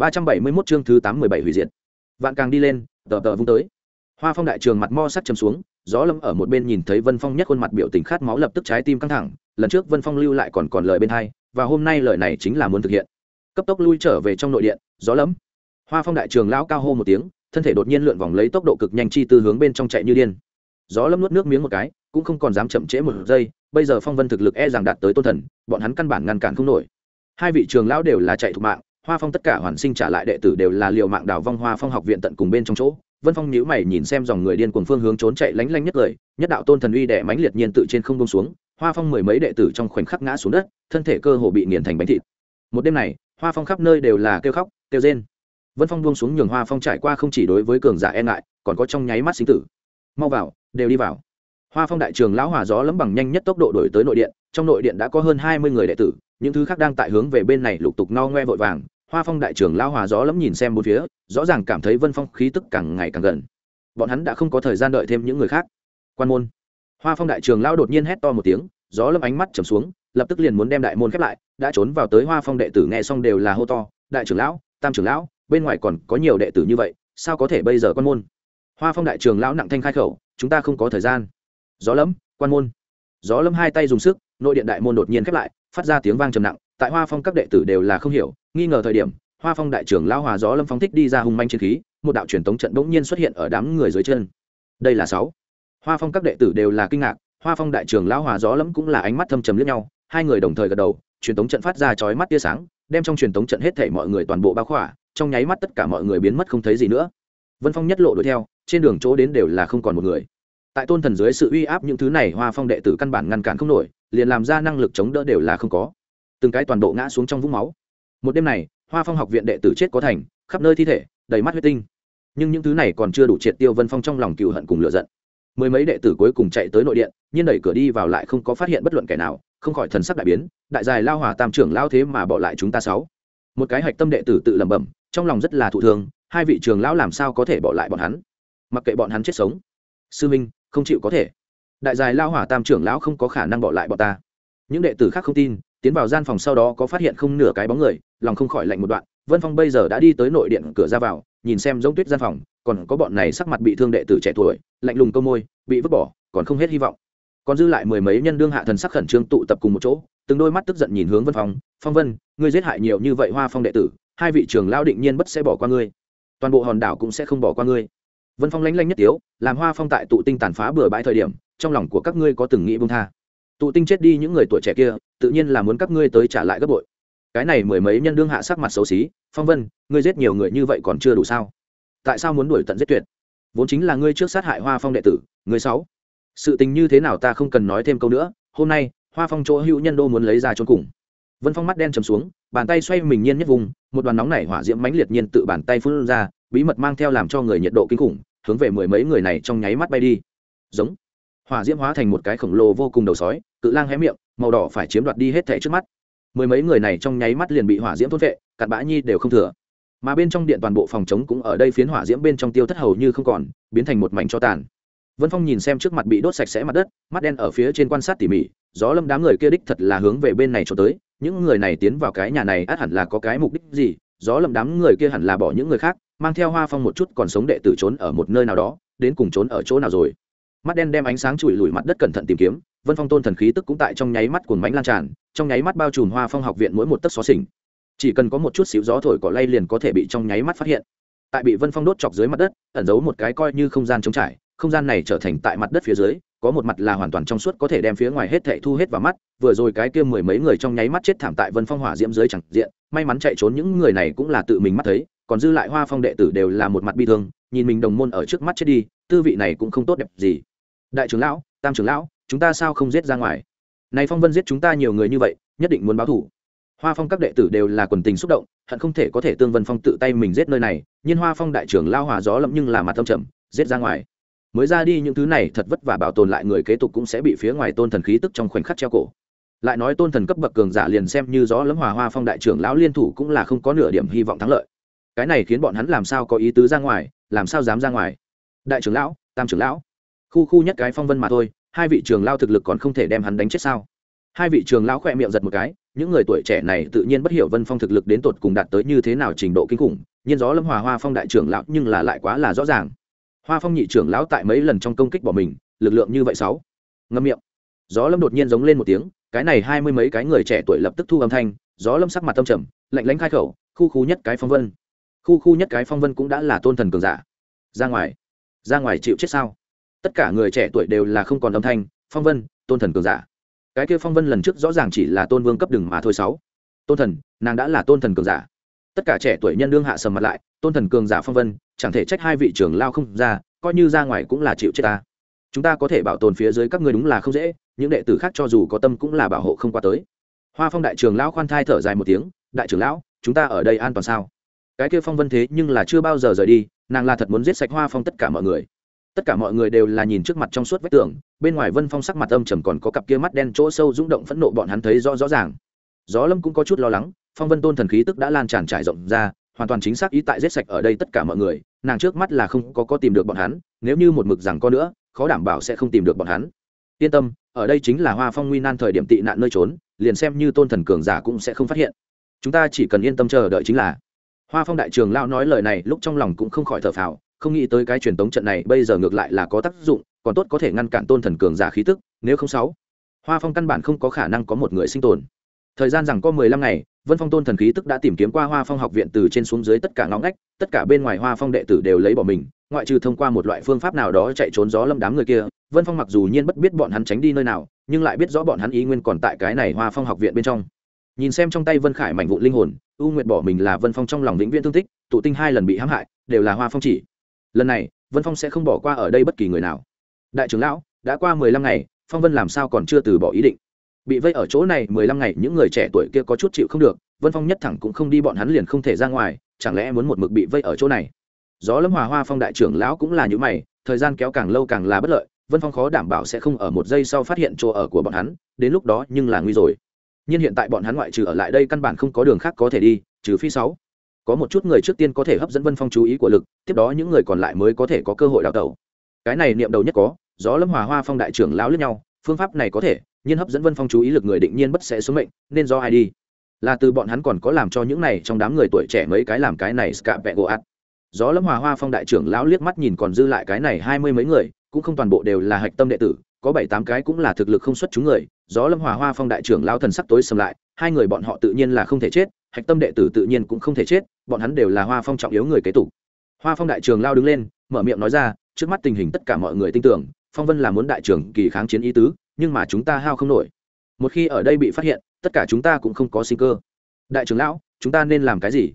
ba trăm bảy mươi 371 chương thứ tám mười bảy hủy diệt. Vạn càng đi lên, tờ tờ vung tới. Hoa Phong đại trường mặt mo sắt chầm xuống, gió lâm ở một bên nhìn thấy Vân Phong nhất khuôn mặt biểu tình khát máu lập tức trái tim căng thẳng, lần trước Vân Phong lưu lại còn còn lời bên hai, và hôm nay lời này chính là muốn thực hiện. Cấp tốc lui trở về trong nội điện, gió lâm. Hoa Phong đại trường lão cao hô một tiếng, thân thể đột nhiên lượn vòng lấy tốc độ cực nhanh chi tư hướng bên trong chạy như điên. Gió lâm nuốt nước miếng một cái, cũng không còn dám chậm trễ một giây, bây giờ Phong Vân thực lực e rằng đạt tới tôn thần, bọn hắn căn bản ngăn cản không nổi. Hai vị trường lão đều là chạy thủ mạng, hoa phong tất cả hoàn sinh trả lại đệ tử đều là liệu mạng đào vong hoa phong học viện tận cùng bên trong chỗ vân phong nhíu mày nhìn xem dòng người điên cuồng phương hướng trốn chạy lánh lanh nhất lời nhất đạo tôn thần uy đẻ mánh liệt nhiên tự trên không bông xuống hoa phong mười mấy đệ tử trong khoảnh khắc ngã xuống đất thân thể cơ hồ bị nghiền thành bánh thịt một đêm này hoa phong khắp nơi đều là kêu khóc kêu rên vân phong buông xuống nhường hoa phong trải qua không chỉ đối với cường giả e ngại còn có trong nháy mắt sinh tử mau vào đều đi vào hoa phong đại trường lão hòa gió lấm bằng nhanh nhất tốc độ đổi tới nội điện trong nội điện đã có hơn hai mươi người đệ tử những thứ khác đang tại hướng về bên này lục tục no ngoe vội vàng hoa phong đại trưởng lao hòa gió lẫm nhìn xem bốn phía rõ ràng cảm thấy vân phong khí tức càng ngày càng gần bọn hắn đã không có thời gian đợi thêm những người khác quan môn hoa phong đại trường lao đột nhiên hét to một tiếng gió lâm ánh mắt trầm xuống lập tức liền muốn đem đại môn khép lại đã trốn vào tới hoa phong đệ tử nghe xong đều là hô to đại trưởng lão tam trưởng lão bên ngoài còn có nhiều đệ tử như vậy sao có thể bây giờ quan môn hoa phong đại trường lão nặng thanh khai khẩu chúng ta không có thời gian gió lâm quan môn gió lâm hai tay dùng sức nội điện đại môn đột nhiên khép lại phát ra tiếng vang trầm nặng tại hoa phong các đệ tử đều là không hiểu nghi ngờ thời điểm hoa phong đại trưởng lao hòa gió lâm phong thích đi ra hung manh chiến khí một đạo truyền tống trận bỗng nhiên xuất hiện ở đám người dưới chân đây là sáu hoa phong các đệ tử đều là kinh ngạc hoa phong đại trưởng lao hòa gió lâm cũng là ánh mắt thâm trầm lẫn nhau hai người đồng thời gật đầu truyền tống trận phát ra chói mắt tia sáng đem trong truyền tống trận hết thể mọi người toàn bộ bao khỏa trong nháy mắt tất cả mọi người biến mất không thấy gì nữa vân phong nhất lộ đuổi theo trên đường chỗ đến đều là không còn một người tại tôn thần dưới sự uy áp những thứ này hoa phong đệ tử căn bản ngăn cản không nổi liền làm ra năng lực chống đỡ đều là không có từng cái toàn bộ ngã xuống trong vũng máu một đêm này hoa phong học viện đệ tử chết có thành khắp nơi thi thể đầy mắt huyết tinh nhưng những thứ này còn chưa đủ triệt tiêu vân phong trong lòng cựu hận cùng lựa giận mười mấy đệ tử cuối cùng chạy tới nội điện nhiên đẩy cửa đi vào lại không có phát hiện bất luận kẻ nào không khỏi thần sắc đại biến đại dài lao hòa tam trưởng lao thế mà bỏ lại chúng ta sáu một cái hạch tâm đệ tử tự lẩm bẩm trong lòng rất là thụ thường hai vị trường lão làm sao có thể bỏ lại bọn hắn mặc kệ bọn hắn chết sống sư minh không chịu có thể đại dài lao hỏa tam trưởng lão không có khả năng bỏ lại bọn ta những đệ tử khác không tin tiến vào gian phòng sau đó có phát hiện không nửa cái bóng người lòng không khỏi lạnh một đoạn vân phong bây giờ đã đi tới nội điện cửa ra vào nhìn xem giống tuyết gian phòng còn có bọn này sắc mặt bị thương đệ tử trẻ tuổi lạnh lùng câu môi bị vứt bỏ còn không hết hy vọng còn dư lại mười mấy nhân đương hạ thần sắc khẩn trương tụ tập cùng một chỗ từng đôi mắt tức giận nhìn hướng vân phong phong vân ngươi giết hại nhiều như vậy hoa phong đệ tử hai vị trưởng lao định nhiên bất sẽ bỏ qua ngươi toàn bộ hòn đảo cũng sẽ không bỏ qua ngươi vân phong lánh lanh nhất yếu, làm hoa phong tại tụ tinh tàn phá bừa bãi thời điểm trong lòng của các ngươi có từng nghĩ bông tha tụ tinh chết đi những người tuổi trẻ kia tự nhiên là muốn các ngươi tới trả lại gấp bội cái này mười mấy nhân đương hạ sắc mặt xấu xí phong vân ngươi giết nhiều người như vậy còn chưa đủ sao tại sao muốn đuổi tận giết tuyệt vốn chính là ngươi trước sát hại hoa phong đệ tử người sáu sự tình như thế nào ta không cần nói thêm câu nữa hôm nay hoa phong chỗ hữu nhân đô muốn lấy ra trốn cùng vân phong mắt đen chầm xuống bàn tay xoay mình nhiên nhất vùng một đoàn nóng nảy hỏa diễm mãnh liệt nhiên tự bàn tay phun ra bí mật mang theo làm cho người nhiệt độ kinh khủng hướng về mười mấy người này trong nháy mắt bay đi giống hỏa diễm hóa thành một cái khổng lồ vô cùng đầu sói cự lang hé miệng màu đỏ phải chiếm đoạt đi hết thẻ trước mắt mười mấy người này trong nháy mắt liền bị hỏa diễm thốt vệ cặn bã nhi đều không thừa mà bên trong điện toàn bộ phòng chống cũng ở đây phiến hỏa diễm bên trong tiêu thất hầu như không còn biến thành một mảnh cho tàn vân phong nhìn xem trước mặt bị đốt sạch sẽ mặt đất mắt đen ở phía trên quan sát tỉ mỉ gió lâm đám người kia đích thật là hướng về bên này chỗ tới những người này tiến vào cái nhà này á hẳn là có cái mục đích gì gió lâm đám người kia hẳn là bỏ những người khác mang theo hoa phong một chút còn sống đệ tử trốn ở một nơi nào đó đến cùng trốn ở chỗ nào rồi mắt đen đem ánh sáng chùi lùi mặt đất cẩn thận tìm kiếm vân phong tôn thần khí tức cũng tại trong nháy mắt cuồng bánh lan tràn trong nháy mắt bao trùm hoa phong học viện mỗi một tấc xó xỉnh chỉ cần có một chút xíu gió thổi cỏ lay liền có thể bị trong nháy mắt phát hiện tại bị vân phong đốt chọc dưới mặt đất ẩn giấu một cái coi như không gian trống trải không gian này trở thành tại mặt đất phía dưới có một mặt là hoàn toàn trong suốt có thể đem phía ngoài hết thảy thu hết vào mắt, vừa rồi cái kia mười mấy người trong nháy mắt chết thảm tại Vân Phong Hỏa diễm dưới chẳng diện, may mắn chạy trốn những người này cũng là tự mình mắt thấy, còn dư lại Hoa Phong đệ tử đều là một mặt bi thương, nhìn mình đồng môn ở trước mắt chết đi, tư vị này cũng không tốt đẹp gì đại trưởng lão tam trưởng lão chúng ta sao không giết ra ngoài này phong vân giết chúng ta nhiều người như vậy nhất định muốn báo thủ hoa phong các đệ tử đều là quần tình xúc động hận không thể có thể tương vân phong tự tay mình giết nơi này Nhiên hoa phong đại trưởng lao hòa gió lẫm nhưng là mặt tâm trầm giết ra ngoài mới ra đi những thứ này thật vất vả bảo tồn lại người kế tục cũng sẽ bị phía ngoài tôn thần khí tức trong khoảnh khắc treo cổ lại nói tôn thần cấp bậc cường giả liền xem như gió lẫm hòa hoa phong đại trưởng lão liên thủ cũng là không có nửa điểm hy vọng thắng lợi cái này khiến bọn hắn làm sao có ý tứ ra ngoài làm sao dám ra ngoài đại trưởng lão tam trưởng lão khu khu nhất cái phong vân mà thôi hai vị trường lao thực lực còn không thể đem hắn đánh chết sao hai vị trường lao khỏe miệng giật một cái những người tuổi trẻ này tự nhiên bất hiểu vân phong thực lực đến tột cùng đạt tới như thế nào trình độ kinh khủng nhiên gió lâm hòa hoa phong đại trưởng lão nhưng là lại quá là rõ ràng hoa phong nhị trưởng lão tại mấy lần trong công kích bỏ mình lực lượng như vậy sáu ngâm miệng gió lâm đột nhiên giống lên một tiếng cái này hai mươi mấy cái người trẻ tuổi lập tức thu âm thanh gió lâm sắc mặt tâm trầm lạnh lánh khai khẩu khu khu nhất cái phong vân khu khu nhất cái phong vân cũng đã là tôn thần cường giả ra ngoài ra ngoài chịu chết sao tất cả người trẻ tuổi đều là không còn âm thanh phong vân tôn thần cường giả cái kia phong vân lần trước rõ ràng chỉ là tôn vương cấp đừng mà thôi sáu tôn thần nàng đã là tôn thần cường giả tất cả trẻ tuổi nhân đương hạ sầm mặt lại tôn thần cường giả phong vân chẳng thể trách hai vị trưởng lao không ra coi như ra ngoài cũng là chịu chết ta chúng ta có thể bảo tồn phía dưới các người đúng là không dễ những đệ tử khác cho dù có tâm cũng là bảo hộ không qua tới hoa phong đại trưởng lão khoan thai thở dài một tiếng đại trưởng lão chúng ta ở đây an toàn sao cái kia phong vân thế nhưng là chưa bao giờ rời đi nàng là thật muốn giết sạch hoa phong tất cả mọi người tất cả mọi người đều là nhìn trước mặt trong suốt vách tường bên ngoài vân phong sắc mặt âm trầm còn có cặp kia mắt đen chỗ sâu rung động phẫn nộ bọn hắn thấy rõ rõ ràng gió lâm cũng có chút lo lắng phong vân tôn thần khí tức đã lan tràn trải rộng ra hoàn toàn chính xác ý tại giết sạch ở đây tất cả mọi người nàng trước mắt là không có có tìm được bọn hắn nếu như một mực rằng có nữa khó đảm bảo sẽ không tìm được bọn hắn yên tâm ở đây chính là hoa phong nguy nan thời điểm tị nạn nơi trốn liền xem như tôn thần cường giả cũng sẽ không phát hiện chúng ta chỉ cần yên tâm chờ đợi chính là hoa phong đại trường lao nói lời này lúc trong lòng cũng không khỏi thở phào không nghĩ tới cái truyền tống trận này bây giờ ngược lại là có tác dụng còn tốt có thể ngăn cản tôn thần cường giả khí tức nếu không sáu hoa phong căn bản không có khả năng có một người sinh tồn thời gian rằng có mười lăm ngày vân phong tôn thần khí tức đã tìm kiếm qua hoa phong học viện từ trên xuống dưới tất cả ngõ ngách tất cả bên ngoài hoa phong đệ tử đều lấy bỏ mình ngoại trừ thông qua một loại phương pháp nào đó chạy trốn gió lâm đám người kia vân phong mặc dù nhiên bất biết bọn hắn tránh đi nơi nào nhưng lại biết rõ bọn hắn ý nguyên còn tại cái này hoa phong học viện bên trong nhìn xem trong tay vân khải mảnh vụ linh hồn u nguyệt bỏ mình là vân phong trong lòng vĩnh viễn thương tích tụ tinh hai lần bị hãm hại đều là hoa phong chỉ lần này vân phong sẽ không bỏ qua ở đây bất kỳ người nào đại trưởng lão đã qua mười lăm ngày phong vân làm sao còn chưa từ bỏ ý định bị vây ở chỗ này mười lăm ngày những người trẻ tuổi kia có chút chịu không được vân phong nhất thẳng cũng không đi bọn hắn liền không thể ra ngoài chẳng lẽ muốn một mực bị vây ở chỗ này gió lâm hòa hoa phong đại trưởng lão cũng là những mày thời gian kéo càng lâu càng là bất lợi vân phong khó đảm bảo sẽ không ở một giây sau phát hiện chỗ ở của bọn hắn đến lúc đó nhưng là nguy rồi nhưng hiện tại bọn hắn ngoại trừ ở lại đây căn bản không có đường khác có thể đi trừ phi sáu có một chút người trước tiên có thể hấp dẫn vân phong chú ý của lực tiếp đó những người còn lại mới có thể có cơ hội đào tẩu cái này niệm đầu nhất có gió lâm hòa hoa phong đại trưởng lão lẫn nhau phương pháp này có thể nhưng hấp dẫn vân phong chú ý lực người định nhiên bất sẽ số mệnh nên do ai đi là từ bọn hắn còn có làm cho những này trong đám người tuổi trẻ mấy cái làm cái này scap vẹn gỗ ạt gió lâm hòa hoa phong đại trưởng lão liếc mắt nhìn còn dư lại cái này hai mươi mấy người cũng không toàn bộ đều là hạch tâm đệ tử có bảy tám cái cũng là thực lực không xuất chúng người gió lâm hòa hoa phong đại trưởng lão thần sắc tối sầm lại hai người bọn họ tự nhiên là không thể chết hạch tâm đệ tử tự nhiên cũng không thể chết bọn hắn đều là hoa phong trọng yếu người kế tục hoa phong đại trường lao đứng lên mở miệng nói ra trước mắt tình hình tất cả mọi người tin tưởng phong vân là muốn đại trưởng kỳ kháng chiến ý tứ nhưng mà chúng ta hao không nổi một khi ở đây bị phát hiện tất cả chúng ta cũng không có sinh cơ đại trưởng lão chúng ta nên làm cái gì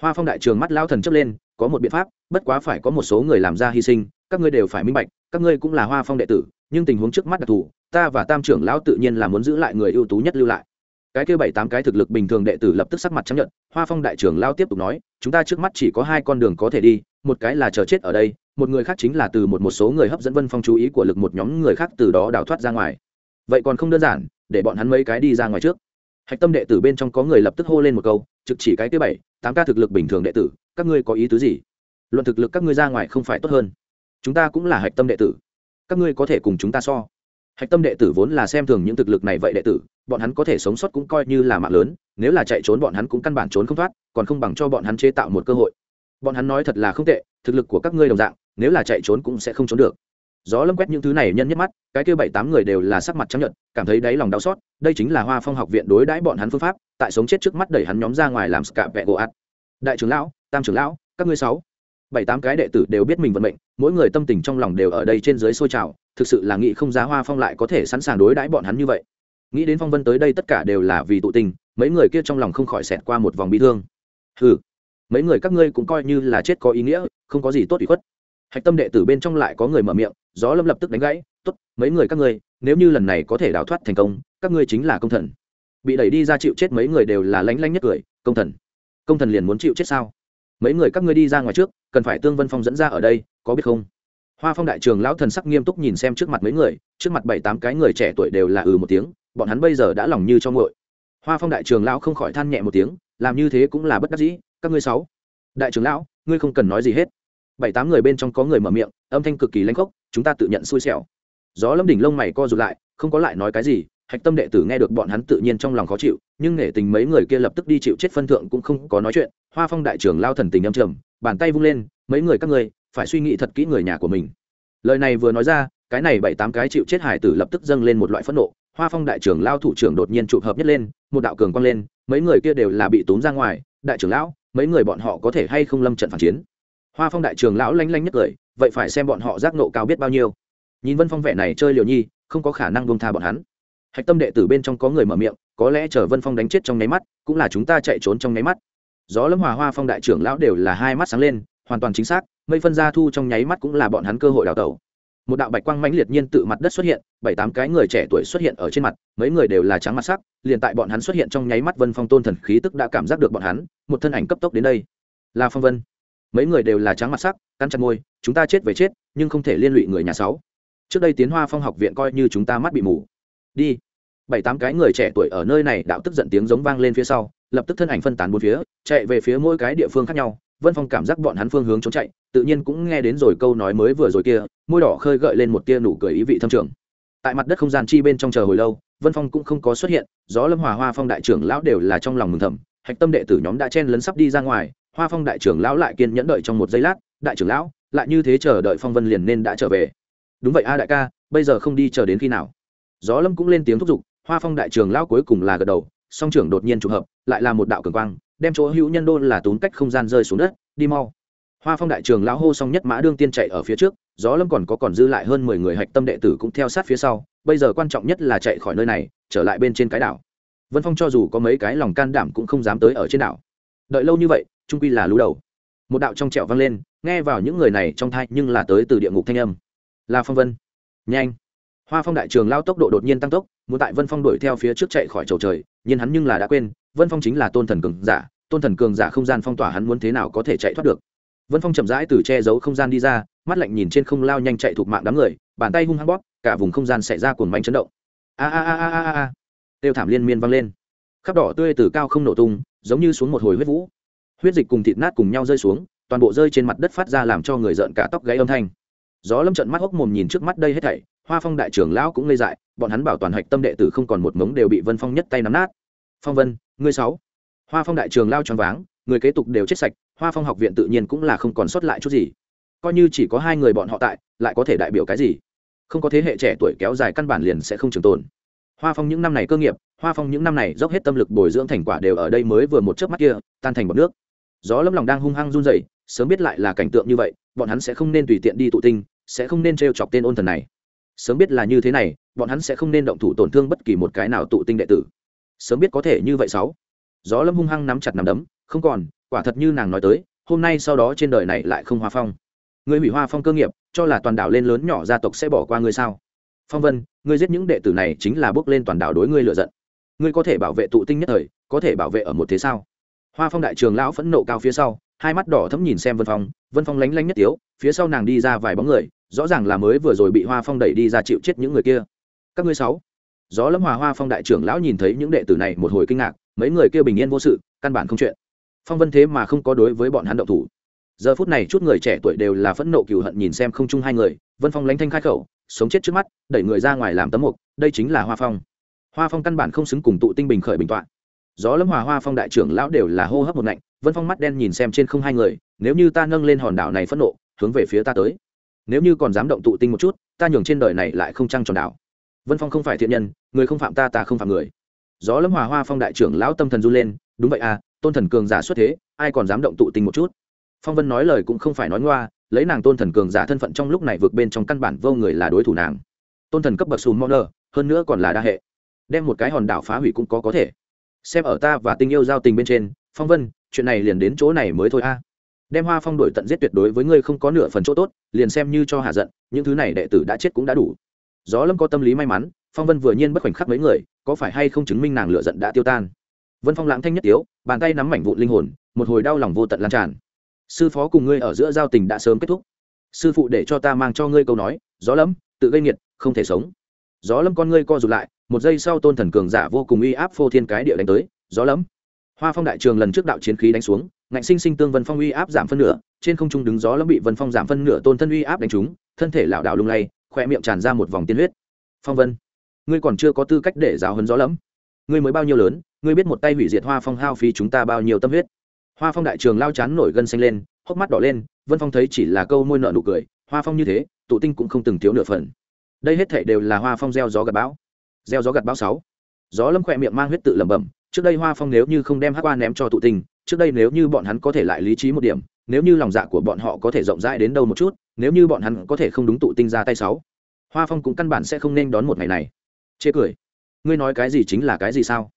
hoa phong đại trường mắt lao thần chấp lên có một biện pháp bất quá phải có một số người làm ra hy sinh các ngươi đều phải minh bạch các ngươi cũng là hoa phong đệ tử nhưng tình huống trước mắt đặc thù ta và tam trưởng lão tự nhiên là muốn giữ lại người ưu tú nhất lưu lại cái kia bảy tám cái thực lực bình thường đệ tử lập tức sắc mặt chấp nhận hoa phong đại trưởng lao tiếp tục nói chúng ta trước mắt chỉ có hai con đường có thể đi một cái là chờ chết ở đây một người khác chính là từ một một số người hấp dẫn vân phong chú ý của lực một nhóm người khác từ đó đào thoát ra ngoài vậy còn không đơn giản để bọn hắn mấy cái đi ra ngoài trước hạch tâm đệ tử bên trong có người lập tức hô lên một câu trực chỉ cái kia bảy tám ca thực lực bình thường đệ tử các ngươi có ý tứ gì luận thực lực các ngươi ra ngoài không phải tốt hơn chúng ta cũng là hạch tâm đệ tử các ngươi có thể cùng chúng ta so hạch tâm đệ tử vốn là xem thường những thực lực này vậy đệ tử bọn hắn có thể sống sót cũng coi như là mạng lớn nếu là chạy trốn bọn hắn cũng căn bản trốn không thoát còn không bằng cho bọn hắn chế tạo một cơ hội bọn hắn nói thật là không tệ thực lực của các ngươi đồng dạng nếu là chạy trốn cũng sẽ không trốn được gió lâm quét những thứ này nhân nhất mắt cái kêu bảy tám người đều là sắc mặt chấp nhận cảm thấy đáy lòng đau xót đây chính là hoa phong học viện đối đãi bọn hắn phương pháp tại sống chết trước mắt đẩy hắn nhóm ra ngoài làm scạ vẹ gỗ ạt đại trưởng lão tam trưởng lão các ngươi sáu bảy tám cái đệ tử đều biết mình vận mệnh mỗi người tâm tình trong lòng đều ở đây trên dưới sôi trào thực sự là nghĩ không giá hoa phong lại có thể sẵn sàng đối đãi bọn hắn như vậy nghĩ đến phong vân tới đây tất cả đều là vì tụ tình mấy người kia trong lòng không khỏi xẹt qua một vòng bi thương ừ mấy người các ngươi cũng coi như là chết có ý nghĩa không có gì tốt bị khuất hạch tâm đệ tử bên trong lại có người mở miệng gió lâm lập tức đánh gãy t ố t mấy người các ngươi nếu như lần này có thể đào thoát thành công các ngươi chính là công thần bị đẩy đi ra chịu chết mấy người đều là lánh lánh nhất cười công thần công thần liền muốn chịu chết sao mấy người các ngươi đi ra ngoài trước cần phải tương vân phong dẫn ra ở đây có biết không hoa phong đại trường lão thần sắc nghiêm túc nhìn xem trước mặt mấy người trước mặt bảy tám cái người trẻ tuổi đều là ừ một tiếng bọn hắn bây giờ đã lòng như cho ngội hoa phong đại trường lão không khỏi than nhẹ một tiếng làm như thế cũng là bất đắc dĩ các ngươi sáu đại trưởng lão ngươi không cần nói gì hết bảy tám người bên trong có người mở miệng âm thanh cực kỳ lanh khốc chúng ta tự nhận xui xẻo gió lâm đỉnh lông mày co rụt lại không có lại nói cái gì hạch tâm đệ tử nghe được bọn hắn tự nhiên trong lòng khó chịu nhưng nể tình mấy người kia lập tức đi chịu chết phân thượng cũng không có nói chuyện hoa phong đại trưởng Lão thần tình âm trầm bàn tay vung lên mấy người các ngươi phải suy nghĩ thật kỹ người nhà của mình lời này vừa nói ra cái này bảy tám cái chịu chết hải tử lập tức dâng lên một loại phẫn nộ hoa phong đại trưởng lao thủ trưởng đột nhiên chụp hợp nhất lên một đạo cường quang lên mấy người kia đều là bị tốn ra ngoài đại trưởng lão mấy người bọn họ có thể hay không lâm trận phản chiến hoa phong đại trưởng lão lanh lanh nhất cười vậy phải xem bọn họ giác nộ cao biết bao nhiêu nhìn vân phong vẻ này chơi liều nhi không có khả năng buông tha bọn hắn hạch tâm đệ tử bên trong có người mở miệng có lẽ chờ vân phong đánh chết trong nháy mắt cũng là chúng ta chạy trốn trong nháy mắt gió lâm hòa hoa phong đại trưởng lão đều là hai mắt sáng lên hoàn toàn chính xác mây phân gia thu trong nháy mắt cũng là bọn hắn cơ hội đào tẩu một đạo bạch quang mãnh liệt nhiên tự mặt đất xuất hiện bảy tám cái người trẻ tuổi xuất hiện ở trên mặt mấy người đều là trắng mặt sắc liền tại bọn hắn xuất hiện trong nháy mắt vân phong tôn thần khí tức đã cảm giác được bọn hắn một thân ảnh cấp tốc đến đây là phong vân mấy người đều là trắng mặt sắc căn chặt môi chúng ta chết về chết nhưng không thể liên lụy người nhà sáu trước đây tiến hoa phong học viện coi như chúng ta mắt bị mù đi bảy tám cái người trẻ tuổi ở nơi này đạo tức giận tiếng giống vang lên phía sau lập tức thân ảnh phân tán bốn phía chạy về phía mỗi cái địa phương khác nhau vân phong cảm giác bọn hắn phương hướng trốn chạy tự nhiên cũng nghe đến rồi câu nói mới vừa rồi kia môi đỏ khơi gợi lên một tia nụ cười ý vị thâm trường tại mặt đất không gian chi bên trong chờ hồi lâu vân phong cũng không có xuất hiện gió lâm hòa hoa phong đại trưởng lão đều là trong lòng mừng thầm hạch tâm đệ tử nhóm đã chen lấn sắp đi ra ngoài hoa phong đại trưởng lão lại kiên nhẫn đợi trong một giây lát đại trưởng lão lại như thế chờ đợi phong vân liền nên đã trở về đúng vậy a đại ca bây giờ không đi chờ đến khi nào gió lâm cũng lên tiếng thúc giục hoa phong đại trưởng lão cuối cùng là gật đầu song trưởng đột nhiên trùng hợp lại là một đạo cường quang đem chỗ hữu nhân đô là tốn cách không gian rơi xuống đất đi mau hoa phong đại trường lão hô xong nhất mã đương tiên chạy ở phía trước gió lâm còn có còn dư lại hơn mười người hạch tâm đệ tử cũng theo sát phía sau bây giờ quan trọng nhất là chạy khỏi nơi này trở lại bên trên cái đảo vân phong cho dù có mấy cái lòng can đảm cũng không dám tới ở trên đảo đợi lâu như vậy trung quy là lú đầu một đạo trong trẹo vang lên nghe vào những người này trong thai nhưng là tới từ địa ngục thanh âm là phong vân nhanh hoa phong đại trường lao tốc độ đột nhiên tăng tốc muốn tại vân phong đuổi theo phía trước chạy khỏi trầu trời nhưng hắn nhưng là đã quên vân phong chính là tôn thần cường giả tôn thần cường giả không gian phong tỏa hắn muốn thế nào có thể chạy thoát được vân phong chậm rãi từ che giấu không gian đi ra mắt lạnh nhìn trên không lao nhanh chạy thuộc mạng đám người bàn tay hung hăng bóp cả vùng không gian xảy ra cồn bánh chấn động a a a a a a têu thảm liên miên vang lên khắp đỏ tươi từ cao không nổ tung giống như xuống một hồi huyết vũ huyết dịch cùng thịt nát cùng nhau rơi xuống toàn bộ rơi trên mặt đất phát ra làm cho người rợn cả tóc gáy âm thanh gió lâm trận mắt hốc mồm nhìn trước mắt đây hết thảy hoa phong đại trưởng lão cũng ngây dại bọn hắn bảo toàn hạch tâm đệ tử không còn một mống đều bị vân phong nhất tay nắm nát phong vân ngươi sáu hoa phong đại trường lao tròn váng người kế tục đều chết sạch hoa phong học viện tự nhiên cũng là không còn sót lại chút gì coi như chỉ có hai người bọn họ tại lại có thể đại biểu cái gì không có thế hệ trẻ tuổi kéo dài căn bản liền sẽ không trường tồn hoa phong những năm này cơ nghiệp hoa phong những năm này dốc hết tâm lực bồi dưỡng thành quả đều ở đây mới vừa một chớp mắt kia tan thành bọc nước gió lâm lòng đang hung hăng run rẩy sớm biết lại là cảnh tượng như vậy bọn hắn sẽ không nên tùy tiện đi tụ tinh sẽ không nên t chọc tên ôn thần này sớm biết là như thế này bọn hắn sẽ không nên động thủ tổn thương bất kỳ một cái nào tụ tinh đệ tử sớm biết có thể như vậy sáu gió lâm hung hăng nắm chặt nắm đấm không còn quả thật như nàng nói tới hôm nay sau đó trên đời này lại không hoa phong người hủy hoa phong cơ nghiệp cho là toàn đảo lên lớn nhỏ gia tộc sẽ bỏ qua ngươi sao phong vân ngươi giết những đệ tử này chính là bước lên toàn đảo đối ngươi lựa giận ngươi có thể bảo vệ tụ tinh nhất thời có thể bảo vệ ở một thế sao hoa phong đại trường lão phẫn nộ cao phía sau hai mắt đỏ thấm nhìn xem vân phong vân phong lánh lánh nhất tiếu phía sau nàng đi ra vài bóng người rõ ràng là mới vừa rồi bị hoa phong đẩy đi ra chịu chết những người kia các ngươi sáu gió lâm hòa hoa phong đại trưởng lão nhìn thấy những đệ tử này một hồi kinh ngạc mấy người kêu bình yên vô sự căn bản không chuyện phong vân thế mà không có đối với bọn hắn động thủ giờ phút này chút người trẻ tuổi đều là phẫn nộ cừu hận nhìn xem không chung hai người vân phong lánh thanh khai khẩu sống chết trước mắt đẩy người ra ngoài làm tấm mục đây chính là hoa phong hoa phong căn bản không xứng cùng tụ tinh bình khởi bình tọa gió lâm hòa hoa phong đại trưởng lão đều là hô hấp một ngạnh vân phong mắt đen nhìn xem trên không hai người nếu như ta nâng lên hòn đảo này phẫn nộ hướng về phía ta tới nếu như còn dám động tụ tinh một chút ta nhường trên đời này lại không trăng tròn đảo vân phong không phải thiện nhân người không phạm ta ta không phạm người gió lâm hòa hoa phong đại trưởng lão tâm thần run lên đúng vậy à tôn thần cường giả xuất thế ai còn dám động tụ tình một chút phong vân nói lời cũng không phải nói ngoa lấy nàng tôn thần cường giả thân phận trong lúc này vượt bên trong căn bản vô người là đối thủ nàng tôn thần cấp bậc sùm mong nơ hơn nữa còn là đa hệ đem một cái hòn đảo phá hủy cũng có có thể xem ở ta và tình yêu giao tình bên trên phong vân chuyện này liền đến chỗ này mới thôi a à. đem hoa phong đổi tận giết tuyệt đối với ngươi không có nửa phần chỗ tốt liền xem như cho hạ giận những thứ này đệ tử đã chết cũng đã đủ gió lâm có tâm lý may mắn phong vân vừa nhiên bất khoảnh khắc mấy người có phải hay không chứng minh nàng lựa giận đã tiêu tan vân phong lãng thanh nhất tiếu bàn tay nắm mảnh vụn linh hồn một hồi đau lòng vô tận lan tràn sư phó cùng ngươi ở giữa giao tình đã sớm kết thúc sư phụ để cho ta mang cho ngươi câu nói gió lâm tự gây nghiệt không thể sống gió lâm con ngươi co rụt lại một giây sau tôn thần cường giả vô cùng uy áp phô thiên cái địa đánh tới gió lâm hoa phong đại trường lần trước đạo chiến khí đánh xuống ngạnh sinh sinh tương vân phong uy áp giảm phân nửa trên không trung đứng gió lâm bị vân phong giảm phân nửa tôn thân uy áp đánh trúng thân thể lảo đảo lung lay khoe miệng tràn ra một vòng tiên huyết phong vân ngươi còn chưa có tư cách để giáo hấn gió lắm, ngươi mới bao nhiêu lớn ngươi biết một tay hủy diệt hoa phong hao phí chúng ta bao nhiêu tâm huyết hoa phong đại trường lao chán nổi gân xanh lên hốc mắt đỏ lên vân phong thấy chỉ là câu môi nợ nụ cười hoa phong như thế tụ tinh cũng không từng thiếu nửa phần đây hết thể đều là hoa phong gieo gió gặt bão gieo gió gặt bão sáu gió lâm khỏe miệng mang huyết tự lẩm bẩm trước đây hoa phong nếu như không đem hát qua ném cho tụ tinh trước đây nếu như bọn hắn có thể lại lý trí một điểm nếu như lòng dạ của bọn họ có thể rộng rãi đến đâu một chút nếu như bọn hắn có thể không đúng tụ tinh ra tay sáu hoa phong cũng căn bản sẽ không nên đón một ngày này chê cười ngươi nói cái gì chính là cái gì sao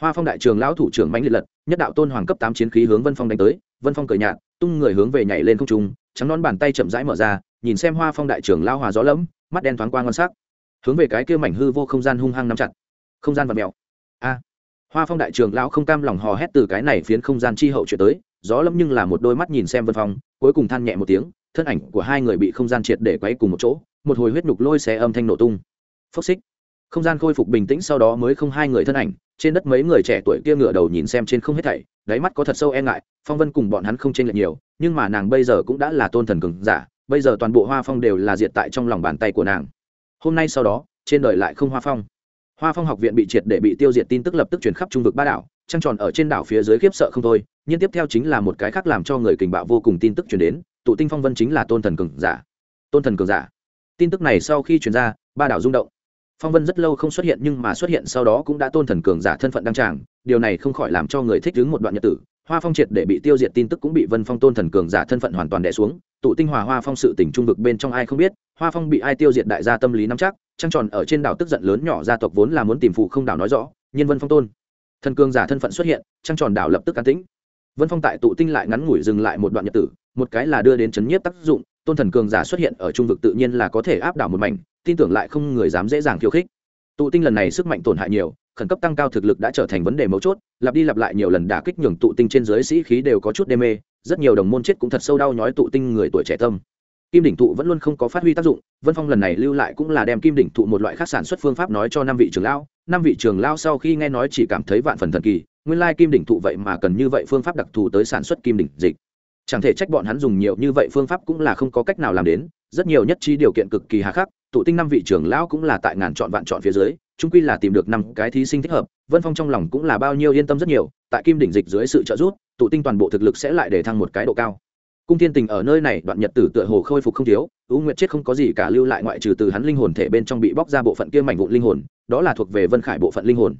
hoa phong đại trường lão thủ trưởng mãnh liệt lật nhất đạo tôn hoàng cấp tám chiến khí hướng vân phong đánh tới vân phong cười nhạt tung người hướng về nhảy lên không trung trắng nón bàn tay chậm rãi mở ra nhìn xem hoa phong đại trường lao hòa gió lẫm mắt đen thoáng qua ngon sắc hướng về cái kia mảnh hư vô không gian hung hăng nắm chặt không gian vật mèo a hoa phong đại trường lão không cam lòng hò hét từ cái này phiến không gian chi hậu chuyển tới gió lâm nhưng là một đôi mắt nhìn xem vân phong cuối cùng than nhẹ một tiếng thân ảnh của hai người bị không gian triệt để quay cùng một chỗ một hồi huyết nhục lôi xe âm thanh nổ tung phốc xích không gian khôi phục bình tĩnh sau đó mới không hai người thân ảnh trên đất mấy người trẻ tuổi kia ngửa đầu nhìn xem trên không hết thảy đáy mắt có thật sâu e ngại phong vân cùng bọn hắn không chênh lệch nhiều nhưng mà nàng bây giờ cũng đã là tôn thần cường giả bây giờ toàn bộ hoa phong đều là diệt tại trong lòng bàn tay của nàng hôm nay sau đó trên đời lại không hoa phong hoa phong học viện bị triệt để bị tiêu diệt tin tức lập tức chuyển khắp trung vực ba đảo trăng tròn ở trên đảo phía dưới khiếp sợ không thôi nhưng tiếp theo chính là một cái khác làm cho người kình bạo vô cùng tin tức truyền đến tụ tinh phong vân chính là tôn thần cường giả tôn thần cường giả tin tức này sau khi truyền ra ba đảo rung động phong vân rất lâu không xuất hiện nhưng mà xuất hiện sau đó cũng đã tôn thần cường giả thân phận đăng tràng điều này không khỏi làm cho người thích đứng một đoạn nhật tử hoa phong triệt để bị tiêu diệt tin tức cũng bị vân phong tôn thần cường giả thân phận hoàn toàn đẻ xuống tụ tinh hòa hoa phong sự tình trung vực bên trong ai không biết hoa phong bị ai tiêu diệt đại gia tâm lý nắm chắc trăng tròn ở trên đảo tức giận lớn nhỏ gia tộc vốn là muốn tìm phụ không đảo nói rõ nhân vân phong tôn thần cường giả thân phận xuất hiện trăng tròn đảo lập tức an tĩnh vân phong tại tụ tinh lại ngắn ngủi dừng lại một đoạn nhật tử một cái là đưa đến chấn nhiếp tác dụng tôn thần cường giả xuất hiện ở trung vực tự nhiên là có thể áp đảo một mảnh tin tưởng lại không người dám dễ dàng khiêu khích tụ tinh lần này sức mạnh tổn hại nhiều khẩn cấp tăng cao thực lực đã trở thành vấn đề mấu chốt lặp đi lặp lại nhiều lần đả kích nhường tụ tinh trên dưới sĩ khí đều có chút đê mê rất nhiều đồng môn chết cũng thật sâu đau nhói tụ tinh người tuổi trẻ tâm kim đỉnh thụ vẫn luôn không có phát huy tác dụng vân phong lần này lưu lại cũng là đem kim đỉnh thụ một loại khác sản xuất phương pháp nói cho năm vị trường lao, năm vị trường lao sau khi nghe nói chỉ cảm thấy vạn phần thần kỳ nguyên lai kim đỉnh thụ vậy mà cần như vậy phương pháp đặc thù tới sản xuất kim đỉnh dịch chẳng thể trách bọn hắn dùng nhiều như vậy phương pháp cũng là không có cách nào làm đến rất nhiều nhất trí điều kiện cực kỳ hà khắc tụ tinh năm vị trưởng lão cũng là tại ngàn chọn vạn chọn phía dưới trung quy là tìm được năm cái thí sinh thích hợp vân phong trong lòng cũng là bao nhiêu yên tâm rất nhiều tại kim đỉnh dịch dưới sự trợ giúp tụ tinh toàn bộ thực lực sẽ lại để thăng một cái độ cao cung thiên tình ở nơi này đoạn nhật tử tựa hồ khôi phục không thiếu ưu nguyệt chết không có gì cả lưu lại ngoại trừ từ hắn linh hồn thể bên trong bị bóc ra bộ phận kia mảnh vụn linh hồn đó là thuộc về vân khải bộ phận linh hồn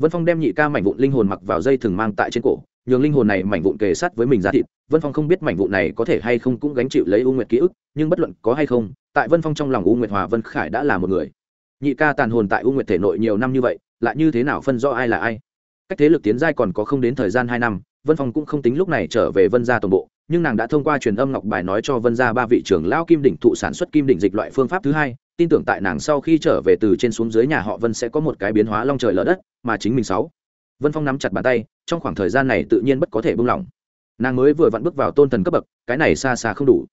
vân phong đem nhị ca mảnh vụn linh hồn mặc vào dây thường mang tại trên cổ nhường linh hồn này mảnh vụn kề sát với mình ra thịt vân phong không biết mảnh vụn này có thể hay không cũng gánh chịu lấy u nguyệt ký ức nhưng bất luận có hay không tại vân phong trong lòng u nguyệt hòa vân khải đã là một người nhị ca tàn hồn tại u nguyệt thể nội nhiều năm như vậy lại như thế nào phân rõ ai là ai cách thế lực tiến giai còn có không đến thời gian hai năm vân phong cũng không tính lúc này trở về vân gia toàn bộ nhưng nàng đã thông qua truyền âm ngọc bài nói cho vân gia ba vị trưởng lão kim đỉnh thụ sản xuất kim đỉnh dịch loại phương pháp thứ hai tin tưởng tại nàng sau khi trở về từ trên xuống dưới nhà họ vân sẽ có một cái biến hóa long trời lở đất mà chính mình sáu vân phong nắm chặt bàn tay trong khoảng thời gian này tự nhiên bất có thể buông lỏng nàng mới vừa vặn bước vào tôn thần cấp bậc cái này xa xa không đủ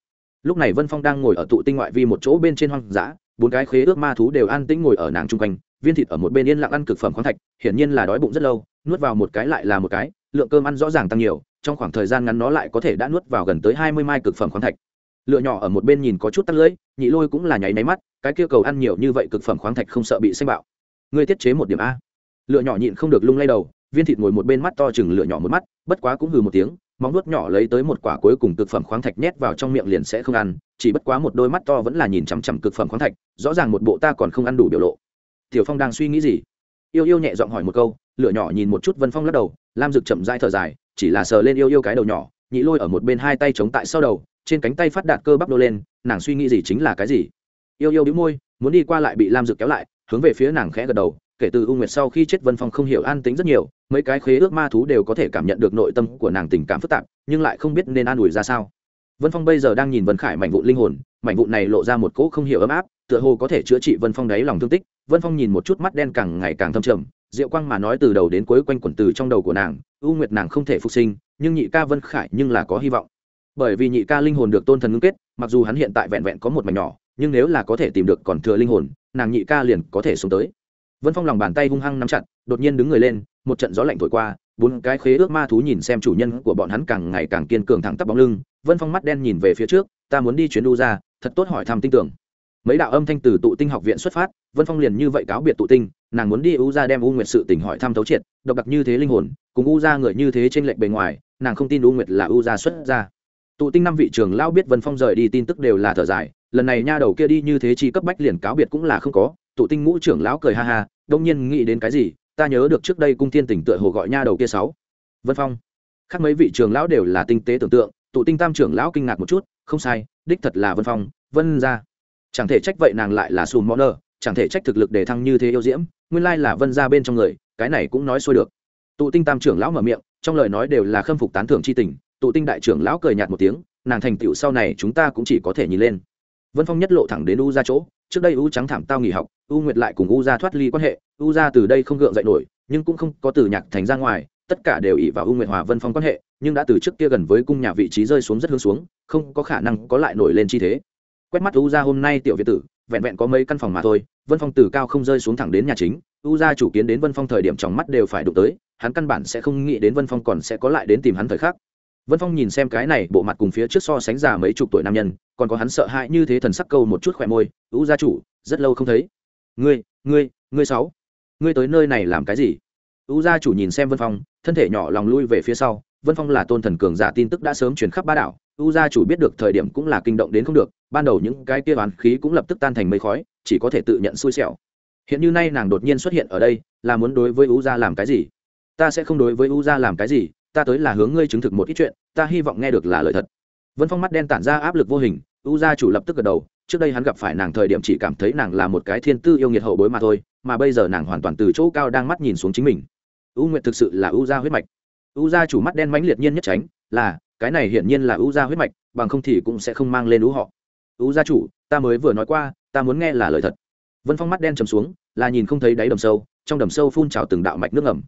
lúc này vân phong đang ngồi ở tụ tinh ngoại vi một chỗ bên trên hoang dã bốn cái khế ước ma thú đều an tĩnh ngồi ở nàng chung quanh viên thịt ở một bên yên lặng ăn cực phẩm khoáng thạch hiển nhiên là đói bụng rất lâu nuốt vào một cái lại là một cái lượng cơm ăn rõ ràng tăng nhiều trong khoảng thời gian ngắn nó lại có thể đã nuốt vào gần tới hai mươi mai cực phẩm khoáng thạch lựa nhỏ ở một bên nhìn có chút tắt lưỡi nhị lôi cũng là nháy máy mắt cái kia cầu ăn nhiều như vậy cực phẩm khoáng thạch không sợ bị xanh bạo ngươi tiết chế một điểm a lựa nhỏ nhịn không được lung lay đầu viên thịt ngồi một bên mắt to chừng lựa nhỏ một mắt bất quá cũng hừ một tiếng móng nuốt nhỏ lấy tới một quả cuối cùng cực phẩm khoáng thạch nhét vào trong miệng liền sẽ không ăn chỉ bất quá một đôi mắt to vẫn là nhìn chằm chằm cực phẩm khoáng thạch rõ ràng một bộ ta còn không ăn đủ biểu lộ tiểu phong đang suy nghĩ gì yêu yêu nhẹ giọng hỏi một câu lựa nhỏ nhìn một chút vân phong lắc đầu lam dực chậm dai thở dài chỉ là sờ lên yêu yêu cái đầu nhỏ nhị lôi ở một bên hai tay chống tại sau đầu trên cánh tay phát đạt cơ bắp đô lên nàng suy nghĩ gì chính là cái gì yêu yêu đĩu môi muốn đi qua lại bị lam dược kéo lại hướng về phía nàng khẽ gật đầu kể từ u nguyệt sau khi chết vân phong không hiểu an tính rất nhiều mấy cái khế ước ma thú đều có thể cảm nhận được nội tâm của nàng tình cảm phức tạp nhưng lại không biết nên an ủi ra sao vân phong bây giờ đang nhìn vân khải mảnh vụ linh hồn mảnh vụ này lộ ra một cỗ không hiểu ấm áp tựa hồ có thể chữa trị vân phong đáy lòng thương tích vân phong nhìn một chút mắt đen càng ngày càng thâm trầm diệu quang mà nói từ đầu đến cuối quanh quẩn từ trong đầu của nàng u nguyệt nàng không thể phục sinh nhưng nhị ca vân khải nhưng là có hy vọng bởi vì nhị ca linh hồn được tôn thần ngưng kết mặc dù hắn hiện tại vẹn vẹn có một mảnh nhỏ nhưng nếu là có thể tìm được còn thừa linh hồn nàng nhị ca liền có thể xuống tới vân phong lòng bàn tay hung hăng nắm chặt đột nhiên đứng người lên một trận gió lạnh thổi qua bốn cái khế ước ma thú nhìn xem chủ nhân của bọn hắn càng ngày càng kiên cường thẳng tắp bóng lưng vân phong mắt đen nhìn về phía trước ta muốn đi chuyến đu ra thật tốt hỏi thăm tin tưởng mấy đạo âm thanh từ tụ tinh học viện xuất phát vân phong liền như vậy cáo biệt tụ tinh nàng muốn đi u ra đem u nguyệt sự tỉnh hỏi thăm thấu triệt độc đặc như thế linh hồn cùng u ra người như thế trên lệnh bề ngoài nàng không tin u nguyệt là u ra xuất ra tụ tinh năm vị trưởng lão biết vân phong rời đi tin tức đều là thở dài lần này nha đầu kia đi như thế chi cấp bách liền cáo biệt cũng là không có tụ tinh ngũ trưởng lão cười ha ha đông nhiên nghĩ đến cái gì ta nhớ được trước đây cung thiên tỉnh tựa hồ gọi nha đầu kia sáu vân phong khác mấy vị trưởng lão đều là tinh tế tưởng tượng tụ tinh tam trưởng lão kinh ngạc một chút không sai đích thật là vân phong vân ra chẳng thể trách vậy nàng lại là sùn món nơ chẳng thể trách thực lực để thăng như thế yêu diễm nguyên lai là vân ra bên trong người cái này cũng nói xuôi được tụ tinh tam trưởng lão mở miệng trong lời nói đều là khâm phục tán thưởng c tình tụ tinh đại trưởng lão cười nhạt một tiếng nàng thành tựu sau này chúng ta cũng chỉ có thể nhìn lên vân phong nhất lộ thẳng đến u ra chỗ trước đây u trắng thảm tao nghỉ học u nguyệt lại cùng u ra thoát ly quan hệ u ra từ đây không gượng dậy nổi nhưng cũng không có từ nhạc thành ra ngoài tất cả đều ỉ vào u nguyệt hòa vân phong quan hệ nhưng đã từ trước kia gần với cung nhà vị trí rơi xuống rất hướng xuống không có khả năng có lại nổi lên chi thế quét mắt u ra hôm nay tiểu việt tử vẹn vẹn có mấy căn phòng mà thôi vân phong từ cao không rơi xuống thẳng đến nhà chính u ra chủ kiến đến vân phong thời điểm trong mắt đều phải đụng tới hắn căn bản sẽ không nghĩ đến vân phong còn sẽ có lại đến tìm hắn thời khắc vân phong nhìn xem cái này bộ mặt cùng phía trước so sánh già mấy chục tuổi nam nhân còn có hắn sợ hãi như thế thần sắc câu một chút khỏe môi ưu gia chủ rất lâu không thấy ngươi ngươi ngươi sáu ngươi tới nơi này làm cái gì ưu gia chủ nhìn xem vân phong thân thể nhỏ lòng lui về phía sau vân phong là tôn thần cường giả tin tức đã sớm truyền khắp ba đảo ưu gia chủ biết được thời điểm cũng là kinh động đến không được ban đầu những cái kia oán khí cũng lập tức tan thành mây khói chỉ có thể tự nhận xui xẻo hiện như nay nàng đột nhiên xuất hiện ở đây là muốn đối với ưu gia làm cái gì ta sẽ không đối với ưu gia làm cái gì ta tới là hướng ngươi chứng thực một ít chuyện ta hy vọng nghe được là lời thật vân phong mắt đen tản ra áp lực vô hình u gia chủ lập tức gật đầu trước đây hắn gặp phải nàng thời điểm chỉ cảm thấy nàng là một cái thiên tư yêu nghiệt hậu bối mà thôi mà bây giờ nàng hoàn toàn từ chỗ cao đang mắt nhìn xuống chính mình u nguyệt thực sự là u gia huyết mạch u gia chủ mắt đen mãnh liệt nhiên nhất tránh là cái này hiển nhiên là u gia huyết mạch bằng không thì cũng sẽ không mang lên u họ u gia chủ ta mới vừa nói qua ta muốn nghe là lời thật vân phong mắt đen trầm xuống là nhìn không thấy đáy đầm sâu trong đầm sâu phun trào từng đạo mạch nước ngầm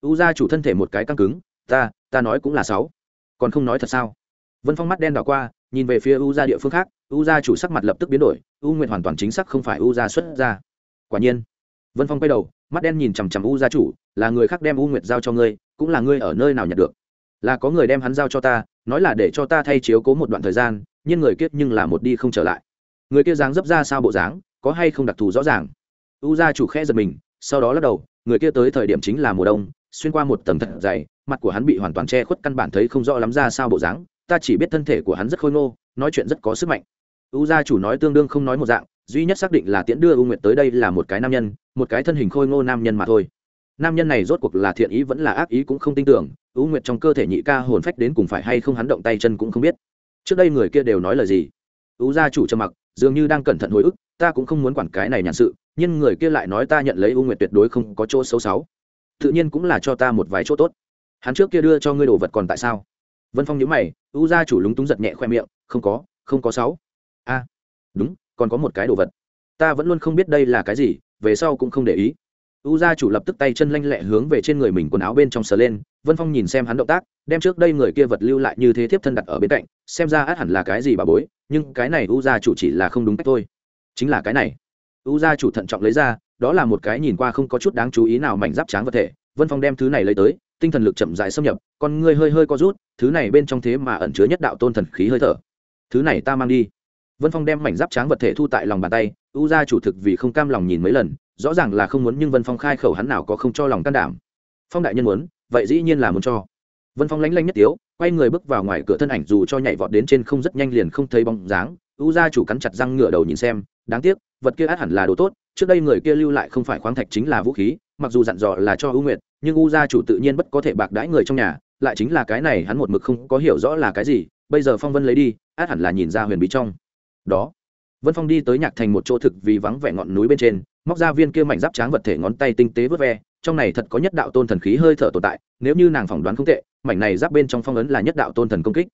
u gia chủ thân thể một cái căng cứng ta ta nói cũng là sáu còn không nói thật sao vân phong mắt đen đảo qua nhìn về phía u gia địa phương khác u gia chủ sắc mặt lập tức biến đổi u nguyện hoàn toàn chính xác không phải u gia xuất ra quả nhiên vân phong quay đầu mắt đen nhìn chằm chằm u gia chủ là người khác đem u nguyệt giao cho ngươi cũng là ngươi ở nơi nào nhận được là có người đem hắn giao cho ta nói là để cho ta thay chiếu cố một đoạn thời gian nhưng người kiết nhưng là một đi không trở lại người kia dáng dấp ra sao bộ dáng có hay không đặc thù rõ ràng u gia chủ khẽ giật mình sau đó lắc đầu người kia tới thời điểm chính là mùa đông xuyên qua một tầng thật dày mặt của hắn bị hoàn toàn che khuất căn bản thấy không rõ lắm ra sao bộ dáng ta chỉ biết thân thể của hắn rất khôi ngô nói chuyện rất có sức mạnh u gia chủ nói tương đương không nói một dạng duy nhất xác định là tiễn đưa u nguyệt tới đây là một cái nam nhân một cái thân hình khôi ngô nam nhân mà thôi nam nhân này rốt cuộc là thiện ý vẫn là ác ý cũng không tin tưởng u nguyệt trong cơ thể nhị ca hồn phách đến cùng phải hay không hắn động tay chân cũng không biết trước đây người kia đều nói là gì u gia chủ trầm mặc dường như đang cẩn thận hồi ức ta cũng không muốn quản cái này nhàn sự nhưng người kia lại nói ta nhận lấy u nguyệt tuyệt đối không có chỗ xấu xáo tự nhiên cũng là cho ta một vài chỗ tốt hắn trước kia đưa cho ngươi đồ vật còn tại sao vân phong nhớ mày u gia chủ lúng túng giật nhẹ khoe miệng không có không có sáu a đúng còn có một cái đồ vật ta vẫn luôn không biết đây là cái gì về sau cũng không để ý u gia chủ lập tức tay chân lanh lẹ hướng về trên người mình quần áo bên trong sờ lên vân phong nhìn xem hắn động tác đem trước đây người kia vật lưu lại như thế thiếp thân đặt ở bên cạnh xem ra át hẳn là cái gì bà bối nhưng cái này u gia chủ chỉ là không đúng cách thôi chính là cái này u gia chủ thận trọng lấy ra đó là một cái nhìn qua không có chút đáng chú ý nào mảnh giáp tráng vật thể vân phong đem thứ này lấy tới tinh thần lực chậm dài xâm nhập con ngươi hơi hơi co rút thứ này bên trong thế mà ẩn chứa nhất đạo tôn thần khí hơi thở thứ này ta mang đi vân phong đem mảnh giáp tráng vật thể thu tại lòng bàn tay u ra chủ thực vì không cam lòng nhìn mấy lần rõ ràng là không muốn nhưng vân phong khai khẩu hắn nào có không cho lòng can đảm phong đại nhân muốn vậy dĩ nhiên là muốn cho vân phong lánh lanh nhất tiếu quay người bước vào ngoài cửa thân ảnh dù cho nhảy vọt đến trên không rất nhanh liền không thấy bóng dáng u gia chủ cắn chặt răng ngửa đầu nhìn xem đáng tiếc vật kia át hẳn là đồ tốt trước đây người kia lưu lại không phải khoáng thạch chính là vũ khí mặc dù dặn dò là cho ưu nguyệt nhưng u gia chủ tự nhiên bất có thể bạc đãi người trong nhà lại chính là cái này hắn một mực không có hiểu rõ là cái gì bây giờ phong vân lấy đi át hẳn là nhìn ra huyền bí trong đó vân phong đi tới nhạc thành một chỗ thực vì vắng vẻ ngọn núi bên trên móc ra viên kia mảnh giáp tráng vật thể ngón tay tinh tế vớt ve trong này thật có nhất đạo tôn thần khí hơi thở tồn tại nếu như nàng phỏng đoán không tệ mảnh này giáp bên trong phong ấn là nhất đạo tôn thần công kích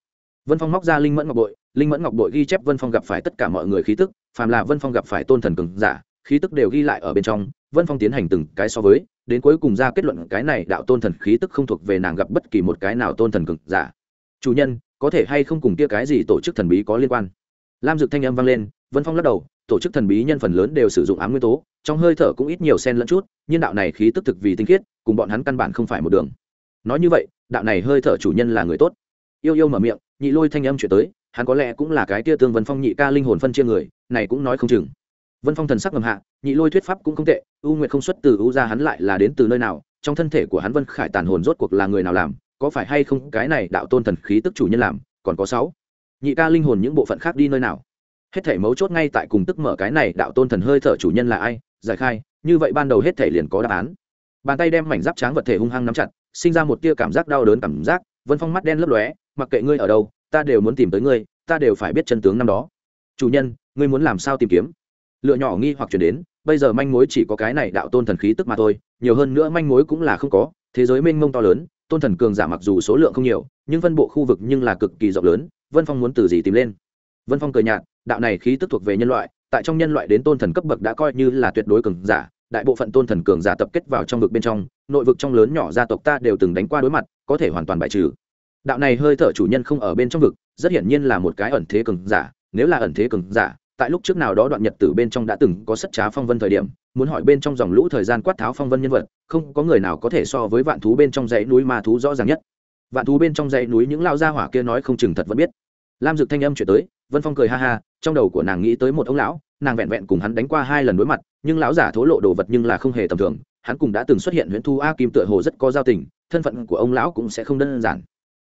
vân phong móc ra linh mẫn ngọc bội linh mẫn ngọc bội ghi chép vân phong gặp phải tất cả mọi người khí tức phàm là vân phong gặp phải tôn thần cường giả khí tức đều ghi lại ở bên trong vân phong tiến hành từng cái so với đến cuối cùng ra kết luận cái này đạo tôn thần khí tức không thuộc về nàng gặp bất kỳ một cái nào tôn thần cực giả chủ nhân có thể hay không cùng kia cái gì tổ chức thần bí có liên quan lam dực thanh âm vang lên vân phong lắc đầu tổ chức thần bí nhân phần lớn đều sử dụng ám nguyên tố trong hơi thở cũng ít nhiều sen lẫn chút nhưng đạo này khí tức thực vì tinh khiết cùng bọn hắn căn bản không phải một đường nói như vậy đạo này hơi thở chủ nhân là người tốt yêu yêu mở miệng nhị lôi thanh âm chuyển tới hắn có lẽ cũng là cái tia tương vân phong nhị ca linh hồn phân chia người này cũng nói không chừng vân phong thần sắc ngầm hạ nhị lôi thuyết pháp cũng không tệ ưu nguyện không xuất từ ưu ra hắn lại là đến từ nơi nào trong thân thể của hắn vân khải tàn hồn rốt cuộc là người nào làm có phải hay không cái này đạo tôn thần khí tức chủ nhân làm còn có sáu nhị ca linh hồn những bộ phận khác đi nơi nào hết thể mấu chốt ngay tại cùng tức mở cái này đạo tôn thần hơi thở chủ nhân là ai giải khai như vậy ban đầu hết thể liền có đáp án bàn tay đem mảnh giáp tráng vật thể hung hăng nắm chặt sinh ra một tia cảm giác đau đớn cảm giác vân phong mắt đen lấp lóe mặc kệ ngươi ở đâu ta đều muốn tìm tới ngươi ta đều phải biết chân tướng năm đó chủ nhân ngươi muốn làm sao tìm kiếm lựa nhỏ nghi hoặc chuyển đến bây giờ manh mối chỉ có cái này đạo tôn thần khí tức mà thôi nhiều hơn nữa manh mối cũng là không có thế giới mênh mông to lớn tôn thần cường giả mặc dù số lượng không nhiều nhưng phân bộ khu vực nhưng là cực kỳ rộng lớn vân phong muốn từ gì tìm lên vân phong cười nhạt đạo này khí tức thuộc về nhân loại tại trong nhân loại đến tôn thần cấp bậc đã coi như là tuyệt đối cường giả đại bộ phận tôn thần cường giả tập kết vào trong vực bên trong nội vực trong lớn nhỏ gia tộc ta đều từng đánh qua đối mặt có thể hoàn toàn bại trừ đạo này hơi thở chủ nhân không ở bên trong vực rất hiển nhiên là một cái ẩn thế cường giả nếu là ẩn thế cường giả tại lúc trước nào đó đoạn nhật tử bên trong đã từng có sất trá phong vân thời điểm muốn hỏi bên trong dòng lũ thời gian quát tháo phong vân nhân vật không có người nào có thể so với vạn thú bên trong dãy núi ma thú rõ ràng nhất vạn thú bên trong dãy núi những lao gia hỏa kia nói không chừng thật vẫn biết lam dực thanh âm chuyển tới vân phong cười ha ha trong đầu của nàng nghĩ tới một ông lão nàng vẹn vẹn cùng hắn đánh qua hai lần đối mặt nhưng lão giả thố lộ đồ vật nhưng là không hề tầm thường hắn cũng đã từng xuất hiện huyện thu a kim tựa hồ rất có giao tình thân phận của ông lão cũng sẽ không đơn giản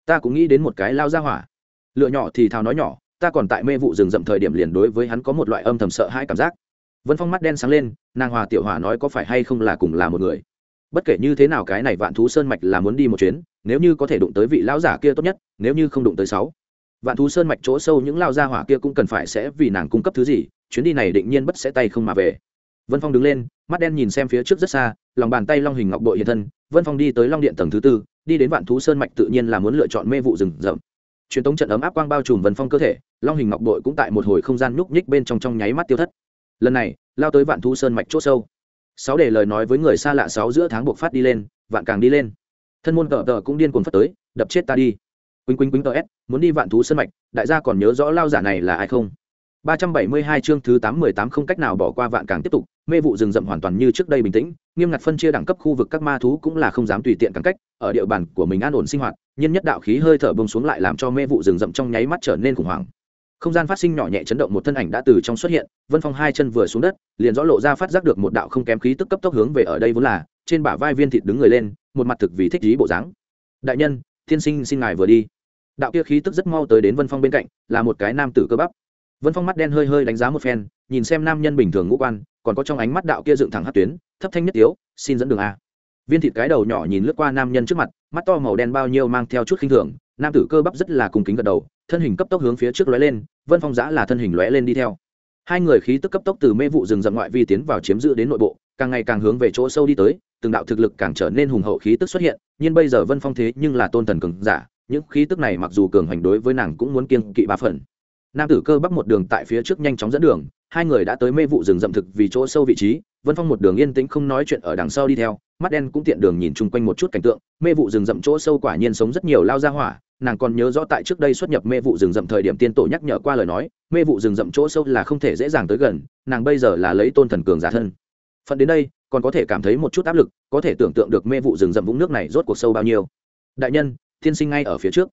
ta cũng nghĩ đến một cái lao gia hỏa lựa nhỏ thì thào nói nhỏ ta còn tại mê vụ rừng rậm thời điểm liền đối với hắn có một loại âm thầm sợ hãi cảm giác vân phong mắt đen sáng lên nàng hòa tiểu hòa nói có phải hay không là cùng là một người bất kể như thế nào cái này vạn thú sơn mạch là muốn đi một chuyến nếu như có thể đụng tới vị lão giả kia tốt nhất nếu như không đụng tới sáu vạn thú sơn mạch chỗ sâu những lao gia hỏa kia cũng cần phải sẽ vì nàng cung cấp thứ gì chuyến đi này định nhiên bất sẽ tay không mà về vân phong đứng lên mắt đen nhìn xem phía trước rất xa lòng bàn tay long hình ngọc bội hiện thân vân phong đi tới long điện tầng thứ tư đi đến vạn thú sơn mạch tự nhiên là muốn lựa chọn mê vụ rừng rậm truyền tống trận ấm áp quang bao trùm vân phong cơ thể long hình ngọc bội cũng tại một hồi không gian nhúc nhích bên trong trong nháy mắt tiêu thất lần này lao tới vạn thu sơn mạch c h ỗ sâu sáu để lời nói với người xa lạ sáu giữa tháng buộc phát đi lên vạn càng đi lên thân môn tờ tờ cũng điên cuồng phất tới đập chết ta đi quýnh quýnh quýnh tờ s muốn đi vạn thú sơn mạch đại gia còn nhớ rõ lao giả này là ai không 372 chương thứ 818 không cách nào bỏ qua vạn càng tiếp tục, mê vụ rừng rậm hoàn toàn như trước đây bình tĩnh, nghiêm ngặt phân chia đẳng cấp khu vực các ma thú cũng là không dám tùy tiện càng cách, ở địa bàn của mình an ổn sinh hoạt, nhân nhất đạo khí hơi thở bùng xuống lại làm cho mê vụ rừng rậm trong nháy mắt trở nên khủng hoảng. Không gian phát sinh nhỏ nhẹ chấn động một thân ảnh đã từ trong xuất hiện, Vân Phong hai chân vừa xuống đất, liền rõ lộ ra phát giác được một đạo không kém khí tức cấp tốc hướng về ở đây vốn là, trên bả vai viên thịt đứng người lên, một mặt thực vì thích trí bộ dáng. Đại nhân, thiên sinh xin ngài vừa đi. Đạo kia khí tức rất mau tới đến Vân Phong bên cạnh, là một cái nam tử cơ bắp vân phong mắt đen hơi hơi đánh giá một phen nhìn xem nam nhân bình thường ngũ quan còn có trong ánh mắt đạo kia dựng thẳng hát tuyến thấp thanh nhất yếu xin dẫn đường a viên thịt cái đầu nhỏ nhìn lướt qua nam nhân trước mặt mắt to màu đen bao nhiêu mang theo chút khinh thường nam tử cơ bắp rất là cùng kính gật đầu thân hình cấp tốc hướng phía trước lóe lên vân phong giã là thân hình lóe lên đi theo hai người khí tức cấp tốc từ mê vụ rừng rậm ngoại vi tiến vào chiếm giữ đến nội bộ càng ngày càng hướng về chỗ sâu đi tới từng đạo thực lực càng trở nên hùng hậu khí tức xuất hiện nhưng bây giờ vân phong thế nhưng là tôn thần cường giả những khí tức này mặc dù cường hành đối với nàng cũng muốn kiêng kỵ ba phần nam tử cơ bắp một đường tại phía trước nhanh chóng dẫn đường hai người đã tới mê vụ rừng rậm thực vì chỗ sâu vị trí vân phong một đường yên tĩnh không nói chuyện ở đằng sau đi theo mắt đen cũng tiện đường nhìn chung quanh một chút cảnh tượng mê vụ rừng rậm chỗ sâu quả nhiên sống rất nhiều lao ra hỏa nàng còn nhớ rõ tại trước đây xuất nhập mê vụ rừng rậm thời điểm tiên tổ nhắc nhở qua lời nói mê vụ rừng rậm chỗ sâu là không thể dễ dàng tới gần nàng bây giờ là lấy tôn thần cường giả thân Phần đến đây còn có thể cảm thấy một chút áp lực có thể tưởng tượng được mê vụ rừng rậm vũng nước này rốt cuộc sâu bao nhiêu đại nhân thiên sinh ngay ở phía trước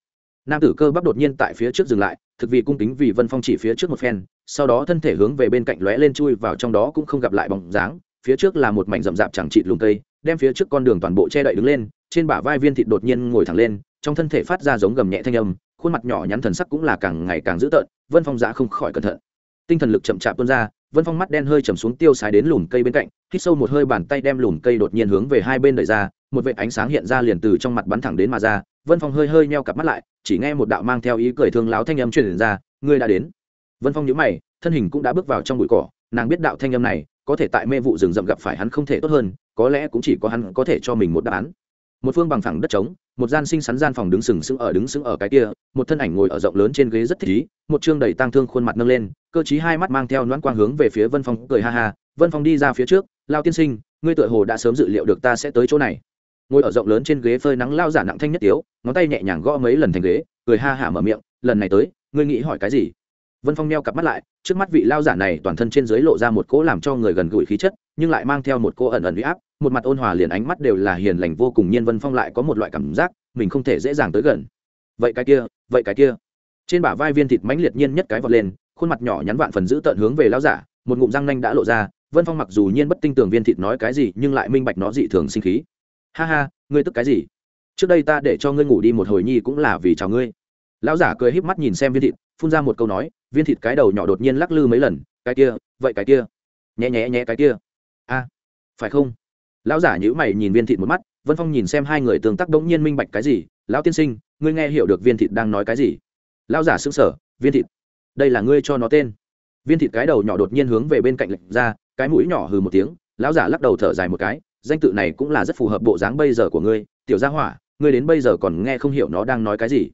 nam tử cơ bắp đột nhiên tại phía trước dừng lại thực vì cung kính vì vân phong chỉ phía trước một phen sau đó thân thể hướng về bên cạnh lóe lên chui vào trong đó cũng không gặp lại bóng dáng phía trước là một mảnh rậm rạp chẳng trị lùng cây đem phía trước con đường toàn bộ che đậy đứng lên trên bả vai viên thịt đột nhiên ngồi thẳng lên trong thân thể phát ra giống gầm nhẹ thanh âm khuôn mặt nhỏ nhắn thần sắc cũng là càng ngày càng dữ tợn vân phong giã không khỏi cẩn thận tinh thần lực chậm chạp tuôn ra vân phong mắt đen hơi chầm xuống tiêu sái đến lùm cây bên cạnh hít sâu một hơi bàn tay đem lùm cây đột nhiên hướng về hai bên đẩy ra một vệ ánh sáng hiện ra liền từ trong mặt bắn thẳng đến mà ra vân phong hơi hơi nheo cặp mắt lại chỉ nghe một đạo mang theo ý cười thương láo thanh âm truyền ra ngươi đã đến vân phong nhớ mày thân hình cũng đã bước vào trong bụi cỏ nàng biết đạo thanh âm này có thể tại mê vụ rừng rậm gặp phải hắn không thể tốt hơn có lẽ cũng chỉ có hắn có thể cho mình một đáp án một phương bằng phẳng đất trống một gian sinh sắn gian phòng đứng sừng sững ở đứng sững ở cái kia một thân ảnh ngồi ở rộng lớn trên ghế rất thích ý một chương đầy tang thương khuôn mặt nâng lên cơ chí hai mắt mang theo loan quang hướng về phía vân phong cười ha ha vân phong đi ra phía trước lao tiên sinh ngươi tựa hồ đã sớm dự liệu được ta sẽ tới chỗ này ngồi ở rộng lớn trên ghế phơi nắng lao giả nặng thanh nhất yếu ngón tay nhẹ nhàng gõ mấy lần thành ghế cười ha ha mở miệng lần này tới ngươi nghĩ hỏi cái gì vân phong neo cặp mắt lại trước mắt vị lao giả này toàn thân trên dưới lộ ra một cỗ làm cho người gần gũi khí chất nhưng lại mang theo một cỗ ẩn ẩn uy áp một mặt ôn hòa liền ánh mắt đều là hiền lành vô cùng nhiên vân phong lại có một loại cảm giác mình không thể dễ dàng tới gần vậy cái kia vậy cái kia trên bả vai viên thịt mãnh liệt nhiên nhất cái vọt lên khuôn mặt nhỏ nhắn vạn phần giữ tợn hướng về lão giả một ngụm răng nanh đã lộ ra vân phong mặc dù nhiên bất tin tưởng viên thịt nói cái gì nhưng lại minh bạch nó dị thường sinh khí ha ha ngươi tức cái gì trước đây ta để cho ngươi ngủ đi một hồi nhi cũng là vì chào ngươi lão giả cười híp mắt nhìn xem viên thịt phun ra một câu nói viên thịt cái đầu nhỏ đột nhiên lắc lư mấy lần cái kia vậy cái kia nhẹ nhé nhẹ cái kia a à, phải không lão giả nhíu mày nhìn viên thịt một mắt vân phong nhìn xem hai người tương tác đống nhiên minh bạch cái gì lão tiên sinh ngươi nghe hiểu được viên thịt đang nói cái gì lão giả sững sờ viên thịt đây là ngươi cho nó tên viên thịt cái đầu nhỏ đột nhiên hướng về bên cạnh lệch ra cái mũi nhỏ hừ một tiếng lão giả lắc đầu thở dài một cái danh tự này cũng là rất phù hợp bộ dáng bây giờ của ngươi tiểu gia hỏa ngươi đến bây giờ còn nghe không hiểu nó đang nói cái gì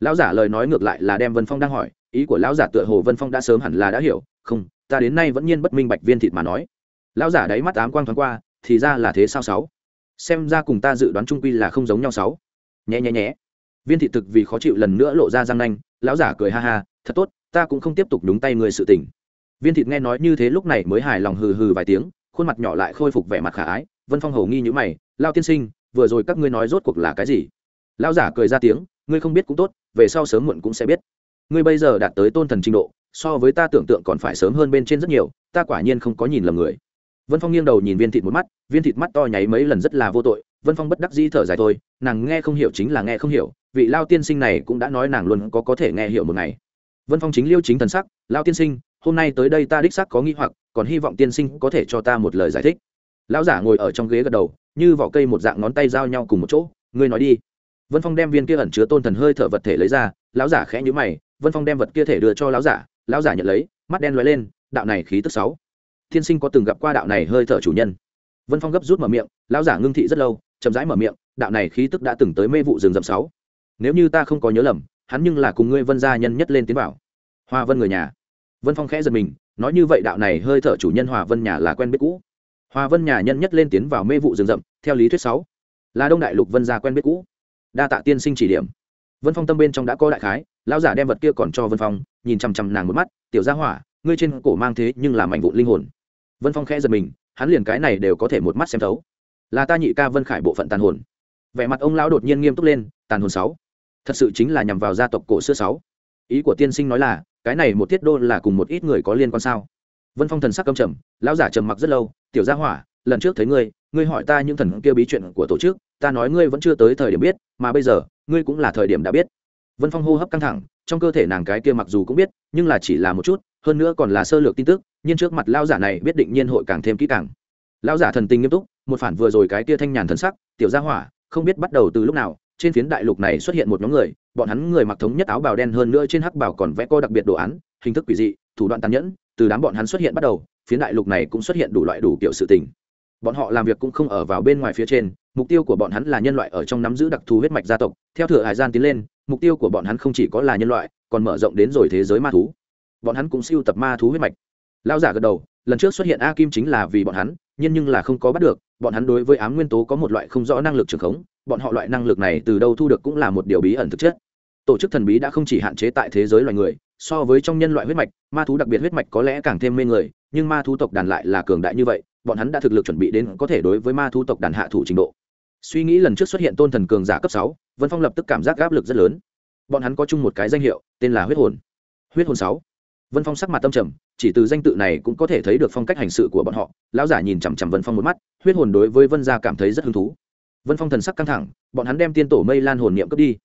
lão giả lời nói ngược lại là đem vân phong đang hỏi ý của lão giả tựa hồ vân phong đã sớm hẳn là đã hiểu không ta đến nay vẫn nhiên bất minh bạch viên thịt mà nói lão giả đáy mắt ám quang thoáng qua thì ra là thế sao sáu xem ra cùng ta dự đoán trung quy là không giống nhau sáu nhé nhé nhé viên thị thực vì khó chịu lần nữa lộ ra răng nanh lão giả cười ha ha thật tốt ta cũng không tiếp tục đúng tay người sự tình viên thịt nghe nói như thế lúc này mới hài lòng hừ hừ vài tiếng khuôn mặt nhỏ lại khôi phục vẻ mặt khả ái vân phong hầu nghi nhữ mày lao tiên sinh vừa rồi các ngươi nói rốt cuộc là cái gì lao giả cười ra tiếng ngươi không biết cũng tốt về sau sớm muộn cũng sẽ biết ngươi bây giờ đạt tới tôn thần trình độ so với ta tưởng tượng còn phải sớm hơn bên trên rất nhiều ta quả nhiên không có nhìn lầm người vân phong nghiêng đầu nhìn viên thịt một mắt viên thịt mắt to nháy mấy lần rất là vô tội vân phong bất đắc dĩ thở dài thôi nàng nghe không hiểu chính là nghe không hiểu vị lao tiên sinh này cũng đã nói nàng luôn có có thể nghe hiểu một ngày vân phong chính liêu chính thần sắc lao tiên sinh hôm nay tới đây ta đích sắc có nghi hoặc còn hy vọng tiên sinh có thể cho ta một lời giải thích lão giả ngồi ở trong ghế gật đầu như vỏ cây một dạng ngón tay giao nhau cùng một chỗ ngươi nói đi vân phong đem viên kia ẩn chứa tôn thần hơi thở vật thể lấy ra lão giả khẽ nhữ mày vân phong đem vật kia thể đưa cho lão giả lão giả nhận lấy mắt đen l lên đạo này khí tức sáu tiên sinh có từng gặp qua đạo này hơi thở chủ nhân vân phong gấp rút mở miệng lão giả ngưng thị rất lâu chậm rãi mở miệng đạo này khí tức đã từng tới mê vụ rừng rậm sáu nếu như ta không có nhớ lầm hắn nhưng là cùng ngươi vân gia nhân nhất lên tiến bảo Hoa vân người nhà vân phong khẽ giật mình nói như vậy đạo này hơi thở chủ nhân hòa vân nhà là quen biết cũ hòa vân nhà nhân nhất lên tiến vào mê vụ rừng rậm theo lý thuyết sáu là đông đại lục vân gia quen biết cũ đa tạ tiên sinh chỉ điểm vân phong tâm bên trong đã có đại khái lão giả đem vật kia còn cho vân phong nhìn chằm chằm nàng một mắt tiểu gia hỏa ngươi trên cổ mang thế nhưng làm ảnh vụ linh hồn vân phong khẽ giật mình hắn liền cái này đều có thể một mắt xem thấu là ta nhị ca vân khải bộ phận tàn hồn vẻ mặt ông lão đột nhiên nghiêm túc lên tàn hồn sáu thật sự chính là nhằm vào gia tộc cổ xưa sáu ý của tiên sinh nói là cái này một tiết đô là cùng một ít người có liên quan sao vân phong thần sắc câm trầm lão giả trầm mặc rất lâu tiểu gia hỏa lần trước thấy ngươi ngươi hỏi ta những thần kia bí chuyện của tổ chức ta nói ngươi vẫn chưa tới thời điểm biết mà bây giờ ngươi cũng là thời điểm đã biết vân phong hô hấp căng thẳng trong cơ thể nàng cái kia mặc dù cũng biết nhưng là chỉ là một chút hơn nữa còn là sơ lược tin tức nhưng trước mặt lão giả này biết định nhiên hội càng thêm kỹ càng lão giả thần tình nghiêm túc một phản vừa rồi cái kia thanh nhàn thần sắc tiểu gia hỏa không biết bắt đầu từ lúc nào trên phiến đại lục này xuất hiện một nhóm người bọn hắn người mặc thống nhất áo bào đen hơn nữa trên hắc bào còn vẽ co đặc biệt đồ án hình thức quỷ dị thủ đoạn tàn nhẫn từ đám bọn hắn xuất hiện bắt đầu phiến đại lục này cũng xuất hiện đủ loại đủ kiểu sự tình bọn họ làm việc cũng không ở vào bên ngoài phía trên mục tiêu của bọn hắn là nhân loại ở trong nắm giữ đặc thù huyết mạch gia tộc theo thừa hải gian tiến lên mục tiêu của bọn hắn không chỉ có là nhân loại còn mở rộng đến rồi thế giới ma thú bọn hắn cũng siêu tập ma thú huyết mạch lao giả gật đầu lần trước xuất hiện a kim chính là vì bọn hắn nhưng nhưng là không có bắt được bọn hắn đối với ám nguyên tố có một loại không rõ năng lực trường khống bọn họ loại năng lực này từ đâu thu được cũng là một điều bí ẩn thực chất tổ chức thần bí đã không chỉ hạn chế tại thế giới loài người so với trong nhân loại huyết mạch ma thú đặc biệt huyết mạch có lẽ càng thêm mê người nhưng ma thú tộc đàn lại là cường đại như vậy bọn hắn đã thực lực chuẩn bị đến có thể đối với ma thú tộc đàn hạ thủ trình độ suy nghĩ lần trước xuất hiện tôn thần cường giả cấp sáu vân phong lập tức cảm giác áp lực rất lớn bọn hắn có chung một cái danh hiệu tên là huyết hồn huyết hồn sáu vân phong sắc mặt tâm trầm chỉ từ danh tự này cũng có thể thấy được phong cách hành sự của bọn họ lão giả nhìn chằm chằm vân phong một mắt huyết hồn đối với vân gia cảm thấy rất hứng thú vân phong thần sắc căng thẳng bọn hắn đem tiên tổ mây lan hồn niệm cướp đi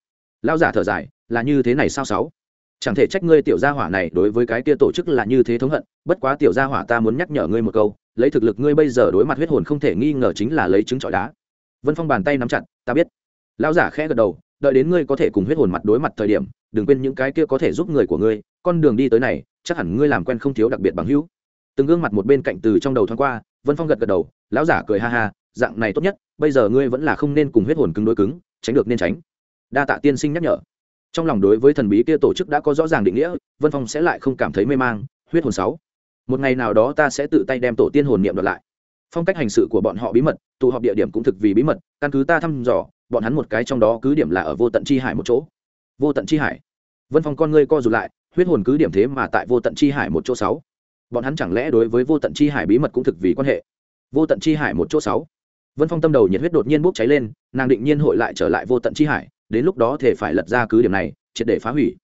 lão giả thở dài là như thế này sao sáu chẳng thể trách ngươi tiểu gia hỏa này đối với cái kia tổ chức là như thế thống hận bất quá tiểu gia hỏa ta muốn nhắc nhở ngươi một câu lấy thực lực ngươi bây giờ đối mặt huyết hồn không thể nghi ngờ chính là lấy trứng trọi đá vân phong bàn tay nắm chặt ta biết lão giả khẽ gật đầu đợi đến ngươi có thể cùng huyết hồn mặt đối mặt thời điểm đừng quên những cái kia có thể giúp người của ngươi con đường đi tới này chắc hẳn ngươi làm quen không thiếu đặc biệt bằng hữu từng gương mặt một bên cạnh từ trong đầu thoáng qua vân phong gật gật đầu lão giả cười ha ha dạng này tốt nhất bây giờ ngươi vẫn là không nên cùng huyết hồn cứng đối cứng tránh được nên tránh đa tạ tiên sinh nhắc nhở trong lòng đối với thần bí kia tổ chức đã có rõ ràng định nghĩa vân phong sẽ lại không cảm thấy mê mang huyết hồn sáu một ngày nào đó ta sẽ tự tay đem tổ tiên hồn niệm đoạt lại phong cách hành sự của bọn họ bí mật tụ họp địa điểm cũng thực vì bí mật căn cứ ta thăm dò bọn hắn một cái trong đó cứ điểm là ở vô tận chi hải một chỗ vô tận chi hải vân phong con ngươi co rụt lại huyết hồn cứ điểm thế mà tại vô tận chi hải một chỗ sáu bọn hắn chẳng lẽ đối với vô tận chi hải bí mật cũng thực vì quan hệ vô tận chi hải một chỗ sáu vân phong tâm đầu nhiệt huyết đột nhiên bốc cháy lên nàng định nhiên hội lại trở lại vô tận chi hải đến lúc đó thể phải lật ra cứ điểm này triệt để phá hủy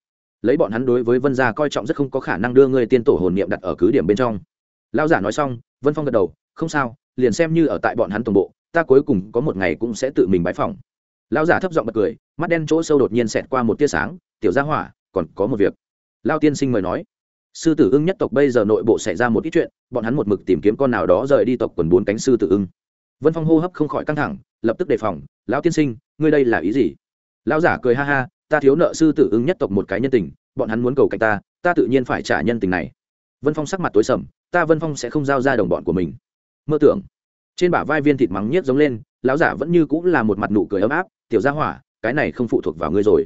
lấy bọn hắn đối với vân gia coi trọng rất không có khả năng đưa người tiên tổ hồn niệm đặt ở cứ điểm bên trong lao giả nói xong vân phong gật đầu không sao liền xem như ở tại bọn hắn toàn bộ ta cuối cùng có một ngày cũng sẽ tự mình bãi phòng lao giả thấp giọng bật cười mắt đen chỗ sâu đột nhiên xẹt qua một tia sáng tiểu gia hỏa còn có một việc lao tiên sinh mời nói sư tử ưng nhất tộc bây giờ nội bộ xảy ra một ít chuyện bọn hắn một mực tìm kiếm con nào đó rời đi tộc quần bốn cánh sư tử ưng vân phong hô hấp không khỏi căng thẳng lập tức đề phòng lão tiên sinh ngươi đây là ý gì lão giả cười ha ha ta thiếu nợ sư tử ưng nhất tộc một cái nhân tình bọn hắn muốn cầu cạnh ta ta tự nhiên phải trả nhân tình này vân phong sắc mặt tối sầm ta vân phong sẽ không giao ra đồng bọn của mình mơ tưởng trên bả vai viên thịt mắng nhiếc giống lên lão giả vẫn như cũng là một mặt nụ cười ấm áp tiểu gia hỏa cái này không phụ thuộc vào ngươi rồi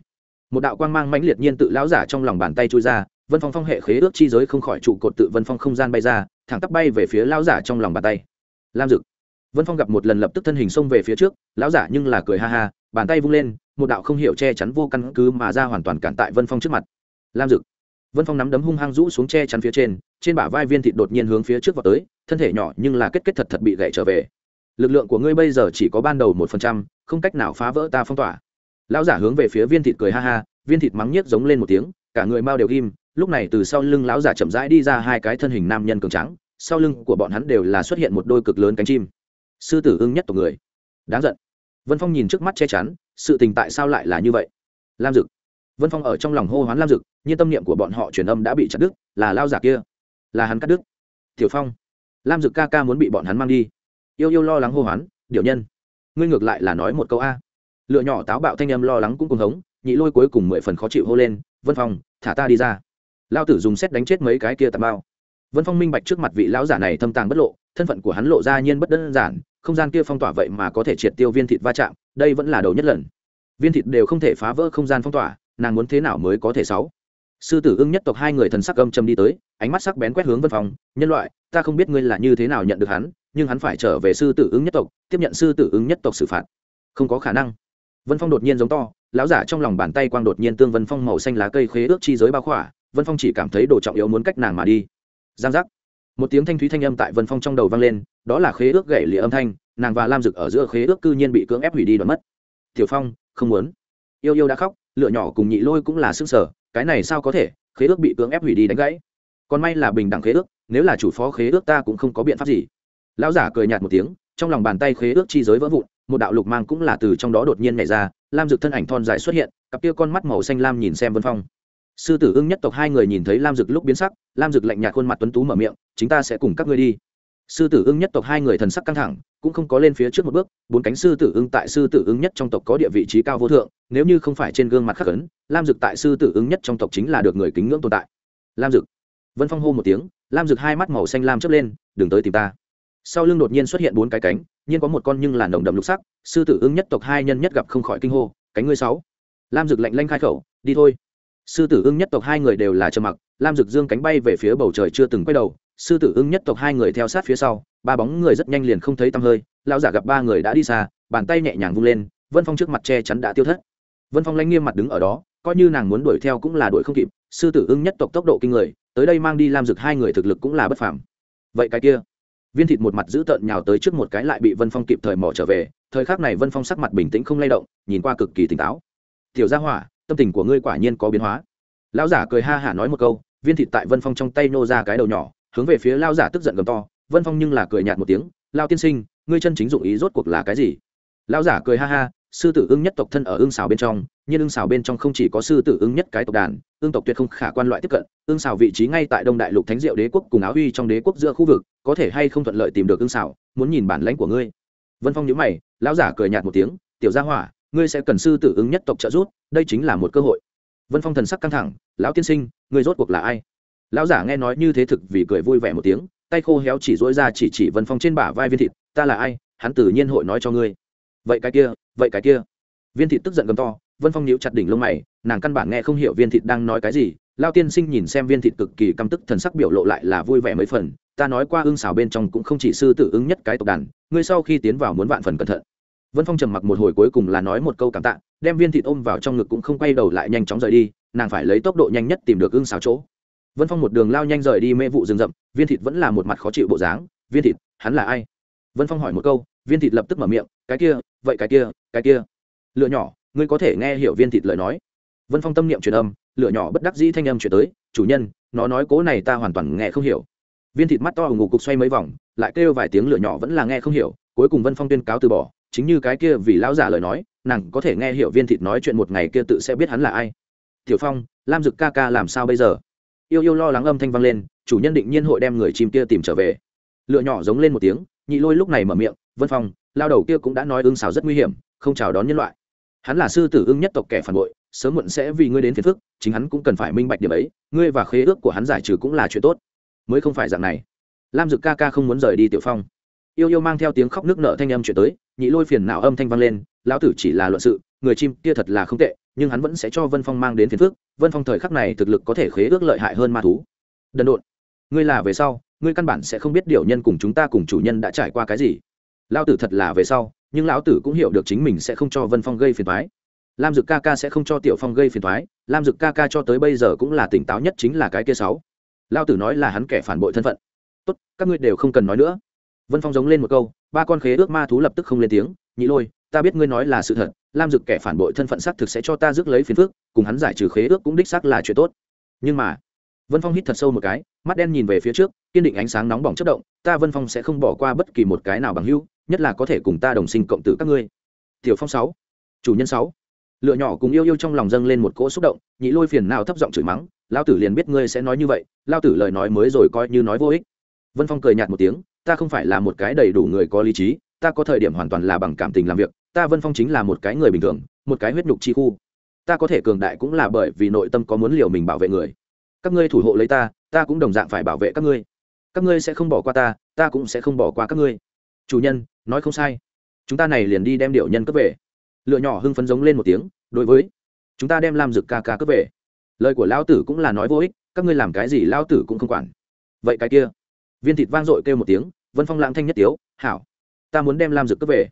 một đạo quang mang mãnh liệt nhiên tự lão giả trong lòng bàn tay chui ra vân phong phong hệ khế ước chi giới không khỏi trụ cột tự vân phong không gian bay ra thẳng tắp bay về phía lão giả trong lòng bàn tay lam dực vân phong gặp một lần lập tức thân hình xông về phía trước lão giả nhưng là cười ha ha bàn tay vung lên một đạo không hiểu che chắn vô căn cứ mà ra hoàn toàn cản tại vân phong trước mặt lam dực vân phong nắm đấm hung hăng rũ xuống che chắn phía trên trên bả vai viên thịt đột nhiên hướng phía trước vào tới thân thể nhỏ nhưng là kết kết thật thật bị gậy trở về lực lượng của ngươi bây giờ chỉ có ban đầu một phần trăm không cách nào phá vỡ ta phong tỏa lão giả hướng về phía viên thịt cười ha ha viên thịt mắng nhiếc giống lên một tiếng cả người mau đều ghim lúc này từ sau lưng lão giả chậm rãi đi ra hai cái thân hình nam nhân cường trắng sau lưng của bọn hắn đều là xuất hiện một đôi cực lớn cánh chim sư tử ưng nhất tộc người đáng giận vân phong nhìn trước mắt che chắn sự tình tại sao lại là như vậy lam dực vân phong ở trong lòng hô hoán lam dực nhưng tâm niệm của bọn họ truyền âm đã bị chặt đứt là lao giả kia là hắn cắt đứt tiểu phong lam dực ca ca muốn bị bọn hắn mang đi yêu yêu lo lắng hô hoán điệu nhân ngươi ngược lại là nói một câu a lựa nhỏ táo bạo thanh âm lo lắng cũng cùng hống nhị lôi cuối cùng mười phần khó chịu hô lên vân phong thả ta đi ra lao tử dùng xét đánh chết mấy cái kia tạt bao vân phong minh bạch trước mặt vị lão giả này thâm tàng bất lộ thân phận của hắn lộ ra nhiên bất đơn giản không gian kia phong tỏa vậy mà có thể triệt tiêu viên thịt va chạm đây vẫn là đầu nhất lần viên thịt đều không thể phá vỡ không gian phong tỏa nàng muốn thế nào mới có thể sáu sư tử ưng nhất tộc hai người thần sắc âm châm đi tới ánh mắt sắc bén quét hướng vân phong nhân loại ta không biết ngươi là như thế nào nhận được hắn nhưng hắn phải trở về sư tử ưng nhất tộc tiếp nhận sư tử ưng nhất tộc xử phạt không có khả năng vân phong đột nhiên giống to lão giả trong lòng bàn tay quang đột nhiên tương vân phong màu xanh lá cây khế ước chi giới bao khỏa vân phong chỉ cảm thấy đồ trọng yếu muốn cách nàng mà đi giang giác một tiếng thanh thúy thanh âm tại vân phong trong đầu vang lên đó là khế ước gậy lìa âm thanh nàng và lam dực ở giữa khế ước cư nhiên bị cưỡng ép hủy đi đoạn mất tiểu phong không muốn yêu yêu đã khóc lựa nhỏ cùng nhị lôi cũng là xương sở cái này sao có thể khế ước bị cưỡng ép hủy đi đánh gãy còn may là bình đẳng khế ước nếu là chủ phó khế ước ta cũng không có biện pháp gì lão giả cười nhạt một tiếng trong lòng bàn tay khế ước chi giới vỡ vụn một đạo lục mang cũng là từ trong đó đột nhiên nhảy ra lam dực thân ảnh thon dài xuất hiện cặp kia con mắt màu xanh lam nhìn xem vân phong sư tử ưng nhất tộc hai người nhìn thấy lam dực lúc biến sắc lam dực lạnh nhạt khuôn mặt tuấn tú mở miệng chúng ta sẽ cùng các ngươi đi sư tử ưng nhất tộc hai người thần sắc căng thẳng cũng không có lên phía trước một bước bốn cánh sư tử ưng tại sư tử ưng nhất trong tộc có địa vị trí cao vô thượng nếu như không phải trên gương mặt khắc ấn lam dực tại sư tử ưng nhất trong tộc chính là được người kính ngưỡng tồn tại lam dực vân phong hô một tiếng lam dực hai mắt màu xanh lam chớp lên đừng tới tìm ta sau lưng đột nhiên xuất hiện bốn cái cánh nhiên có một con nhưng là nồng đậm lục sắc sư tử ưng nhất tộc hai nhân nhất gặp không khỏi kinh hô cánh ngươi sáu lam dực lạnh lanh khai khẩu đi thôi sư tử ưng nhất tộc hai người đều là trơ mặc lam dực dương cánh bay về phía bầu trời chưa từng quay đầu sư tử ưng nhất tộc hai người theo sát phía sau ba bóng người rất nhanh liền không thấy tăm hơi lão giả gặp ba người đã đi xa bàn tay nhẹ nhàng vung lên vân phong trước mặt che chắn đã tiêu thất vân phong lãnh nghiêm mặt đứng ở đó coi như nàng muốn đuổi theo cũng là đuổi không kịp sư tử ưng nhất tộc tốc độ kinh người tới đây mang đi lam dực hai người thực lực cũng là bất phàm vậy cái kia viên thịt một mặt giữ tợn nhào tới trước một cái lại bị vân phong kịp thời mò trở về thời khắc này vân phong sắc mặt bình tĩnh không lay động nhìn qua cực kỳ tỉnh táo tiểu gia hỏa tâm tình của ngươi quả nhiên có biến hóa lão giả cười ha hả nói một câu viên thịt tại vân phong trong tay nô ra cái đầu nhỏ hướng về phía lao giả tức giận gầm to vân phong nhưng là cười nhạt một tiếng lao tiên sinh ngươi chân chính dụng ý rốt cuộc là cái gì lao giả cười ha ha sư tử ưng nhất tộc thân ở ưng xào bên trong nhiên ưng xào bên trong không chỉ có sư tử ứng nhất cái tộc đàn ương tộc tuyệt không khả quan loại tiếp cận Ưng xào vị trí ngay tại đông đại lục thánh diệu đế quốc cùng áo huy trong đế quốc giữa khu vực có thể hay không thuận lợi tìm được ương xào muốn nhìn bản lãnh của ngươi vân phong nhớ mày lão giả cười nhạt một tiếng tiểu gia hỏa ngươi sẽ cần sư tử ứng nhất tộc trợ giúp đây chính là một cơ hội vân phong thần sắc căng thẳng lão tiên sinh ngươi rốt cuộc là ai lão giả nghe nói như thế thực vì cười vui vẻ một tiếng tay khô héo chỉ dỗi ra chỉ chỉ vân phong trên bả vai viên thịt ta là ai hắn tự nhiên hội nói cho ngươi vậy cái kia vậy cái kia viên thịt tức giận gầm to vân phong níu chặt đỉnh lông mày nàng căn bản nghe không hiểu viên thịt đang nói cái gì lao tiên sinh nhìn xem viên thịt cực kỳ căm tức thần sắc biểu lộ lại là vui vẻ mấy phần ta nói qua ưng xảo bên trong cũng không chỉ sư tử ứng nhất cái tộc đàn ngươi sau khi tiến vào muốn vạn phần cẩn thận vân phong trầm mặc một hồi cuối cùng là nói một câu cảm tạ đem viên thịt ôm vào trong ngực cũng không quay đầu lại nhanh chóng rời đi nàng phải lấy tốc độ nhanh nhất tìm được ưng xảo chỗ vân phong một đường lao nhanh rời đi mê vụ rừng rậm viên thịt vẫn là một mặt khó chịu bộ dáng viên thịt hắn là ai vân phong hỏi một câu viên thịt lập tức mở miệng cái kia vậy cái kia cái kia lựa nhỏ ngươi có thể nghe hiểu viên thịt lời nói vân phong tâm niệm truyền âm lửa nhỏ bất đắc dĩ thanh âm chuyển tới chủ nhân nó nói cố này ta hoàn toàn nghe không hiểu viên thịt mắt to ngủ cục xoay mấy vòng lại kêu vài tiếng lửa nhỏ vẫn là nghe không hiểu cuối cùng vân phong tuyên cáo từ bỏ chính như cái kia vì lão giả lời nói nàng có thể nghe hiểu viên thịt nói chuyện một ngày kia tự sẽ biết hắn là ai tiểu phong lam dực ca ca làm sao bây giờ yêu yêu lo lắng âm thanh vang lên chủ nhân định nhiên hội đem người chim kia tìm trở về lựa nhỏ giống lên một tiếng nhị lôi lúc này mở miệng vân phong lao đầu kia cũng đã nói ương xào rất nguy hiểm không chào đón nhân loại hắn là sư tử ưng nhất tộc kẻ phản bội sớm muộn sẽ vì ngươi đến phiền phức chính hắn cũng cần phải minh bạch điểm ấy ngươi và khế ước của hắn giải trừ cũng là chuyện tốt mới không phải dạng này lam dực ca ca không muốn rời đi tiểu phong yêu yêu mang theo tiếng khóc nước nở thanh âm chuyển tới nhị lôi phiền nào âm thanh vang lên lão tử chỉ là luận sự người chim kia thật là không tệ nhưng hắn vẫn sẽ cho vân phong mang đến phiền phức vân phong thời khắc này thực lực có thể khế ước lợi hại hơn ma thú đần độn ngươi là về sau ngươi căn bản sẽ không biết điều nhân cùng chúng ta cùng chủ nhân đã trải qua cái gì Lão tử thật là về sau nhưng lão tử cũng hiểu được chính mình sẽ không cho vân phong gây phiền thoái lam dực ca ca sẽ không cho tiểu phong gây phiền thoái lam dực ca ca cho tới bây giờ cũng là tỉnh táo nhất chính là cái kia sáu Lão tử nói là hắn kẻ phản bội thân phận tốt các ngươi đều không cần nói nữa vân phong giống lên một câu ba con khế ước ma thú lập tức không lên tiếng nhị lôi ta biết ngươi nói là sự thật lam dực kẻ phản bội thân phận xác thực sẽ cho ta rước lấy phiền phước cùng hắn giải trừ khế ước cũng đích xác là chuyện tốt nhưng mà vân phong hít thật sâu một cái mắt đen nhìn về phía trước kiên định ánh sáng nóng bỏng chất động ta vân phong sẽ không bỏ qua bất kỳ một cái nào bằng hưu nhất là có thể cùng ta đồng sinh cộng tử các ngươi tiểu phong sáu chủ nhân sáu lựa nhỏ cùng yêu yêu trong lòng dâng lên một cỗ xúc động nhị lôi phiền nào thấp giọng chửi mắng lao tử liền biết ngươi sẽ nói như vậy lao tử lời nói mới rồi coi như nói vô ích vân phong cười nhạt một tiếng ta không phải là một cái đầy đủ người có lý trí ta có thời điểm hoàn toàn là bằng cảm tình làm việc ta vân phong chính là một cái người bình thường một cái huyết nhục chi khu ta có thể cường đại cũng là bởi vì nội tâm có muốn liều mình bảo vệ người các ngươi thủ hộ lấy ta ta cũng đồng dạng phải bảo vệ các ngươi các ngươi sẽ không bỏ qua ta ta cũng sẽ không bỏ qua các ngươi chủ nhân nói không sai chúng ta này liền đi đem điệu nhân cướp về lựa nhỏ hưng phấn giống lên một tiếng đối với chúng ta đem làm rực ca ca cướp về lời của lão tử cũng là nói vô ích các ngươi làm cái gì lão tử cũng không quản vậy cái kia viên thịt vang dội kêu một tiếng vân phong lãng thanh nhất tiếu hảo ta muốn đem làm dực cướp về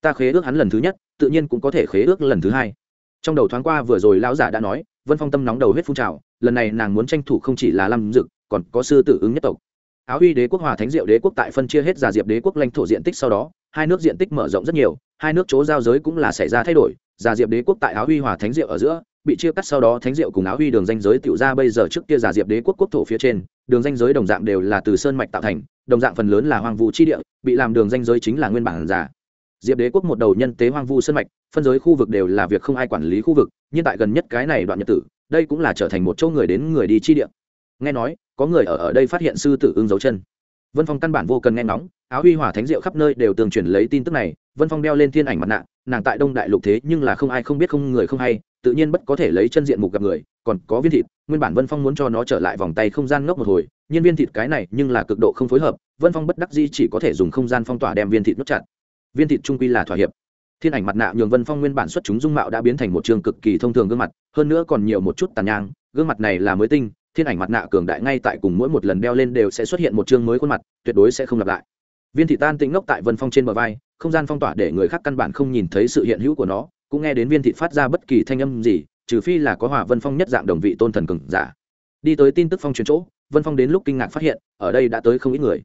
ta khế ước hắn lần thứ nhất tự nhiên cũng có thể khế ước lần thứ hai trong đầu thoáng qua vừa rồi lão giả đã nói vân phong tâm nóng đầu hết phun trào lần này nàng muốn tranh thủ không chỉ là làm dực còn có sư tử ứng nhất tộc áo uy đế quốc hòa thánh diệu đế quốc tại phân chia hết giả diệp đế quốc lãnh thổ diện tích sau đó hai nước diện tích mở rộng rất nhiều hai nước chỗ giao giới cũng là xảy ra thay đổi giả diệp đế quốc tại áo uy hòa thánh diệu ở giữa bị chia cắt sau đó thánh diệu cùng áo uy đường danh giới tiểu ra bây giờ trước kia giả diệp đế quốc quốc thổ phía trên đường danh giới đồng dạng đều là từ sơn mạch tạo thành đồng dạng phần lớn là hoang vu chi địa bị làm đường danh giới chính là nguyên bản giả diệp đế quốc một đầu nhân tế hoang vu sơn mạch phân giới khu vực đều là việc không ai quản lý khu vực nhưng tại gần nhất cái này đoạn nhật tử đây cũng là trở thành một chỗ người đến người đi chi địa nghe nói có người ở ở đây phát hiện sư tử ưng dấu chân vân phong căn bản vô cần nghe ngóng áo huy hỏa thánh diệu khắp nơi đều tường truyền lấy tin tức này vân phong đeo lên thiên ảnh mặt nạ nàng tại đông đại lục thế nhưng là không ai không biết không người không hay tự nhiên bất có thể lấy chân diện mục gặp người còn có viên thịt nguyên bản vân phong muốn cho nó trở lại vòng tay không gian ngốc một hồi nhân viên thịt cái này nhưng là cực độ không phối hợp vân phong bất đắc di chỉ có thể dùng không gian phong tỏa đem viên thịt nốt chặt viên thịt trung quy là thỏa hiệp thiên ảnh mặt nạ nhường vân phong nguyên bản xuất chúng dung mạo đã biến thành một trường cực kỳ thông thường gương mặt hơn nữa còn nhiều một chút tàn nhang gương mặt này là mới tinh thiên ảnh mặt nạ cường đại ngay tại cùng mỗi một lần đeo lên đều sẽ xuất hiện một chương mới khuôn mặt tuyệt đối sẽ không lặp lại viên thị tan tĩnh ngốc tại vân phong trên bờ vai không gian phong tỏa để người khác căn bản không nhìn thấy sự hiện hữu của nó cũng nghe đến viên thị phát ra bất kỳ thanh âm gì trừ phi là có hòa vân phong nhất dạng đồng vị tôn thần cường giả đi tới tin tức phong truyền chỗ vân phong đến lúc kinh ngạc phát hiện ở đây đã tới không ít người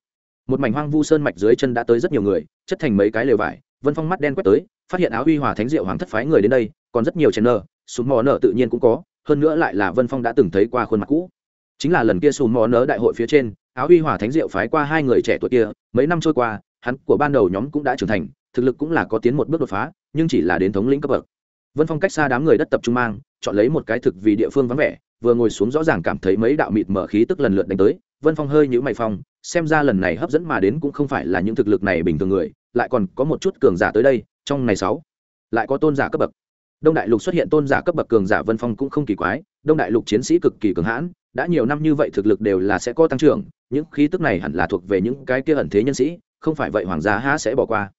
một mảnh hoang vu sơn mạch dưới chân đã tới rất nhiều người chất thành mấy cái lều vải vân phong mắt đen quét tới phát hiện áo uy hòa thánh diệu hoàng thất phái người đến đây còn rất nhiều chèn nợ súng mò nợ tự nhiên cũng có hơn nữa lại là vân phong đã từng thấy qua khuôn mặt cũ chính là lần kia sùn mò nớ đại hội phía trên áo uy hòa thánh diệu phái qua hai người trẻ tuổi kia mấy năm trôi qua hắn của ban đầu nhóm cũng đã trưởng thành thực lực cũng là có tiến một bước đột phá nhưng chỉ là đến thống lĩnh cấp bậc vân phong cách xa đám người đất tập trung mang chọn lấy một cái thực vì địa phương vắng vẻ vừa ngồi xuống rõ ràng cảm thấy mấy đạo mịt mở khí tức lần lượt đánh tới vân phong hơi nhữ mày phong xem ra lần này hấp dẫn mà đến cũng không phải là những thực lực này bình thường người lại còn có một chút cường giả tới đây trong ngày sáu lại có tôn giả cấp bậc đông đại lục xuất hiện tôn giả cấp bậc cường giả vân phong cũng không kỳ quái đông đại lục chiến sĩ cực kỳ cường hãn đã nhiều năm như vậy thực lực đều là sẽ có tăng trưởng những khí tức này hẳn là thuộc về những cái kia ẩn thế nhân sĩ không phải vậy hoàng gia há sẽ bỏ qua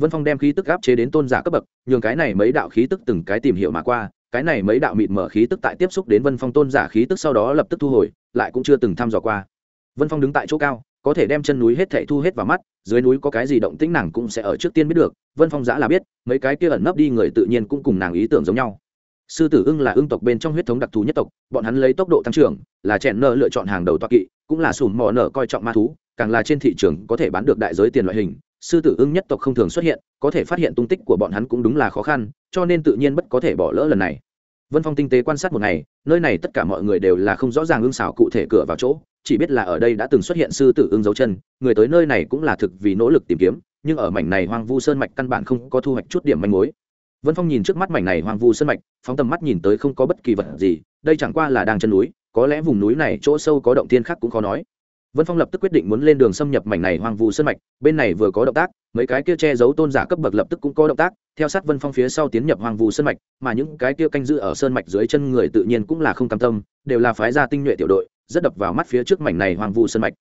vân phong đem khí tức áp chế đến tôn giả cấp bậc nhường cái này mấy đạo khí tức từng cái tìm hiểu mà qua cái này mấy đạo mịt mở khí tức tại tiếp xúc đến vân phong tôn giả khí tức sau đó lập tức thu hồi lại cũng chưa từng thăm dò qua vân phong đứng tại chỗ cao có thể đem chân núi hết thảy thu hết vào mắt, dưới núi có cái gì động tĩnh nàng cũng sẽ ở trước tiên biết được, Vân Phong Giã là biết, mấy cái kia ẩn nấp đi người tự nhiên cũng cùng nàng ý tưởng giống nhau. Sư tử ưng là ưng tộc bên trong huyết thống đặc thù nhất tộc, bọn hắn lấy tốc độ tăng trưởng, là chèn nợ lựa chọn hàng đầu toa kỵ, cũng là sủng mỏ nở coi trọng ma thú, càng là trên thị trường có thể bán được đại giới tiền loại hình. Sư tử ưng nhất tộc không thường xuất hiện, có thể phát hiện tung tích của bọn hắn cũng đúng là khó khăn, cho nên tự nhiên bất có thể bỏ lỡ lần này. Vân Phong tinh tế quan sát một ngày, nơi này tất cả mọi người đều là không rõ ràng ương xảo cụ thể cửa vào chỗ, chỉ biết là ở đây đã từng xuất hiện sư tử ưng dấu chân người tới nơi này cũng là thực vì nỗ lực tìm kiếm nhưng ở mảnh này hoang vu sơn mạch căn bản không có thu hoạch chút điểm manh mối vân phong nhìn trước mắt mảnh này hoang vu sơn mạch phóng tầm mắt nhìn tới không có bất kỳ vật gì đây chẳng qua là đang chân núi có lẽ vùng núi này chỗ sâu có động tiên khác cũng khó nói vân phong lập tức quyết định muốn lên đường xâm nhập mảnh này hoang vu sơn mạch bên này vừa có động tác mấy cái kia che giấu tôn giả cấp bậc lập tức cũng có động tác theo sát vân phong phía sau tiến nhập hoang vu sơn mạch mà những cái kia canh giữ ở sơn mạch dưới chân người tự nhiên cũng là không cam tâm đều là phái gia tinh nhuệ tiểu đội rất đập vào mắt phía trước mảnh này hoang vu sân mạch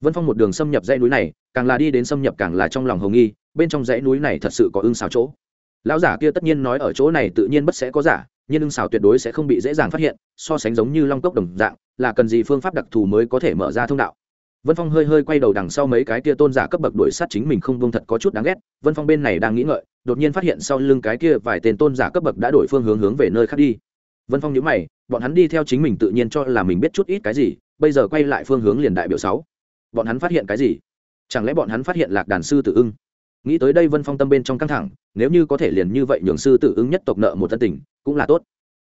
vân phong một đường xâm nhập dãy núi này càng là đi đến xâm nhập càng là trong lòng hồng nghi bên trong dãy núi này thật sự có ưng xảo chỗ lão giả kia tất nhiên nói ở chỗ này tự nhiên bất sẽ có giả nhưng ưng xảo tuyệt đối sẽ không bị dễ dàng phát hiện so sánh giống như long cốc đồng dạng là cần gì phương pháp đặc thù mới có thể mở ra thông đạo vân phong hơi hơi quay đầu đằng sau mấy cái kia tôn giả cấp bậc đuổi sát chính mình không vông thật có chút đáng ghét vân phong bên này đang nghĩ ngợi đột nhiên phát hiện sau lưng cái kia vài tên tôn giả cấp bậc đã đổi phương hướng hướng về nơi khác đi vân phong nhớ mày bọn hắn đi theo chính mình tự nhiên cho là mình biết chút ít cái gì bây giờ quay lại phương hướng liền đại biểu sáu bọn hắn phát hiện cái gì chẳng lẽ bọn hắn phát hiện lạc đàn sư tử ưng nghĩ tới đây vân phong tâm bên trong căng thẳng nếu như có thể liền như vậy nhường sư tử ưng nhất tộc nợ một thân tình cũng là tốt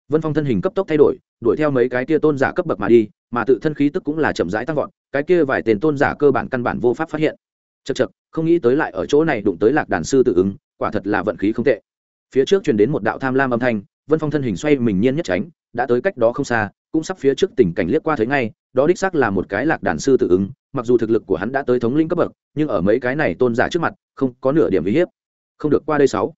vân phong thân hình cấp tốc thay đổi đuổi theo mấy cái kia tôn giả cấp bậc mà đi mà tự thân khí tức cũng là chậm rãi tăng vọt cái kia vài tên tôn giả cơ bản căn bản vô pháp phát hiện chật chật không nghĩ tới lại ở chỗ này đụng tới lạc đàn sư tử ưng, quả thật là vận khí không tệ phía trước truyền đến một đạo tham lam âm thanh vân phong thân hình xoay mình nhiên nhất tránh đã tới cách đó không xa cũng sắp phía trước tình cảnh liếc qua thấy ngay đó đích xác là một cái lạc đàn sư tự ứng mặc dù thực lực của hắn đã tới thống linh cấp bậc nhưng ở mấy cái này tôn giả trước mặt không có nửa điểm uy hiếp không được qua đây sáu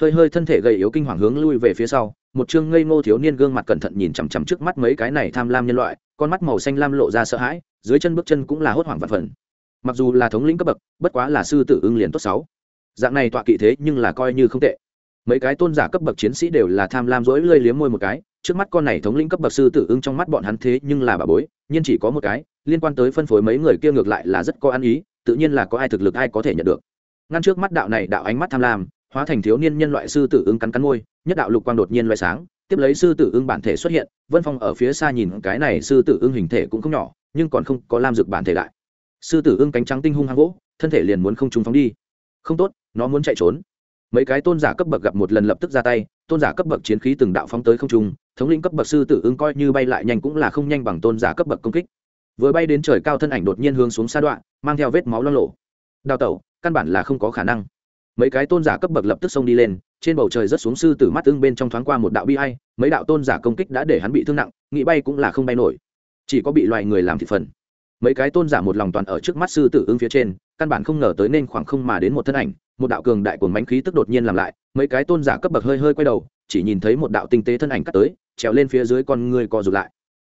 hơi hơi thân thể gầy yếu kinh hoàng hướng lui về phía sau một chương ngây ngô thiếu niên gương mặt cẩn thận nhìn chằm chằm trước mắt mấy cái này tham lam nhân loại con mắt màu xanh lam lộ ra sợ hãi dưới chân bước chân cũng là hốt hoảng vật phần mặc dù là thống lĩnh cấp bậc bất quá là sư tử ưng liền tốt sáu dạng này tọa kỵ thế nhưng là coi như không tệ mấy cái tôn giả cấp bậc chiến sĩ đều là tham lam rỗi lơi liếm môi một cái trước mắt con này thống lĩnh cấp bậc sư tử ưng trong mắt bọn hắn thế nhưng là bà bối nhưng chỉ có một cái liên quan tới phân phối mấy người kia ngược lại là rất có ăn ý tự nhiên là có ai thực lực ai có thể nhận được ngăn trước mắt đạo này đạo ánh mắt tham lam hóa thành thiếu niên nhân loại sư tử ưng cắn cắn môi nhất đạo lục quang đột nhiên loại sáng tiếp lấy sư tử ưng bản thể xuất hiện vân phong ở phía xa nhìn cái này sư tử ưng hình thể cũng không nhỏ nhưng còn không có lam dược bản thể lại sư tử ưng cánh trắng tinh hung hăng gỗ thân thể liền muốn không trúng phóng đi không tốt nó muốn chạy trốn mấy cái tôn giả cấp bậc gặp một lần lập tức ra tay tôn giả cấp bậc chiến khí từng đạo phóng tới không trung thống lĩnh cấp bậc sư tử ứng coi như bay lại nhanh cũng là không nhanh bằng tôn giả cấp bậc công kích vừa bay đến trời cao thân ảnh đột nhiên hướng xuống xa đoạn mang theo vết máu lo lộ đào tẩu căn bản là không có khả năng mấy cái tôn giả cấp bậc lập tức xông đi lên trên bầu trời rất xuống sư tử mắt ưng bên trong thoáng qua một đạo bi hay mấy đạo tôn giả công kích đã để hắn bị thương nặng nghĩ bay cũng là không bay nổi chỉ có bị loài người làm thị phần mấy cái tôn giả một lòng toàn ở trước mắt sư tử ưng phía trên căn bản không ngờ tới nên khoảng không mà đến một thân ảnh một đạo cường đại cuồng mánh khí tức đột nhiên làm lại mấy cái tôn giả cấp bậc hơi hơi quay đầu chỉ nhìn thấy một đạo tinh tế thân ảnh cắt tới trèo lên phía dưới con người co rụt lại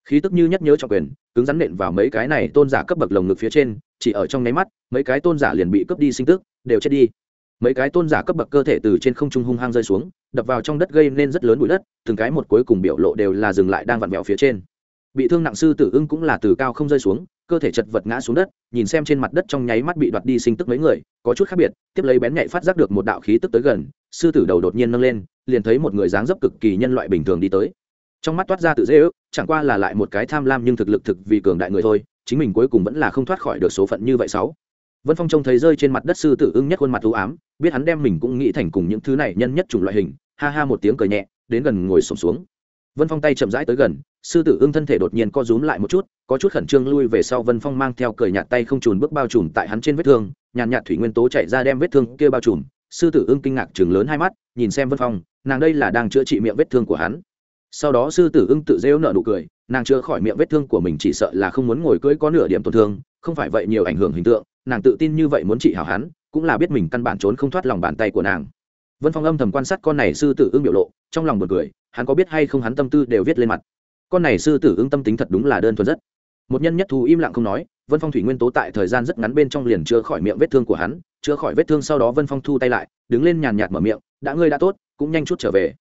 khí tức như nhắc nhớ trọng quyền cứng rắn nện vào mấy cái này tôn giả cấp bậc lồng ngực phía trên chỉ ở trong nháy mắt mấy cái tôn giả liền bị cướp đi sinh tức đều chết đi mấy cái tôn giả cấp bậc cơ thể từ trên không trung hung hăng rơi xuống đập vào trong đất gây nên rất lớn bụi đất từng cái một cuối cùng biểu lộ đều là dừng lại đang vặn vẹo phía trên bị thương nặng sư tử ưng cũng là từ cao không rơi xuống cơ thể chật vật ngã xuống đất nhìn xem trên mặt đất trong nháy mắt bị đoạt đi sinh tức mấy người có chút khác biệt tiếp lấy bén nhạy phát giác được một đạo khí tức tới gần sư tử đầu đột nhiên nâng lên liền thấy một người dáng dấp cực kỳ nhân loại bình thường đi tới trong mắt toát ra tự dễ ước chẳng qua là lại một cái tham lam nhưng thực lực thực vì cường đại người thôi chính mình cuối cùng vẫn là không thoát khỏi được số phận như vậy sáu vân phong trông thấy rơi trên mặt đất sư tử ưng nhất khuôn mặt ưu ám biết hắn đem mình cũng nghĩ thành cùng những thứ này nhân nhất chủng loại hình ha ha một tiếng cười nhẹ đến gần ngồi sổm xuống vân phong tay chậm rãi tới gần sư tử ưng thân thể đột nhiên co rúm lại một chút có chút khẩn trương lui về sau vân phong mang theo cười nhạt tay không trùn bước bao trùm tại hắn trên vết thương nhàn nhạt thủy nguyên tố chạy ra đem vết thương kia bao trùm sư tử ưng kinh ngạc chừng lớn hai mắt nhìn xem vân phong nàng đây là đang chữa trị miệng vết thương của hắn sau đó sư tử ưng tự rêu nợ nụ cười nàng chữa khỏi miệng vết thương của mình chỉ sợ là không muốn ngồi cưỡi có nửa điểm tổn thương không phải vậy nhiều ảnh hưởng hình tượng nàng tự tin như vậy muốn trị hảo hắn cũng là biết mình căn bản trốn không thoát lòng bàn tay của nàng vân phong âm thầm quan sát con này sư tử ưng biểu lộ trong lòng một cười hắn có biết hay không hắn tâm tư đều viết lên mặt con này sư tử ưng tâm tính thật đúng là đơn thuần rất một nhân nhất thú im lặng không nói vân phong thủy nguyên tố tại thời gian rất ngắn bên trong liền chữa khỏi miệng vết thương của hắn chữa khỏi vết thương sau đó vân phong thu tay lại đứng lên nhàn nhạt mở miệng đã ngươi đã tốt cũng nhanh chút trở về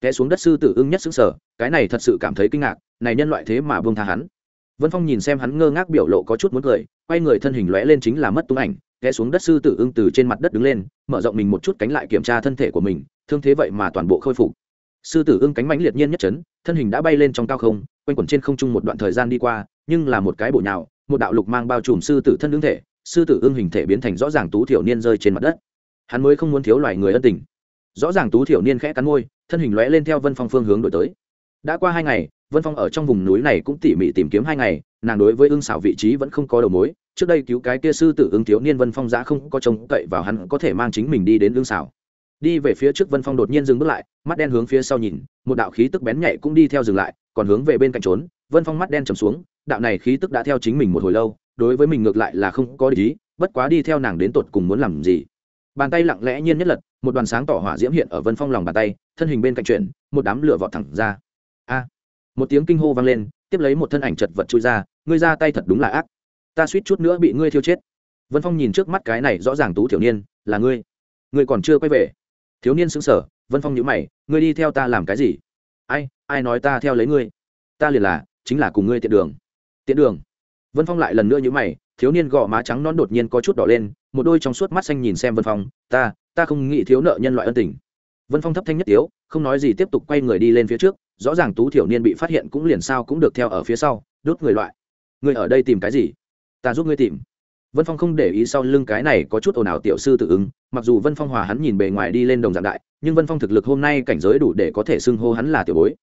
té xuống đất sư tử ưng nhất xứng sở cái này thật sự cảm thấy kinh ngạc này nhân loại thế mà buông tha hắn vân phong nhìn xem hắn ngơ ngác biểu lộ có chút muốn cười quay người thân hình lóe lên chính là mất tung ảnh té xuống đất sư tử ưng từ trên mặt đất đứng lên mở rộng mình một chút cánh lại kiểm tra thân thể của mình thương thế vậy mà toàn bộ khôi phục sư tử ưng cánh mãnh liệt nhiên nhất chấn thân hình đã bay lên trong cao không quanh quẩn trên không trung một đoạn thời gian đi qua nhưng là một cái bộ nhào một đạo lục mang bao trùm sư tử thân đứng thể sư tử ưng hình thể biến thành rõ ràng tú thiểu niên rơi trên mặt đất hắn mới không muốn thiếu loài người ân tình rõ ràng tú thiểu niên khẽ cắn môi thân hình lóe lên theo vân phong phương hướng đổi tới đã qua hai ngày vân phong ở trong vùng núi này cũng tỉ mỉ tìm kiếm hai ngày nàng đối với ưng xảo vị trí vẫn không có đầu mối trước đây cứu cái kia sư tử ưng thiếu niên vân phong giã không có trông cậy vào hắn có thể mang chính mình đi đến ưng xảo đi về phía trước vân phong đột nhiên dừng bước lại mắt đen hướng phía sau nhìn một đạo khí tức bén nhạy cũng đi theo dừng lại còn hướng về bên cạnh trốn vân phong mắt đen trầm xuống đạo này khí tức đã theo chính mình một hồi lâu đối với mình ngược lại là không có lý bất quá đi theo nàng đến tột cùng muốn làm gì bàn tay lặng lẽ nhiên nhất lật một đoàn sáng tỏ hỏa diễm hiện ở vân phong lòng bàn tay thân hình bên cạnh chuyển một đám lửa vọt thẳng ra a một tiếng kinh hô vang lên tiếp lấy một thân ảnh chật vật chui ra ngươi ra tay thật đúng là ác ta suýt chút nữa bị ngươi thiêu chết vân phong nhìn trước mắt cái này rõ ràng tú thiểu niên là ngươi ngươi còn chưa quay về thiếu niên xứng sở vân phong nhữ mày ngươi đi theo ta làm cái gì ai ai nói ta theo lấy ngươi ta liền là chính là cùng ngươi tiện đường tiễn đường vân phong lại lần nữa nhữ mày thiếu niên gò má trắng non đột nhiên có chút đỏ lên một đôi trong suốt mắt xanh nhìn xem vân phong ta ta không nghĩ thiếu nợ nhân loại ân tình vân phong thấp thanh nhất tiếu không nói gì tiếp tục quay người đi lên phía trước rõ ràng tú thiểu niên bị phát hiện cũng liền sao cũng được theo ở phía sau đốt người loại người ở đây tìm cái gì ta giúp ngươi tìm vân phong không để ý sau lưng cái này có chút ồn ào tiểu sư tự ứng mặc dù vân phong hòa hắn nhìn bề ngoài đi lên đồng dạng đại nhưng vân phong thực lực hôm nay cảnh giới đủ để có thể xưng hô hắn là tiểu bối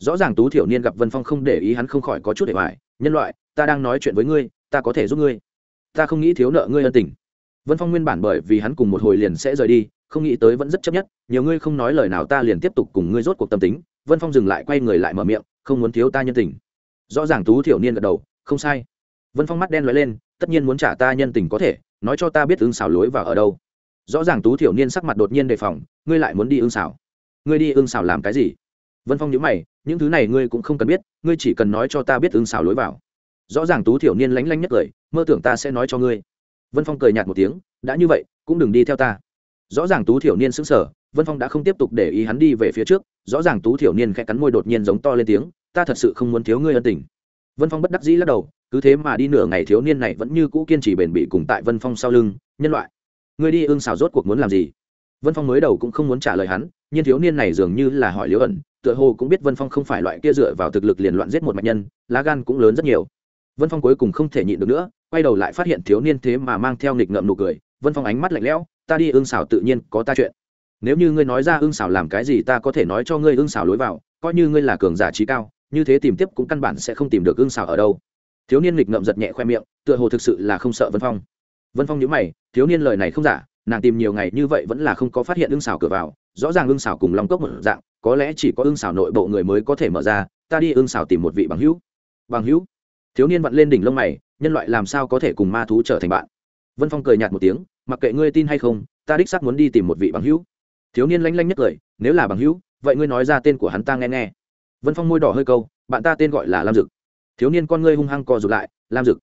rõ ràng tú thiểu niên gặp vân phong không để ý hắn không khỏi có chút để hoài nhân loại ta đang nói chuyện với ngươi ta có thể giúp ngươi ta không nghĩ thiếu nợ ngươi ân tình vân phong nguyên bản bởi vì hắn cùng một hồi liền sẽ rời đi không nghĩ tới vẫn rất chấp nhất nhiều ngươi không nói lời nào ta liền tiếp tục cùng ngươi rốt cuộc tâm tính vân phong dừng lại quay người lại mở miệng không muốn thiếu ta nhân tình rõ ràng tú thiểu niên gật đầu không sai vân phong mắt đen lóe lên tất nhiên muốn trả ta nhân tình có thể nói cho ta biết ứng xảo lối và ở đâu rõ ràng tú thiểu niên sắc mặt đột nhiên đề phòng ngươi lại muốn đi ưng xảo ngươi đi ưng xảo làm cái gì vân phong nhữ mày những thứ này ngươi cũng không cần biết ngươi chỉ cần nói cho ta biết ứng xảo lối vào rõ ràng tú thiểu niên lánh lánh nhất cười mơ tưởng ta sẽ nói cho ngươi vân phong cười nhạt một tiếng đã như vậy cũng đừng đi theo ta rõ ràng tú thiểu niên sững sờ vân phong đã không tiếp tục để ý hắn đi về phía trước rõ ràng tú thiểu niên khẽ cắn môi đột nhiên giống to lên tiếng ta thật sự không muốn thiếu ngươi ân tình vân phong bất đắc dĩ lắc đầu cứ thế mà đi nửa ngày thiếu niên này vẫn như cũ kiên trì bền bỉ cùng tại vân phong sau lưng nhân loại ngươi đi ương xào rốt cuộc muốn làm gì vân phong mới đầu cũng không muốn trả lời hắn nhưng thiếu niên này dường như là hỏi liễu ẩn tựa hồ cũng biết vân phong không phải loại kia dựa vào thực lực liền loạn giết một mạch nhân lá gan cũng lớn rất nhiều vân phong cuối cùng không thể nhịn được nữa quay đầu lại phát hiện thiếu niên thế mà mang theo nghịch ngợm nụ cười vân phong ánh mắt lạnh lẽo ta đi ương xảo tự nhiên có ta chuyện nếu như ngươi nói ra ương xảo làm cái gì ta có thể nói cho ngươi ương xảo lối vào coi như ngươi là cường giả trí cao như thế tìm tiếp cũng căn bản sẽ không tìm được ương xảo ở đâu thiếu niên nghịch ngợm giật nhẹ khoe miệng tựa hồ thực sự là không sợ vân phong vân phong nhớ mày thiếu niên lời này không giả nàng tìm nhiều ngày như vậy vẫn là không có phát hiện ưng xảo cửa vào rõ ràng ưng xảo cùng long cốc một dạng có lẽ chỉ có ưng xảo nội bộ người mới có thể mở ra ta đi ưng xảo tìm một vị bằng hữu bằng hữu thiếu niên vặn lên đỉnh lông mày nhân loại làm sao có thể cùng ma thú trở thành bạn vân phong cười nhạt một tiếng mặc kệ ngươi tin hay không ta đích xác muốn đi tìm một vị bằng hữu thiếu niên lanh lanh nhất cười nếu là bằng hữu vậy ngươi nói ra tên của hắn ta nghe nghe vân phong môi đỏ hơi câu bạn ta tên gọi là lam dực thiếu niên con ngươi hung hăng co rụt lại lam dực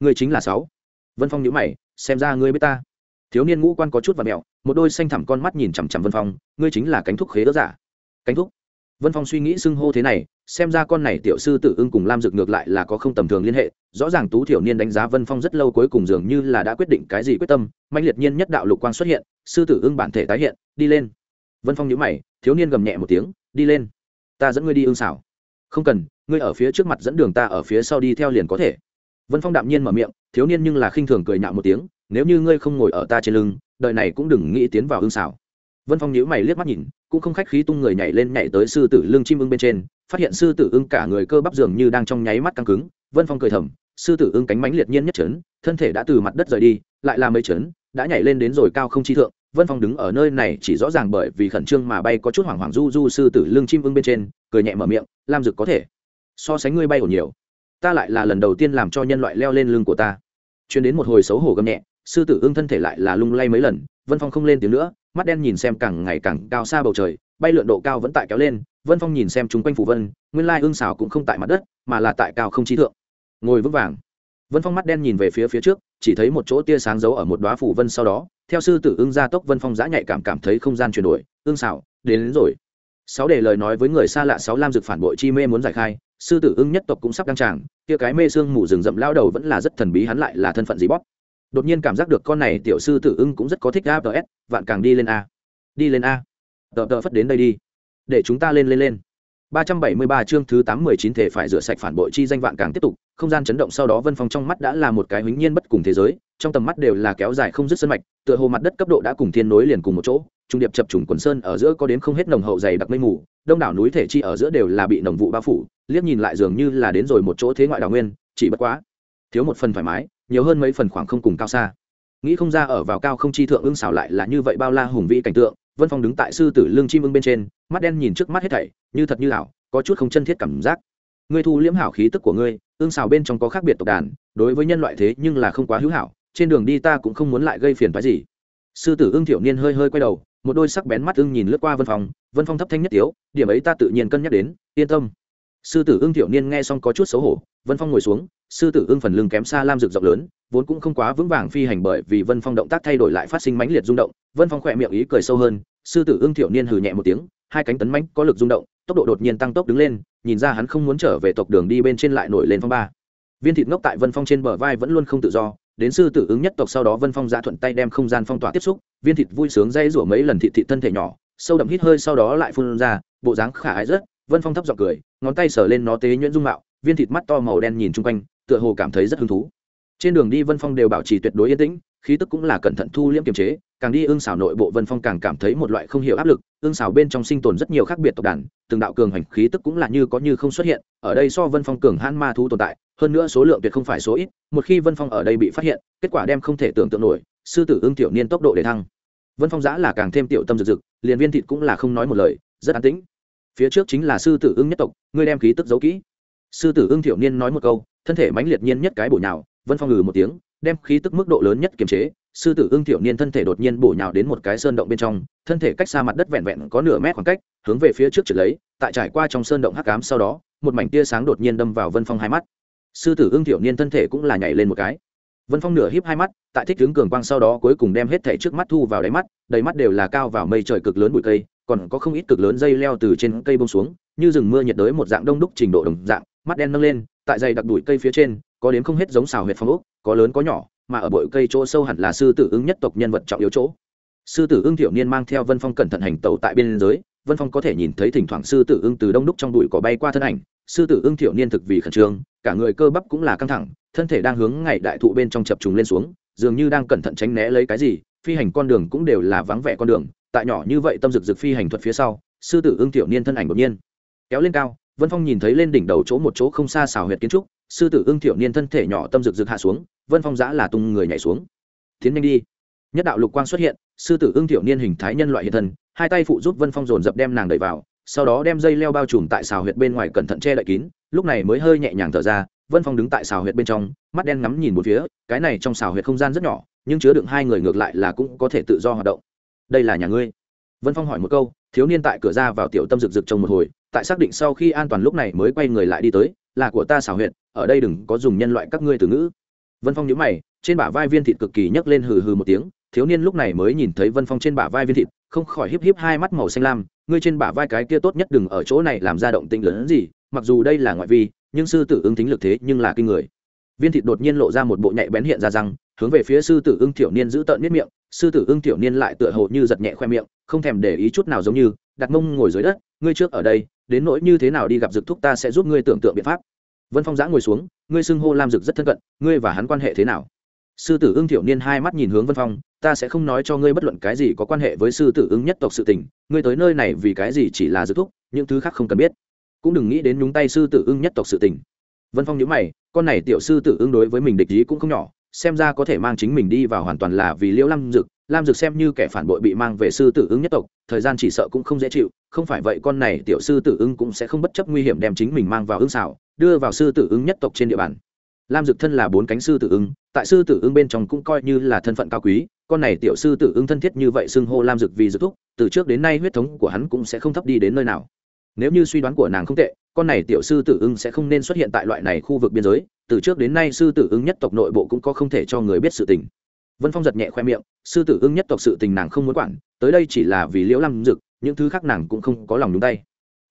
ngươi chính là sáu vân phong nhữ mày xem ra ngươi biết ta thiếu niên ngũ quan có chút và mẹo một đôi xanh thẳm con mắt nhìn chằm chằm vân phong ngươi chính là cánh thúc khế đỡ giả cánh thúc vân phong suy nghĩ xưng hô thế này xem ra con này tiểu sư tử ưng cùng lam dực ngược lại là có không tầm thường liên hệ rõ ràng tú thiểu niên đánh giá vân phong rất lâu cuối cùng dường như là đã quyết định cái gì quyết tâm mạnh liệt nhiên nhất đạo lục quang xuất hiện sư tử ưng bản thể tái hiện đi lên vân phong nhữ mày thiếu niên gầm nhẹ một tiếng đi lên ta dẫn ngươi đi ưng xảo không cần ngươi ở phía trước mặt dẫn đường ta ở phía sau đi theo liền có thể vân phong đạm nhiên mở miệng thiếu niên nhưng là khinh thường cười nhạo một tiếng nếu như ngươi không ngồi ở ta trên lưng đời này cũng đừng nghĩ tiến vào ương xảo vân phong nhíu mày liếc mắt nhìn cũng không khách khí tung người nhảy lên nhảy tới sư tử lưng chim ưng bên trên phát hiện sư tử ưng cả người cơ bắp dường như đang trong nháy mắt căng cứng vân phong cười thầm sư tử ưng cánh mảnh liệt nhiên nhất chấn, thân thể đã từ mặt đất rời đi lại là mấy chấn, đã nhảy lên đến rồi cao không chi thượng vân phong đứng ở nơi này chỉ rõ ràng bởi vì khẩn trương mà bay có chút hoảng hoảng du du sư tử lưng chim ưng bên trên cười nhẹ mở miệng lam dực có thể so sánh ngươi bay ổn nhiều ta lại là lần đầu tiên làm cho nhân loại leo lên lưng của ta chuyến đến một hồi xấu hổ gầm nhẹ sư tử ưng thân thể lại là lung lay mấy lần vân phong không lên tiếng nữa mắt đen nhìn xem càng ngày càng cao xa bầu trời bay lượn độ cao vẫn tại kéo lên vân phong nhìn xem chúng quanh phủ vân nguyên lai ương xào cũng không tại mặt đất mà là tại cao không trí thượng ngồi vững vàng vân phong mắt đen nhìn về phía phía trước chỉ thấy một chỗ tia sáng giấu ở một đoá phủ vân sau đó theo sư tử ưng gia tốc vân phong giã nhạy cảm cảm thấy không gian chuyển đổi Ưng xào đến, đến rồi sáu để lời nói với người xa lạ sáu lam dực phản bội chi mê muốn giải khai sư tử ưng nhất tộc cũng sắp đăng tràng kia cái mê sương mù rừng rậm lao đầu vẫn là rất thần bí hắn lại là thân phận gì bóp đột nhiên cảm giác được con này tiểu sư tử ưng cũng rất có thích a ts vạn càng đi lên a đi lên a tờ tờ phất đến đây đi để chúng ta lên lên lên ba trăm bảy mươi ba chương thứ tám mười chín thể phải rửa sạch phản bội chi danh vạn càng tiếp tục không gian chấn động sau đó vân phong trong mắt đã là một cái hứng nhiên bất cùng thế giới trong tầm mắt đều là kéo dài không dứt sân mạch tựa hồ mặt đất cấp độ đã cùng thiên nối liền cùng một chỗ trung điệp chập trùng quần sơn ở giữa có đến không hết nồng hậu dày đặc mây mù đông đảo núi thể chi ở giữa đều là bị nồng vụ bao phủ liếc nhìn lại dường như là đến rồi một chỗ thế ngoại đào nguyên chỉ bất quá thiếu một phần thoải mái nhiều hơn mấy phần khoảng không cùng cao xa nghĩ không ra ở vào cao không chi thượng ưng xảo lại là như vậy bao la hùng vĩ cảnh tượng vân phong đứng tại sư tử lương chim ưng bên trên mắt đen nhìn trước mắt hết thảy như thật như ảo có chút không chân thiết cảm giác ngươi thu liễm hảo khí tức của ngươi ương xào bên trong có khác biệt tộc đàn đối với nhân loại thế nhưng là không quá hữu hảo trên đường đi ta cũng không muốn lại gây phiền phái gì sư tử ương thiểu niên hơi hơi quay đầu một đôi sắc bén mắt ương nhìn lướt qua vân phong vân phong thấp thanh nhất tiếu điểm ấy ta tự nhiên cân nhắc đến yên tâm sư tử ưng thiểu niên nghe xong có chút xấu hổ vân phong ngồi xuống sư tử ưng phần lưng kém xa lam rực rộng lớn vốn cũng không quá vững vàng phi hành bởi vì vân phong động tác thay đổi lại phát sinh mãnh liệt rung động vân phong khỏe miệng ý cười sâu hơn sư tử ưng thiểu niên hừ nhẹ một tiếng hai cánh tấn mãnh có lực rung động tốc độ đột nhiên tăng tốc đứng lên nhìn ra hắn không muốn trở về tộc đường đi bên trên lại nổi lên phong ba viên thịt ngốc tại vân phong trên bờ vai vẫn luôn không tự do đến sư tử ứng nhất tộc sau đó vân phong ra thuận tay đem không gian phong tỏa tiếp xúc viên thịt vui sướng dây rủa mấy lần thịt thịt thân thể nhỏ sâu đậm hít hơi sau đó lại phun ra bộ dáng khả ái rất vân phong thấp giọng cười ngón tay sờ lên nó tế nhuyễn dung mạo viên thịt mắt to màu đen nhìn chung quanh tựa hồ cảm thấy rất hứng thú trên đường đi vân phong đều bảo trì tuyệt đối yên tĩnh khí tức cũng là cẩn thận thu liễm kiềm chế càng đi ương xảo nội bộ vân phong càng cảm thấy một loại không hiểu áp lực ương xảo bên trong sinh tồn rất nhiều khác biệt tộc đàn từng đạo cường hành khí tức cũng là như có như không xuất hiện ở đây so vân phong cường hãn ma thú tồn tại hơn nữa số lượng tuyệt không phải số ít một khi vân phong ở đây bị phát hiện kết quả đem không thể tưởng tượng nổi sư tử ương tiểu niên tốc độ để thăng vân phong giã là càng thêm tiểu tâm rực rực liền viên thịt cũng là không nói một lời rất an tĩnh phía trước chính là sư tử ưng nhất tộc ngươi đem khí tức giấu kỹ sư tử ưng thiểu niên nói một câu thân thể mãnh liệt nhiên nhất cái bổ nhào vân phong ngừ một tiếng đem khí tức mức độ lớn nhất kiềm chế sư tử ưng thiểu niên thân thể đột nhiên bổ nhào đến một cái sơn động bên trong thân thể cách xa mặt đất vẹn vẹn có nửa mét khoảng cách hướng về phía trước trượt lấy tại trải qua trong sơn động hắc cám sau đó một mảnh tia sáng đột nhiên đâm vào vân phong hai mắt sư tử ưng thiểu niên thân thể cũng là nhảy lên một cái vân phong nửa híp hai mắt tại thích hướng cường quang sau đó cuối cùng đem hết thẻ trước mắt thu vào đáy mắt đầy mắt đều là cao vào mây trời cực lớn bụi cây còn có không ít cực lớn dây leo từ trên cây bông xuống như rừng mưa nhiệt đới một dạng đông đúc trình độ đồng dạng mắt đen nâng lên tại dày đặc đuổi cây phía trên có đến không hết giống xào huyệt phong ốc có lớn có nhỏ mà ở bụi cây chỗ sâu hẳn là sư tử ứng nhất tộc nhân vật trọng yếu chỗ sư tử ưng tiểu niên mang theo vân phong cẩn thận hành tẩu tại biên giới vân phong có thể nhìn thấy thỉnh thoảng sư tử ưng từ đông đúc trong bụi cỏ bay qua thân ảnh sư tử ưng tiểu niên thực vì khẩn trương cả người cơ bắp cũng là căng thẳng thân thể đang hướng ngày đại thụ bên trong chập trùng lên xuống dường như đang cẩn thận tránh né lấy cái gì phi hành con đường cũng đều là vắng vẻ con đường tại nhỏ như vậy tâm rực rực phi hành thuật phía sau sư tử ưng tiểu niên thân ảnh đột nhiên kéo lên cao vân phong nhìn thấy lên đỉnh đầu chỗ một chỗ không xa xào huyệt kiến trúc sư tử ưng tiểu niên thân thể nhỏ tâm rực rực hạ xuống vân phong giã là tung người nhảy xuống tiến nhanh đi nhất đạo lục quang xuất hiện sư tử ưng tiểu niên hình thái nhân loại hiện thân hai tay phụ giúp vân phong dồn dập đem nàng đẩy vào sau đó đem dây leo bao trùm tại xào huyệt bên ngoài cẩn thận che lại kín lúc này mới hơi nhẹ nhàng thở ra vân phong đứng tại xào huyệt bên trong mắt đen ngắm nhìn một phía cái này trong xào huyệt không gian rất nhỏ nhưng chứa đựng hai người ngược lại là cũng có thể tự do hoạt động đây là nhà ngươi vân phong hỏi một câu thiếu niên tại cửa ra vào tiểu tâm rực rực trong một hồi tại xác định sau khi an toàn lúc này mới quay người lại đi tới là của ta xảo huyện ở đây đừng có dùng nhân loại các ngươi từ ngữ vân phong nhớ mày trên bả vai viên thịt cực kỳ nhấc lên hừ hừ một tiếng thiếu niên lúc này mới nhìn thấy vân phong trên bả vai viên thịt không khỏi híp híp hai mắt màu xanh lam ngươi trên bả vai cái kia tốt nhất đừng ở chỗ này làm ra động tĩnh lớn gì mặc dù đây là ngoại vi nhưng sư tử ứng tính lực thế nhưng là kinh người viên thịt đột nhiên lộ ra một bộ nhạy bén hiện ra rằng hướng về phía sư tử ưng thiểu niên giữ tợn miết miệng sư tử ưng tiểu niên lại tựa hồ như giật nhẹ khoe miệng không thèm để ý chút nào giống như đặt mông ngồi dưới đất ngươi trước ở đây đến nỗi như thế nào đi gặp dực thúc ta sẽ giúp ngươi tưởng tượng biện pháp vân phong giã ngồi xuống ngươi xưng hô lam dực rất thân cận ngươi và hắn quan hệ thế nào sư tử ưng tiểu niên hai mắt nhìn hướng vân phong ta sẽ không nói cho ngươi bất luận cái gì có quan hệ với sư tử ứng nhất tộc sự tình ngươi tới nơi này vì cái gì chỉ là dược thúc những thứ khác không cần biết cũng đừng nghĩ đến nhúng tay sư tử ứng nhất tộc sự tình vân phong nhớ mày con này tiểu sư tử ứng đối với mình địch ý cũng không nhỏ xem ra có thể mang chính mình đi vào hoàn toàn là vì liễu lam dực lam dực xem như kẻ phản bội bị mang về sư tử ứng nhất tộc thời gian chỉ sợ cũng không dễ chịu không phải vậy con này tiểu sư tử ứng cũng sẽ không bất chấp nguy hiểm đem chính mình mang vào ứng xảo đưa vào sư tử ứng nhất tộc trên địa bàn lam dực thân là bốn cánh sư tử ứng tại sư tử ứng bên trong cũng coi như là thân phận cao quý con này tiểu sư tử ứng thân thiết như vậy xưng hô lam dực vì dực thúc từ trước đến nay huyết thống của hắn cũng sẽ không thấp đi đến nơi nào nếu như suy đoán của nàng không tệ con này tiểu sư tử ưng sẽ không nên xuất hiện tại loại này khu vực biên giới từ trước đến nay sư tử ưng nhất tộc nội bộ cũng có không thể cho người biết sự tình vân phong giật nhẹ khoe miệng sư tử ưng nhất tộc sự tình nàng không muốn quản tới đây chỉ là vì liễu lăng dực những thứ khác nàng cũng không có lòng nhúng tay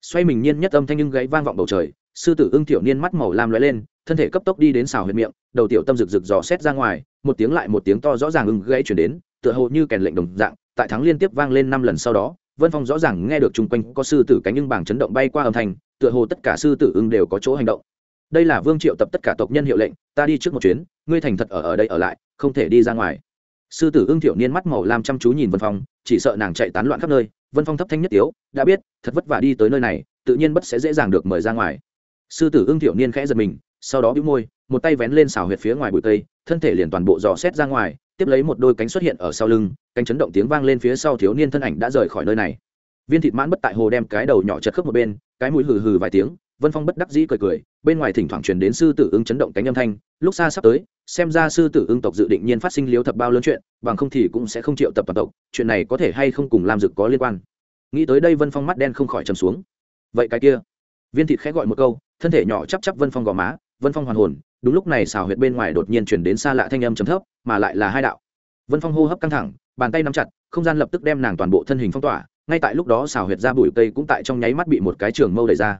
xoay mình nhiên nhất âm thanh nhưng gãy vang vọng bầu trời sư tử ưng tiểu niên mắt màu lam lóe lên thân thể cấp tốc đi đến xào huyệt miệng đầu tiểu tâm rực rực dò xét ra ngoài một tiếng lại một tiếng to rõ ràng ưng gãy chuyển đến tựa hồ như kèn lệnh đồng dạng tại thắng liên tiếp vang lên năm lần sau đó vân phong rõ ràng nghe được chung quanh có sư tử cánh nhưng bảng chấn động bay qua âm thanh tựa hồ tất cả sư tử ưng đều có chỗ hành động đây là vương triệu tập tất cả tộc nhân hiệu lệnh ta đi trước một chuyến ngươi thành thật ở ở đây ở lại không thể đi ra ngoài sư tử ưng thiểu niên mắt màu làm chăm chú nhìn vân phong chỉ sợ nàng chạy tán loạn khắp nơi vân phong thấp thanh nhất yếu đã biết thật vất vả đi tới nơi này tự nhiên bất sẽ dễ dàng được mời ra ngoài sư tử ưng thiểu niên khẽ giật mình sau đó bĩu môi một tay vén lên xào huyệt phía ngoài bụi cây thân thể liền toàn bộ dò xét ra ngoài tiếp lấy một đôi cánh xuất hiện ở sau lưng cánh chấn động tiếng vang lên phía sau thiếu niên thân ảnh đã rời khỏi nơi này viên thịt mãn bất tại hồ đem cái đầu nhỏ chật khớp một bên cái mũi hừ hừ vài tiếng vân phong bất đắc dĩ cười cười bên ngoài thỉnh thoảng truyền đến sư tử ưng chấn động cánh âm thanh lúc xa sắp tới xem ra sư tử ưng tộc dự định nhiên phát sinh liếu thập bao lớn chuyện bằng không thì cũng sẽ không chịu tập toàn tộc chuyện này có thể hay không cùng làm dực có liên quan nghĩ tới đây vân phong mắt đen không khỏi trầm xuống vậy cái kia viên thịt khẽ gọi một câu thân thể nhỏ chắp chắp vân phong gò má vân phong hoàn hồn đúng lúc này xào huyệt bên ngoài đột nhiên chuyển đến xa lạ thanh âm chấm thấp mà lại là hai đạo vân phong hô hấp căng thẳng bàn tay nắm chặt không gian lập tức đem nàng toàn bộ thân hình phong tỏa ngay tại lúc đó xào huyệt ra bùi cây cũng tại trong nháy mắt bị một cái trường mâu đẩy ra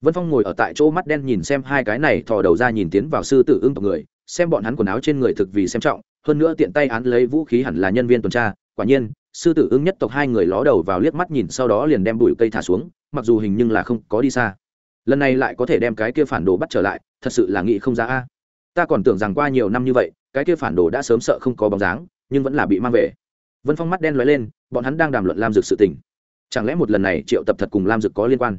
vân phong ngồi ở tại chỗ mắt đen nhìn xem hai cái này thò đầu ra nhìn tiến vào sư tử ưng tộc người xem bọn hắn quần áo trên người thực vì xem trọng hơn nữa tiện tay án lấy vũ khí hẳn là nhân viên tuần tra quả nhiên sư tử ưng nhất tộc hai người ló đầu vào liếc mắt nhìn sau đó liền đem bùi cây thả xuống mặc dù hình nhưng là không có đi xa lần này lại có thể đem cái kia phản đồ bắt trở lại thật sự là nghĩ không ra a ta còn tưởng rằng qua nhiều năm như vậy cái kia phản đồ đã sớm sợ không có bóng dáng nhưng vẫn là bị mang về vân phong mắt đen lóe lên bọn hắn đang đàm luận lam dược sự tình chẳng lẽ một lần này triệu tập thật cùng lam dược có liên quan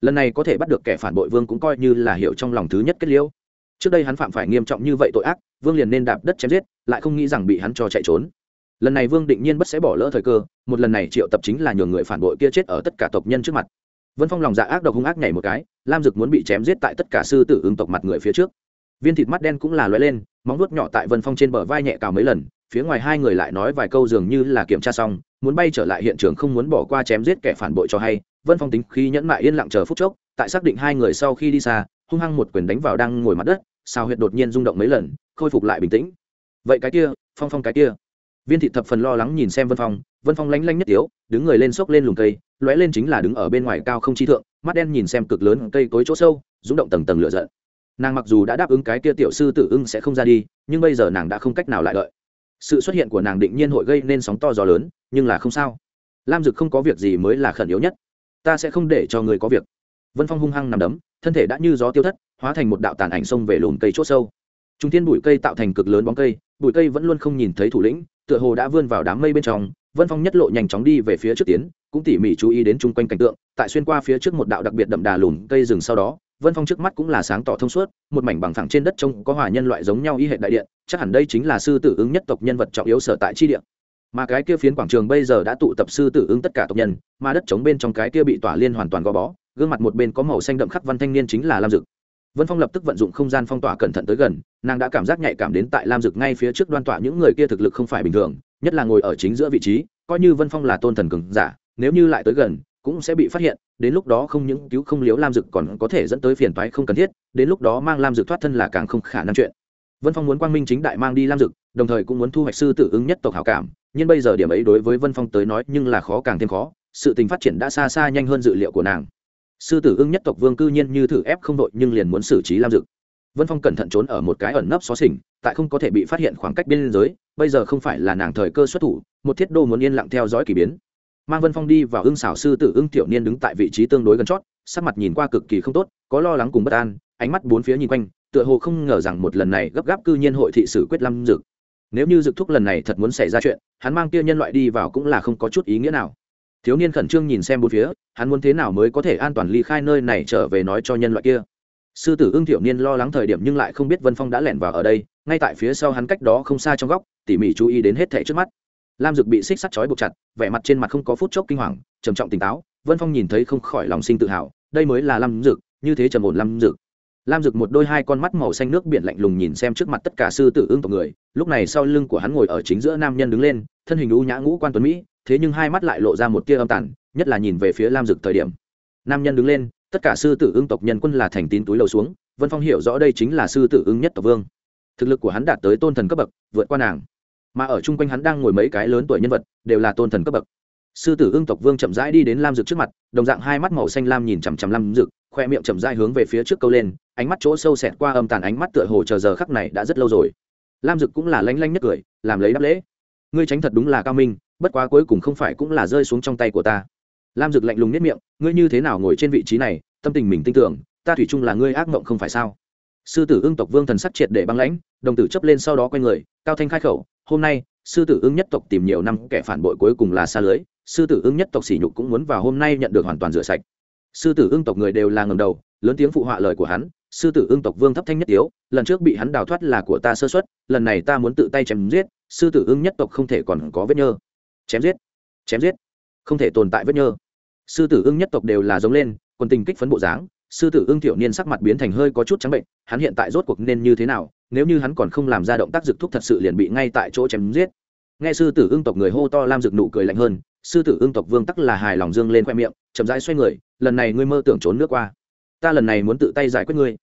lần này có thể bắt được kẻ phản bội vương cũng coi như là hiệu trong lòng thứ nhất kết liễu trước đây hắn phạm phải nghiêm trọng như vậy tội ác vương liền nên đạp đất chém giết lại không nghĩ rằng bị hắn cho chạy trốn lần này vương định nhiên bất sẽ bỏ lỡ thời cơ một lần này triệu tập chính là nhường người phản bội kia chết ở tất cả tộc nhân trước mặt vân phong lòng dạ ác độc hung ác nhảy một cái lam dực muốn bị chém giết tại tất cả sư tử ứng tộc mặt người phía trước viên thịt mắt đen cũng là loay lên móng nuốt nhỏ tại vân phong trên bờ vai nhẹ cào mấy lần phía ngoài hai người lại nói vài câu dường như là kiểm tra xong muốn bay trở lại hiện trường không muốn bỏ qua chém giết kẻ phản bội cho hay vân phong tính khi nhẫn mại yên lặng chờ phút chốc tại xác định hai người sau khi đi xa hung hăng một quyền đánh vào đang ngồi mặt đất sao huyệt đột nhiên rung động mấy lần khôi phục lại bình tĩnh vậy cái kia phong phong cái kia viên thị thập phần lo lắng nhìn xem vân phong vân phong lánh lánh nhất yếu, đứng người lên xốc lên lùng cây lóe lên chính là đứng ở bên ngoài cao không chi thượng mắt đen nhìn xem cực lớn cây cối chỗ sâu rúng động tầng tầng lửa giận nàng mặc dù đã đáp ứng cái kia tiểu sư tử ưng sẽ không ra đi nhưng bây giờ nàng đã không cách nào lại đợi sự xuất hiện của nàng định nhiên hội gây nên sóng to gió lớn nhưng là không sao lam dực không có việc gì mới là khẩn yếu nhất ta sẽ không để cho người có việc vân phong hung hăng nằm đấm thân thể đã như gió tiêu thất hóa thành một đạo tàn ảnh xông về lùm cây chỗ sâu Trung thiên bụi cây tạo thành cực lớn bóng cây bụi cây vẫn luôn không nhìn thấy thủ lĩnh tựa hồ đã vươn vào đám mây bên trong vân phong nhất lộ nhanh chóng đi về phía trước tiến cũng tỉ mỉ chú ý đến chung quanh cảnh tượng tại xuyên qua phía trước một đạo đặc biệt đậm đà lùn cây rừng sau đó vân phong trước mắt cũng là sáng tỏ thông suốt một mảnh bằng thẳng trên đất trông có hòa nhân loại giống nhau y hệ đại điện chắc hẳn đây chính là sư tử ứng nhất tộc nhân vật trọng yếu sở tại chi điện mà cái kia phiến quảng trường bây giờ đã tụ tập sư tử ứng tất cả tộc nhân mà đất trống bên trong cái kia bị tỏa liên hoàn toàn gò bó gương mặt một bên có màu xanh đậm khắc văn thanh niên chính là lam dực vân phong lập tức vận dụng không gian phong tỏa cẩn thận tới gần nàng đã cảm giác nhạy cảm đến tại lam dực ngay phía trước đoan tỏa những người kia thực lực không phải bình thường nhất là ngồi ở chính giữa vị trí coi như vân phong là tôn thần cường giả nếu như lại tới gần cũng sẽ bị phát hiện đến lúc đó không những cứu không liếu lam dực còn có thể dẫn tới phiền toái không cần thiết đến lúc đó mang lam dực thoát thân là càng không khả năng chuyện vân phong muốn quang minh chính đại mang đi lam dực đồng thời cũng muốn thu hoạch sư tử ứng nhất tộc hảo cảm nhưng bây giờ điểm ấy đối với vân phong tới nói nhưng là khó càng thêm khó sự tình phát triển đã xa xa nhanh hơn dự liệu của nàng sư tử ưng nhất tộc vương cư nhiên như thử ép không đội nhưng liền muốn xử trí lam dực vân phong cẩn thận trốn ở một cái ẩn nấp xó xỉnh tại không có thể bị phát hiện khoảng cách biên giới bây giờ không phải là nàng thời cơ xuất thủ một thiết đô muốn yên lặng theo dõi k ỳ biến mang vân phong đi vào ưng xảo sư tử ưng tiểu niên đứng tại vị trí tương đối gần chót sắc mặt nhìn qua cực kỳ không tốt có lo lắng cùng bất an ánh mắt bốn phía nhìn quanh tựa hồ không ngờ rằng một lần này gấp gáp cư nhiên hội thị sử quyết lâm dực nếu như dực thúc lần này thật muốn xảy ra chuyện hắn mang kia nhân loại đi vào cũng là không có chút ý nghĩa nào thiếu niên khẩn trương nhìn xem bốn phía hắn muốn thế nào mới có thể an toàn ly khai nơi này trở về nói cho nhân loại kia sư tử ưng thiểu niên lo lắng thời điểm nhưng lại không biết vân phong đã lẻn vào ở đây ngay tại phía sau hắn cách đó không xa trong góc tỉ mỉ chú ý đến hết thẻ trước mắt lam dực bị xích sắt chói buộc chặt vẻ mặt trên mặt không có phút chốc kinh hoàng trầm trọng tỉnh táo vân phong nhìn thấy không khỏi lòng sinh tự hào đây mới là lam dực như thế trầm ổn lam dực lam dực một đôi hai con mắt màu xanh nước biển lạnh lùng nhìn xem trước mặt tất cả sư tử ưng tộc người lúc này sau lưng của hắn ngồi ở chính giữa nam nhân đứng lên thân hình u nhã ngũ quan tuấn mỹ thế nhưng hai mắt lại lộ ra một tia âm tản nhất là nhìn về phía lam dực thời điểm nam nhân đứng lên tất cả sư tử ưng tộc nhân quân là thành tín túi lầu xuống vân phong hiểu rõ đây chính là sư tử ưng nhất tộc vương thực lực của hắn đạt tới tôn thần cấp bậc vượt qua nàng mà ở chung quanh hắn đang ngồi mấy cái lớn tuổi nhân vật đều là tôn thần cấp bậc sư tử ưng tộc vương chậm rãi đi đến lam dực trước mặt đồng dạng hai mắt màu xanh lam nhìn chằm chằm lam dực khoe miệng chậm rãi hướng về phía trước câu lên ánh mắt chỗ sâu xẹt qua âm tàn ánh mắt tựa hồ chờ giờ khắc này đã rất lâu rồi lam dực cũng là lanh lanh nhất cười làm lấy đáp lễ ngươi tránh thật đúng là cao minh bất quá cuối cùng không phải cũng là rơi xuống trong tay của ta lam dực lạnh lùng nhất miệng ngươi như thế nào ngồi trên vị trí này tâm tình mình tin tưởng ta thủy chung là ngươi ác mộng không phải sao sư tử ưng tộc vương thần sắc triệt để băng lãnh đồng tử chấp lên sau đó q u a n người cao thanh khai khẩu hôm nay sư tử ưng nhất tộc tìm nhiều năm kẻ phản bội cuối cùng là xa lưới sư tử ưng nhất tộc sỉ nhục cũng muốn vào hôm nay nhận được hoàn toàn rửa sạch sư tử ưng tộc người đều là ngầm đầu lớn tiếng phụ họa lời của hắn sư tử ưng tộc vương thấp thanh nhất yếu lần trước bị hắn đào thoát là của ta sơ xuất lần này ta muốn tự tay chém giết sư tử ưng nhất tộc không thể còn có vết nhơ chém giết chém giết không thể tồn tại vết nhơ sư tử ưng nhất tộc đều là giống lên còn tình kích phấn bộ dáng sư tử ưng thiểu niên sắc mặt biến thành hơi có chút trắng bệnh hắn hiện tại rốt cuộc nên như thế nào nếu như hắn còn không làm ra động tác dực thúc thật sự liền bị ngay tại chỗ chém giết nghe sư tử ưng tộc người hô to lam dực nụ cười lạnh hơn sư tử ưng tộc vương tắc là hài lòng dương lên khoe miệng chậm rãi xoay người lần này ngươi mơ tưởng trốn nước qua ta lần này muốn tự tay giải quyết ngươi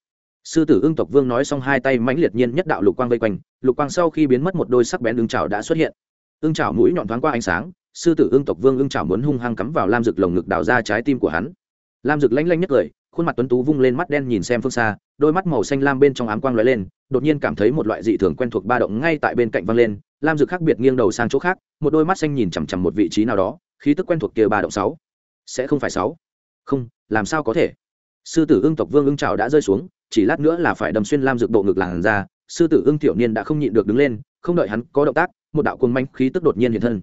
sư tử ưng tộc vương nói xong hai tay mãnh liệt nhiên nhất đạo lục quang vây quanh lục quang sau khi biến mất một đôi sắc bén ưng trào đã xuất hiện ưng trào mũi nhọn thoáng qua ánh sáng sư tử ương tộc vương ương chảo muốn hung hăng cắm vào lam dực lồng ngực đào ra trái tim của hắn lam dực lanh lanh nhất cười khuôn mặt tuấn tú vung lên mắt đen nhìn xem phương xa đôi mắt màu xanh lam bên trong ám quang lóe lên đột nhiên cảm thấy một loại dị thường quen thuộc ba động ngay tại bên cạnh văng lên lam dực khác biệt nghiêng đầu sang chỗ khác một đôi mắt xanh nhìn chằm chằm một vị trí nào đó khí tức quen thuộc kia ba động sáu sẽ không phải sáu không làm sao có thể sư tử ương tộc vương ương chảo đã rơi xuống chỉ lát nữa là phải đầm xuyên lam dược bộ ngực làn ra sư tử ương tiểu niên đã không nhịn được đứng lên không đợi hắn có động tác một đạo cuồng manh khí tức đột nhiên hiện thân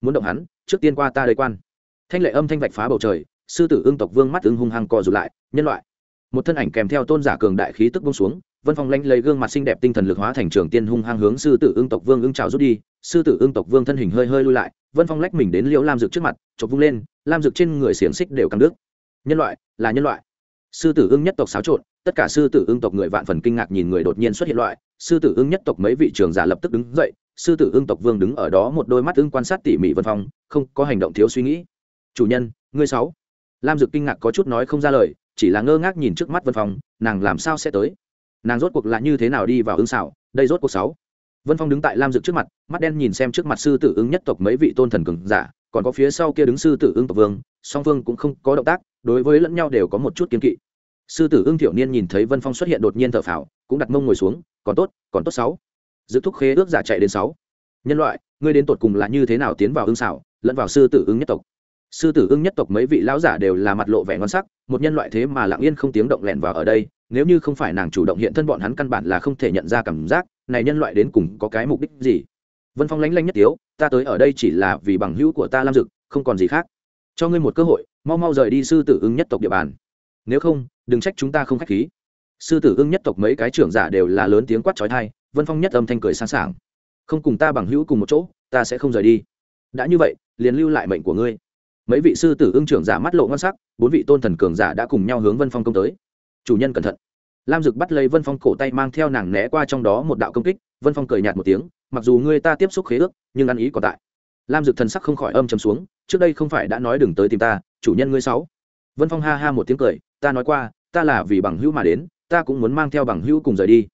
muốn động hắn trước tiên qua ta đây quan thanh lệ âm thanh vạch phá bầu trời sư tử ương tộc vương mắt ưng hung hăng co rụt lại nhân loại một thân ảnh kèm theo tôn giả cường đại khí tức bông xuống vân phong lanh lấy gương mặt xinh đẹp tinh thần lực hóa thành trường tiên hung hăng hướng sư tử ương tộc vương ưng trào rút đi sư tử ương tộc vương thân hình hơi hơi lui lại vân phong lách mình đến liễu lam dực trước mặt chọc vung lên lam dực trên người xiềng xích đều căng đứt nhân loại là nhân loại sư tử ương nhất tộc xáo trộn tất cả sư tử ương tộc người vạn phần kinh ngạc nhìn người đột nhiên xuất hiện loại sư tử ương nhất tộc mấy vị trường giả lập tức đứng dậy sư tử ương tộc vương đứng ở đó một đôi mắt ương quan sát tỉ mỉ vân phong không có hành động thiếu suy nghĩ chủ nhân ngươi sáu lam dực kinh ngạc có chút nói không ra lời chỉ là ngơ ngác nhìn trước mắt vân phong nàng làm sao sẽ tới nàng rốt cuộc là như thế nào đi vào ương xảo đây rốt cuộc sáu vân phong đứng tại lam dực trước mặt mắt đen nhìn xem trước mặt sư tử ương nhất tộc mấy vị tôn thần cường giả còn có phía sau kia đứng sư tử ương tộc vương song vương cũng không có động tác đối với lẫn nhau đều có một chút kiên kỵ sư tử ương thiểu niên nhìn thấy vân phong xuất hiện đột nhiên thở phào cũng đặt mông ngồi xuống còn tốt còn tốt sáu dự thúc khế ước giả chạy đến sáu nhân loại ngươi đến tột cùng là như thế nào tiến vào ưng xảo lẫn vào sư tử ưng nhất tộc sư tử ưng nhất tộc mấy vị lão giả đều là mặt lộ vẻ ngon sắc một nhân loại thế mà lặng yên không tiếng động lẹn vào ở đây nếu như không phải nàng chủ động hiện thân bọn hắn căn bản là không thể nhận ra cảm giác này nhân loại đến cùng có cái mục đích gì vân phong lánh lanh nhất tiếu ta tới ở đây chỉ là vì bằng hữu của ta lam dực không còn gì khác cho ngươi một cơ hội mau mau rời đi sư tử ưng nhất tộc địa bàn nếu không đừng trách chúng ta không khách khí sư tử ưng nhất tộc mấy cái trưởng giả đều là lớn tiếng quát trói thai vân phong nhất âm thanh cười sáng sảng không cùng ta bằng hữu cùng một chỗ ta sẽ không rời đi đã như vậy liền lưu lại mệnh của ngươi mấy vị sư tử ưng trưởng giả mắt lộ ngon sắc bốn vị tôn thần cường giả đã cùng nhau hướng vân phong công tới chủ nhân cẩn thận lam dực bắt lấy vân phong cổ tay mang theo nàng né qua trong đó một đạo công kích vân phong cười nhạt một tiếng mặc dù ngươi ta tiếp xúc khế ước nhưng ăn ý còn tại lam dực thần sắc không khỏi âm chầm xuống trước đây không phải đã nói đừng tới tìm ta chủ nhân ngươi sáu vân phong ha ha một tiếng cười ta nói qua ta là vì bằng hữu mà đến ta cũng muốn mang theo bằng hữu cùng rời đi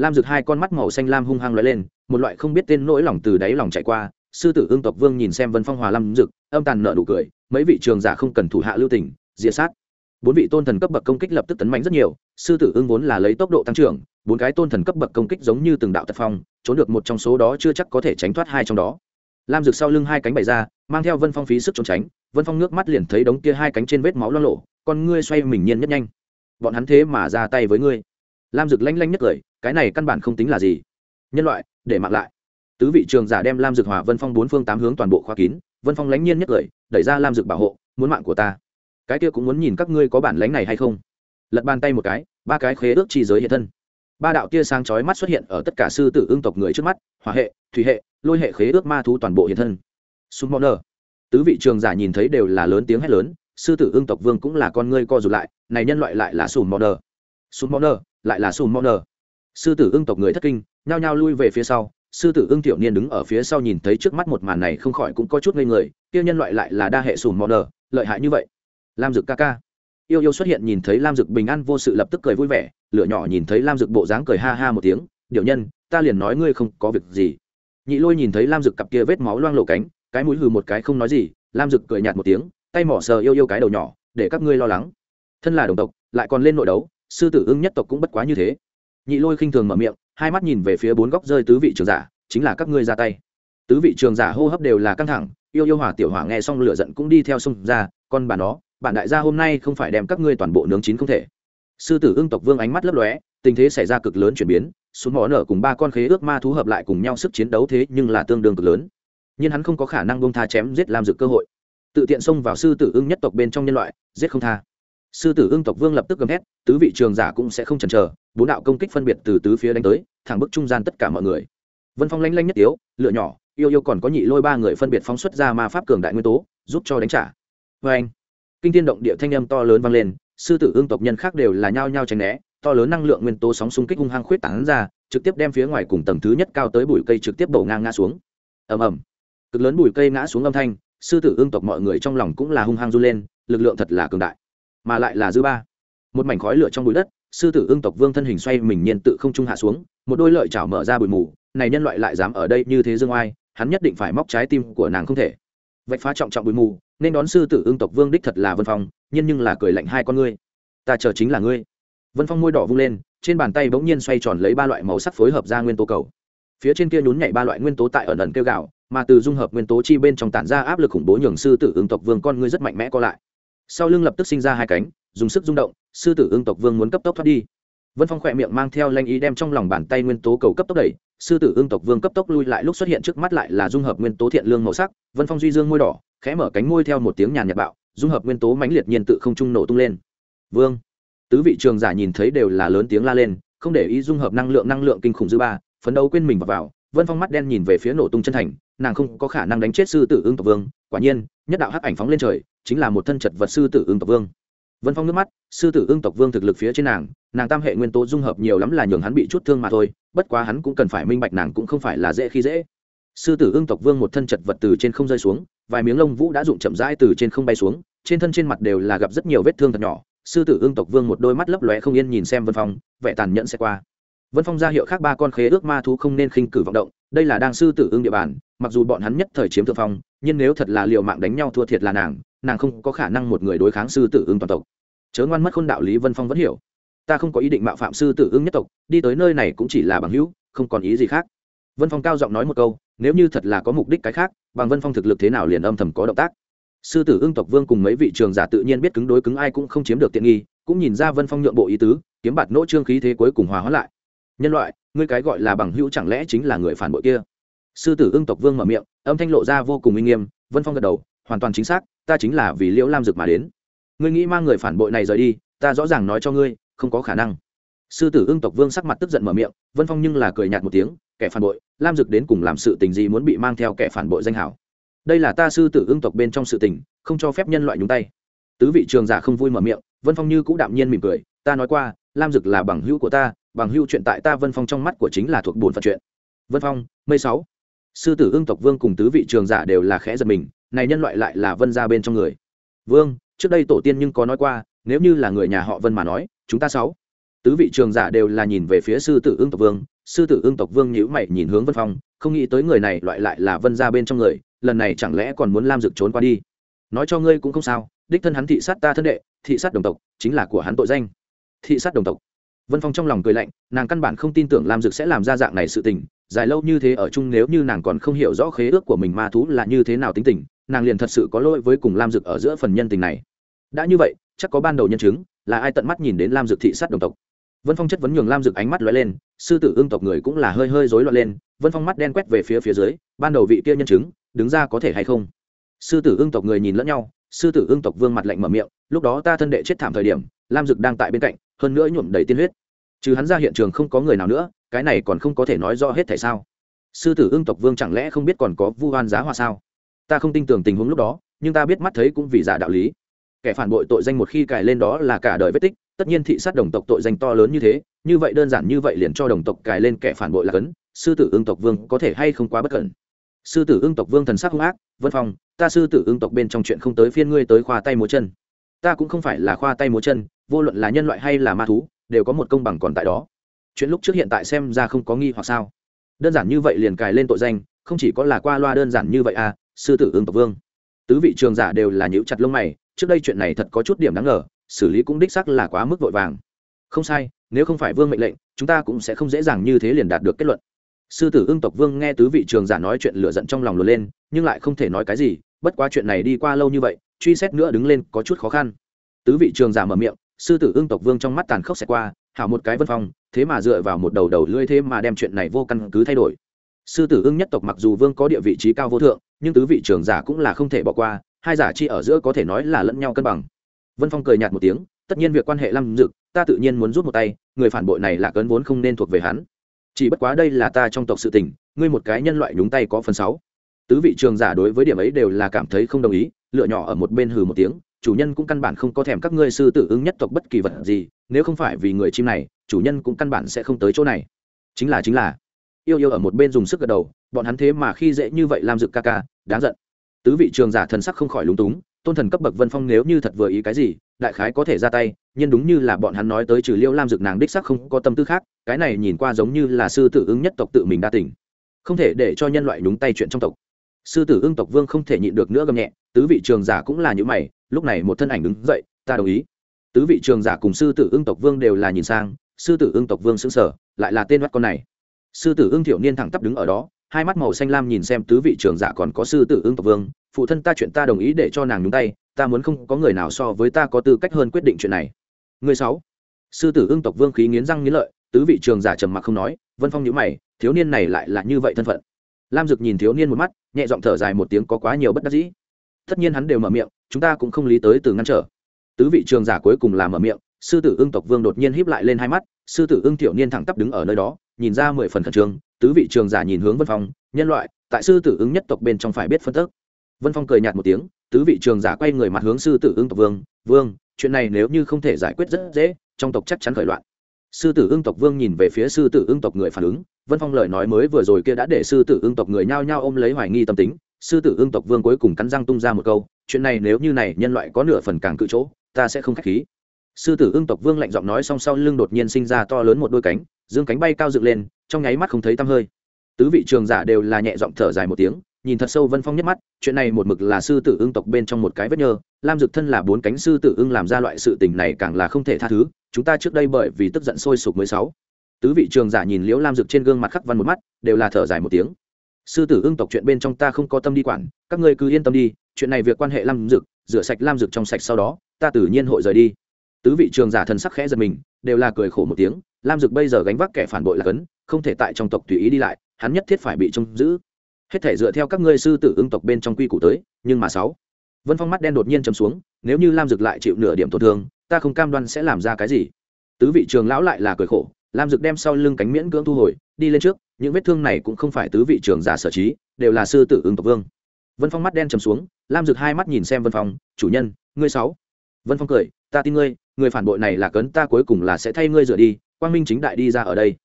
lam Dực hai con mắt màu xanh lam hung hăng l lên một loại không biết tên nỗi lòng từ đáy lòng chạy qua sư tử ương tộc vương nhìn xem vân phong hòa lam Dực, âm tàn nợ đủ cười mấy vị trường giả không cần thủ hạ lưu tỉnh diệt sát bốn vị tôn thần cấp bậc công kích lập tức tấn mạnh rất nhiều sư tử ương vốn là lấy tốc độ tăng trưởng bốn cái tôn thần cấp bậc công kích giống như từng đạo tật phong trốn được một trong số đó chưa chắc có thể tránh thoát hai trong đó lam Dực sau lưng hai cánh bày ra mang theo vân phong phí sức trốn tránh vân phong nước mắt liền thấy đống kia hai cánh trên vết máu lo lộ con ngươi xoay mình nhiên nhất nhanh bọn hắn thế mà ra tay với ngươi lam dực lanh lanh nhất cười cái này căn bản không tính là gì nhân loại để mạng lại tứ vị trường giả đem lam dực hòa vân phong bốn phương tám hướng toàn bộ khóa kín vân phong lãnh nhiên nhất cười đẩy ra lam dực bảo hộ muốn mạng của ta cái kia cũng muốn nhìn các ngươi có bản lãnh này hay không lật bàn tay một cái ba cái khế ước chi giới hiện thân ba đạo kia sáng chói mắt xuất hiện ở tất cả sư tử ương tộc người trước mắt hỏa hệ thủy hệ lôi hệ khế ước ma thú toàn bộ hiện thân súng món nở tứ vị trường giả nhìn thấy đều là lớn tiếng hét lớn sư tử ương tộc vương cũng là con ngươi co rụt lại này nhân loại lại là sùm món nở sùm món nờ lại là sùm món nờ sư tử ưng tộc người thất kinh nhao nhao lui về phía sau sư tử ưng tiểu niên đứng ở phía sau nhìn thấy trước mắt một màn này không khỏi cũng có chút ngây người tiêu nhân loại lại là đa hệ sùm món nờ lợi hại như vậy lam dực ca ca yêu yêu xuất hiện nhìn thấy lam dực bình an vô sự lập tức cười vui vẻ lửa nhỏ nhìn thấy lam dực bộ dáng cười ha ha một tiếng điệu nhân ta liền nói ngươi không có việc gì nhị lôi nhìn thấy lam dực cặp kia vết máu loang lổ cánh cái mũi hừ một cái không nói gì lam dực cười nhạt một tiếng tay mỏ sờ yêu yêu cái đầu nhỏ để các ngươi lo lắng thân là đồng tộc lại còn lên nội đấu sư tử ưng nhất tộc cũng bất quá như thế nhị lôi khinh thường mở miệng hai mắt nhìn về phía bốn góc rơi tứ vị trường giả chính là các ngươi ra tay tứ vị trường giả hô hấp đều là căng thẳng yêu yêu hỏa tiểu hỏa nghe xong lửa giận cũng đi theo sông ra Còn bà nó bản đại gia hôm nay không phải đem các ngươi toàn bộ nướng chín không thể sư tử ưng tộc vương ánh mắt lấp lóe tình thế xảy ra cực lớn chuyển biến xuống mỏ nở cùng ba con khế ước ma thú hợp lại cùng nhau sức chiến đấu thế nhưng là tương đương cực lớn nhưng hắn không có khả năng bông tha chém giết làm dự cơ hội tự tiện xông vào sư tử ưng nhất tộc bên trong nhân loại giết không tha sư tử ương tộc vương lập tức gầm hét tứ vị trường giả cũng sẽ không chần chờ bốn đạo công kích phân biệt từ tứ phía đánh tới thẳng bức trung gian tất cả mọi người vân phong lanh lanh nhất yếu lựa nhỏ yêu yêu còn có nhị lôi ba người phân biệt phóng xuất ra ma pháp cường đại nguyên tố giúp cho đánh trả vê anh kinh tiên động địa thanh âm to lớn vang lên sư tử ương tộc nhân khác đều là nhao nhao tránh né to lớn năng lượng nguyên tố sóng xung kích hung hăng khuyết tảng ra trực tiếp đem phía ngoài cùng tầng thứ nhất cao tới bụi cây trực tiếp đổ ngang ngã xuống ầm ầm cực lớn bụi cây ngã xuống âm thanh sư tử ương tộc mọi người trong lòng cũng là hung hăng run lên lực lượng thật là cường đại mà lại là dư ba một mảnh khói lửa trong bụi đất sư tử ương tộc vương thân hình xoay mình nhiên tự không trung hạ xuống một đôi lợi chảo mở ra bụi mù này nhân loại lại dám ở đây như thế dương oai hắn nhất định phải móc trái tim của nàng không thể vạch phá trọng trọng bụi mù nên đón sư tử ương tộc vương đích thật là vân phong nhân nhưng là cười lạnh hai con ngươi ta chờ chính là ngươi vân phong môi đỏ vung lên trên bàn tay bỗng nhiên xoay tròn lấy ba loại màu sắc phối hợp ra nguyên tố cầu phía trên kia nhún nhảy ba loại nguyên tố tại ở ẩn kêu gạo mà từ dung hợp nguyên tố chi bên trong tản ra áp lực khủng bố nhường sư tử ứng tộc vương con ngươi rất mạnh mẽ co lại sau lưng lập tức sinh ra hai cánh dùng sức rung động sư tử ương tộc vương muốn cấp tốc thoát đi vân phong khỏe miệng mang theo lanh ý đem trong lòng bàn tay nguyên tố cầu cấp tốc đẩy sư tử ương tộc vương cấp tốc lui lại lúc xuất hiện trước mắt lại là dung hợp nguyên tố thiện lương màu sắc vân phong duy dương môi đỏ khẽ mở cánh môi theo một tiếng nhàn nhạt bạo dung hợp nguyên tố mãnh liệt nhiên tự không trung nổ tung lên vương tứ vị trường giả nhìn thấy đều là lớn tiếng la lên không để ý dung hợp năng lượng năng lượng kinh khủng dư ba phấn đấu quên mình vào, vào vân phong mắt đen nhìn về phía nổ tung chân thành nàng không có khả năng đánh chết sư tử ương tộc vương quả nhiên nhất đạo hắc ảnh phóng lên trời chính là một thân chật vật sư tử ương tộc vương vân phong nước mắt sư tử ương tộc vương thực lực phía trên nàng nàng tam hệ nguyên tố dung hợp nhiều lắm là nhường hắn bị chút thương mà thôi bất quá hắn cũng cần phải minh bạch nàng cũng không phải là dễ khi dễ sư tử ương tộc vương một thân chật vật từ trên không rơi xuống vài miếng lông vũ đã rụng chậm rãi từ trên không bay xuống trên thân trên mặt đều là gặp rất nhiều vết thương thật nhỏ sư tử ương tộc vương một đôi mắt lấp lóe không yên nhìn xem vân phong vẻ tàn nhẫn sẽ qua vân phong ra hiệu khác ba con khế ước ma thú không nên khinh cử vọng động đây là đang sư tử ương địa bàn mặc dù bọn hắn nhất thời chiếm thượng phong nhưng nếu thật là l i ề u mạng đánh nhau thua thiệt là nàng nàng không có khả năng một người đối kháng sư tử ương toàn tộc chớ ngoan mất khôn đạo lý vân phong vẫn hiểu ta không có ý định mạo phạm sư tử ương nhất tộc đi tới nơi này cũng chỉ là bằng hữu không còn ý gì khác vân phong cao giọng nói một câu nếu như thật là có mục đích cái khác bằng vân phong thực lực thế nào liền âm thầm có động tác sư tử ương tộc vương cùng mấy vị trường giả tự nhiên biết cứng đối cứng ai cũng không chiếm được tiện nghi cũng nhìn ra vân phong nhượng bộ ý tứ kiếm bạt nỗ trương khí thế cuối cùng hòa hóa lại nhân loại ngươi cái gọi là bằng hữu chẳng lẽ chính là người phản bội kia sư tử ưng tộc vương mở miệng âm thanh lộ ra vô cùng uy nghiêm vân phong gật đầu hoàn toàn chính xác ta chính là vì liễu lam dực mà đến ngươi nghĩ mang người phản bội này rời đi ta rõ ràng nói cho ngươi không có khả năng sư tử ưng tộc vương sắc mặt tức giận mở miệng vân phong nhưng là cười nhạt một tiếng kẻ phản bội lam dực đến cùng làm sự tình gì muốn bị mang theo kẻ phản bội danh hảo đây là ta sư tử ưng tộc bên trong sự tình không cho phép nhân loại nhúng tay tứ vị trường giả không vui mở miệng vân phong như cũng đạm nhiên mỉm cười ta nói qua lam dực là bằng hữu của ta bằng hữu chuyện tại ta vân phong trong mắt của chính là thuộc buồn phận chuyện vân phong mây sáu sư tử ương tộc vương cùng tứ vị trường giả đều là khẽ giật mình này nhân loại lại là vân gia bên trong người vương trước đây tổ tiên nhưng có nói qua nếu như là người nhà họ vân mà nói chúng ta sáu tứ vị trường giả đều là nhìn về phía sư tử ương tộc vương sư tử ương tộc vương nhíu mày nhìn hướng vân phong không nghĩ tới người này loại lại là vân gia bên trong người lần này chẳng lẽ còn muốn lam dược trốn qua đi nói cho ngươi cũng không sao đích thân hắn thị sát ta thân đệ thị sát đồng tộc chính là của hắn tội danh thị sát đồng tộc vân phong trong lòng cười lạnh nàng căn bản không tin tưởng lam dực sẽ làm ra dạng này sự tình dài lâu như thế ở chung nếu như nàng còn không hiểu rõ khế ước của mình ma thú là như thế nào tính tình nàng liền thật sự có lỗi với cùng lam dực ở giữa phần nhân tình này đã như vậy chắc có ban đầu nhân chứng là ai tận mắt nhìn đến lam dực thị sát đồng tộc vân phong chất vấn nhường lam dực ánh mắt lóe lên sư tử ương tộc người cũng là hơi hơi rối loạn lên vân phong mắt đen quét về phía phía dưới ban đầu vị kia nhân chứng đứng ra có thể hay không sư tử ương tộc người nhìn lẫn nhau sư tử ương tộc vương mặt lạnh mở miệng lúc đó ta thân đệ chết thảm thời điểm lam dực đang tại bên cạnh hơn nữa nhuộm đầy tiên huyết trừ hắn ra hiện trường không có người nào nữa cái này còn không có thể nói rõ hết tại sao sư tử ưng tộc vương chẳng lẽ không biết còn có vu oan giá hoa sao ta không tin tưởng tình huống lúc đó nhưng ta biết mắt thấy cũng vì giả đạo lý kẻ phản bội tội danh một khi cài lên đó là cả đời vết tích tất nhiên thị sát đồng tộc tội danh to lớn như thế như vậy đơn giản như vậy liền cho đồng tộc cài lên kẻ phản bội là cấn sư tử ưng tộc vương có thể hay không quá bất cẩn sư tử ưng tộc vương thần sắc hung ác vân phong ta sư tử ưng tộc bên trong chuyện không tới phiên ngươi tới khoa tay múa chân ta cũng không phải là khoa tay múa chân vô luận là nhân loại hay là ma thú đều có một công bằng còn tại đó chuyện lúc trước hiện tại xem ra không có nghi hoặc sao đơn giản như vậy liền cài lên tội danh không chỉ có là qua loa đơn giản như vậy à sư tử ương tộc vương tứ vị trường giả đều là nhíu chặt lông mày trước đây chuyện này thật có chút điểm đáng ngờ xử lý cũng đích sắc là quá mức vội vàng không sai nếu không phải vương mệnh lệnh chúng ta cũng sẽ không dễ dàng như thế liền đạt được kết luận sư tử ương tộc vương nghe tứ vị trường giả nói chuyện lửa giận trong lòng luôn lên nhưng lại không thể nói cái gì bất quá chuyện này đi qua lâu như vậy truy xét nữa đứng lên có chút khó khăn tứ vị trường giả mở miệng sư tử ương tộc vương trong mắt tàn khốc xẹt qua hảo một cái vân phong thế mà dựa vào một đầu đầu lưỡi thế mà đem chuyện này vô căn cứ thay đổi sư tử ương nhất tộc mặc dù vương có địa vị trí cao vô thượng nhưng tứ vị trưởng giả cũng là không thể bỏ qua hai giả chi ở giữa có thể nói là lẫn nhau cân bằng vân phong cười nhạt một tiếng tất nhiên việc quan hệ lâm dực ta tự nhiên muốn rút một tay người phản bội này là cấn vốn không nên thuộc về hắn chỉ bất quá đây là ta trong tộc sự tình ngươi một cái nhân loại nhúng tay có phần sáu tứ vị trường giả đối với điểm ấy đều là cảm thấy không đồng ý lựa nhỏ ở một bên hừ một tiếng chủ nhân cũng căn bản không có thèm các ngươi sư tử ứng nhất tộc bất kỳ vật gì nếu không phải vì người chim này chủ nhân cũng căn bản sẽ không tới chỗ này chính là chính là yêu yêu ở một bên dùng sức gật đầu bọn hắn thế mà khi dễ như vậy làm dực ca ca đáng giận tứ vị trường giả thần sắc không khỏi lúng túng tôn thần cấp bậc vân phong nếu như thật vừa ý cái gì đại khái có thể ra tay nhưng đúng như là bọn hắn nói tới trừ liêu lam dực nàng đích sắc không có tâm tư khác cái này nhìn qua giống như là sư tử ứng nhất tộc tự mình đa tỉnh, không thể để cho nhân loại đúng tay chuyện trong tộc sư tử ứng tộc vương không thể nhịn được nữa gầm nhẹ tứ vị trường giả cũng là những mày lúc này một thân ảnh đứng dậy ta đồng ý tứ vị trường giả cùng sư tử ưng tộc vương đều là nhìn sang sư tử ưng tộc vương xứng sở lại là tên mắt con này sư tử ưng thiểu niên thẳng tắp đứng ở đó hai mắt màu xanh lam nhìn xem tứ vị trường giả còn có sư tử ưng tộc vương phụ thân ta chuyện ta đồng ý để cho nàng nhúng tay ta muốn không có người nào so với ta có tư cách hơn quyết định chuyện này Người sáu, sư tử ưng tộc vương khí nghiến răng nghiến lợi tứ vị trường giả trầm mặc không nói vân phong nhíu mày thiếu niên này lại là như vậy thân phận lam dực nhìn thiếu niên một mắt nhẹ giọng thở dài một tiếng có quá nhiều bất đắc dĩ tất nhiên hắn đều mở miệng chúng ta cũng không lý tới từ ngăn trở tứ vị trường giả cuối cùng là mở miệng sư tử ưng tộc vương đột nhiên híp lại lên hai mắt sư tử ưng tiểu niên thẳng tắp đứng ở nơi đó nhìn ra mười phần khẩn trương tứ vị trường giả nhìn hướng vân phong nhân loại tại sư tử ưng nhất tộc bên trong phải biết phân tức vân phong cười nhạt một tiếng tứ vị trường giả quay người mặt hướng sư tử ưng tộc vương vương chuyện này nếu như không thể giải quyết rất dễ trong tộc chắc chắn khởi loạn sư tử ưng tộc vương nhìn về phía sư tử ưng tộc người phản ứng vân phong lời nói mới vừa rồi kia đã để sư tử ưng tộc người nhao nhao ôm lấy hoài nghi tâm tính sư tử ương tộc vương cuối cùng cắn răng tung ra một câu chuyện này nếu như này nhân loại có nửa phần càng cự chỗ ta sẽ không k h á c h khí sư tử ương tộc vương lạnh giọng nói song sau lưng đột nhiên sinh ra to lớn một đôi cánh dương cánh bay cao dựng lên trong nháy mắt không thấy tăm hơi tứ vị trường giả đều là nhẹ giọng thở dài một tiếng nhìn thật sâu vân phong nhất mắt chuyện này một mực là sư tử ương tộc bên trong một cái vết nhơ lam dực thân là bốn cánh sư tử ương làm ra loại sự tình này càng là không thể tha thứ chúng ta trước đây bởi vì tức giận sôi sục mới sáu tứ vị trường giả nhìn liễu lam dực trên gương mặt khắc văn một mắt đều là thở dài một tiếng sư tử ưng tộc chuyện bên trong ta không có tâm đi quản các ngươi cứ yên tâm đi chuyện này việc quan hệ lam dực rửa sạch lam dực trong sạch sau đó ta tự nhiên hội rời đi tứ vị trường giả thần sắc khẽ giật mình đều là cười khổ một tiếng lam dực bây giờ gánh vác kẻ phản bội là cấn không thể tại trong tộc tùy ý đi lại hắn nhất thiết phải bị trông giữ hết thể dựa theo các ngươi sư tử ưng tộc bên trong quy củ tới nhưng mà sáu vân phong mắt đen đột nhiên chấm xuống nếu như lam dực lại chịu nửa điểm tổn thương ta không cam đoan sẽ làm ra cái gì tứ vị trường lão lại là cười khổ lam dực đem sau lưng cánh miễn cưỡng thu hồi đi lên trước những vết thương này cũng không phải tứ vị trưởng giả sở trí đều là sư tử ứng tộc vương vân phong mắt đen chầm xuống lam dực hai mắt nhìn xem vân phong chủ nhân ngươi sáu vân phong cười ta tin ngươi người phản bội này là cấn ta cuối cùng là sẽ thay ngươi rửa đi quang minh chính đại đi ra ở đây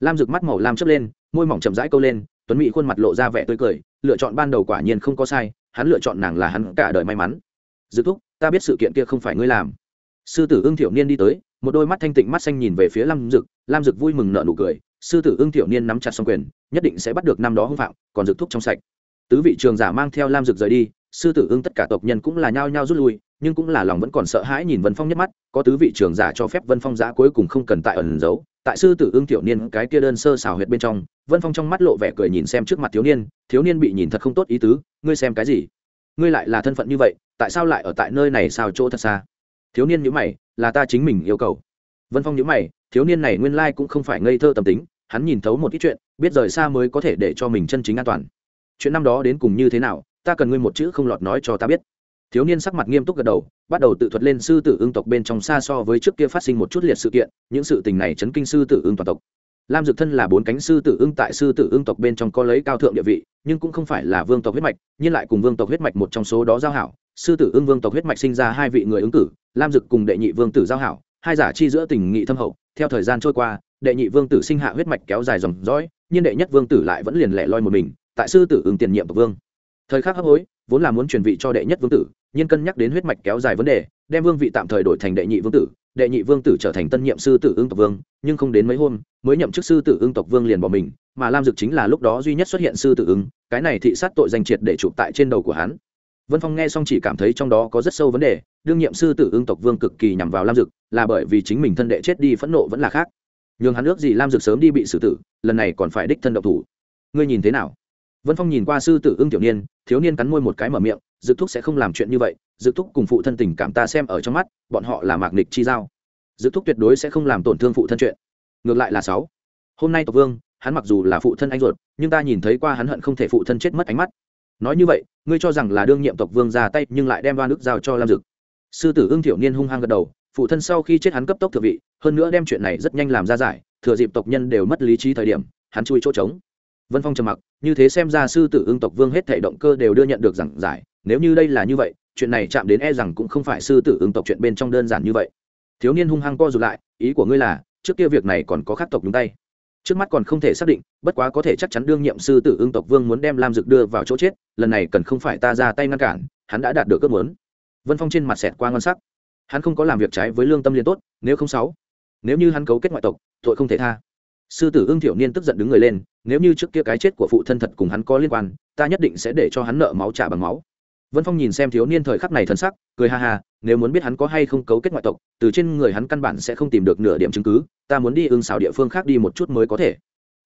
lam Dực mắt màu lam chớp lên môi mỏng chậm rãi câu lên tuấn mỹ khuôn mặt lộ ra vẻ tươi cười lựa chọn ban đầu quả nhiên không có sai hắn lựa chọn nàng là hắn cả đời may mắn dực thúc ta biết sự kiện kia không phải ngươi làm sư tử ưng thiểu niên đi tới một đôi mắt thanh tịnh mắt xanh nhìn về phía lam Dực lam dực vui mừng nợ nụ cười sư tử ưng tiểu niên nắm chặt xong quyền nhất định sẽ bắt được năm đó hưng phạm còn dực thuốc trong sạch tứ vị trường giả mang theo lam dực rời đi sư tử ưng tất cả tộc nhân cũng là nhao nhao rút lui nhưng cũng là lòng vẫn còn sợ hãi nhìn vân phong nhất mắt có tứ vị trường giả cho phép vân phong giã cuối cùng không cần tại ẩn giấu tại sư tử ưng tiểu niên cái kia đơn sơ xào huyệt bên trong vân phong trong mắt lộ vẻ cười nhìn xem trước mặt thiếu niên thiếu niên bị nhìn thật không tốt ý tứ ngươi xem cái gì ngươi lại là thân phận như vậy tại sao lại ở tại nơi này sao chỗ thật xa thiếu niên nhữ mày là ta chính mình yêu cầu vân phong nhữ mày thiếu niên này nguyên lai cũng không phải ngây thơ tâm tính hắn nhìn thấu một ít chuyện biết rời xa mới có thể để cho mình chân chính an toàn chuyện năm đó đến cùng như thế nào ta cần ngươi một chữ không lọt nói cho ta biết thiếu niên sắc mặt nghiêm túc gật đầu bắt đầu tự thuật lên sư tử ương tộc bên trong xa so với trước kia phát sinh một chút liệt sự kiện những sự tình này chấn kinh sư tử ương toàn tộc lam Dực thân là bốn cánh sư tử ương tại sư tử ương tộc bên trong có lấy cao thượng địa vị nhưng cũng không phải là vương tộc huyết mạch nhưng lại cùng vương tộc huyết mạch một trong số đó giao hảo sư tử ương vương tộc huyết mạch sinh ra hai vị người ứng cử lam dực cùng đệ nhị vương tử giao hảo hai giả chi giữa tình nghị thâm hậu theo thời gian trôi qua đệ nhị vương tử sinh hạ huyết mạch kéo dài dòng dõi nhưng đệ nhất vương tử lại vẫn liền lẻ loi một mình tại sư tử ứng tiền nhiệm tộc vương thời khắc hấp hối vốn là muốn truyền vị cho đệ nhất vương tử nhưng cân nhắc đến huyết mạch kéo dài vấn đề đem vương vị tạm thời đổi thành đệ nhị vương tử đệ nhị vương tử trở thành tân nhiệm sư tử ương tộc vương nhưng không đến mấy hôm mới nhậm chức sư tử ương tộc vương liền bỏ mình mà lam dực chính là lúc đó duy nhất xuất hiện sư tử ứng cái này thị sát tội danh triệt để chụp tại trên đầu của hắn vân phong nghe xong chỉ cảm thấy trong đó có rất sâu vấn đề đương nhiệm sư tử ương tộc vương cực kỳ nhằm vào lam dực là bởi vì chính mình thân đệ chết đi phẫn nộ vẫn là khác nhường hắn ước gì lam dực sớm đi bị xử tử lần này còn phải đích thân độc thủ ngươi nhìn thế nào vân phong nhìn qua sư tử ương tiểu niên thiếu niên cắn môi một cái mở miệng dự thúc sẽ không làm chuyện như vậy dự thúc cùng phụ thân tình cảm ta xem ở trong mắt bọn họ là mạc nịch chi giao dự thúc tuyệt đối sẽ không làm tổn thương phụ thân chuyện ngược lại là sáu hôm nay tộc vương hắn mặc dù là phụ thân anh ruột nhưng ta nhìn thấy qua hắn hận không thể phụ thân chết mất ánh mắt nói như vậy ngươi cho rằng là đương nhiệm tộc vương ra tay nhưng lại đem đoan ức giao cho lam dực sư tử ương thiểu niên hung hăng gật đầu phụ thân sau khi chết hắn cấp tốc thừa vị hơn nữa đem chuyện này rất nhanh làm ra giải thừa dịp tộc nhân đều mất lý trí thời điểm hắn chui chỗ trống vân phong trầm mặc như thế xem ra sư tử ương tộc vương hết thể động cơ đều đưa nhận được rằng giải nếu như đây là như vậy chuyện này chạm đến e rằng cũng không phải sư tử ương tộc chuyện bên trong đơn giản như vậy thiếu niên hung hăng co rụt lại ý của ngươi là trước kia việc này còn có khắc tộc nhúng tay trước mắt còn không thể xác định bất quá có thể chắc chắn đương nhiệm sư tử ương tộc vương muốn đem lam dực đưa vào chỗ chết lần này cần không phải ta ra tay ngăn cản hắn đã đạt được ước muốn vân phong trên mặt xẹt qua ngon sắc hắn không có làm việc trái với lương tâm liên tốt nếu không sáu nếu như hắn cấu kết ngoại tộc tội không thể tha sư tử ương thiểu niên tức giận đứng người lên nếu như trước kia cái chết của phụ thân thật cùng hắn có liên quan ta nhất định sẽ để cho hắn nợ máu trả bằng máu vân phong nhìn xem thiếu niên thời khắc này thần sắc cười ha ha nếu muốn biết hắn có hay không cấu kết ngoại tộc từ trên người hắn căn bản sẽ không tìm được nửa điểm chứng cứ ta muốn đi ương xảo địa phương khác đi một chút mới có thể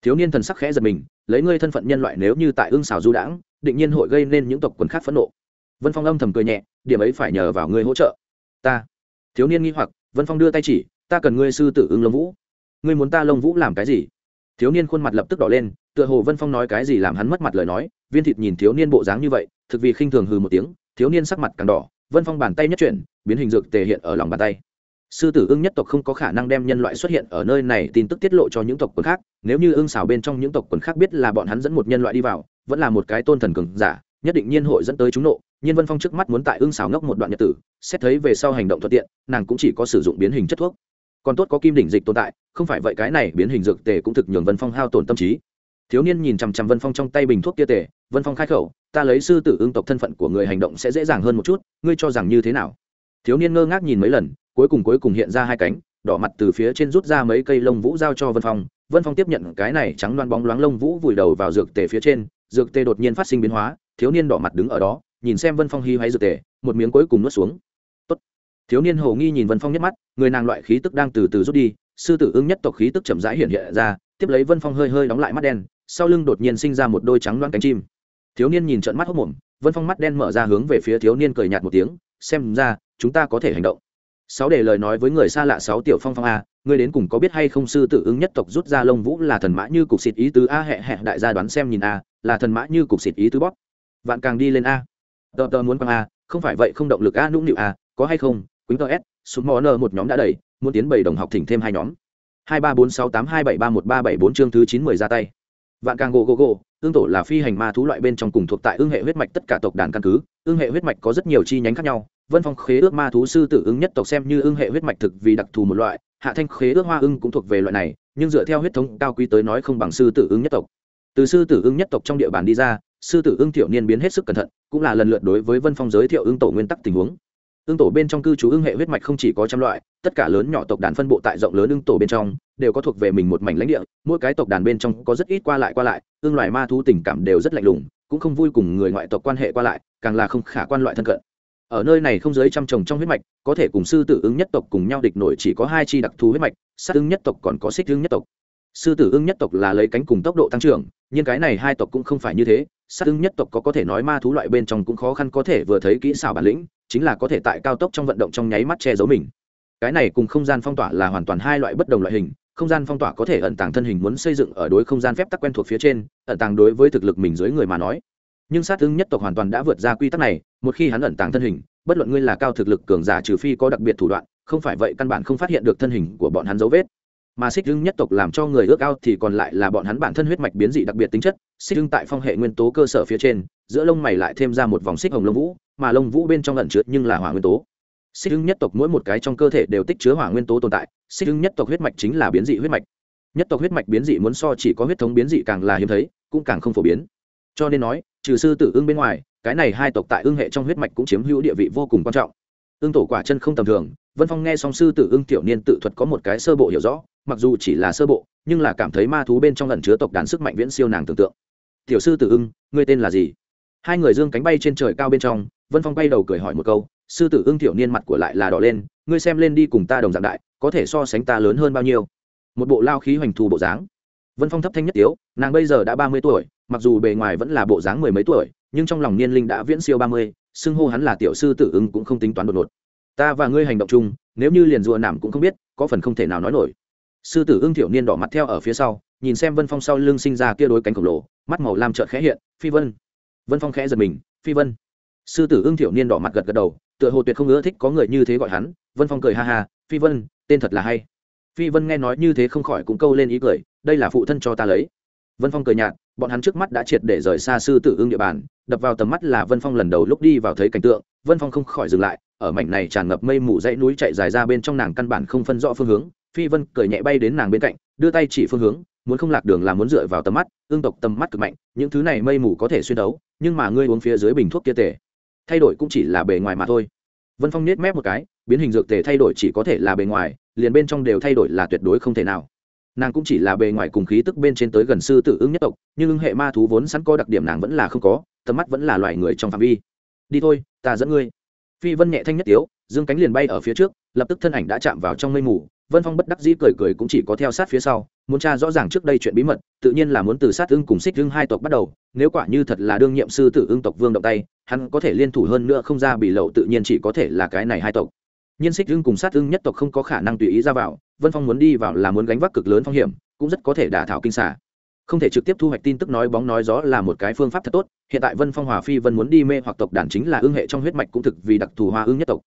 thiếu niên thần sắc khẽ giật mình lấy ngươi thân phận nhân loại nếu như tại ương xảo du đãng định nhiên hội gây nên những tộc quần khác phẫn nộ vân phong âm thầm cười nhẹ điểm ấy phải nhờ vào ngươi hỗ trợ ta thiếu niên nghi hoặc vân phong đưa tay chỉ ta cần ngươi sư tử ưng lông vũ ngươi muốn ta lông vũ làm cái gì thiếu niên khuôn mặt lập tức đỏ lên tựa hồ vân phong nói cái gì làm hắn mất mặt lời nói viên thịt nhìn thiếu niên bộ dáng như vậy thực vì khinh thường hừ một tiếng thiếu niên sắc mặt càng đỏ vân phong bàn tay nhất chuyển biến hình dược tề hiện ở lòng bàn tay sư tử ưng nhất tộc không có khả năng đem nhân loại xuất hiện ở nơi này tin tức tiết lộ cho những tộc quần khác nếu như ưng xào bên trong những tộc quần khác biết là bọn hắn dẫn một nhân loại đi vào vẫn là một cái tôn thần cường giả nhất định nhiên hội dẫn tới chúng nộ nhiên vân phong trước mắt muốn tại ưng xào ngốc một đoạn nhật tử xét thấy về sau hành động thuận tiện nàng cũng chỉ có sử dụng biến hình chất thuốc còn tốt có kim đỉnh dịch tồn tại không phải vậy cái này biến hình dược tề cũng thực nhường vân phong hao tổn tâm trí thiếu niên nhìn chằm chằm vân phong trong tay bình thuốc kia tể vân phong khai khẩu ta lấy sư tử ương tộc thân phận của người hành động sẽ dễ dàng hơn một chút ngươi cho rằng như thế nào thiếu niên ngơ ngác nhìn mấy lần cuối cùng cuối cùng hiện ra hai cánh đỏ mặt từ phía trên rút ra mấy cây lông vũ giao cho vân phong vân phong tiếp nhận cái này trắng loan bóng loáng lông vũ vùi đầu vào dược tề phía trên dược tề đột nhiên phát sinh biến hóa thiếu niên đỏ mặt đứng ở đó nhìn xem vân phong hy hoáy dược tề một miếng cuối cùng nuốt xuống Tốt. thiếu niên hồ nghi nhìn vân phong nhắc mắt người nàng loại khí tức đang từ từ rút đi sư tử ưng nhất tộc khí tức chậm rãi hiện hiện ra tiếp lấy vân phong hơi hơi đóng lại mắt đen sau lưng đột nhiên sinh ra một đôi trắng loan cánh chim thiếu niên nhìn trận mắt hốc mồm vân phong mắt đen mở ra hướng về phía thiếu niên cười nhạt một tiếng xem ra chúng ta có thể hành động sáu để lời nói với người xa lạ sáu tiểu phong phong a ngươi đến cùng có biết hay không sư tử ứng nhất tộc rút ra lông vũ là thần mã như cục xịt ý tứ a hẹ hẹ đại gia đoán xem nhìn a là thần mã như cục xịt ý tứ bóp vạn càng đi lên a tờ tờ muốn quăng a không phải vậy không động lực a nũng nịu a có hay không quýnh tờ s súng mò n một nhóm đã đầy muốn tiến bảy đồng học thỉnh thêm hai nhóm hai ba bốn sáu tám hai bảy ba một ba bảy bốn chương thứ chín mười ra tay vạn càng gỗ gỗ gỗ ương tổ là phi hành ma thú loại bên trong cùng thuộc tại ương hệ huyết mạch tất cả tộc đàn căn cứ ương hệ huyết mạch có rất nhiều chi nhánh khác nhau vân phong khế ước ma thú sư tử ứng nhất tộc xem như ương hệ huyết mạch thực vì đặc thù một loại hạ thanh khế ước hoa ưng cũng thuộc về loại này nhưng dựa theo huyết thống cao quý tới nói không bằng sư tử ứng nhất tộc từ sư tử ứng nhất tộc trong địa bàn đi ra sư tử ưng thiểu niên biến hết sức cẩn thận cũng là lần lượt đối với vân phong giới thiệu ưng tổ nguyên tắc tình huống Ưng tổ bên trong cư trú ương hệ huyết mạch không chỉ có trăm loại tất cả lớn nhỏ tộc đàn phân bộ tại rộng lớn ương tổ bên trong đều có thuộc về mình một mảnh lãnh địa mỗi cái tộc đàn bên trong có rất ít qua lại qua lại ương loài ma thú tình cảm đều rất lạnh lùng cũng không vui cùng người ngoại tộc quan hệ qua lại càng là không khả quan loại thân cận ở nơi này không giới trăm trồng trong huyết mạch có thể cùng sư tử ứng nhất tộc cùng nhau địch nổi chỉ có hai chi đặc thù huyết mạch sát ứng nhất tộc còn có xích ứng nhất tộc sư tử ưng nhất tộc là lấy cánh cùng tốc độ tăng trưởng nhưng cái này hai tộc cũng không phải như thế sát ưng nhất tộc có có thể nói ma thú loại bên trong cũng khó khăn có thể vừa thấy kỹ xảo bản lĩnh chính là có thể tại cao tốc trong vận động trong nháy mắt che giấu mình cái này cùng không gian phong tỏa là hoàn toàn hai loại bất đồng loại hình không gian phong tỏa có thể ẩn tàng thân hình muốn xây dựng ở đối không gian phép tắc quen thuộc phía trên ẩn tàng đối với thực lực mình dưới người mà nói nhưng sát thương nhất tộc hoàn toàn đã vượt ra quy tắc này một khi hắn ẩn tàng thân hình bất luận ngươi là cao thực lực cường giả trừ phi có đặc biệt thủ đoạn không phải vậy căn bản không phát hiện được thân hình của bọn hắn dấu vết mà xích hưng nhất tộc làm cho người ước ao thì còn lại là bọn hắn bản thân huyết mạch biến dị đặc biệt tính chất xích hưng tại phong hệ nguyên tố cơ sở phía trên giữa lông mày lại thêm ra một vòng xích hồng lông vũ mà lông vũ bên trong lẩn chứa nhưng là hỏa nguyên tố xích hưng nhất tộc mỗi một cái trong cơ thể đều tích chứa hỏa nguyên tố tồn tại xích hưng nhất tộc huyết mạch chính là biến dị huyết mạch nhất tộc huyết mạch biến dị muốn so chỉ có huyết thống biến dị càng là hiếm thấy cũng càng không phổ biến cho nên nói trừ sư tử ưng bên ngoài cái này hai tộc tại ưng hệ trong huyết mạch cũng chiếm hữu địa vị vô cùng quan trọng ưng tổ quả chân không tầm thường vân phong nghe xong sư tử ưng tiểu niên tự thuật có một cái sơ bộ hiểu rõ mặc dù chỉ là sơ bộ nhưng là cảm thấy ma thú bên trong lần chứa tộc đàn sức mạnh viễn siêu nàng tưởng tượng tiểu sư tử ưng ngươi tên là gì hai người dương cánh bay trên trời cao bên trong vân phong bay đầu cười hỏi một câu sư tử ưng tiểu niên mặt của lại là đỏ lên ngươi xem lên đi cùng ta đồng dạng đại có thể so sánh ta lớn hơn bao nhiêu một bộ lao khí hoành thù bộ dáng vân phong thấp thanh nhất yếu nàng bây giờ đã ba mươi tuổi mặc dù bề ngoài vẫn là bộ dáng mười mấy tuổi nhưng trong lòng niên linh đã viễn siêu ba mươi xưng hô hắn là tiểu sư tử ưng cũng không tính toán đột ngột ta và ngươi hành động chung nếu như liền rùa nảm cũng không biết có phần không thể nào nói nổi sư tử ưng tiểu niên đỏ mặt theo ở phía sau nhìn xem vân phong sau lưng sinh ra kia đôi cánh khổng lồ mắt màu lam trợn khẽ hiện phi vân vân phong khẽ giật mình phi vân sư tử ưng thiểu niên đỏ mặt gật gật đầu tựa hồ tuyệt không ưa thích có người như thế gọi hắn vân phong cười ha ha phi vân tên thật là hay phi vân nghe nói như thế không khỏi cũng câu lên ý cười đây là phụ thân cho ta lấy vân phong cười nhạt bọn hắn trước mắt đã triệt để rời xa sư tử ưng địa bàn đập vào tầm mắt là vân phong lần đầu lúc đi vào thấy cảnh tượng vân phong không khỏi dừng lại ở mảnh này tràn ngập mây mù dãy núi chạy dài ra bên trong nàng căn bản không phân rõ phương hướng phi vân cười nhẹ bay đến nàng bên cạnh đưa tay chỉ phương hướng muốn không lạc đường là muốn dựa vào tầm mắt ương tộc tầm mắt cực mạnh những thứ này mây mù có thể xuyên đấu nhưng mà ngươi uống phía dưới bình thuốc kia tể thay đổi cũng chỉ là bề ngoài mà thôi vân phong nết mép một cái biến hình dược tề thay đổi chỉ có thể là bề ngoài liền bên trong đều thay đổi là tuyệt đối không thể nào nàng cũng chỉ là bề ngoài cùng khí tức bên trên tới gần sư tử ứng nhất tộc nhưng ưng hệ ma thú vốn sẵn có đặc điểm nàng vẫn là không có tầm mắt vẫn là loài người trong phạm vi đi thôi ta dẫn ngươi phi vân nhẹ thanh nhất tiếu dương cánh liền bay ở phía trước lập tức thân ảnh đã chạm vào trong mây mù vân phong bất đắc dĩ cười cười cũng chỉ có theo sát phía sau muốn tra rõ ràng trước đây chuyện bí mật tự nhiên là muốn từ sát ưng cùng xích ưng hai tộc bắt đầu nếu quả như thật là đương nhiệm sư tử ưng tộc vương động tay hắn có thể liên thủ hơn nữa không ra bị lậu tự nhiên chỉ có thể là cái này hai tộc nhân xích ưng cùng sát ưng nhất tộc không có khả năng tùy ý ra vào vân phong muốn đi vào là muốn gánh vác cực lớn phong hiểm cũng rất có thể đả thảo kinh xả không thể trực tiếp thu hoạch tin tức nói bóng nói gió là một cái phương pháp thật tốt hiện tại vân phong hòa phi vân muốn đi mê hoặc tộc đản chính là ưng hệ trong huyết mạch cũng thực vì đặc thù hoa ưng nhất tộc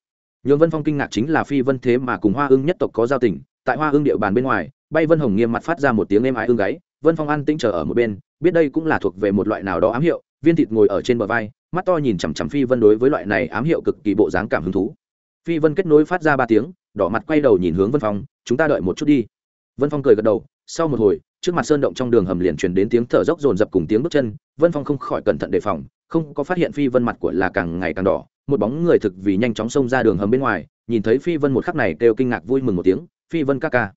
nhường vân phong kinh ngạc chính là phi vân thế mà cùng hoa ương nhất tộc có giao tình tại hoa ương địa bàn bên ngoài bay vân hồng nghiêm mặt phát ra một tiếng êm ái ương gáy vân phong an tĩnh chờ ở một bên biết đây cũng là thuộc về một loại nào đó ám hiệu viên thịt ngồi ở trên bờ vai mắt to nhìn chằm chằm phi vân đối với loại này ám hiệu cực kỳ bộ dáng cảm hứng thú phi vân kết nối phát ra ba tiếng đỏ mặt quay đầu nhìn hướng vân phong chúng ta đợi một chút đi vân phong cười gật đầu sau một hồi trước mặt sơn động trong đường hầm liền truyền đến tiếng thở dốc dồn dập cùng tiếng bước chân vân phong không khỏi cẩn thận đề phòng không có phát hiện phi vân mặt của là càng ngày càng đỏ một bóng người thực vì nhanh chóng xông ra đường hầm bên ngoài nhìn thấy phi vân một khắc này đều kinh ngạc vui mừng một tiếng phi vân ca ca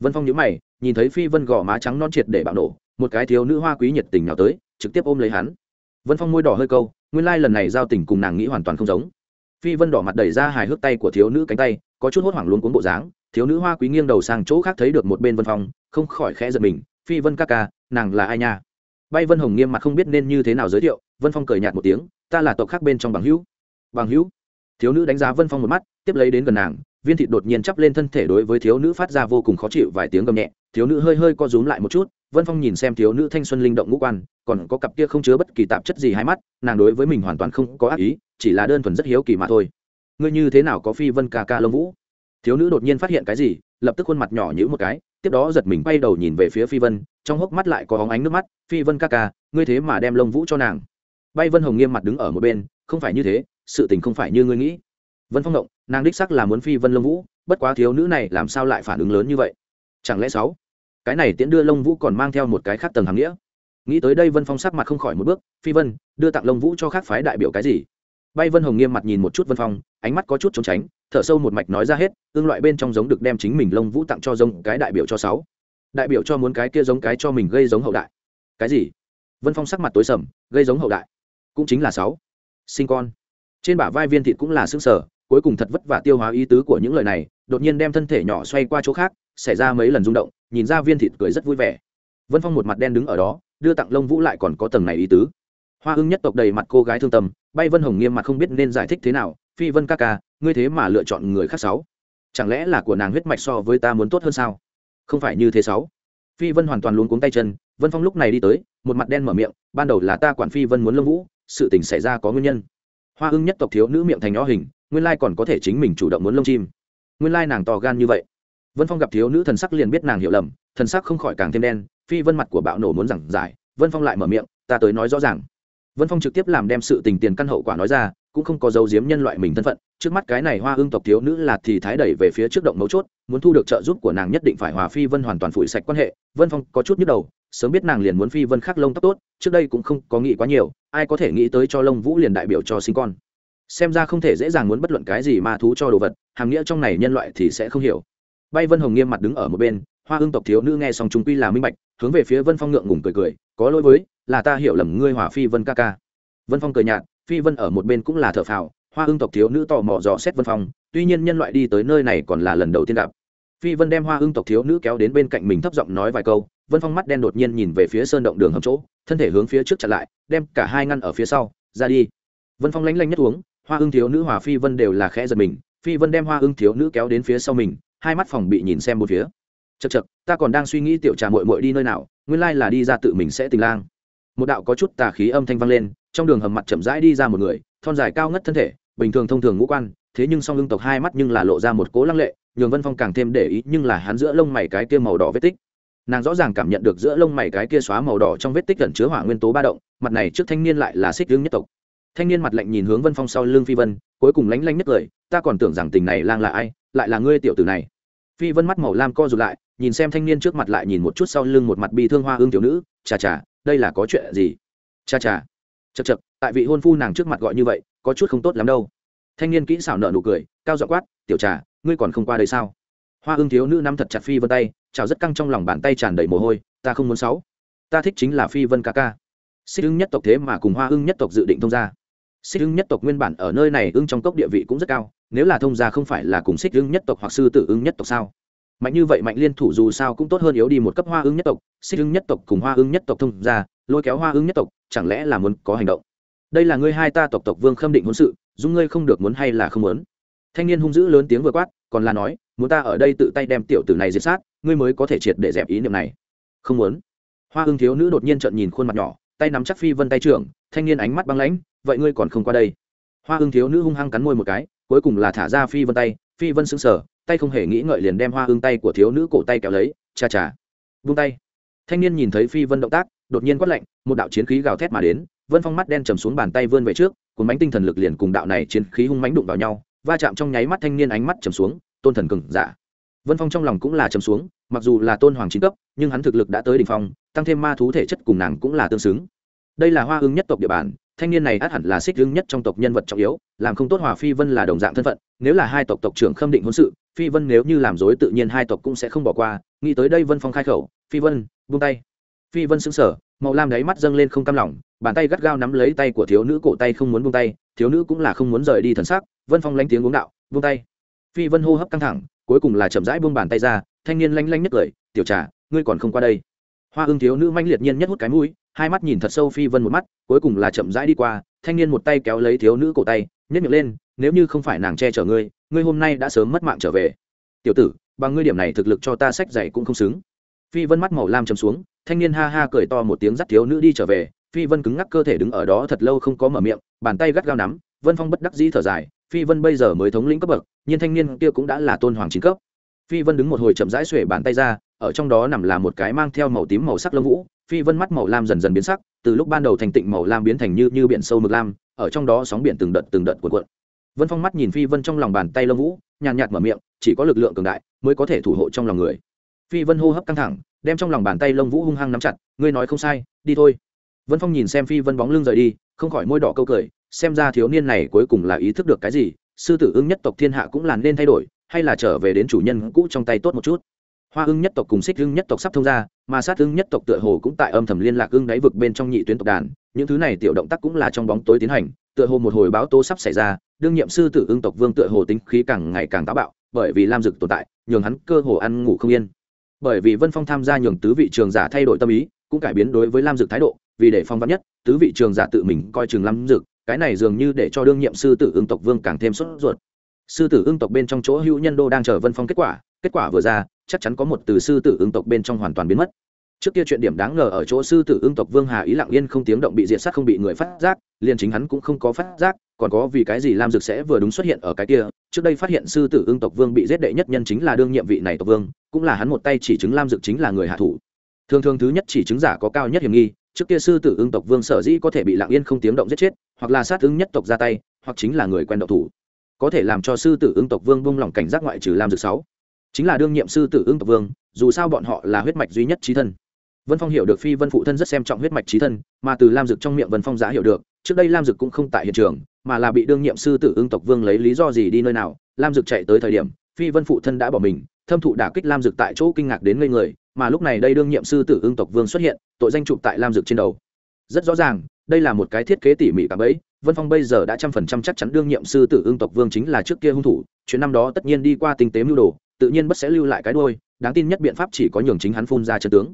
vân phong nhữ mày nhìn thấy phi vân gò má trắng non triệt để bạo nổ một cái thiếu nữ hoa quý nhiệt tình nào tới trực tiếp ôm lấy hắn vân phong môi đỏ hơi câu nguyên lai lần này giao tình cùng nàng nghĩ hoàn toàn không giống phi vân đỏ mặt đẩy ra hài hước tay của thiếu nữ cánh tay có chút hốt hoảng luôn cuốn bộ dáng thiếu nữ hoa quý nghiêng đầu sang chỗ khác thấy được một bên vân phong không khỏi khẽ giật mình phi vân ca ca nàng là ai nha bay vân hồng nghiêm mặt không biết nên như thế nào giới thiệu vân phong cười nhạt một tiếng ta là tộc khác bên trong bằng hữu bằng hữu thiếu nữ đánh giá vân phong một mắt tiếp lấy đến gần nàng viên thịt đột nhiên chắp lên thân thể đối với thiếu nữ phát ra vô cùng khó chịu vài tiếng gầm nhẹ thiếu nữ hơi hơi co rúm lại một chút vân phong nhìn xem thiếu nữ thanh xuân linh động ngũ quan còn có cặp kia không chứa bất kỳ tạp chất gì hai mắt nàng đối với mình hoàn toàn không có ác ý chỉ là đơn thuần rất hiếu kỳ mà thôi ngươi như thế nào có phi vân ca ca lông vũ thiếu nữ đột nhiên phát hiện cái gì lập tức khuôn mặt nhỏ nhữ một cái tiếp đó giật mình bay đầu nhìn về phía phi vân trong hốc mắt lại có óng ánh nước mắt phi vân ca ca ngươi thế mà đem lông vũ cho nàng bay vân hồng nghiêm mặt đứng ở một bên không phải như thế sự tình không phải như ngươi nghĩ vân phong động nàng đích sắc là muốn phi vân lông vũ bất quá thiếu nữ này làm sao lại phản ứng lớn như vậy chẳng lẽ sáu cái này tiễn đưa lông vũ còn mang theo một cái khác tầng hàm nghĩa nghĩ tới đây vân phong sắc mặt không khỏi một bước phi vân đưa tặng lông vũ cho khác phái đại biểu cái gì bay vân hồng nghiêm mặt nhìn một chút vân phong ánh mắt có chút trốn tránh thở sâu một mạch nói ra hết tương loại bên trong giống được đem chính mình lông vũ tặng cho rông cái đại biểu cho sáu đại biểu cho muốn cái kia giống cái cho mình gây giống hậu đại cái gì vân phong sắc mặt tối sầm gây giống hậu đại cũng chính là sáu sinh con trên bả vai viên thịt cũng là xương sở cuối cùng thật vất vả tiêu hóa ý tứ của những lời này đột nhiên đem thân thể nhỏ xoay qua chỗ khác xảy ra mấy lần rung động nhìn ra viên thịt cười rất vui vẻ vân phong một mặt đen đứng ở đó đưa tặng lông vũ lại còn có tầng này ý tứ hoa hưng nhất tộc đầy mặt cô gái thương tâm bay vân hồng nghiêm mặt không biết nên giải thích thế nào phi vân ca ca ngươi thế mà lựa chọn người khác sáu chẳng lẽ là của nàng huyết mạch so với ta muốn tốt hơn sao không phải như thế sáu phi vân hoàn toàn luôn cuống tay chân vân phong lúc này đi tới một mặt đen mở miệng ban đầu là ta quản phi vân muốn lâm vũ sự tình xảy ra có nguyên nhân hoa hưng nhất tộc thiếu nữ miệng thành nhó hình nguyên lai còn có thể chính mình chủ động muốn lông chim nguyên lai nàng to gan như vậy vân phong gặp thiếu nữ thần sắc liền biết nàng hiểu lầm thần sắc không khỏi càng thêm đen phi vân mặt của bạo nổ muốn giảng giải vân phong lại mở miệng ta tới nói rõ ràng vân phong trực tiếp làm đem sự tình tiền căn hậu quả nói ra cũng không có dấu giếm nhân loại mình thân phận trước mắt cái này hoa ương tộc thiếu nữ là thì thái đẩy về phía trước động mấu chốt muốn thu được trợ giúp của nàng nhất định phải hòa phi vân hoàn toàn phủi sạch quan hệ vân phong có chút nhức đầu sớm biết nàng liền muốn phi vân khắc lông tóc tốt trước đây cũng không có nghĩ quá nhiều ai có thể nghĩ tới cho lông vũ liền đại biểu cho sinh con xem ra không thể dễ dàng muốn bất luận cái gì mà thú cho đồ vật hàng nghĩa trong này nhân loại thì sẽ không hiểu bay vân hồng nghiêm mặt đứng ở một bên hoa ương tộc thiếu nữ nghe xong chúng quy là minh bạch hướng về phía vân phong ngượng ngùng cười cười có lỗi với là ta hiểu lầm ngươi hòa phi vân ca ca vân phong cười nhạt phi vân ở một bên cũng là thợ phào hoa ương tộc thiếu nữ tò mò dò xét vân phong tuy nhiên nhân loại đi tới nơi này còn là lần đầu tiên gặp phi vân đem hoa ương tộc thiếu nữ kéo đến bên cạnh mình thấp giọng nói vài câu vân phong mắt đen đột nhiên nhìn về phía sơn động đường hầm chỗ thân thể hướng phía trước chặn lại đem cả hai ngăn ở phía sau ra đi vân phong lánh lanh nhất uống hoa ương thiếu nữ hòa phi vân đều là khẽ giật mình phi vân đem hoa ương thiếu nữ kéo đến phía sau mình hai mắt phòng bị nhìn xem một phía chật chật ta còn đang suy nghĩ tiểu trà mội mội đi nơi nào nguyên lai là đi ra tự mình sẽ tình lang một đạo có chút tà khí âm thanh vang lên trong đường hầm mặt chậm rãi đi ra một người thon dài cao ngất thân thể bình thường thông thường ngũ quan thế nhưng song lưng tộc hai mắt nhưng là lộ ra một cố lăng lệ nhường vân phong càng thêm để ý nhưng là hắn giữa lông mày cái kia màu đỏ vết tích nàng rõ ràng cảm nhận được giữa lông mày cái kia xóa màu đỏ trong vết tích gần chứa hỏa nguyên tố ba động mặt này trước thanh niên lại là xích hương nhất tộc thanh niên mặt lạnh nhìn hướng vân phong sau lưng phi vân cuối cùng lánh lanh nhất lời ta còn tưởng rằng tình này lang là ai lại là ngươi tiểu tử này phi vân mắt màu lam co rụt lại nhìn xem thanh niên trước mặt lại nhìn một chút sau lưng một mặt bi thương hoa hương tiểu nữ chà chà đây là có chuyện gì chà chà chật chật tại vị hôn phu nàng trước mặt gọi như vậy có chút không tốt lắm đâu thanh niên kỹ xảo nợ nụ cười cao dọ quát tiểu trà ngươi còn không qua đây sao hoa ương thiếu nữ nắm thật chặt phi vân tay trào rất căng trong lòng bàn tay tràn đầy mồ hôi ta không muốn sáu ta thích chính là phi vân ca ca xích ưng nhất tộc thế mà cùng hoa ưng nhất tộc dự định thông gia xích ưng nhất tộc nguyên bản ở nơi này ưng trong cốc địa vị cũng rất cao nếu là thông gia không phải là cùng xích ưng nhất tộc hoặc sư tử ưng nhất tộc sao mạnh như vậy mạnh liên thủ dù sao cũng tốt hơn yếu đi một cấp hoa ưng nhất tộc xích ưng nhất tộc cùng hoa ưng nhất tộc thông gia lôi kéo hoa ưng nhất tộc chẳng lẽ là muốn có hành động đây là ngươi hai ta tộc tộc vương khâm định hôn sự dung ngươi không được muốn hay là không muốn thanh niên hung dữ lớn tiếng vừa quát còn là nói muốn ta ở đây tự tay đem tiểu tử này diệt sát ngươi mới có thể triệt để dẹp ý niệm này không muốn hoa hưng thiếu nữ đột nhiên trợn nhìn khuôn mặt nhỏ tay nắm chắc phi vân tay trưởng thanh niên ánh mắt băng lãnh vậy ngươi còn không qua đây hoa hưng thiếu nữ hung hăng cắn môi một cái cuối cùng là thả ra phi vân tay phi vân sững sờ tay không hề nghĩ ngợi liền đem hoa hưng tay của thiếu nữ cổ tay kéo lấy cha cha vung tay thanh niên nhìn thấy phi vân động tác đột nhiên quát lạnh một đạo chiến khí gào thét mà đến vân phong mắt đen chầm xuống bàn tay vươn về trước cuốn bánh tinh thần lực liền cùng đạo này chiến khí hung mánh đụng vào nhau va chạm trong nháy mắt thanh niên ánh mắt chầm xuống tôn thần cừng giả dạ. vân phong trong lòng cũng là chầm xuống mặc dù là tôn hoàng chín cấp nhưng hắn thực lực đã tới đ ỉ n h phong tăng thêm ma thú thể chất cùng nàng cũng là tương xứng đây là hoa hương nhất tộc địa bàn thanh niên này á t hẳn là xích hương nhất trong tộc nhân vật trọng yếu làm không tốt hòa phi vân là đồng dạng thân phận nếu là hai tộc tộc trưởng khâm định hôn sự phi vân nếu như làm dối tự nhiên hai tộc cũng sẽ không bỏ qua nghĩ tới đây vân phong khai khẩu phi vân buông tay phi vân xứng sở màu lam đáy mắt dâng lên không cam lỏng bàn tay gắt gao nắm lấy tay của thiếu nữ cổ tay không muốn buông tay thiếu nữ cũng là không muốn rời đi thần sắc vân phong lanh tiếng uống đạo buông tay phi vân hô hấp căng thẳng cuối cùng là chậm rãi buông bàn tay ra thanh niên lanh lanh nhất cười tiểu trà ngươi còn không qua đây hoa ương thiếu nữ manh liệt nhiên nhất hút cái mũi hai mắt nhìn thật sâu phi vân một mắt cuối cùng là chậm rãi đi qua thanh niên một tay kéo lấy thiếu nữ cổ tay nhét miệng lên nếu như không phải nàng che chở ngươi ngươi hôm nay đã sớm mất mạng trở về tiểu tử bằng ngươi điểm này thực lực cho ta sách dày cũng không xứng phi vân mắt màu lam chầm xuống thanh niên ha ha cười to một tiếng dắt thiếu nữ đi trở về phi vân cứng ngắc cơ thể đứng ở đó thật lâu không có mở miệng bàn tay gắt gao nắm vân phong bất đắc dĩ thở dài phi vân bây giờ mới thống lĩnh cấp bậc nhưng thanh niên kia cũng đã là tôn hoàng chính cấp phi vân đứng một hồi chậm rãi xuể bàn tay ra ở trong đó nằm là một cái mang theo màu tím màu sắc lông vũ phi vân mắt màu lam dần dần biến sắc từ lúc ban đầu thành tịnh màu lam biến thành như như biển sâu mực lam ở trong đó sóng biển từng đợt từng đợt cuộn cuộn vân phong mắt nhìn phi vân trong lòng bàn tay lông vũ nhàn nhạt mở miệng chỉ có lực lượng cường đại mới có thể thủ hộ trong lòng người phi vân hô hấp căng thẳng đem trong lòng bàn tay lông vũ hung hăng nắm chặt ngươi nói không sai đi thôi vân phong nhìn xem phi vân bóng lưng rời đi không khỏi môi đỏ câu cười xem ra thiếu niên này cuối cùng là ý thức được cái gì sư tử ưng nhất tộc thiên hạ cũng là nên thay đổi hay là trở về đến chủ nhân cũ trong tay tốt một chút hoa ưng nhất tộc cùng xích ưng nhất tộc sắp thông ra mà sát ưng nhất tộc tựa hồ cũng tại âm thầm liên lạc ưng đáy vực bên trong nhị tuyến tộc đàn những thứ này tiểu động tác cũng là trong bóng tối tiến hành tựa hồ một hồi báo tố sắp xảy ra đương nhiệm sư tử ưng tộc vương tựa hồ tính khí càng ngày càng táo bạo bởi vì lam dực tồn tại nhường hắn cơ hồ ăn ngủ không yên bởi vì vân phong tham gia nhường tứ vị trường giả thay đổi tâm ý cũng cải biến đối với lam dực thái độ vì để phong vắn nhất tứ vị trường giả tự mình coi chừng lắm dực cái này dường như để cho đương nhiệm sư tử ương tộc vương càng thêm sốt ruột sư tử ương tộc bên trong chỗ hữu nhân đô đang chờ vân phong kết quả kết quả vừa ra chắc chắn có một từ sư tử ương tộc bên trong hoàn toàn biến mất trước kia chuyện điểm đáng ngờ ở chỗ sư tử ương tộc vương hà ý lặng yên không tiếng động bị diệt sát không bị người phát giác liền chính hắn cũng không có phát giác còn có vì cái gì lam dược sẽ vừa đúng xuất hiện ở cái kia trước đây phát hiện sư tử ương tộc vương bị giết đệ nhất nhân chính là đương nhiệm vị này tộc vương cũng là hắn một tay chỉ chứng lam dược chính là người hạ thủ thường thường thứ nhất chỉ chứng giả có cao nhất hiểm nghi trước kia sư tử ưng tộc vương sở dĩ có thể bị lạng yên không tiếng động giết chết hoặc là sát ứng nhất tộc ra tay hoặc chính là người quen độc thủ có thể làm cho sư tử ưng tộc vương buông lòng cảnh giác ngoại trừ Lam dược sáu chính là đương nhiệm sư tử ưng tộc vương dù sao bọn họ là huyết mạch duy nhất trí thân vân phong hiểu được phi vân phụ thân rất xem trọng huyết mạch trí thân mà từ lam dực trong miệng vân phong giá hiểu được trước đây lam dực cũng không tại hiện trường mà là bị đương nhiệm sư tử ưng tộc vương lấy lý do gì đi nơi nào lam dực chạy tới thời điểm phi vân phụ thân đã bỏ mình thâm thụ đả kích lam dực tại chỗ kinh ngạc đến ngây người mà lúc này đây đương nhiệm sư tử ương tộc vương xuất hiện tội danh chụp tại lam dực trên đầu rất rõ ràng đây là một cái thiết kế tỉ mỉ cả bẫy vân phong bây giờ đã trăm phần trăm chắc chắn đương nhiệm sư tử ương tộc vương chính là trước kia hung thủ chuyện năm đó tất nhiên đi qua tinh tế mưu đồ tự nhiên bất sẽ lưu lại cái đôi đáng tin nhất biện pháp chỉ có nhường chính hắn phun ra chân tướng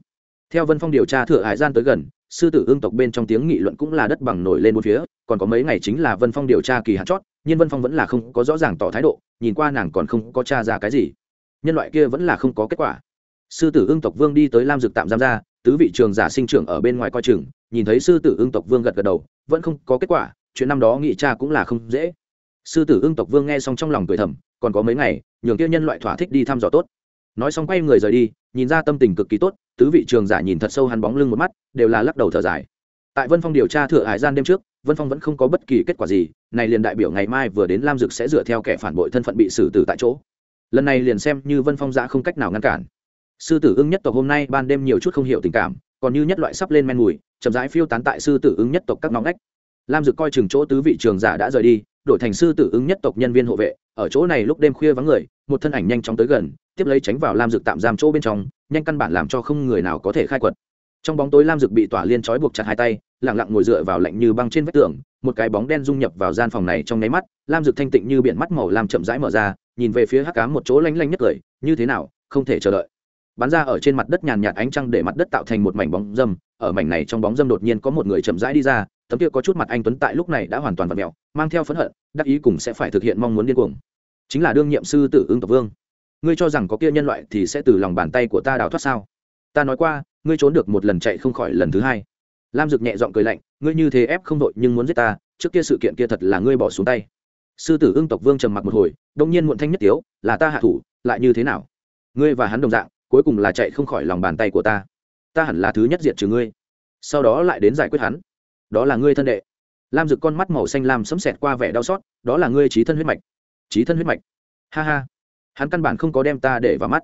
theo vân phong điều tra thừa hải gian tới gần sư tử ương tộc bên trong tiếng nghị luận cũng là đất bằng nổi lên một phía còn có mấy ngày chính là vân phong điều tra kỳ hạn chót nhưng vân phong vẫn là không có rõ ràng tỏ thái độ nhìn qua nàng còn không có t r a ra cái gì nhân loại kia vẫn là không có kết quả sư tử ưng tộc vương đi tới lam dực tạm giam ra tứ vị trường giả sinh trưởng ở bên ngoài coi chừng nhìn thấy sư tử ưng tộc vương gật gật đầu vẫn không có kết quả chuyện năm đó nghị cha cũng là không dễ sư tử ưng tộc vương nghe xong trong lòng cười thầm còn có mấy ngày nhường kia nhân loại thỏa thích đi thăm dò tốt nói xong quay người rời đi nhìn ra tâm tình cực kỳ tốt tứ vị trường giả nhìn thật sâu hắn bóng lưng một mắt đều là lắc đầu thở dài tại vân phong điều tra Thừa hải gian đêm trước vân phong vẫn không có bất kỳ kết quả gì này liền đại biểu ngày mai vừa đến lam dực sẽ dựa theo kẻ phản bội thân phận bị xử tử tại chỗ lần này liền xem như vân phong giã không cách nào ngăn cản sư tử ưng nhất tộc hôm nay ban đêm nhiều chút không hiểu tình cảm còn như nhất loại sắp lên men mùi chậm rãi phiêu tán tại sư tử ứng nhất tộc các nóng ngách lam dực coi chừng chỗ tứ vị trường giả đã rời đi đổi thành sư tử ứng nhất tộc nhân viên hộ vệ ở chỗ này lúc đêm khuya vắng người một thân ảnh nhanh chóng tới gần tiếp lấy tránh vào lam dực tạm giam chỗ bên trong nhanh căn bản làm cho không người nào có thể khai quật trong bóng tối lam dực bị tỏa liên trói buộc chặt hai tay lẳng lặng ngồi dựa vào lạnh như băng trên vách tường một cái bóng đen dung nhập vào gian phòng này trong nháy mắt lam dực thanh tịnh như biển mắt màu làm chậm rãi mở ra nhìn về phía hắc cám một chỗ lanh lanh nhất cười như thế nào không thể chờ đợi bắn ra ở trên mặt đất nhàn nhạt ánh trăng để mặt đất tạo thành một mảnh bóng dâm ở mảnh này trong bóng dâm đột nhiên có một người chậm rãi đi ra tấm kia có chút mặt anh tuấn tại lúc này đã hoàn toàn vặt mẹo mang theo phẫn hận đắc ý cùng sẽ phải thực hiện mong muốn điên cuồng chính là đương nhiệm sư tử ưng tộc vương ngươi cho rằng có kia nhân loại thì sẽ từ lòng bàn tay của ta đào thoát sao ta nói qua ngươi trốn được một lần chạy không khỏi lần thứ hai lam dực nhẹ giọng cười lạnh ngươi như thế ép không đội nhưng muốn giết ta trước kia sự kiện kia thật là ngươi bỏ xuống tay sư tử ưng tộc vương trầm mặc một hồi đông nhiên muộn thanh nhất tiếu là ta hạ thủ lại như thế nào ngươi và hắn đồng dạng cuối cùng là chạy không khỏi lòng bàn tay của ta ta hẳn là thứ nhất diệt trừ ngươi sau đó lại đến giải quyết hắn đó là ngươi thân đệ lam rực con mắt màu xanh lam sấm sẹt qua vẻ đau xót đó là ngươi trí thân huyết mạch trí thân huyết mạch ha ha hắn căn bản không có đem ta để vào mắt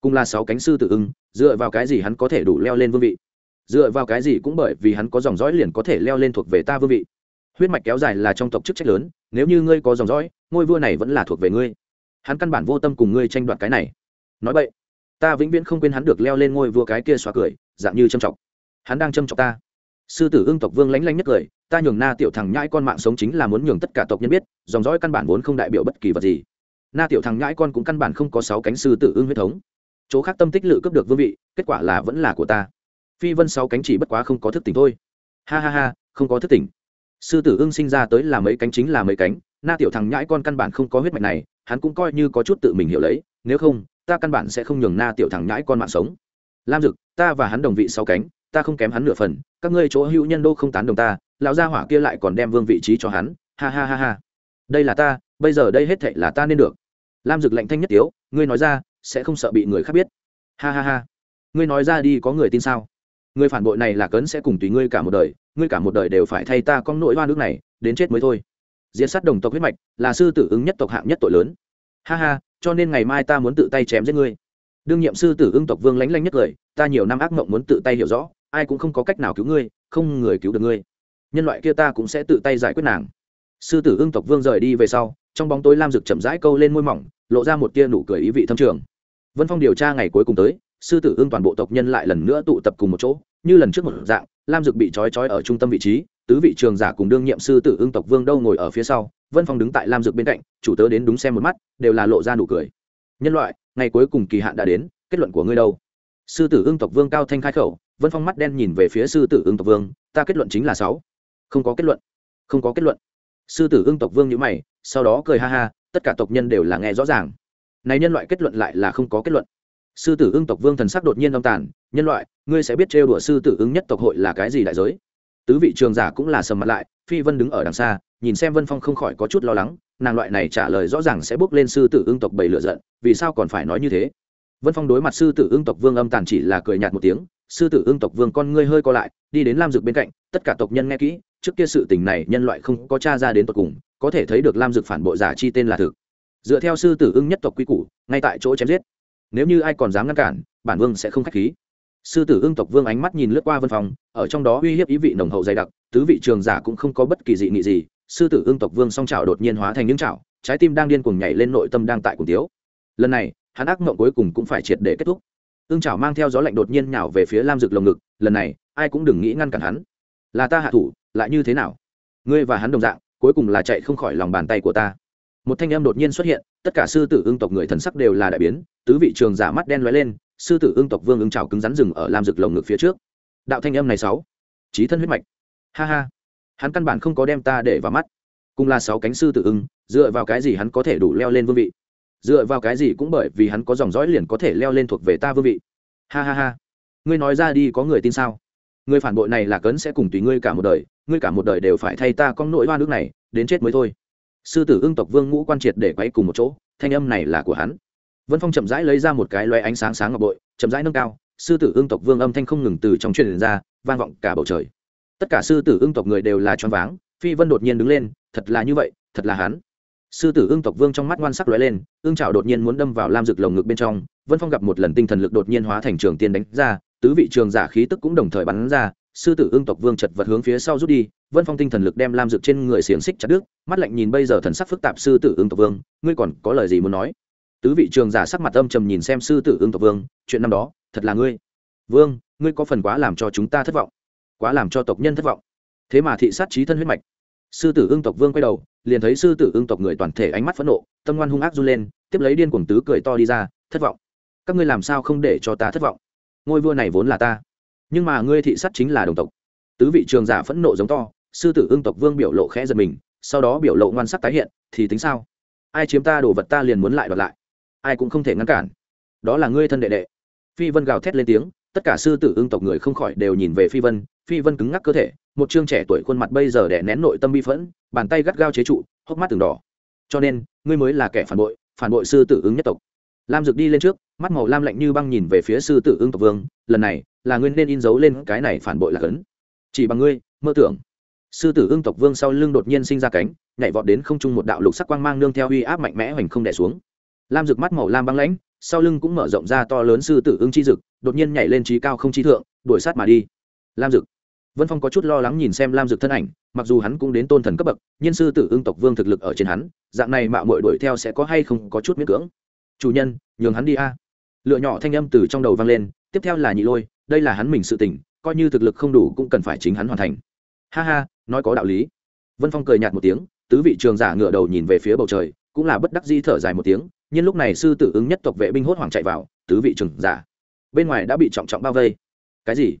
cùng là sáu cánh sư tự ưng dựa vào cái gì hắn có thể đủ leo lên vương vị dựa vào cái gì cũng bởi vì hắn có dòng dõi liền có thể leo lên thuộc về ta vương vị huyết mạch kéo dài là trong tộc chức trách lớn nếu như ngươi có dòng dõi ngôi vua này vẫn là thuộc về ngươi hắn căn bản vô tâm cùng ngươi tranh đoạt cái này nói vậy ta vĩnh viễn không quên hắn được leo lên ngôi vua cái kia xóa cười dạng như châm chọc hắn đang châm chọc ta sư tử ưng tộc vương lánh lánh nhất cười ta nhường na tiểu thằng nhãi con mạng sống chính là muốn nhường tất cả tộc nhân biết dòng dõi căn bản vốn không đại biểu bất kỳ vật gì na tiểu thằng nhãi con cũng căn bản không có sáu cánh sư tử ưng huyết thống chỗ khác tâm tích lự cướp được vương vị kết quả là vẫn là của ta phi vân sáu cánh chỉ bất quá không có thức tỉnh thôi ha ha ha không có thức tỉnh sư tử ưng sinh ra tới là mấy cánh chính là mấy cánh na tiểu thằng nhãi con căn bản không có huyết mạch này hắn cũng coi như có chút tự mình hiểu lấy nếu không ta căn bản sẽ không nhường na tiểu thằng nhãi con mạng sống lam dực ta và hắn đồng vị sáu cánh ta không kém hắn nửa phần các ngươi chỗ hữu nhân đô không tán đồng ta lão gia hỏa kia lại còn đem vương vị trí cho hắn ha ha ha ha đây là ta bây giờ đây hết thệ là ta nên được lam dực lạnh thanh nhất tiếu ngươi nói ra sẽ không sợ bị người khác biết ha ha ha ngươi nói ra đi có người tin sao người phản bội này là cấn sẽ cùng tùy ngươi cả một đời ngươi cả một đời đều phải thay ta con nội hoa nước này đến chết mới thôi diệt sát đồng tộc huyết mạch là sư tử ứng nhất tộc hạng nhất tội lớn ha ha cho nên ngày mai ta muốn tự tay chém giết ngươi đương nhiệm sư tử ưng tộc vương lánh lánh nhất cười ta nhiều năm ác mộng muốn tự tay hiểu rõ ai cũng không có cách nào cứu ngươi không người cứu được ngươi nhân loại kia ta cũng sẽ tự tay giải quyết nàng sư tử ưng tộc vương rời đi về sau trong bóng tối lam rực chậm rãi câu lên môi mỏng lộ ra một tia nụ cười ý vị thâm trường vân phong điều tra ngày cuối cùng tới sư tử ưng toàn bộ tộc nhân lại lần nữa tụ tập cùng một chỗ như lần trước một dạng lam dực bị trói trói ở trung tâm vị trí tứ vị trường giả cùng đương nhiệm sư tử ưng tộc vương đâu ngồi ở phía sau vân phong đứng tại lam dược bên cạnh chủ tớ đến đúng xem một mắt đều là lộ ra nụ cười nhân loại ngày cuối cùng kỳ hạn đã đến kết luận của ngươi đâu sư tử ương tộc vương cao thanh khai khẩu vân phong mắt đen nhìn về phía sư tử ương tộc vương ta kết luận chính là sáu không có kết luận không có kết luận sư tử ương tộc vương nhữ mày sau đó cười ha ha tất cả tộc nhân đều là nghe rõ ràng này nhân loại kết luận lại là không có kết luận sư tử ương tộc vương thần sắc đột nhiên âm tàn nhân loại ngươi sẽ biết trêu đùa sư tử ương nhất tộc hội là cái gì đại giới tứ vị trường giả cũng là sầm mặt lại phi vân đứng ở đằng xa nhìn xem vân phong không khỏi có chút lo lắng nàng loại này trả lời rõ ràng sẽ bước lên sư tử ương tộc bầy lửa giận vì sao còn phải nói như thế vân phong đối mặt sư tử ương tộc vương âm tàn chỉ là cười nhạt một tiếng sư tử ương tộc vương con ngươi hơi co lại đi đến lam dực bên cạnh tất cả tộc nhân nghe kỹ trước kia sự tình này nhân loại không có tra ra đến tận cùng có thể thấy được lam dực phản bội giả chi tên là thực dựa theo sư tử ưng nhất tộc quy củ ngay tại chỗ chém giết nếu như ai còn dám ngăn cản bản vương sẽ không khách khí sư tử ưng tộc vương ánh mắt nhìn lướt qua vân phong ở trong đó uy hiếp ý vị nồng hậu dày đặc tứ vị trường giả cũng không có bất kỳ dị nghị gì sư tử ương tộc vương song trào đột nhiên hóa thành những trào trái tim đang điên cuồng nhảy lên nội tâm đang tại cùng tiếu lần này hắn ác mộng cuối cùng cũng phải triệt để kết thúc ương trào mang theo gió lạnh đột nhiên nhào về phía lam dực lồng ngực lần này ai cũng đừng nghĩ ngăn cản hắn là ta hạ thủ lại như thế nào ngươi và hắn đồng dạng cuối cùng là chạy không khỏi lòng bàn tay của ta một thanh em đột nhiên xuất hiện tất cả sư tử ương tộc người thần sắc đều là đại biến tứ vị trường giả mắt đen lóe lên sư tử ương tộc vương ưng trào cứng rắn rừng ở lam dực lồng ngực phía trước đạo thanh em này sáu trí thân huyết mạch ha ha hắn căn bản không có đem ta để vào mắt cùng là sáu cánh sư tự ưng dựa vào cái gì hắn có thể đủ leo lên vương vị dựa vào cái gì cũng bởi vì hắn có dòng dõi liền có thể leo lên thuộc về ta vương vị ha ha ha ngươi nói ra đi có người tin sao người phản bội này là cấn sẽ cùng tùy ngươi cả một đời ngươi cả một đời đều phải thay ta con nỗi hoa nước này đến chết mới thôi sư tử ưng tộc vương ngũ quan triệt để quay cùng một chỗ thanh âm này là của hắn vân phong chậm rãi lấy ra một cái loé ánh sáng sáng ngọc bội chậm rãi nâng cao sư tử ưng tộc vương âm thanh không ngừng từ trong truyền ra vang vọng cả bầu trời tất cả sư tử ưng tộc người đều là choáng váng phi vân đột nhiên đứng lên thật là như vậy thật là hắn sư tử ưng tộc vương trong mắt ngoan sắc lóe lên ưng trào đột nhiên muốn đâm vào lam rực lồng ngực bên trong vân phong gặp một lần tinh thần lực đột nhiên hóa thành trường tiên đánh ra tứ vị trường giả khí tức cũng đồng thời bắn ra sư tử ưng tộc vương chật vật hướng phía sau rút đi vân phong tinh thần lực đem lam rực trên người xiềng xích chặt đứt mắt lạnh nhìn bây giờ thần sắc phức tạp sư tử ưng tộc vương ngươi còn có lời gì muốn nói tứ vị trường giả sắc mặt âm trầm nhìn xem sư tử ưng tộc vương chuyện năm đó thật là ngươi vương ngươi có phần quá làm cho chúng ta thất vọng quá làm cho tộc nhân thất vọng thế mà thị sát trí thân huyết mạch sư tử ương tộc vương quay đầu liền thấy sư tử ương tộc người toàn thể ánh mắt phẫn nộ tâm ngoan hung ác run lên tiếp lấy điên cuồng tứ cười to đi ra thất vọng các ngươi làm sao không để cho ta thất vọng ngôi vua này vốn là ta nhưng mà ngươi thị sát chính là đồng tộc tứ vị trường giả phẫn nộ giống to sư tử ương tộc vương biểu lộ khẽ giật mình sau đó biểu lộ ngoan sắc tái hiện thì tính sao ai chiếm ta đồ vật ta liền muốn lại đoạt lại ai cũng không thể ngăn cản đó là ngươi thân đệ đệ phi vân gào thét lên tiếng tất cả sư tử ương tộc người không khỏi đều nhìn về phi vân phi vân cứng ngắc cơ thể một chương trẻ tuổi khuôn mặt bây giờ đè nén nội tâm bi phẫn bàn tay gắt gao chế trụ hốc mắt từng đỏ cho nên ngươi mới là kẻ phản bội phản bội sư tử ứng nhất tộc lam dược đi lên trước mắt màu lam lạnh như băng nhìn về phía sư tử ứng tộc vương lần này là ngươi nên in dấu lên cái này phản bội là cấn chỉ bằng ngươi mơ tưởng sư tử ưng tộc vương sau lưng đột nhiên sinh ra cánh nhảy vọt đến không trung một đạo lục sắc quang mang nương theo uy áp mạnh mẽ hoành không đẻ xuống lam dược mắt màu lam băng lãnh sau lưng cũng mở rộng ra to lớn sư tử ứng chi dực đột nhiên nhảy lên trí cao không chi thượng đuổi sát mà đi lam dực vân phong có chút lo lắng nhìn xem lam dực thân ảnh mặc dù hắn cũng đến tôn thần cấp bậc nhưng sư tử ưng tộc vương thực lực ở trên hắn dạng này mạo mội đuổi theo sẽ có hay không có chút miễn cưỡng chủ nhân nhường hắn đi a à. lựa nhỏ thanh âm từ trong đầu vang lên tiếp theo là nhị lôi đây là hắn mình sự tỉnh coi như thực lực không đủ cũng cần phải chính hắn hoàn thành ha ha nói có đạo lý vân phong cười nhạt một tiếng tứ vị trường giả ngựa đầu nhìn về phía bầu trời cũng là bất đắc di thở dài một tiếng nhưng lúc này sư tử ứng nhất tộc vệ binh hốt hoảng chạy vào tứ vị trường giả bên ngoài đã bị trọng trọng bao vây cái gì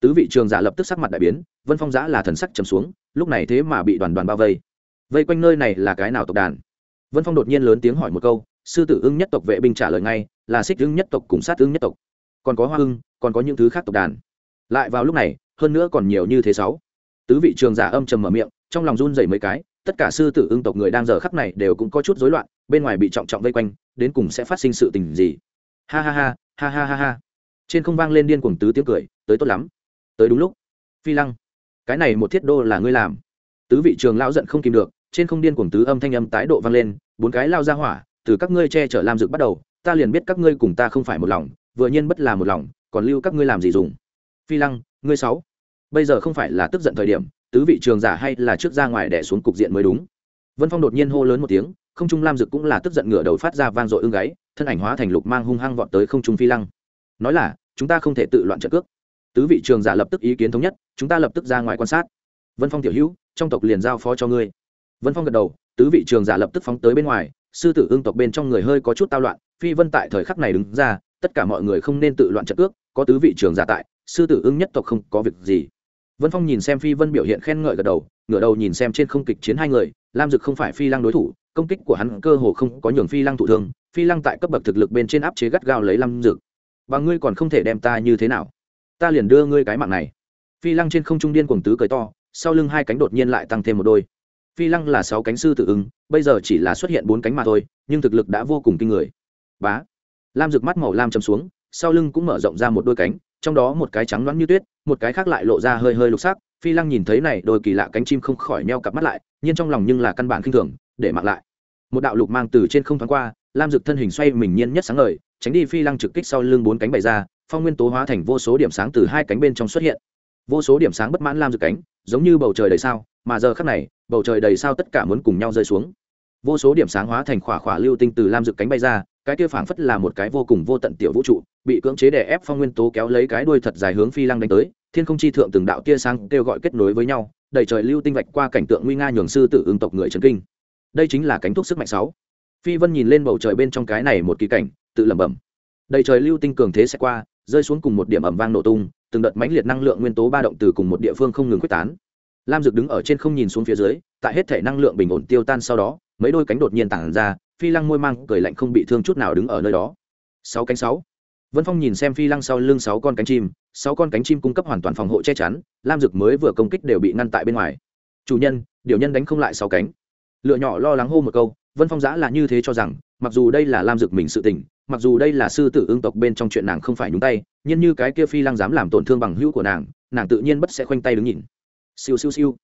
tứ vị trường giả lập tức sắc mặt đại biến vân phong giã là thần sắc trầm xuống lúc này thế mà bị đoàn đoàn bao vây vây quanh nơi này là cái nào tộc đàn vân phong đột nhiên lớn tiếng hỏi một câu sư tử ưng nhất tộc vệ binh trả lời ngay là xích ưng nhất tộc cùng sát ưng nhất tộc còn có hoa ưng còn có những thứ khác tộc đàn lại vào lúc này hơn nữa còn nhiều như thế sáu tứ vị trường giả âm trầm mở miệng trong lòng run dày mấy cái tất cả sư tử ưng tộc người đang giờ khắp này đều cũng có chút rối loạn bên ngoài bị trọng trọng vây quanh đến cùng sẽ phát sinh sự tình gì ha ha ha ha ha ha ha trên không vang lên điên cuồng tứ tiếng cười tới tốt lắm tới đúng lúc phi lăng cái này một thiết đô là ngươi làm tứ vị trường lão giận không kìm được trên không điên cuồng tứ âm thanh âm tái độ vang lên bốn cái lao ra hỏa từ các ngươi che chở làm dược bắt đầu ta liền biết các ngươi cùng ta không phải một lòng vừa nhiên bất là một lòng còn lưu các ngươi làm gì dùng phi lăng ngươi sáu bây giờ không phải là tức giận thời điểm tứ vị trường giả hay là trước ra ngoài đẻ xuống cục diện mới đúng vân phong đột nhiên hô lớn một tiếng không trung lam dực cũng là tức giận ngửa đầu phát ra vang dội ưng gáy thân ảnh hóa thành lục mang hung hăng vọt tới không trung phi lăng nói là chúng ta không thể tự loạn trận cước tứ vị trường giả lập tức ý kiến thống nhất chúng ta lập tức ra ngoài quan sát vân phong tiểu hữu trong tộc liền giao phó cho ngươi vân phong gật đầu tứ vị trường giả lập tức phóng tới bên ngoài sư tử ương tộc bên trong người hơi có chút tao loạn phi vân tại thời khắc này đứng ra tất cả mọi người không nên tự loạn trận cước có tứ vị trường giả tại sư tử ưng nhất tộc không có việc gì vân phong nhìn xem phi vân biểu hiện khen ngợi gật đầu ngửa đầu nhìn xem trên không kịch chiến hai người lam dực không phải phi lăng đối thủ công kích của hắn cơ hồ không có nhường phi lăng thụ thương phi lăng tại cấp bậc thực lực bên trên áp chế gắt gao lấy lam dực và ngươi còn không thể đem ta như thế nào ta liền đưa ngươi cái mạng này phi lăng trên không trung điên cuồng tứ cười to sau lưng hai cánh đột nhiên lại tăng thêm một đôi phi lăng là sáu cánh sư tự ứng bây giờ chỉ là xuất hiện bốn cánh mà thôi nhưng thực lực đã vô cùng kinh người bá lam rực mắt màu lam chầm xuống sau lưng cũng mở rộng ra một đôi cánh trong đó một cái trắng loáng như tuyết một cái khác lại lộ ra hơi hơi lục sắc phi lăng nhìn thấy này đôi kỳ lạ cánh chim không khỏi neo cặp mắt lại nhưng trong lòng nhưng là căn bản khinh thường để mặc lại một đạo lục mang từ trên không thoáng qua lam dực thân hình xoay mình nhiên nhất sáng ngời tránh đi phi lăng trực kích sau lưng bốn cánh bày ra phong nguyên tố hóa thành vô số điểm sáng từ hai cánh bên trong xuất hiện vô số điểm sáng bất mãn lam dực cánh giống như bầu trời đầy sao mà giờ khắc này bầu trời đầy sao tất cả muốn cùng nhau rơi xuống vô số điểm sáng hóa thành khỏa khỏa lưu tinh từ lam dực cánh bay ra cái kia phảng phất là một cái vô cùng vô tận tiểu vũ trụ bị cưỡng chế đè ép phong nguyên tố kéo lấy cái đuôi thật dài hướng phi lăng đánh tới thiên không chi thượng từng đạo kia sang kêu gọi kết nối với nhau đầy trời lưu tinh vạch qua cảnh tượng nguy nga nhường sư tử ứng tộc người chấn kinh đây chính là cánh thuốc sức mạnh sáu phi vân nhìn lên bầu trời bên trong cái này một kỳ cảnh tự lẩm bẩm đầy trời lưu tinh cường thế sẽ qua rơi xuống cùng một điểm ẩm vang nổ tung từng đợt mãnh liệt năng lượng nguyên tố ba động từ cùng một địa phương không ngừng quyết tán lam dực đứng ở trên không nhìn xuống phía dưới tại hết thể năng lượng bình ổn tiêu tan sau đó mấy đôi cánh đột nhiên tản ra phi lăng môi mang cười lạnh không bị thương chút nào đứng ở nơi đó sáu cánh sáu vân phong nhìn xem phi lăng sau lưng sáu con cánh chim sáu con cánh chim cung cấp hoàn toàn phòng hộ che chắn lam dực mới vừa công kích đều bị ngăn tại bên ngoài chủ nhân điều nhân đánh không lại sáu cánh lựa nhỏ lo lắng hô một câu vân phong giã là như thế cho rằng mặc dù đây là lam dực mình sự tình mặc dù đây là sư tử ương tộc bên trong chuyện nàng không phải nhúng tay nhưng như cái kia phi lăng dám làm tổn thương bằng hữu của nàng nàng tự nhiên bất sẽ khoanh tay đứng nhìn siêu siêu siêu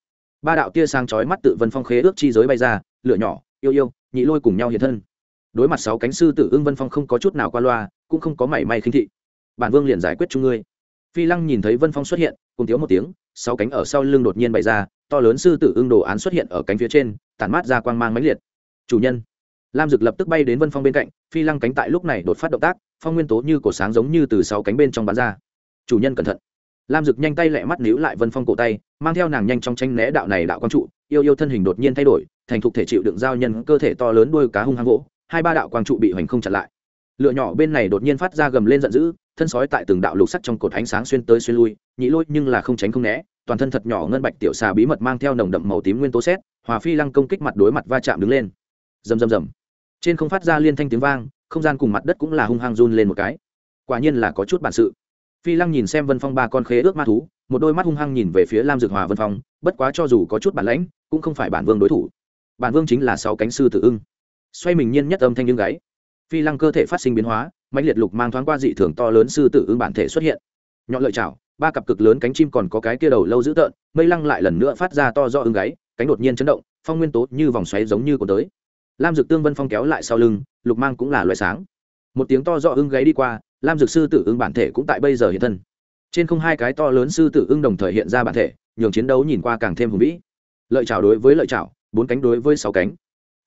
ba đạo tia sáng chói mắt tự vân phong khế ước chi giới bay ra lửa nhỏ yêu yêu nhị lôi cùng nhau hiện thân đối mặt sáu cánh sư tử ưng vân phong không có chút nào qua loa cũng không có mảy may khinh thị bản vương liền giải quyết chung ngươi phi lăng nhìn thấy vân phong xuất hiện cùng thiếu một tiếng sáu cánh ở sau lưng đột nhiên bày ra to lớn sư tử ưng đồ án xuất hiện ở cánh phía trên tản mát ra quang mang mãnh liệt chủ nhân lam dực lập tức bay đến vân phong bên cạnh phi lăng cánh tại lúc này đột phát động tác phong nguyên tố như cổ sáng giống như từ sáu cánh bên trong bán ra chủ nhân cẩn thận lam dực nhanh tay lẹ mắt níu lại vân phong cổ tay mang theo nàng nhanh trong tranh né đạo này đạo quang trụ yêu yêu thân hình đột nhiên thay đổi thành thục thể chịu đựng giao nhân cơ thể to lớn đôi cá hung hăng gỗ hai ba đạo quang trụ bị hoành không chặn lại lựa nhỏ bên này đột nhiên phát ra gầm lên giận dữ thân sói tại từng đạo lục sắt trong cột ánh sáng xuyên tới xuyên lui nhị lôi nhưng là không tránh không né toàn thân thật nhỏ ngân bạch tiểu xà bí mật mang theo nồng đậm màu tím nguyên tố xét hòa phi lăng công kích mặt đối mặt va chạm đứng lên rầm rầm rầm trên không phát ra liên thanh tiếng vang không gian cùng mặt đất cũng là hung hăng run lên một cái quả nhiên là có chút bản sự phi lăng nhìn xem vân phong ba con khế ước ma thú một đôi mắt hung hăng nhìn về phía lam dược hòa vân phong bất quá cho dù có chút bản lãnh cũng không phải bản vương đối thủ bản vương chính là sáu cánh sư tử ưng xoay mình nhiên nhất âm thanh nhưng gáy phi lăng cơ thể phát sinh biến hóa mạnh liệt lục mang thoáng qua dị thường to lớn sư tử ưng bản thể xuất hiện nhọn lợi chảo ba cặp cực lớn cánh chim còn có cái kia đầu lâu dữ tợn mây lăng lại lần nữa phát ra to do ưng gáy cánh đột nhiên chấn động phong nguyên tố như vòng xoáy giống như của tới lam dực tương vân phong kéo lại sau lưng lục mang cũng là loại sáng một tiếng to do ưng gáy đi qua lam dược sư tử ưng bản thể cũng tại bây giờ hiện thân trên không hai cái to lớn sư tử ưng đồng thời hiện ra bản thể nhường chiến đấu nhìn qua càng thêm hùng vĩ lợi chảo đối với lợi chảo bốn cánh đối với sáu cánh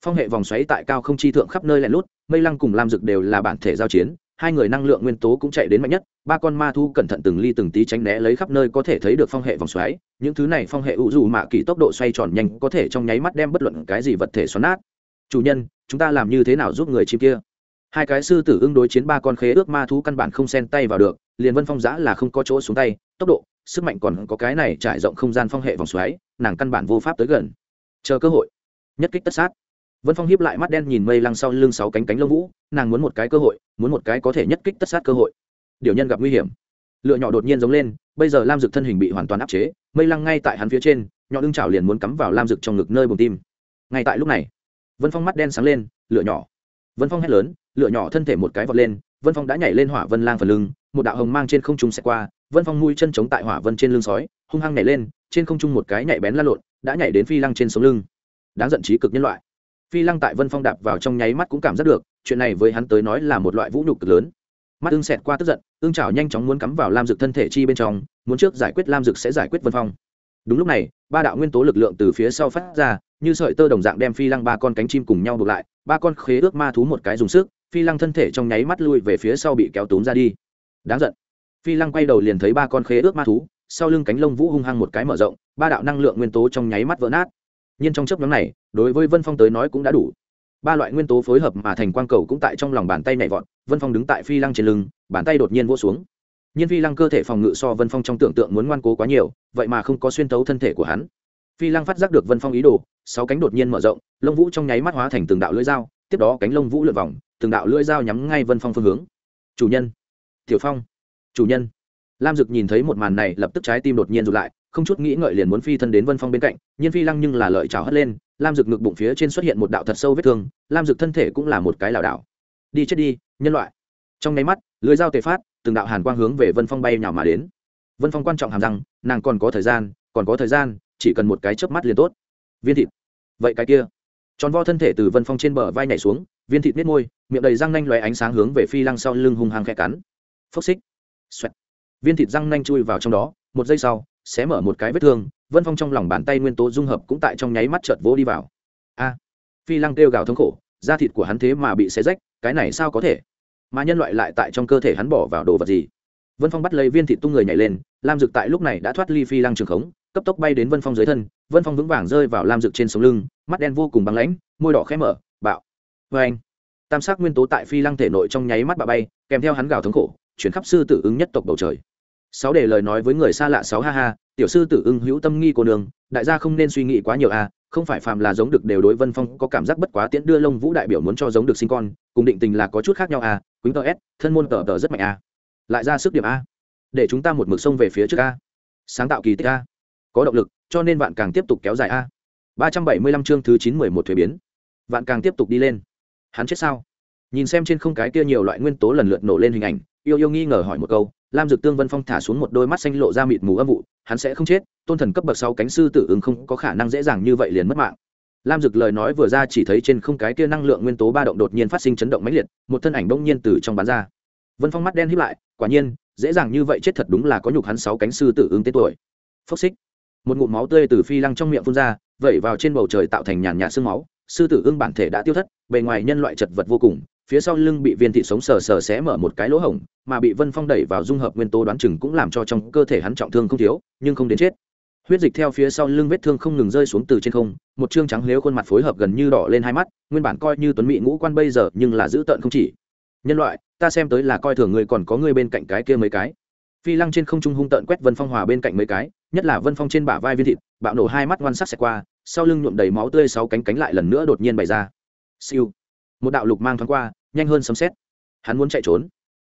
phong hệ vòng xoáy tại cao không chi thượng khắp nơi lẻn lút mây lăng cùng lam Dược đều là bản thể giao chiến hai người năng lượng nguyên tố cũng chạy đến mạnh nhất ba con ma thu cẩn thận từng ly từng tí tránh né lấy khắp nơi có thể thấy được phong hệ vòng xoáy những thứ này phong hệ ủ dù mạ kỳ tốc độ xoay tròn nhanh có thể trong nháy mắt đem bất luận cái gì vật thể xoắn nát chủ nhân chúng ta làm như thế nào giúp người chim kia hai cái sư tử ưng đối chiến ba con khế ước ma thú căn bản không xen tay vào được liền vân phong giã là không có chỗ xuống tay tốc độ sức mạnh còn có cái này trải rộng không gian phong hệ vòng xoáy nàng căn bản vô pháp tới gần chờ cơ hội nhất kích tất sát vân phong hiếp lại mắt đen nhìn mây lăng sau lưng sáu cánh cánh lông vũ nàng muốn một cái cơ hội muốn một cái có thể nhất kích tất sát cơ hội điều nhân gặp nguy hiểm lựa nhỏ đột nhiên giống lên bây giờ lam dực thân hình bị hoàn toàn áp chế mây lăng ngay tại hắn phía trên nhỏ lưng chảo liền muốn cắm vào lam dực trong ngực nơi bồng tim ngay tại lúc này vân phong mắt đen sáng lên lựa nhỏ vân phong hét lớn lửa nhỏ thân thể một cái vọt lên vân phong đã nhảy lên hỏa vân lang phần lưng một đạo hồng mang trên không trung sẽ qua vân phong mũi chân chống tại hỏa vân trên lưng sói hung hăng nhảy lên trên không trung một cái nhảy bén la lộn đã nhảy đến phi lăng trên sống lưng đáng giận trí cực nhân loại phi lăng tại vân phong đạp vào trong nháy mắt cũng cảm giác được chuyện này với hắn tới nói là một loại vũ nhục cực lớn mắt ưng sẹt qua tức giận ưng chảo nhanh chóng muốn cắm vào lam dược thân thể chi bên trong muốn trước giải quyết lam dược sẽ giải quyết vân phong đúng lúc này ba đạo nguyên tố lực lượng từ phía sau phát ra như sợi tơ đồng dạng đem phi lăng ba con cánh chim cùng nhau buộc lại ba con khế ước ma thú một cái dùng sức phi lăng thân thể trong nháy mắt lui về phía sau bị kéo túm ra đi đáng giận phi lăng quay đầu liền thấy ba con khế ước ma thú sau lưng cánh lông vũ hung hăng một cái mở rộng ba đạo năng lượng nguyên tố trong nháy mắt vỡ nát nhưng trong chấp nhóm này đối với vân phong tới nói cũng đã đủ ba loại nguyên tố phối hợp mà thành quang cầu cũng tại trong lòng bàn tay nhảy vọt vân phong đứng tại phi lăng trên lưng bàn tay đột nhiên vỗ xuống nhân phi lăng cơ thể phòng ngự so vân phong trong tưởng tượng muốn ngoan cố quá nhiều vậy mà không có xuyên tấu thân thể của hắn phi Lang phát giác được vân phong ý đồ sáu cánh đột nhiên mở rộng lông vũ trong nháy mắt hóa thành từng đạo lưỡi dao tiếp đó cánh lông vũ lượn vòng từng đạo lưỡi dao nhắm ngay vân phong phương hướng chủ nhân tiểu phong chủ nhân lam dực nhìn thấy một màn này lập tức trái tim đột nhiên rụt lại không chút nghĩ ngợi liền muốn phi thân đến vân phong bên cạnh nhiên phi lăng nhưng là lợi trào hất lên lam dực ngực bụng phía trên xuất hiện một đạo thật sâu vết thương lam dực thân thể cũng là một cái lảo đảo đi chết đi nhân loại trong nháy mắt lưới dao tề phát từng đạo hàn quang hướng về vân phong bay nhỏ mà đến vân phong quan trọng hàm rằng nàng còn có thời gian còn có thời gian chỉ cần một cái chớp mắt liền tốt viên thịt vậy cái kia tròn vo thân thể từ vân phong trên bờ vai nhảy xuống viên thịt nết môi miệng đầy răng nanh lóe ánh sáng hướng về phi lăng sau lưng hung hăng khẽ cắn phốc xích xoẹt viên thịt răng nanh chui vào trong đó một giây sau xé mở một cái vết thương vân phong trong lòng bàn tay nguyên tố dung hợp cũng tại trong nháy mắt chợt vỗ đi vào a phi lăng kêu gào thống khổ da thịt của hắn thế mà bị xé rách cái này sao có thể mà nhân loại lại tại trong cơ thể hắn bỏ vào đồ vật gì vân phong bắt lấy viên thịt tung người nhảy lên lam dực tại lúc này đã thoát ly phi lăng trường khống cấp tốc bay đến vân phong dưới thân vân phong vững vàng rơi vào lam rực trên sống lưng mắt đen vô cùng băng lãnh môi đỏ khẽ mở bạo vê vâng anh tam sắc nguyên tố tại phi lăng thể nội trong nháy mắt bà bay kèm theo hắn gào thống khổ chuyển khắp sư tử ứng nhất tộc bầu trời sáu để lời nói với người xa lạ sáu ha ha tiểu sư tử ưng hữu tâm nghi cô đường đại gia không nên suy nghĩ quá nhiều a à, không phải phàm là giống được đều đối vân phong có cảm giác bất quá tiễn đưa lông vũ đại biểu muốn cho giống được sinh con cùng định tình là có chút khác nhau a à, quýnh tờ s thân môn tờ tờ rất mạnh a à. lại ra sức điểm a để chúng ta một mực sông về phía trước a sáng tạo kỳ tích a có động lực cho nên vạn càng tiếp tục kéo dài a ba trăm bảy mươi lăm chương thứ chín mười một thuế biến vạn càng tiếp tục đi lên hắn chết sao nhìn xem trên không cái kia nhiều loại nguyên tố lần lượt nổ lên hình ảnh yêu yêu nghi ngờ hỏi một câu lam dực tương vân phong thả xuống một đôi mắt xanh lộ ra mịt mù âm vụ hắn sẽ không chết tôn thần cấp bậc sáu cánh sư tử ứng không có khả năng dễ dàng như vậy liền mất mạng lam dực lời nói vừa ra chỉ thấy trên không cái kia năng lượng nguyên tố ba động đột nhiên phát sinh chấn động mãnh liệt một thân ảnh bỗng nhiên từ trong bắn ra vân phong mắt đen híp lại quả nhiên dễ dàng như vậy chết thật đúng là có nhục hắn sáu cánh sư tử ứng tới tuổi phốc xích một ngụm máu tươi từ phi lăng trong miệng phun ra vẩy vào trên bầu trời tạo thành nhàn nhạt sương máu sư tử ưng bản thể đã tiêu thất bề ngoài nhân loại chật vật vô cùng phía sau lưng bị viên thị sống sờ sờ xé mở một cái lỗ hổng mà bị vân phong đẩy vào dung hợp nguyên tố đoán chừng cũng làm cho trong cơ thể hắn trọng thương không thiếu nhưng không đến chết huyết dịch theo phía sau lưng vết thương không ngừng rơi xuống từ trên không một chương trắng lếu khuôn mặt phối hợp gần như đỏ lên hai mắt nguyên bản coi như tuấn mỹ ngũ quan bây giờ nhưng là dữ tợn không chỉ nhân loại ta xem tới là coi thường người còn có người bên cạnh cái kia mấy cái phi lăng trên không trung hung tợn quét vân phong hòa bên cạnh mấy cái nhất là vân phong trên bả vai viên thịt bạo nổ hai mắt ngoan sắc xẹt qua sau lưng nhuộm đầy máu tươi sáu cánh cánh lại lần nữa đột nhiên bày ra siêu một đạo lục mang thoáng qua nhanh hơn sấm xét hắn muốn chạy trốn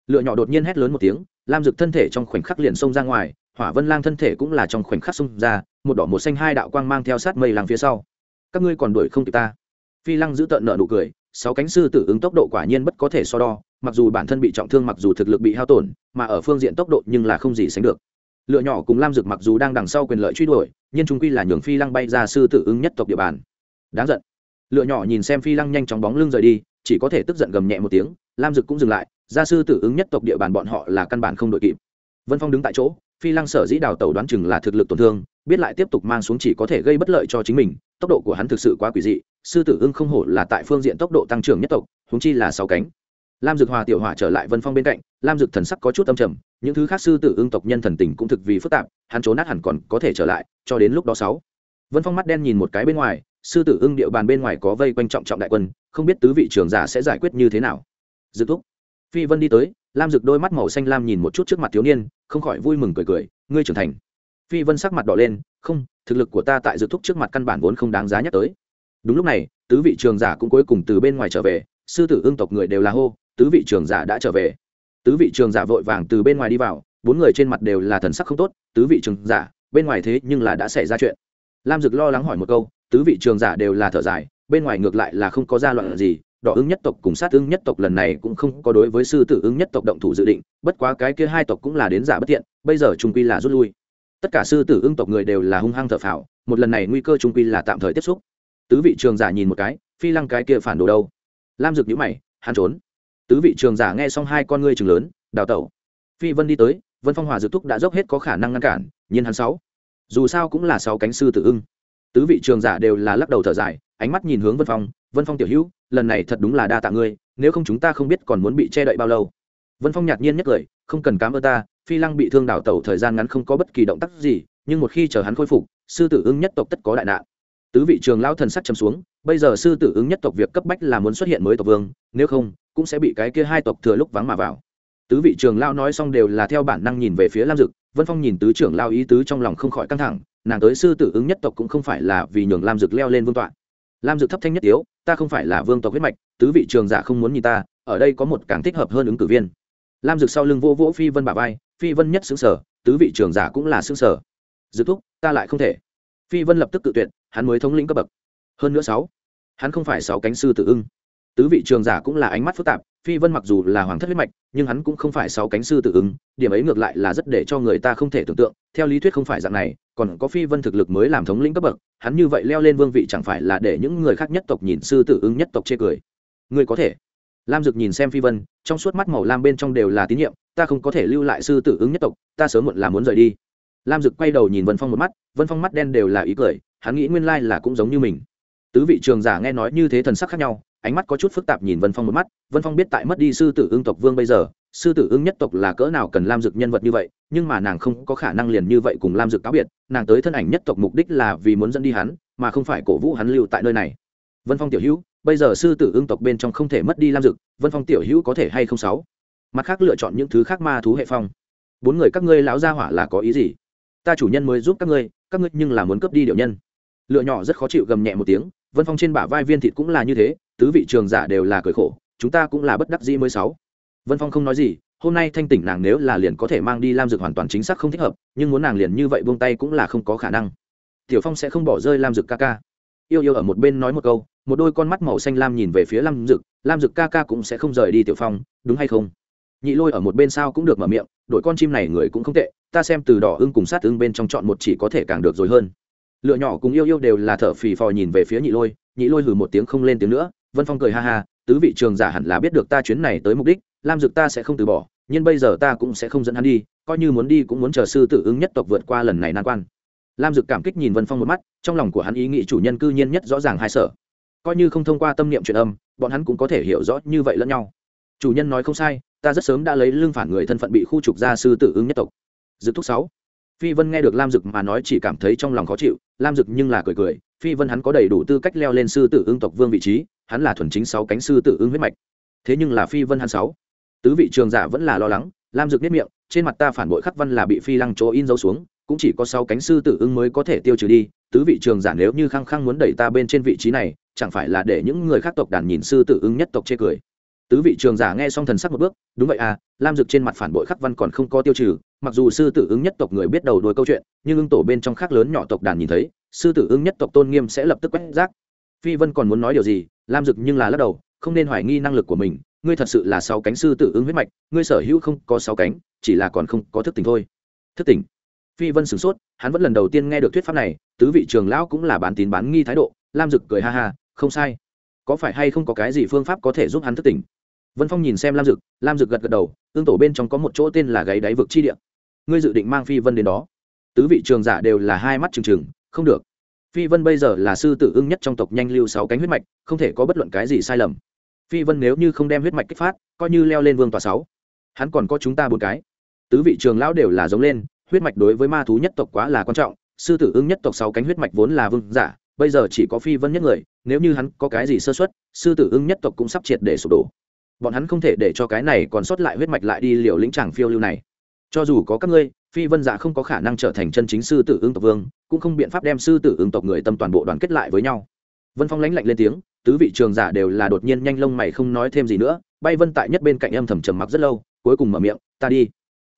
lựa nhỏ đột nhiên hét lớn một tiếng lam rực thân thể trong khoảnh khắc liền xông ra ngoài hỏa vân lang thân thể cũng là trong khoảnh khắc xông ra một đỏ một xanh hai đạo quang mang theo sát mây làng phía sau các ngươi còn đuổi không kịp ta phi lăng giữ tợn nợ nụ cười sáu cánh sư tử ứng tốc độ quả nhiên bất có thể so đo mặc dù bản thân bị trọng thương mặc dù thực lực bị hao tổn mà ở phương diện tốc độ nhưng là không gì sánh được lựa nhỏ cùng lam dực mặc dù đang đằng sau quyền lợi truy đuổi nhưng chúng quy là nhường phi lăng bay ra sư tử ứng nhất tộc địa bàn đáng giận lựa nhỏ nhìn xem phi lăng nhanh chóng bóng lưng rời đi chỉ có thể tức giận gầm nhẹ một tiếng lam dực cũng dừng lại gia sư tử ứng nhất tộc địa bàn bọn họ là căn bản không đội kịp vân phong đứng tại chỗ phi lăng sở dĩ đào tẩu đoán chừng là thực lực tổn thương biết lại tiếp tục mang xuống chỉ có thể gây bất lợi cho chính mình tốc độ của hắn thực sự quá quỷ dị sư tử ưng không hổ là tại phương diện tốc độ tăng trưởng nhất tộc húng chi là sáu cánh lam Dực hòa tiểu hỏa trở lại vân phong bên cạnh lam dực thần sắc có chút âm trầm những thứ khác sư tử ương tộc nhân thần tình cũng thực vì phức tạp hắn trốn nát hẳn còn có thể trở lại cho đến lúc đó sáu vân phong mắt đen nhìn một cái bên ngoài sư tử ưng địa bàn bên ngoài có vây quanh trọng trọng đại quân không biết tứ vị trưởng giả sẽ giải quyết như thế nào dực thúc phi vân đi tới lam dực đôi mắt màu xanh lam nhìn một chút trước mặt thiếu niên không khỏi vui mừng cười cười ngươi trưởng thành phi vân sắc mặt đỏ lên không thực lực của ta tại dực thúc trước mặt căn bản vốn không đáng giá nhắc tới đúng lúc này tứ vị trường giả cũng cuối cùng từ bên ngoài trở về sư tử ương tộc người đều là hô tứ vị trường giả đã trở về tứ vị trường giả vội vàng từ bên ngoài đi vào bốn người trên mặt đều là thần sắc không tốt tứ vị trường giả bên ngoài thế nhưng là đã xảy ra chuyện lam dực lo lắng hỏi một câu tứ vị trường giả đều là thở dài bên ngoài ngược lại là không có gia loạn gì đỏ ứng nhất tộc cùng sát ứng nhất tộc lần này cũng không có đối với sư tử ứng nhất tộc động thủ dự định bất quá cái kia hai tộc cũng là đến giả bất tiện bây giờ trung quy là rút lui tất cả sư tử ứng tộc người đều là hung hăng thở phào một lần này nguy cơ trung quy là tạm thời tiếp xúc tứ vị trường giả nhìn một cái phi lăng cái kia phản đồ đâu lam dực nhữ mày hắn trốn tứ vị trường giả nghe xong hai con ngươi trường lớn đào tẩu phi vân đi tới vân phong hòa dược thúc đã dốc hết có khả năng ngăn cản nhiên hắn sáu dù sao cũng là sáu cánh sư tử ưng tứ vị trường giả đều là lắc đầu thở dài ánh mắt nhìn hướng vân phong vân phong tiểu hữu lần này thật đúng là đa tạ ngươi nếu không chúng ta không biết còn muốn bị che đậy bao lâu vân phong nhạt nhiên nhất cười không cần cám ơn ta phi lăng bị thương đào tẩu thời gian ngắn không có bất kỳ động tác gì nhưng một khi chờ hắn khôi phục sư tử ưng nhất tộc tất có đại nạn tứ vị trường lao thần sắc chấm xuống bây giờ sư tử ứng nhất tộc việc cấp bách là muốn xuất hiện mới tộc vương nếu không cũng sẽ bị cái kia hai tộc thừa lúc vắng mà vào tứ vị trường lao nói xong đều là theo bản năng nhìn về phía lam dực vân phong nhìn tứ trưởng lao ý tứ trong lòng không khỏi căng thẳng nàng tới sư tử ứng nhất tộc cũng không phải là vì nhường lam dực leo lên vương tọa lam dực thấp thanh nhất yếu ta không phải là vương tộc huyết mạch tứ vị trường giả không muốn nhìn ta ở đây có một càng thích hợp hơn ứng cử viên lam dực sau lưng vô vỗ phi vân bà vai phi vân nhất xứng sở tứ vị trường giả cũng là xứng sở dực thúc ta lại không thể phi vân lập tức tự tuyệt hắn mới thống lĩnh cấp bậc hơn nữa sáu hắn không phải sáu cánh sư tử ưng tứ vị trường giả cũng là ánh mắt phức tạp phi vân mặc dù là hoàng thất huyết mạch nhưng hắn cũng không phải sáu cánh sư tử ưng điểm ấy ngược lại là rất để cho người ta không thể tưởng tượng theo lý thuyết không phải dạng này còn có phi vân thực lực mới làm thống lĩnh cấp bậc hắn như vậy leo lên vương vị chẳng phải là để những người khác nhất tộc nhìn sư tử ưng nhất tộc chê cười Người có thể lam dực nhìn xem phi vân trong suốt mắt màu lam bên trong đều là tín nhiệm ta không có thể lưu lại sư tử ứng nhất tộc ta sớm muộn là muốn rời đi lam dực quay đầu nhìn vân phong một mắt vân phong mắt đen đều là ý cười hắn nghĩ nguyên lai là cũng giống như mình tứ vị trường giả nghe nói như thế thần sắc khác nhau ánh mắt có chút phức tạp nhìn vân phong một mắt vân phong biết tại mất đi sư tử ương tộc vương bây giờ sư tử ương nhất tộc là cỡ nào cần lam dực nhân vật như vậy nhưng mà nàng không có khả năng liền như vậy cùng lam dực cáo biệt nàng tới thân ảnh nhất tộc mục đích là vì muốn dẫn đi hắn mà không phải cổ vũ hắn lưu tại nơi này vân phong tiểu hữu bây giờ sư tử ương tộc bên trong không thể mất đi lam dực vân phong tiểu hữu có thể hay không sáu mặt khác lựa chọn những thứ khác ma thú hệ phong bốn người các ngươi lão gia hỏa là có ý gì ta chủ nhân mới giúp các ngươi các ngươi nhưng là muốn cướp đi điệu nhân lựa nhỏ rất khó chịu gầm nhẹ một tiếng vân phong trên bả vai viên thịt cũng là như thế tứ vị trường giả đều là cười khổ chúng ta cũng là bất đắc dĩ mới sáu vân phong không nói gì hôm nay thanh tỉnh nàng nếu là liền có thể mang đi lam dược hoàn toàn chính xác không thích hợp nhưng muốn nàng liền như vậy buông tay cũng là không có khả năng tiểu phong sẽ không bỏ rơi lam dược ca ca yêu yêu ở một bên nói một câu một đôi con mắt màu xanh lam nhìn về phía lam dược, lam dược ca ca cũng sẽ không rời đi tiểu phong đúng hay không nhị lôi ở một bên sao cũng được mở miệng đội con chim này người cũng không tệ ta xem từ đỏ ưng cùng sát ưng bên trong chọn một chỉ có thể càng được rồi hơn lựa nhỏ cùng yêu yêu đều là thở phì phò nhìn về phía nhị lôi nhị lôi hừ một tiếng không lên tiếng nữa vân phong cười ha ha tứ vị trường giả hẳn là biết được ta chuyến này tới mục đích lam dực ta sẽ không từ bỏ nhưng bây giờ ta cũng sẽ không dẫn hắn đi coi như muốn đi cũng muốn chờ sư tử ứng nhất tộc vượt qua lần này nan quan lam dực cảm kích nhìn vân phong một mắt trong lòng của hắn ý nghĩ chủ nhân cư nhiên nhất rõ ràng hai sở coi như không thông qua tâm niệm truyền âm bọn hắn cũng có thể hiểu rõ như vậy lẫn nhau chủ nhân nói không sai ta rất sớm đã lấy lương phản người thân phận bị khu trục ra sư tử ứng nhất tộc dực thúc sáu phi vân nghe được lam dực mà nói chỉ cảm thấy trong lòng khó chịu lam dực nhưng là cười cười phi vân hắn có đầy đủ tư cách leo lên sư tử ương tộc vương vị trí hắn là thuần chính sáu cánh sư tử ương huyết mạch thế nhưng là phi vân hắn sáu tứ vị trường giả vẫn là lo lắng lam dực nếp miệng trên mặt ta phản bội khắc văn là bị phi lăng chỗ in dấu xuống cũng chỉ có sáu cánh sư tử ương mới có thể tiêu trừ đi tứ vị trường giả nếu như khăng khăng muốn đẩy ta bên trên vị trí này chẳng phải là để những người khác tộc đàn nhìn sư tử ương nhất tộc chê cười tứ vị trường giả nghe xong thần sắc một bước đúng vậy à lam dực trên mặt phản bội khắc văn còn không có tiêu trừ mặc dù sư tử ứng nhất tộc người biết đầu đuôi câu chuyện nhưng ưng tổ bên trong khác lớn nhỏ tộc đàn nhìn thấy sư tử ứng nhất tộc tôn nghiêm sẽ lập tức quét rác phi vân còn muốn nói điều gì lam dực nhưng là lắc đầu không nên hoài nghi năng lực của mình ngươi thật sự là sáu cánh sư tử ứng huyết mạch ngươi sở hữu không có sáu cánh chỉ là còn không có thức tỉnh thôi thức tỉnh phi vân sửng sốt hắn vẫn lần đầu tiên nghe được thuyết pháp này tứ vị trường lão cũng là bán tín bán nghi thái độ lam dực cười ha ha không sai có phải hay không có cái gì phương pháp có thể giúp hắn thức tỉnh vân phong nhìn xem lam dực lam dực gật gật đầu tương tổ bên trong có một chỗ tên là gáy đáy vực chi địa ngươi dự định mang phi vân đến đó tứ vị trường giả đều là hai mắt trừng trừng không được phi vân bây giờ là sư tử ưng nhất trong tộc nhanh lưu sáu cánh huyết mạch không thể có bất luận cái gì sai lầm phi vân nếu như không đem huyết mạch kích phát coi như leo lên vương tòa sáu hắn còn có chúng ta bốn cái tứ vị trường lão đều là giống lên huyết mạch đối với ma thú nhất tộc quá là quan trọng sư tử ưng nhất tộc sáu cánh huyết mạch vốn là vương giả bây giờ chỉ có phi vân nhất người nếu như hắn có cái gì sơ xuất sư tử ưng nhất tộc cũng sắp triệt để sụp đổ bọn hắn không thể để cho cái này còn sót lại huyết mạch lại đi liều lĩnh tràng phiêu lưu này cho dù có các ngươi phi vân dạ không có khả năng trở thành chân chính sư tử ương tộc vương cũng không biện pháp đem sư tử ương tộc người tâm toàn bộ đoàn kết lại với nhau vân phong lãnh lạnh lên tiếng tứ vị trường giả đều là đột nhiên nhanh lông mày không nói thêm gì nữa bay vân tại nhất bên cạnh em thầm trầm mặc rất lâu cuối cùng mở miệng ta đi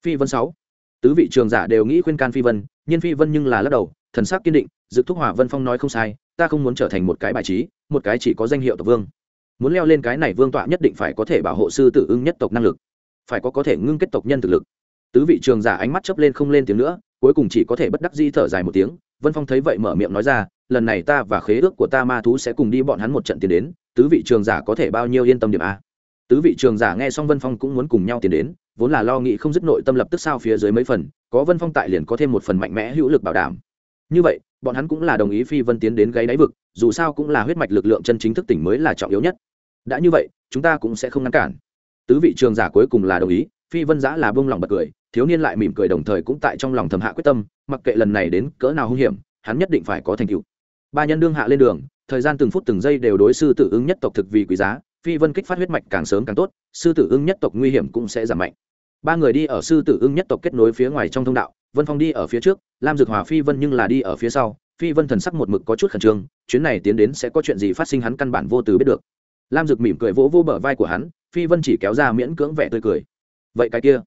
phi vân sáu tứ vị trường giả đều nghĩ khuyên can phi vân nhưng phi vân nhưng là lắc đầu thần sắc kiên định dự thúc hỏa vân phong nói không sai ta không muốn trở thành một cái bài trí một cái chỉ có danh hiệu tộc vương muốn leo lên cái này vương tọa nhất định phải có thể bảo hộ sư tử ưng nhất tộc năng lực phải có có thể ngưng kết tộc nhân thực lực tứ vị trường giả ánh mắt chấp lên không lên tiếng nữa cuối cùng chỉ có thể bất đắc di thở dài một tiếng vân phong thấy vậy mở miệng nói ra lần này ta và khế ước của ta ma thú sẽ cùng đi bọn hắn một trận tiến đến tứ vị trường giả có thể bao nhiêu yên tâm điểm a tứ vị trường giả nghe xong vân phong cũng muốn cùng nhau tiến đến vốn là lo nghĩ không dứt nội tâm lập tức sao phía dưới mấy phần có vân phong tại liền có thêm một phần mạnh mẽ hữu lực bảo đảm như vậy bọn hắn cũng là đồng ý phi vân tiến đến gáy đáy vực dù sao cũng là huyết mạch lực lượng chân chính thức tỉnh mới là trọng yếu nhất đã như vậy chúng ta cũng sẽ không ngăn cản tứ vị trường giả cuối cùng là đồng ý phi vân giã là bông lòng bật cười thiếu niên lại mỉm cười đồng thời cũng tại trong lòng thầm hạ quyết tâm mặc kệ lần này đến cỡ nào hung hiểm hắn nhất định phải có thành tựu ba nhân đương hạ lên đường thời gian từng phút từng giây đều đối sư tử ứng nhất tộc thực vì quý giá phi vân kích phát huyết mạch càng sớm càng tốt sư tử ưng nhất tộc nguy hiểm cũng sẽ giảm mạnh ba người đi ở sư tử ưng nhất tộc kết nối phía ngoài trong thông đạo vân phong đi ở phía trước lam dược hòa phi vân nhưng là đi ở phía sau phi vân thần sắc một mực có chút khẩn trương chuyến này tiến đến sẽ có chuyện gì phát sinh hắn căn bản vô từ biết được lam dược mỉm cười vỗ vô bờ vai của hắn phi vân chỉ kéo ra miễn cưỡng vẻ tươi cười vậy cái kia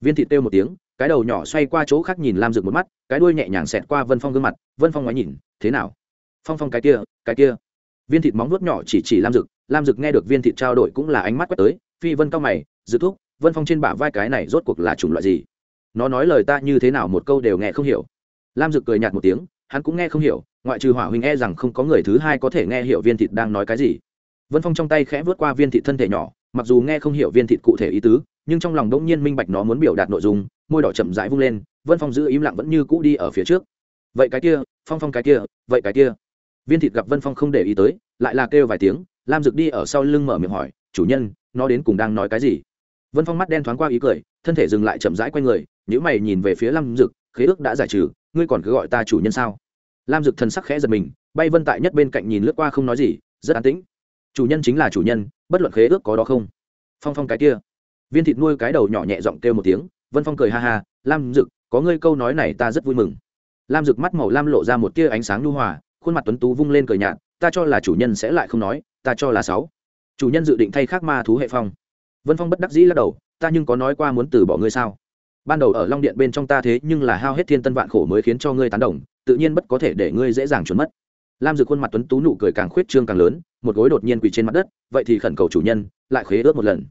viên thị kêu một tiếng cái đầu nhỏ xoay qua chỗ khác nhìn lam rực một mắt cái đuôi nhẹ nhàng xẹt qua vân phong gương mặt vân phong ngoái nhìn thế nào phong phong cái kia cái kia viên thịt móng vuốt nhỏ chỉ chỉ lam rực lam rực nghe được viên thịt trao đổi cũng là ánh mắt quét tới phi vân cao mày dự thuốc vân phong trên bả vai cái này rốt cuộc là chủng loại gì nó nói lời ta như thế nào một câu đều nghe không hiểu lam dực cười nhạt một tiếng hắn cũng nghe không hiểu ngoại trừ hỏa huynh e rằng không có người thứ hai có thể nghe hiểu viên thịt đang nói cái gì vân phong trong tay khẽ vớt qua viên thịt thân thể nhỏ mặc dù nghe không hiểu viên thịt cụ thể ý tứ nhưng trong lòng đ nhiên minh bạch nó muốn biểu đạt nội dung môi đỏ chậm rãi vung lên vân phong giữ im lặng vẫn như cũ đi ở phía trước vậy cái kia phong phong cái kia vậy cái kia viên thịt gặp vân phong không để ý tới lại là kêu vài tiếng lam dực đi ở sau lưng mở miệng hỏi chủ nhân nó đến cùng đang nói cái gì vân phong mắt đen thoáng qua ý cười thân thể dừng lại chậm rãi q u a n người n ế u mày nhìn về phía lam dực khế ước đã giải trừ ngươi còn cứ gọi ta chủ nhân sao lam dực thần sắc khẽ giật mình bay vân tại nhất bên cạnh nhìn lướt qua không nói gì rất an tĩnh chủ nhân chính là chủ nhân bất luận khế ước có đó không phong phong cái kia viên thịt nuôi cái đầu nhỏ nhẹ giọng kêu một tiếng vân phong cười ha ha lam dực có ngươi câu nói này ta rất vui mừng lam dực mắt màu lam lộ ra một tia ánh sáng nhu hòa khuôn mặt tuấn tú vung lên cười nhạt ta cho là chủ nhân sẽ lại không nói ta cho là sáu chủ nhân dự định thay khác ma thú hệ phong vân phong bất đắc dĩ lắc đầu ta nhưng có nói qua muốn từ bỏ ngươi sao ban đầu ở long điện bên trong ta thế nhưng là hao hết thiên tân vạn khổ mới khiến cho ngươi tán đồng tự nhiên bất có thể để ngươi dễ dàng trốn mất lam dực khuôn mặt tuấn tú nụ cười càng khuyết trương càng lớn một gối đột nhiên quỳ trên mặt đất vậy thì khẩn cầu chủ nhân lại khế ước một lần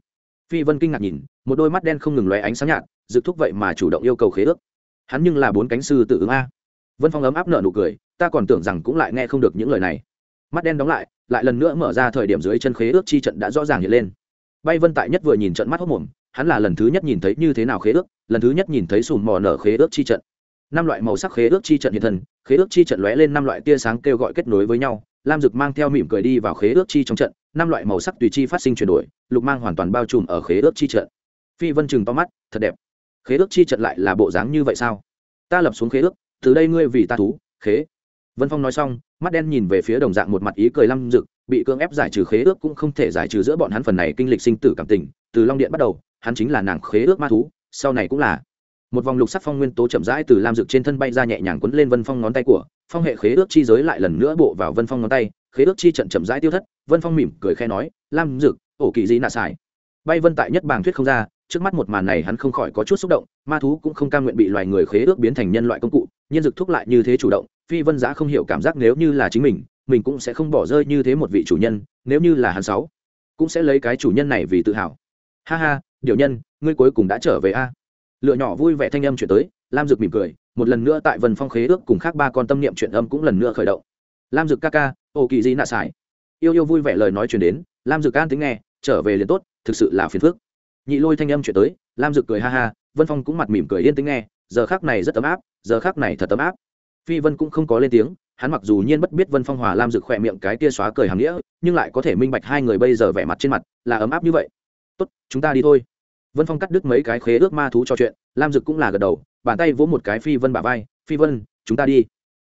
phi vân kinh ngạc nhìn một đôi mắt đen không ngừng lóe ánh sáng nhạt dự thúc vậy mà chủ động yêu cầu khế ước hắn nhưng là bốn cánh sư tự ứng a vân phong ấm áp nợ nụ cười ta còn tưởng rằng cũng lại nghe không được những lời này mắt đen đóng lại lại lần nữa mở ra thời điểm dưới chân khế ước chi trận đã rõ ràng hiện lên bay vân tại nhất vừa nhìn trận mắt hốc mồm hắn là lần thứ nhất nhìn thấy như thế nào khế ước lần thứ nhất nhìn thấy sùm mò nở khế ước chi trận năm loại màu sắc khế ước chi trận hiện thân khế ước chi trận lóe lên năm loại tia sáng kêu gọi kết nối với nhau lam dực mang theo mỉm cười đi vào khế ước chi trong trận năm loại màu sắc tùy chi phát sinh chuyển đổi lục mang hoàn toàn bao trùm ở khế ước chi trận phi vân chừng to mắt thật đẹp khế ước chi trận lại là bộ dáng như vậy sao ta lập xuống khế ước từ đây ngươi vì ta thú khế vân phong nói xong mắt đen nhìn về phía đồng dạng một mặt ý cười lăm rực bị cưỡng ép giải trừ khế ước cũng không thể giải trừ giữa bọn hắn phần này kinh lịch sinh tử cảm tình từ long điện bắt đầu hắn chính là nàng khế ước ma thú sau này cũng là một vòng lục sắc phong nguyên tố chậm rãi từ lam dược trên thân bay ra nhẹ nhàng quấn lên vân phong ngón tay của phong hệ khế ước chi giới lại lần nữa bộ vào vân phong ngón tay khế ước chi trận chậm rãi tiêu thất vân phong mỉm cười khe nói lam dược ổ kỳ gì nạ xài bay vân tại nhất bàng thuyết không ra trước mắt một màn này hắn không khỏi có chút xúc động ma thú cũng không cam nguyện bị loài người khế ước biến thành nhân loại công cụ nhân dực thúc lại như thế chủ động phi vân giã không hiểu cảm giác nếu như là chính mình mình cũng sẽ không bỏ rơi như thế một vị chủ nhân nếu như là hắn sáu cũng sẽ lấy cái chủ nhân này vì tự hào ha ha điều nhân ngươi cuối cùng đã trở về a lựa nhỏ vui vẻ thanh âm chuyển tới lam Dược mỉm cười một lần nữa tại Vân phong khế ước cùng khác ba con tâm niệm chuyện âm cũng lần nữa khởi động lam Dược ca ca ô kỳ di nạ xài? yêu yêu vui vẻ lời nói chuyển đến lam Dược an tính nghe trở về liền tốt thực sự là phiền phước nhị lôi thanh âm chuyển tới lam Dược cười ha ha vân phong cũng mặt mỉm cười yên tính nghe giờ khác này rất ấm áp giờ khác này thật ấm áp phi vân cũng không có lên tiếng hắn mặc dù nhiên bất biết vân phong hòa lam Dược khỏe miệng cái tia xóa cười hàm nghĩa nhưng lại có thể minh bạch hai người bây giờ vẻ mặt trên mặt là ấm áp như vậy tốt chúng ta đi thôi vân phong cắt đứt mấy cái khế ước ma thú cho chuyện lam dực cũng là gật đầu bàn tay vỗ một cái phi vân bả vai phi vân chúng ta đi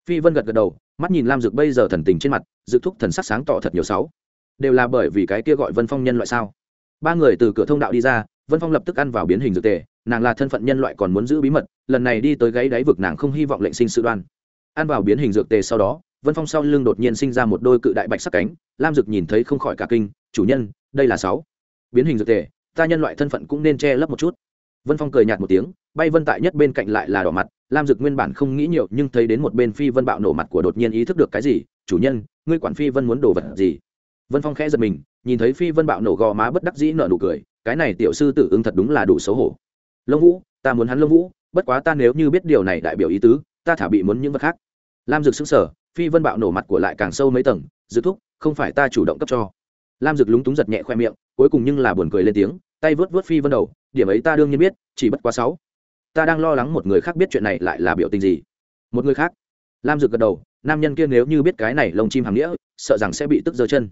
phi vân gật gật đầu mắt nhìn lam dực bây giờ thần tình trên mặt dự thúc thần sắc sáng tỏ thật nhiều sáu đều là bởi vì cái kia gọi vân phong nhân loại sao ba người từ cửa thông đạo đi ra vân phong lập tức ăn vào biến hình dược tề nàng là thân phận nhân loại còn muốn giữ bí mật lần này đi tới gáy đáy vực nàng không hy vọng lệnh sinh sự đoan ăn vào biến hình dược tề sau đó vân phong sau lưng đột nhiên sinh ra một đôi cự đại bạch sắc cánh lam dực nhìn thấy không khỏi cả kinh chủ nhân đây là sáu biến hình dược tề ta nhân loại thân phận cũng nên che lấp một chút vân phong cười nhạt một tiếng bay vân tại nhất bên cạnh lại là đỏ mặt lam dực nguyên bản không nghĩ nhiều nhưng thấy đến một bên phi vân bạo nổ mặt của đột nhiên ý thức được cái gì chủ nhân ngươi quản phi vân muốn đồ vật gì vân phong khẽ giật mình nhìn thấy phi vân bạo nổ gò má bất đắc dĩ nở nụ cười cái này tiểu sư tử ưng thật đúng là đủ xấu hổ lông vũ ta muốn hắn lông vũ bất quá ta nếu như biết điều này đại biểu ý tứ ta thả bị muốn những vật khác lam dực xứng sở phi vân bạo nổ mặt của lại càng sâu mấy tầng dự thúc không phải ta chủ động cấp cho lam dực lúng túng giật nhẹ khoe miệng cuối cùng nhưng là buồn cười lên tiếng tay vớt vớt phi vân đầu điểm ấy ta đương nhiên biết chỉ bất quá sáu ta đang lo lắng một người khác biết chuyện này lại là biểu tình gì một người khác lam dực gật đầu nam nhân kia nếu như biết cái này lông chim hàng nghĩa sợ rằng sẽ bị tức giơ chân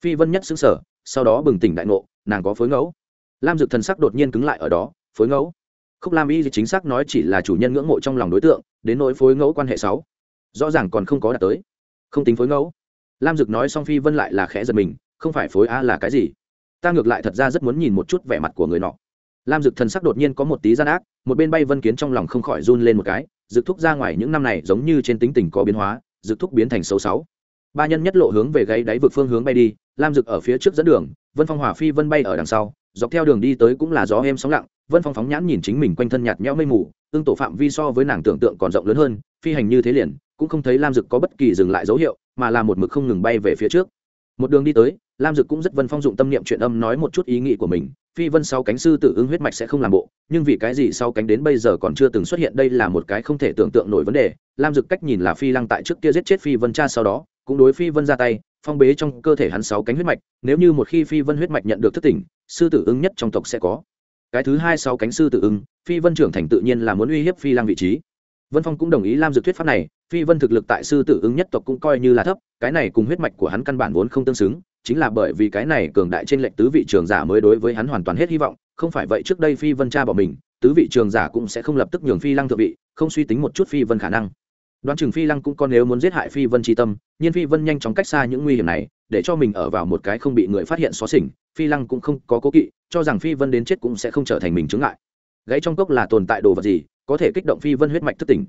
phi vân nhất xứng sở sau đó bừng tỉnh đại ngộ nàng có phối ngẫu lam dực thần sắc đột nhiên cứng lại ở đó phối ngẫu khúc lam y chính xác nói chỉ là chủ nhân ngưỡng mộ trong lòng đối tượng đến nỗi phối ngẫu quan hệ sáu rõ ràng còn không có đạt tới không tính phối ngẫu lam dực nói xong phi vân lại là khẽ giật mình không phải phối a là cái gì ta ngược lại thật ra rất muốn nhìn một chút vẻ mặt của người nọ lam dực thần sắc đột nhiên có một tí gian ác một bên bay vân kiến trong lòng không khỏi run lên một cái dực thúc ra ngoài những năm này giống như trên tính tình có biến hóa dực thúc biến thành xấu sáu ba nhân nhất lộ hướng về gáy đáy vực phương hướng bay đi lam dực ở phía trước dẫn đường vân phong hỏa phi vân bay ở đằng sau dọc theo đường đi tới cũng là gió êm sóng lặng vân phong phóng nhãn nhìn chính mình quanh thân nhạt nhẽo mây mù tương tổ phạm vi so với nàng tưởng tượng còn rộng lớn hơn phi hành như thế liền cũng không thấy lam dực có bất kỳ dừng lại dấu hiệu mà là một mực không ngừng bay về phía trước một đường đi tới lam dực cũng rất vân phong dụng tâm niệm chuyện âm nói một chút ý nghĩ của mình phi vân sau cánh sư tử ưng huyết mạch sẽ không làm bộ nhưng vì cái gì sau cánh đến bây giờ còn chưa từng xuất hiện đây là một cái không thể tưởng tượng nổi vấn đề lam dực cách nhìn là phi lăng tại trước kia giết chết phi vân cha sau đó cũng đối phi vân ra tay phong bế trong cơ thể hắn sáu cánh huyết mạch nếu như một khi phi vân huyết mạch nhận được thất tỉnh sư tử ưng nhất trong tộc sẽ có cái thứ hai sáu cánh sư tử ưng phi vân trưởng thành tự nhiên là muốn uy hiếp phi lăng vị trí vân phong cũng đồng ý lam Dực thuyết pháp này phi vân thực lực tại sư tử ứng nhất tộc cũng coi như là thấp cái này cùng huyết mạch của hắn căn bản vốn không tương xứng chính là bởi vì cái này cường đại trên lệnh tứ vị trường giả mới đối với hắn hoàn toàn hết hy vọng không phải vậy trước đây phi vân cha bỏ mình tứ vị trường giả cũng sẽ không lập tức nhường phi lăng thượng vị không suy tính một chút phi vân khả năng đoán chừng phi lăng cũng còn nếu muốn giết hại phi vân tri tâm nhưng phi vân nhanh chóng cách xa những nguy hiểm này để cho mình ở vào một cái không bị người phát hiện xó xỉnh phi lăng cũng không có cố kỵ cho rằng phi vân đến chết cũng sẽ không trở thành mình chứng ngại gãy trong cốc là tồn tại đồ vật gì có thể kích động phi vân huyết mạch thất tỉnh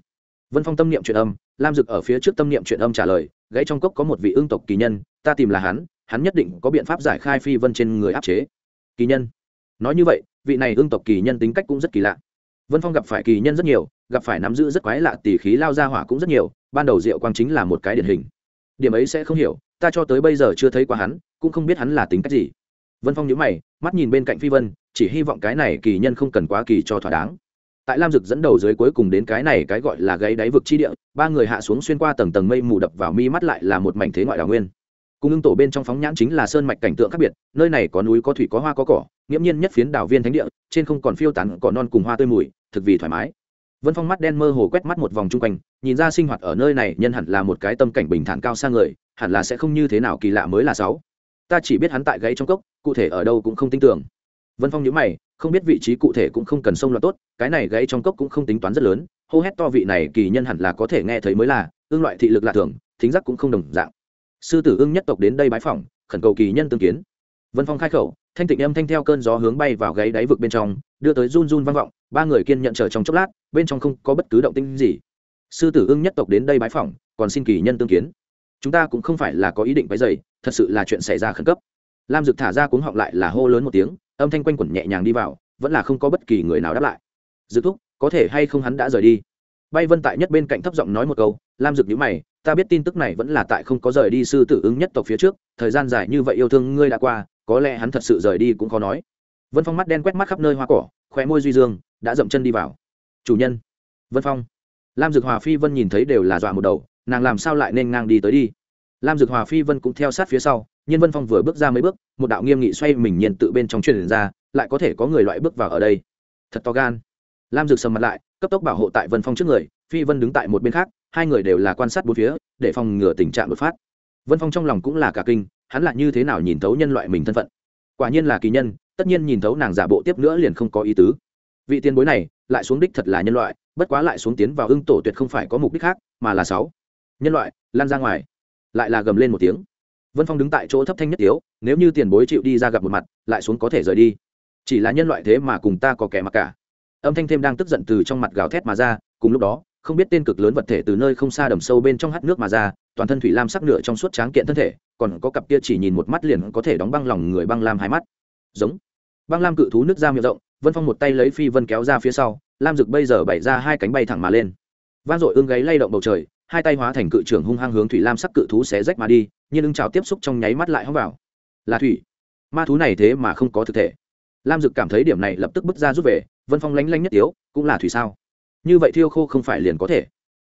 vân phong tâm niệm truyền âm lam dực ở phía trước tâm niệm truyền âm trả lời gãy trong cốc có một vị ương tộc kỳ nhân ta tìm là hắn hắn nhất định có biện pháp giải khai phi vân trên người áp chế kỳ nhân nói như vậy vị này ương tộc kỳ nhân tính cách cũng rất kỳ lạ vân phong gặp phải kỳ nhân rất nhiều gặp phải nắm giữ rất quái lạ tỉ khí lao ra hỏa cũng rất nhiều ban đầu diệu quang chính là một cái điển hình điểm ấy sẽ không hiểu ta cho tới bây giờ chưa thấy qua hắn cũng không biết hắn là tính cách gì vân phong nhớ mày mắt nhìn bên cạnh phi vân chỉ hy vọng cái này kỳ nhân không cần quá kỳ cho thỏa đáng tại lam dực dẫn đầu dưới cuối cùng đến cái này cái gọi là gáy đáy vực chi địa ba người hạ xuống xuyên qua tầng tầng mây mù đập vào mi mắt lại là một mảnh thế ngoại đào nguyên cung ưng tổ bên trong phóng nhãn chính là sơn mạch cảnh tượng khác biệt nơi này có núi có thủy có hoa có cỏ nghiễm nhiên nhất phiến đảo viên thánh địa trên không còn phiêu tán cỏ non cùng hoa tươi mùi thực vì thoải mái vân phong mắt đen mơ hồ quét mắt một vòng chung quanh nhìn ra sinh hoạt ở nơi này nhân hẳn là một cái tâm cảnh bình thản cao sang người hẳn là sẽ không như thế nào kỳ lạ mới là sáu ta chỉ biết hắn tại gãy trong cốc cụ thể ở đâu cũng không tin tưởng vân phong nhíu mày không biết vị trí cụ thể cũng không cần sông loạt tốt cái này gãy trong cốc cũng không tính toán rất lớn hô hét to vị này kỳ nhân hẳn là có thể nghe thấy mới là ương loại thị lực lạ thường thính giác cũng không đồng dạng sư tử ưng nhất tộc đến đây bái phỏng khẩn cầu kỳ nhân tương kiến vân phong khai khẩu thanh tịnh âm thanh theo cơn gió hướng bay vào gáy đáy vực bên trong đưa tới run run vang vọng ba người kiên nhận chờ trong chốc lát bên trong không có bất cứ động tinh gì sư tử ưng nhất tộc đến đây bái phỏng còn xin kỳ nhân tương kiến chúng ta cũng không phải là có ý định váy dày thật sự là chuyện xảy ra khẩn cấp lam dực thả ra cuống họng lại là hô lớn một tiếng âm thanh quanh quẩn nhẹ nhàng đi vào vẫn là không có bất kỳ người nào đáp lại dự thúc có thể hay không hắn đã rời đi bay vân tại nhất bên cạnh thấp giọng nói một câu lam dực nhữ mày ta biết tin tức này vẫn là tại không có rời đi sư tử ứng nhất tộc phía trước thời gian dài như vậy yêu thương ngươi đã qua có lẽ hắn thật sự rời đi cũng khó nói vân phong mắt đen quét mắt khắp nơi hoa cỏ khóe môi duy dương đã dậm chân đi vào chủ nhân vân phong lam dực hòa phi vân nhìn thấy đều là dọa một đầu nàng làm sao lại nên ngang đi tới đi lam dực hòa phi vân cũng theo sát phía sau nhưng vân phong vừa bước ra mấy bước một đạo nghiêm nghị xoay mình nhiên tự bên trong truyền ra lại có thể có người loại bước vào ở đây thật to gan lam dực sầm mặt lại cấp tốc bảo hộ tại vân phong trước người phi vân đứng tại một bên khác hai người đều là quan sát bốn phía để phòng ngừa tình trạng đột phát vân phong trong lòng cũng là cả kinh hắn là như thế nào nhìn thấu nhân loại mình thân phận quả nhiên là kỳ nhân tất nhiên nhìn thấu nàng giả bộ tiếp nữa liền không có ý tứ vị tiền bối này lại xuống đích thật là nhân loại bất quá lại xuống tiến vào ưng tổ tuyệt không phải có mục đích khác mà là sáu nhân loại lan ra ngoài lại là gầm lên một tiếng vân phong đứng tại chỗ thấp thanh nhất yếu nếu như tiền bối chịu đi ra gặp một mặt lại xuống có thể rời đi chỉ là nhân loại thế mà cùng ta có kẻ mà cả âm thanh thêm đang tức giận từ trong mặt gào thét mà ra cùng lúc đó không biết tên cực lớn vật thể từ nơi không xa đầm sâu bên trong hắt nước mà ra toàn thân thủy lam sắc nửa trong suốt tráng kiện thân thể còn có cặp kia chỉ nhìn một mắt liền có thể đóng băng lòng người băng lam hai mắt giống băng lam cự thú nước ra miệng rộng vân phong một tay lấy phi vân kéo ra phía sau lam rực bây giờ bày ra hai cánh bay thẳng mà lên van dội ương gáy lay động bầu trời hai tay hóa thành cự trưởng hung hăng hướng thủy lam sắc cự thú xé rách mà đi nhưng ưng trào tiếp xúc trong nháy mắt lại hóng vào là thủy ma thú này thế mà không có thực thể lam dực cảm thấy điểm này lập tức bước ra rút về vân phong lánh lanh nhất yếu, cũng là thủy sao như vậy thiêu khô không phải liền có thể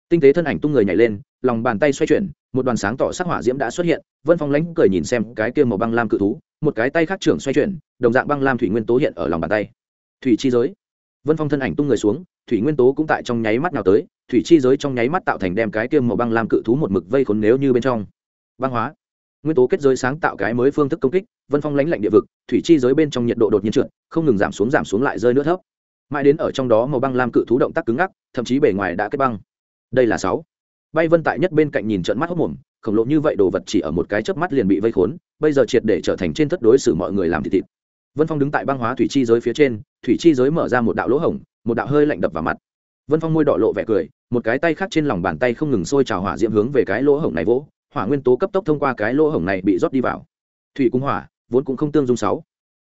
tinh tế thân ảnh tung người nhảy lên lòng bàn tay xoay chuyển một đoàn sáng tỏ sắc hỏa diễm đã xuất hiện vân phong lánh cười nhìn xem cái kia màu băng lam cự thú một cái tay khác trưởng xoay chuyển đồng dạng băng lam thủy nguyên tố hiện ở lòng bàn tay thủy chi giới vân phong thân ảnh tung người xuống thủy nguyên tố cũng tại trong nháy mắt nào tới thủy chi giới trong nháy mắt tạo thành đem cái kia màu băng lam cự thú một mực vây khốn nếu như bên trong băng hóa nguyên tố kết giới sáng tạo cái mới phương thức công kích vân phong lãnh lạnh địa vực thủy chi giới bên trong nhiệt độ đột nhiên trượt không ngừng giảm xuống giảm xuống lại rơi nữa thấp mãi đến ở trong đó màu băng lam cự thú động tác cứng ngắc thậm chí bề ngoài đã kết băng đây là sáu bay vân tại nhất bên cạnh nhìn trận mắt hốc mồm khổng lồ như vậy đồ vật chỉ ở một cái chớp mắt liền bị vây khốn bây giờ triệt để trở thành trên thất đối xử mọi người làm thịt thịt vân phong đứng tại băng hóa thủy chi giới phía trên thủy chi giới mở ra một đạo lỗ hổng một đạo hơi lạnh đập vào mặt vân phong môi đỏ lộ vẻ cười một cái tay khác trên lòng bàn tay không ngừng sôi trào hỏa diễm hướng về cái lỗ hổng này vỗ hỏa nguyên tố cấp tốc thông qua cái lỗ hổng này bị rót đi vào thủy cung hỏa vốn cũng không tương dung sáu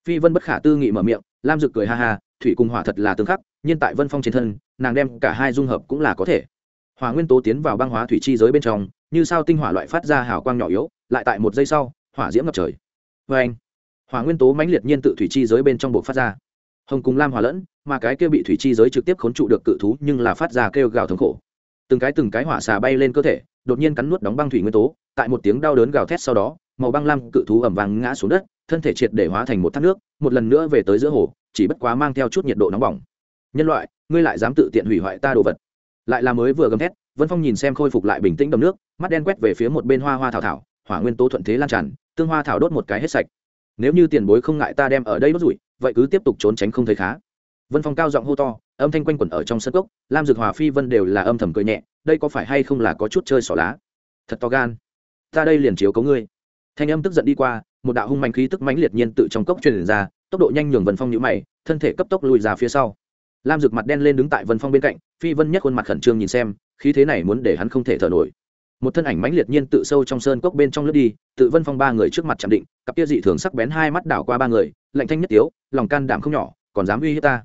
phi vân bất khả tư nghị mở miệng lam dực cười ha ha thủy cung hỏa thật là tương khắc nhưng tại vân phong trên thân nàng đem cả hai dung hợp cũng là có thể hỏa nguyên tố tiến vào băng hóa thủy chi giới bên trong như sao tinh hỏa loại phát ra hào quang nhỏ yếu lại tại một giây sau hỏa diễm ngập trời vê anh hỏa nguyên tố mãnh liệt nhiên tự thủy chi giới bên trong buộc phát ra hồng cùng lam hòa lẫn mà cái kia bị thủy chi giới trực tiếp khốn trụ được cự thú nhưng là phát ra kêu gào thống khổ từng cái từng cái hỏa xà bay lên cơ thể đột nhiên cắn nuốt đóng băng thủy nguyên tố tại một tiếng đau đớn gào thét sau đó màu băng lam cự thú ẩm vàng ngã xuống đất thân thể triệt để hóa thành một thác nước một lần nữa về tới giữa hồ chỉ bất quá mang theo chút nhiệt độ nóng bỏng nhân loại ngươi lại dám tự tiện hủy hoại ta đồ vật lại là mới vừa gầm thét vân phong nhìn xem khôi phục lại bình tĩnh đầm nước mắt đen quét về phía một bên hoa hoa thảo thảo hỏa nguyên tố thuận thế lan tràn tương hoa thảo đốt một cái hết sạch nếu như tiền bối không ngại ta đem ở đây đốt rụi vậy cứ tiếp tục trốn tránh không thấy khá vân phong cao giọng hô to âm thanh quanh quẩn ở trong sân cốc lam dược hòa phi vân đều là âm thầm cười nhẹ đây có phải hay không là có chút chơi xỏ lá thật to gan ta đây liền chiếu có ngươi thanh âm tức giận đi qua một đạo hung mạnh khí tức mãnh liệt nhiên tự trong cốc truyền ra tốc độ nhanh nhường vân phong nhũ mày thân thể cấp tốc lùi ra phía sau lam rực mặt đen lên đứng tại vân phong bên cạnh phi vân nhất khuôn mặt khẩn trương nhìn xem khí thế này muốn để hắn không thể thở nổi một thân ảnh mãnh liệt nhiên tự sâu trong sơn cốc bên trong lướt đi tự vân phong ba người trước mặt chạm định cặp kia dị thường sắc bén hai mắt đảo qua ba người lạnh thanh nhất tiếu lòng can đảm không nhỏ còn dám uy hiếp ta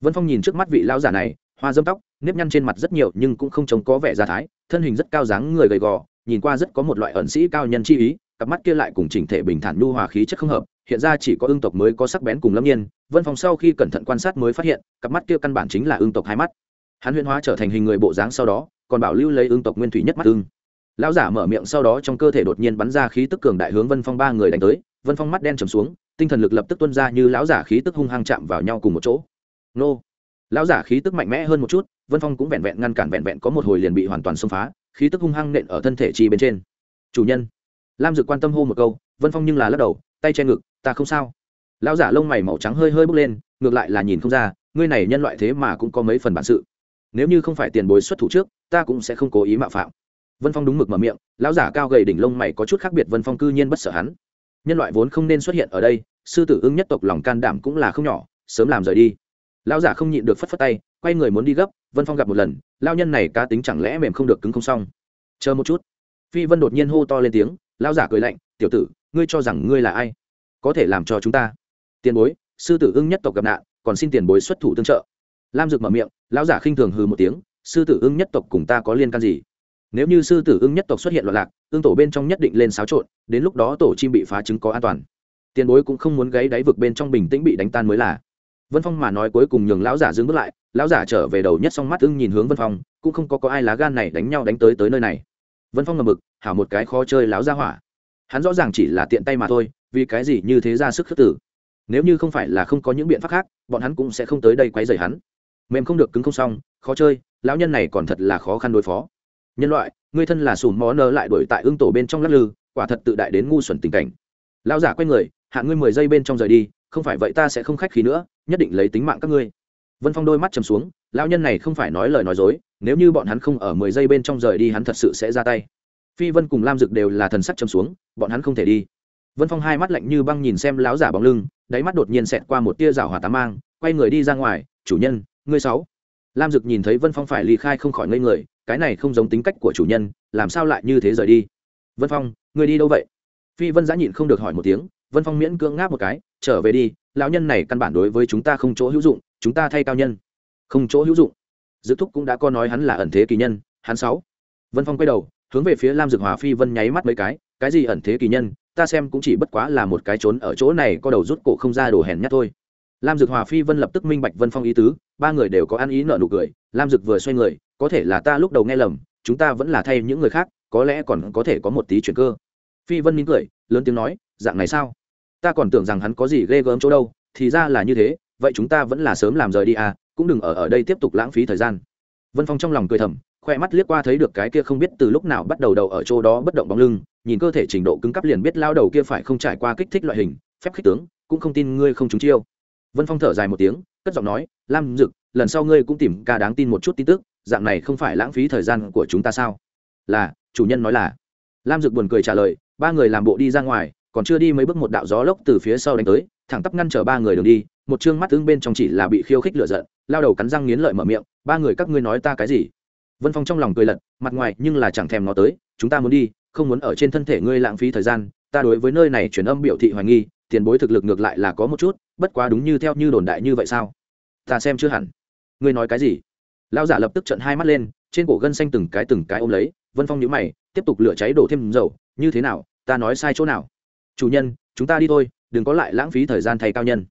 vân phong nhìn trước mắt vị lão giả này hoa dâm tóc nếp nhăn trên mặt rất nhiều nhưng cũng không trông có vẻ gia thái thân hình rất cao dáng người gầy gò nhìn qua rất có một loại ẩn sĩ cao nhân chi ý cặp mắt kia lại cùng chỉnh thể bình thản nhu hòa khí chất không hợp hiện ra chỉ có ương tộc mới có sắc bén cùng lâm nhiên vân phòng sau khi cẩn thận quan sát mới phát hiện cặp mắt kia căn bản chính là ương tộc hai mắt hắn huyễn hóa trở thành hình người bộ dáng sau đó còn bảo lưu lấy ương tộc nguyên thủy nhất mắt ương lão giả mở miệng sau đó trong cơ thể đột nhiên bắn ra khí tức cường đại hướng vân phong ba người đánh tới vân phong mắt đen trầm xuống tinh thần lực lập tức tuân ra như lão giả khí tức hung hăng chạm vào nhau cùng một chỗ nô lão giả khí tức mạnh mẽ hơn một chút vân phong cũng vẹn vẹn ngăn cản vẹn vẹn có một hồi liền bị hoàn toàn xông phá khí tức hung hăng nện ở thân thể chi bên trên chủ nhân lam dực quan tâm hô một câu vân phong nhưng là lắc đầu tay che ngực ta không sao lão giả lông mày màu trắng hơi hơi bốc lên ngược lại là nhìn không ra ngươi này nhân loại thế mà cũng có mấy phần bản sự nếu như không phải tiền bối xuất thủ trước ta cũng sẽ không cố ý mạo phạm vân phong đúng mực mở miệng lão giả cao gầy đỉnh lông mày có chút khác biệt vân phong cư nhiên bất sợ hắn nhân loại vốn không nên xuất hiện ở đây sư tử ưng nhất tộc lòng can đảm cũng là không nhỏ sớm làm rời đi lão giả không nhịn được phất phất tay quay người muốn đi gấp vân phong gặp một lần lao nhân này cá tính chẳng lẽ mềm không được cứng không xong chờ một chút phi vân đột nhiên hô to lên tiếng lao giả cười lạnh tiểu tử ngươi cho rằng ngươi là ai có thể làm cho chúng ta tiền bối sư tử ưng nhất tộc gặp nạn còn xin tiền bối xuất thủ tương trợ lam dực mở miệng lao giả khinh thường hừ một tiếng sư tử ưng nhất tộc cùng ta có liên can gì nếu như sư tử ưng nhất tộc xuất hiện loạn lạc ưng tổ bên trong nhất định lên xáo trộn đến lúc đó tổ chim bị phá trứng có an toàn tiền bối cũng không muốn gáy đáy vực bên trong bình tĩnh bị đánh tan mới là vân phong mà nói cuối cùng nhường lão giả dừng bước lại lão giả trở về đầu nhất s mắt ưng nhìn hướng vân phong cũng không có có ai lá gan này đánh nhau đánh tới tới nơi này vân phong ngầm mực hảo một cái khó chơi lão gia hỏa hắn rõ ràng chỉ là tiện tay mà thôi vì cái gì như thế ra sức khước tử nếu như không phải là không có những biện pháp khác bọn hắn cũng sẽ không tới đây quấy rầy hắn mềm không được cứng không xong khó chơi lão nhân này còn thật là khó khăn đối phó nhân loại ngươi thân là sùm mó nơ lại đuổi tại ương tổ bên trong lắc lư quả thật tự đại đến ngu xuẩn tình cảnh lão giả quay người hạ ngươi mười giây bên trong rời đi không phải vậy ta sẽ không khách khí nữa nhất định lấy tính mạng các ngươi vân phong đôi mắt chầm xuống lão nhân này không phải nói lời nói dối nếu như bọn hắn không ở mười giây bên trong rời đi hắn thật sự sẽ ra tay phi vân cùng lam dực đều là thần sắc chầm xuống bọn hắn không thể đi vân phong hai mắt lạnh như băng nhìn xem láo giả bóng lưng đáy mắt đột nhiên xẹt qua một tia rào hỏa tám mang quay người đi ra ngoài chủ nhân ngươi sáu lam dực nhìn thấy vân phong phải ly khai không khỏi ngây người cái này không giống tính cách của chủ nhân làm sao lại như thế rời đi vân phong ngươi đi đâu vậy phi vân giã nhịn không được hỏi một tiếng vân phong miễn cưỡng ngáp một cái trở về đi lão nhân này căn bản đối với chúng ta không chỗ hữu dụng chúng ta thay cao nhân không chỗ hữu dụng dự thúc cũng đã có nói hắn là ẩn thế kỳ nhân hắn sáu vân phong quay đầu hướng về phía lam dược hòa phi vân nháy mắt mấy cái cái gì ẩn thế kỳ nhân ta xem cũng chỉ bất quá là một cái trốn ở chỗ này có đầu rút cổ không ra đồ hèn nhát thôi lam dược hòa phi vân lập tức minh bạch vân phong ý tứ ba người đều có ăn ý nợ nụ cười lam dược vừa xoay người có thể là ta lúc đầu nghe lầm chúng ta vẫn là thay những người khác có lẽ còn có thể có một tí chuyện cơ phi vân mỉm cười lớn tiếng nói dạng này sao ta còn tưởng rằng hắn có gì ghê gớm chỗ đâu thì ra là như thế vậy chúng ta vẫn là sớm làm rời đi à cũng đừng ở ở đây tiếp tục lãng phí thời gian vân phong trong lòng cười thầm khoe mắt liếc qua thấy được cái kia không biết từ lúc nào bắt đầu đầu ở chỗ đó bất động bóng lưng nhìn cơ thể trình độ cứng cắp liền biết lao đầu kia phải không trải qua kích thích loại hình phép khích tướng cũng không tin ngươi không trúng chiêu vân phong thở dài một tiếng cất giọng nói lam dực lần sau ngươi cũng tìm ca đáng tin một chút tin tức dạng này không phải lãng phí thời gian của chúng ta sao là chủ nhân nói là lam dực buồn cười trả lời ba người làm bộ đi ra ngoài còn chưa đi mấy bước một đạo gió lốc từ phía sau đánh tới thẳng tắp ngăn chở ba người đường đi một chương mắt tương bên trong chỉ là bị khiêu khích lựa giận lao đầu cắn răng nghiến lợi mở miệng ba người các ngươi nói ta cái gì vân phong trong lòng cười lật mặt ngoài nhưng là chẳng thèm nó tới chúng ta muốn đi không muốn ở trên thân thể ngươi lãng phí thời gian ta đối với nơi này truyền âm biểu thị hoài nghi tiền bối thực lực ngược lại là có một chút bất quá đúng như theo như đồn đại như vậy sao ta xem chưa hẳn ngươi nói cái gì lao giả lập tức trận hai mắt lên trên cổ gân xanh từng cái từng cái ôm lấy vân phong nhíu mày tiếp tục lửa cháy đổ thêm dầu như thế nào ta nói sai chỗ nào chủ nhân chúng ta đi thôi đừng có lại lãng phí thời gian thay cao nhân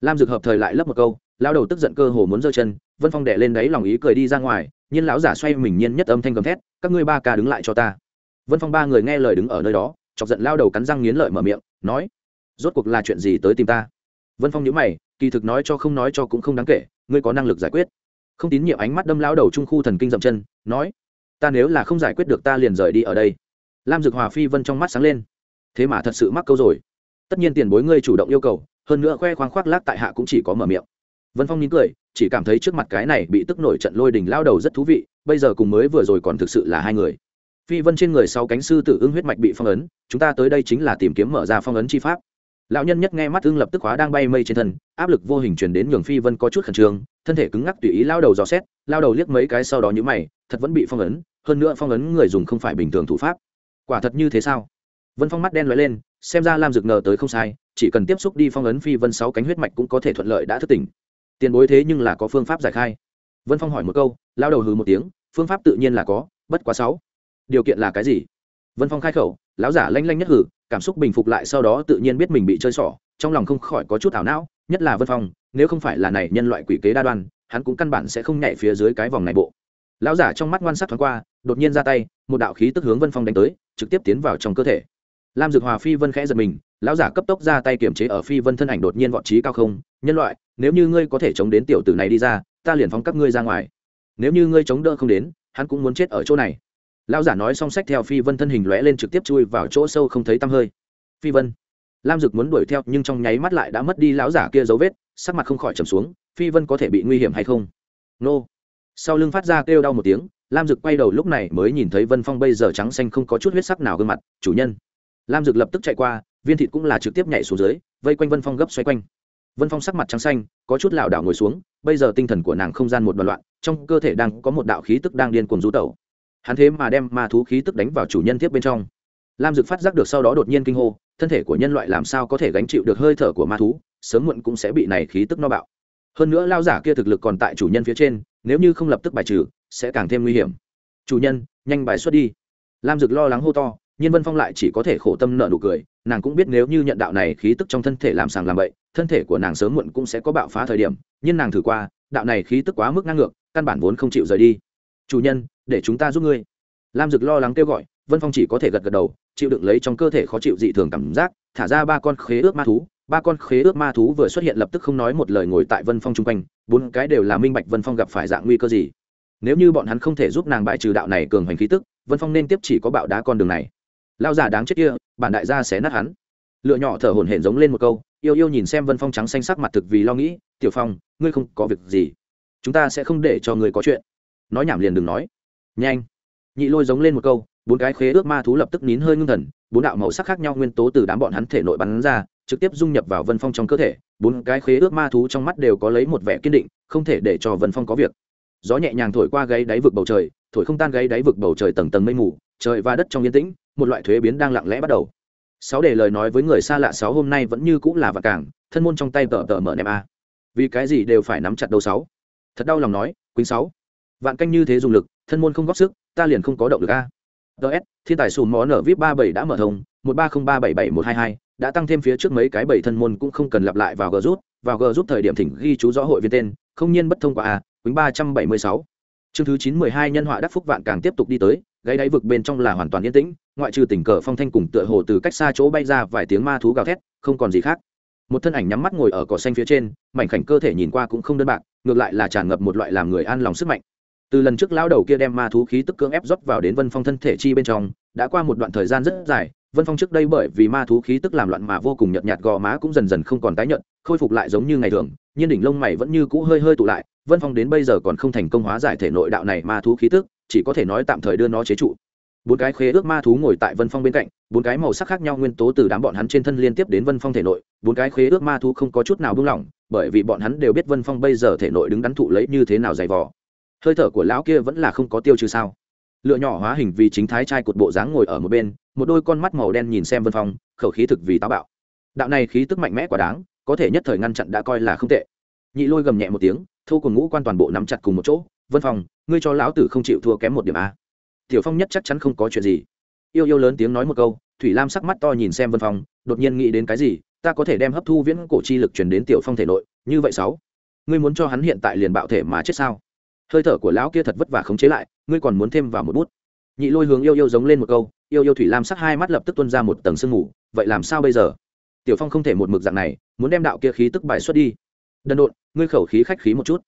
lam dược hợp thời lại lấp một câu lao đầu tức giận cơ hồ muốn giơ chân vân phong đệ lên đáy lòng ý cười đi ra ngoài nhiên lão giả xoay mình nhiên nhất âm thanh gầm thét các ngươi ba ca đứng lại cho ta vân phong ba người nghe lời đứng ở nơi đó chọc giận lao đầu cắn răng nghiến lợi mở miệng nói rốt cuộc là chuyện gì tới tìm ta vân phong nhớ mày kỳ thực nói cho không nói cho cũng không đáng kể ngươi có năng lực giải quyết không tín nhiệm ánh mắt đâm lao đầu trung khu thần kinh dậm chân nói ta nếu là không giải quyết được ta liền rời đi ở đây lam dược hòa phi vân trong mắt sáng lên thế mà thật sự mắc câu rồi tất nhiên tiền bối ngươi chủ động yêu cầu hơn nữa khoe khoang khoác lác tại hạ cũng chỉ có mở miệng vân phong nín cười chỉ cảm thấy trước mặt cái này bị tức nổi trận lôi đình lao đầu rất thú vị bây giờ cùng mới vừa rồi còn thực sự là hai người phi vân trên người sau cánh sư tử ưng huyết mạch bị phong ấn chúng ta tới đây chính là tìm kiếm mở ra phong ấn chi pháp lão nhân nhất nghe mắt ưng lập tức hóa đang bay mây trên thân áp lực vô hình truyền đến nhường phi vân có chút khẩn trương thân thể cứng ngắc tùy ý lao đầu dò xét lao đầu liếc mấy cái sau đó nhữ mày thật vẫn bị phong ấn hơn nữa phong ấn người dùng không phải bình thường thủ pháp quả thật như thế sao vân phong mắt đen lóe lên xem ra lam dực ngờ tới không sai chỉ cần tiếp xúc đi phong ấn phi vân sáu cánh huyết mạch cũng có thể thuận lợi đã thức tỉnh tiền bối thế nhưng là có phương pháp giải khai vân phong hỏi một câu lao đầu hừ một tiếng phương pháp tự nhiên là có bất quá sáu điều kiện là cái gì vân phong khai khẩu lão giả lanh lanh nhất hử cảm xúc bình phục lại sau đó tự nhiên biết mình bị chơi xỏ trong lòng không khỏi có chút ảo não nhất là vân phong nếu không phải là này nhân loại quỷ kế đa đoan hắn cũng căn bản sẽ không nhảy phía dưới cái vòng này bộ lão giả trong mắt quan sát thoáng qua đột nhiên ra tay một đạo khí tức hướng vân phong đánh tới trực tiếp tiến vào trong cơ thể lam dược hòa phi vân khẽ giật mình lão giả cấp tốc ra tay kiểm chế ở phi vân thân ảnh đột nhiên vọt trí cao không nhân loại nếu như ngươi có thể chống đến tiểu tử này đi ra ta liền phóng các ngươi ra ngoài nếu như ngươi chống đỡ không đến hắn cũng muốn chết ở chỗ này lão giả nói xong sách theo phi vân thân hình lóe lên trực tiếp chui vào chỗ sâu không thấy tăm hơi phi vân lam dực muốn đuổi theo nhưng trong nháy mắt lại đã mất đi lão giả kia dấu vết sắc mặt không khỏi trầm xuống phi vân có thể bị nguy hiểm hay không nô sau lưng phát ra kêu đau một tiếng lam dực quay đầu lúc này mới nhìn thấy vân phong bây giờ trắng xanh không có chút huyết sắc nào gương mặt chủ nhân lam dực lập tức chạy qua viên thịt cũng là trực tiếp nhảy xuống dưới vây quanh vân phong gấp xoay quanh vân phong sắc mặt trắng xanh có chút lảo đảo ngồi xuống bây giờ tinh thần của nàng không gian một đoạn loạn trong cơ thể đang có một đạo khí tức đang điên cuồng rú tẩu hắn thế mà đem ma thú khí tức đánh vào chủ nhân thiếp bên trong lam dực phát giác được sau đó đột nhiên kinh hô thân thể của nhân loại làm sao có thể gánh chịu được hơi thở của ma thú sớm muộn cũng sẽ bị này khí tức no bạo hơn nữa lao giả kia thực lực còn tại chủ nhân phía trên nếu như không lập tức bài trừ sẽ càng thêm nguy hiểm chủ nhân nhanh bài xuất đi lam dực lo lắng hô to Nhiên Vân Phong lại chỉ có thể khổ tâm nở nụ cười, nàng cũng biết nếu như nhận đạo này khí tức trong thân thể làm sàng làm bậy, thân thể của nàng sớm muộn cũng sẽ có bạo phá thời điểm, nhưng nàng thử qua, đạo này khí tức quá mức ngang ngược, căn bản vốn không chịu rời đi. "Chủ nhân, để chúng ta giúp ngươi." Lam Dực lo lắng kêu gọi, Vân Phong chỉ có thể gật gật đầu, chịu đựng lấy trong cơ thể khó chịu dị thường cảm giác, thả ra ba con khế ước ma thú, ba con khế ước ma thú vừa xuất hiện lập tức không nói một lời ngồi tại Vân Phong trung quanh, bốn cái đều là minh bạch Vân Phong gặp phải dạng nguy cơ gì. Nếu như bọn hắn không thể giúp nàng bãi trừ đạo này cường hành khí tức, Vân Phong nên tiếp chỉ có bạo đá con đường này lao già đáng chết kia bản đại gia sẽ nát hắn lựa nhỏ thở hổn hển giống lên một câu yêu yêu nhìn xem vân phong trắng xanh sắc mặt thực vì lo nghĩ tiểu phong ngươi không có việc gì chúng ta sẽ không để cho ngươi có chuyện nói nhảm liền đừng nói nhanh nhị lôi giống lên một câu bốn cái khế ước ma thú lập tức nín hơi ngưng thần bốn đạo màu sắc khác nhau nguyên tố từ đám bọn hắn thể nội bắn ra trực tiếp dung nhập vào vân phong trong cơ thể bốn cái khế ước ma thú trong mắt đều có lấy một vẻ kiên định không thể để cho vân phong có việc gió nhẹ nhàng thổi qua gáy đáy vực bầu trời thổi không tan gáy đáy vực bầu trời tầng tầng mây mù trời và đất trong yên tĩnh một loại thuế biến đang lặng lẽ bắt đầu sáu để lời nói với người xa lạ sáu hôm nay vẫn như cũng là vạc cảng thân môn trong tay tờ tờ mở ném a vì cái gì đều phải nắm chặt đầu sáu thật đau lòng nói quýnh sáu vạn canh như thế dùng lực thân môn không góp sức ta liền không có động lực a ts thiên tài sùm mó nở vip ba bảy đã mở thông một ba không ba bảy bảy một hai hai đã tăng thêm phía trước mấy cái bảy thân môn cũng không cần lặp lại vào g rút vào g rút thời điểm thỉnh ghi chú rõ hội viên tên không nhiên bất thông qua a quýnh ba trăm bảy mươi sáu chương thứ chín mười hai nhân họa đắc phúc vạn càng tiếp tục đi tới gáy đáy vực bên trong là hoàn toàn yên tĩnh ngoại trừ tình cờ phong thanh cùng tựa hồ từ cách xa chỗ bay ra vài tiếng ma thú gào thét không còn gì khác một thân ảnh nhắm mắt ngồi ở cỏ xanh phía trên mảnh khảnh cơ thể nhìn qua cũng không đơn bạc ngược lại là tràn ngập một loại làm người an lòng sức mạnh từ lần trước lao đầu kia đem ma thú khí tức cưỡng ép rót vào đến vân phong thân thể chi bên trong đã qua một đoạn thời gian rất dài vân phong trước đây bởi vì ma thú khí tức làm loạn mà vô cùng nhợt nhạt gò má cũng dần dần không còn tái nhợt khôi phục lại giống như ngày thường nhưng đỉnh lông mày vẫn như cũ hơi hơi tụ lại vân phong đến bây giờ còn không thành công hóa giải thể nội đạo này ma thú khí tức chỉ có thể nói tạm thời đưa nó chế trụ bốn cái khế ước ma thú ngồi tại vân phong bên cạnh bốn cái màu sắc khác nhau nguyên tố từ đám bọn hắn trên thân liên tiếp đến vân phong thể nội bốn cái khế ước ma thú không có chút nào buông lỏng bởi vì bọn hắn đều biết vân phong bây giờ thể nội đứng đắn thụ lấy như thế nào dày vò hơi thở của lão kia vẫn là không có tiêu trừ sao lựa nhỏ hóa hình vì chính thái trai cột bộ dáng ngồi ở một bên một đôi con mắt màu đen nhìn xem vân phong khẩu khí thực vì táo bạo đạo này khí tức mạnh mẽ quá đáng có thể nhất thời ngăn chặn đã coi là không tệ nhị lôi gầm nhẹ một tiếng thu cùng ngũ quan toàn bộ nắm chặt cùng một chỗ vân Phong, ngươi cho lão tử không chịu thua kém một điểm a tiểu phong nhất chắc chắn không có chuyện gì yêu yêu lớn tiếng nói một câu thủy lam sắc mắt to nhìn xem vân phong đột nhiên nghĩ đến cái gì ta có thể đem hấp thu viễn cổ chi lực truyền đến tiểu phong thể nội như vậy sáu ngươi muốn cho hắn hiện tại liền bạo thể mà chết sao hơi thở của lão kia thật vất vả khống chế lại ngươi còn muốn thêm vào một bút nhị lôi hướng yêu yêu giống lên một câu yêu yêu thủy lam sắc hai mắt lập tức tuân ra một tầng sương mù vậy làm sao bây giờ tiểu phong không thể một mực dạng này muốn đem đạo kia khí tức bài xuất đi đần độn ngươi khẩu khí khách khí một chút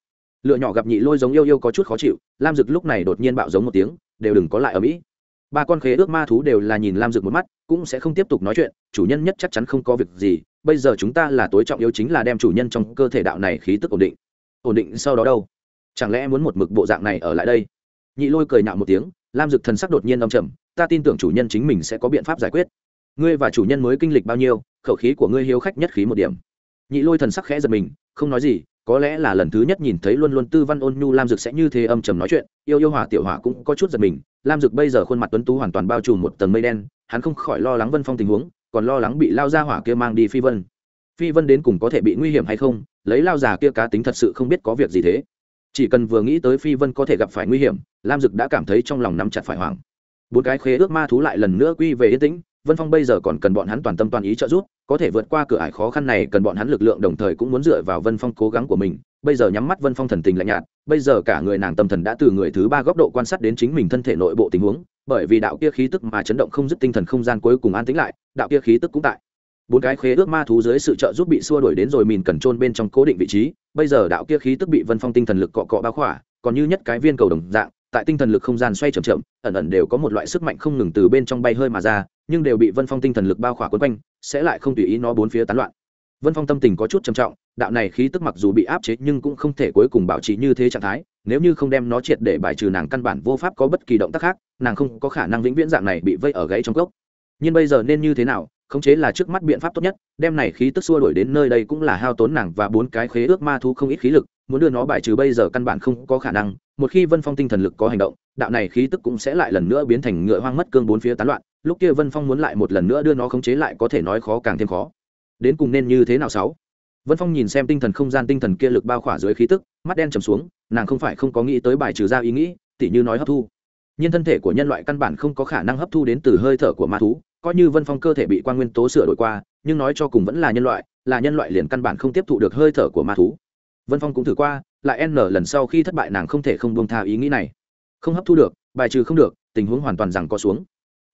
lựa nhỏ gặp nhị lôi giống yêu yêu có chút khó chịu lam dực lúc này đột nhiên bạo giống một tiếng đều đừng có lại ở mỹ ba con khế ước ma thú đều là nhìn lam dực một mắt cũng sẽ không tiếp tục nói chuyện chủ nhân nhất chắc chắn không có việc gì bây giờ chúng ta là tối trọng yếu chính là đem chủ nhân trong cơ thể đạo này khí tức ổn định ổn định sau đó đâu chẳng lẽ muốn một mực bộ dạng này ở lại đây nhị lôi cười nhạo một tiếng lam dực thần sắc đột nhiên âm trầm ta tin tưởng chủ nhân chính mình sẽ có biện pháp giải quyết ngươi và chủ nhân mới kinh lịch bao nhiêu khẩu khí của ngươi hiếu khách nhất khí một điểm nhị lôi thần sắc khẽ giật mình không nói gì có lẽ là lần thứ nhất nhìn thấy luôn luôn tư văn ôn nhu lam dực sẽ như thế âm trầm nói chuyện yêu yêu hòa tiểu hòa cũng có chút giật mình lam dực bây giờ khuôn mặt tuấn tú hoàn toàn bao trùm một tầng mây đen hắn không khỏi lo lắng vân phong tình huống còn lo lắng bị lao ra hỏa kia mang đi phi vân phi vân đến cùng có thể bị nguy hiểm hay không lấy lao già kia cá tính thật sự không biết có việc gì thế chỉ cần vừa nghĩ tới phi vân có thể gặp phải nguy hiểm lam dực đã cảm thấy trong lòng nắm chặt phải hoảng bốn cái khế ước ma thú lại lần nữa quy về yên tĩnh vân phong bây giờ còn cần bọn hắn toàn tâm toàn ý trợ giúp có thể vượt qua cửa ải khó khăn này cần bọn hắn lực lượng đồng thời cũng muốn dựa vào vân phong cố gắng của mình bây giờ nhắm mắt vân phong thần tình lạnh nhạt bây giờ cả người nàng tâm thần đã từ người thứ ba góc độ quan sát đến chính mình thân thể nội bộ tình huống bởi vì đạo kia khí tức mà chấn động không dứt tinh thần không gian cuối cùng an tĩnh lại đạo kia khí tức cũng tại bốn cái khế ước ma thú dưới sự trợ giúp bị xua đuổi đến rồi mìn cẩn trôn bên trong cố định vị trí bây giờ đạo kia khí tức bị vân phong tinh thần lực cọ cọ bao khỏa còn như nhất cái viên cầu đồng dạng tại tinh thần lực không gian xoay chậm chậm ẩn ẩn đều có một loại sức mạnh không ngừng từ bên trong bay hơi mà ra nhưng đều bị vân phong tinh thần lực bao khỏa quấn quanh sẽ lại không tùy ý nó bốn phía tán loạn vân phong tâm tình có chút trầm trọng đạo này khí tức mặc dù bị áp chế nhưng cũng không thể cuối cùng bảo trì như thế trạng thái nếu như không đem nó triệt để bài trừ nàng căn bản vô pháp có bất kỳ động tác khác nàng không có khả năng vĩnh viễn dạng này bị vây ở gãy trong cốc nhưng bây giờ nên như thế nào khống chế là trước mắt biện pháp tốt nhất đem này khí tức xua đuổi đến nơi đây cũng là hao tốn nàng và bốn cái khế ước ma thú không ít khí lực muốn đưa nó bài trừ bây giờ căn bản không có khả năng một khi vân phong tinh thần lực có hành động đạo này khí tức cũng sẽ lại lần nữa biến thành ngựa hoang mất cương bốn phía tán loạn lúc kia vân phong muốn lại một lần nữa đưa nó khống chế lại có thể nói khó càng thêm khó đến cùng nên như thế nào sáu vân phong nhìn xem tinh thần không gian tinh thần kia lực bao khỏa dưới khí tức mắt đen trầm xuống nàng không phải không có nghĩ tới bài trừ ra ý nghĩ tỉ như nói hấp thu nhưng thân thể của nhân loại căn bản không có khả năng hấp thu đến từ hơi thở của ma thú coi như vân phong cơ thể bị quan nguyên tố sửa đổi qua nhưng nói cho cùng vẫn là nhân loại là nhân loại liền căn bản không tiếp thụ được hơi thở của ma thú vân phong cũng thử qua lại n lần sau khi thất bại nàng không thể không buông tha ý nghĩ này không hấp thu được bài trừ không được tình huống hoàn toàn rằng co xuống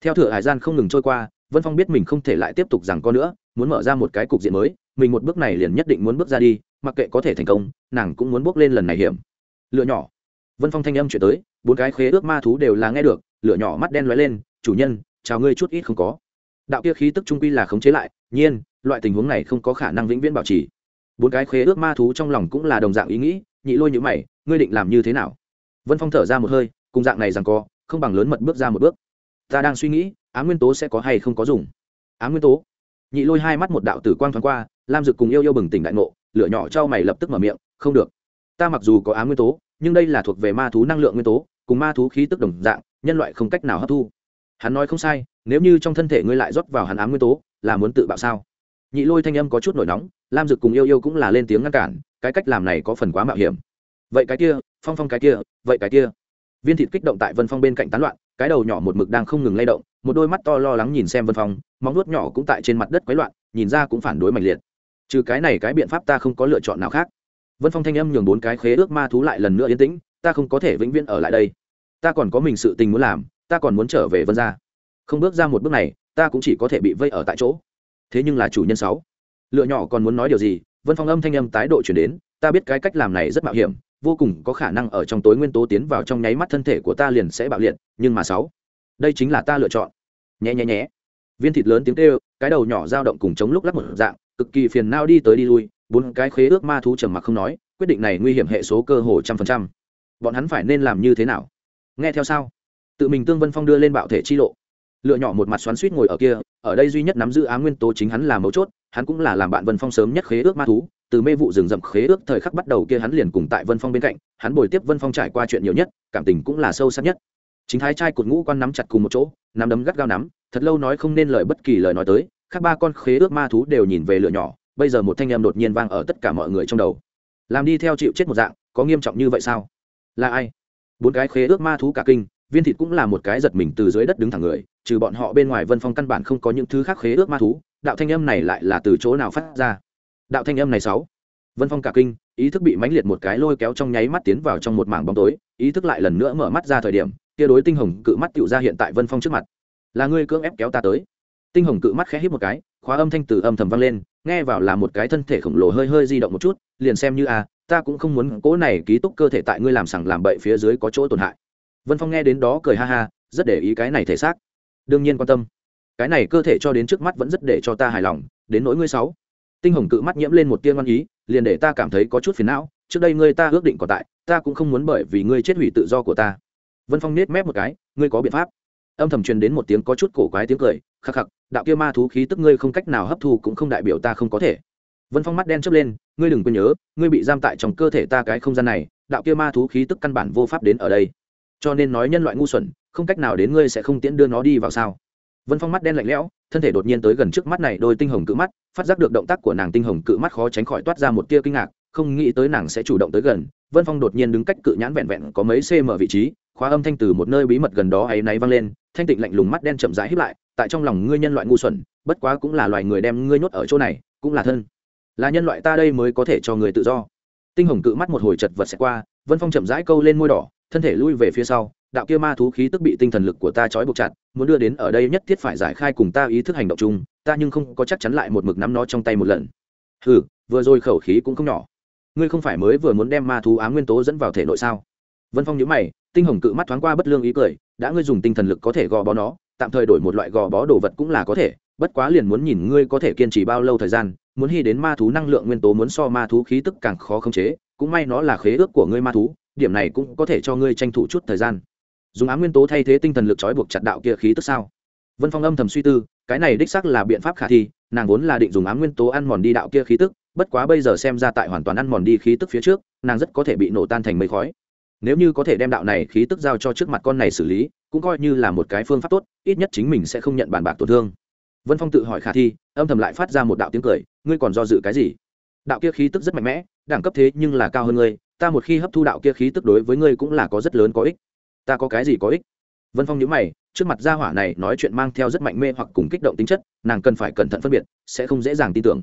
theo thửa hải gian không ngừng trôi qua vân phong biết mình không thể lại tiếp tục rằng co nữa muốn mở ra một cái cục diện mới mình một bước này liền nhất định muốn bước ra đi mặc kệ có thể thành công nàng cũng muốn bước lên lần này hiểm lựa nhỏ vân phong thanh âm chuyển tới bốn cái khế ước ma thú đều là nghe được lửa nhỏ mắt đen lóe lên chủ nhân chào ngươi chút ít không có đạo kia khí tức trung quy là khống chế lại nhiên loại tình huống này không có khả năng vĩnh viễn bảo trì bốn cái khế ước ma thú trong lòng cũng là đồng dạng ý nghĩ nhị lôi nhữ mày ngươi định làm như thế nào vân phong thở ra một hơi cùng dạng này rằng co không bằng lớn mật bước ra một bước ta đang suy nghĩ á nguyên tố sẽ có hay không có dùng á nguyên tố nhị lôi hai mắt một đạo tử quang thoáng qua lam dực cùng yêu yêu bừng tỉnh đại ngộ lửa nhỏ trao mày lập tức mở miệng không được ta mặc dù có á nguyên tố nhưng đây là thuộc về ma thú năng lượng nguyên tố cùng ma thú khí tức đồng dạng nhân loại không cách nào hấp thu hắn nói không sai nếu như trong thân thể ngươi lại rót vào hắn á nguyên tố là muốn tự bạo sao nhị lôi thanh âm có chút nổi nóng lam dực cùng yêu yêu cũng là lên tiếng ngăn cản cái cách làm này có phần quá mạo hiểm vậy cái kia phong phong cái kia vậy cái kia viên thịt kích động tại vân phong bên cạnh tán loạn cái đầu nhỏ một mực đang không ngừng lay động một đôi mắt to lo lắng nhìn xem vân phong móng nuốt nhỏ cũng tại trên mặt đất quấy loạn nhìn ra cũng phản đối mạnh liệt trừ cái này cái biện pháp ta không có lựa chọn nào khác vân phong thanh âm nhường bốn cái khế ước ma thú lại lần nữa yên tĩnh ta không có thể vĩnh viễn ở lại đây ta còn có mình sự tình muốn làm ta còn muốn trở về vân ra không bước ra một bước này ta cũng chỉ có thể bị vây ở tại chỗ thế nhưng là chủ nhân sáu lựa nhỏ còn muốn nói điều gì vân phong âm thanh âm tái độ chuyển đến ta biết cái cách làm này rất mạo hiểm vô cùng có khả năng ở trong tối nguyên tố tiến vào trong nháy mắt thân thể của ta liền sẽ bạo liệt nhưng mà sáu đây chính là ta lựa chọn nhé nhé nhé viên thịt lớn tiếng kêu cái đầu nhỏ dao động cùng chống lúc lắc một dạng cực kỳ phiền nao đi tới đi lui bốn cái khế ước ma thú trầm mặc không nói quyết định này nguy hiểm hệ số cơ hồ trăm phần trăm bọn hắn phải nên làm như thế nào nghe theo sao tự mình tương vân phong đưa lên bạo thể chi lộ lựa nhỏ một mặt xoắn suýt ngồi ở kia ở đây duy nhất nắm giữ á nguyên tố chính hắn là mấu chốt hắn cũng là làm bạn vân phong sớm nhất khế ước ma thú từ mê vụ rừng rậm khế ước thời khắc bắt đầu kia hắn liền cùng tại vân phong bên cạnh hắn bồi tiếp vân phong trải qua chuyện nhiều nhất cảm tình cũng là sâu sắc nhất chính thái trai cột ngũ quan nắm chặt cùng một chỗ nắm đấm gắt gao nắm thật lâu nói không nên lời bất kỳ lời nói tới Khác ba con khế ước ma thú đều nhìn về lửa nhỏ bây giờ một thanh em đột nhiên vang ở tất cả mọi người trong đầu làm đi theo chịu chết một dạng có nghiêm trọng như vậy sao là ai bốn cái khế ước ma thú cả kinh viên thịt cũng là một cái giật mình từ dưới đất đứng thẳng người trừ bọn họ bên ngoài vân phong căn bản không có những thứ khác khế ước ma thú đạo thanh âm này lại là từ chỗ nào phát ra đạo thanh âm này sáu vân phong cả kinh ý thức bị mãnh liệt một cái lôi kéo trong nháy mắt tiến vào trong một mảng bóng tối ý thức lại lần nữa mở mắt ra thời điểm kia đối tinh hồng cự mắt tựu ra hiện tại vân phong trước mặt là ngươi cưỡng ép kéo ta tới tinh hồng cự mắt khẽ hít một cái khóa âm thanh từ âm thầm vang lên nghe vào là một cái thân thể khổng lồ hơi hơi di động một chút liền xem như a à, ta cũng không muốn cố này ký túc cơ thể tại ngươi làm sằng làm bậy phía dưới có chỗ tổn hại vân phong nghe đến đó cười ha ha rất để ý cái này thể xác đương nhiên quan tâm cái này cơ thể cho đến trước mắt vẫn rất để cho ta hài lòng đến nỗi ngươi sáu tinh hồng cự mắt nhiễm lên một tiên ngoan ý liền để ta cảm thấy có chút phiền não trước đây ngươi ta ước định còn tại ta cũng không muốn bởi vì ngươi chết hủy tự do của ta vân phong nết mép một cái ngươi có biện pháp âm thầm truyền đến một tiếng có chút cổ quái tiếng cười khắc khắc đạo kia ma thú khí tức ngươi không cách nào hấp thu cũng không đại biểu ta không có thể vân phong mắt đen chớp lên ngươi đừng quên nhớ ngươi bị giam tại trong cơ thể ta cái không gian này đạo kia ma thú khí tức căn bản vô pháp đến ở đây cho nên nói nhân loại ngu xuẩn không cách nào đến ngươi sẽ không tiễn đưa nó đi vào sao vân phong mắt đen lạnh lẽo thân thể đột nhiên tới gần trước mắt này đôi tinh hồng cự mắt phát giác được động tác của nàng tinh hồng cự mắt khó tránh khỏi toát ra một tia kinh ngạc không nghĩ tới nàng sẽ chủ động tới gần vân phong đột nhiên đứng cách cự nhãn vẹn vẹn có mấy cm vị trí khóa âm thanh từ một nơi bí mật gần đó ấy náy vang lên thanh tịnh lạnh lùng mắt đen chậm rãi hít lại tại trong lòng ngươi nhân loại ngu xuẩn bất quá cũng là loài người đem ngươi nhốt ở chỗ này cũng là thân là nhân loại ta đây mới có thể cho người tự do tinh hồng cự mắt một hồi chật vật sẽ qua vân phong chậm rãi câu lên môi đỏ thân thể lui về phía sau đạo kia ma thú khí tức bị tinh thần lực của ta trói buộc chặt muốn đưa đến ở đây nhất thiết phải giải khai cùng ta ý thức hành động chung ta nhưng không có chắc chắn lại một mực nắm nó trong tay một lần hừ vừa rồi khẩu khí cũng không nhỏ ngươi không phải mới vừa muốn đem ma thú á nguyên tố dẫn vào thể nội sao vân phong nhớ mày tinh hồng cự mắt thoáng qua bất lương ý cười đã ngươi dùng tinh thần lực có thể gò bó nó tạm thời đổi một loại gò bó đồ vật cũng là có thể bất quá liền muốn nhìn ngươi có thể kiên trì bao lâu thời gian muốn hy đến ma thú năng lượng nguyên tố muốn so ma thú khí tức càng khó khống chế cũng may nó là khế ước của ngươi ma thú điểm này cũng có thể cho ngươi tranh thủ chút thời gian dùng á nguyên tố thay thế tinh thần lực trói buộc chặt đạo kia khí tức sao vân phong âm thầm suy tư cái này đích xác là biện pháp khả thi nàng vốn là định dùng á nguyên tố ăn mòn đi đạo kia khí tức bất quá bây giờ xem ra tại hoàn toàn ăn mòn đi khí tức phía trước nàng rất có thể bị nổ tan thành mây khói nếu như có thể đem đạo này khí tức giao cho trước mặt con này xử lý cũng coi như là một cái phương pháp tốt ít nhất chính mình sẽ không nhận bàn bạc tổn thương vân phong tự hỏi khả thi âm thầm lại phát ra một đạo tiếng cười ngươi còn do dự cái gì đạo kia khí tức rất mạnh mẽ đẳng cấp thế nhưng là cao hơn ngươi ta một khi hấp thu đạo kia khí tức đối với ngươi cũng là có rất lớn có ích ta có cái gì có ích vân phong nhớ mày trước mặt gia hỏa này nói chuyện mang theo rất mạnh mê hoặc cùng kích động tính chất nàng cần phải cẩn thận phân biệt sẽ không dễ dàng tin tưởng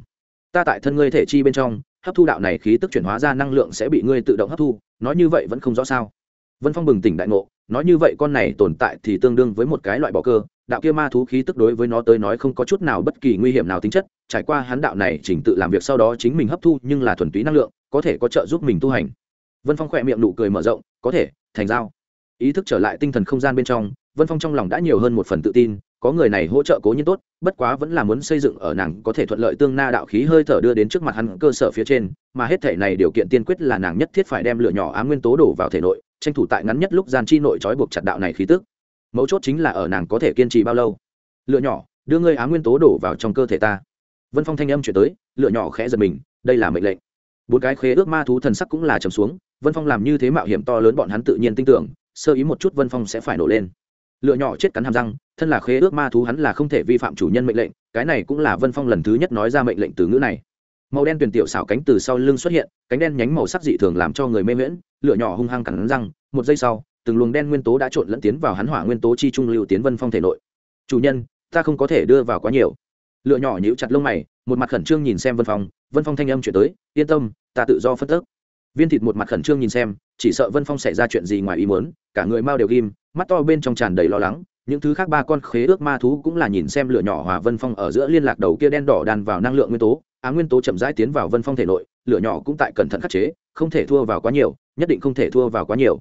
ta tại thân ngươi thể chi bên trong hấp thu đạo này khí tức chuyển hóa ra năng lượng sẽ bị ngươi tự động hấp thu nói như vậy vẫn không rõ sao vân phong bừng tỉnh đại ngộ nói như vậy con này tồn tại thì tương đương với một cái loại bỏ cơ đạo kia ma thú khí tức đối với nó tới nói không có chút nào bất kỳ nguy hiểm nào tính chất trải qua hắn đạo này chỉnh tự làm việc sau đó chính mình hấp thu nhưng là thuần túy năng lượng có thể có trợ giúp mình tu hành vân phong khỏe miệng nụ cười mở rộng có thể thành giao. ý thức trở lại tinh thần không gian bên trong vân phong trong lòng đã nhiều hơn một phần tự tin có người này hỗ trợ cố nhiên tốt bất quá vẫn là muốn xây dựng ở nàng có thể thuận lợi tương na đạo khí hơi thở đưa đến trước mặt hắn cơ sở phía trên mà hết thể này điều kiện tiên quyết là nàng nhất thiết phải đem lửa nhỏ á nguyên tố đổ vào thể nội tranh thủ tại ngắn nhất lúc gian chi nội trói buộc chặt đạo này khí tức mấu chốt chính là ở nàng có thể kiên trì bao lâu lựa nhỏ đưa ngươi á nguyên tố đổ vào trong cơ thể ta vân phong thanh âm chuyển tới lựa nhỏ khẽ giật mình đây là mệnh lệnh bốn cái khế ước ma thú thần sắc cũng là trầm xuống vân phong làm như thế mạo hiểm to lớn bọn hắn tự nhiên tin tưởng sơ ý một chút vân phong sẽ phải nổ lên lựa nhỏ chết cắn hàm răng thân là khế ước ma thú hắn là không thể vi phạm chủ nhân mệnh lệnh cái này cũng là vân phong lần thứ nhất nói ra mệnh lệnh từ ngữ này màu đen tuyển tiểu xảo cánh từ sau lưng xuất hiện cánh đen nhánh màu sắc dị thường làm cho người mê miễn Lựa nhỏ hung hăng cắn răng một giây sau từng luồng đen nguyên tố đã trộn lẫn tiến vào hắn hỏa nguyên tố chi trung lưu tiến vân phong thể nội chủ nhân ta không có thể đưa vào quá nhiều lựa nhỏ nhíu chặt lông mày một mặt khẩn trương nhìn xem vân phong vân phong thanh âm chuyển tới yên tâm ta tự do phân tức viên thịt một mặt khẩn trương nhìn xem chỉ sợ vân phong xảy ra chuyện gì ngoài ý muốn cả người mau đều ghim mắt to bên trong tràn đầy lo lắng những thứ khác ba con khế ước ma thú cũng là nhìn xem lửa nhỏ hòa vân phong ở giữa liên lạc đầu kia đen đỏ đàn vào năng lượng nguyên tố á nguyên tố chậm rãi tiến vào vân phong thể nội lửa nhỏ cũng tại cẩn thận khắc chế không thể thua vào quá nhiều nhất định không thể thua vào quá nhiều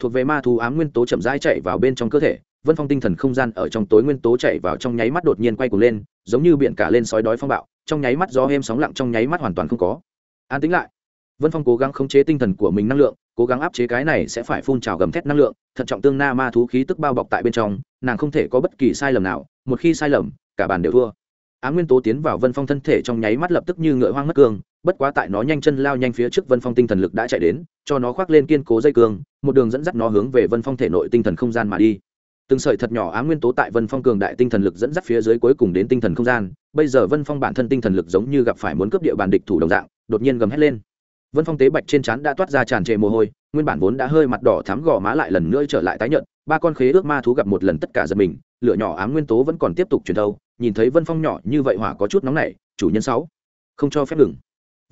thuộc về ma thú ám nguyên tố chậm rãi chạy vào bên trong cơ thể vân phong tinh thần không gian ở trong tối nguyên tố chạy vào trong nháy mắt đột nhiên quay cuồng lên giống như biển cả lên sói đói phong bạo trong nháy mắt gió êm sóng lặng trong nháy mắt hoàn toàn không có an tính lại vân phong cố gắng khống chế tinh thần của mình năng lượng cố gắng áp chế cái này sẽ phải phun trào gầm thét năng lượng thận trọng tương na ma thú khí tức bao bọc tại bên trong nàng không thể có bất kỳ sai lầm nào một khi sai lầm cả bàn đều thua á nguyên tố tiến vào vân phong thân thể trong nháy mắt lập tức như ngựa hoang mất cương bất quá tại nó nhanh chân lao nhanh phía trước vân phong tinh thần lực đã chạy đến cho nó khoác lên kiên cố dây cương một đường dẫn dắt nó hướng về vân phong thể nội tinh thần không gian mà đi từng sợi thật nhỏ á nguyên tố tại vân phong cường đại tinh thần lực dẫn dắt phía dưới cuối cùng đến tinh thần không gian bây giờ vân phong bản thân tinh thần lực giống như gặp phải muốn cướp địa bàn địch thủ đồng dạng đột nhiên gầm hét lên vân phong tế bạch trên trán đã toát ra tràn trề mồ hôi nguyên bản vốn đã hơi mặt đỏ thắm gò má lại lần nữa trở lại tái nhợt ba con khế ước ma thú gặp một lần tất cả giật mình lửa nhỏ ám nguyên tố vẫn còn tiếp tục truyền thâu nhìn thấy vân phong nhỏ như vậy hỏa có chút nóng nảy chủ nhân sáu không cho phép ngừng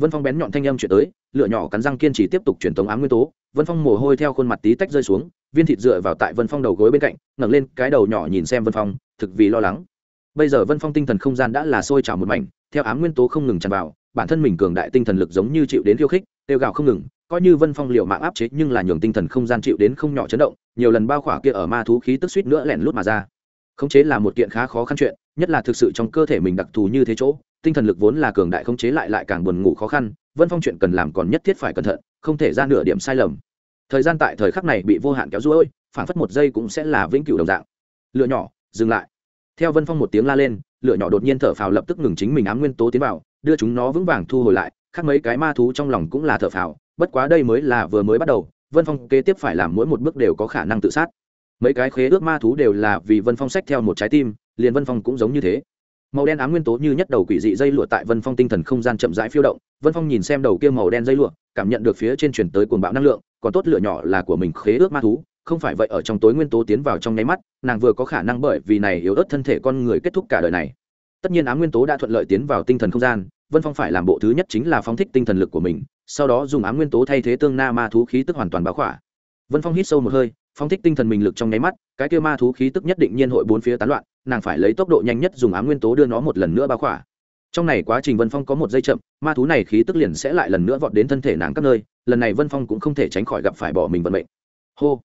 vân phong bén nhọn thanh âm chuyển tới lửa nhỏ cắn răng kiên trì tiếp tục truyền tống ám nguyên tố vân phong mồ hôi theo khuôn mặt tí tách rơi xuống viên thịt dựa vào tại vân phong đầu gối bên cạnh ngẩng lên cái đầu nhỏ nhìn xem vân phong thực vì lo lắng bây giờ vân phong tinh thần không gian đã là sôi trào một mảnh theo ám nguyên tố không ngừng tràn vào bản thân mình cường đại tinh thần lực giống như chịu đến khiêu khích tiêu gào không ngừng coi như vân phong liệu mạng áp chế nhưng là nhường tinh thần không gian chịu đến không nhỏ chấn động nhiều lần bao khỏa kia ở ma thú khí tức suýt nữa lẻn lút mà ra khống chế là một kiện khá khó khăn chuyện nhất là thực sự trong cơ thể mình đặc thù như thế chỗ tinh thần lực vốn là cường đại khống chế lại lại càng buồn ngủ khó khăn vân phong chuyện cần làm còn nhất thiết phải cẩn thận không thể ra nửa điểm sai lầm thời gian tại thời khắc này bị vô hạn kéo ruôi phản phất một giây cũng sẽ là vĩnh cửu đồng dạng lựa nhỏ dừng lại theo vân phong một tiếng la lên lựa nhỏ đột nhiên thở phào lập tức ngừng chính mình ám nguyên tố tiến vào đưa chúng nó vững vàng thu hồi lại khác mấy cái ma thú trong lòng cũng là thợ phào bất quá đây mới là vừa mới bắt đầu vân phong kế tiếp phải làm mỗi một bước đều có khả năng tự sát mấy cái khế ước ma thú đều là vì vân phong sách theo một trái tim liền vân phong cũng giống như thế màu đen ám nguyên tố như nhất đầu quỷ dị dây lụa tại vân phong tinh thần không gian chậm rãi phiêu động vân phong nhìn xem đầu kia màu đen dây lụa cảm nhận được phía trên chuyển tới cuồng bạo năng lượng còn tốt lửa nhỏ là của mình khế ước ma thú không phải vậy ở trong tối nguyên tố tiến vào trong nháy mắt nàng vừa có khả năng bởi vì này yếu ớt thân thể con người kết thúc cả đời này tất nhiên ám nguyên tố đã thuận lợi tiến vào tinh thần không gian vân phong phải làm bộ thứ nhất chính là phóng thích tinh thần lực của mình sau đó dùng á m nguyên tố thay thế tương na ma thú khí tức hoàn toàn báo khỏa vân phong hít sâu một hơi phóng thích tinh thần mình lực trong nháy mắt cái kia ma thú khí tức nhất định nhiên hội bốn phía tán loạn nàng phải lấy tốc độ nhanh nhất dùng á m nguyên tố đưa nó một lần nữa báo khỏa trong này quá trình vân phong có một giây chậm ma thú này khí tức liền sẽ lại lần nữa vọt đến thân thể nàng các nơi lần này vân phong cũng không thể tránh khỏi gặp phải bỏ mình vận mệnh hô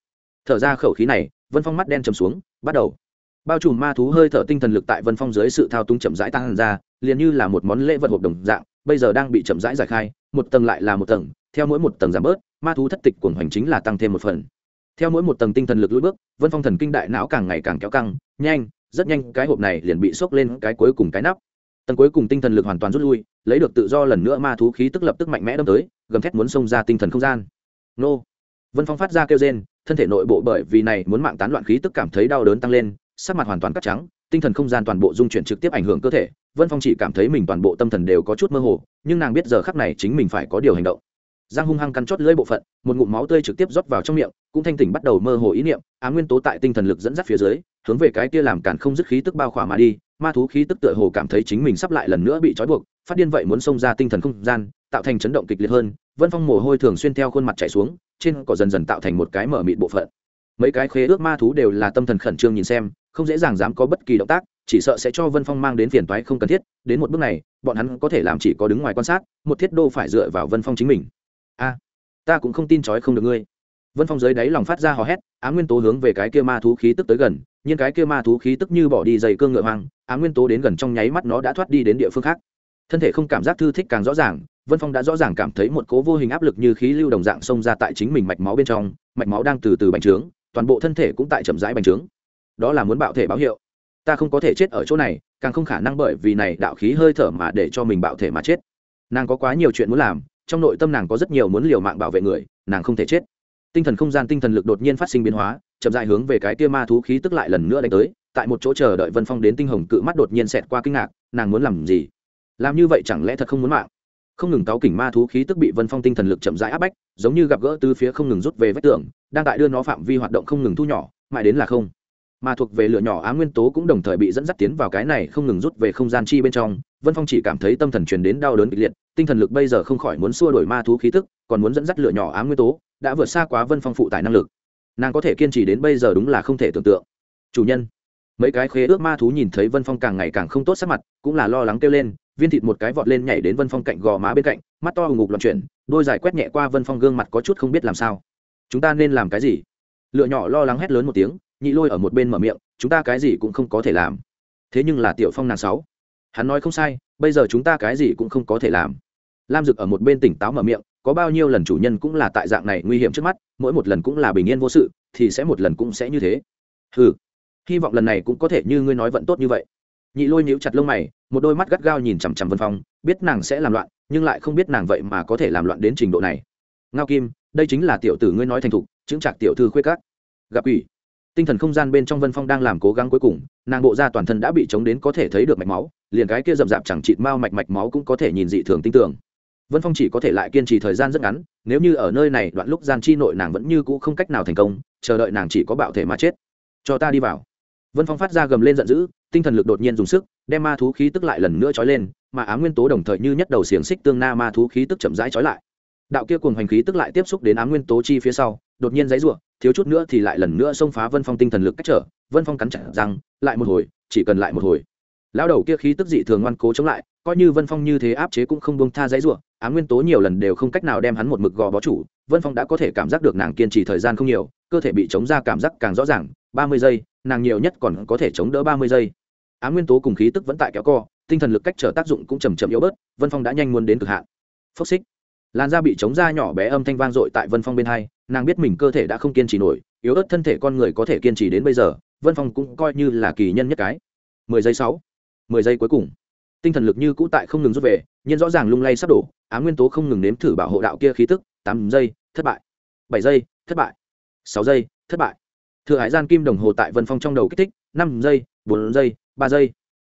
thở ra khẩu khí này vân phong mắt đen chầm xuống bắt đầu bao trùm ma thú hơi thở tinh thần lực tại vân phong dưới sự thao túng chậm rãi tăng ra liền như là một món lễ vật hộp đồng dạng bây giờ đang bị chậm rãi giải khai một tầng lại là một tầng theo mỗi một tầng giảm bớt ma thú thất tịch cuồng hoành chính là tăng thêm một phần theo mỗi một tầng tinh thần lực lưỡi bước vân phong thần kinh đại não càng ngày càng kéo căng nhanh rất nhanh cái hộp này liền bị xốc lên cái cuối cùng cái nắp tầng cuối cùng tinh thần lực hoàn toàn rút lui lấy được tự do lần nữa ma thú khí tức lập tức mạnh mẽ đâm tới gầm thét muốn xông ra tinh thần không gian nô vân phong phát ra kêu rên thân thể nội bộ bởi vì này muốn mạng tán loạn khí tức cảm thấy đau đớn tăng lên sắc mặt hoàn toàn cắt trắng tinh thần không gian toàn bộ dung chuyển trực tiếp ảnh hưởng cơ thể vân phong chỉ cảm thấy mình toàn bộ tâm thần đều có chút mơ hồ nhưng nàng biết giờ khắc này chính mình phải có điều hành động giang hung hăng cắn chót lưỡi bộ phận một ngụm máu tươi trực tiếp rót vào trong miệng cũng thanh tỉnh bắt đầu mơ hồ ý niệm á nguyên tố tại tinh thần lực dẫn dắt phía dưới hướng về cái kia làm cản không dứt khí tức bao khỏa mà đi ma thú khí tức tựa hồ cảm thấy chính mình sắp lại lần nữa bị trói buộc phát điên vậy muốn xông ra tinh thần không gian tạo thành chấn động kịch liệt hơn vân phong mồ hôi thường xuyên theo khuôn mặt chảy xuống trên cỏ dần dần tạo thành một cái mở mịt bộ phận mấy cái khế ước ma thú đều là tâm thần khẩn trương nhìn xem không dễ dàng dám có bất kỳ động tác chỉ sợ sẽ cho vân phong mang đến phiền toái không cần thiết đến một bước này bọn hắn có thể làm chỉ có đứng ngoài quan sát một thiết đô phải dựa vào vân phong chính mình a ta cũng không tin trói không được ngươi vân phong dưới đáy lòng phát ra hò hét á nguyên tố hướng về cái kia ma thú khí tức tới gần nhưng cái kia ma thú khí tức như bỏ đi dày cương ngựa hoang á nguyên tố đến gần trong nháy mắt nó đã thoát đi đến địa phương khác thân thể không cảm giác thư thích càng rõ ràng vân phong đã rõ ràng cảm thấy một cố vô hình áp lực như khí lưu đồng dạng xông ra tại chính mình mạch máu bên trong mạch máu đang từ từ bành trướng toàn bộ thân thể cũng tại chậm rãi bành trướng đó là muốn bạo thể báo hiệu ta không có thể chết ở chỗ này càng không khả năng bởi vì này đạo khí hơi thở mà để cho mình bạo thể mà chết nàng có quá nhiều chuyện muốn làm trong nội tâm nàng có rất nhiều muốn liều mạng bảo vệ người nàng không thể chết tinh thần không gian tinh thần lực đột nhiên phát sinh biến hóa chậm dại hướng về cái kia ma thú khí tức lại lần nữa đánh tới tại một chỗ chờ đợi vân phong đến tinh hồng cự mắt đột nhiên xẹt qua kinh ngạc nàng muốn làm gì làm như vậy chẳng lẽ thật không muốn mạng không ngừng táo kỉnh ma thú khí tức bị vân phong tinh thần lực chậm rãi áp bách giống như gặp gỡ từ phía không ngừng rút về vách tường đang tại đưa nó phạm vi hoạt động không ngừng thu nhỏ mãi đến là không mà thuộc về lửa nhỏ á nguyên tố cũng đồng thời bị dẫn dắt tiến vào cái này không ngừng rút về không gian chi bên trong vân phong chỉ cảm thấy tâm thần truyền đến đau đớn kịch liệt tinh thần lực bây giờ không khỏi muốn xua đổi ma thú khí thức còn muốn dẫn dắt lửa nhỏ á nguyên tố đã vượt xa quá vân phong phụ tải năng lực nàng có thể kiên trì đến bây giờ đúng là không thể tưởng tượng chủ nhân mấy cái khế ước ma thú nhìn thấy vân phong càng ngày càng không tốt sắc mặt cũng là lo lắng kêu lên viên thịt một cái vọt lên nhảy đến vân phong cạnh gò má bên cạnh mắt to hùng ngục loạn chuyển đôi giải quét nhẹ qua vân phong gương mặt có chút không biết làm sao chúng ta nên làm cái gì lựa nhỏ lo lắng hét lớn một tiếng nhị lôi ở một bên mở miệng chúng ta cái gì cũng không có thể làm thế nhưng là tiểu phong nàng sáu hắn nói không sai bây giờ chúng ta cái gì cũng không có thể làm lam dực ở một bên tỉnh táo mở miệng có bao nhiêu lần chủ nhân cũng là tại dạng này nguy hiểm trước mắt mỗi một lần cũng là bình yên vô sự thì sẽ một lần cũng sẽ như thế Hừ, hy vọng lần này cũng có thể như ngươi nói vận tốt như vậy nhị lôi nhíu chặt lông mày một đôi mắt gắt gao nhìn chằm chằm vân phong biết nàng sẽ làm loạn nhưng lại không biết nàng vậy mà có thể làm loạn đến trình độ này ngao kim đây chính là tiểu tử ngươi nói thành thục chứng trạc tiểu thư khuyết cát gặp ủy tinh thần không gian bên trong vân phong đang làm cố gắng cuối cùng nàng bộ ra toàn thân đã bị chống đến có thể thấy được mạch máu liền cái kia rậm rạp chẳng chịt mau mạch mạch máu cũng có thể nhìn dị thường tinh tưởng vân phong chỉ có thể lại kiên trì thời gian rất ngắn nếu như ở nơi này đoạn lúc gian chi nội nàng vẫn như cũ không cách nào thành công chờ đợi nàng chỉ có bạo thể mà chết cho ta đi vào vân phong phát ra gầm lên giận dữ tinh thần lực đột nhiên dùng sức đem ma thú khí tức lại lần nữa trói lên mà á nguyên tố đồng thời như nhất đầu xiềng xích tương na ma thú khí tức chậm rãi trói lại đạo kia cùng hành khí tức lại tiếp xúc đến á nguyên tố chi phía sau đột nhiên dãy r u ộ n thiếu chút nữa thì lại lần nữa xông phá vân phong tinh thần lực cách trở vân phong cắn chặt rằng lại một hồi chỉ cần lại một hồi lao đầu kia khí tức dị thường ngoan cố chống lại coi như vân phong như thế áp chế cũng không bông tha giấy ruộng á nguyên tố nhiều lần đều không cách nào đem hắn một mực gò bó chủ vân phong đã có thể cảm giác được nàng kiên trì thời gian không nhiều cơ thể bị chống ra cảm giác càng rõ ràng ba mươi giây nàng nhiều nhất còn có thể chống đỡ ba mươi giây á nguyên tố cùng khí tức vẫn tại kéo co tinh thần lực cách trở tác dụng cũng chầm chậm yếu bớt vân phong đã nhanh muốn đến cực hạn phốc xích làn da bị chống da nhỏ bé âm thanh vang dội tại vân phong bên hai nàng biết mình cơ thể đã không kiên trì nổi yếu ớt thân thể con người có thể kiên trì đến bây giờ vân phong cũng coi như là kỳ nhân nhất cái mười giây sáu mười giây cuối cùng tinh thần lực như cũ tại không ngừng rút về nhưng rõ ràng lung lay sắp đổ á nguyên tố không ngừng nếm thử bảo hộ đạo kia khí tức tám giây thất bại bảy giây thất bại sáu giây thất bại thừa hải gian kim đồng hồ tại vân phong trong đầu kích thích năm giây bốn giây ba giây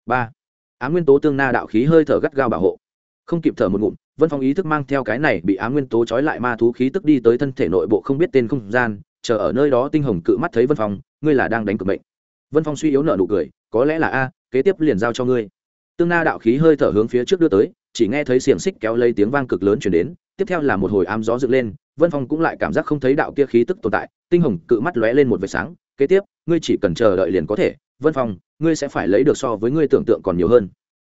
ba á nguyên tố tương na đạo khí hơi thở gắt gao bảo hộ không kịp thở một ngụm vân phong ý thức mang theo cái này bị á nguyên tố trói lại ma thú khí tức đi tới thân thể nội bộ không biết tên không gian chờ ở nơi đó tinh hồng cự mắt thấy vân phong ngươi là đang đánh cực mệnh vân phong suy yếu nợ nụ cười có lẽ là a kế tiếp liền giao cho ngươi tương na đạo khí hơi thở hướng phía trước đưa tới chỉ nghe thấy xiềng xích kéo lấy tiếng vang cực lớn chuyển đến tiếp theo là một hồi ám gió dựng lên vân phong cũng lại cảm giác không thấy đạo kia khí tức tồn tại tinh hồng cự mắt lóe lên một vệt sáng kế tiếp ngươi chỉ cần chờ đợi liền có thể vân phong ngươi sẽ phải lấy được so với ngươi tưởng tượng còn nhiều hơn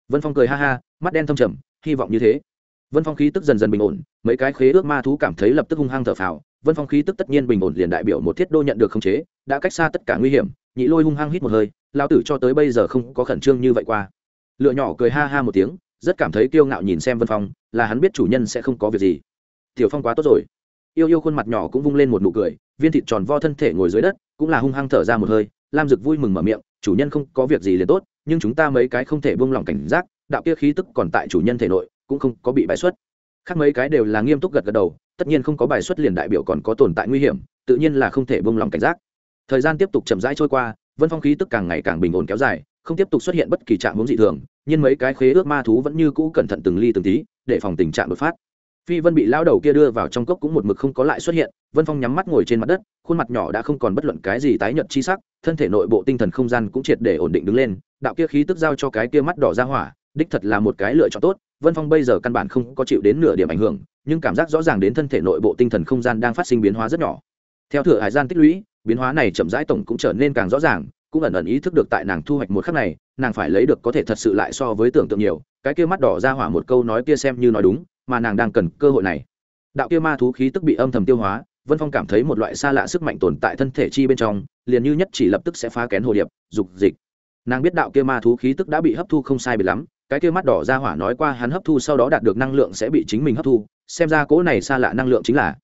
vân phong cười ha ha mắt đen thâm trầm hy vọng như thế vân phong khí tức dần dần bình ổn mấy cái khế ước ma thú cảm thấy lập tức hung hăng thở phào vân phong khí tức tất nhiên bình ổn liền đại biểu một thiết đô nhận được khống chế đã cách xa tất cả nguy hiểm nhị lôi hung hăng hít một hơi lão tử cho tới bây giờ không có khẩn trương như vậy qua lựa nhỏ cười ha ha một tiếng rất cảm thấy kiêu ngạo nhìn xem vân phong là hắn biết chủ nhân sẽ không có việc gì tiểu phong quá tốt rồi yêu yêu khuôn mặt nhỏ cũng vung lên một nụ cười viên thịt tròn vo thân thể ngồi dưới đất cũng là hung hăng thở ra một hơi lam dực vui mừng mở miệng chủ nhân không có việc gì liền tốt nhưng chúng ta mấy cái không thể buông lỏng cảnh giác đạo kia khí tức còn tại chủ nhân thể nội cũng không có bị bài xuất khác mấy cái đều là nghiêm túc gật gật đầu tất nhiên không có bài xuất liền đại biểu còn có tồn tại nguy hiểm tự nhiên là không thể bông lòng cảnh giác thời gian tiếp tục chậm rãi trôi qua vân phong khí tức càng ngày càng bình ổn kéo dài không tiếp tục xuất hiện bất kỳ trạng hướng dị thường nhưng mấy cái khế ước ma thú vẫn như cũ cẩn thận từng ly từng tí để phòng tình trạng đột phát phi vân bị lao đầu kia đưa vào trong cốc cũng một mực không có lại xuất hiện vân phong nhắm mắt ngồi trên mặt đất khuôn mặt nhỏ đã không còn bất luận cái gì tái nhợt chi sắc thân thể nội bộ tinh thần không gian cũng triệt để ổn định đứng lên đạo kia khí tức giao cho cái kia mắt đỏ ra hỏa đích thật là một cái lựa chọn tốt vân phong bây giờ căn bản không có chịu đến nửa điểm ảnh hưởng nhưng cảm giác rõ ràng đến thân thể nội bộ tinh thần không gian đang phát sinh biến hóa rất nhỏ theo thửa hải gian tích lũy biến hóa này chậm rãi tổng cũng trở nên càng rõ ràng cũng ẩn ẩn ý thức được tại nàng thu hoạch một khắc này nàng phải lấy được có thể thật sự lại so với tưởng tượng nhiều cái kia mắt đỏ ra hỏa một câu nói kia xem như nói đúng mà nàng đang cần cơ hội này đạo kia ma thú khí tức bị âm thầm tiêu hóa vân phong cảm thấy một loại xa lạ sức mạnh tồn tại thân thể chi bên trong liền như nhất chỉ lập tức sẽ phá kén hồ điệp dục dịch nàng biết đạo kia ma thú khí tức đã bị hấp thu không sai bị lắm cái kia mắt đỏ ra hỏa nói qua hắn hấp thu sau đó đạt được năng lượng sẽ bị chính mình hấp thu xem ra cỗ này xa lạ năng lượng chính là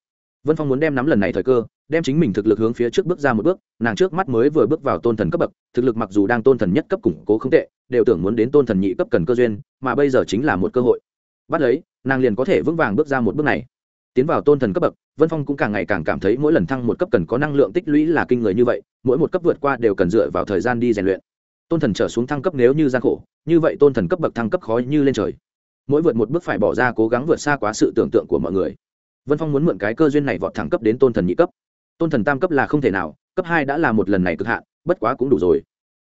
vân phong muốn đem nắm lần này thời cơ đem chính mình thực lực hướng phía trước bước ra một bước nàng trước mắt mới vừa bước vào tôn thần cấp bậc thực lực mặc dù đang tôn thần nhất cấp củng cố không tệ đều tưởng muốn đến tôn thần nhị cấp cần cơ duyên mà bây giờ chính là một cơ hội bắt lấy nàng liền có thể vững vàng bước ra một bước này tiến vào tôn thần cấp bậc vân phong cũng càng ngày càng cảm thấy mỗi lần thăng một cấp cần có năng lượng tích lũy là kinh người như vậy mỗi một cấp vượt qua đều cần dựa vào thời gian đi rèn luyện tôn thần trở xuống thăng cấp nếu như gian khổ như vậy tôn thần cấp bậc thăng cấp khó như lên trời mỗi vượt một bước phải bỏ ra cố gắng vượt xa quá sự tưởng tượng của mọi người vân phong muốn mượn cái cơ duyên này vọt thẳng cấp đến tôn thần nhị cấp tôn thần tam cấp là không thể nào cấp hai đã là một lần này cực hạn bất quá cũng đủ rồi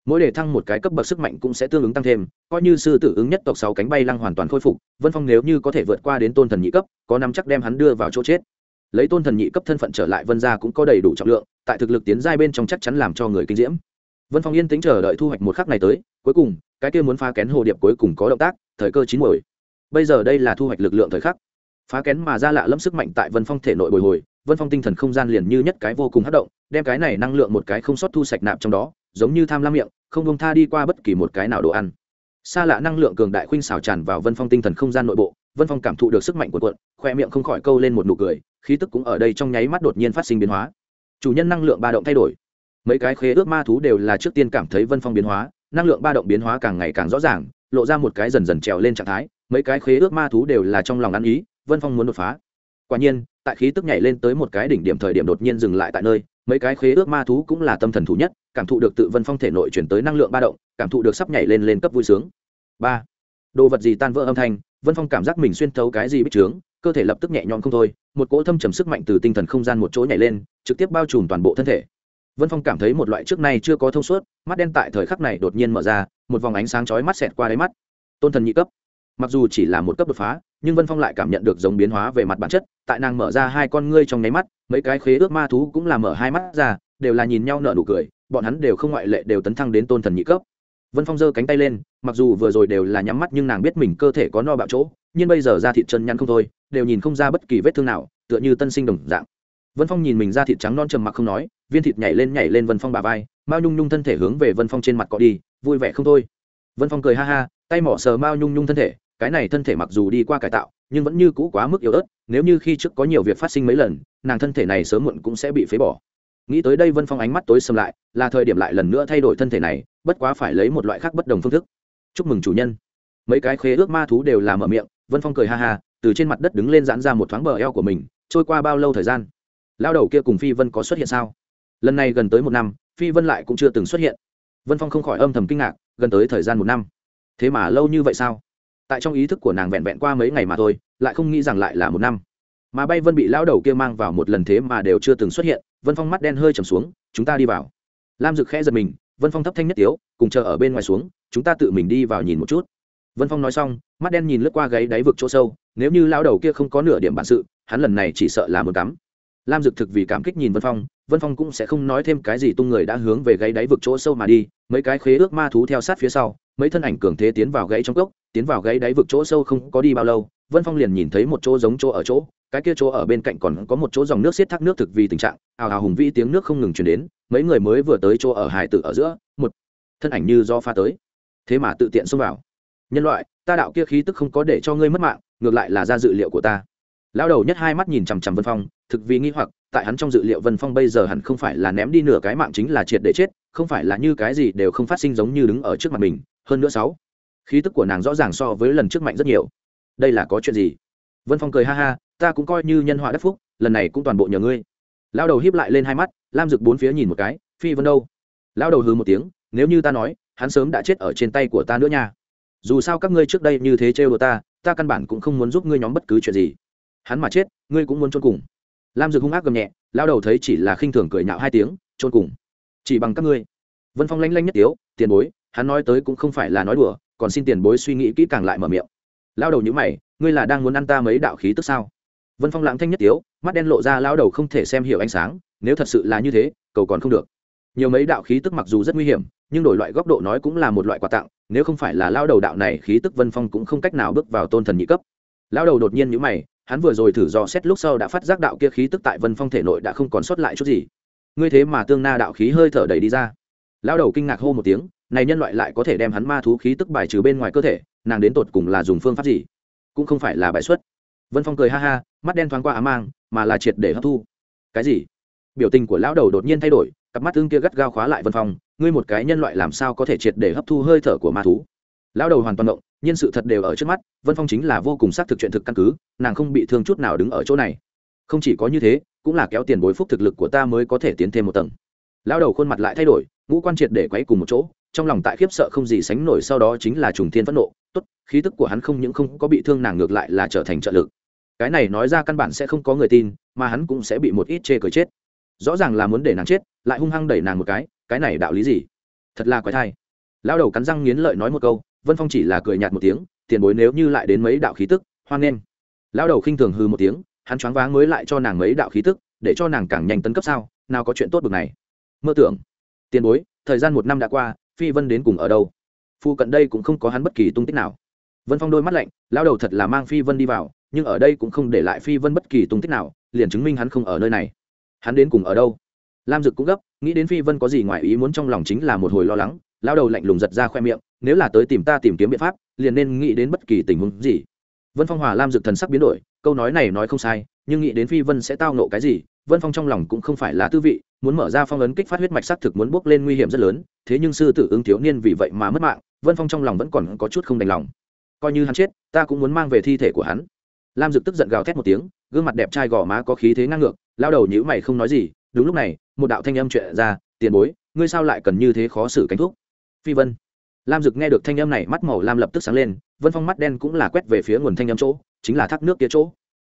mỗi đề thăng một cái cấp bậc sức mạnh cũng sẽ tương ứng tăng thêm coi như sư tử ứng nhất tộc sáu cánh bay lăng hoàn toàn khôi phục vân phong nếu như có thể vượt qua đến tôn thần nhị cấp có nắm chắc đem hắn đưa vào chỗ chết lấy tôn thần nhị cấp thân phận trở lại vân gia cũng có đầy đủ trọng lượng tại thực lực tiến giai bên trong chắc chắn làm cho người kinh diễm vân phong yên tĩnh chờ đợi thu hoạch một khắc này tới cuối cùng cái kia muốn phá kén hồ điệp cuối cùng có động tác thời cơ chín muồi bây giờ đây là thu hoạch lực lượng thời khắc phá kén mà ra lạ lẫm sức mạnh tại vân phong thể nội bồi hồi vân phong tinh thần không gian liền như nhất cái vô cùng hấp động đem cái này năng lượng một cái không sót thu sạch nạp trong đó giống như tham lam miệng không bông tha đi qua bất kỳ một cái nào đồ ăn xa lạ năng lượng cường đại khuynh xào tràn vào vân phong tinh thần không gian nội bộ vân phong cảm thụ được sức mạnh của cuộn khoe miệng không khỏi câu lên một nụ cười khí tức cũng ở đây trong nháy mắt đột nhiên phát sinh biến hóa chủ nhân năng lượng ba động thay đổi mấy cái khế ước ma thú đều là trước tiên cảm thấy vân phong biến hóa năng lượng ba động biến hóa càng ngày càng rõ ràng lộ ra một cái dần dần trèo lên trạng thái mấy cái khế ước ma thú đều là trong lòng ăn ý vân phong muốn đột phá quả nhiên tại khí tức nhảy lên tới một cái đỉnh điểm thời điểm đột nhiên dừng lại tại nơi mấy cái khế ước ma thú cũng là tâm thần thú nhất cảm thụ được tự vân phong thể nội chuyển tới năng lượng ba động cảm thụ được sắp nhảy lên lên cấp vui sướng ba đồ vật gì tan vỡ âm thanh vân phong cảm giác mình xuyên thấu cái gì bích trướng cơ thể lập tức nhẹ nhõm không thôi một cỗ thâm trầm sức mạnh từ tinh thần không gian một chỗ nhảy lên trực tiếp bao trùm toàn bộ thân thể vân phong cảm thấy một loại trước này chưa có thông suốt mắt đen tại thời khắc này đột nhiên mở ra một vòng ánh sáng chói mắt xẹt qua đáy mắt tôn thần nhị cấp mặc dù chỉ là một cấp đột phá nhưng vân phong lại cảm nhận được giống biến hóa về mặt bản chất tại nàng mở ra hai con ngươi trong nháy mắt mấy cái khế ước ma thú cũng là mở hai mắt ra đều là nhìn nhau nở nụ cười bọn hắn đều không ngoại lệ đều tấn thăng đến tôn thần nhị cấp vân phong giơ cánh tay lên mặc dù vừa rồi đều là nhắm mắt nhưng nàng biết mình cơ thể có no bạo chỗ nhưng bây giờ ra thịt chân nhăn không thôi đều nhìn không ra bất kỳ vết thương nào tựa như tân sinh đồng dạng vân phong nhìn mình ra thịt trắng non trầm mặc không nói viên thịt nhảy lên nhảy lên vân phong bà vai mao nhung nhung thân thể hướng về vân phong trên mặt cọ đi vui vẻ không thôi vân phong cười ha ha tay mỏ sờ mao nhung nhung thân thể cái này thân thể mặc dù đi qua cải tạo nhưng vẫn như cũ quá mức yếu ớt nếu như khi trước có nhiều việc phát sinh mấy lần nàng thân thể này sớm muộn cũng sẽ bị phế bỏ nghĩ tới đây vân phong ánh mắt tối xâm lại là thời điểm lại lần nữa thay đổi thân thể này bất quá phải lấy một loại khác bất đồng phương thức chúc mừng chủ nhân mấy cái khế ước ma thú đều là mở miệng vân phong cười ha ha từ trên mặt đất đứng lên giãn ra một thoáng bờ eo của mình trôi qua bao lâu thời gian lao đầu kia cùng phi vân có xuất hiện sao lần này gần tới một năm phi vân lại cũng chưa từng xuất hiện vân phong không khỏi âm thầm kinh ngạc gần tới thời gian một năm thế mà lâu như vậy sao tại trong ý thức của nàng vẹn vẹn qua mấy ngày mà thôi lại không nghĩ rằng lại là một năm mà bay vân bị lão đầu kia mang vào một lần thế mà đều chưa từng xuất hiện vân phong mắt đen hơi trầm xuống chúng ta đi vào lam dực khẽ giật mình vân phong thấp thanh nhất tiếu cùng chờ ở bên ngoài xuống chúng ta tự mình đi vào nhìn một chút vân phong nói xong mắt đen nhìn lướt qua gáy đáy vực chỗ sâu nếu như lão đầu kia không có nửa điểm bản sự hắn lần này chỉ sợ là một cắm lam dực thực vì cảm kích nhìn vân phong vân phong cũng sẽ không nói thêm cái gì tung người đã hướng về gáy đáy vực chỗ sâu mà đi mấy cái khế ước ma thú theo sát phía sau mấy thân ảnh cường thế tiến vào gáy trong cốc tiến vào gáy đáy vực chỗ sâu không có đi bao lâu vân phong liền nhìn thấy một chỗ giống chỗ ở chỗ cái kia chỗ ở bên cạnh còn có một chỗ dòng nước xiết thác nước thực vì tình trạng ào ào hùng vĩ tiếng nước không ngừng chuyển đến mấy người mới vừa tới chỗ ở hải tử ở giữa một thân ảnh như do pha tới thế mà tự tiện xông vào nhân loại ta đạo kia khí tức không có để cho ngươi mất mạng ngược lại là ra dự liệu của ta lao đầu nhất hai mắt nhìn chằm chằm vân phong thực vì nghi hoặc tại hắn trong dự liệu vân phong bây giờ hẳn không phải là ném đi nửa cái mạng chính là triệt để chết không phải là như cái gì đều không phát sinh giống như đứng ở trước mặt mình hơn nữa sáu khí tức của nàng rõ ràng so với lần trước mạnh rất nhiều đây là có chuyện gì vân phong cười ha ha ta cũng coi như nhân họa đất phúc lần này cũng toàn bộ nhờ ngươi lao đầu híp lại lên hai mắt lam rực bốn phía nhìn một cái phi vân đâu lao đầu hừ một tiếng nếu như ta nói hắn sớm đã chết ở trên tay của ta nữa nha dù sao các ngươi trước đây như thế trêu của ta ta căn bản cũng không muốn giúp ngươi nhóm bất cứ chuyện gì hắn mà chết ngươi cũng muốn chôn cùng lam dược hung ác gầm nhẹ lao đầu thấy chỉ là khinh thường cười nhạo hai tiếng trôn cùng chỉ bằng các ngươi vân phong lanh lanh nhất tiếu tiền bối hắn nói tới cũng không phải là nói đùa còn xin tiền bối suy nghĩ kỹ càng lại mở miệng lao đầu nhữ mày ngươi là đang muốn ăn ta mấy đạo khí tức sao vân phong lãng thanh nhất tiếu mắt đen lộ ra lao đầu không thể xem hiểu ánh sáng nếu thật sự là như thế cầu còn không được nhiều mấy đạo khí tức mặc dù rất nguy hiểm nhưng đổi loại góc độ nói cũng là một loại quà tặng nếu không phải là lao đầu đạo này khí tức vân phong cũng không cách nào bước vào tôn thần nhị cấp lao đầu đột nhiên nhữ mày hắn vừa rồi thử dò xét lúc sau đã phát giác đạo kia khí tức tại vân phong thể nội đã không còn sót lại chút gì ngươi thế mà tương na đạo khí hơi thở đầy đi ra lao đầu kinh ngạc hô một tiếng này nhân loại lại có thể đem hắn ma thú khí tức bài trừ bên ngoài cơ thể nàng đến tột cùng là dùng phương pháp gì cũng không phải là bài xuất vân phong cười ha ha mắt đen thoáng qua á mang mà là triệt để hấp thu cái gì biểu tình của lão đầu đột nhiên thay đổi cặp mắt tương kia gắt gao khóa lại vân phong ngươi một cái nhân loại làm sao có thể triệt để hấp thu hơi thở của ma thú lao đầu hoàn toàn động nhân sự thật đều ở trước mắt vân phong chính là vô cùng xác thực chuyện thực căn cứ nàng không bị thương chút nào đứng ở chỗ này không chỉ có như thế cũng là kéo tiền bối phúc thực lực của ta mới có thể tiến thêm một tầng lao đầu khuôn mặt lại thay đổi ngũ quan triệt để quấy cùng một chỗ trong lòng tại khiếp sợ không gì sánh nổi sau đó chính là trùng thiên phẫn nộ tốt khí tức của hắn không những không có bị thương nàng ngược lại là trở thành trợ lực cái này nói ra căn bản sẽ không có người tin mà hắn cũng sẽ bị một ít chê cười chết rõ ràng là muốn để nàng chết lại hung hăng đẩy nàng một cái cái này đạo lý gì thật là quái thai lao đầu cắn răng nghiến lợi nói một câu vân phong chỉ là cười nhạt một tiếng tiền bối nếu như lại đến mấy đạo khí tức hoan nghênh lão đầu khinh thường hư một tiếng hắn choáng váng mới lại cho nàng mấy đạo khí tức để cho nàng càng nhanh tấn cấp sao nào có chuyện tốt bực này mơ tưởng tiền bối thời gian một năm đã qua phi vân đến cùng ở đâu phu cận đây cũng không có hắn bất kỳ tung tích nào vân phong đôi mắt lạnh lao đầu thật là mang phi vân đi vào nhưng ở đây cũng không để lại phi vân bất kỳ tung tích nào liền chứng minh hắn không ở nơi này hắn đến cùng ở đâu lam dực cũng gấp nghĩ đến phi vân có gì ngoài ý muốn trong lòng chính là một hồi lo lắng lao đầu lạnh lùng giật ra khoe miệng nếu là tới tìm ta tìm kiếm biện pháp liền nên nghĩ đến bất kỳ tình huống gì vân phong hòa lam dực thần sắc biến đổi câu nói này nói không sai nhưng nghĩ đến phi vân sẽ tao nộ cái gì vân phong trong lòng cũng không phải là tư vị muốn mở ra phong ấn kích phát huyết mạch s thực muốn bốc lên nguy hiểm rất lớn thế nhưng sư tử ứng thiếu niên vì vậy mà mất mạng vân phong trong lòng vẫn còn có chút không đành lòng coi như hắn chết ta cũng muốn mang về thi thể của hắn lam dực tức giận gào thét một tiếng gương mặt đẹp trai gò má có khí thế ngang ngược lao đầu nhữ mày không nói gì đúng lúc này một đạo thanh âm chuyện ra tiền bối ngươi sao lại cần như thế khó xử cánh thuốc phi vân lam dực nghe được thanh âm này mắt màu lam lập tức sáng lên vân phong mắt đen cũng là quét về phía nguồn thanh âm chỗ chính là thác nước kia chỗ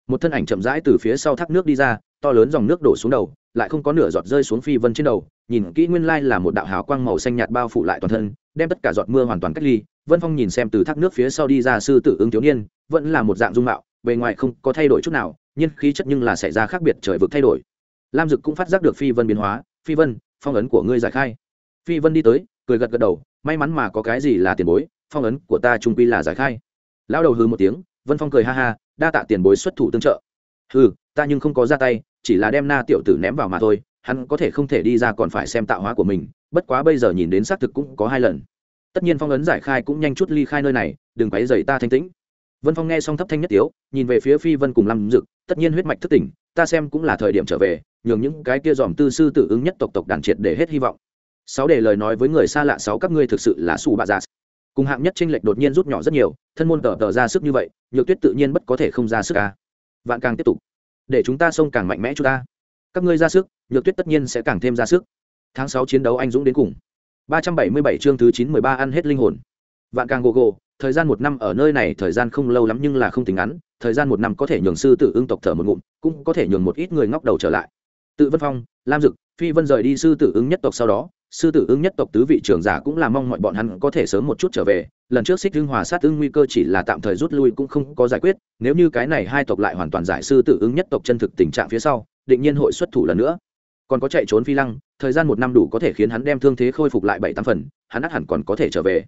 một thân ảnh chậm rãi từ phía sau thác nước đi ra to lớn dòng nước đổ xuống đầu lại không có nửa giọt rơi xuống phi vân trên đầu nhìn kỹ nguyên lai là một đạo hào quang màu xanh nhạt bao phủ lại toàn thân đem tất cả giọt mưa hoàn toàn cách ly vân phong nhìn xem từ thác nước phía sau đi ra sư tử ứng thiếu niên vẫn là một dạng dung mạo bề ngoài không có thay đổi chút nào nhưng khí chất nhưng là xảy ra khác biệt trời vực thay đổi lam dực cũng phát giác được phi vân biến hóa phi vân phong ấn của ngươi giải khai phi vân đi tới cười gật gật đầu may mắn mà có cái gì là tiền bối phong ấn của ta trung quy là giải khai lão đầu hư một tiếng vân phong cười ha ha đa tạ tiền bối xuất thủ tương trợ hừ ta nhưng không có ra tay chỉ là đem na tiểu tử ném vào mà thôi hắn có thể không thể đi ra còn phải xem tạo hóa của mình bất quá bây giờ nhìn đến xác thực cũng có hai lần tất nhiên phong ấn giải khai cũng nhanh chút ly khai nơi này đừng quấy dày ta thanh tĩnh vân phong nghe xong thấp thanh nhất tiếu nhìn về phía phi vân cùng lâm dực tất nhiên huyết mạch thất tỉnh ta xem cũng là thời điểm trở về nhường những cái kia dòm tư sư tử ứng nhất tộc tộc đàn triệt để hết hy vọng sáu để lời nói với người xa lạ sáu các ngươi thực sự là xù bạ giả dạ. cùng hạng nhất tranh lệch đột nhiên rút nhỏ rất nhiều thân môn tờ tờ ra sức như vậy nhược tuyết tự nhiên bất có thể không ra sức ca à. vạn càng tiếp tục để chúng ta sông càng mạnh mẽ chúng ta các ngươi ra sức nhược tuyết tất nhiên sẽ càng thêm ra sức tháng sáu chiến đấu anh dũng đến cùng ba trăm bảy mươi bảy chương thứ chín mười ba ăn hết linh hồn vạn càng gồ gồ thời gian một năm ở nơi này thời gian không lâu lắm nhưng là không tính ngắn thời gian một năm có thể nhường sư tử ương tộc thở một ngụm cũng có thể nhường một ít người ngóc đầu trở lại tự vân phong lam dực phi vân rời đi sư tử ứng nhất tộc sau đó sư tử ưng nhất tộc tứ vị trưởng giả cũng là mong mọi bọn hắn có thể sớm một chút trở về lần trước xích hưng hòa sát ưng nguy cơ chỉ là tạm thời rút lui cũng không có giải quyết nếu như cái này hai tộc lại hoàn toàn giải sư tử ưng nhất tộc chân thực tình trạng phía sau định nhiên hội xuất thủ lần nữa còn có chạy trốn phi lăng thời gian một năm đủ có thể khiến hắn đem thương thế khôi phục lại bảy tám phần hắn ắt hẳn còn có thể trở về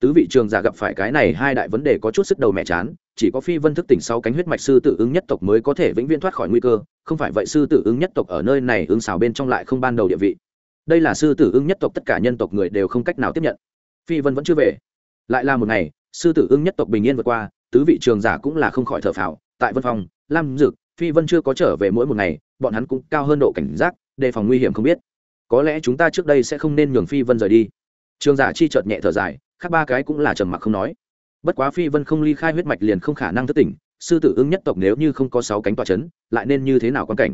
tứ vị trường giả gặp phải cái này hai đại vấn đề có chút sức đầu mẹ chán chỉ có phi vân thức tỉnh sau cánh huyết mạch sư tử ứng nhất tộc mới có thể vĩnh viễn thoát khỏi nguy cơ không phải vậy sư tử ứng nhất tộc ở nơi này ứng xào bên trong lại không ban đầu địa vị đây là sư tử ưng nhất tộc tất cả nhân tộc người đều không cách nào tiếp nhận phi vân vẫn chưa về lại là một ngày sư tử ưng nhất tộc bình yên vượt qua tứ vị trường giả cũng là không khỏi thở phào tại vân phòng lam dực phi vân chưa có trở về mỗi một ngày bọn hắn cũng cao hơn độ cảnh giác đề phòng nguy hiểm không biết có lẽ chúng ta trước đây sẽ không nên nhường phi vân rời đi trường giả chi chợt nhẹ thở dài khác ba cái cũng là trầm mặc không nói bất quá phi vân không ly khai huyết mạch liền không khả năng thất tỉnh sư tử ưng nhất tộc nếu như không có sáu cánh tòa c h ấ n lại nên như thế nào quan cảnh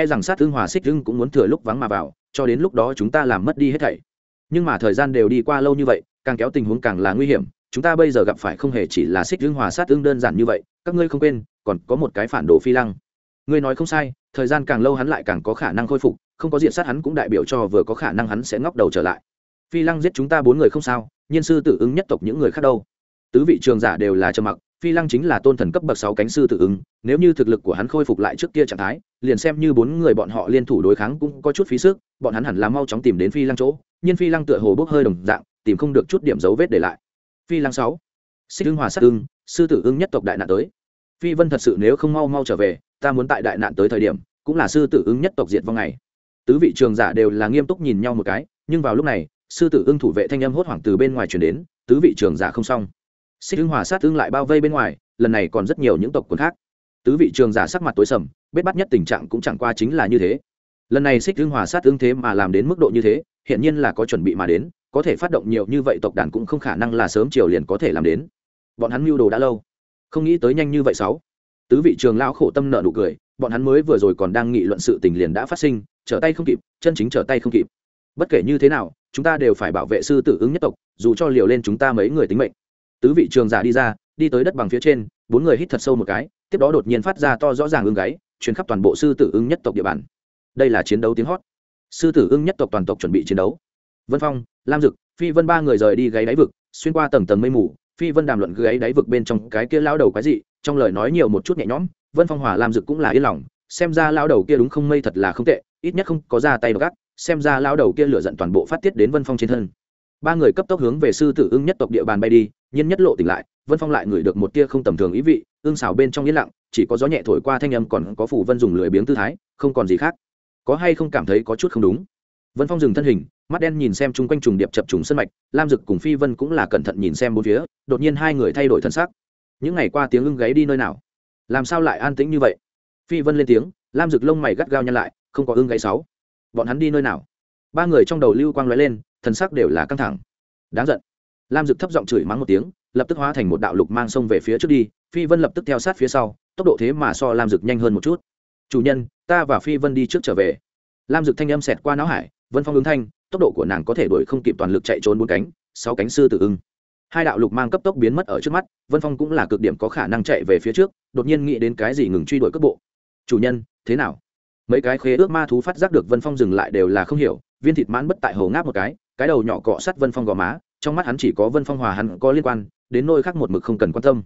e rằng sát thương hòa xích hưng cũng muốn thừa lúc vắng mà vào cho đến lúc đó chúng ta làm mất đi hết thảy nhưng mà thời gian đều đi qua lâu như vậy càng kéo tình huống càng là nguy hiểm chúng ta bây giờ gặp phải không hề chỉ là xích hưng hòa sát tương đơn giản như vậy các ngươi không quên còn có một cái phản đồ phi lăng ngươi nói không sai thời gian càng lâu hắn lại càng có khả năng khôi phục không có diện sát hắn cũng đại biểu cho vừa có khả năng hắn sẽ ngóc đầu trở lại phi lăng giết chúng ta bốn người không sao nhiên sư tử ứng nhất tộc những người khác đâu tứ vị trường giả đều là trầm mặc phi lăng chính là tôn thần cấp bậc sáu cánh sư tự ứng nếu như thực lực của hắn khôi phục lại trước kia trạng thái liền xem như bốn người bọn họ liên thủ đối kháng cũng có chút phí sức bọn hắn hẳn là mau chóng tìm đến phi lăng chỗ nhưng phi lăng tựa hồ bốc hơi đồng dạng tìm không được chút điểm dấu vết để lại phi lăng sáu xích ưng hòa sát ưng sư tử ưng nhất tộc đại nạn tới phi vân thật sự nếu không mau mau trở về ta muốn tại đại nạn tới thời điểm cũng là sư tử ưng nhất tộc diệt vong ngày tứ vị trường giả đều là nghiêm túc nhìn nhau một cái nhưng vào lúc này sư tử ưng thủ vệ thanh âm hốt hoảng từ bên ngoài chuyển đến tứ vị trường giả không xong xích hưng hòa sát tương lại bao vây bên ngoài lần này còn rất nhiều những tộc quân khác tứ vị trường giả sắc mặt tối sầm biết bắt nhất tình trạng cũng chẳng qua chính là như thế lần này xích hưng hòa sát tương thế mà làm đến mức độ như thế hiện nhiên là có chuẩn bị mà đến có thể phát động nhiều như vậy tộc đàn cũng không khả năng là sớm chiều liền có thể làm đến bọn hắn mưu đồ đã lâu không nghĩ tới nhanh như vậy sáu tứ vị trường lão khổ tâm nợ nụ cười bọn hắn mới vừa rồi còn đang nghị luận sự tình liền đã phát sinh trở tay không kịp chân chính trở tay không kịp bất kể như thế nào chúng ta đều phải bảo vệ sư tử ứng nhất tộc dù cho liều lên chúng ta mấy người tính mệnh tứ vị trường giả đi ra đi tới đất bằng phía trên bốn người hít thật sâu một cái tiếp đó đột nhiên phát ra to rõ ràng ưng gáy chuyến khắp toàn bộ sư tử ưng nhất tộc địa bàn đây là chiến đấu tiếng hót sư tử ưng nhất tộc toàn tộc chuẩn bị chiến đấu vân phong lam dực phi vân ba người rời đi gáy đáy vực xuyên qua tầng tầng mây mù phi vân đàm luận gáy đáy vực bên trong cái kia lao đầu quái dị trong lời nói nhiều một chút nhẹ nhõm vân phong hòa lam dực cũng là yên lòng xem ra lao đầu kia đúng không mây thật là không tệ ít nhất không có ra tay gắt xem ra lao đầu kia lửa giận toàn bộ phát tiết đến vân phong trên thân ba người cấp tốc hướng về sư tử ưng nhất tộc địa bàn bay đi nhiên nhất lộ tỉnh lại vân phong lại ngửi được một tia không tầm thường ý vị ương xào bên trong yên lặng chỉ có gió nhẹ thổi qua thanh âm còn có phủ vân dùng lười biếng tư thái không còn gì khác có hay không cảm thấy có chút không đúng vân phong dừng thân hình mắt đen nhìn xem chung quanh trùng điệp chập trùng sân mạch lam dực cùng phi vân cũng là cẩn thận nhìn xem bốn phía đột nhiên hai người thay đổi thân xác những ngày qua tiếng ưng gáy đi nơi nào làm sao lại an tĩnh như vậy phi vân lên tiếng lam dực lông mày gắt gao nhăn lại không có ưng gáy sáu bọn hắn đi nơi nào ba người trong đầu lưu quang lóe lên thần sắc đều là căng thẳng đáng giận lam dực thấp giọng chửi mắng một tiếng lập tức hóa thành một đạo lục mang sông về phía trước đi phi vân lập tức theo sát phía sau tốc độ thế mà so lam dực nhanh hơn một chút chủ nhân ta và phi vân đi trước trở về lam dực thanh âm xẹt qua não hải vân phong ứng thanh tốc độ của nàng có thể đuổi không kịp toàn lực chạy trốn bốn cánh sáu cánh sư tử ưng hai đạo lục mang cấp tốc biến mất ở trước mắt vân phong cũng là cực điểm có khả năng chạy về phía trước đột nhiên nghĩ đến cái gì ngừng truy đuổi cấp bộ chủ nhân thế nào mấy cái khế ước ma thú phát giác được vân phong dừng lại đều là không hiểu viên thịt mãn bất tại hầu ngáp một cái cái đầu nhỏ cọ sắt vân phong gò má trong mắt hắn chỉ có vân phong hòa hắn có liên quan đến nôi khác một mực không cần quan tâm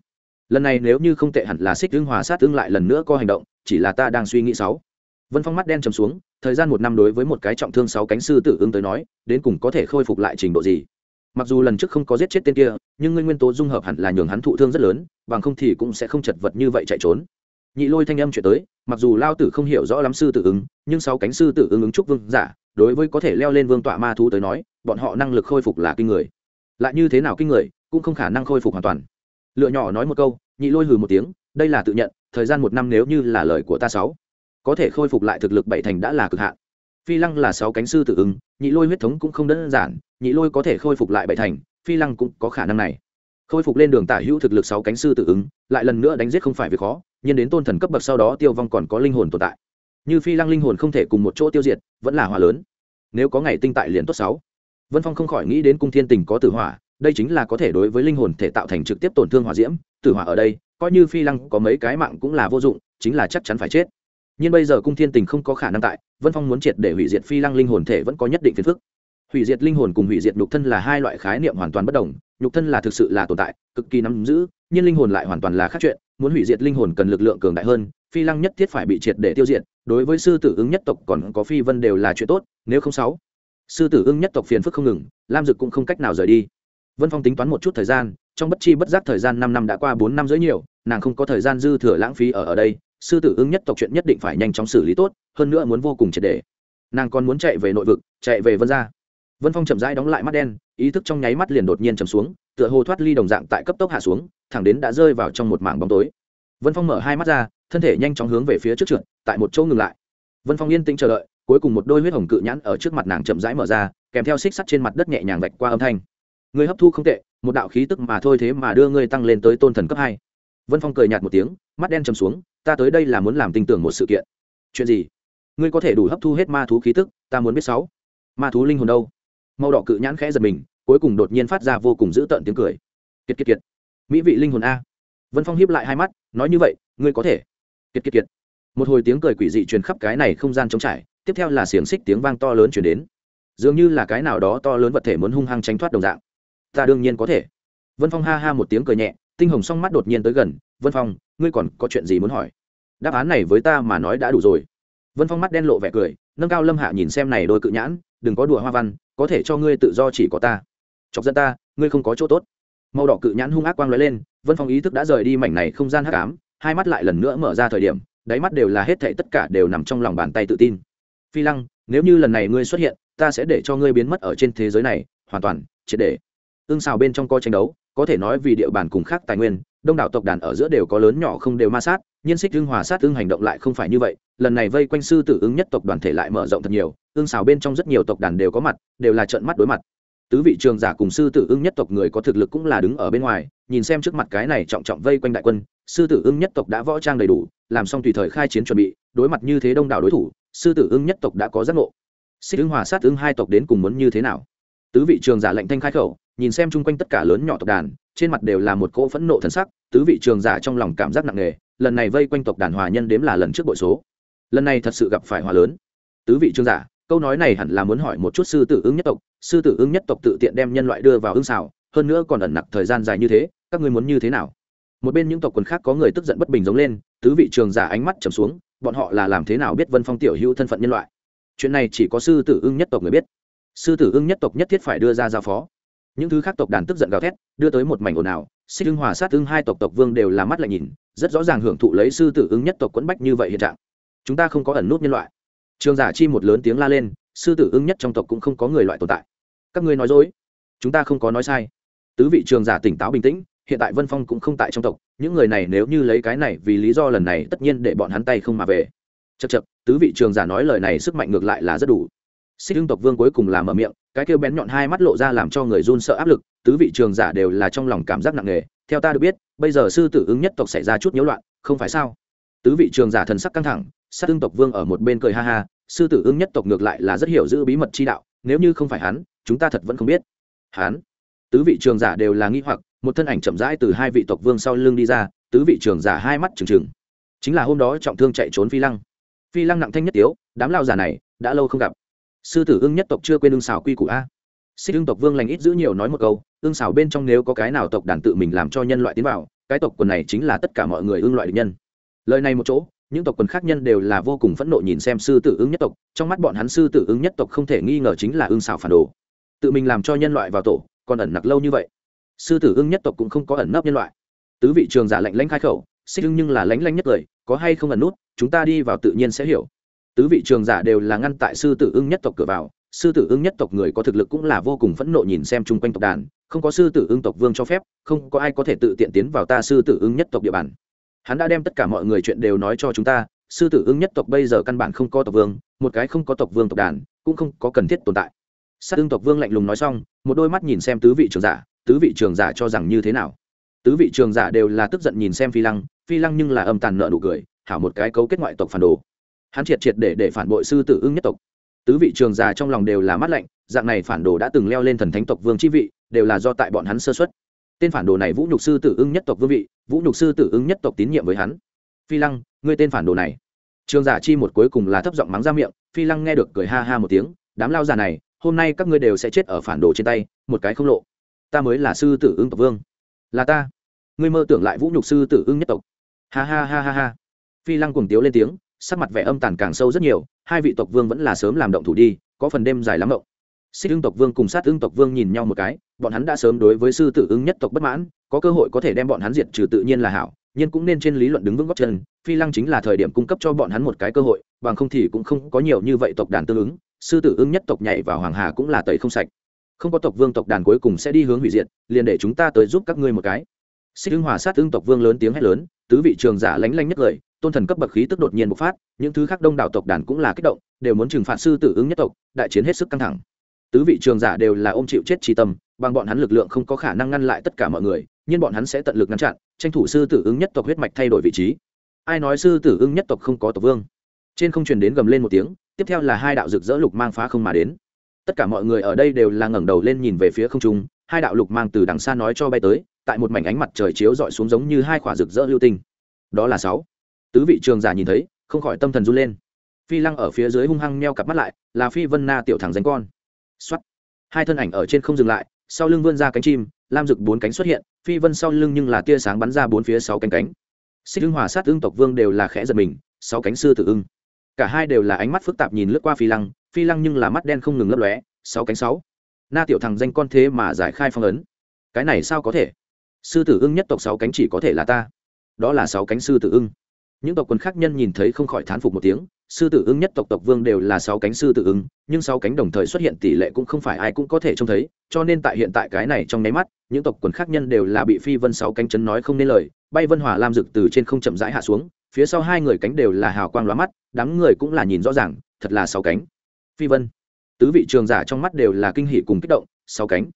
lần này nếu như không tệ hẳn là xích tướng hòa sát tương lại lần nữa có hành động chỉ là ta đang suy nghĩ sáu vân phong mắt đen trầm xuống thời gian một năm đối với một cái trọng thương sáu cánh sư tử ứng tới nói đến cùng có thể khôi phục lại trình độ gì mặc dù lần trước không có giết chết tên kia nhưng nguyên nguyên tố dung hợp hẳn là nhường hắn thụ thương rất lớn bằng không thì cũng sẽ không chật vật như vậy chạy trốn nhị lôi thanh âm chuyển tới mặc dù lao tử không hiểu rõ lắm sư tử ứng nhưng sáu cánh sư tử ứng ứng trúc vương giả đối với có thể leo lên vương tọa ma thú tới nói bọn họ năng lực khôi phục là kinh người lại như thế nào kinh người cũng không khả năng khôi phục hoàn toàn lựa nhỏ nói một câu nhị lôi hừ một tiếng đây là tự nhận thời gian một năm nếu như là lời của ta sáu có thể khôi phục lại thực lực bảy thành đã là cực hạn phi lăng là sáu cánh sư tự ứng nhị lôi huyết thống cũng không đơn giản nhị lôi có thể khôi phục lại bảy thành phi lăng cũng có khả năng này khôi phục lên đường tả hữu thực lực sáu cánh sư tự ứng lại lần nữa đánh giết không phải việc khó nhân đến tôn thần cấp bậc sau đó tiêu vong còn có linh hồn tồn tại như phi lăng linh hồn không thể cùng một chỗ tiêu diệt vẫn là hòa lớn nếu có ngày tinh tại liền tốt sáu vân phong không khỏi nghĩ đến cung thiên tình có tử hỏa đây chính là có thể đối với linh hồn thể tạo thành trực tiếp tổn thương hỏa diễm tử hỏa ở đây coi như phi lăng có mấy cái mạng cũng là vô dụng chính là chắc chắn phải chết nhưng bây giờ cung thiên tình không có khả năng tại vân phong muốn triệt để hủy diệt phi lăng linh hồn thể vẫn có nhất định phiền phức hủy diệt linh hồn cùng hủy diệt nhục thân là hai loại khái niệm hoàn toàn bất đồng nhục thân là thực sự là tồn tại cực kỳ nắm giữ nhưng linh hồn lại hoàn toàn là khác chuyện muốn hủy diệt linh hồn cần lực lượng cường đại hơn phi lăng nhất thiết phải bị triệt để tiêu diệt đối với sư tử ứng nhất tộc còn có phi vân đều là chuyện tốt nếu không xấu sư tử ưng nhất tộc phiền phức không ngừng lam dực cũng không cách nào rời đi vân phong tính toán một chút thời gian trong bất chi bất giác thời gian năm năm đã qua bốn năm rưỡi nhiều nàng không có thời gian dư thừa lãng phí ở ở đây sư tử ưng nhất tộc chuyện nhất định phải nhanh chóng xử lý tốt hơn nữa muốn vô cùng triệt đề nàng còn muốn chạy về nội vực chạy về vân gia vân phong chậm rãi đóng lại mắt đen ý thức trong nháy mắt liền đột nhiên chầm xuống tựa hồ thoát ly đồng dạng tại cấp tốc hạ xuống thẳng đến đã rơi vào trong một mảng bóng tối vân phong mở hai mắt ra thân thể nhanh chóng hướng về phía trước trượt tại một chỗ ngừng lại vân phong yên tĩnh chờ đợi cuối cùng một đôi huyết hồng cự nhãn ở trước mặt nàng chậm rãi mở ra kèm theo xích sắt trên mặt đất nhẹ nhàng vạch qua âm thanh người hấp thu không tệ một đạo khí tức mà thôi thế mà đưa ngươi tăng lên tới tôn thần cấp hai vân phong cười nhạt một tiếng mắt đen chầm xuống ta tới đây là muốn làm tin tưởng một sự kiện chuyện gì ngươi có thể đủ hấp thu hết ma thú khí tức ta muốn biết sáu ma thú linh hồn đâu màu đỏ cự nhãn khẽ giật mình cuối cùng đột nhiên phát ra vô cùng dữ tợn tiếng cười kiệt kiệt kiệt mỹ vị linh hồn a vân phong hiếp lại hai mắt nói như vậy ngươi có thể kiệt kiệt kiệt một hồi tiếng cười quỷ dị truyền khắp cái này không gian trống trải tiếp theo là xiềng xích tiếng vang to lớn chuyển đến dường như là cái nào đó to lớn vật thể muốn hung hăng tránh thoát đồng dạng ta đương nhiên có thể vân phong ha ha một tiếng cười nhẹ tinh hồng song mắt đột nhiên tới gần vân phong ngươi còn có chuyện gì muốn hỏi đáp án này với ta mà nói đã đủ rồi vân phong mắt đen lộ vẻ cười nâng cao lâm hạ nhìn xem này đôi cự nhãn đừng có đùa hoa văn có thể cho ngươi tự do chỉ có ta chọc dân ta ngươi không có chỗ tốt màu đỏ cự nhãn hung ác quang lóe lên vân phong ý thức đã rời đi mảnh này không gian hắc ám hai mắt lại lần nữa mở ra thời điểm đáy mắt đều là hết thảy tất cả đều nằm trong lòng bàn tay tự tin phi lăng nếu như lần này ngươi xuất hiện ta sẽ để cho ngươi biến mất ở trên thế giới này hoàn toàn triệt để ương xào bên trong coi tranh đấu có thể nói vì địa bàn cùng khác tài nguyên đông đảo tộc đàn ở giữa đều có lớn nhỏ không đều ma sát nhiên xích ưng hòa sát ưng hành động lại không phải như vậy lần này vây quanh sư tử ứng nhất tộc đoàn thể lại mở rộng thật nhiều ương xào bên trong rất nhiều tộc đàn đều có mặt đều là trận mắt đối mặt tứ vị trường giả cùng sư tử ưng nhất tộc người có thực lực cũng là đứng ở bên ngoài nhìn xem trước mặt cái này trọng trọng vây quanh đại quân sư tử ưng nhất tộc đã võ trang đầy đủ làm xong tùy thời khai chiến chuẩn bị đối mặt như thế đông đảo đối thủ sư tử ưng nhất tộc đã có giác ngộ xích ứng hòa sát ứng hai tộc đến cùng muốn như thế nào tứ vị trường giả lệnh thanh khai khẩu nhìn xem chung quanh tất cả lớn nhỏ tộc đàn trên mặt đều là một cỗ phẫn nộ thần sắc tứ vị trường giả trong lòng cảm giác nặng nề lần này vây quanh tộc đàn hòa nhân đếm là lần trước bội số lần này thật sự gặp phải hòa lớn tứ vị trường giả câu nói này hẳn là muốn hỏi một chút sư tử ứng nhất tộc sư tử ứng nhất tộc tự tiện đem nhân loại đưa vào ưng xào hơn nữa còn ẩn nặc thời gian dài như thế các ngươi muốn như thế nào một bên những tộc quần khác có người tức giận bất bình giống lên tứ vị trường giả ánh mắt trầm xuống bọn họ là làm thế nào biết vân phong tiểu hữu thân phận nhân loại chuyện này chỉ có sư tử ưng nhất tộc người biết sư tử ưng nhất tộc nhất thiết phải đưa ra giao phó những thứ khác tộc đàn tức giận gào thét đưa tới một mảnh ồn ào xích hưng hòa sát hưng hai tộc tộc vương đều là mắt lại nhìn rất rõ ràng hưởng thụ lấy sư tử ưng nhất tộc quẫn bách như vậy hiện trạng chúng ta không có ẩn nút nhân loại trường giả chi một lớn tiếng la lên sư tử ưng nhất trong tộc cũng không có người loại tồn tại các ngươi nói dối chúng ta không có nói sai tứ vị trường giả tỉnh táo bình tĩnh hiện tại vân phong cũng không tại trong tộc những người này nếu như lấy cái này vì lý do lần này tất nhiên để bọn hắn tay không mà về chật chật tứ vị trường giả nói lời này sức mạnh ngược lại là rất đủ xích hưng tộc vương cuối cùng là mở miệng cái kêu bén nhọn hai mắt lộ ra làm cho người run sợ áp lực tứ vị trường giả đều là trong lòng cảm giác nặng nề theo ta được biết bây giờ sư tử ứng nhất tộc xảy ra chút nhiễu loạn không phải sao tứ vị trường giả thần sắc căng thẳng sát hưng tộc vương ở một bên cười ha ha sư tử ứng nhất tộc ngược lại là rất hiểu giữ bí mật chi đạo nếu như không phải hắn chúng ta thật vẫn không biết hắn tứ vị trường giả đều là nghi hoặc một thân ảnh chậm rãi từ hai vị tộc vương sau lưng đi ra tứ vị trưởng giả hai mắt trừng trừng chính là hôm đó trọng thương chạy trốn phi lăng phi lăng nặng thanh nhất tiếu đám lao giả này đã lâu không gặp sư tử ưng nhất tộc chưa quên ưng xào quy củ a xích ưng tộc vương lành ít giữ nhiều nói một câu ưng xào bên trong nếu có cái nào tộc đàn tự mình làm cho nhân loại tiến vào cái tộc quần này chính là tất cả mọi người ưng loại địch nhân lời này một chỗ những tộc quần khác nhân đều là vô cùng phẫn nộ nhìn xem sư tử ứng nhất tộc trong mắt bọn hắn sư tử ứng nhất tộc không thể nghi ngờ chính là ưng xào phản đồ tự mình làm cho nhân loại vào tổ còn ẩn nặc lâu như vậy sư tử ưng nhất tộc cũng không có ẩn nấp nhân loại tứ vị trường giả lạnh lãnh khai khẩu xích ưng nhưng là lánh lanh nhất cười có hay không ẩn nút chúng ta đi vào tự nhiên sẽ hiểu tứ vị trường giả đều là ngăn tại sư tử ưng nhất tộc cửa vào sư tử ưng nhất tộc người có thực lực cũng là vô cùng phẫn nộ nhìn xem chung quanh tộc đàn không có sư tử ưng tộc vương cho phép không có ai có thể tự tiện tiến vào ta sư tử ưng nhất tộc địa bàn hắn đã đem tất cả mọi người chuyện đều nói cho chúng ta sư tử ưng nhất tộc bây giờ căn bản không có tộc vương một cái không có tộc vương tộc đàn cũng không có cần thiết tồn tại s á t ưng tộc vương lạnh lùng nói xong một đôi mắt nhìn xem tứ vị trường giả tứ vị trường giả cho rằng như thế nào tứ vị trường giả đều là tức giận nhìn xem phi lăng phi lăng nhưng là âm tàn nợ nụ cười hảo một cái cấu kết ngoại tộc phản đồ hắn triệt triệt để để phản bội sư tử ưng nhất tộc tứ vị trường giả trong lòng đều là mắt lạnh dạng này phản đồ đã từng leo lên thần thánh tộc vương chi vị đều là do tại bọn hắn sơ xuất tên phản đồ này vũ nhục sư tử ưng nhất tộc vương vị vũ nhục sư tử ưng nhất tộc tín nhiệm với hắn phi lăng ngươi tên phản đồ này trường giả chi một cuối cùng là thấp giọng mắng ra miệng phi lăng nghe được cười ha ha một tiếng đám lao già này hôm nay các ngươi đều sẽ chết ở phản đồ trên tay một cái không lộ ta mới là sư tử ưng tộc vương là ta ngươi mơ tưởng lại vũ nhục sư tử ưng nhất tộc ha ha ha ha ha phi lăng cùng tiếu lên tiếng sắc mặt vẻ âm tàn càng sâu rất nhiều hai vị tộc vương vẫn là sớm làm động thủ đi có phần đêm dài lắm động xích ưng tộc vương cùng sát ưng tộc vương nhìn nhau một cái bọn hắn đã sớm đối với sư tử ưng nhất tộc bất mãn có cơ hội có thể đem bọn hắn diệt trừ tự nhiên là hảo nhưng cũng nên trên lý luận đứng vững góc chân phi lăng chính là thời điểm cung cấp cho bọn hắn một cái cơ hội bằng không thì cũng không có nhiều như vậy tộc đàn tương ứng sư tử ưng nhất tộc nhảy vào hoàng hà cũng là tẩy không sạch không có tộc vương tộc đàn cuối cùng sẽ đi hướng hủy diệt liền để chúng ta tới giúp các ngươi một cái xích ứng hòa sát tương tộc vương lớn tiếng hét lớn tứ vị trường giả lánh lanh nhất lời tôn thần cấp bậc khí tức đột nhiên bộc phát những thứ khác đông đảo tộc đàn cũng là kích động đều muốn trừng phạt sư tử ứng nhất tộc đại chiến hết sức căng thẳng tứ vị trường giả đều là ôm chịu chết trí tâm bằng bọn hắn lực lượng không có khả năng ngăn lại tất cả mọi người nhưng bọn hắn sẽ tận lực ngăn chặn tranh thủ sư tử ứng nhất tộc huyết mạch thay đổi vị trí ai nói sư tử ứng nhất tộc không có tộc vương trên không truyền đến gầm lên một tiếng tiếp theo là hai đạo rực rỡ lục mang phá không mà đến tất cả mọi người ở đây đều là ngẩng đầu lên nhìn về phía không trung hai đạo lục mang từ đằng xa nói cho bay tới tại một mảnh ánh mặt trời chiếu dọi xuống giống như hai khỏa rực rỡ lưu tinh đó là sáu tứ vị trường giả nhìn thấy không khỏi tâm thần run lên phi lăng ở phía dưới hung hăng meo cặp mắt lại là phi vân na tiểu thẳng danh con xuất hai thân ảnh ở trên không dừng lại sau lưng vươn ra cánh chim lam rực bốn cánh xuất hiện phi vân sau lưng nhưng là tia sáng bắn ra bốn phía sáu cánh cánh xích hưng hòa sát ưng tộc vương đều là khẽ giật mình sáu cánh sư tử ưng cả hai đều là ánh mắt phức tạp nhìn lướt qua phi lăng phi lăng nhưng là mắt đen không ngừng lấp lóe sáu cánh sáu na tiểu thằng danh con thế mà giải khai phong ấn cái này sao có thể sư tử ưng nhất tộc sáu cánh chỉ có thể là ta đó là sáu cánh sư tử ưng những tộc quân khác nhân nhìn thấy không khỏi thán phục một tiếng sư tử ưng nhất tộc tộc vương đều là sáu cánh sư tử ưng nhưng sáu cánh đồng thời xuất hiện tỷ lệ cũng không phải ai cũng có thể trông thấy cho nên tại hiện tại cái này trong nháy mắt những tộc quần khác nhân đều là bị phi vân sáu cánh chấn nói không nên lời bay vân hỏa lam rực từ trên không chậm rãi hạ xuống phía sau hai người cánh đều là hào quang lóa mắt đám người cũng là nhìn rõ ràng thật là sáu cánh phi vân tứ vị trường giả trong mắt đều là kinh hỷ cùng kích động sáu cánh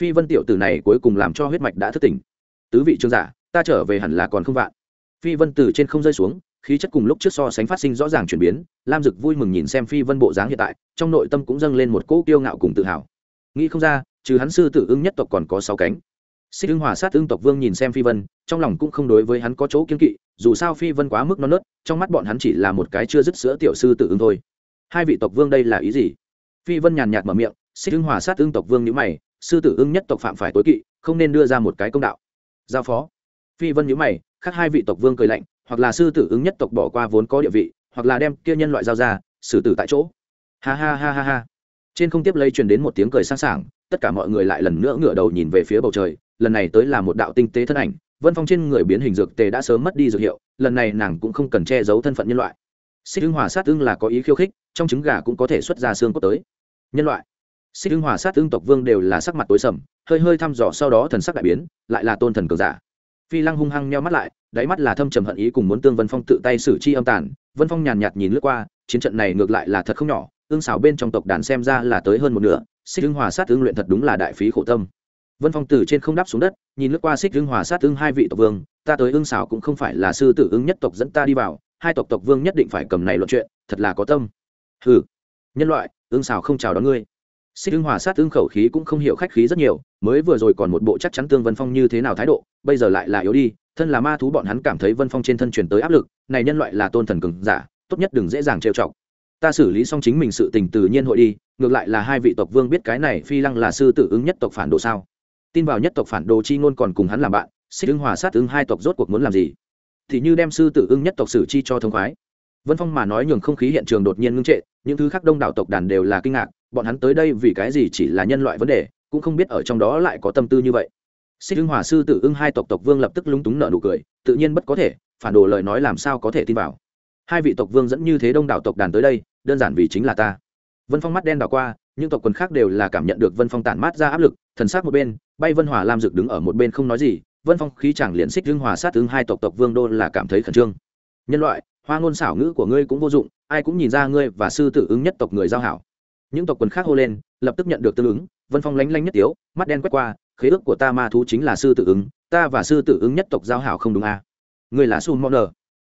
phi vân tiểu tử này cuối cùng làm cho huyết mạch đã thức tỉnh tứ vị trường giả ta trở về hẳn là còn không vạn phi vân từ trên không rơi xuống khí chất cùng lúc trước so sánh phát sinh rõ ràng chuyển biến lam dực vui mừng nhìn xem phi vân bộ dáng hiện tại trong nội tâm cũng dâng lên một cỗ kiêu ngạo cùng tự hào nghĩ không ra trừ hắn sư tử ưng nhất tộc còn có sáu cánh xích ưng hòa sát tương tộc vương nhìn xem phi vân trong lòng cũng không đối với hắn có chỗ kiên kỵ dù sao phi vân quá mức non nớt trong mắt bọn hắn chỉ là một cái chưa dứt sữa tiểu sư tử ưng thôi hai vị tộc vương đây là ý gì phi vân nhàn nhạt mở miệng xích hưng hòa sát ưng tộc vương nhữ mày sư tử ưng nhất tộc phạm phải tối kỵ không nên đưa ra một cái công đạo giao phó phi vân nhữ mày khắc hai vị tộc vương cười lạnh hoặc là sư tử ứng nhất tộc bỏ qua vốn có địa vị hoặc là đem kia nhân loại giao ra xử tử tại chỗ ha ha ha ha ha trên không tiếp lấy truyền đến một tiếng cười sang sảng tất cả mọi người lại lần nữa ngửa đầu nhìn về phía bầu trời lần này tới là một đạo tinh tế thân ảnh vân phong trên người biến hình dược tề đã sớm mất đi dược hiệu lần này nàng cũng không cần che giấu thân phận nhân loại xích hưng hòa sát tương là có ý khiêu khích trong trứng gà cũng có thể xuất ra xương cốt tới nhân loại xích hưng hòa sát tương tộc vương đều là sắc mặt tối sầm hơi hơi thăm dò sau đó thần sắc đại biến lại là tôn thần cường giả phi lăng hung hăng nheo mắt lại đáy mắt là thâm trầm hận ý cùng muốn tương vân phong tự tay xử chi âm tản. vân phong nhàn nhạt nhìn lướt qua chiến trận này ngược lại là thật không nhỏ ương xảo bên trong tộc đàn xem ra là tới hơn một nửa xích hưng hòa sát tương luyện thật đúng là đại phí khổ tâm vân phong từ trên không đáp xuống đất nhìn lướt qua xích hưng hòa sát tương hai vị tộc vương ta tới ương xảo cũng không phải là sư tử ứng nhất tộc dẫn ta đi vào hai tộc tộc vương nhất định phải cầm này luận chuyện thật là có tâm hừ nhân loại ương xào không chào đón ngươi xích ưng hòa sát ưng khẩu khí cũng không hiểu khách khí rất nhiều mới vừa rồi còn một bộ chắc chắn tương vân phong như thế nào thái độ bây giờ lại là yếu đi thân là ma thú bọn hắn cảm thấy vân phong trên thân truyền tới áp lực này nhân loại là tôn thần cường giả tốt nhất đừng dễ dàng trêu chọc ta xử lý xong chính mình sự tình tự nhiên hội đi ngược lại là hai vị tộc vương biết cái này phi lăng là sư tử ứng nhất tộc phản đồ sao tin vào nhất tộc phản đồ chi ngôn còn cùng hắn làm bạn xích ứng hòa sát ứng hai tộc rốt cuộc muốn làm gì thì như đem sư tử ưng nhất tộc sử chi cho thông khoái vân phong mà nói nhường không khí hiện trường đột nhiên ngưng trệ những thứ khác đông đảo tộc đàn đều là kinh ngạc bọn hắn tới đây vì cái gì chỉ là nhân loại vấn đề cũng không biết ở trong đó lại có tâm tư như vậy xích hưng hòa sư tử ưng hai tộc tộc vương lập tức lúng túng nợ nụ cười tự nhiên bất có thể phản đồ lời nói làm sao có thể tin vào hai vị tộc vương dẫn như thế đông đảo tộc đàn tới đây đơn giản vì chính là ta vân phong mắt đen đảo qua những tộc quần khác đều là cảm nhận được vân phong tản mát ra áp lực thần s một bên bay vân hòa lam dực đứng ở một bên không nói gì vân phong khí chẳng liền xích hưng hòa sát tướng hai tộc tộc vương đô là cảm thấy khẩn trương nhân loại hoa ngôn xảo ngữ của ngươi cũng vô dụng ai cũng nhìn ra ngươi và sư tử ứng nhất tộc người giao hảo những tộc quần khác hô lên lập tức nhận được tương ứng vân phong lánh lánh nhất tiếu mắt đen quét qua khế ước của ta ma thú chính là sư tử ứng ta và sư tử ứng nhất tộc giao hảo không đúng à. ngươi là su mong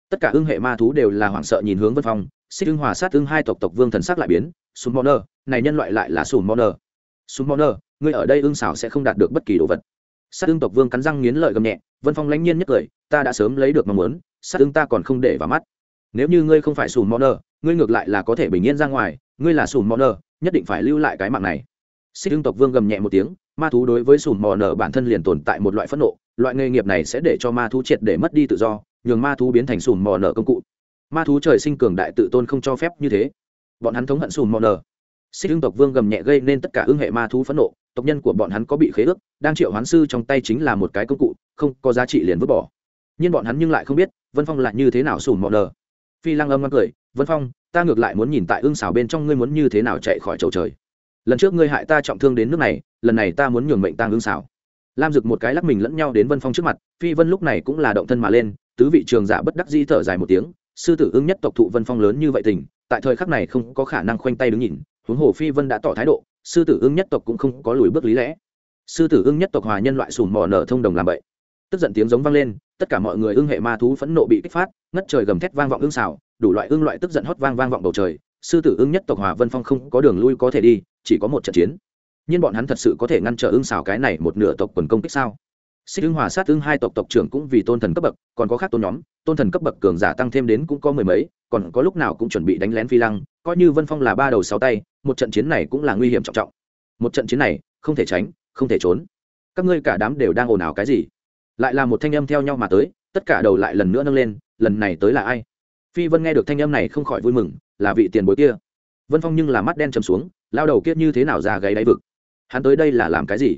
tất cả ưng hệ ma thú đều là hoảng sợ nhìn hướng vân phong xích ưng hòa sát ưng hai tộc tộc vương thần sắc lại biến sùm mong này nhân loại lại là sùm mong sùm mong ngươi ở đây ưng xảo sẽ không đạt được bất kỳ đồ vật sát ương tộc vương cắn răng nghiến lợi gầm nhẹ vân phong lãnh nhiên nhất cười ta đã sớm lấy được mong muốn sát ương ta còn không để vào mắt nếu như ngươi không phải Sùn mò nơ ngươi ngược lại là có thể bình yên ra ngoài ngươi là Sùn mò nơ nhất định phải lưu lại cái mạng này Sát ương tộc vương gầm nhẹ một tiếng ma thú đối với Sùn mò nở bản thân liền tồn tại một loại phẫn nộ loại nghề nghiệp này sẽ để cho ma thú triệt để mất đi tự do nhường ma thú biến thành Sùn mò nở công cụ ma thú trời sinh cường đại tự tôn không cho phép như thế bọn hắn thống hận Sùn mò nở xích ương tộc vương gầm nhẹ gây nên tất cả ưng hệ ma thú phẫn nộ tộc nhân của bọn hắn có bị khế ước đang triệu hoán sư trong tay chính là một cái công cụ không có giá trị liền vứt bỏ nhưng bọn hắn nhưng lại không biết vân phong lại như thế nào sùn mọn đờ phi lăng âm ngăn cười vân phong ta ngược lại muốn nhìn tại ương xảo bên trong ngươi muốn như thế nào chạy khỏi chầu trời lần trước ngươi hại ta trọng thương đến nước này lần này ta muốn nhường mệnh tang ương xảo lam Dực một cái lắc mình lẫn nhau đến vân phong trước mặt phi vân lúc này cũng là động thân mà lên tứ vị trường giả bất đắc di thở dài một tiếng sư tử ưng nhất tộc thụ vân phong lớn như vậy tình tại thời khắc này không có khả năng khoanh tay đứng nhìn huống hồ phi vân đã tỏ thái độ sư tử ưng nhất tộc cũng không có lùi bước lý lẽ sư tử ưng nhất tộc hòa nhân loại sùn mò nở thông đồng làm bậy tức giận tiếng giống vang lên tất cả mọi người ưng hệ ma thú phẫn nộ bị kích phát ngất trời gầm thét vang vọng ưng xào đủ loại ưng loại tức giận hót vang vang vọng bầu trời sư tử ưng nhất tộc hòa vân phong không có đường lui có thể đi chỉ có một trận chiến nhưng bọn hắn thật sự có thể ngăn trở ưng xào cái này một nửa tộc quần công kích sao xích ưng hòa sát ưng hai tộc tộc trưởng cũng vì tôn thần cấp bậc còn có khác tôn nhóm tôn thần cấp bậc cường giả tăng thêm đến cũng có mười mấy còn có lúc nào cũng chuẩn bị đánh lén phi lăng coi như vân phong là ba đầu sáu tay một trận chiến này cũng là nguy hiểm trọng trọng một trận chiến này không thể tránh không thể trốn các ngươi cả đám đều đang ồn ào cái gì lại là một thanh âm theo nhau mà tới tất cả đầu lại lần nữa nâng lên lần này tới là ai phi vân nghe được thanh âm này không khỏi vui mừng là vị tiền bối kia vân phong nhưng là mắt đen chầm xuống lao đầu kia như thế nào ra gáy đáy vực hắn tới đây là làm cái gì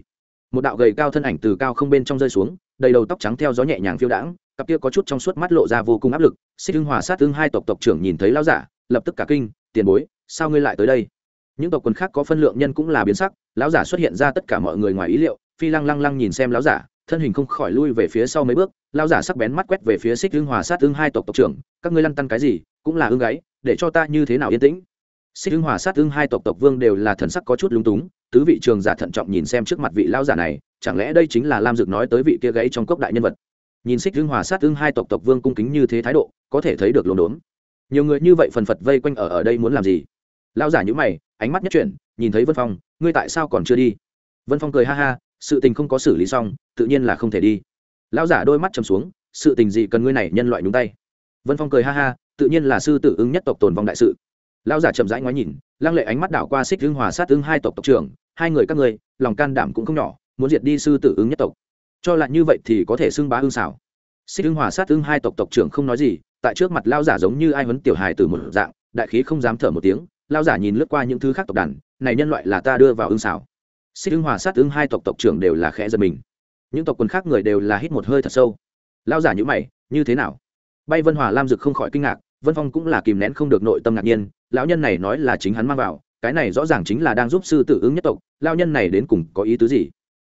một đạo gầy cao thân ảnh từ cao không bên trong rơi xuống đầy đầu tóc trắng theo gió nhẹ nhàng phiêu đãng cặp kia có chút trong suốt mắt lộ ra vô cùng áp lực xích hưng hòa sát thương hai tộc tộc trưởng nhìn thấy lao giả lập tức cả kinh tiền bối sao ngươi lại tới đây những tộc quần khác có phân lượng nhân cũng là biến sắc lão giả xuất hiện ra tất cả mọi người ngoài ý liệu phi lăng lăng lăng nhìn xem lão giả thân hình không khỏi lui về phía sau mấy bước lão giả sắc bén mắt quét về phía xích hưng hòa sát hưng hai tộc tộc trưởng các ngươi lăn tăn cái gì cũng là hưng gáy để cho ta như thế nào yên tĩnh xích hưng hòa sát hưng hai tộc tộc vương đều là thần sắc có chút lung túng tứ vị trường giả thận trọng nhìn xem trước mặt vị lão giả này chẳng lẽ đây chính là lam dực nói tới vị kia gãy trong cốc đại nhân vật nhìn xích hưng hòa sát hưng hai tộc tộc vương cung kính như thế thái độ có thể thấy được lồn đốn nhiều người như vậy phần phật vây quanh ở ở đây muốn làm gì lão giả nhữ mày ánh mắt nhất chuyển nhìn thấy vân phong ngươi tại sao còn chưa đi vân phong cười ha ha sự tình không có xử lý xong tự nhiên là không thể đi lão giả đôi mắt chầm xuống sự tình gì cần ngươi này nhân loại nhúng tay vân phong cười ha ha tự nhiên là sư tử ứng nhất tộc tồn vong đại sự lão giả chậm rãi ngoái nhìn lăng lệ ánh mắt đảo qua xích hưng hòa sát ứng hai tộc tộc trưởng hai người các ngươi lòng can đảm cũng không nhỏ muốn diệt đi sư tử ứng nhất tộc cho lại như vậy thì có thể xưng bá hưng xảo xích hưng hòa sát ứng hai tộc tộc trưởng không nói gì tại trước mặt lão giả giống như ai huấn tiểu hài từ một dạng đại khí không dám thở một tiếng lao giả nhìn lướt qua những thứ khác tộc đàn này nhân loại là ta đưa vào ưng xảo xích ưng hòa sát ưng hai tộc tộc trưởng đều là khẽ giật mình những tộc quần khác người đều là hít một hơi thật sâu lao giả nhữ mày như thế nào bay vân hòa lam dực không khỏi kinh ngạc vân phong cũng là kìm nén không được nội tâm ngạc nhiên lão nhân này nói là chính hắn mang vào cái này rõ ràng chính là đang giúp sư tử ứng nhất tộc lao nhân này đến cùng có ý tứ gì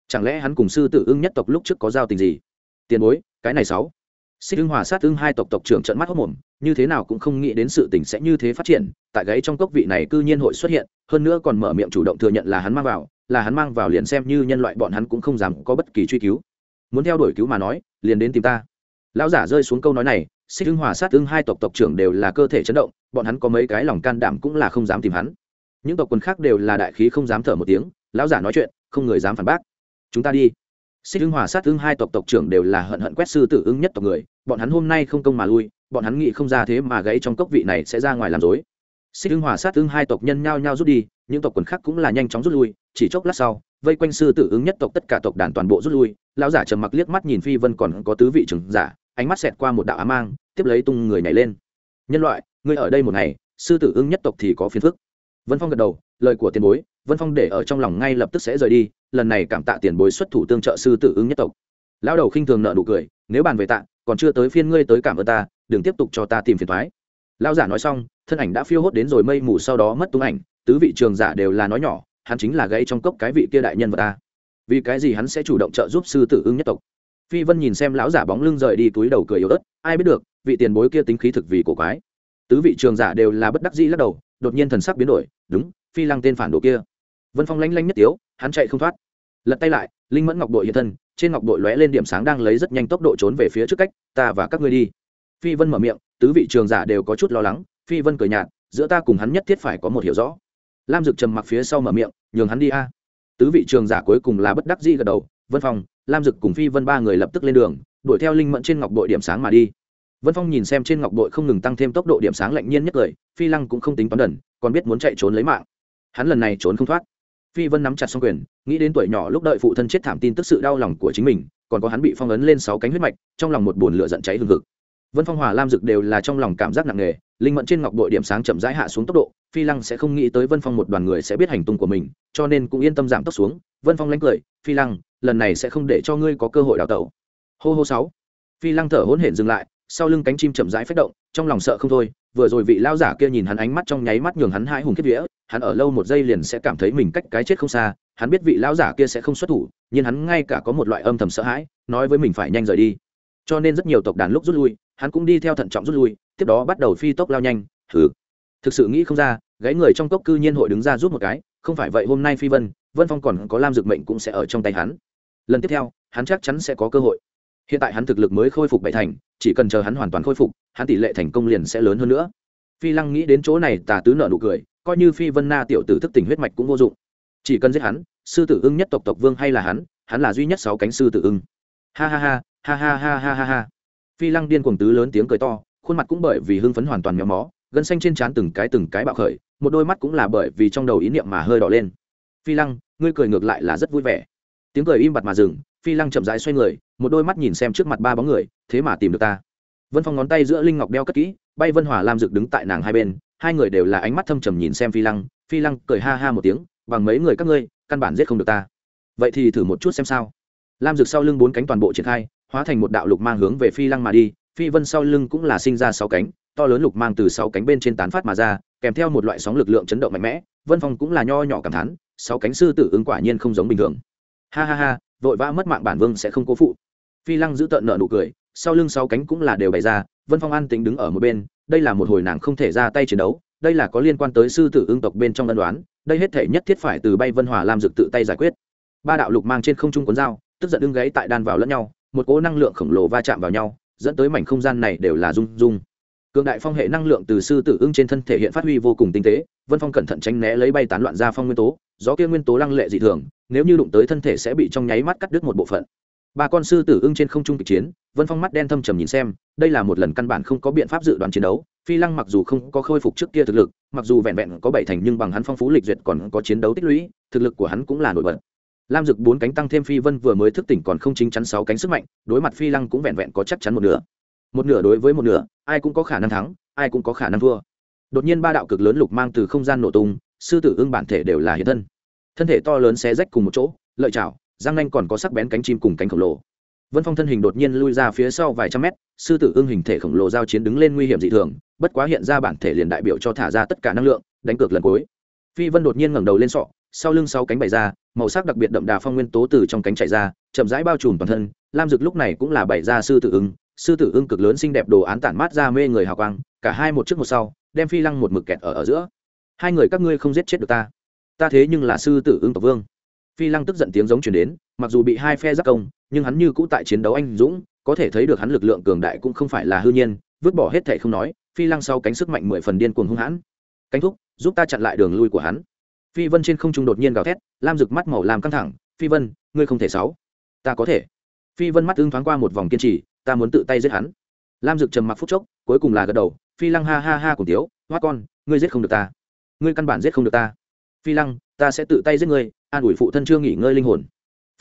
chẳng lẽ hắn cùng sư tử ứng nhất tộc lúc trước có giao tình gì tiền bối cái này sáu xích hưng hòa sát tương hai tộc tộc trưởng trợn mắt hốt mồm như thế nào cũng không nghĩ đến sự tình sẽ như thế phát triển tại gãy trong cốc vị này cư nhiên hội xuất hiện hơn nữa còn mở miệng chủ động thừa nhận là hắn mang vào là hắn mang vào liền xem như nhân loại bọn hắn cũng không dám có bất kỳ truy cứu muốn theo đuổi cứu mà nói liền đến tìm ta lão giả rơi xuống câu nói này xích hưng hòa sát tương hai tộc tộc trưởng đều là cơ thể chấn động bọn hắn có mấy cái lòng can đảm cũng là không dám tìm hắn những tộc quần khác đều là đại khí không dám thở một tiếng lão giả nói chuyện không người dám phản bác chúng ta đi xích hưng hòa sát hưng hai tộc tộc trưởng đều là hận hận quét sư tử ưng nhất tộc người bọn hắn hôm nay không công mà lui bọn hắn nghĩ không ra thế mà gãy trong cốc vị này sẽ ra ngoài làm rối. xích hưng hòa sát hưng hai tộc nhân nhao nhao rút đi những tộc quần khác cũng là nhanh chóng rút lui chỉ chốc lát sau vây quanh sư tử ứng nhất tộc tất cả tộc đàn toàn bộ rút lui lão giả trầm mặc liếc mắt nhìn phi vân còn có tứ vị trưởng giả ánh mắt xẹt qua một đạo ám mang tiếp lấy tung người nhảy lên nhân loại ngươi ở đây một ngày sư tử ứng nhất tộc thì có phiền phức vân phong gật đầu lời của tiền bối vân phong để ở trong lòng ngay lập tức sẽ rời đi lần này cảm tạ tiền bối xuất thủ tương trợ sư tử ứng nhất tộc lao đầu khinh thường nợ nụ cười nếu bàn về tạ còn chưa tới phiên ngươi tới cảm ơn ta đừng tiếp tục cho ta tìm phiền thoái lao giả nói xong thân ảnh đã phiêu hốt đến rồi mây mù sau đó mất tung ảnh tứ vị trường giả đều là nói nhỏ hắn chính là gãy trong cốc cái vị kia đại nhân vật ta vì cái gì hắn sẽ chủ động trợ giúp sư tử ứng nhất tộc phi vân nhìn xem lão giả bóng lưng rời đi túi đầu cười yếu ớt ai biết được vị tiền bối kia tính khí thực vì cổ quái tứ vị trường giả đều là bất đắc dĩ lắc đầu đột nhiên thần sắc biến đổi đúng phi lăng tên phản đồ kia vân phong lanh lanh nhất tiếu hắn chạy không thoát lật tay lại linh mẫn ngọc đội hiện thân trên ngọc đội lóe lên điểm sáng đang lấy rất nhanh tốc độ trốn về phía trước cách ta và các ngươi đi phi vân mở miệng tứ vị trường giả đều có chút lo lắng phi vân cười nhạt giữa ta cùng hắn nhất thiết phải có một hiểu rõ lam dực trầm mặc phía sau mở miệng nhường hắn đi a tứ vị trường giả cuối cùng là bất đắc dĩ gật đầu vân phong lam dực cùng phi vân ba người lập tức lên đường đuổi theo linh mẫn trên ngọc đội điểm sáng mà đi vân phong nhìn xem trên ngọc đội không ngừng tăng thêm tốc độ điểm sáng lạnh nhiên nhất cười phi lăng cũng không tính toán đần còn biết muốn chạy trốn lấy mạng hắn lần này trốn không thoát phi vân nắm chặt xong quyền nghĩ đến tuổi nhỏ lúc đợi phụ thân chết thảm tin tức sự đau lòng của chính mình còn có hắn bị phong ấn lên sáu cánh huyết mạch trong lòng một bồn lửa giận cháy hừng hực vân phong hòa lam dực đều là trong lòng cảm giác nặng nề linh mẫn trên ngọc đội điểm sáng chậm rãi hạ xuống tốc độ phi lăng sẽ không nghĩ tới vân phong một đoàn người sẽ biết hành tung của mình cho nên cũng yên tâm giảm tốc xuống vân phong lánh cười phi lăng lần này sẽ không để cho ngươi có cơ hội đào tẩu hô hô sáu phi lăng thở hỗn hển dừng lại sau lưng cánh chim chậm rãi phất động trong lòng sợ không thôi vừa rồi vị lao giả kia nhìn hắn ánh mắt trong nháy mắt nhường hắn hai hùng kết vía hắn ở lâu một giây liền sẽ cảm thấy mình cách cái chết không xa hắn biết vị lão giả kia sẽ không xuất thủ nhưng hắn ngay cả có một loại âm thầm sợ hãi nói với mình phải nhanh rời đi cho nên rất nhiều tộc đàn lúc rút lui hắn cũng đi theo thận trọng rút lui tiếp đó bắt đầu phi tốc lao nhanh thử thực sự nghĩ không ra gáy người trong cốc cư nhiên hội đứng ra giúp một cái không phải vậy hôm nay phi vân vân phong còn có lam dược mệnh cũng sẽ ở trong tay hắn lần tiếp theo hắn chắc chắn sẽ có cơ hội hiện tại hắn thực lực mới khôi phục bảy thành chỉ cần chờ hắn hoàn toàn khôi phục hắn tỷ lệ thành công liền sẽ lớn hơn nữa phi lăng nghĩ đến chỗ này tà tứ nợ nụ cười coi như phi vân na tiểu tử thức tỉnh huyết mạch cũng vô dụng chỉ cần giết hắn sư tử ưng nhất tộc tộc vương hay là hắn hắn là duy nhất sáu cánh sư tử ưng ha ha ha ha ha ha ha ha ha phi lăng điên cuồng tứ lớn tiếng cười to khuôn mặt cũng bởi vì hưng phấn hoàn toàn méo mó gân xanh trên trán từng cái từng cái bạo khởi một đôi mắt cũng là bởi vì trong đầu ý niệm mà hơi đỏ lên phi lăng ngươi cười ngược lại là rất vui vẻ tiếng cười im bặt mà dừng phi lăng chậm rãi xoay người một đôi mắt nhìn xem trước mặt ba bóng người thế mà tìm được ta vân phong ngón tay giữa linh ngọc đeo cất kỹ bay vân hỏa lam rực đứng tại nàng hai bên hai người đều là ánh mắt thâm trầm nhìn xem phi lăng phi lăng cười ha ha một tiếng bằng mấy người các ngươi căn bản giết không được ta vậy thì thử một chút xem sao lam dược sau lưng bốn cánh toàn bộ triển khai hóa thành một đạo lục mang hướng về phi lăng mà đi phi vân sau lưng cũng là sinh ra sáu cánh to lớn lục mang từ sáu cánh bên trên tán phát mà ra kèm theo một loại sóng lực lượng chấn động mạnh mẽ vân phong cũng là nho nhỏ cảm thán sáu cánh sư tử ứng quả nhiên không giống bình thường ha ha ha vội vã mất mạng bản vương sẽ không cố phụ phi lăng giữ tợn nợ nụ cười sau lưng sáu cánh cũng là đều bày ra vân phong an tính đứng ở một bên đây là một hồi nàng không thể ra tay chiến đấu đây là có liên quan tới sư tử ương tộc bên trong ân đoán đây hết thể nhất thiết phải từ bay vân hòa lam dực tự tay giải quyết ba đạo lục mang trên không trung cuốn dao tức giận ưng gáy tại đan vào lẫn nhau một cỗ năng lượng khổng lồ va chạm vào nhau dẫn tới mảnh không gian này đều là rung rung cường đại phong hệ năng lượng từ sư tử ưng trên thân thể hiện phát huy vô cùng tinh tế vân phong cẩn thận tránh né lấy bay tán loạn ra phong nguyên tố gió kia nguyên tố lăng lệ dị thường nếu như đụng tới thân thể sẽ bị trong nháy mắt cắt đứt một bộ phận ba con sư tử ưng trên không trung kịch chiến vân phong mắt đen thâm trầm nhìn xem đây là một lần căn bản không có biện pháp dự đoán chiến đấu phi lăng mặc dù không có khôi phục trước kia thực lực mặc dù vẹn vẹn có bảy thành nhưng bằng hắn phong phú lịch duyệt còn có chiến đấu tích lũy thực lực của hắn cũng là nổi bật lam dực bốn cánh tăng thêm phi vân vừa mới thức tỉnh còn không chính chắn sáu cánh sức mạnh đối mặt phi lăng cũng vẹn vẹn có chắc chắn một nửa một nửa đối với một nửa ai cũng có khả năng thắng ai cũng có khả năng thua đột nhiên ba đạo cực lớn lục mang từ không gian nổ tung sư tử ưng bản thể đều là hiện thân thân thể to lớn xé rách cùng một chỗ lợi chảo răng nanh còn có sắc bén cánh chim cùng cánh khổng lồ vân phong thân hình đột nhiên lui ra phía sau vài trăm mét sư tử ưng hình thể khổng lồ giao chiến đứng lên nguy hiểm dị thường bất quá hiện ra bản thể liền đại biểu cho thả ra tất cả năng lượng đánh cược lần cuối phi vân đột nhiên ngẩng đầu lên sọ sau lưng sáu cánh bày ra màu sắc đặc biệt đậm đà phong nguyên tố từ trong cánh chạy ra chậm rãi bao trùm toàn thân lam dực lúc này cũng là bày ra sư tử ưng sư tử ưng cực lớn xinh đẹp đồ án tản mát ra mê người hào quang cả hai một trước một sau đem phi lăng một mực kẹt ở ở giữa hai người các ngươi không giết chết được ta ta thế nhưng là sư tử ưng tộc vương phi lăng tức giận tiếng giống chuyển đến mặc dù bị hai phe giác công nhưng hắn như cũ tại chiến đấu anh dũng có thể thấy được hắn lực lượng cường đại cũng không phải là hư nhiên vứt bỏ hết thẻ không nói phi lăng sau cánh sức mạnh mười phần điên cuồng hung hãn cánh thúc giúp ta chặn lại đường lui của hắn phi vân trên không trung đột nhiên gào thét lam rực mắt màu làm căng thẳng phi vân ngươi không thể sáu ta có thể phi vân mắt tương thoáng qua một vòng kiên trì ta muốn tự tay giết hắn lam rực trầm mặc phút chốc cuối cùng là gật đầu phi lăng ha ha ha cùng tiếu hoa con ngươi giết không được ta ngươi căn bản giết không được ta phi lăng ta sẽ tự tay giết người an ủi phụ thân chưa nghỉ ngơi linh hồn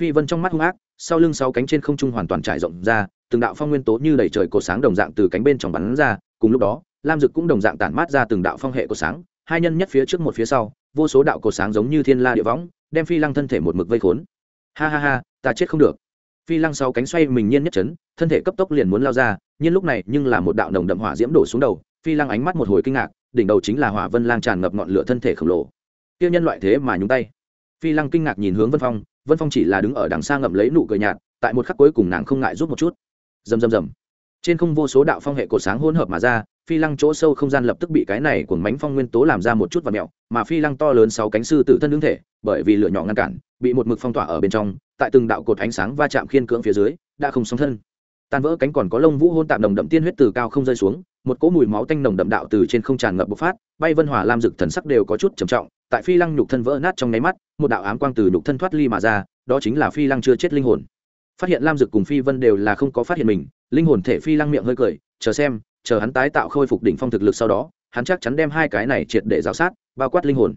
phi vân trong mắt hung ác sau lưng sáu cánh trên không trung hoàn toàn trải rộng ra từng đạo phong nguyên tố như đầy trời cột sáng đồng dạng từ cánh bên trong bắn ra cùng lúc đó lam dực cũng đồng dạng tản mát ra từng đạo phong hệ cột sáng hai nhân nhất phía trước một phía sau vô số đạo cột sáng giống như thiên la địa võng đem phi lăng thân thể một mực vây khốn ha ha ha ta chết không được phi lăng sáu cánh xoay mình nhiên nhất chấn thân thể cấp tốc liền muốn lao ra nhưng lúc này nhưng là một đạo nồng đậm hỏa diễm đổ xuống đầu phi lăng ánh mắt một hồi kinh ngạc đỉnh đầu chính là hỏa vân lang tràn ngập ngọn lửa thân thể khổng lồ kia nhân loại thế mà nhúng tay phi lăng kinh ngạc nhìn hướng vân phong vân phong chỉ là đứng ở đằng xa ngậm lấy nụ cười nhạt tại một khắc cuối cùng nàng không ngại rút một chút rầm rầm rầm trên không vô số đạo phong hệ cột sáng hôn hợp mà ra phi lăng chỗ sâu không gian lập tức bị cái này của mánh phong nguyên tố làm ra một chút và mẹo mà phi lăng to lớn sáu cánh sư tử thân đứng thể bởi vì lửa nhỏ ngăn cản bị một mực phong tỏa ở bên trong tại từng đạo cột ánh sáng va chạm khiên cưỡng phía dưới đã không sóng thân tan vỡ cánh còn có lông vũ hôn tạm nồng đậm tiên huyết từ cao không rơi xuống một cỗ mùi máu tanh nồng đậm đạo từ trên không tràn ngập bộc phát bay vân hỏa lam rực thần sắc đều có chút trầm trọng tại phi lăng nhục thân vỡ nát trong nháy mắt một đạo ám quang từ nhục thân thoát ly mà ra đó chính là phi lăng chưa chết linh hồn phát hiện lam dực cùng phi vân đều là không có phát hiện mình linh hồn thể phi lăng miệng hơi cười chờ xem chờ hắn tái tạo khôi phục đỉnh phong thực lực sau đó hắn chắc chắn đem hai cái này triệt để giáo sát bao quát linh hồn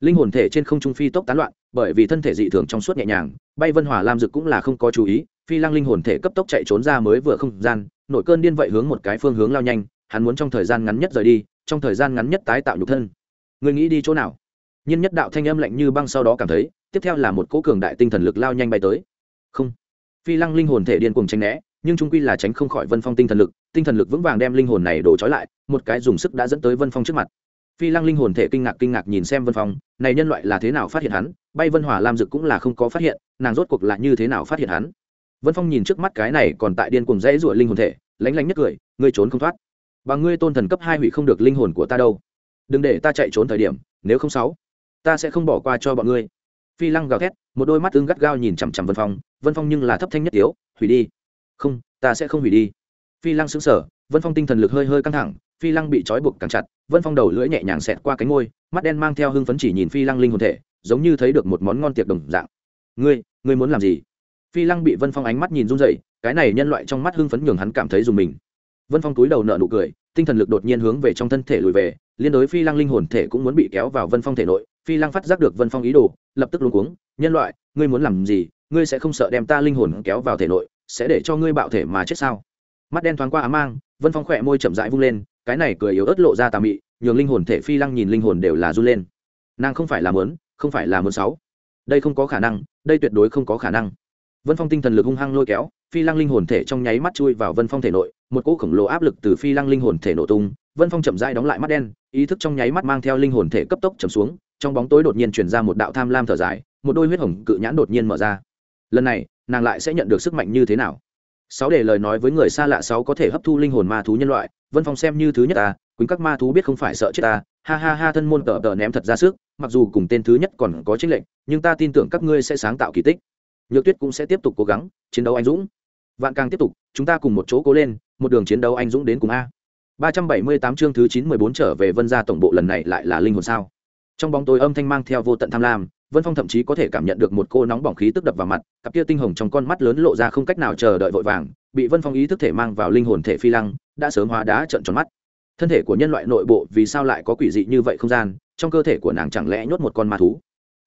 linh hồn thể trên không trung phi tốc tán loạn bởi vì thân thể dị thường trong suốt nhẹ nhàng bay vân hòa lam dực cũng là không có chú ý phi lăng linh hồn thể cấp tốc chạy trốn ra mới vừa không gian nội cơn điên vậy hướng một cái phương hướng lao nhanh hắn muốn trong thời gian ngắn nhất rời đi trong thời gian ngắn nhất tái tạo nhục thân người nghĩ đi chỗ nào nhiên nhất đạo thanh âm lạnh như băng sau đó cảm thấy, tiếp theo là một cỗ cường đại tinh thần lực lao nhanh bay tới. Không. Phi Lăng linh hồn thể điên cuồng tránh né, nhưng trung quy là tránh không khỏi Vân Phong tinh thần lực, tinh thần lực vững vàng đem linh hồn này đổ trói lại, một cái dùng sức đã dẫn tới Vân Phong trước mặt. Phi Lăng linh hồn thể kinh ngạc kinh ngạc nhìn xem Vân Phong, này nhân loại là thế nào phát hiện hắn, bay Vân Hỏa Lam Dực cũng là không có phát hiện, nàng rốt cuộc là như thế nào phát hiện hắn. Vân Phong nhìn trước mắt cái này còn tại điên cuồng dãy rủa linh hồn thể, lánh lánh nhất cười, ngươi trốn không thoát. Bằng ngươi tôn thần cấp hai hủy không được linh hồn của ta đâu. Đừng để ta chạy trốn thời điểm, nếu không sáu ta sẽ không bỏ qua cho bọn ngươi phi lăng gào thét một đôi mắt tương gắt gao nhìn chằm chằm vân phong vân phong nhưng là thấp thanh nhất yếu hủy đi không ta sẽ không hủy đi phi lăng xứng sở vân phong tinh thần lực hơi hơi căng thẳng phi lăng bị trói buộc càng chặt vân phong đầu lưỡi nhẹ nhàng xẹt qua cánh ngôi mắt đen mang theo hưng phấn chỉ nhìn phi lăng linh hồn thể giống như thấy được một món ngon tiệc đồng dạng ngươi ngươi muốn làm gì phi lăng bị vân phong ánh mắt nhìn run dậy cái này nhân loại trong mắt hưng phấn nhường hắn cảm thấy dùng mình vân phong túi đầu nợ nụ cười tinh thần lực đột nhiên hướng về trong thân thể lùi về liên đối phi lăng linh hồn thể cũng muốn bị kéo vào vân phong thể nội phi lăng phát giác được vân phong ý đồ lập tức luống cuống nhân loại ngươi muốn làm gì ngươi sẽ không sợ đem ta linh hồn kéo vào thể nội sẽ để cho ngươi bạo thể mà chết sao mắt đen thoáng qua á mang vân phong khỏe môi chậm rãi vung lên cái này cười yếu ớt lộ ra tà mị nhường linh hồn thể phi lăng nhìn linh hồn đều là run lên nàng không phải là mớn không phải là mớn sáu đây không có khả năng đây tuyệt đối không có khả năng vân phong tinh thần lực hung hăng lôi kéo phi lăng linh hồn thể trong nháy mắt chui vào vân phong thể nội một cỗ khổng lồ áp lực từ phi lăng linh hồn thể nổ tung vân phong chậm rãi đóng lại mắt đen ý thức trong nháy mắt mang theo linh hồn thể cấp tốc chầm xuống trong bóng tối đột nhiên truyền ra một đạo tham lam thở dài một đôi huyết hồng cự nhãn đột nhiên mở ra lần này nàng lại sẽ nhận được sức mạnh như thế nào sáu để lời nói với người xa lạ sáu có thể hấp thu linh hồn ma thú nhân loại vân phong xem như thứ nhất ta à, quýnh các ma thú biết không phải sợ chết ta ha ha ha thân môn tờ tờ ném thật ra sức mặc dù cùng tên thứ nhất còn có chiến lệnh nhưng ta tin tưởng các ngươi sẽ sáng tạo kỳ tích nhược tuyết cũng sẽ tiếp tục cố gắng chiến đấu anh dũng vạn càng tiếp tục chúng ta cùng một chỗ cố lên một đường chiến đấu anh dũng đến cùng a Ba trăm bảy mươi tám chương thứ chín mười bốn trở về Vân gia tổng bộ lần này lại là linh hồn sao? trong bóng tối âm thanh mang theo vô tận tham lam vân phong thậm chí có thể cảm nhận được một cô nóng bỏng khí tức đập vào mặt cặp kia tinh hồng trong con mắt lớn lộ ra không cách nào chờ đợi vội vàng bị vân phong ý thức thể mang vào linh hồn thể phi lăng đã sớm hóa đá trận tròn mắt thân thể của nhân loại nội bộ vì sao lại có quỷ dị như vậy không gian trong cơ thể của nàng chẳng lẽ nhốt một con ma thú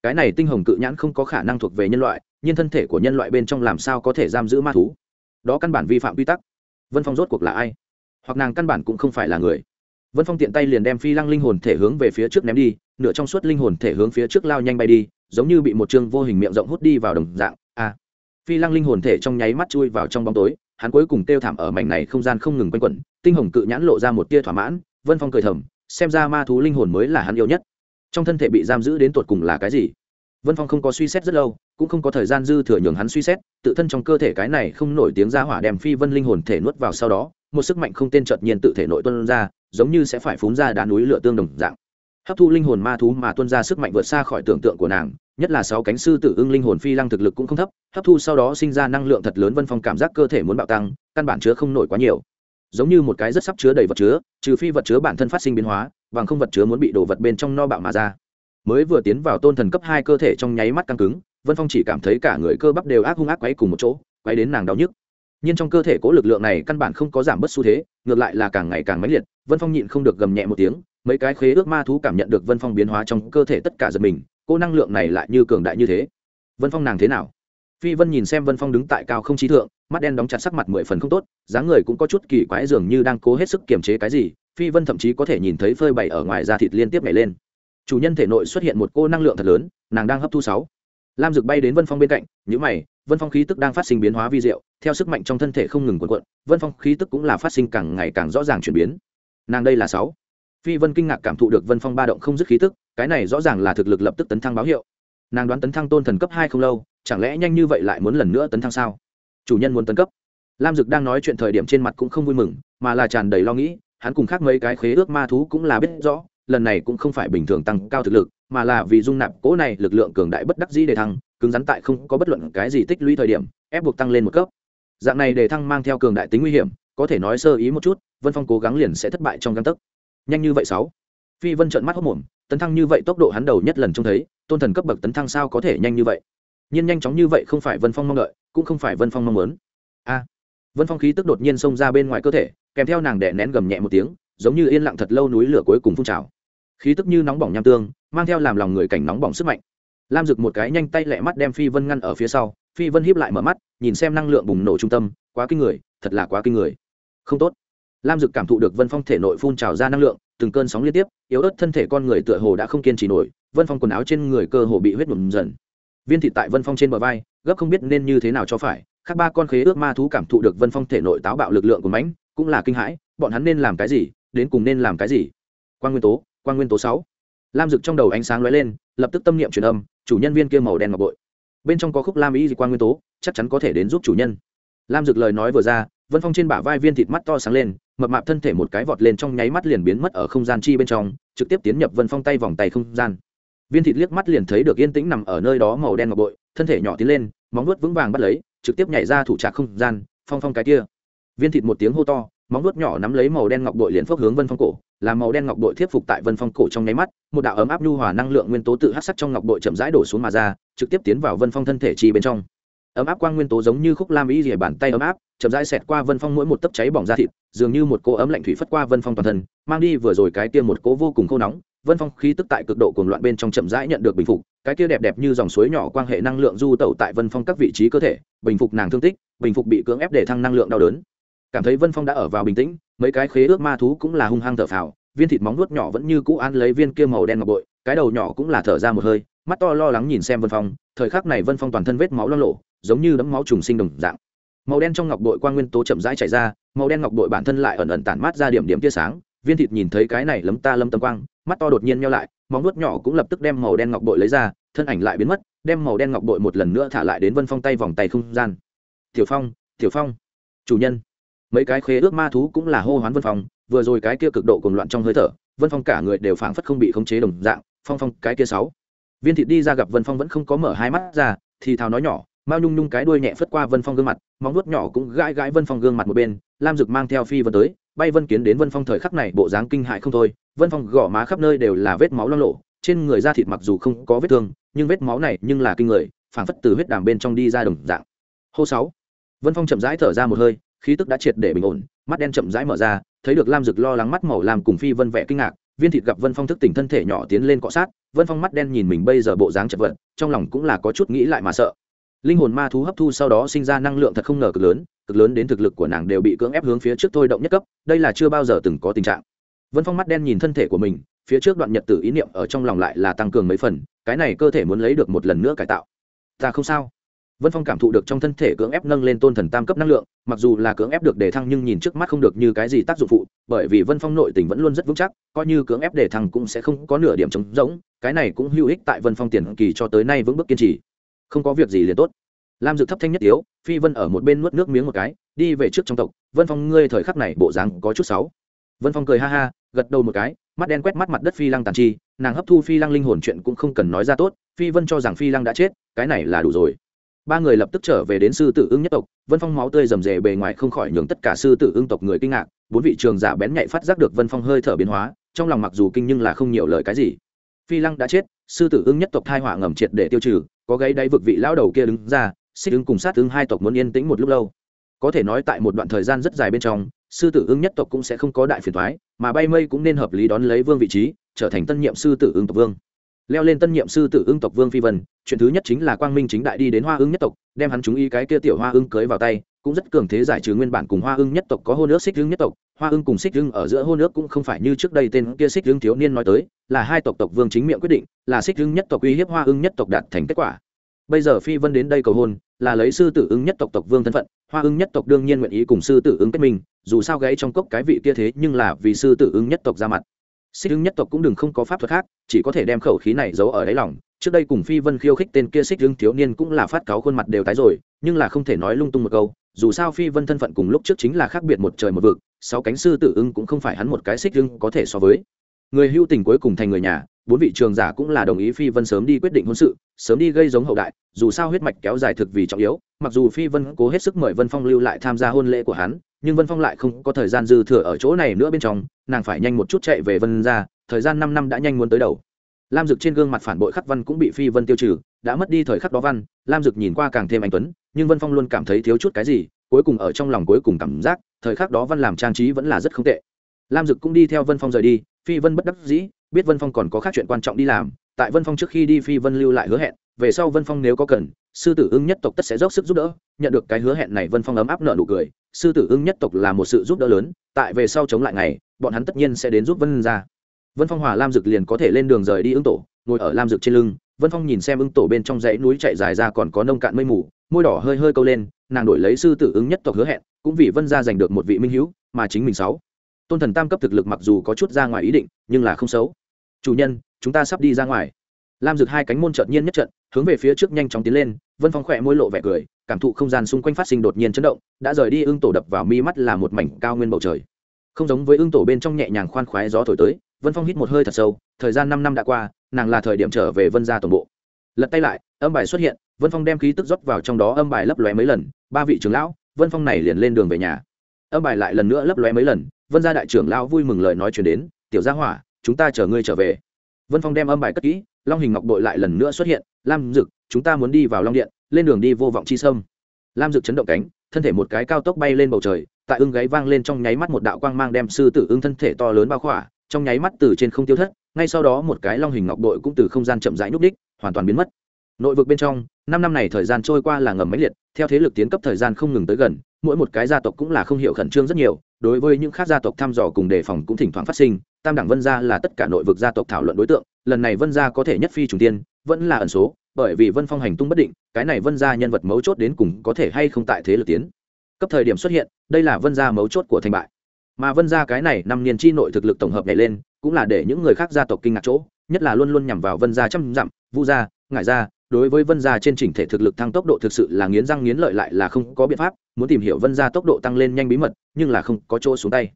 cái này tinh hồng cự nhãn không có khả năng thuộc về nhân loại nhưng thân thể của nhân loại bên trong làm sao có thể giam giữ ma thú đó căn bản vi phạm quy tắc vân phong rốt cuộc là ai hoặc nàng căn bản cũng không phải là người vân phong tiện tay liền đem phi lăng linh hồn thể hướng về phía trước ném đi nửa trong suốt linh hồn thể hướng phía trước lao nhanh bay đi giống như bị một trường vô hình miệng rộng hút đi vào đồng dạng a à. phi lăng linh hồn thể trong nháy mắt chui vào trong bóng tối hắn cuối cùng tiêu thảm ở mảnh này không gian không ngừng quấn quẩn tinh hồng cự nhãn lộ ra một tia thỏa mãn vân phong cười thầm xem ra ma thú linh hồn mới là hắn yêu nhất trong thân thể bị giam giữ đến tột cùng là cái gì vân phong không có suy xét rất lâu cũng không có thời gian dư thừa nhường hắn suy xét tự thân trong cơ thể cái này không nổi tiếng ra hỏa đem phi vân linh hồn thể nuốt vào sau đó một sức mạnh không tên chợt nhiên tự thể nội tuân ra giống như sẽ phải phún ra đá núi lửa tương đồng dạng hấp thu linh hồn ma thú mà tuân ra sức mạnh vượt xa khỏi tưởng tượng của nàng nhất là sáu cánh sư tử ưng linh hồn phi lăng thực lực cũng không thấp hấp thu sau đó sinh ra năng lượng thật lớn vân phong cảm giác cơ thể muốn bạo tăng căn bản chứa không nổi quá nhiều giống như một cái rất sắp chứa đầy vật chứa trừ phi vật chứa bản thân phát sinh biến hóa bằng không vật chứa muốn bị đổ vật bên trong no bạo mà ra mới vừa tiến vào tôn thần cấp hai cơ thể trong nháy mắt căng cứng vân phong chỉ cảm thấy cả người cơ bắp đều ác hung ác quấy cùng một chỗ quấy đến nàng đau nhức nhưng trong cơ thể cố lực lượng này căn bản không có giảm bớt xu thế ngược lại là càng ngày càng mãnh liệt vân phong nhịn không được gầm nhẹ một tiếng mấy cái khế ước ma thú cảm nhận được vân phong biến hóa trong cơ thể tất cả giật mình cô năng lượng này lại như cường đại như thế vân phong nàng thế nào phi vân nhìn xem vân phong đứng tại cao không trí thượng mắt đen đóng chặt sắc mặt mười phần không tốt dáng người cũng có chút kỳ quái dường như đang cố hết sức kiềm chế cái gì phi vân thậm chí có thể nhìn thấy phơi bày ở ngoài da thịt liên tiếp nhảy lên chủ nhân thể nội xuất hiện một cô năng lượng thật lớn nàng đang hấp thu sáu lam Dực bay đến vân phong bên cạnh những mày vân phong khí tức đang phát sinh biến hóa vi diệu theo sức mạnh trong thân thể không ngừng quần quận vân phong khí tức cũng là phát sinh càng ngày càng rõ ràng chuyển biến nàng đây là sáu phi vân kinh ngạc cảm thụ được vân phong ba động không dứt khí tức cái này rõ ràng là thực lực lập tức tấn thăng báo hiệu nàng đoán tấn thăng tôn thần cấp hai không lâu chẳng lẽ nhanh như vậy lại muốn lần nữa tấn thăng sao chủ nhân muốn tấn cấp lam dực đang nói chuyện thời điểm trên mặt cũng không vui mừng mà là tràn đầy lo nghĩ hắn cùng khác mấy cái khế ước ma thú cũng là biết rõ lần này cũng không phải bình thường tăng cao thực lực mà là vì dung nạp cố này lực lượng cường đại bất đắc dĩ để thăng cứng rắn tại không có bất luận cái gì tích lũy thời điểm ép buộc tăng lên một cấp dạng này để thăng mang theo cường đại tính nguy hiểm có thể nói sơ ý một chút vân phong cố gắng liền sẽ thất bại trong găng tấc nhanh như vậy sáu phi vân trợn mắt hốc mồm tấn thăng như vậy tốc độ hắn đầu nhất lần trông thấy tôn thần cấp bậc tấn thăng sao có thể nhanh như vậy nhiên nhanh chóng như vậy không phải vân phong mong đợi cũng không phải vân phong mong muốn a vân phong khí tức đột nhiên xông ra bên ngoài cơ thể kèm theo nàng đẻ nén gầm nhẹ một tiếng giống như yên lặng thật lâu núi lửa cuối cùng phun trào khí tức như nóng bỏng nham tương mang theo làm lòng người cảnh nóng bỏng sức mạnh lam rực một cái nhanh tay lẹ mắt đem phi vân ngăn ở phía sau phi vân hiếp lại mở mắt nhìn xem năng lượng bùng nổ trung tâm quá kinh người thật là quá kinh người không tốt lam dực cảm thụ được vân phong thể nội phun trào ra năng lượng từng cơn sóng liên tiếp yếu ớt thân thể con người tựa hồ đã không kiên trì nổi vân phong quần áo trên người cơ hồ bị huyết nhuộm dần viên thịt tại vân phong trên bờ vai gấp không biết nên như thế nào cho phải các ba con khế ước ma thú cảm thụ được vân phong thể nội táo bạo lực lượng của mãnh cũng là kinh hãi bọn hắn nên làm cái gì đến cùng nên làm cái gì quan nguyên tố quan nguyên tố sáu lam Dực trong đầu ánh sáng lóe lên lập tức tâm niệm truyền âm chủ nhân viên kia màu đen ngọc bội bên trong có khúc lam y di quan nguyên tố chắc chắn có thể đến giúp chủ nhân lam Dực lời nói vừa ra vân phong trên bả vai viên thịt mắt to sáng lên mập mạp thân thể một cái vọt lên trong nháy mắt liền biến mất ở không gian chi bên trong trực tiếp tiến nhập vân phong tay vòng tay không gian viên thịt liếc mắt liền thấy được yên tĩnh nằm ở nơi đó màu đen ngọc bội thân thể nhỏ tiến lên móng vuốt vững vàng bắt lấy trực tiếp nhảy ra thủ trạc không gian phong phong cái kia viên thịt một tiếng hô to móng vuốt nhỏ nắm lấy màu đen ngọc bội liền phước hướng vân phong cổ là màu đen ngọc bội thiếp phục tại vân phong cổ trong nháy mắt một đạo ấm áp nhu hòa năng lượng nguyên tố tự hát sắc trong ngọc bội chậm rãi đổ xuống mà ra trực tiếp tiến vào vân phong thân thể chi bên trong ấm áp quang nguyên tố giống như khúc lam ý rỉa bàn tay ấm áp chậm rãi xẹt qua vân phong mỗi một tấc cháy bỏng da thịt dường như một cỗ ấm lạnh thủy phất qua vân phong toàn thân mang đi vừa rồi cái kia một cỗ vô cùng khô nóng vân phong khí tức tại cực độ cuồng loạn bên trong chậm rãi nhận được bình phục cái kia đẹp đẹp như dòng suối nhỏ quan hệ năng lượng du tẩu tại vân phong các vị trí cơ thể bình phục nàng thương tích bình phục bị cưỡng ép để thăng năng lượng đau đớn cảm thấy vân phong đã ở vào bình tĩnh mấy cái khế ước ma thú cũng là hung hăng thở phào viên thịt móng nuốt nhỏ vẫn như cũ án lấy viên kia màu đen ngọc bội cái đầu nhỏ cũng là thở ra một hơi mắt to lo lắng nhìn xem vân phong thời khắc này vân phong toàn thân vết máu lo lộ giống như đấm máu trùng sinh đồng dạng màu đen trong ngọc bội quan nguyên tố chậm rãi chảy ra màu đen ngọc bội bản thân lại ẩn ẩn tản mát ra điểm điểm tia sáng viên thịt nhìn thấy cái này lấm ta lâm tâm quang mắt to đột nhiên nhau lại móng nuốt nhỏ cũng lập tức đem màu đen ngọc bội lấy ra thân ảnh lại biến mất đem màu đen ngọc bội một lần nữa thả lại đến vân phong tay vòng tay không gian tiểu phong tiểu phong chủ nhân mấy cái khế ước ma thú cũng là hô hoán vân phong vừa rồi cái kia cực độ cuồng loạn trong hơi thở vân phong cả người đều phảng phất không bị khống chế đồng dạng phong phong cái kia sáu viên thịt đi ra gặp vân phong vẫn không có mở hai mắt ra thì thào nói nhỏ mao nhung nhung cái đuôi nhẹ phất qua vân phong gương mặt móng vuốt nhỏ cũng gãi gãi vân phong gương mặt một bên lam dực mang theo phi vân tới bay vân kiến đến vân phong thời khắc này bộ dáng kinh hại không thôi vân phong gõ má khắp nơi đều là vết máu loang lộ trên người da thịt mặc dù không có vết thương nhưng vết máu này nhưng là kinh người phảng phất từ huyết đàm bên trong đi ra đồng dạng hô sáu vân phong chậm rãi thở ra một hơi khí tức đã triệt để bình ổn mắt đen chậm rãi mở ra thấy được lam Dực lo lắng mắt màu làm cùng phi vân vẻ kinh ngạc viên thịt gặp vân phong thức tỉnh thân thể nhỏ tiến lên cọ sát vân phong mắt đen nhìn mình bây giờ bộ dáng chật vật trong lòng cũng là có chút nghĩ lại mà sợ linh hồn ma thú hấp thu sau đó sinh ra năng lượng thật không ngờ cực lớn cực lớn đến thực lực của nàng đều bị cưỡng ép hướng phía trước thôi động nhất cấp đây là chưa bao giờ từng có tình trạng vân phong mắt đen nhìn thân thể của mình phía trước đoạn nhật tử ý niệm ở trong lòng lại là tăng cường mấy phần cái này cơ thể muốn lấy được một lần nữa cải tạo ta không sao vân phong cảm thụ được trong thân thể cưỡng ép nâng lên tôn thần tam cấp năng lượng mặc dù là cưỡng ép được đề thăng nhưng nhìn trước mắt không được như cái gì tác dụng phụ bởi vì vân phong nội tình vẫn luôn rất vững chắc coi như cưỡng ép đề thăng cũng sẽ không có nửa điểm trống rỗng cái này cũng hữu ích tại vân phong tiền kỳ cho tới nay vững bước kiên trì không có việc gì liền tốt lam dự thấp thanh nhất yếu phi vân ở một bên nuốt nước miếng một cái đi về trước trong tộc vân phong ngươi thời khắc này bộ dáng có chút sáu vân phong cười ha ha gật đầu một cái mắt đen quét mắt mặt đất phi lăng tàn chi nàng hấp thu phi lăng linh hồn chuyện cũng không cần nói ra tốt phi vân cho rằng phi lăng đã chết cái này là đủ rồi ba người lập tức trở về đến sư tử ưng nhất tộc vân phong máu tươi rầm rề bề ngoài không khỏi nhường tất cả sư tử ưng tộc người kinh ngạc bốn vị trường giả bén nhạy phát giác được vân phong hơi thở biến hóa trong lòng mặc dù kinh nhưng là không nhiều lời cái gì phi lăng đã chết sư tử ưng nhất tộc thai hỏa ngầm triệt để tiêu trừ có gáy đáy vực vị lão đầu kia đứng ra xích ưng cùng sát ưng hai tộc muốn yên tĩnh một lúc lâu có thể nói tại một đoạn thời gian rất dài bên trong sư tử ưng nhất tộc cũng sẽ không có đại phiền thoái mà bay mây cũng nên hợp lý đón lấy vương vị trí trở thành tân nhiệm sư tử ưng tộc vương leo lên tân nhiệm sư tử ưng tộc vương phi vân chuyện thứ nhất chính là quang minh chính đại đi đến hoa ưng nhất tộc đem hắn chúng y cái kia tiểu hoa ưng cưới vào tay cũng rất cường thế giải trừ nguyên bản cùng hoa ưng nhất tộc có hô nước xích ưng nhất tộc hoa ưng cùng xích ưng ở giữa hô nước cũng không phải như trước đây tên kia xích ưng thiếu niên nói tới là hai tộc tộc vương chính miệng quyết định là xích ưng nhất tộc uy hiếp hoa ưng nhất tộc đạt thành kết quả bây giờ phi vân đến đây cầu hôn là lấy sư tử ứng nhất tộc tộc vương thân phận hoa ứng nhất tộc đương nhiên nguyện ý cùng sư tử ứng kết minh dù sao gãy trong cốc cái vị kia thế nhưng là vì sư tử ứng nhất tộc ra mặt xích hưng nhất tộc cũng đừng không có pháp thuật khác chỉ có thể đem khẩu khí này giấu ở đáy lòng trước đây cùng phi vân khiêu khích tên kia xích hưng thiếu niên cũng là phát cáo khuôn mặt đều tái rồi nhưng là không thể nói lung tung một câu dù sao phi vân thân phận cùng lúc trước chính là khác biệt một trời một vực sáu cánh sư tử ưng cũng không phải hắn một cái xích hưng có thể so với người hưu tình cuối cùng thành người nhà bốn vị trường giả cũng là đồng ý phi vân sớm đi quyết định hôn sự sớm đi gây giống hậu đại dù sao huyết mạch kéo dài thực vì trọng yếu mặc dù phi vân cố hết sức mời vân phong lưu lại tham gia hôn lễ của hắn nhưng vân phong lại không có thời gian dư thừa ở chỗ này nữa bên trong nàng phải nhanh một chút chạy về vân gia thời gian năm năm đã nhanh muốn tới đầu lam dực trên gương mặt phản bội khắc văn cũng bị phi vân tiêu trừ đã mất đi thời khắc đó văn lam dực nhìn qua càng thêm anh tuấn nhưng vân phong luôn cảm thấy thiếu chút cái gì cuối cùng ở trong lòng cuối cùng cảm giác thời khắc đó văn làm trang trí vẫn là rất không tệ lam dực cũng đi theo vân phong rời đi phi vân bất đắc dĩ biết vân phong còn có khác chuyện quan trọng đi làm tại vân phong trước khi đi phi vân lưu lại hứa hẹn về sau vân phong nếu có cần sư tử ưng nhất tộc tất sẽ dốc sức giúp đỡ nhận được cái hứa hẹn này vân phong ấm áp nở nụ cười sư tử ưng nhất tộc là một sự giúp đỡ lớn tại về sau chống lại ngày bọn hắn tất nhiên sẽ đến giúp vân gia. vân phong hòa lam dực liền có thể lên đường rời đi ưng tổ ngồi ở lam dực trên lưng vân phong nhìn xem ưng tổ bên trong dãy núi chạy dài ra còn có nông cạn mây mù môi đỏ hơi hơi câu lên nàng đổi lấy sư tử ứng nhất tộc hứa hẹn cũng vì vân gia giành được một vị minh hữu mà chính mình sáu tôn thần tam cấp thực lực mặc dù có chút ra ngoài ý định nhưng là không xấu chủ nhân chúng ta sắp đi ra ngoài lam rực hai cánh môn chợt nhiên nhất trận hướng về phía trước nhanh chóng tiến lên vân phong khỏe môi lộ vẻ cười cảm thụ không gian xung quanh phát sinh đột nhiên chấn động đã rời đi ưng tổ đập vào mi mắt là một mảnh cao nguyên bầu trời không giống với ưng tổ bên trong nhẹ nhàng khoan khoái gió thổi tới vân phong hít một hơi thật sâu thời gian năm năm đã qua nàng là thời điểm trở về vân gia toàn bộ lật tay lại âm bài xuất hiện vân phong đem khí tức rót vào trong đó âm bài lấp lóe mấy lần ba vị trưởng lão vân phong này liền lên đường về nhà âm bài lại lần nữa lấp lóe mấy lần vân gia đại trưởng lão vui mừng lời nói chuyển đến tiểu gia hỏa chúng ta chờ ngươi trở về vân phong đem âm bài cất kỹ long hình ngọc bội lại lần nữa xuất hiện lam dực chúng ta muốn đi vào long điện lên đường đi vô vọng chi sâm lam dực chấn động cánh thân thể một cái cao tốc bay lên bầu trời tại ưng gáy vang lên trong nháy mắt một đạo quang mang đem sư tử ưng thân thể to lớn bao khỏa trong nháy mắt từ trên không tiêu thất ngay sau đó một cái long hình ngọc bội cũng từ không gian chậm rãi nhúc đích hoàn toàn biến mất nội vực bên trong năm năm này thời gian trôi qua là ngầm mấy liệt theo thế lực tiến cấp thời gian không ngừng tới gần mỗi một cái gia tộc cũng là không hiểu khẩn trương rất nhiều đối với những khác gia tộc thăm dò cùng đề phòng cũng thỉnh thoảng phát sinh tam đẳng vân gia là tất cả nội vực gia tộc thảo luận đối tượng lần này vân gia có thể nhất phi trùng tiên vẫn là ẩn số bởi vì vân phong hành tung bất định cái này vân gia nhân vật mấu chốt đến cùng có thể hay không tại thế lực tiến cấp thời điểm xuất hiện đây là vân gia mấu chốt của thành bại mà vân gia cái này năm niên chi nội thực lực tổng hợp này lên cũng là để những người khác gia tộc kinh ngạc chỗ nhất là luôn luôn nhằm vào vân gia trăm dặm vu gia ngải gia đối với vân gia trên chỉnh thể thực lực tăng tốc độ thực sự là nghiến răng nghiến lợi lại là không có biện pháp muốn tìm hiểu vân gia tốc độ tăng lên nhanh bí mật nhưng là không có chỗ xuống tay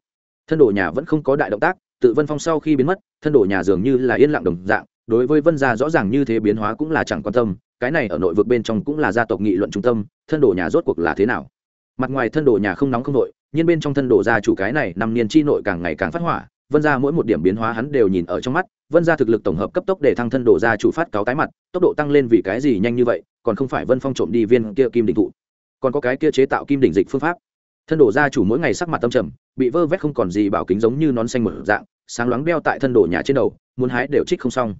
thân đồ nhà vẫn không có đại động tác tự vân phong sau khi biến mất thân đồ nhà dường như là yên lặng đồng dạng đối với vân gia rõ ràng như thế biến hóa cũng là chẳng quan tâm cái này ở nội vực bên trong cũng là gia tộc nghị luận trung tâm thân đồ nhà rốt cuộc là thế nào mặt ngoài thân đồ nhà không nóng không nội nhưng bên trong thân đồ gia chủ cái này năm niên chi nội càng ngày càng phát hỏa vân gia mỗi một điểm biến hóa hắn đều nhìn ở trong mắt vân gia thực lực tổng hợp cấp tốc để thăng thân đổ ra chủ phát cáo tái mặt tốc độ tăng lên vì cái gì nhanh như vậy còn không phải vân phong trộm đi viên kia kim đỉnh thụ còn có cái kia chế tạo kim đỉnh dịch phương pháp thân đổ ra chủ mỗi ngày sắc mặt tâm trầm bị vơ vét không còn gì bảo kính giống như nón xanh mở dạng sáng loáng đeo tại thân đổ nhà trên đầu muốn hái đều trích không xong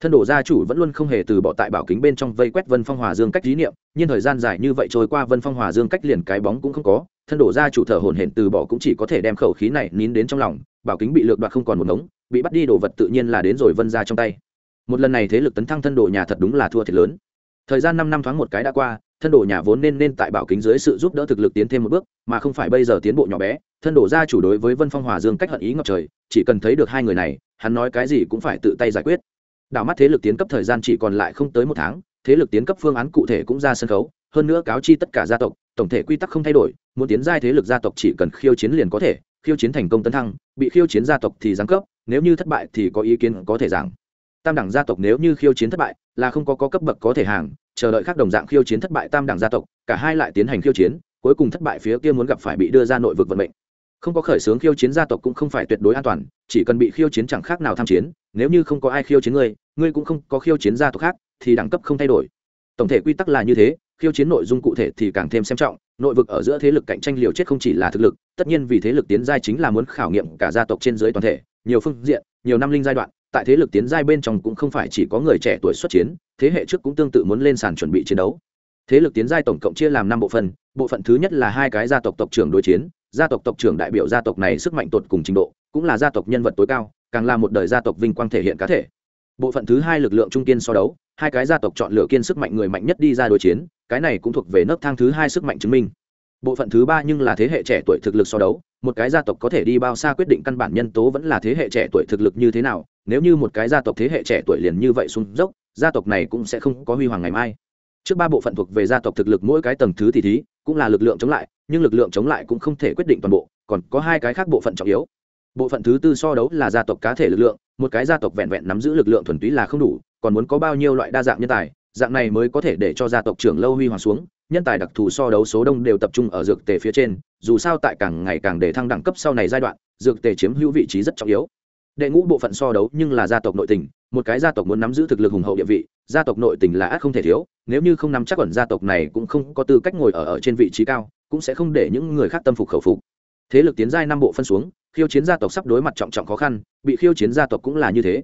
thân đổ gia chủ vẫn luôn không hề từ bỏ tại bảo kính bên trong vây quét vân phong hòa dương cách dí niệm nhưng thời gian dài như vậy trôi qua vân phong hòa dương cách liền cái bóng cũng không có thân đổ gia chủ thở hổn hển từ bỏ cũng chỉ có thể đem khẩu khí này nín đến trong lòng bảo kính bị lược đoạt không còn một ngống bị bắt đi đồ vật tự nhiên là đến rồi vân ra trong tay một lần này thế lực tấn thăng thân đồ nhà thật đúng là thua thiệt lớn thời gian năm năm thoáng một cái đã qua thân đồ nhà vốn nên nên tại bảo kính dưới sự giúp đỡ thực lực tiến thêm một bước mà không phải bây giờ tiến bộ nhỏ bé thân đồ gia chủ đối với vân phong hòa dương cách hận ý ngập trời chỉ cần thấy được hai người này hắn nói cái gì cũng phải tự tay giải quyết đảo mắt thế lực tiến cấp thời gian chỉ còn lại không tới một tháng thế lực tiến cấp phương án cụ thể cũng ra sân khấu hơn nữa cáo chi tất cả gia tộc tổng thể quy tắc không thay đổi muốn tiến giai thế lực gia tộc chỉ cần khiêu chiến liền có thể khiêu chiến thành công tấn thăng bị khiêu chiến gia tộc thì giáng cấp nếu như thất bại thì có ý kiến có thể rằng tam đẳng gia tộc nếu như khiêu chiến thất bại là không có, có cấp bậc có thể hàng chờ đợi khác đồng dạng khiêu chiến thất bại tam đẳng gia tộc cả hai lại tiến hành khiêu chiến cuối cùng thất bại phía kia muốn gặp phải bị đưa ra nội vực vận mệnh không có khởi xướng khiêu chiến gia tộc cũng không phải tuyệt đối an toàn chỉ cần bị khiêu chiến chẳng khác nào tham chiến nếu như không có ai khiêu chiến ngươi ngươi cũng không có khiêu chiến gia tộc khác thì đẳng cấp không thay đổi tổng thể quy tắc là như thế khiêu chiến nội dung cụ thể thì càng thêm xem trọng nội vực ở giữa thế lực cạnh tranh liều chết không chỉ là thực lực tất nhiên vì thế lực tiến giai chính là muốn khảo nghiệm cả gia tộc trên dưới toàn thể nhiều phương diện nhiều năm linh giai đoạn tại thế lực tiến giai bên trong cũng không phải chỉ có người trẻ tuổi xuất chiến thế hệ trước cũng tương tự muốn lên sàn chuẩn bị chiến đấu thế lực tiến giai tổng cộng chia làm năm bộ phận bộ phận thứ nhất là hai cái gia tộc tộc trưởng đối chiến gia tộc tộc trưởng đại biểu gia tộc này sức mạnh tột cùng trình độ cũng là gia tộc nhân vật tối cao càng là một đời gia tộc vinh quang thể hiện cá thể bộ phận thứ hai lực lượng trung kiên so đấu hai cái gia tộc chọn lựa kiên sức mạnh người mạnh nhất đi ra đối chiến cái này cũng thuộc về nấc thang thứ hai sức mạnh chứng minh bộ phận thứ ba nhưng là thế hệ trẻ tuổi thực lực so đấu một cái gia tộc có thể đi bao xa quyết định căn bản nhân tố vẫn là thế hệ trẻ tuổi thực lực như thế nào nếu như một cái gia tộc thế hệ trẻ tuổi liền như vậy xuống dốc gia tộc này cũng sẽ không có huy hoàng ngày mai trước ba bộ phận thuộc về gia tộc thực lực mỗi cái tầng thứ thì thí cũng là lực lượng chống lại nhưng lực lượng chống lại cũng không thể quyết định toàn bộ còn có hai cái khác bộ phận trọng yếu bộ phận thứ tư so đấu là gia tộc cá thể lực lượng một cái gia tộc vẹn vẹn nắm giữ lực lượng thuần túy là không đủ còn muốn có bao nhiêu loại đa dạng nhân tài dạng này mới có thể để cho gia tộc trưởng lâu huy hoàng xuống nhân tài đặc thù so đấu số đông đều tập trung ở dược tề phía trên dù sao tại càng ngày càng để thăng đẳng cấp sau này giai đoạn dược tề chiếm hữu vị trí rất trọng yếu đệ ngũ bộ phận so đấu nhưng là gia tộc nội tình một cái gia tộc muốn nắm giữ thực lực hùng hậu địa vị gia tộc nội tình là ác không thể thiếu nếu như không nắm chắc ẩn gia tộc này cũng không có tư cách ngồi ở, ở trên vị trí cao cũng sẽ không để những người khác tâm phục khẩu phục thế lực tiến giai năm bộ phân xuống khiêu chiến gia tộc sắp đối mặt trọng trọng khó khăn bị khiêu chiến gia tộc cũng là như thế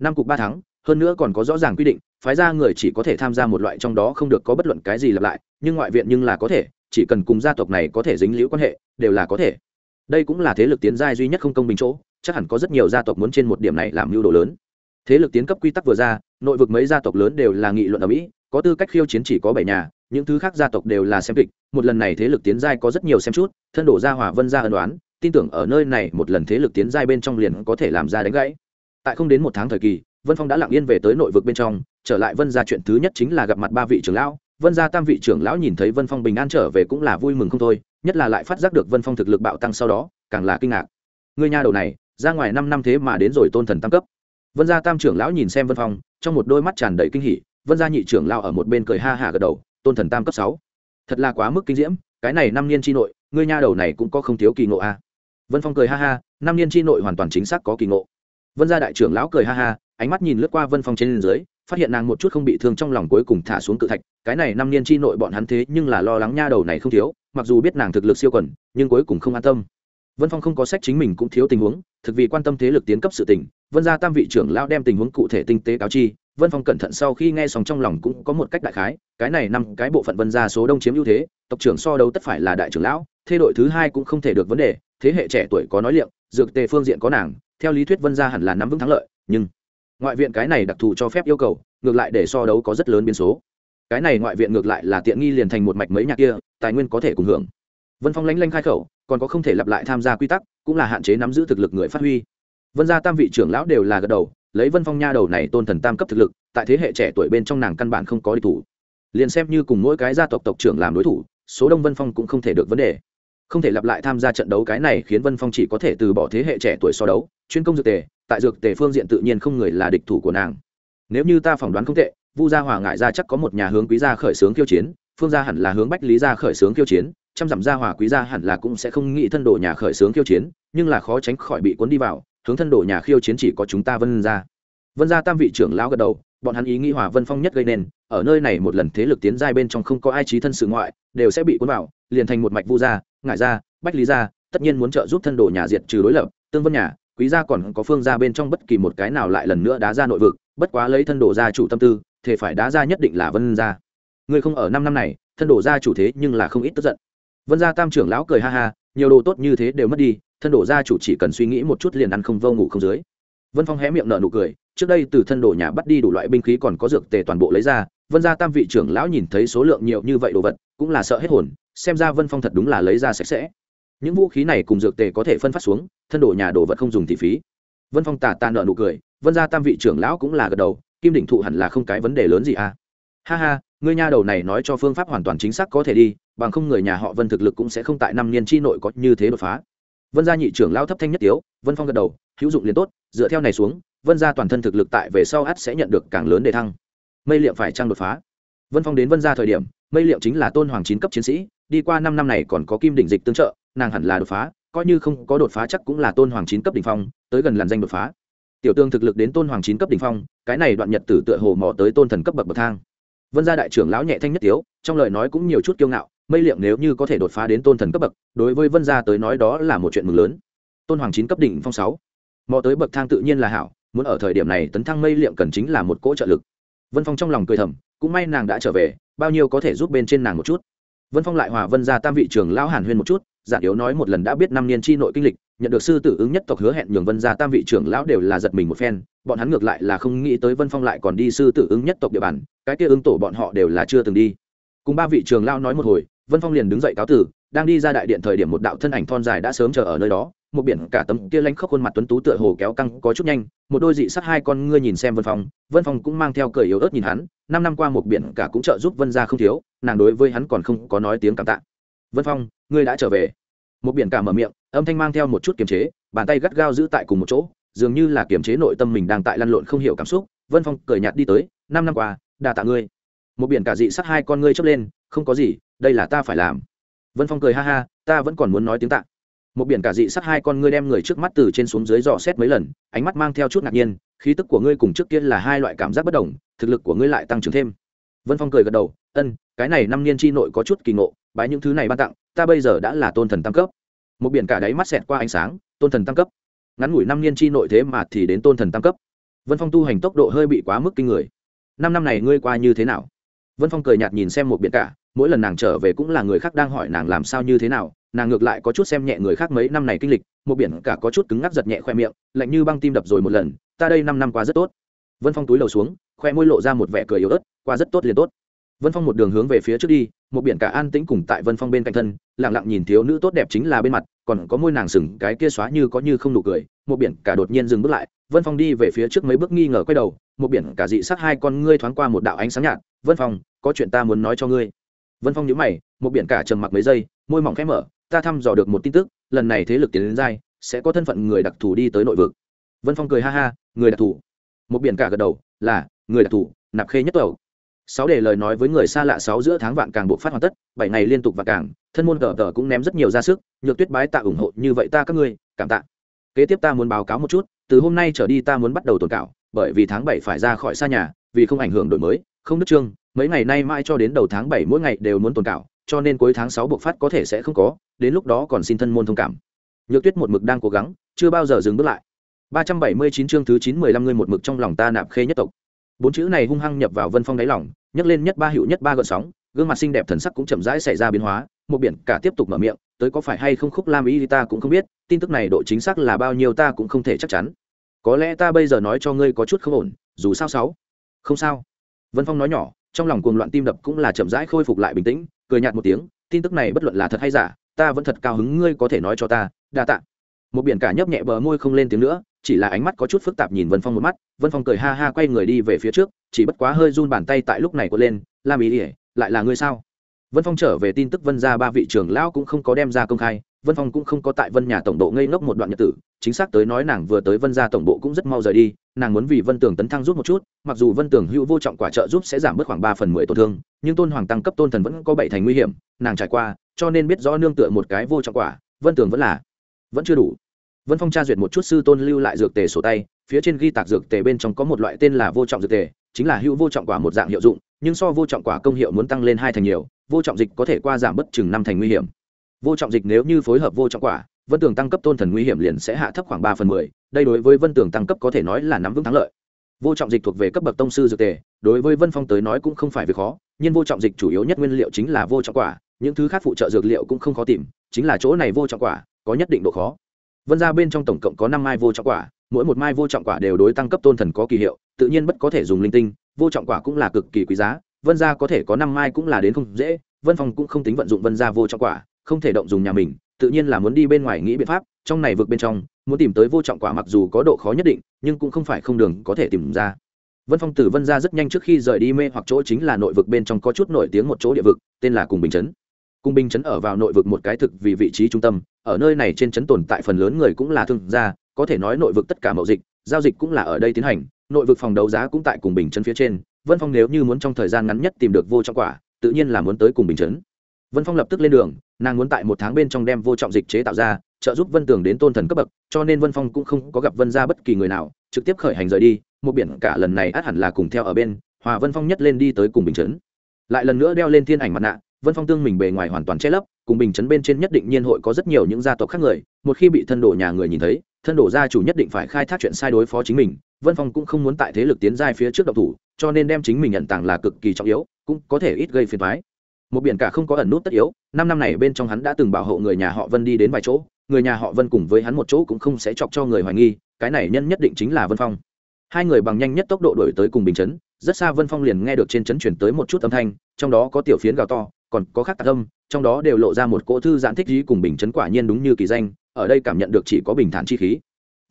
năm cục ba tháng hơn nữa còn có rõ ràng quy định phái ra người chỉ có thể tham gia một loại trong đó không được có bất luận cái gì lặp lại nhưng ngoại viện nhưng là có thể chỉ cần cùng gia tộc này có thể dính liễu quan hệ đều là có thể đây cũng là thế lực tiến giai duy nhất không công bình chỗ chắc hẳn có rất nhiều gia tộc muốn trên một điểm này làm mưu đồ lớn thế lực tiến cấp quy tắc vừa ra nội vực mấy gia tộc lớn đều là nghị luận ở mỹ có tư cách khiêu chiến chỉ có bảy nhà những thứ khác gia tộc đều là xem kịch một lần này thế lực tiến giai có rất nhiều xem chút thân đổ gia hòa vân gia ân đoán tin tưởng ở nơi này một lần thế lực tiến giai bên trong liền có thể làm ra đánh gãy tại không đến một tháng thời kỳ vân phong đã lặng yên về tới nội vực bên trong trở lại vân ra chuyện thứ nhất chính là gặp mặt ba vị trưởng lão vân ra tam vị trưởng lão nhìn thấy vân phong bình an trở về cũng là vui mừng không thôi nhất là lại phát giác được vân phong thực lực bạo tăng sau đó càng là kinh ngạc người nhà đầu này ra ngoài năm năm thế mà đến rồi tôn thần tam cấp vân gia tam trưởng lão nhìn xem vân phong trong một đôi mắt tràn đầy kinh hỉ vân gia nhị trưởng lão ở một bên cười ha hả gật đầu tôn thần tam cấp sáu thật là quá mức kinh diễm cái này năm niên tri nội người nhà đầu này cũng có không thiếu kỳ ngộ a à. vân phong cười ha ha năm niên tri nội hoàn toàn chính xác có kỳ ngộ vân gia đại trưởng lão cười ha ha ánh mắt nhìn lướt qua vân phong trên dưới phát hiện nàng một chút không bị thương trong lòng cuối cùng thả xuống cự thạch cái này năm niên chi nội bọn hắn thế nhưng là lo lắng nha đầu này không thiếu mặc dù biết nàng thực lực siêu quần, nhưng cuối cùng không an tâm vân phong không có sách chính mình cũng thiếu tình huống thực vì quan tâm thế lực tiến cấp sự tình vân gia tam vị trưởng lão đem tình huống cụ thể tinh tế cáo chi vân phong cẩn thận sau khi nghe xong trong lòng cũng có một cách đại khái cái này năm cái bộ phận vân gia số đông chiếm ưu thế tộc trưởng so đấu tất phải là đại trưởng lão thế đội thứ hai cũng không thể được vấn đề thế hệ trẻ tuổi có nói liệu dược tề phương diện có nàng theo lý thuyết vân gia hẳn là nắm vững thắng lợi nhưng ngoại viện cái này đặc thù cho phép yêu cầu ngược lại để so đấu có rất lớn biến số cái này ngoại viện ngược lại là tiện nghi liền thành một mạch mấy nhà kia tài nguyên có thể cùng hưởng vân phong lánh lanh khai khẩu còn có không thể lặp lại tham gia quy tắc cũng là hạn chế nắm giữ thực lực người phát huy vân gia tam vị trưởng lão đều là gật đầu lấy vân phong nha đầu này tôn thần tam cấp thực lực tại thế hệ trẻ tuổi bên trong nàng căn bản không có đối thủ liền xem như cùng mỗi cái gia tộc tộc trưởng làm đối thủ số đông vân phong cũng không thể được vấn đề không thể lặp lại tham gia trận đấu cái này khiến vân phong chỉ có thể từ bỏ thế hệ trẻ tuổi so đấu chuyên công dược tề tại dược tề phương diện tự nhiên không người là địch thủ của nàng nếu như ta phỏng đoán không tệ vu gia hòa ngại gia chắc có một nhà hướng quý gia khởi xướng khiêu chiến phương gia hẳn là hướng bách lý gia khởi xướng khiêu chiến trăm dặm gia hòa quý gia hẳn là cũng sẽ không nghĩ thân đồ nhà khởi xướng khiêu chiến nhưng là khó tránh khỏi bị cuốn đi vào hướng thân đồ nhà khiêu chiến chỉ có chúng ta vân gia vân gia tam vị trưởng lão gật đầu bọn hắn ý nghĩ hòa vân phong nhất gây nên ở nơi này một lần thế lực tiến giai bên trong không có ai trí thân sự ngoại đều sẽ bị cuốn vào liền thành một mạch vu gia ngại gia bách lý gia tất nhiên muốn trợ giúp thân đồ nhà diệt trừ đối lập tương vân nhà quý gia còn có phương gia bên trong bất kỳ một cái nào lại lần nữa đá ra nội vực bất quá lấy thân đồ gia chủ tâm tư thì phải đá ra nhất định là vân gia người không ở năm năm này thân đồ gia chủ thế nhưng là không ít tức giận vân gia tam trưởng lão cười ha ha nhiều đồ tốt như thế đều mất đi thân đồ gia chủ chỉ cần suy nghĩ một chút liền ăn không vô ngủ không dưới vân phong hé miệng nở nụ cười trước đây từ thân đồ nhà bắt đi đủ loại binh khí còn có dược tề toàn bộ lấy ra vân gia tam vị trưởng lão nhìn thấy số lượng nhiều như vậy đồ vật cũng là sợ hết hồn xem ra vân phong thật đúng là lấy ra sạch sẽ những vũ khí này cùng dược tề có thể phân phát xuống thân đồ nhà đồ vật không dùng thị phí vân phong tà tà nợ nụ cười vân gia tam vị trưởng lão cũng là gật đầu kim đỉnh thụ hẳn là không cái vấn đề lớn gì à ha ha người nhà đầu này nói cho phương pháp hoàn toàn chính xác có thể đi bằng không người nhà họ vân thực lực cũng sẽ không tại năm niên chi nội có như thế đột phá vân gia nhị trưởng lão thấp thanh nhất tiếu vân phong gật đầu hữu dụng liền tốt dựa theo này xuống vân gia toàn thân thực lực tại về sau ắt sẽ nhận được càng lớn đề thăng mây liệm phải trang đột phá vân phong đến vân ra thời điểm mây liệm chính là tôn hoàng chín cấp chiến sĩ đi qua năm năm này còn có kim đỉnh dịch tương trợ nàng hẳn là đột phá coi như không có đột phá chắc cũng là tôn hoàng chín cấp đ ỉ n h phong tới gần làn danh đột phá tiểu tương thực lực đến tôn hoàng chín cấp đ ỉ n h phong cái này đoạn nhật tử tựa hồ mò tới tôn thần cấp bậc bậc thang vân gia đại trưởng lão nhẹ thanh nhất tiếu trong lời nói cũng nhiều chút kiêu ngạo mây liệm nếu như có thể đột phá đến tôn thần cấp bậc đối với vân gia tới nói đó là một chuyện mừng lớn tôn hoàng chín cấp đỉnh phong sáu mò tới bậc thang tự nhiên là hảo muốn ở thời điểm này tấn thăng mây liệm cần chính là một cỗ trợ lực vân phong trong lòng cười thầm cũng may nàng đã trở về bao nhiêu có thể giúp bên trên nàng một chút vân phong lại hòa vân ra tam vị trường lão hàn huyên một chút giản yếu nói một lần đã biết năm niên tri nội kinh lịch nhận được sư tử ứng nhất tộc hứa hẹn nhường vân ra tam vị trưởng lão đều là giật mình một phen bọn hắn ngược lại là không nghĩ tới vân phong lại còn đi sư tử ứng nhất tộc địa bàn cái kia ứng tổ bọn họ đều là chưa từng đi cùng ba vị trường lão nói một hồi vân phong liền đứng dậy cáo tử đang đi ra đại điện thời điểm một đạo thân ảnh thon dài đã sớm chờ ở nơi đó một biển cả tấm kia lanh khóc khuôn mặt tuấn tú tựa hồ kéo căng có chút nhanh một đôi dị sắc hai con ngươi nhìn xem vân phong vân phong cũng mang theo cười yếu ớt nhìn hắn năm năm qua một biển cả cũng trợ giúp vân ra không thiếu nàng đối với hắn còn không có nói tiếng cảm tạ vân phong ngươi đã trở về một biển cả mở miệng âm thanh mang theo một chút kiềm chế bàn tay gắt gao giữ tại cùng một chỗ dường như là kiềm chế nội tâm mình đang tại lăn lộn không hiểu cảm xúc vân phong cười nhạt đi tới năm năm qua đà tạ ngươi một biển cả dị sắc hai con ngươi chớp lên không có gì đây là ta phải làm vân phong cười ha ha ta vẫn còn muốn nói tiếng tạ một biển cả dị sắc hai con ngươi đem người trước mắt từ trên xuống dưới dò xét mấy lần ánh mắt mang theo chút ngạc nhiên khí tức của ngươi cùng trước kia là hai loại cảm giác bất đồng thực lực của ngươi lại tăng trưởng thêm vân phong cười gật đầu ân cái này năm niên tri nội có chút kỳ ngộ bái những thứ này ban tặng ta bây giờ đã là tôn thần tăng cấp một biển cả đáy mắt xẹt qua ánh sáng tôn thần tăng cấp ngắn ngủi năm niên tri nội thế mà thì đến tôn thần tăng cấp vân phong tu hành tốc độ hơi bị quá mức kinh người năm năm này ngươi qua như thế nào vân phong cười nhạt nhìn xem một biển cả mỗi lần nàng trở về cũng là người khác đang hỏi nàng làm sao như thế nào nàng ngược lại có chút xem nhẹ người khác mấy năm này kinh lịch một biển cả có chút cứng ngắc giật nhẹ khoe miệng lạnh như băng tim đập rồi một lần ta đây năm năm qua rất tốt vân phong túi lầu xuống khoe môi lộ ra một vẻ cười yếu ớt qua rất tốt liền tốt vân phong một đường hướng về phía trước đi một biển cả an tĩnh cùng tại vân phong bên cạnh thân lặng lặng nhìn thiếu nữ tốt đẹp chính là bên mặt còn có môi nàng sừng cái kia xóa như có như không nụ cười một biển cả đột nhiên dừng bước lại vân phong đi về phía trước mấy bước nghi ngờ quay đầu một biển cả dị sát hai con ngươi thoáng qua một đạo ánh sáng nhạt vân phong có chuyện ta muốn nói cho ngươi vân phong nhớ mày một biển cả trầm mặc mấy giây môi mỏng khẽ mở ta thăm dò được một tin tức lần này thế lực tiến đến giai sẽ có thân phận người đặc thù đi tới nội vực vân phong cười ha ha người đặc thù một biển cả gật đầu là người đặc thù nạp khê nhất tẩu sáu để lời nói với người xa lạ sáu giữa tháng vạn càng buộc phát hoàn tất bảy ngày liên tục và càng thân môn cờ tờ cũng ném rất nhiều ra sức nhược tuyết bái tạ ủng hộ như vậy ta các ngươi cảm tạ kế tiếp ta muốn báo cáo một chút từ hôm nay trở đi ta muốn bắt đầu tồn cảo bởi vì tháng bảy phải ra khỏi xa nhà vì không ảnh hưởng đổi mới không đức trương mấy ngày nay mãi cho đến đầu tháng bảy mỗi ngày đều muốn tồn cảo cho nên cuối tháng sáu buộc phát có thể sẽ không có đến lúc đó còn xin thân môn thông cảm nhược tuyết một mực đang cố gắng chưa bao giờ dừng bước lại ba trăm bảy mươi chín chương thứ chín mười lăm ngươi một mực trong lòng ta nạp khê nhất tộc bốn chữ này hung hăng nhập vào vân phong đáy lòng nhấc lên nhất ba hiệu nhất ba gợn sóng gương mặt xinh đẹp thần sắc cũng chậm rãi xảy ra biến hóa một biển cả tiếp tục mở miệng tới có phải hay không khúc lam ý thì ta cũng không biết tin tức này độ chính xác là bao nhiêu ta cũng không thể chắc chắn có lẽ ta bây giờ nói cho ngươi có chút không ổn dù sao sáu không sao vân phong nói nhỏ trong lòng cuồng loạn tim đập cũng là chậm rãi khôi phục lại bình tĩnh cười nhạt một tiếng tin tức này bất luận là thật hay giả ta vẫn thật cao hứng ngươi có thể nói cho ta đa tạ một biển cả nhấp nhẹ bờ môi không lên tiếng nữa chỉ là ánh mắt có chút phức tạp nhìn vân phong một mắt vân phong cười ha ha quay người đi về phía trước chỉ bất quá hơi run bàn tay tại lúc này quật lên làm ý ỉa lại là ngươi sao vân phong trở về tin tức vân ra ba vị trưởng lão cũng không có đem ra công khai vân phong cũng không có tại vân nhà tổng độ ngây ngốc một đoạn nhật tử chính xác tới nói nàng vừa tới vân ra tổng bộ cũng rất mau rời đi nàng muốn vì vân tường tấn thăng rút một chút mặc dù vân tường hữu vô trọng quả trợ giúp sẽ giảm bớt khoảng ba phần mười tổn thương nhưng tôn hoàng tăng cấp tôn thần vẫn có bảy thành nguy hiểm nàng trải qua cho nên biết rõ nương tựa một cái vô trọng quả vân tường vẫn là vẫn chưa đủ vân phong tra duyệt một chút sư tôn lưu lại dược tề sổ tay phía trên ghi tạc dược tề bên trong có một loại tên là vô trọng dược tề chính là hữu vô trọng quả một dạng hiệu dụng nhưng so vô trọng quả công hiệu muốn tăng lên hai thành nhiều vô trọng dịch có thể qua giảm bất chừng năm thành nguy hiểm vô trọng dịch nếu như phối hợp vô trọng quả vân tường tăng cấp tôn thần nguy hiểm liền sẽ hạ thấp khoảng ba phần mười đây đối với vân tường tăng cấp có thể nói là nắm vững thắng lợi vô trọng dịch thuộc về cấp bậc tông sư dược tề đối với vân phong tới nói cũng không phải việc khó nhưng vô trọng dịch chủ yếu nhất nguyên liệu chính là vô trọng quả những thứ khác phụ trợ dược liệu cũng không khó tìm chính là chỗ này vô trọng quả có nhất định độ khó vân ra bên trong tổng cộng có năm mai vô trọng quả mỗi một mai vô trọng quả đều đối tăng cấp tôn thần có kỳ hiệu tự nhiên bất có thể dùng linh tinh vô trọng quả cũng là cực kỳ quý giá vân ra có thể có năm mai cũng là đến không dễ vân phong cũng không tính vận dụng vân ra vô trọng quả không thể động dùng nhà mình tự nhiên là muốn đi bên ngoài nghĩ biện pháp trong này vượt bên trong muốn tìm tới vô trọng quả mặc dù có độ khó nhất định nhưng cũng không phải không đường có thể tìm ra vân phong tử vân ra rất nhanh trước khi rời đi mê hoặc chỗ chính là nội vực bên trong có chút nổi tiếng một chỗ địa vực tên là cùng bình chấn cung Bình chấn ở vào nội vực một cái thực vì vị trí trung tâm ở nơi này trên chấn tồn tại phần lớn người cũng là thương gia có thể nói nội vực tất cả mậu dịch giao dịch cũng là ở đây tiến hành nội vực phòng đấu giá cũng tại cùng bình chấn phía trên vân phong nếu như muốn trong thời gian ngắn nhất tìm được vô trọng quả tự nhiên là muốn tới cùng bình chấn vân phong lập tức lên đường nàng muốn tại một tháng bên trong đem vô trọng dịch chế tạo ra trợ giúp vân tường đến tôn thần cấp bậc cho nên vân phong cũng không có gặp vân gia bất kỳ người nào trực tiếp khởi hành rời đi một biển cả lần này át hẳn là cùng theo ở bên hòa vân phong nhất lên đi tới cùng bình chấn lại lần nữa đeo lên thiên ảnh mặt nạ vân phong tương mình bề ngoài hoàn toàn che lấp cùng bình chấn bên trên nhất định nhiên hội có rất nhiều những gia tộc khác người một khi bị thân đổ nhà người nhìn thấy thân đổ gia chủ nhất định phải khai thác chuyện sai đối phó chính mình vân phong cũng không muốn tại thế lực tiến giai phía trước độc thủ cho nên đem chính mình nhận tàng là cực kỳ trọng yếu cũng có thể ít gây phiền thoái một biển cả không có ẩn nút tất yếu năm năm này bên trong hắn đã từng bảo hộ người nhà họ vân đi đến vài chỗ người nhà họ vân cùng với hắn một chỗ cũng không sẽ chọc cho người hoài nghi cái này nhân nhất định chính là vân phong hai người bằng nhanh nhất tốc độ đổi tới cùng bình chấn rất xa vân phong liền nghe được trên chấn chuyển tới một chút âm thanh trong đó có tiểu phiến gào to còn có khác tạc âm trong đó đều lộ ra một cỗ thư giãn thích ý cùng bình chấn quả nhiên đúng như kỳ danh ở đây cảm nhận được chỉ có bình thản chi khí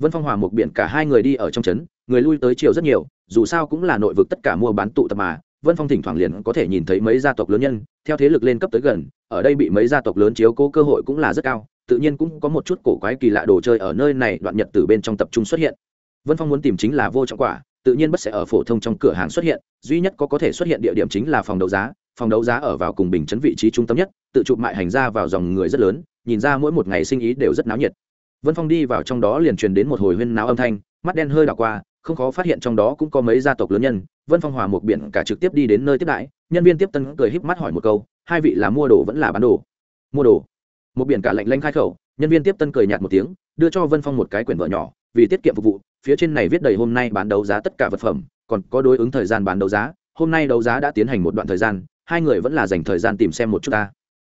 vân phong hòa một biển cả hai người đi ở trong chấn người lui tới chiều rất nhiều dù sao cũng là nội vực tất cả mua bán tụ tập mà vân phong thỉnh thoảng liền có thể nhìn thấy mấy gia tộc lớn nhân theo thế lực lên cấp tới gần ở đây bị mấy gia tộc lớn chiếu cố cơ hội cũng là rất cao tự nhiên cũng có một chút cổ quái kỳ lạ đồ chơi ở nơi này đoạn nhật từ bên trong tập trung xuất hiện vân phong muốn tìm chính là vô trọng quả tự nhiên bất sẽ ở phổ thông trong cửa hàng xuất hiện duy nhất có có thể xuất hiện địa điểm chính là phòng đấu giá phòng đấu giá ở vào cùng bình chấn vị trí trung tâm nhất tự chụp mại hành ra vào dòng người rất lớn nhìn ra mỗi một ngày sinh ý đều rất náo nhiệt vân phong đi vào trong đó liền truyền đến một hồi huyên náo âm thanh mắt đen hơi đảo qua không khó phát hiện trong đó cũng có mấy gia tộc lớn nhân vân phong hòa một biển cả trực tiếp đi đến nơi tiếp đãi nhân viên tiếp tân cười híp mắt hỏi một câu hai vị là mua đồ vẫn là bán đồ mua đồ một biển cả lạnh lanh khai khẩu nhân viên tiếp tân cười nhạt một tiếng đưa cho vân phong một cái quyển vợ nhỏ vì tiết kiệm phục vụ phía trên này viết đầy hôm nay bán đấu giá tất cả vật phẩm còn có đối ứng thời gian bán đấu giá hôm nay đấu giá đã tiến hành một đoạn thời gian hai người vẫn là dành thời gian tìm xem một chút ta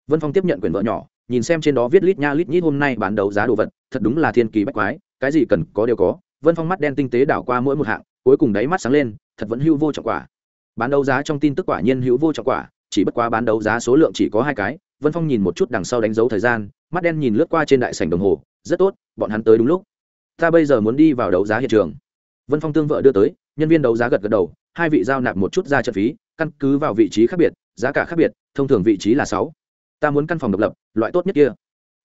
vân phong tiếp nhận quyển vợ nhỏ nhìn xem trên đó viết lít nha lít nhít hôm nay bán đấu giá đồ vật thật đúng là thiên kỳ bách quái cái gì cần có đều có vân phong mắt đen tinh tế đảo qua mỗi một hạng cuối cùng đáy mắt sáng lên thật vẫn hữu vô trọng quả bán đấu giá trong tin tức quả nhiên hữu vô trọng quả chỉ bất quá bán đấu giá số lượng chỉ có hai cái vân phong nhìn một chút đằng sau đánh dấu thời gian mắt đen nhìn lướt qua trên đại sảnh đồng hồ rất tốt bọn hắn tới đúng lúc ta bây giờ muốn đi vào đấu giá hiện trường vân phong tương vợ đưa tới nhân viên đấu giá gật gật đầu hai vị giao nạp một chút ra trận phí căn cứ vào vị trí khác biệt giá cả khác biệt thông thường vị trí là sáu ta muốn căn phòng độc lập loại tốt nhất kia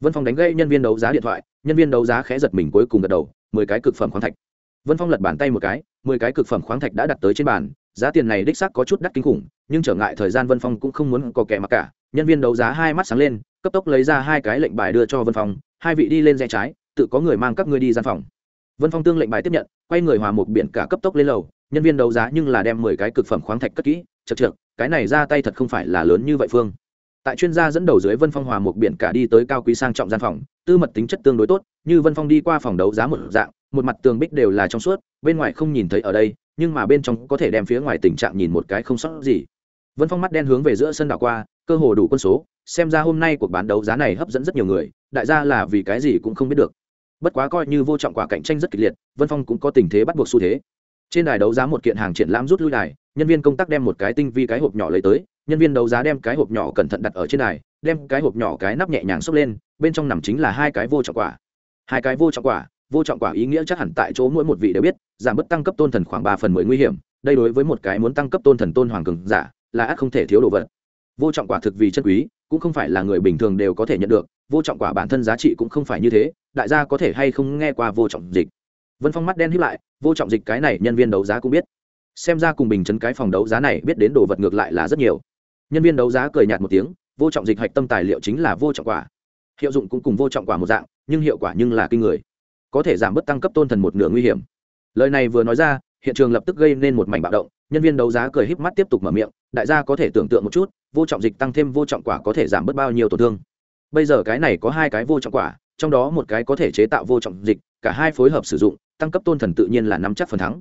vân phong đánh gây nhân viên đấu giá điện thoại nhân viên đấu giá khẽ giật mình cuối cùng gật đầu mười cái cực phẩm khoáng thạch vân phong lật bàn tay một cái mười cái cực phẩm khoáng thạch đã đặt tới trên bàn giá tiền này đích xác có chút đắt kinh khủng nhưng trở ngại thời gian vân phong cũng không muốn có kẻ mà cả nhân viên đấu giá hai mắt sáng lên cấp tốc lấy ra hai cái lệnh bài đưa cho vân phong hai vị đi lên rẽ trái tự có người mang các ngươi đi gian phòng vân phong tương lệnh bài tiếp nhận quay người hòa một biển cả cấp tốc lên lầu nhân viên đấu giá nhưng là đem mười cái cực phẩm khoáng thạch cất kỹ chật trượt cái này ra tay thật không phải là lớn như vậy phương tại chuyên gia dẫn đầu dưới vân phong hòa một biển cả đi tới cao quý sang trọng gian phòng tư mật tính chất tương đối tốt như vân phong đi qua phòng đấu giá một dạng một mặt tường bích đều là trong suốt bên ngoài không nhìn thấy ở đây nhưng mà bên trong có thể đem phía ngoài tình trạng nhìn một cái không sót gì vân phong mắt đen hướng về giữa sân đảo qua cơ hồ đủ quân số xem ra hôm nay cuộc bán đấu giá này hấp dẫn rất nhiều người đại gia là vì cái gì cũng không biết được bất quá coi như vô trọng quả cạnh tranh rất kịch liệt vân phong cũng có tình thế bắt buộc xu thế trên đài đấu giá một kiện hàng triển lãm rút lui đài nhân viên công tác đem một cái tinh vi cái hộp nhỏ lấy tới nhân viên đấu giá đem cái hộp nhỏ cẩn thận đặt ở trên đài đem cái hộp nhỏ cái nắp nhẹ nhàng xốc lên bên trong nằm chính là hai cái vô trọng quả hai cái vô trọng quả vô trọng quả ý nghĩa chắc hẳn tại chỗ mỗi một vị đều biết giảm bớt tăng cấp tôn thần khoảng ba phần mười nguy hiểm đây đối với một cái muốn tăng cấp tôn thần tôn hoàng cường giả là ác không thể thiếu đồ vật vô trọng quả thực vì chân quý cũng không phải là người bình thường đều có thể nhận được vô trọng quả bản thân giá trị cũng không phải như thế đại gia có thể hay không nghe qua vô trọng dịch vân phong mắt đen hiếp lại vô trọng dịch cái này nhân viên đấu giá cũng biết xem ra cùng bình chấn cái phòng đấu giá này biết đến đồ vật ngược lại là rất nhiều nhân viên đấu giá cười nhạt một tiếng vô trọng dịch hạch tâm tài liệu chính là vô trọng quả hiệu dụng cũng cùng vô trọng quả một dạng nhưng hiệu quả nhưng là kinh người có thể giảm bớt tăng cấp tôn thần một nửa nguy hiểm lời này vừa nói ra hiện trường lập tức gây nên một mảnh bạo động nhân viên đấu giá cười híp mắt tiếp tục mở miệng đại gia có thể tưởng tượng một chút vô trọng dịch tăng thêm vô trọng quả có thể giảm bớt bao nhiêu tổn thương bây giờ cái này có hai cái vô trọng quả trong đó một cái có thể chế tạo vô trọng dịch cả hai phối hợp sử dụng tăng cấp tôn thần tự nhiên là nắm chắc phần thắng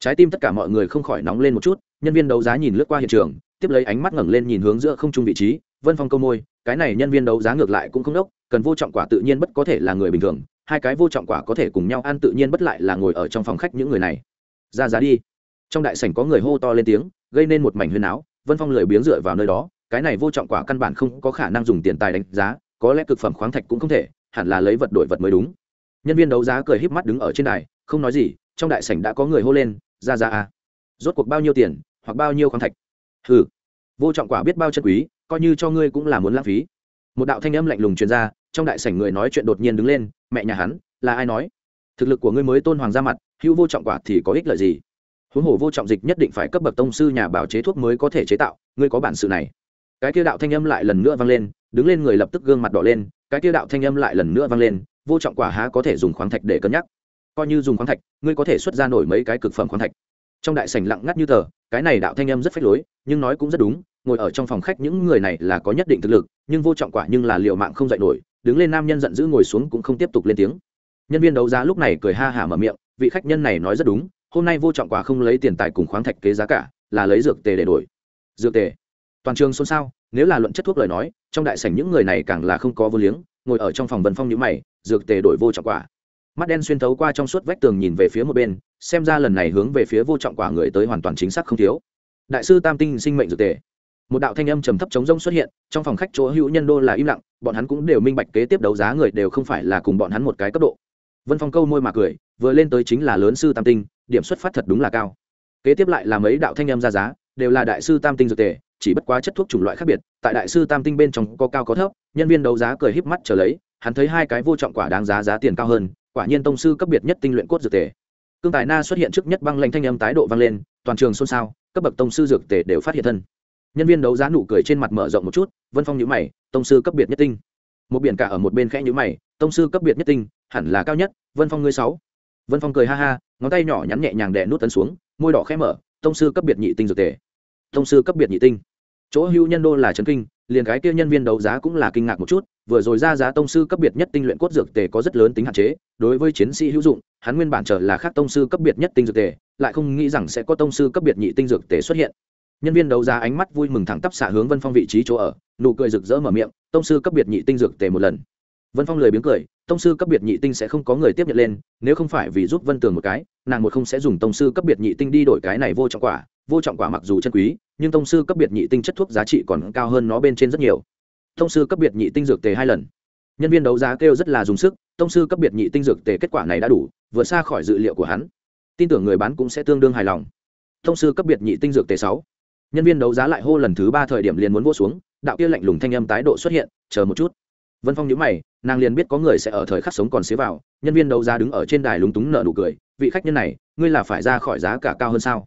trái tim tất cả mọi người không khỏi nóng lên một chút nhân viên đấu giá nhìn lướt qua hiện trường tiếp lấy ánh mắt ngẩng lên nhìn hướng giữa không trung vị trí vân phong câu môi cái này nhân viên đấu giá ngược lại cũng không đốc cần vô trọng quả tự nhiên bất có thể là người bình thường hai cái vô trọng quả có thể cùng nhau ăn tự nhiên bất lại là ngồi ở trong phòng khách những người này ra giá đi trong đại sảnh có người hô to lên tiếng gây nên một mảnh huyên áo vân phong lười biếng dựa vào nơi đó cái này vô trọng quả căn bản không có khả năng dùng tiền tài đánh giá có lẽ cực phẩm khoáng thạch cũng không thể hẳn là lấy vật đổi vật mới đúng nhân viên đấu giá cười híp mắt đứng ở trên đài không nói gì trong đại sảnh đã có người hô lên ra ra à rốt cuộc bao nhiêu tiền hoặc bao nhiêu khoáng thạch hừ vô trọng quả biết bao chân quý coi như cho ngươi cũng là muốn lãng phí một đạo thanh âm lạnh lùng truyền ra trong đại sảnh người nói chuyện đột nhiên đứng lên mẹ nhà hắn là ai nói thực lực của ngươi mới tôn hoàng ra mặt hữu vô trọng quả thì có ích lợi gì huống hồ vô trọng dịch nhất định phải cấp bậc tông sư nhà bảo chế thuốc mới có thể chế tạo ngươi có bản sự này cái kia đạo thanh âm lại lần nữa vang lên đứng lên người lập tức gương mặt đỏ lên cái kia đạo thanh âm lại lần nữa vang lên vô trọng quả há có thể dùng khoáng thạch để cân nhắc coi như dùng khoáng thạch ngươi có thể xuất ra nổi mấy cái cực phẩm khoáng thạch trong đại sảnh lặng ngắt như tờ cái này đạo thanh âm rất phách lối nhưng nói cũng rất đúng ngồi ở trong phòng khách những người này là có nhất định thực lực nhưng vô trọng quả nhưng là liệu mạng không dạy nổi đứng lên nam nhân giận dữ ngồi xuống cũng không tiếp tục lên tiếng nhân viên đấu giá lúc này cười ha hả mở miệng vị khách nhân này nói rất đúng hôm nay vô trọng quả không lấy tiền tài cùng khoáng thạch kế giá cả là lấy dược tề để đổi dược tề toàn trường xôn xao nếu là luận chất thuốc lời nói trong đại sảnh những người này càng là không có vô liếng ngồi ở trong phòng vân phong nhữ mày dược tề đổi vô trọng quả mắt đen xuyên thấu qua trong suốt vách tường nhìn về phía một bên xem ra lần này hướng về phía vô trọng quả người tới hoàn toàn chính xác không thiếu đại sư tam tinh sinh mệnh dược tề một đạo thanh âm trầm thấp chống rông xuất hiện trong phòng khách chỗ hữu nhân đô là im lặng bọn hắn cũng đều minh bạch kế tiếp đấu giá người đều không phải là cùng bọn hắn một cái cấp độ vân phong câu môi mà cười vừa lên tới chính là lớn sư tam tinh điểm xuất phát thật đúng là cao kế tiếp lại là mấy đạo thanh âm ra giá đều là đại sư tam tinh dược tề chỉ bất quá chất thuốc chủng loại khác biệt tại đại sư tam tinh bên trong có cao có thấp nhân viên đấu giá cười híp mắt trở lấy hắn thấy hai cái vô trọng quả đáng giá giá tiền cao hơn quả nhiên tông sư cấp biệt nhất tinh luyện cốt dược tề cương tài na xuất hiện trước nhất băng lệnh thanh âm tái độ vang lên toàn trường xôn xao cấp bậc tông sư dược tề đều phát hiện thân nhân viên đấu giá nụ cười trên mặt mở rộng một chút vân phong nhữ mày tông sư cấp biệt nhất tinh một biển cả ở một bên khẽ nhữ mày tông sư cấp biệt nhất tinh hẳn là cao nhất vân phong ngươi sáu vân phong cười ha ha ngón tay nhỏ nhắn nhẹ nhàng đè nút tấn xuống môi đỏ khẽ mở tông sư cấp biệt nhị tinh dược tề tông sư cấp biệt nhị tinh chỗ hữu nhân đô là trấn kinh liền gái kia nhân viên đấu giá cũng là kinh ngạc một chút vừa rồi ra giá tông sư cấp biệt nhất tinh luyện cốt dược tề có rất lớn tính hạn chế đối với chiến sĩ hữu dụng hắn nguyên bản trở là khác tông sư cấp biệt nhất tinh dược tề lại không nghĩ rằng sẽ có tông sư cấp biệt nhị tinh dược tề xuất hiện nhân viên đấu giá ánh mắt vui mừng thẳng tắp xả hướng vân phong vị trí chỗ ở nụ cười rực rỡ mở miệng tông sư cấp biệt nhị tinh dược tề một lần vân phong lười biếng cười tông sư cấp biệt nhị tinh sẽ không có người tiếp nhận lên nếu không phải vì giúp vân tường một cái nàng một không sẽ dùng tông sư cấp biệt nhị tinh đi đổi cái này vô trọng quả vô trọng quả mặc dù chân quý nhưng tông sư cấp biệt nhị tinh chất thuốc giá trị còn cao hơn nó bên trên rất nhiều tông sư cấp biệt nhị tinh dược tề hai lần nhân viên đấu giá kêu rất là dùng sức tông sư cấp biệt nhị tinh dược tề kết quả này đã đủ vượt xa khỏi dự liệu của hắn tin tưởng người bán cũng sẽ tương đương hài lòng tông sư cấp biệt nhị tinh dược tề sáu nhân viên đấu giá lại hô lần thứ ba thời điểm liền muốn vô xuống đạo kia lạnh lùng thanh âm tái độ xuất hiện chờ một chút vân phong nhớ mày nàng liền biết có người sẽ ở thời khắc sống còn xế vào nhân viên đấu giá đứng ở trên đài lúng túng nợ nụ cười vị khách nhân này ngươi là phải ra khỏi giá cả cao hơn sao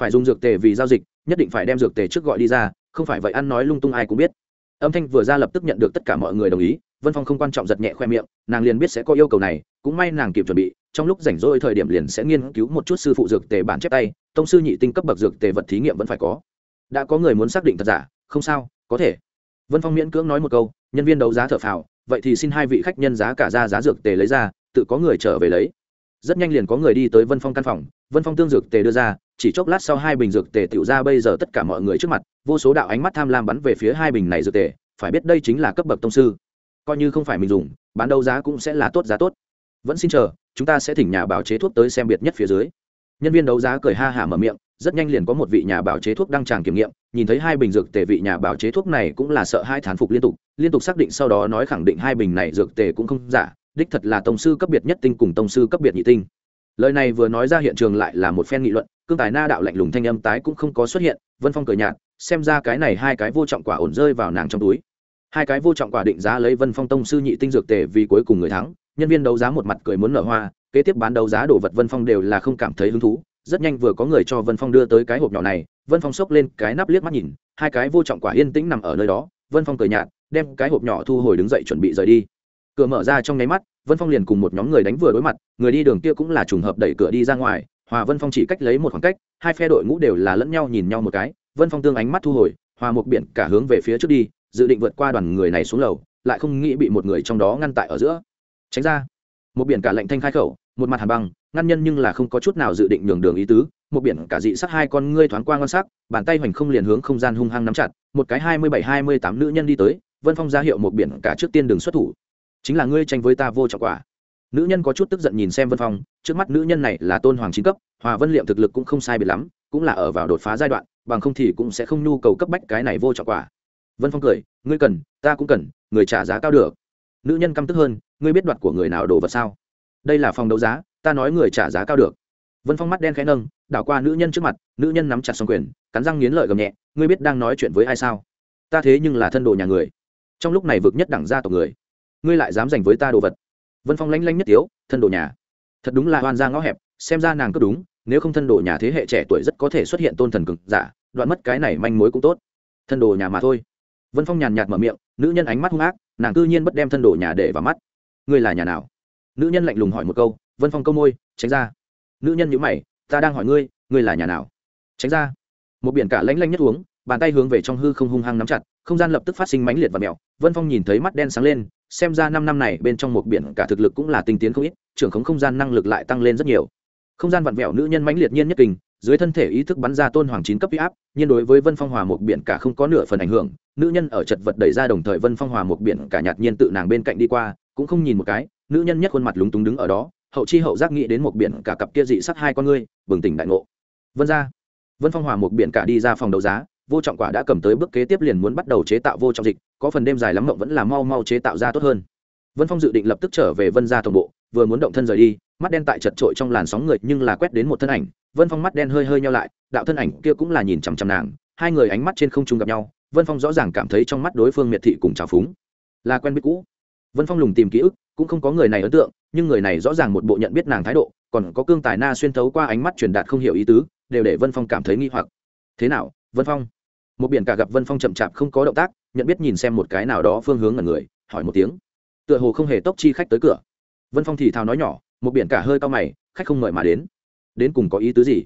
phải dùng dược tề vì giao dịch nhất định phải đem dược tề trước gọi đi ra không phải vậy ăn nói lung tung ai cũng biết âm thanh vừa ra lập tức nhận được tất cả mọi người đồng ý vân phong không quan trọng giật nhẹ khoe miệng nàng liền biết sẽ có yêu cầu này cũng may nàng kịp chuẩn bị trong lúc rảnh rỗi thời điểm liền sẽ nghiên cứu một chút sư phụ dược tề bản chép tay tông sư nhị tinh cấp bậc dược tề vật thí nghiệm vẫn phải có đã có người muốn xác định thật giả không sao có thể vân phong miễn cưỡng nói một câu nhân viên đấu giá thợ phào vậy thì xin hai vị khách nhân giá cả ra giá dược tề lấy ra tự có người trở về lấy rất nhanh liền có người đi tới vân phong căn phòng vân phong tương dược tề đưa ra chỉ chốc lát sau hai bình dược tề tựu ra bây giờ tất cả mọi người trước mặt vô số đạo ánh mắt tham lam bắn về phía hai bình này dược tề phải biết đây chính là cấp bậc tông sư coi như không phải mình dùng bán đấu giá cũng sẽ là tốt giá tốt vẫn xin chờ chúng ta sẽ thỉnh nhà bào chế thuốc tới xem biệt nhất phía dưới nhân viên đấu giá cười ha hả mở miệng rất nhanh liền có một vị nhà bảo chế thuốc đang tràng kiểm nghiệm nhìn thấy hai bình dược tề vị nhà bảo chế thuốc này cũng là sợ hai thán phục liên tục liên tục xác định sau đó nói khẳng định hai bình này dược tề cũng không giả đích thật là tông sư cấp biệt nhất tinh cùng tông sư cấp biệt nhị tinh lời này vừa nói ra hiện trường lại là một phen nghị luận cương tài na đạo lạnh lùng thanh âm tái cũng không có xuất hiện vân phong cười nhạt xem ra cái này hai cái vô trọng quả ổn rơi vào nàng trong túi hai cái vô trọng quả định giá lấy vân phong tông sư nhị tinh dược tề vì cuối cùng người thắng nhân viên đấu giá một mặt cười muốn nở hoa kế tiếp bán đấu giá đồ vật vân phong đều là không cảm thấy hứng thú rất nhanh vừa có người cho vân phong đưa tới cái hộp nhỏ này vân phong xốc lên cái nắp liếc mắt nhìn hai cái vô trọng quả yên tĩnh nằm ở nơi đó vân phong cười nhạt đem cái hộp nhỏ thu hồi đứng dậy chuẩn bị rời đi cửa mở ra trong nháy mắt vân phong liền cùng một nhóm người đánh vừa đối mặt người đi đường kia cũng là trùng hợp đẩy cửa đi ra ngoài hòa vân phong chỉ cách lấy một khoảng cách hai phe đội ngũ đều là lẫn nhau nhìn nhau một cái vân phong tương ánh mắt thu hồi hòa một biển cả hướng về phía trước đi dự định vượt qua đoàn người này xuống lầu lại không nghĩ bị một người trong đó ngăn tại ở giữa tránh ra một biển cả lệnh thanh khai khẩu một mặt hàn băng ngăn nhân nhưng là không có chút nào dự định nhường đường ý tứ một biển cả dị sắc hai con ngươi thoáng qua ngon sắc bàn tay hoành không liền hướng không gian hung hăng nắm chặt một cái hai mươi bảy hai mươi tám nữ nhân đi tới vân phong ra hiệu một biển cả trước tiên đường xuất thủ chính là ngươi tranh với ta vô trọng quả nữ nhân có chút tức giận nhìn xem vân phong trước mắt nữ nhân này là tôn hoàng chính cấp hòa vân liệm thực lực cũng không sai biệt lắm cũng là ở vào đột phá giai đoạn bằng không thì cũng sẽ không nhu cầu cấp bách cái này vô trọng quả vân phong cười ngươi cần ta cũng cần người trả giá cao được nữ nhân căm tức hơn ngươi biết đoạt của người nào đồ vật sao đây là phòng đấu giá ta nói người trả giá cao được vân phong mắt đen khẽ nâng đảo qua nữ nhân trước mặt nữ nhân nắm chặt s quyền cắn răng nghiến lợi gầm nhẹ ngươi biết đang nói chuyện với ai sao ta thế nhưng là thân đồ nhà người trong lúc này vực nhất đẳng ra tộc người ngươi lại dám giành với ta đồ vật vân phong lanh lanh nhất tiếu thân đồ nhà thật đúng là Hoan ra ngõ hẹp xem ra nàng cứ đúng nếu không thân đồ nhà thế hệ trẻ tuổi rất có thể xuất hiện tôn thần cực giả đoạn mất cái này manh mối cũng tốt thân đồ nhà mà thôi vân phong nhàn nhạt mở miệng nữ nhân ánh mắt hung ác nàng cư nhiên bất đem thân đồ nhà để vào mắt ngươi là nhà nào nữ nhân lạnh lùng hỏi một câu vân phong câu môi tránh ra nữ nhân nhữ mày ta đang hỏi ngươi ngươi là nhà nào tránh ra một biển cả lánh lanh nhất uống bàn tay hướng về trong hư không hung hăng nắm chặt không gian lập tức phát sinh mãnh liệt và mèo vân phong nhìn thấy mắt đen sáng lên xem ra năm năm này bên trong một biển cả thực lực cũng là tinh tiến không ít trưởng khống không gian năng lực lại tăng lên rất nhiều không gian vặn vẹo nữ nhân mãnh liệt nhiên nhất kình dưới thân thể ý thức bắn ra tôn hoàng chín cấp huy áp nhưng đối với vân phong hòa một biển cả không có nửa phần ảnh hưởng nữ nhân ở chật vật đẩy ra đồng thời vân phong hòa một biển cả nhạt nhiên tự nàng bên cạnh đi qua cũng không nhìn một cái nữ nhân nhất khuôn mặt lúng túng đứng ở đó hậu chi hậu giác nghĩ đến một biển cả cặp kia dị sắc hai con ngươi bừng tỉnh đại ngộ vân ra vân phong hòa một biển cả đi ra phòng đấu giá vô trọng quả đã cầm tới bước kế tiếp liền muốn bắt đầu chế tạo vô trọng dịch có phần đêm dài lắm mộng vẫn là mau mau chế tạo ra tốt hơn vân phong dự định lập tức trở về vân ra toàn bộ vừa muốn động thân rời đi mắt đen tại chật trội trong làn sóng người nhưng là quét đến một thân ảnh vân phong mắt đen hơi hơi nhau lại đạo thân ảnh kia cũng là nhìn chằm chằm nàng hai người ánh mắt trên không trung gặp nhau vân phong rõ ràng cảm thấy trong mắt đối phương miệt thị cùng trào phúng là quen biết cũ vân phong lùng tìm ký ức cũng không có người này ấn tượng nhưng người này rõ ràng một bộ nhận biết nàng thái độ còn có cương tài na xuyên thấu qua ánh mắt truyền đạt không hiểu ý tứ đều để vân phong cảm thấy nghi hoặc thế nào vân phong một biển cả gặp vân phong chậm chạp không có động tác nhận biết nhìn xem một cái nào đó phương hướng ở người hỏi một tiếng tựa hồ không hề tốc chi khách tới cửa vân phong thì thào nói nhỏ một biển cả hơi cao mày khách không mời mà đến đến cùng có ý tứ gì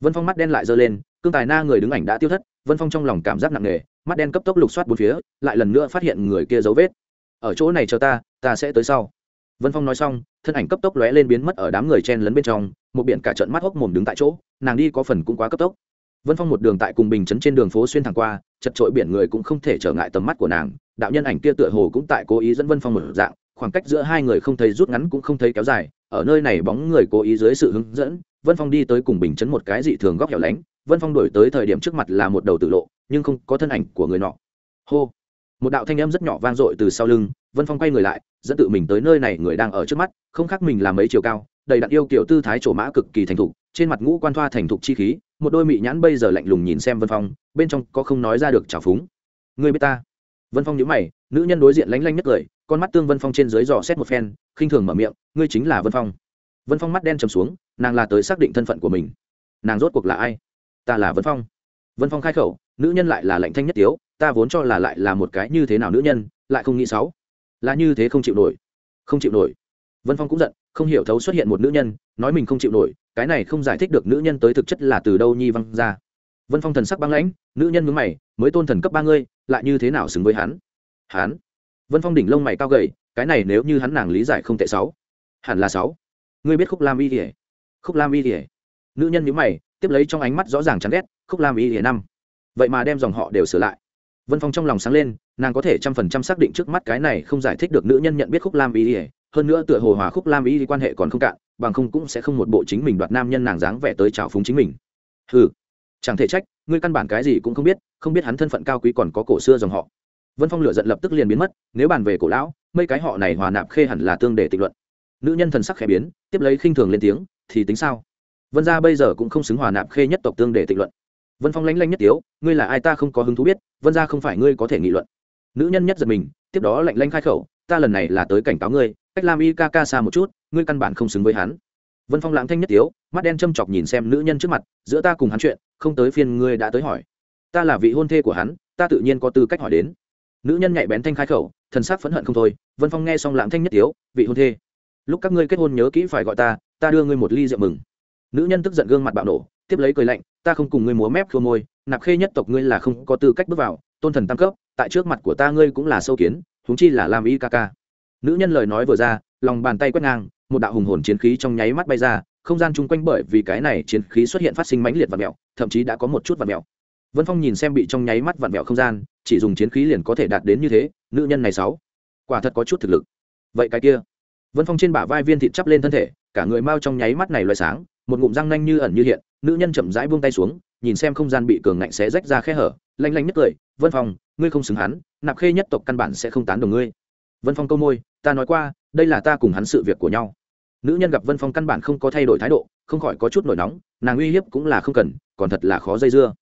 vân phong mắt đen lại giơ lên cương tài na người đứng ảnh đã tiêu thất vân phong trong lòng cảm giác nặng nề mắt đen cấp tốc lục soát bốn phía lại lần nữa phát hiện người kia dấu vết ở chỗ này chờ ta ta sẽ tới sau vân phong nói xong thân ảnh cấp tốc lóe lên biến mất ở đám người chen lấn bên trong một biển cả trận mắt hốc mồm đứng tại chỗ nàng đi có phần cũng quá cấp tốc vân phong một đường tại cùng bình Trấn trên đường phố xuyên thẳng qua chật trội biển người cũng không thể trở ngại tầm mắt của nàng đạo nhân ảnh kia tựa hồ cũng tại cố ý dẫn vân phong một dạng khoảng cách giữa hai người không thấy rút ngắn cũng không thấy kéo dài ở nơi này bóng người cố ý dưới sự hướng dẫn vân phong đi tới cùng bình Trấn một cái dị thường góc hẻo lánh vân phong đổi tới thời điểm trước mặt là một đầu tử lộ nhưng không có thân ảnh của người nọ hô một đạo thanh âm rất nhỏ vang dội từ sau lưng vân phong quay người lại dẫn tự mình tới nơi này người đang ở trước mắt không khác mình làm mấy chiều cao đầy đặn yêu kiểu tư thái trổ mã cực kỳ thành thục trên mặt ngũ quan thoa thành thục chi khí một đôi mị nhãn bây giờ lạnh lùng nhìn xem vân phong bên trong có không nói ra được trào phúng người biết ta vân phong nhíu mày nữ nhân đối diện lánh lanh nhất cười con mắt tương vân phong trên dưới dò xét một phen khinh thường mở miệng ngươi chính là vân phong vân phong mắt đen trầm xuống nàng là tới xác định thân phận của mình nàng rốt cuộc là ai ta là vân phong vân phong khai khẩu nữ nhân lại là lạnh thanh nhất tiếu ta vốn cho là lại là một cái như thế nào nữ nhân lại không nghĩ sáu là như thế không chịu nổi không chịu nổi vân phong cũng giận không hiểu thấu xuất hiện một nữ nhân nói mình không chịu nổi cái này không giải thích được nữ nhân tới thực chất là từ đâu nhi văng ra vân phong thần sắc băng lãnh nữ nhân mướn mày mới tôn thần cấp ba ngươi lại như thế nào xứng với hắn hắn vân phong đỉnh lông mày cao gầy cái này nếu như hắn nàng lý giải không tệ sáu hẳn là sáu ngươi biết khúc lam y kỉa khúc lam y kỉa nữ nhân nhíu mày tiếp lấy trong ánh mắt rõ ràng chán ghét khúc lam y hiền năm vậy mà đem dòng họ đều sửa lại vân phong trong lòng sáng lên nàng có thể trăm phần trăm xác định trước mắt cái này không giải thích được nữ nhân nhận biết khúc lam y hiền hơn nữa tựa hồ hòa khúc lam y thì quan hệ còn không cạn bằng không cũng sẽ không một bộ chính mình đoạt nam nhân nàng dáng vẻ tới trào phúng chính mình Hừ, chẳng thể trách ngươi căn bản cái gì cũng không biết không biết hắn thân phận cao quý còn có cổ xưa dòng họ vân phong lửa giận lập tức liền biến mất nếu bàn về cổ lão mấy cái họ này hòa nạp khê hẳn là tương để tịch luận nữ nhân thần sắc khẽ biến tiếp lấy khinh thường lên tiếng thì tính sao vân gia bây giờ cũng không xứng hòa nạp khê nhất tộc tương để tịch luận vân phong lánh lanh nhất tiếu ngươi là ai ta không có hứng thú biết vân ra không phải ngươi có thể nghị luận nữ nhân nhất giật mình tiếp đó lạnh lanh khai khẩu ta lần này là tới cảnh cáo ngươi cách làm y ca ca xa một chút ngươi căn bản không xứng với hắn vân phong lãng thanh nhất tiếu mắt đen châm chọc nhìn xem nữ nhân trước mặt giữa ta cùng hắn chuyện không tới phiên ngươi đã tới hỏi ta là vị hôn thê của hắn ta tự nhiên có tư cách hỏi đến nữ nhân nhạy bén thanh khai khẩu thần sắc phẫn hận không thôi vân phong nghe xong lãng thanh nhất tiếu vị hôn thê lúc các ngươi kết hôn nhớ kỹ phải gọi ta ta đưa ngươi một ly rượu mừng nữ nhân tức giận gương mặt bạo nổ tiếp lấy cười lạnh ta không cùng ngươi múa mép khua môi nạp khê nhất tộc ngươi là không có tư cách bước vào tôn thần tam cấp tại trước mặt của ta ngươi cũng là sâu kiến huống chi là làm y ca ca nữ nhân lời nói vừa ra lòng bàn tay quét ngang một đạo hùng hồn chiến khí trong nháy mắt bay ra không gian chung quanh bởi vì cái này chiến khí xuất hiện phát sinh mãnh liệt và mẹo thậm chí đã có một chút và mẹo vân phong nhìn xem bị trong nháy mắt vặn vẹo không gian chỉ dùng chiến khí liền có thể đạt đến như thế nữ nhân này sáu quả thật có chút thực lực vậy cái kia vân phong trên bả vai viên thịt chắp lên thân thể cả người mau trong nháy mắt này loài sáng một ngụm răng nanh như ẩn như hiện nữ nhân chậm rãi buông tay xuống nhìn xem không gian bị cường ngạnh xé rách ra khe hở lanh lanh nhất cười vân phong ngươi không xứng hắn nạp khê nhất tộc căn bản sẽ không tán đồng ngươi vân phong câu môi ta nói qua đây là ta cùng hắn sự việc của nhau nữ nhân gặp vân phong căn bản không có thay đổi thái độ không khỏi có chút nổi nóng nàng uy hiếp cũng là không cần còn thật là khó dây dưa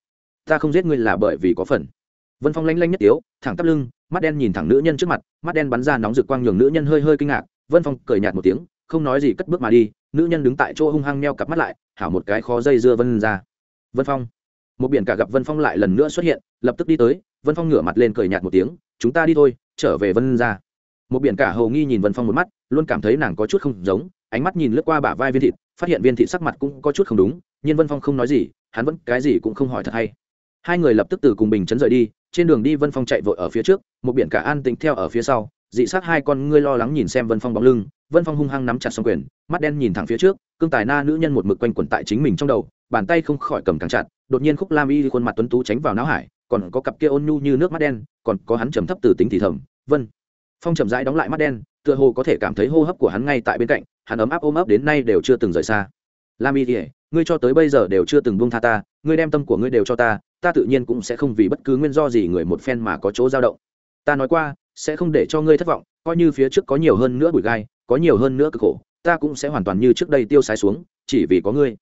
ta không giết ngươi là bởi vì có phần vân phong lanh lanh nhất tiếu, thẳng tắp lưng mắt đen nhìn thẳng nữ nhân trước mặt mắt đen bắn ra nóng rực quang nhường nữ nhân hơi hơi kinh ngạc vân phong cười nhạt một tiếng không nói gì cất bước mà đi nữ nhân đứng tại chỗ hung hăng neo cặp mắt lại hảo một cái khó dây dưa vân ra vân phong một biển cả gặp vân phong lại lần nữa xuất hiện lập tức đi tới vân phong ngửa mặt lên cười nhạt một tiếng chúng ta đi thôi trở về vân ra một biển cả hầu nghi nhìn vân phong một mắt luôn cảm thấy nàng có chút không giống ánh mắt nhìn lướt qua bả vai viên thịt phát hiện viên thị sắc mặt cũng có chút không đúng nhưng vân phong không nói gì hắn vẫn cái gì cũng không hỏi thật hay hai người lập tức từ cùng bình chấn rời đi trên đường đi vân phong chạy vội ở phía trước một biển cả an tính theo ở phía sau dị sát hai con ngươi lo lắng nhìn xem vân phong bóng lưng vân phong hung hăng nắm chặt s o n g quyền mắt đen nhìn thẳng phía trước cương tài na nữ nhân một mực quanh quẩn tại chính mình trong đầu bàn tay không khỏi cầm càng chặt đột nhiên khúc lam y khuôn mặt tuấn tú tránh vào não hải còn có cặp kia ôn nhu như nước mắt đen còn có hắn trầm thấp từ tính thì thầm vân phong chậm rãi đóng lại mắt đen tựa hồ có thể cảm thấy hô hấp của hắn ngay tại bên cạnh hắn ấm áp ôm ấp đến nay đều chưa từng rời xa lam y kỉa ngươi cho tới bây giờ đều chưa từng buông tha ta ngươi đem tâm của ngươi đều cho ta ta tự nhiên cũng sẽ không vì bất cứ nguyên do gì người một phen mà có chỗ dao động ta nói qua sẽ không để cho ngươi thất vọng coi như phía trước có nhiều hơn nữa bụi gai có nhiều hơn nữa cực khổ ta cũng sẽ hoàn toàn như trước đây tiêu sái xuống chỉ vì có ngươi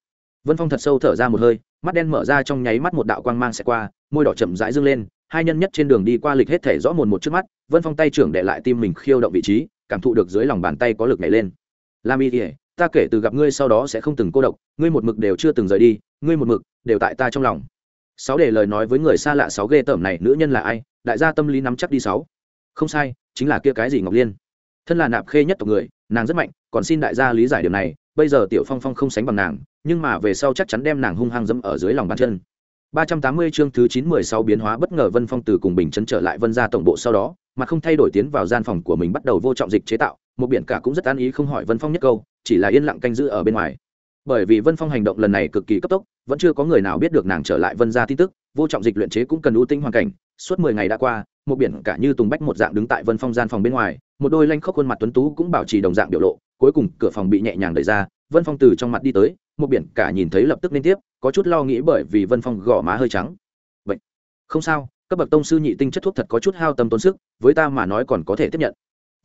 vân phong thật sâu thở ra một hơi mắt đen mở ra trong nháy mắt một đạo quang mang sẽ qua môi đỏ chậm rãi dâng lên hai nhân nhất trên đường đi qua lịch hết thể rõ mồn một trước mắt vân phong tay trưởng để lại tim mình khiêu động vị trí cảm thụ được dưới lòng bàn tay có lực nhảy lên lam y ỉa ta kể từ gặp ngươi sau đó sẽ không từng cô độc ngươi một mực đều chưa từng rời đi ngươi một mực đều tại ta trong lòng sáu để lời nói với người xa lạ sáu ghê tởm này nữ nhân là ai đại gia tâm lý nắm chắc đi sáu không sai chính là kia cái gì ngọc liên thân là nạp khê nhất tộc người nàng rất mạnh còn xin đại gia lý giải điều này bây giờ tiểu phong phong không sánh bằng nàng nhưng mà về sau chắc chắn đem nàng hung hăng dẫm ở dưới lòng bàn chân 380 chương thứ 916 biến hóa bất ngờ Vân Phong từ cùng Bình trấn trở lại Vân gia tổng bộ sau đó, mà không thay đổi tiến vào gian phòng của mình bắt đầu vô trọng dịch chế tạo, một biển cả cũng rất an ý không hỏi Vân Phong nhất câu, chỉ là yên lặng canh giữ ở bên ngoài. Bởi vì Vân Phong hành động lần này cực kỳ cấp tốc, vẫn chưa có người nào biết được nàng trở lại Vân gia tin tức, vô trọng dịch luyện chế cũng cần ưu tinh hoàn cảnh, suốt 10 ngày đã qua, một biển cả như tùng bách một dạng đứng tại vân phong gian phòng bên ngoài một đôi lanh khóc khuôn mặt tuấn tú cũng bảo trì đồng dạng biểu lộ cuối cùng cửa phòng bị nhẹ nhàng đẩy ra vân phong từ trong mặt đi tới một biển cả nhìn thấy lập tức liên tiếp có chút lo nghĩ bởi vì vân phong gò má hơi trắng vậy không sao các bậc tông sư nhị tinh chất thuốc thật có chút hao tâm tốn sức với ta mà nói còn có thể tiếp nhận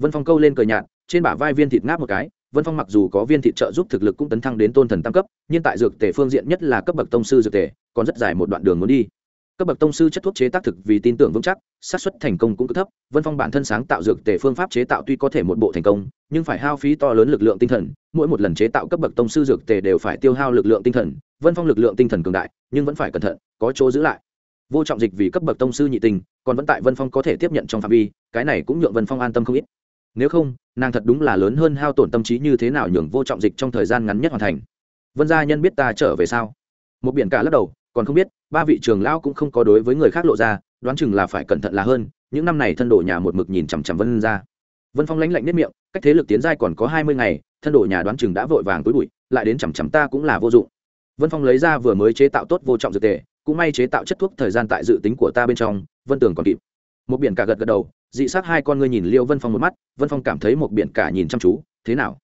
vân phong câu lên cờ nhạt trên bả vai viên thịt ngáp một cái vân phong mặc dù có viên thịt trợ giúp thực lực cũng tấn thăng đến tôn thần tam cấp nhưng tại dược tề phương diện nhất là cấp bậc tông sư dược tề còn rất dài một đoạn đường muốn đi các bậc tông sư chất thuốc chế tác thực vì tin tưởng vững chắc xác suất thành công cũng cứ thấp vân phong bản thân sáng tạo dược tề phương pháp chế tạo tuy có thể một bộ thành công nhưng phải hao phí to lớn lực lượng tinh thần mỗi một lần chế tạo cấp bậc tông sư dược tề đều phải tiêu hao lực lượng tinh thần vân phong lực lượng tinh thần cường đại nhưng vẫn phải cẩn thận có chỗ giữ lại vô trọng dịch vì cấp bậc tông sư nhị tình còn vẫn tại vân phong có thể tiếp nhận trong phạm vi cái này cũng nhượng vân phong an tâm không ít nếu không nàng thật đúng là lớn hơn hao tổn tâm trí như thế nào nhường vô trọng dịch trong thời gian ngắn nhất hoàn thành vân gia nhân biết ta trở về sao một biển cả lắc đầu còn không biết ba vị trường lão cũng không có đối với người khác lộ ra đoán chừng là phải cẩn thận là hơn những năm này thân đồ nhà một mực nhìn chằm chằm vân ra vân phong lãnh lạnh nếp miệng cách thế lực tiến giai còn có hai mươi ngày thân đồ nhà đoán chừng đã vội vàng túi bụi lại đến chằm chằm ta cũng là vô dụng vân phong lấy ra vừa mới chế tạo tốt vô trọng dược tề cũng may chế tạo chất thuốc thời gian tại dự tính của ta bên trong vân tường còn kịp một biển cả gật gật đầu dị s á c hai con ngươi nhìn liêu vân phong một mắt vân phong cảm thấy một biển cả nhìn chăm chú thế nào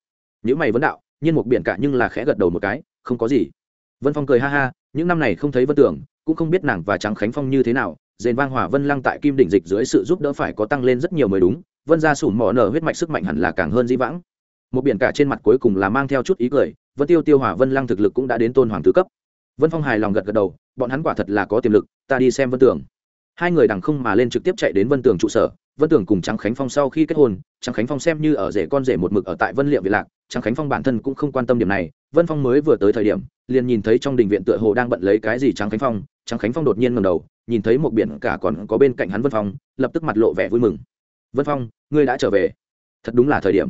nếu mày vẫn đạo nhưng một biển cả nhưng là khẽ gật đầu một cái không có gì vân phong cười ha ha những năm này không thấy vân tưởng cũng không biết nàng và trắng khánh phong như thế nào dền vang hỏa vân lăng tại kim đỉnh dịch dưới sự giúp đỡ phải có tăng lên rất nhiều mới đúng vân ra sủn mỏ nở huyết mạch sức mạnh hẳn là càng hơn dĩ vãng một biển cả trên mặt cuối cùng là mang theo chút ý cười vân tiêu tiêu hỏa vân lăng thực lực cũng đã đến tôn hoàng tứ cấp vân phong hài lòng gật gật đầu bọn hắn quả thật là có tiềm lực ta đi xem vân tưởng hai người đằng không mà lên trực tiếp chạy đến vân tường trụ sở vân tường cùng trắng khánh phong sau khi kết hôn trắng khánh phong xem như ở rể con rể một mực ở tại vân liệm việt lạc trắng khánh phong bản thân cũng không quan tâm điểm này vân phong mới vừa tới thời điểm liền nhìn thấy trong đình viện tựa hồ đang bận lấy cái gì trắng khánh phong trắng khánh phong đột nhiên ngầm đầu nhìn thấy một biển cả còn có bên cạnh hắn vân phong lập tức mặt lộ vẻ vui mừng vân phong ngươi đã trở về thật đúng là thời điểm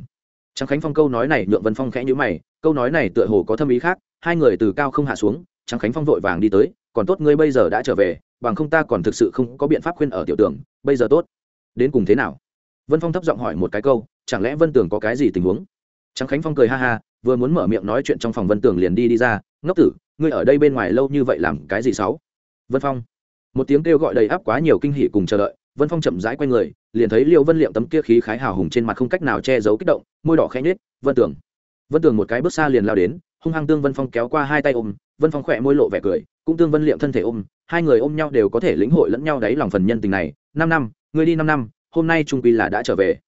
trắng khánh phong câu nói này nhượng vân phong khẽ nhữ mày câu nói này tựa hồ có thâm ý khác hai người từ cao không hạ xuống trắng khánh phong vội vàng đi tới còn tốt ngươi bây giờ đã trở về bằng không ta còn thực sự không có biện pháp khuyên ở tiểu tường. bây giờ tốt đến cùng thế nào vân phong thấp giọng hỏi một cái câu chẳng lẽ vân tường có cái gì tình huống trắng khánh phong cười ha ha vừa muốn mở miệng nói chuyện trong phòng vân tường liền đi đi ra ngốc tử ngươi ở đây bên ngoài lâu như vậy làm cái gì sáu vân phong một tiếng kêu gọi đầy áp quá nhiều kinh hỉ cùng chờ đợi vân phong chậm rãi q u a y người liền thấy liêu vân liệm tấm kia khí khái hào hùng trên mặt không cách nào che giấu kích động môi đỏ khẽ nhết vân tường vân tường một cái bước xa liền lao đến hung hăng tương vân phong kéo qua hai tay ôm vân phong khỏe môi lộ vẻ cười cũng tương vân liệm thân thể ôm hai người ôm nhau đều có thể lĩnh hội lẫn nhau đáy lòng phần nhân tình này năm năm người đi năm năm hôm nay trung quy là đã trở về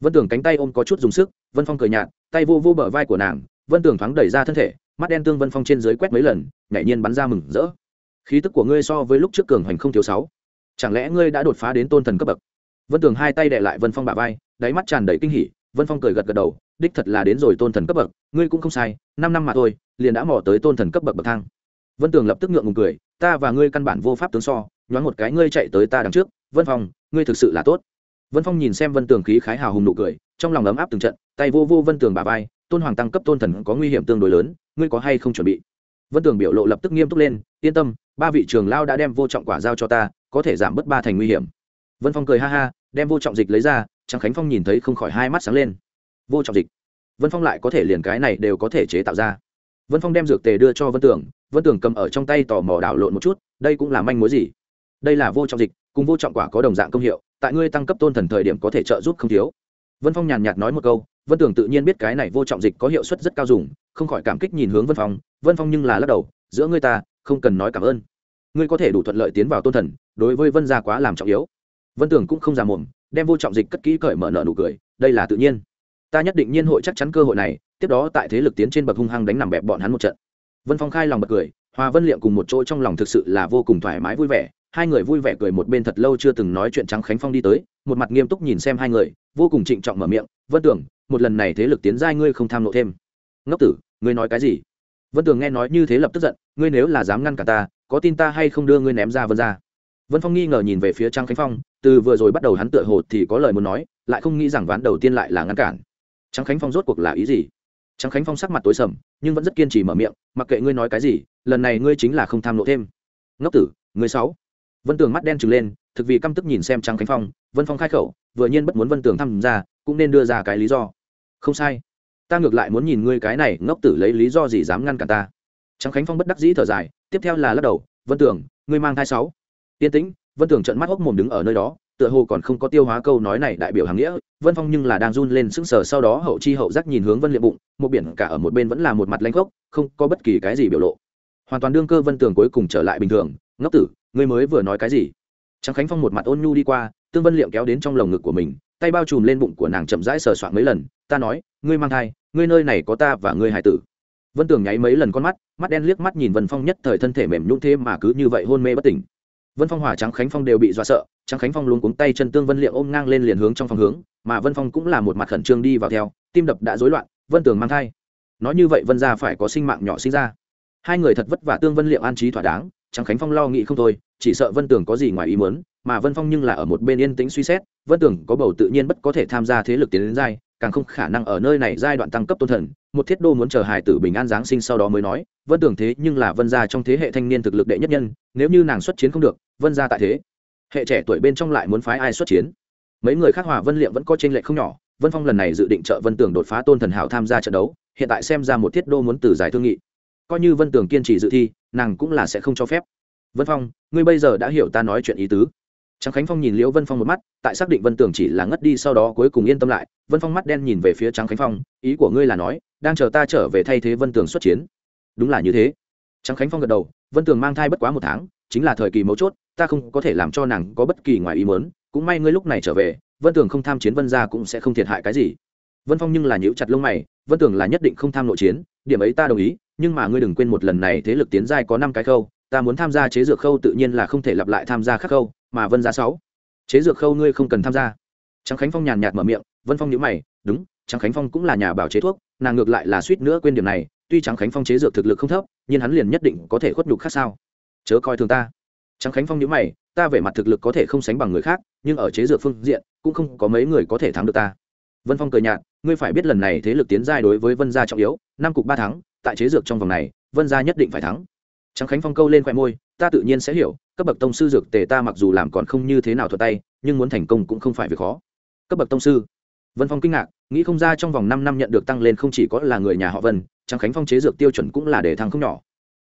vân tưởng cánh tay ôm có chút dùng sức vân phong cười nhạt tay vô vô bờ vai của nàng vân tưởng thoáng đẩy ra thân thể mắt đen tương vân phong trên dưới quét mấy lần nhảy nhiên bắn ra mừng rỡ khí tức của ngươi so với lúc trước cường hoành không thiếu sáu chẳng lẽ ngươi đã đột phá đến tôn thần cấp bậc vân tường hai tay đệ lại vân phong bà vai đáy mắt tràn đầy kinh hỉ vân phong cười gật gật đầu đích thật là đến rồi tôn thần cấp bậc ngươi cũng không sai năm năm mà thôi liền đã mò tới tôn thần cấp bậc bậc thang vân tường lập tức ngượng ngùng cười ta và ngươi căn bản vô pháp tướng so nhoáng một cái ngươi chạy tới ta đằng trước vân phong ngươi thực sự là tốt vân phong nhìn xem vân tường khí khái hào hùng nụ cười trong lòng ấm áp từng trận tay vô vô vân tường bà vai tôn hoàng tăng cấp tôn thần có nguy hiểm tương đối lớn ngươi có hay không chuẩn bị vân tường biểu lộ lập tức nghiêm túc lên yên tâm ba vị trường lao đã đem vô trọng quả giao cho ta có thể giảm bớt ba thành nguy hiểm vân phong cười ha ha đem vô trọng dịch lấy ra trang khánh phong nhìn thấy không khỏi hai mắt sáng lên vô trọng dịch vân phong lại có thể liền cái này đều có thể chế tạo ra vân phong đem dược tề đưa cho vân tưởng vân tưởng cầm ở trong tay tò mò đảo lộn một chút đây cũng là manh mối gì đây là vô trọng dịch cùng vô trọng quả có đồng dạng công hiệu tại ngươi tăng cấp tôn thần thời điểm có thể trợ giúp không thiếu vân phong nhàn nhạt nói một câu vân tưởng tự nhiên biết cái này vô trọng dịch có hiệu suất rất cao dùng không khỏi cảm kích nhìn hướng vân phong vân phong nhưng là lắc đầu giữa ngươi ta không cần nói cảm ơn ngươi có thể đủ thuận lợi tiến vào tôn thần đối với vân gia quá làm trọng yếu vân Tưởng cũng không già mồm đem vô trọng dịch cất kỹ cởi mở nợ nụ cười đây là tự nhiên ta nhất định nhiên hội chắc chắn cơ hội này tiếp đó tại thế lực tiến trên bậc hung hăng đánh nằm bẹp bọn hắn một trận vân phong khai lòng bật cười hòa vân liệm cùng một chỗ trong lòng thực sự là vô cùng thoải mái vui vẻ hai người vui vẻ cười một bên thật lâu chưa từng nói chuyện trắng khánh phong đi tới một mặt nghiêm túc nhìn xem hai người vô cùng trịnh trọng mở miệng vân tưởng một lần này thế lực tiến giai ngươi không tham lộ thêm ngốc tử ngươi nói cái gì vân tưởng nghe nói như thế lập tức giận ngươi nếu là dám ngăn cả ta có tin ta hay không đưa ngươi ném ra vân ra vân phong nghi ngờ nhìn về phía trang khánh phong từ vừa rồi bắt đầu hắn tựa hồ thì có lời muốn nói lại không nghĩ rằng ván đầu tiên lại là ngăn cản trang khánh phong rốt cuộc là ý gì trang khánh phong sắc mặt tối sầm nhưng vẫn rất kiên trì mở miệng mặc kệ ngươi nói cái gì lần này ngươi chính là không tham lộ thêm ngốc tử ngươi xấu! vân tường mắt đen trừng lên thực vì căm tức nhìn xem trang khánh phong vân phong khai khẩu vừa nhiên bất muốn vân tường tham gia cũng nên đưa ra cái lý do không sai ta ngược lại muốn nhìn ngươi cái này ngốc tử lấy lý do gì dám ngăn cản ta trang khánh phong bất đắc dĩ thở dài tiếp theo là lắc đầu vân Tường, ngươi mang thai xấu yên tĩnh vân tường trận mắt hốc mồm đứng ở nơi đó tựa hồ còn không có tiêu hóa câu nói này đại biểu hàng nghĩa vân phong nhưng là đang run lên sững sờ sau đó hậu chi hậu giác nhìn hướng vân liệm bụng một biển cả ở một bên vẫn là một mặt lanh gốc không có bất kỳ cái gì biểu lộ hoàn toàn đương cơ vân tường cuối cùng trở lại bình thường ngốc tử ngươi mới vừa nói cái gì trắng khánh phong một mặt ôn nhu đi qua tương vân liệm kéo đến trong lồng ngực của mình tay bao trùm lên bụng của nàng chậm rãi sờ soạn mấy lần ta nói ngươi mang thai ngươi nơi này có ta và ngươi hải tử vân tường nháy mấy lần con mắt mắt đen liếc mắt nhìn vân phong nhất thời thân thể mềm nhũng thế mà cứ như vậy hôn mê bất tỉnh vân phong hỏa trắng khánh phong đều bị dọa sợ trắng khánh phong luôn cuống tay chân tương vân liệu ôm ngang lên liền hướng trong phòng hướng mà vân phong cũng là một mặt khẩn trương đi vào theo tim đập đã rối loạn vân tường mang thai nói như vậy vân gia phải có sinh mạng nhỏ sinh ra hai người thật vất vả tương vân liệu an trí thỏa đáng trắng khánh phong lo nghĩ không thôi chỉ sợ vân tường có gì ngoài ý muốn mà vân phong nhưng là ở một bên yên tĩnh suy xét vân tường có bầu tự nhiên bất có thể tham gia thế lực tiến đến giai càng không khả năng ở nơi này giai đoạn tăng cấp tôn thần một thiết đô muốn chờ hải tử bình an giáng sinh sau đó mới nói vân tưởng thế nhưng là vân gia trong thế hệ thanh niên thực lực đệ nhất nhân nếu như nàng xuất chiến không được vân gia tại thế hệ trẻ tuổi bên trong lại muốn phái ai xuất chiến mấy người khác hòa vân liệm vẫn có tranh lệch không nhỏ vân phong lần này dự định trợ vân tưởng đột phá tôn thần hảo tham gia trận đấu hiện tại xem ra một thiết đô muốn từ giải thương nghị coi như vân tưởng kiên trì dự thi nàng cũng là sẽ không cho phép vân phong ngươi bây giờ đã hiểu ta nói chuyện ý tứ Tráng Khánh Phong nhìn Liễu Vân Phong một mắt, tại xác định Vân Tưởng chỉ là ngất đi sau đó cuối cùng yên tâm lại, Vân Phong mắt đen nhìn về phía Tráng Khánh Phong, ý của ngươi là nói, đang chờ ta trở về thay thế Vân Tưởng xuất chiến. Đúng là như thế. Tráng Khánh Phong gật đầu, Vân Tưởng mang thai bất quá một tháng, chính là thời kỳ mấu chốt, ta không có thể làm cho nàng có bất kỳ ngoài ý muốn, cũng may ngươi lúc này trở về, Vân Tưởng không tham chiến Vân gia cũng sẽ không thiệt hại cái gì. Vân Phong nhưng là nhíu chặt lông mày, Vân Tưởng là nhất định không tham nội chiến, điểm ấy ta đồng ý, nhưng mà ngươi đừng quên một lần này thế lực tiến giai có năm cái khâu, ta muốn tham gia chế dược khâu tự nhiên là không thể lặp lại tham gia khác khâu mà vân gia sáu chế dược khâu ngươi không cần tham gia trắng khánh phong nhàn nhạt mở miệng vân phong nhữ mày đúng trắng khánh phong cũng là nhà bảo chế thuốc nàng ngược lại là suýt nữa quên điểm này tuy trắng khánh phong chế dược thực lực không thấp nhưng hắn liền nhất định có thể khuất nhục khác sao chớ coi thường ta trắng khánh phong nhữ mày ta về mặt thực lực có thể không sánh bằng người khác nhưng ở chế dược phương diện cũng không có mấy người có thể thắng được ta vân phong cười nhạt ngươi phải biết lần này thế lực tiến giai đối với vân gia trọng yếu năm cục ba tháng tại chế dược trong vòng này vân gia nhất định phải thắng trắng khánh phong câu lên khoe môi ta tự nhiên sẽ hiểu Cấp bậc tông sư dược tề ta mặc dù làm còn không như thế nào thuật tay nhưng muốn thành công cũng không phải việc khó Cấp bậc tông sư vân phong kinh ngạc nghĩ không ra trong vòng năm năm nhận được tăng lên không chỉ có là người nhà họ vân trắng khánh phong chế dược tiêu chuẩn cũng là để thăng không nhỏ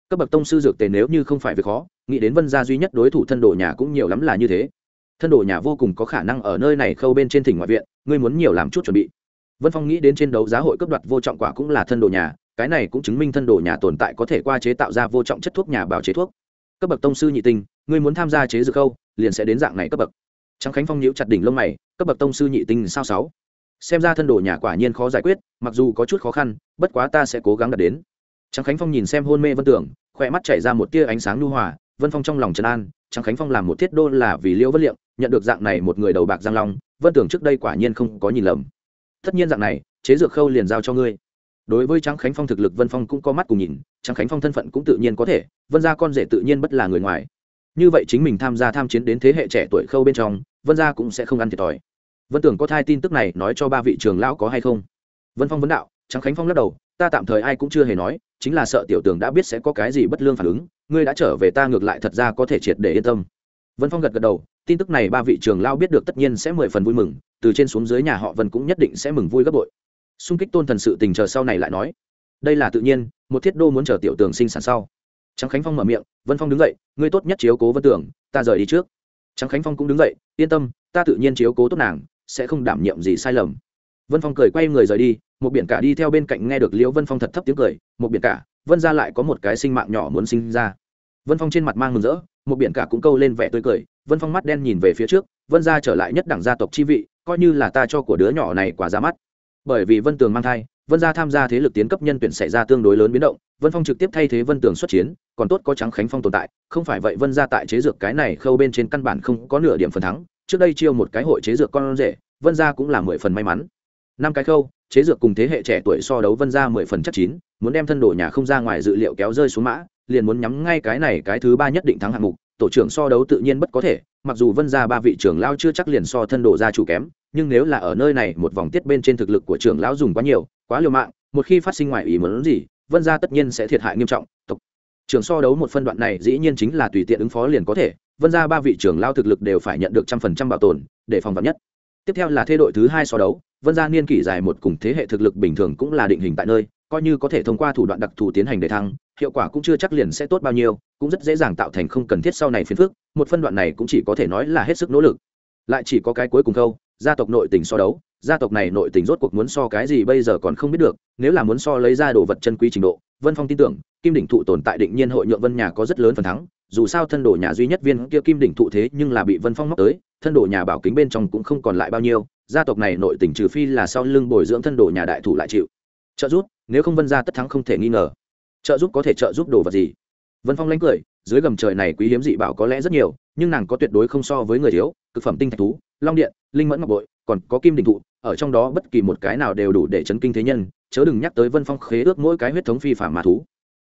Cấp bậc tông sư dược tề nếu như không phải việc khó nghĩ đến vân gia duy nhất đối thủ thân đồ nhà cũng nhiều lắm là như thế thân đồ nhà vô cùng có khả năng ở nơi này khâu bên trên thỉnh ngoại viện ngươi muốn nhiều làm chút chuẩn bị vân phong nghĩ đến trên đấu giá hội cấp đoạt vô trọng quả cũng là thân đồ nhà cái này cũng chứng minh thân đồ nhà tồn tại có thể qua chế tạo ra vô trọng chất thuốc nhà bào chế thuốc cấp bậc tông sư nhị tinh ngươi muốn tham gia chế dược khâu liền sẽ đến dạng này cấp bậc trắng khánh phong nhiễu chặt đỉnh lông mày cấp bậc tông sư nhị tinh sao sáu xem ra thân đồ nhà quả nhiên khó giải quyết mặc dù có chút khó khăn bất quá ta sẽ cố gắng đạt đến trắng khánh phong nhìn xem hôn mê vân tưởng khỏe mắt chảy ra một tia ánh sáng lưu hòa vân phong trong lòng trần an trắng khánh phong làm một thiết đô là vì liễu vất liệm nhận được dạng này một người đầu bạc giang long vân tưởng trước đây quả nhiên không có nhìn lầm tất nhiên dạng này chế dược khâu liền giao cho ngươi đối với Trang khánh phong thực lực vân phong cũng có mắt cùng nhìn Trang khánh phong thân phận cũng tự nhiên có thể vân gia con rể tự nhiên bất là người ngoài như vậy chính mình tham gia tham chiến đến thế hệ trẻ tuổi khâu bên trong vân gia cũng sẽ không ăn thiệt thòi vân tưởng có thai tin tức này nói cho ba vị trường lão có hay không vân phong vấn đạo Trang khánh phong lắc đầu ta tạm thời ai cũng chưa hề nói chính là sợ tiểu tưởng đã biết sẽ có cái gì bất lương phản ứng ngươi đã trở về ta ngược lại thật ra có thể triệt để yên tâm vân phong gật gật đầu tin tức này ba vị trường lao biết được tất nhiên sẽ mười phần vui mừng từ trên xuống dưới nhà họ vân cũng nhất định sẽ mừng vui gấp bội xung kích tôn thần sự tình chờ sau này lại nói đây là tự nhiên một thiết đô muốn chờ tiểu tường sinh sản sau trắng khánh phong mở miệng vân phong đứng dậy ngươi tốt nhất chiếu cố vân tường ta rời đi trước trắng khánh phong cũng đứng dậy yên tâm ta tự nhiên chiếu cố tốt nàng sẽ không đảm nhiệm gì sai lầm vân phong cười quay người rời đi một biển cả đi theo bên cạnh nghe được liễu vân phong thật thấp tiếng cười một biển cả vân gia lại có một cái sinh mạng nhỏ muốn sinh ra vân phong trên mặt mang mừng rỡ một biển cả cũng câu lên vẻ tươi cười vân phong mắt đen nhìn về phía trước vân gia trở lại nhất đẳng gia tộc chi vị coi như là ta cho của đứa nhỏ này quả ra mắt bởi vì vân tường mang thai vân gia tham gia thế lực tiến cấp nhân tuyển xảy ra tương đối lớn biến động vân phong trực tiếp thay thế vân tường xuất chiến còn tốt có trắng khánh phong tồn tại không phải vậy vân gia tại chế dược cái này khâu bên trên căn bản không có nửa điểm phần thắng trước đây chiêu một cái hội chế dược con rể vân gia cũng là mười phần may mắn năm cái khâu chế dược cùng thế hệ trẻ tuổi so đấu vân gia mười phần chắc chín muốn đem thân đổ nhà không ra ngoài dự liệu kéo rơi xuống mã liền muốn nhắm ngay cái này cái thứ ba nhất định thắng hạng mục tổ trưởng so đấu tự nhiên bất có thể mặc dù vân ra ba vị trưởng lão chưa chắc liền so thân đồ gia chủ kém nhưng nếu là ở nơi này một vòng tiết bên trên thực lực của trưởng lão dùng quá nhiều quá liều mạng một khi phát sinh ngoài ý muốn gì vân gia tất nhiên sẽ thiệt hại nghiêm trọng tộc trưởng so đấu một phân đoạn này dĩ nhiên chính là tùy tiện ứng phó liền có thể vân gia ba vị trưởng lao thực lực đều phải nhận được trăm phần trăm bảo tồn để phòng vắn nhất tiếp theo là thê đội thứ hai so đấu vân gia niên kỷ dài một cùng thế hệ thực lực bình thường cũng là định hình tại nơi coi như có thể thông qua thủ đoạn đặc thù tiến hành để thăng hiệu quả cũng chưa chắc liền sẽ tốt bao nhiêu cũng rất dễ dàng tạo thành không cần thiết sau này phiền phức một phân đoạn này cũng chỉ có thể nói là hết sức nỗ lực lại chỉ có cái cuối cùng câu gia tộc nội tình so đấu gia tộc này nội tình rốt cuộc muốn so cái gì bây giờ còn không biết được nếu là muốn so lấy ra đồ vật chân quý trình độ vân phong tin tưởng kim đỉnh thụ tồn tại định nhiên hội nhượng vân nhà có rất lớn phần thắng dù sao thân đồ nhà duy nhất viên kia kim đỉnh thụ thế nhưng là bị vân phong móc tới thân đồ nhà bảo kính bên trong cũng không còn lại bao nhiêu gia tộc này nội tình trừ phi là sau lưng bồi dưỡng thân đồ nhà đại thủ lại chịu trợ giúp nếu không vân gia tất thắng không thể nghi ngờ trợ giúp có thể trợ giúp đồ vật gì vân phong lánh cười dưới gầm trời này quý hiếm dị bảo có lẽ rất nhiều nhưng nàng có tuyệt đối không so với người thiếu cực phẩm tinh thạch thú long điện linh mẫn ngọc bội còn có kim đình thụ ở trong đó bất kỳ một cái nào đều đủ để chấn kinh thế nhân chớ đừng nhắc tới vân phong khế ước mỗi cái huyết thống phi phả mà thú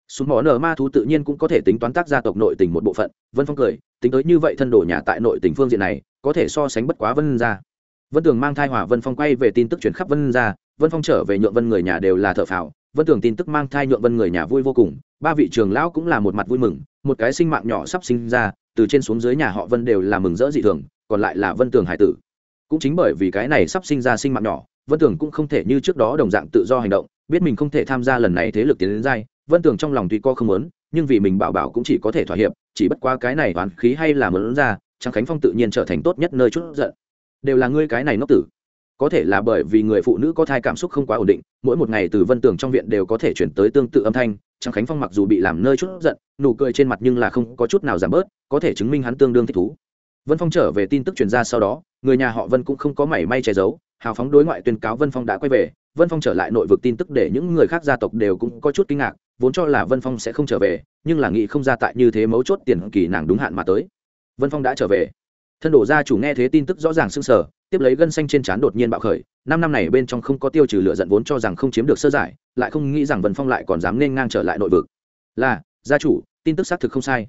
súng mỏ nở ma thú tự nhiên cũng có thể tính toán tác gia tộc nội tình một bộ phận vân phong cười tính tới như vậy thân đồ nhà tại nội tỉnh phương diện này có thể so sánh bất quá vân ra vân tường mang thai hỏa vân phong quay về tin tức chuyển khắp vân ra vân phong trở về nhượng vân người nhà đều là thợ phào vân tưởng tin tức mang thai nhuộm vân người nhà vui vô cùng ba vị trường lão cũng là một mặt vui mừng một cái sinh mạng nhỏ sắp sinh ra từ trên xuống dưới nhà họ vân đều là mừng rỡ dị thường còn lại là vân tường hải tử cũng chính bởi vì cái này sắp sinh ra sinh mạng nhỏ vân tường cũng không thể như trước đó đồng dạng tự do hành động biết mình không thể tham gia lần này thế lực tiến đến dai vân tường trong lòng tuy co không muốn nhưng vì mình bảo bảo cũng chỉ có thể thỏa hiệp chỉ bất qua cái này oán khí hay là muốn ra trang khánh phong tự nhiên trở thành tốt nhất nơi chút giận đều là ngươi cái này ngốc tử có thể là bởi vì người phụ nữ có thai cảm xúc không quá ổn định mỗi một ngày từ vân tường trong viện đều có thể chuyển tới tương tự âm thanh trang khánh phong mặc dù bị làm nơi chút giận nụ cười trên mặt nhưng là không có chút nào giảm bớt có thể chứng minh hắn tương đương thích thú vân phong trở về tin tức truyền ra sau đó người nhà họ vân cũng không có mảy may che giấu hào phóng đối ngoại tuyên cáo vân phong đã quay về vân phong trở lại nội vực tin tức để những người khác gia tộc đều cũng có chút kinh ngạc vốn cho là vân phong sẽ không trở về nhưng là nghĩ không ra tại như thế mấu chốt tiền kỳ nàng đúng hạn mà tới vân phong đã trở về thân đổ gia chủ nghe thế tin tức rõ ràng sưng sở tiếp lấy gân xanh trên trán đột nhiên bạo khởi năm năm này bên trong không có tiêu trừ lựa giận vốn cho rằng không chiếm được sơ giải lại không nghĩ rằng vần phong lại còn dám nên ngang trở lại nội vực là gia chủ tin tức xác thực không sai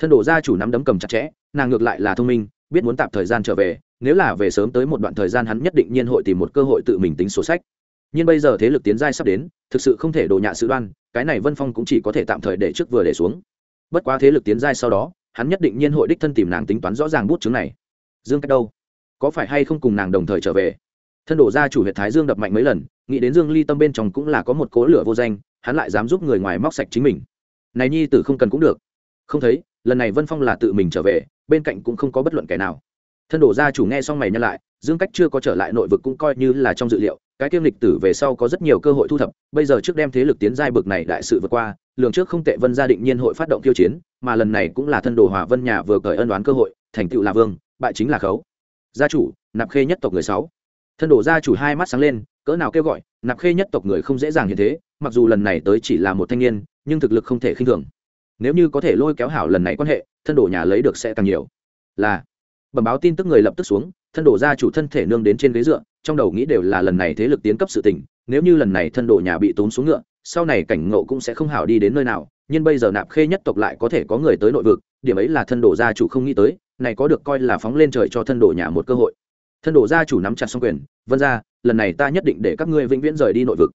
thân đổ gia chủ nắm đấm cầm chặt chẽ nàng ngược lại là thông minh biết muốn tạm thời gian trở về nếu là về sớm tới một đoạn thời gian hắn nhất định nhiên hội tìm một cơ hội tự mình tính sổ sách nhưng bây giờ thế lực tiến giai sắp đến thực sự không thể đổ nhạ sự đoan cái này vân phong cũng chỉ có thể tạm thời để trước vừa để xuống bất quá thế lực tiến giai sau đó hắn nhất định nhiên hội đích thân tìm nàng tính toán rõ ràng bút chứng này dương cách đâu có phải hay không cùng nàng đồng thời trở về thân đổ ra chủ huyện thái dương đập mạnh mấy lần nghĩ đến dương ly tâm bên trong cũng là có một cố lửa vô danh hắn lại dám giúp người ngoài móc sạch chính mình này nhi tử không cần cũng được không thấy lần này vân phong là tự mình trở về bên cạnh cũng không có bất luận kẻ nào thân đổ gia chủ nghe xong mày nhăn lại dương cách chưa có trở lại nội vực cũng coi như là trong dự liệu cái kiêm lịch tử về sau có rất nhiều cơ hội thu thập bây giờ trước đem thế lực tiến giai bực này đại sự vượt qua lường trước không tệ vân gia định nhiên hội phát động tiêu chiến mà lần này cũng là thân đồ hòa vân nhà vừa cởi ân đoán cơ hội thành tựu là vương bại chính là khấu gia chủ nạp khê nhất tộc người sáu thân đổ gia chủ hai mắt sáng lên cỡ nào kêu gọi nạp khê nhất tộc người không dễ dàng như thế mặc dù lần này tới chỉ là một thanh niên nhưng thực lực không thể khinh thường nếu như có thể lôi kéo hảo lần này quan hệ thân đổ nhà lấy được sẽ càng nhiều là bẩm báo tin tức người lập tức xuống thân đổ gia chủ thân thể nương đến trên ghế dựa trong đầu nghĩ đều là lần này thế lực tiến cấp sự tình nếu như lần này thân đổ nhà bị tốn xuống ngựa sau này cảnh ngộ cũng sẽ không hảo đi đến nơi nào nhưng bây giờ nạp khê nhất tộc lại có thể có người tới nội vực điểm ấy là thân đổ gia chủ không nghĩ tới này có được coi là phóng lên trời cho thân đồ nhà một cơ hội thân đồ gia chủ nắm chặt song quyền vân ra lần này ta nhất định để các ngươi vĩnh viễn rời đi nội vực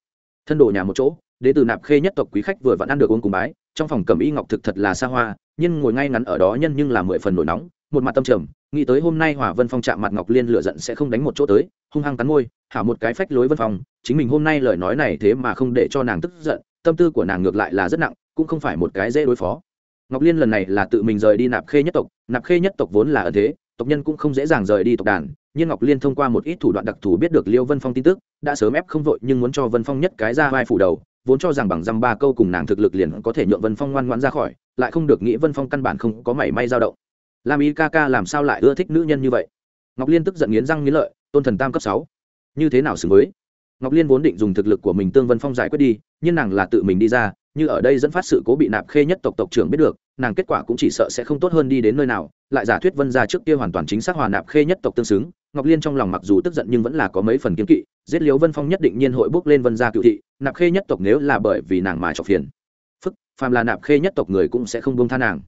thân đồ nhà một chỗ đến từ nạp khê nhất tộc quý khách vừa vẫn ăn được uống cùng bái trong phòng cẩm y ngọc thực thật là xa hoa nhưng ngồi ngay ngắn ở đó nhân nhưng là mười phần nổi nóng một mặt tâm trầm nghĩ tới hôm nay hỏa vân phong chạm mặt ngọc liên lửa giận sẽ không đánh một chỗ tới hung hăng cắn môi hảo một cái phách lối vân phong chính mình hôm nay lời nói này thế mà không để cho nàng tức giận tâm tư của nàng ngược lại là rất nặng cũng không phải một cái dễ đối phó ngọc liên lần này là tự mình rời đi nạp khê nhất tộc nạp khê nhất tộc vốn là ở thế tộc nhân cũng không dễ dàng rời đi tộc đàn nhưng ngọc liên thông qua một ít thủ đoạn đặc thù biết được liêu vân phong tin tức đã sớm ép không vội nhưng muốn cho vân phong nhất cái ra vai phủ đầu vốn cho rằng bằng dăm ba câu cùng nàng thực lực liền có thể nhượng vân phong ngoan ngoãn ra khỏi lại không được nghĩ vân phong căn bản không có mảy may dao động lam y ca ca làm sao lại ưa thích nữ nhân như vậy ngọc liên tức giận nghiến răng nghiến lợi tôn thần tam cấp sáu như thế nào xử mới ngọc liên vốn định dùng thực lực của mình tương vân phong giải quyết đi nhưng nàng là tự mình đi ra như ở đây dẫn phát sự cố bị nạp khê nhất tộc tộc trưởng biết được nàng kết quả cũng chỉ sợ sẽ không tốt hơn đi đến nơi nào lại giả thuyết vân ra trước kia hoàn toàn chính xác hòa nạp khê nhất tộc tương xứng ngọc liên trong lòng mặc dù tức giận nhưng vẫn là có mấy phần kiếm kỵ giết liếu vân phong nhất định nhiên hội bước lên vân gia cựu thị nạp khê nhất tộc nếu là bởi vì nàng mà trọc phiền phức phàm là nạp khê nhất tộc người cũng sẽ không buông tha nàng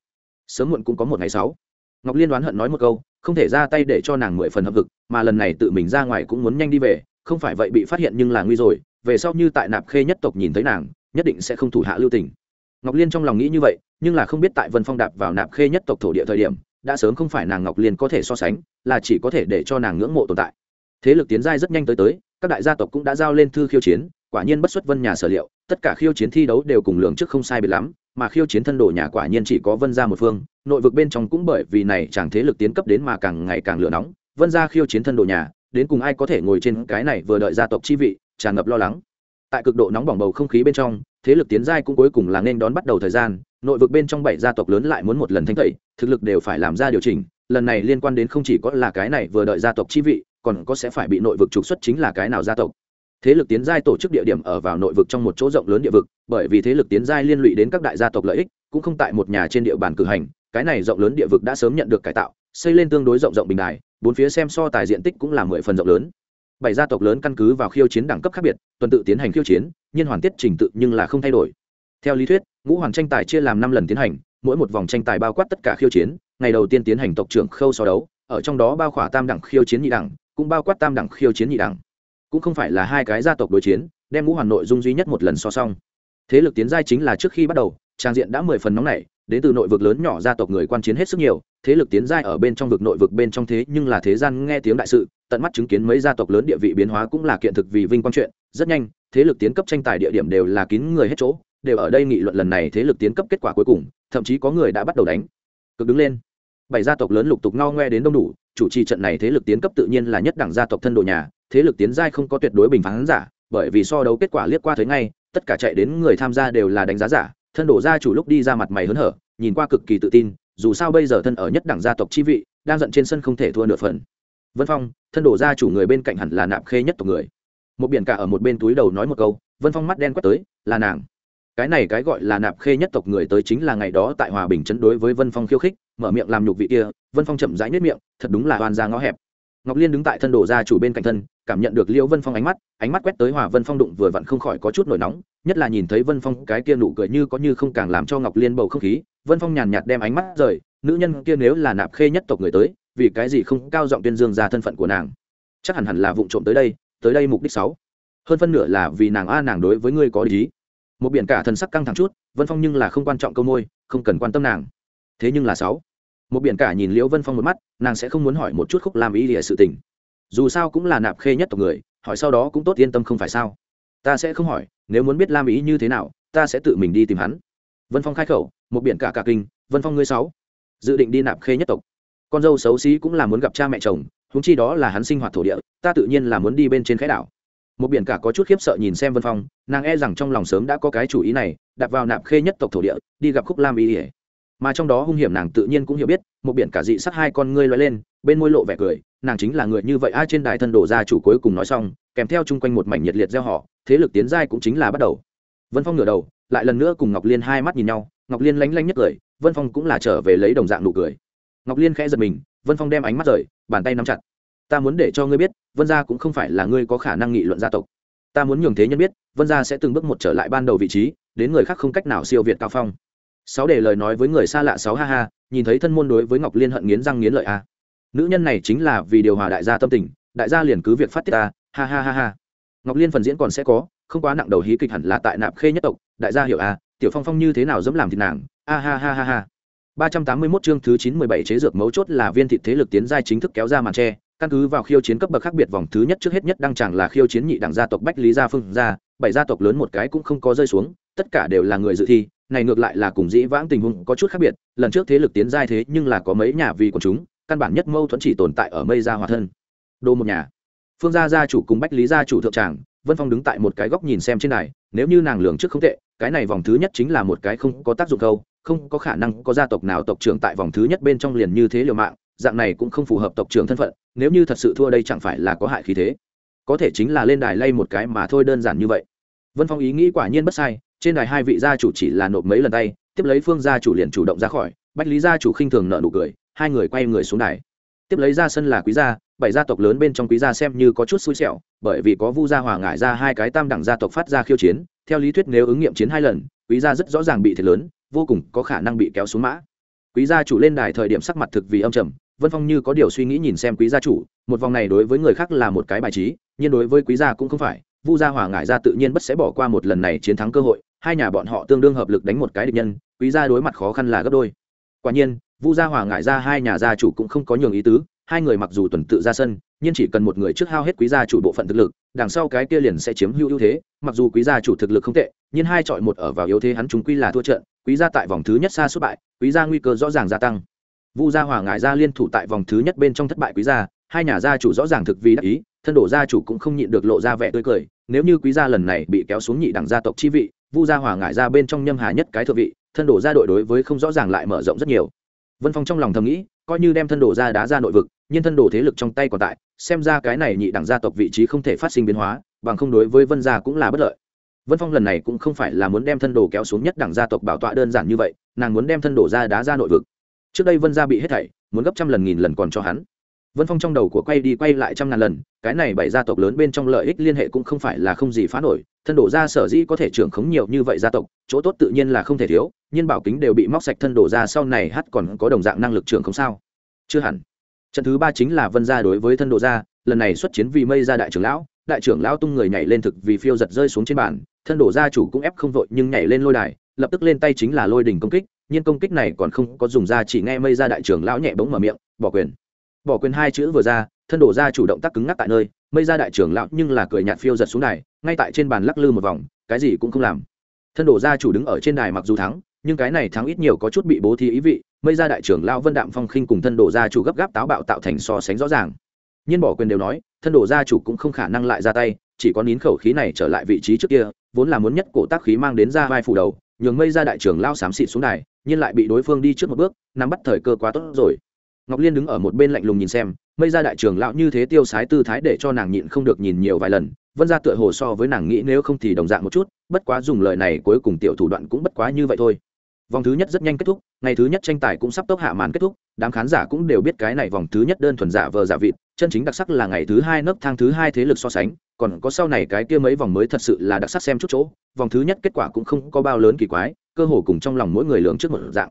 sớm muộn cũng có một ngày sáu ngọc liên đoán hận nói một câu không thể ra tay để cho nàng mười phần hợp vực mà lần này tự mình ra ngoài cũng muốn nhanh đi về không phải vậy bị phát hiện nhưng là nguy rồi về sau như tại nạp khê nhất tộc nhìn thấy nàng nhất định sẽ không thủ hạ lưu tình ngọc liên trong lòng nghĩ như vậy nhưng là không biết tại vân phong đạp vào nạp khê nhất tộc thổ địa thời điểm đã sớm không phải nàng ngọc liên có thể so sánh là chỉ có thể để cho nàng ngưỡng mộ tồn tại thế lực tiến giai rất nhanh tới tới các đại gia tộc cũng đã giao lên thư khiêu chiến quả nhiên bất xuất vân nhà sở liệu tất cả khiêu chiến thi đấu đều cùng lượng trước không sai biệt lắm mà khiêu chiến thân đồ nhà quả nhiên chỉ có vân gia một phương nội vực bên trong cũng bởi vì này chẳng thế lực tiến cấp đến mà càng ngày càng lửa nóng vân gia khiêu chiến thân đồ nhà đến cùng ai có thể ngồi trên cái này vừa đợi gia tộc chi vị tràn ngập lo lắng tại cực độ nóng bỏng bầu không khí bên trong thế lực tiến giai cũng cuối cùng là nên đón bắt đầu thời gian nội vực bên trong bảy gia tộc lớn lại muốn một lần thanh tẩy thực lực đều phải làm ra điều chỉnh lần này liên quan đến không chỉ có là cái này vừa đợi gia tộc chi vị còn có sẽ phải bị nội vực trục xuất chính là cái nào gia tộc thế lực tiến giai tổ chức địa điểm ở vào nội vực trong một chỗ rộng lớn địa vực bởi vì thế lực tiến giai liên lụy đến các đại gia tộc lợi ích cũng không tại một nhà trên địa bàn cử hành cái này rộng lớn địa vực đã sớm nhận được cải tạo xây lên tương đối rộng rộng bình đài bốn phía xem so tài diện tích cũng là mười phần rộng lớn bảy gia tộc lớn căn cứ vào khiêu chiến đẳng cấp khác biệt tuần tự tiến hành khiêu chiến nhiên hoàn tiết trình tự nhưng là không thay đổi theo lý thuyết ngũ hoàn tranh tài chia làm năm lần tiến hành mỗi một vòng tranh tài bao quát tất cả khiêu chiến ngày đầu tiên tiến hành tộc trưởng khâu so đấu ở trong đó bao khỏa tam đẳng khiêu chiến nhị đẳng cũng bao quát tam đẳng khiêu chiến nhị đẳng cũng không phải là hai cái gia tộc đối chiến đem ngũ hoàn nội dung duy nhất một lần so xong thế lực tiến giai chính là trước khi bắt đầu trang diện đã mười phần nóng nảy đến từ nội vực lớn nhỏ gia tộc người quan chiến hết sức nhiều thế lực tiến giai ở bên trong vực nội vực bên trong thế nhưng là thế gian nghe tiếng đại sự tận mắt chứng kiến mấy gia tộc lớn địa vị biến hóa cũng là kiện thực vì vinh quang chuyện rất nhanh thế lực tiến cấp tranh tài địa điểm đều là kín người hết chỗ đều ở đây nghị luận lần này thế lực tiến cấp kết quả cuối cùng thậm chí có người đã bắt đầu đánh cực đứng lên bảy gia tộc lớn lục tục ngao ngoe đến đông đủ chủ trì trận này thế lực tiến cấp tự nhiên là nhất đẳng gia tộc thân đồ nhà thế lực tiến giai không có tuyệt đối bình phán giả bởi vì so đấu kết quả liếc qua thấy ngay tất cả chạy đến người tham gia đều là đánh giá giả thân đồ gia chủ lúc đi ra mặt mày hớn hở nhìn qua cực kỳ tự tin dù sao bây giờ thân ở nhất đẳng gia tộc chi vị đang giận trên sân không thể thua nửa phần vân phong thân đổ ra chủ người bên cạnh hẳn là nạp khê nhất tộc người một biển cả ở một bên túi đầu nói một câu vân phong mắt đen quét tới là nàng cái này cái gọi là nạp khê nhất tộc người tới chính là ngày đó tại hòa bình chấn đối với vân phong khiêu khích mở miệng làm nhục vị kia vân phong chậm rãi nết miệng thật đúng là oan ra ngõ hẹp ngọc liên đứng tại thân đổ ra chủ bên cạnh thân cảm nhận được liễu vân phong ánh mắt ánh mắt quét tới hòa vân phong đụng vừa vặn không khỏi có chút nổi nóng nhất là nhìn thấy vân phong cái kia nụ cười như có như không càng làm cho ngọc liên bầu không khí vân phong nhàn nhạt đem ánh mắt rời nữ nhân kia nếu là nạp khê nhất tộc người tới vì cái gì không cao giọng tuyên dương ra thân phận của nàng chắc hẳn hẳn là vụ trộm tới đây tới đây mục đích sáu hơn phân nửa là vì nàng a nàng đối với ngươi có ý một biển cả thần sắc căng thẳng chút vân phong nhưng là không quan trọng câu môi không cần quan tâm nàng thế nhưng là sáu một biển cả nhìn liễu vân phong một mắt nàng sẽ không muốn hỏi một chút khúc làm ý địa sự tình dù sao cũng là nạp khê nhất tộc người hỏi sau đó cũng tốt yên tâm không phải sao ta sẽ không hỏi nếu muốn biết lam ý như thế nào ta sẽ tự mình đi tìm hắn vân phong khai khẩu một biển cả cả kinh vân phong ngươi sáu dự định đi nạp khê nhất tộc con dâu xấu xí cũng là muốn gặp cha mẹ chồng húng chi đó là hắn sinh hoạt thổ địa ta tự nhiên là muốn đi bên trên khái đảo một biển cả có chút khiếp sợ nhìn xem vân phong nàng e rằng trong lòng sớm đã có cái chủ ý này đặt vào nạp khê nhất tộc thổ địa đi gặp khúc lam y ỉa mà trong đó hung hiểm nàng tự nhiên cũng hiểu biết một biển cả dị sắc hai con ngươi loay lên bên môi lộ vẻ cười nàng chính là người như vậy ai trên đài thân đổ ra chủ cuối cùng nói xong kèm theo chung quanh một mảnh nhiệt liệt gieo họ thế lực tiến giai cũng chính là bắt đầu vân phong ngửa đầu lại lần nữa cùng ngọc liên hai mắt nhìn nhau ngọc liên lánh lánh nhất cười vân phong cũng là trở về lấy đồng dạng nụ cười ngọc liên khẽ giật mình vân phong đem ánh mắt rời bàn tay nắm chặt ta muốn để cho ngươi biết vân gia cũng không phải là ngươi có khả năng nghị luận gia tộc ta muốn nhường thế nhân biết vân gia sẽ từng bước một trở lại ban đầu vị trí đến người khác không cách nào siêu việt cao phong sáu để lời nói với người xa lạ sáu ha ha nhìn thấy thân môn đối với ngọc liên hận nghiến răng nghiến lợi a à. nữ nhân này chính là vì điều hòa đại gia tâm tình đại gia liền cứ việc phát tiết ta ha ha ha ha ngọc liên phần diễn còn sẽ có không quá nặng đầu hí kịch hẳn là tại nạp khê nhất tộc đại gia hiểu a à, tiểu phong phong như thế nào dẫm làm thì nàng a ha ha ha ha 381 chương thứ 917 chế dược mấu chốt là viên thịt thế lực tiến giai chính thức kéo ra màn che, căn cứ vào khiêu chiến cấp bậc khác biệt vòng thứ nhất trước hết nhất đăng chẳng là khiêu chiến nhị đẳng gia tộc Bách Lý gia Phương gia, bảy gia tộc lớn một cái cũng không có rơi xuống, tất cả đều là người dự thi, này ngược lại là cùng dĩ vãng tình huống có chút khác biệt, lần trước thế lực tiến giai thế nhưng là có mấy nhà vì của chúng, căn bản nhất mâu thuẫn chỉ tồn tại ở mây gia hòa thân. Đô một nhà. Phương gia gia chủ cùng Bách Lý gia chủ thượng tràng, Vân Phong đứng tại một cái góc nhìn xem trên này, nếu như nàng lượng trước không tệ, cái này vòng thứ nhất chính là một cái không có tác dụng đâu không có khả năng có gia tộc nào tộc trưởng tại vòng thứ nhất bên trong liền như thế liều mạng dạng này cũng không phù hợp tộc trưởng thân phận nếu như thật sự thua đây chẳng phải là có hại khí thế có thể chính là lên đài lay một cái mà thôi đơn giản như vậy vân phong ý nghĩ quả nhiên bất sai trên đài hai vị gia chủ chỉ là nộp mấy lần tay tiếp lấy phương gia chủ liền chủ động ra khỏi bách lý gia chủ khinh thường nợ nụ cười hai người quay người xuống đài tiếp lấy ra sân là quý gia bảy gia tộc lớn bên trong quý gia xem như có chút xui xẻo bởi vì có vu gia hòa ngại ra hai cái tam đẳng gia tộc phát ra khiêu chiến theo lý thuyết nếu ứng nghiệm chiến hai lần quý gia rất rõ ràng bị thiệt lớn vô cùng có khả năng bị kéo xuống mã quý gia chủ lên đài thời điểm sắc mặt thực vì âm trầm vân phong như có điều suy nghĩ nhìn xem quý gia chủ một vòng này đối với người khác là một cái bài trí nhưng đối với quý gia cũng không phải vu gia hỏa ngải gia tự nhiên bất sẽ bỏ qua một lần này chiến thắng cơ hội hai nhà bọn họ tương đương hợp lực đánh một cái địch nhân quý gia đối mặt khó khăn là gấp đôi quả nhiên vu gia hỏa ngải gia hai nhà gia chủ cũng không có nhường ý tứ hai người mặc dù tuần tự ra sân nhưng chỉ cần một người trước hao hết quý gia chủ bộ phận thực lực đằng sau cái kia liền sẽ chiếm hữu ưu thế mặc dù quý gia chủ thực lực không tệ nhưng hai chọi một ở vào yếu thế hắn chúng quy là thua trận quý gia tại vòng thứ nhất xa xuất bại quý gia nguy cơ rõ ràng gia tăng vu gia hòa ngại gia liên thủ tại vòng thứ nhất bên trong thất bại quý gia hai nhà gia chủ rõ ràng thực vì đắc ý thân đổ gia chủ cũng không nhịn được lộ ra vẻ tươi cười nếu như quý gia lần này bị kéo xuống nhị đẳng gia tộc chi vị vu gia hòa ngại gia bên trong nhâm hà nhất cái thượng vị thân đổ gia đội đối với không rõ ràng lại mở rộng rất nhiều vân phong trong lòng thầm nghĩ coi như đem thân đổ gia đá ra nội vực nhân thân đồ thế lực trong tay còn tại xem ra cái này nhị đẳng gia tộc vị trí không thể phát sinh biến hóa bằng không đối với vân gia cũng là bất lợi vân phong lần này cũng không phải là muốn đem thân đồ kéo xuống nhất đẳng gia tộc bảo tọa đơn giản như vậy nàng muốn đem thân đồ ra đá ra nội vực trước đây vân gia bị hết thảy muốn gấp trăm lần nghìn lần còn cho hắn vân phong trong đầu của quay đi quay lại trăm ngàn lần cái này bảy gia tộc lớn bên trong lợi ích liên hệ cũng không phải là không gì phá nổi thân đồ ra sở dĩ có thể trưởng khống nhiều như vậy gia tộc chỗ tốt tự nhiên là không thể thiếu nhân bảo kính đều bị móc sạch thân đồ ra sau này hát còn có đồng dạng năng lực trưởng không sao chưa hẳn trận thứ ba chính là vân gia đối với thân độ gia lần này xuất chiến vì mây ra đại trưởng lão đại trưởng lão tung người nhảy lên thực vì phiêu giật rơi xuống trên bàn thân đổ gia chủ cũng ép không vội nhưng nhảy lên lôi đài lập tức lên tay chính là lôi đỉnh công kích nhưng công kích này còn không có dùng ra chỉ nghe mây ra đại trưởng lão nhẹ bỗng mở miệng bỏ quyền bỏ quyền hai chữ vừa ra thân đổ ra chủ động tác cứng ngắc tại nơi mây ra đại trưởng lão nhưng là cười nhạt phiêu giật xuống đài ngay tại trên bàn lắc lư một vòng cái gì cũng không làm thân đổ ra chủ đứng ở trên đài mặc dù thắng nhưng cái này thắng ít nhiều có chút bị bố thi ý vị mây ra đại trưởng lão vân đạm phong khinh cùng thân đổ gia chủ gấp gáp táo bạo tạo thành so sánh rõ ràng nhiên bỏ quyền đều nói thân đổ gia chủ cũng không khả năng lại ra tay chỉ có nín khẩu khí này trở lại vị trí trước kia vốn là muốn nhất cổ tác khí mang đến ra vai phủ đầu nhường mây ra đại trưởng lao xám xịt xuống này nhiên lại bị đối phương đi trước một bước nắm bắt thời cơ quá tốt rồi ngọc liên đứng ở một bên lạnh lùng nhìn xem mây ra đại trưởng lão như thế tiêu sái tư thái để cho nàng nhịn không được nhìn nhiều vài lần vân ra tựa hồ so với nàng nghĩ nếu không thì đồng dạng một chút bất quá dùng lời này cuối cùng tiểu thủ đoạn cũng bất quá như vậy thôi vòng thứ nhất rất nhanh kết thúc ngày thứ nhất tranh tài cũng sắp tốc hạ màn kết thúc đám khán giả cũng đều biết cái này vòng thứ nhất đơn thuần giả vờ giả vịt chân chính đặc sắc là ngày thứ hai nấc thang thứ hai thế lực so sánh còn có sau này cái kia mấy vòng mới thật sự là đặc sắc xem chút chỗ vòng thứ nhất kết quả cũng không có bao lớn kỳ quái cơ hồ cùng trong lòng mỗi người lưỡng trước một dạng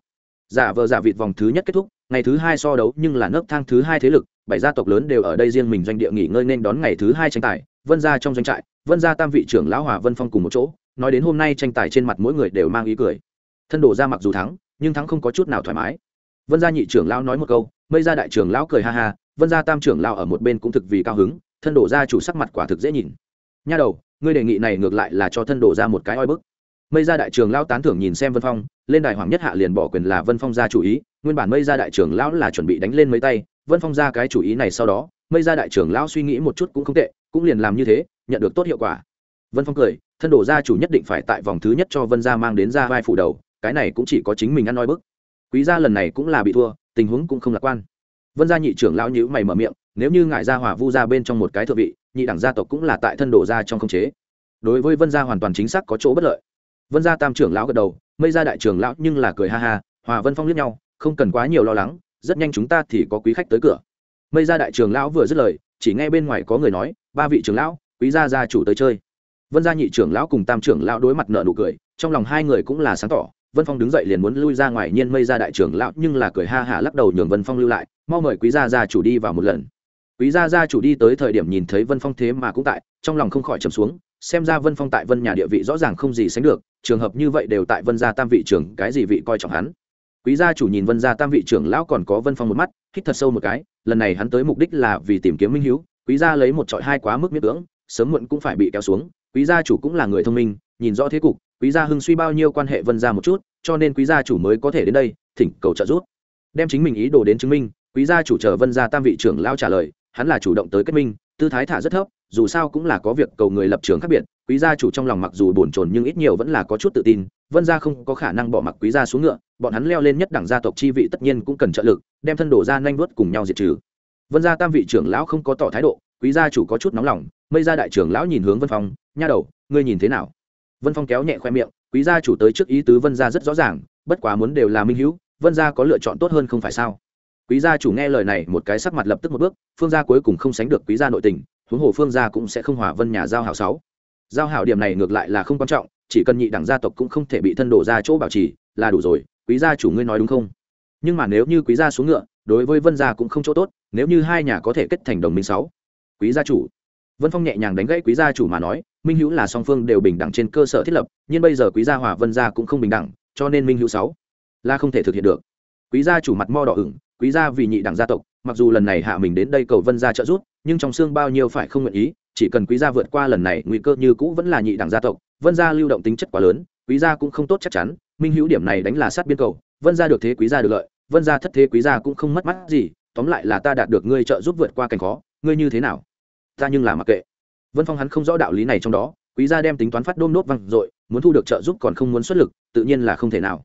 giả vờ giả vịt vòng thứ nhất kết thúc ngày thứ hai so đấu nhưng là nấc thang thứ hai thế lực bảy gia tộc lớn đều ở đây riêng mình doanh địa nghỉ ngơi nên đón ngày thứ hai tranh tài vân ra trong doanh trại vân ra tam vị trưởng lão hòa vân phong cùng một chỗ nói đến hôm nay tranh tài trên mặt mỗi người đều mang ý cười thân đồ ra mặc dù thắng nhưng thắng không có chút nào thoải mái vân gia nhị trưởng lão nói một câu mây gia đại trưởng lão cười ha ha vân gia tam trưởng lão ở một bên cũng thực vì cao hứng thân đổ gia chủ sắc mặt quả thực dễ nhìn nha đầu ngươi đề nghị này ngược lại là cho thân đổ gia một cái oi bức mây gia đại trưởng lão tán thưởng nhìn xem vân phong lên đài hoàng nhất hạ liền bỏ quyền là vân phong gia chủ ý nguyên bản mây gia đại trưởng lão là chuẩn bị đánh lên mấy tay vân phong gia cái chủ ý này sau đó mây gia đại trưởng lão suy nghĩ một chút cũng không tệ cũng liền làm như thế nhận được tốt hiệu quả vân phong cười thân đổ gia chủ nhất định phải tại vòng thứ nhất cho vân gia mang đến ra vai phủ đầu cái này cũng chỉ có chính mình ăn nói bức quý gia lần này cũng là bị thua tình huống cũng không lạc quan vân gia nhị trưởng lão nhữ mày mở miệng nếu như ngại gia hỏa vu gia bên trong một cái thượng vị nhị đẳng gia tộc cũng là tại thân đổ gia trong không chế đối với vân gia hoàn toàn chính xác có chỗ bất lợi vân gia tam trưởng lão gật đầu mây gia đại trưởng lão nhưng là cười ha ha hòa vân phong liếc nhau không cần quá nhiều lo lắng rất nhanh chúng ta thì có quý khách tới cửa mây gia đại trưởng lão vừa dứt lời chỉ nghe bên ngoài có người nói ba vị trưởng lão quý gia gia chủ tới chơi vân gia nhị trưởng lão cùng tam trưởng lão đối mặt nợ nụ cười trong lòng hai người cũng là sáng tỏ vân phong đứng dậy liền muốn lui ra ngoài nhiên mây ra đại trưởng lão nhưng là cười ha hả lắc đầu nhường vân phong lưu lại mau mời quý gia gia chủ đi vào một lần quý gia gia chủ đi tới thời điểm nhìn thấy vân phong thế mà cũng tại trong lòng không khỏi trầm xuống xem ra vân phong tại vân nhà địa vị rõ ràng không gì sánh được trường hợp như vậy đều tại vân gia tam vị trưởng cái gì vị coi trọng hắn quý gia chủ nhìn vân gia tam vị trưởng lão còn có vân phong một mắt hít thật sâu một cái lần này hắn tới mục đích là vì tìm kiếm minh h quý gia lấy một trọi hai quá mức miết tưởng sớm muộn cũng phải bị kéo xuống quý gia chủ cũng là người thông minh nhìn rõ thế cục quý gia hưng suy bao nhiêu quan hệ vân gia một chút cho nên quý gia chủ mới có thể đến đây thỉnh cầu trợ giúp đem chính mình ý đồ đến chứng minh quý gia chủ chờ vân gia tam vị trưởng lão trả lời hắn là chủ động tới kết minh tư thái thả rất thấp dù sao cũng là có việc cầu người lập trường khác biệt quý gia chủ trong lòng mặc dù buồn chồn nhưng ít nhiều vẫn là có chút tự tin vân gia không có khả năng bỏ mặc quý gia xuống ngựa bọn hắn leo lên nhất đẳng gia tộc chi vị tất nhiên cũng cần trợ lực đem thân đổ ra nhanh vớt cùng nhau diệt trừ vân gia tam vị trưởng lão không có tỏ thái độ quý gia chủ có chút nóng lòng mây gia đại trưởng lão nhìn hướng vân phong nha đầu ngươi nhìn thế nào vân phong kéo nhẹ khoe miệng quý gia chủ tới trước ý tứ vân gia rất rõ ràng bất quá muốn đều là minh hữu vân gia có lựa chọn tốt hơn không phải sao quý gia chủ nghe lời này một cái sắc mặt lập tức một bước phương gia cuối cùng không sánh được quý gia nội tình huống hồ phương gia cũng sẽ không hòa vân nhà giao hảo sáu giao hảo điểm này ngược lại là không quan trọng chỉ cần nhị đẳng gia tộc cũng không thể bị thân đổ ra chỗ bảo trì là đủ rồi quý gia chủ ngươi nói đúng không nhưng mà nếu như quý gia xuống ngựa đối với vân gia cũng không chỗ tốt nếu như hai nhà có thể kết thành đồng minh sáu quý gia chủ vân phong nhẹ nhàng đánh gãy quý gia chủ mà nói minh hữu là song phương đều bình đẳng trên cơ sở thiết lập nhưng bây giờ quý gia hòa vân gia cũng không bình đẳng cho nên minh hữu sáu là không thể thực hiện được quý gia chủ mặt mo đỏ ửng quý gia vì nhị đẳng gia tộc mặc dù lần này hạ mình đến đây cầu vân gia trợ giúp nhưng trong xương bao nhiêu phải không nguyện ý chỉ cần quý gia vượt qua lần này nguy cơ như cũ vẫn là nhị đẳng gia tộc vân gia lưu động tính chất quá lớn quý gia cũng không tốt chắc chắn minh hữu điểm này đánh là sát biên cầu vân gia được thế quý gia được lợi vân gia thất thế quý gia cũng không mất mắt gì tóm lại là ta đạt được ngươi trợ giúp vượt qua cảnh khó ngươi như thế nào ta nhưng là mặc kệ vân phong hắn không rõ đạo lý này trong đó quý gia đem tính toán phát đôm nốt văng r ộ i muốn thu được trợ giúp còn không muốn xuất lực tự nhiên là không thể nào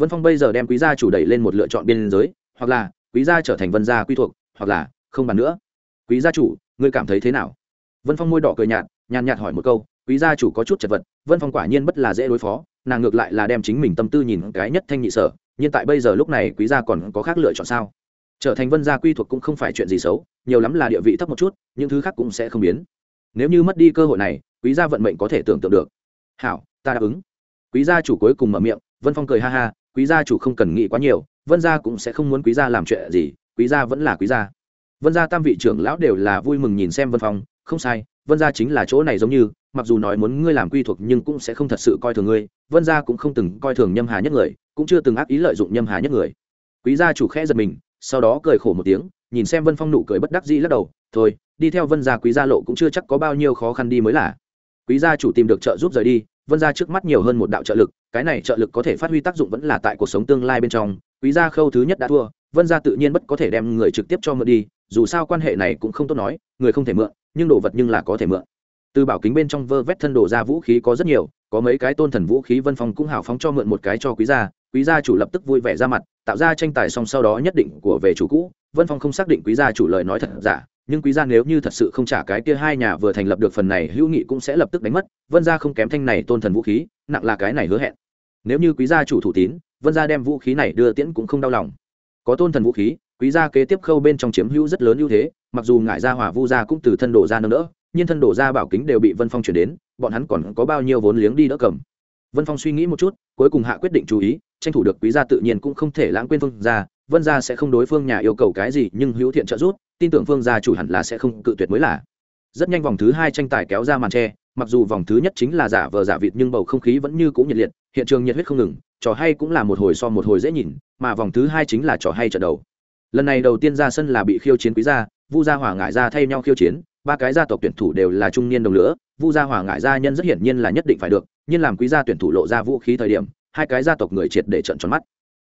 vân phong bây giờ đem quý gia chủ đẩy lên một lựa chọn biên giới hoặc là quý gia trở thành vân gia quy thuộc hoặc là không bàn nữa quý gia chủ ngươi cảm thấy thế nào vân phong môi đỏ cười nhạt nhàn nhạt hỏi một câu quý gia chủ có chút chật vật vân phong quả nhiên bất là dễ đối phó nàng ngược lại là đem chính mình tâm tư nhìn cái nhất thanh nhị sở nhưng tại bây giờ lúc này quý gia còn có khác lựa chọn sao trở thành vân gia quy thuộc cũng không phải chuyện gì xấu nhiều lắm là địa vị thấp một chút những thứ khác cũng sẽ không biến nếu như mất đi cơ hội này quý gia vận mệnh có thể tưởng tượng được hảo ta đáp ứng quý gia chủ cuối cùng mở miệng vân phong cười ha ha quý gia chủ không cần nghĩ quá nhiều vân gia cũng sẽ không muốn quý gia làm chuyện gì quý gia vẫn là quý gia vân gia tam vị trưởng lão đều là vui mừng nhìn xem vân phong không sai vân gia chính là chỗ này giống như mặc dù nói muốn ngươi làm quy thuộc nhưng cũng sẽ không thật sự coi thường ngươi vân gia cũng không từng coi thường nhâm hà nhất người cũng chưa từng ác ý lợi dụng nhâm hà nhất người quý gia chủ khẽ giật mình sau đó cười khổ một tiếng nhìn xem vân phong nụ cười bất đắc dĩ lắc đầu thôi đi theo vân gia quý gia lộ cũng chưa chắc có bao nhiêu khó khăn đi mới là quý gia chủ tìm được trợ giúp rời đi vân gia trước mắt nhiều hơn một đạo trợ lực cái này trợ lực có thể phát huy tác dụng vẫn là tại cuộc sống tương lai bên trong quý gia khâu thứ nhất đã thua vân gia tự nhiên bất có thể đem người trực tiếp cho mượn đi dù sao quan hệ này cũng không tốt nói người không thể mượn nhưng đồ vật nhưng là có thể mượn từ bảo kính bên trong vơ vét thân đổ ra vũ khí có rất nhiều có mấy cái tôn thần vũ khí vân phong cũng hào phóng cho mượn một cái cho quý gia quý gia chủ lập tức vui vẻ ra mặt tạo ra tranh tài song sau đó nhất định của về chủ cũ vân phong không xác định quý gia chủ lời nói thật giả nhưng quý gia nếu như thật sự không trả cái kia hai nhà vừa thành lập được phần này hữu nghị cũng sẽ lập tức đánh mất vân gia không kém thanh này tôn thần vũ khí nặng là cái này hứa hẹn nếu như quý gia chủ thủ tín vân gia đem vũ khí này đưa tiễn cũng không đau lòng có tôn thần vũ khí quý gia kế tiếp khâu bên trong chiếm hữu rất lớn ưu thế mặc dù ngại gia hỏa vu gia cũng từ thân đổ ra nâng đỡ nhưng thân đổ ra bảo kính đều bị vân phong chuyển đến bọn hắn còn có bao nhiêu vốn liếng đi đỡ cầm vân phong suy nghĩ một chút cuối cùng hạ quyết định chú ý tranh thủ được quý gia tự nhiên cũng không thể lãng quên phương gia vân gia sẽ không đối phương nhà yêu cầu cái gì nhưng hữu thiện trợ giúp tin tưởng phương gia chủ hẳn là sẽ không cự tuyệt mới là rất nhanh vòng thứ hai tranh tài kéo ra màn tre mặc dù vòng thứ nhất chính là giả vờ giả vịt nhưng bầu không khí vẫn như cũ nhiệt liệt hiện trường nhiệt huyết không ngừng trò hay cũng là một hồi so một hồi dễ nhìn mà vòng thứ hai chính là trò hay trận đầu lần này đầu tiên ra sân là bị khiêu chiến quý gia vu gia hỏa ngại gia thay nhau khiêu chiến ba cái gia tộc tuyển thủ đều là trung niên đồng lửa vu gia hỏa ngại gia nhân rất hiển nhiên là nhất định phải được nhưng làm quý gia tuyển thủ lộ ra vũ khí thời điểm hai cái gia tộc người triệt để trận tròn mắt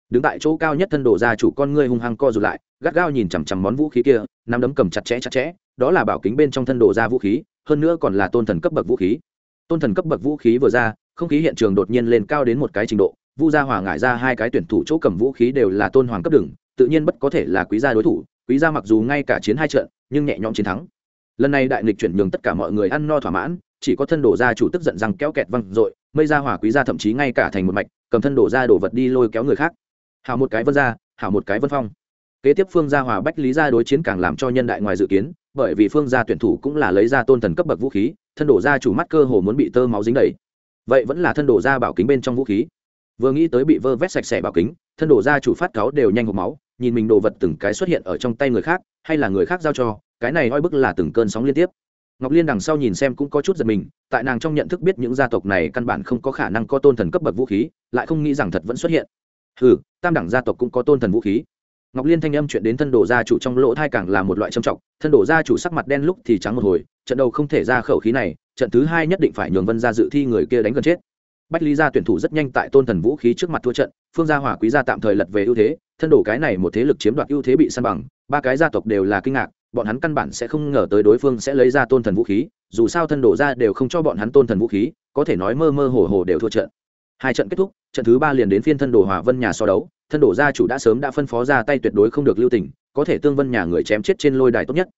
đứng tại chỗ cao nhất thân đồ gia chủ con ngươi hung hăng co rụt lại gắt gao nhìn chằm chằm món vũ khí kia nắm đấm cầm chặt chẽ chặt chẽ đó là bảo kính bên trong thân đồ gia vũ khí hơn nữa còn là tôn thần cấp bậc vũ khí tôn thần cấp bậc vũ khí vừa ra không khí hiện trường đột nhiên lên cao đến một cái trình độ vu gia hòa ngại ra hai cái tuyển thủ chỗ cầm vũ khí đều là tôn hoàng cấp đừng tự nhiên bất có thể là quý gia đối thủ quý gia mặc dù ngay cả chiến hai trận nhưng nhẹ nhõm chiến thắng lần này đại nghịch chuyển nhường tất cả mọi người ăn no thỏa mãn chỉ có thân đồ gia chủ tức giận rằng kéo kẹt văng rồi mây gia hỏa quý gia thậm chí ngay cả thành một mạch cầm thân đổ ra đổ vật đi lôi kéo người khác hảo một cái vân gia hảo một cái vân phong kế tiếp phương gia hỏa bách lý gia đối chiến càng làm cho nhân đại ngoài dự kiến bởi vì phương gia tuyển thủ cũng là lấy ra tôn thần cấp bậc vũ khí thân đổ ra chủ mắt cơ hồ muốn bị tơ máu dính đầy vậy vẫn là thân đổ ra bảo kính bên trong vũ khí vừa nghĩ tới bị vơ vét sạch sẽ bảo kính thân đổ ra chủ phát cáo đều nhanh hộp máu nhìn mình đồ vật từng cái xuất hiện ở trong tay người khác hay là người khác giao cho cái này oi bức là từng cơn sóng liên tiếp ngọc liên đằng sau nhìn xem cũng có chút giật mình tại nàng trong nhận thức biết những gia tộc này căn bản không có khả năng có tôn thần cấp bậc vũ khí lại không nghĩ rằng thật vẫn xuất hiện Hừ, tam đẳng gia tộc cũng có tôn thần vũ khí ngọc liên thanh âm chuyện đến thân đồ gia chủ trong lỗ thai càng là một loại trầm trọng thân đồ gia chủ sắc mặt đen lúc thì trắng một hồi trận đầu không thể ra khẩu khí này trận thứ hai nhất định phải nhường vân gia dự thi người kia đánh gần chết bách lý gia tuyển thủ rất nhanh tại tôn thần vũ khí trước mặt thua trận phương gia hỏa quý gia tạm thời lật về ưu thế thân đổ cái này một thế lực chiếm đoạt ưu thế bị săn bằng ba cái gia tộc đều là kinh ngạc bọn hắn căn bản sẽ không ngờ tới đối phương sẽ lấy ra tôn thần vũ khí dù sao thân đổ ra đều không cho bọn hắn tôn thần vũ khí có thể nói mơ mơ hồ hồ đều thua trận hai trận kết thúc trận thứ ba liền đến phiên thân đồ hòa vân nhà so đấu thân đổ gia chủ đã sớm đã phân phó ra tay tuyệt đối không được lưu tình có thể tương vân nhà người chém chết trên lôi đài tốt nhất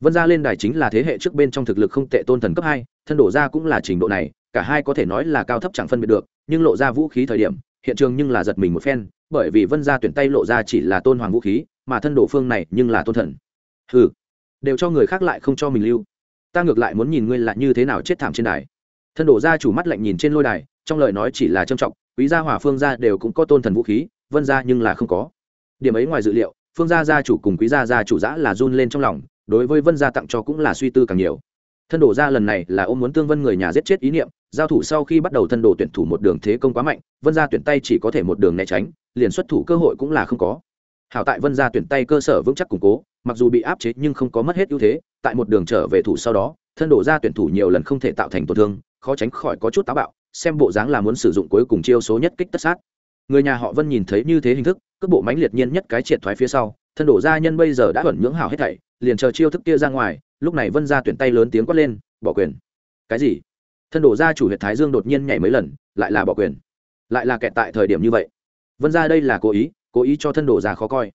vân gia lên đài chính là thế hệ trước bên trong thực lực không tệ tôn thần cấp hai thân đổ gia cũng là trình độ này cả hai có thể nói là cao thấp chẳng phân biệt được nhưng lộ ra vũ khí thời điểm hiện trường nhưng là giật mình một phen bởi vì vân gia tuyển tay lộ ra chỉ là tôn hoàng vũ khí mà thân đổ phương này nhưng là tôn thần ừ đều cho người khác lại không cho mình lưu ta ngược lại muốn nhìn ngươi là như thế nào chết thảm trên đài thân đổ ra chủ mắt lạnh nhìn trên lôi đài trong lời nói chỉ là trâm trọng quý gia hòa phương gia đều cũng có tôn thần vũ khí vân gia nhưng là không có điểm ấy ngoài dự liệu phương gia gia chủ cùng quý gia gia chủ giã là run lên trong lòng đối với vân gia tặng cho cũng là suy tư càng nhiều thân đổ ra lần này là ôm muốn tương vân người nhà giết chết ý niệm giao thủ sau khi bắt đầu thân đổ tuyển thủ một đường thế công quá mạnh vân gia tuyển tay chỉ có thể một đường né tránh liền xuất thủ cơ hội cũng là không có hảo tại vân gia tuyển tay cơ sở vững chắc củng cố mặc dù bị áp chế nhưng không có mất hết ưu thế tại một đường trở về thủ sau đó thân đổ ra tuyển thủ nhiều lần không thể tạo thành tổn thương khó tránh khỏi có chút táo bạo xem bộ dáng là muốn sử dụng cuối cùng chiêu số nhất kích tất sát người nhà họ vân nhìn thấy như thế hình thức cước bộ mãnh liệt nhiên nhất cái triệt thoái phía sau thân đổ ra nhân bây giờ đã ẩn nhưỡng hào hết thảy liền chờ chiêu thức kia ra ngoài lúc này vân ra tuyển tay lớn tiếng quát lên bỏ quyền cái gì thân đổ ra chủ huyện thái dương đột nhiên nhảy mấy lần lại là bỏ quyền lại là kẹt tại thời điểm như vậy vân ra đây là cố ý cố ý cho thân đổ ra khó coi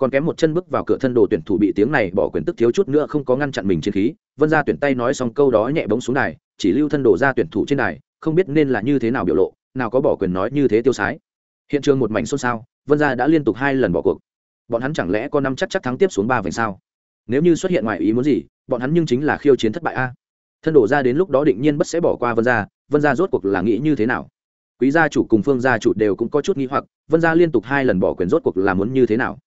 còn kém một chân bước vào cửa thân đồ tuyển thủ bị tiếng này bỏ quyền tức thiếu chút nữa không có ngăn chặn mình trên khí vân ra tuyển tay nói xong câu đó nhẹ bóng xuống này chỉ lưu thân đồ ra tuyển thủ trên này không biết nên là như thế nào biểu lộ nào có bỏ quyền nói như thế tiêu sái hiện trường một mảnh xôn xao vân ra đã liên tục hai lần bỏ cuộc bọn hắn chẳng lẽ có năm chắc chắc thắng tiếp xuống ba vành sao nếu như xuất hiện ngoài ý muốn gì bọn hắn nhưng chính là khiêu chiến thất bại a thân đổ ra đến lúc đó định nhiên bất sẽ bỏ qua vân gia vân gia rốt cuộc là nghĩ như thế nào quý gia chủ cùng phương gia chủ đều cũng có chút n g h i hoặc vân gia liên tục hai lần bỏ quyền rốt cuộc là muốn như thế nào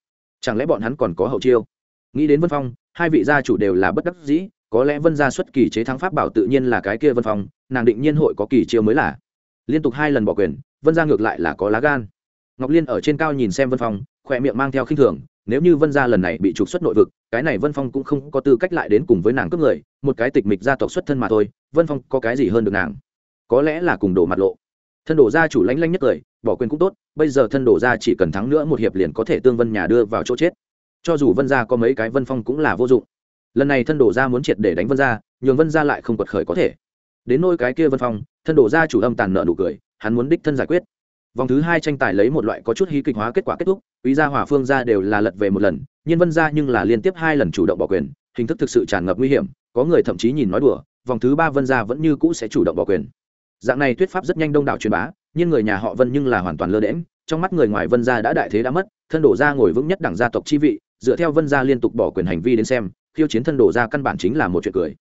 chẳng lẽ bọn hắn còn có hậu chiêu nghĩ đến vân phong hai vị gia chủ đều là bất đắc dĩ có lẽ vân gia xuất kỳ chế thắng pháp bảo tự nhiên là cái kia vân phong nàng định nhiên hội có kỳ chiêu mới là liên tục hai lần bỏ quyền vân gia ngược lại là có lá gan ngọc liên ở trên cao nhìn xem vân phong khỏe miệng mang theo khinh thường nếu như vân gia lần này bị trục xuất nội vực cái này vân phong cũng không có tư cách lại đến cùng với nàng cướp người một cái tịch mịch gia tộc xuất thân mà thôi vân phong có cái gì hơn được nàng có lẽ là cùng đổ mặt lộ thân đổ gia chủ lánh lanh nhất cười bỏ quyền cũng tốt bây giờ thân đổ ra chỉ cần thắng nữa một hiệp liền có thể tương vân nhà đưa vào chỗ chết cho dù vân gia có mấy cái vân phong cũng là vô dụng lần này thân đổ ra muốn triệt để đánh vân gia nhường vân gia lại không quật khởi có thể đến nôi cái kia vân phong thân đổ ra chủ âm tàn nợ nụ cười hắn muốn đích thân giải quyết vòng thứ hai tranh tài lấy một loại có chút hí kịch hóa kết quả kết thúc quý gia hỏa phương gia đều là lật về một lần nhân vân gia nhưng là liên tiếp hai lần chủ động bỏ quyền hình thức thực sự tràn ngập nguy hiểm có người thậm chí nhìn nói đùa vòng thứ ba vân gia vẫn như cũ sẽ chủ động bỏ quyền dạng này thuyết pháp rất nhanh đông đảo truyền bá nhưng người nhà họ vân nhưng là hoàn toàn lơ đễm trong mắt người ngoài vân gia đã đại thế đã mất thân đổ ra ngồi vững nhất đảng gia tộc chi vị dựa theo vân gia liên tục bỏ quyền hành vi đến xem khiêu chiến thân đổ ra căn bản chính là một chuyện cười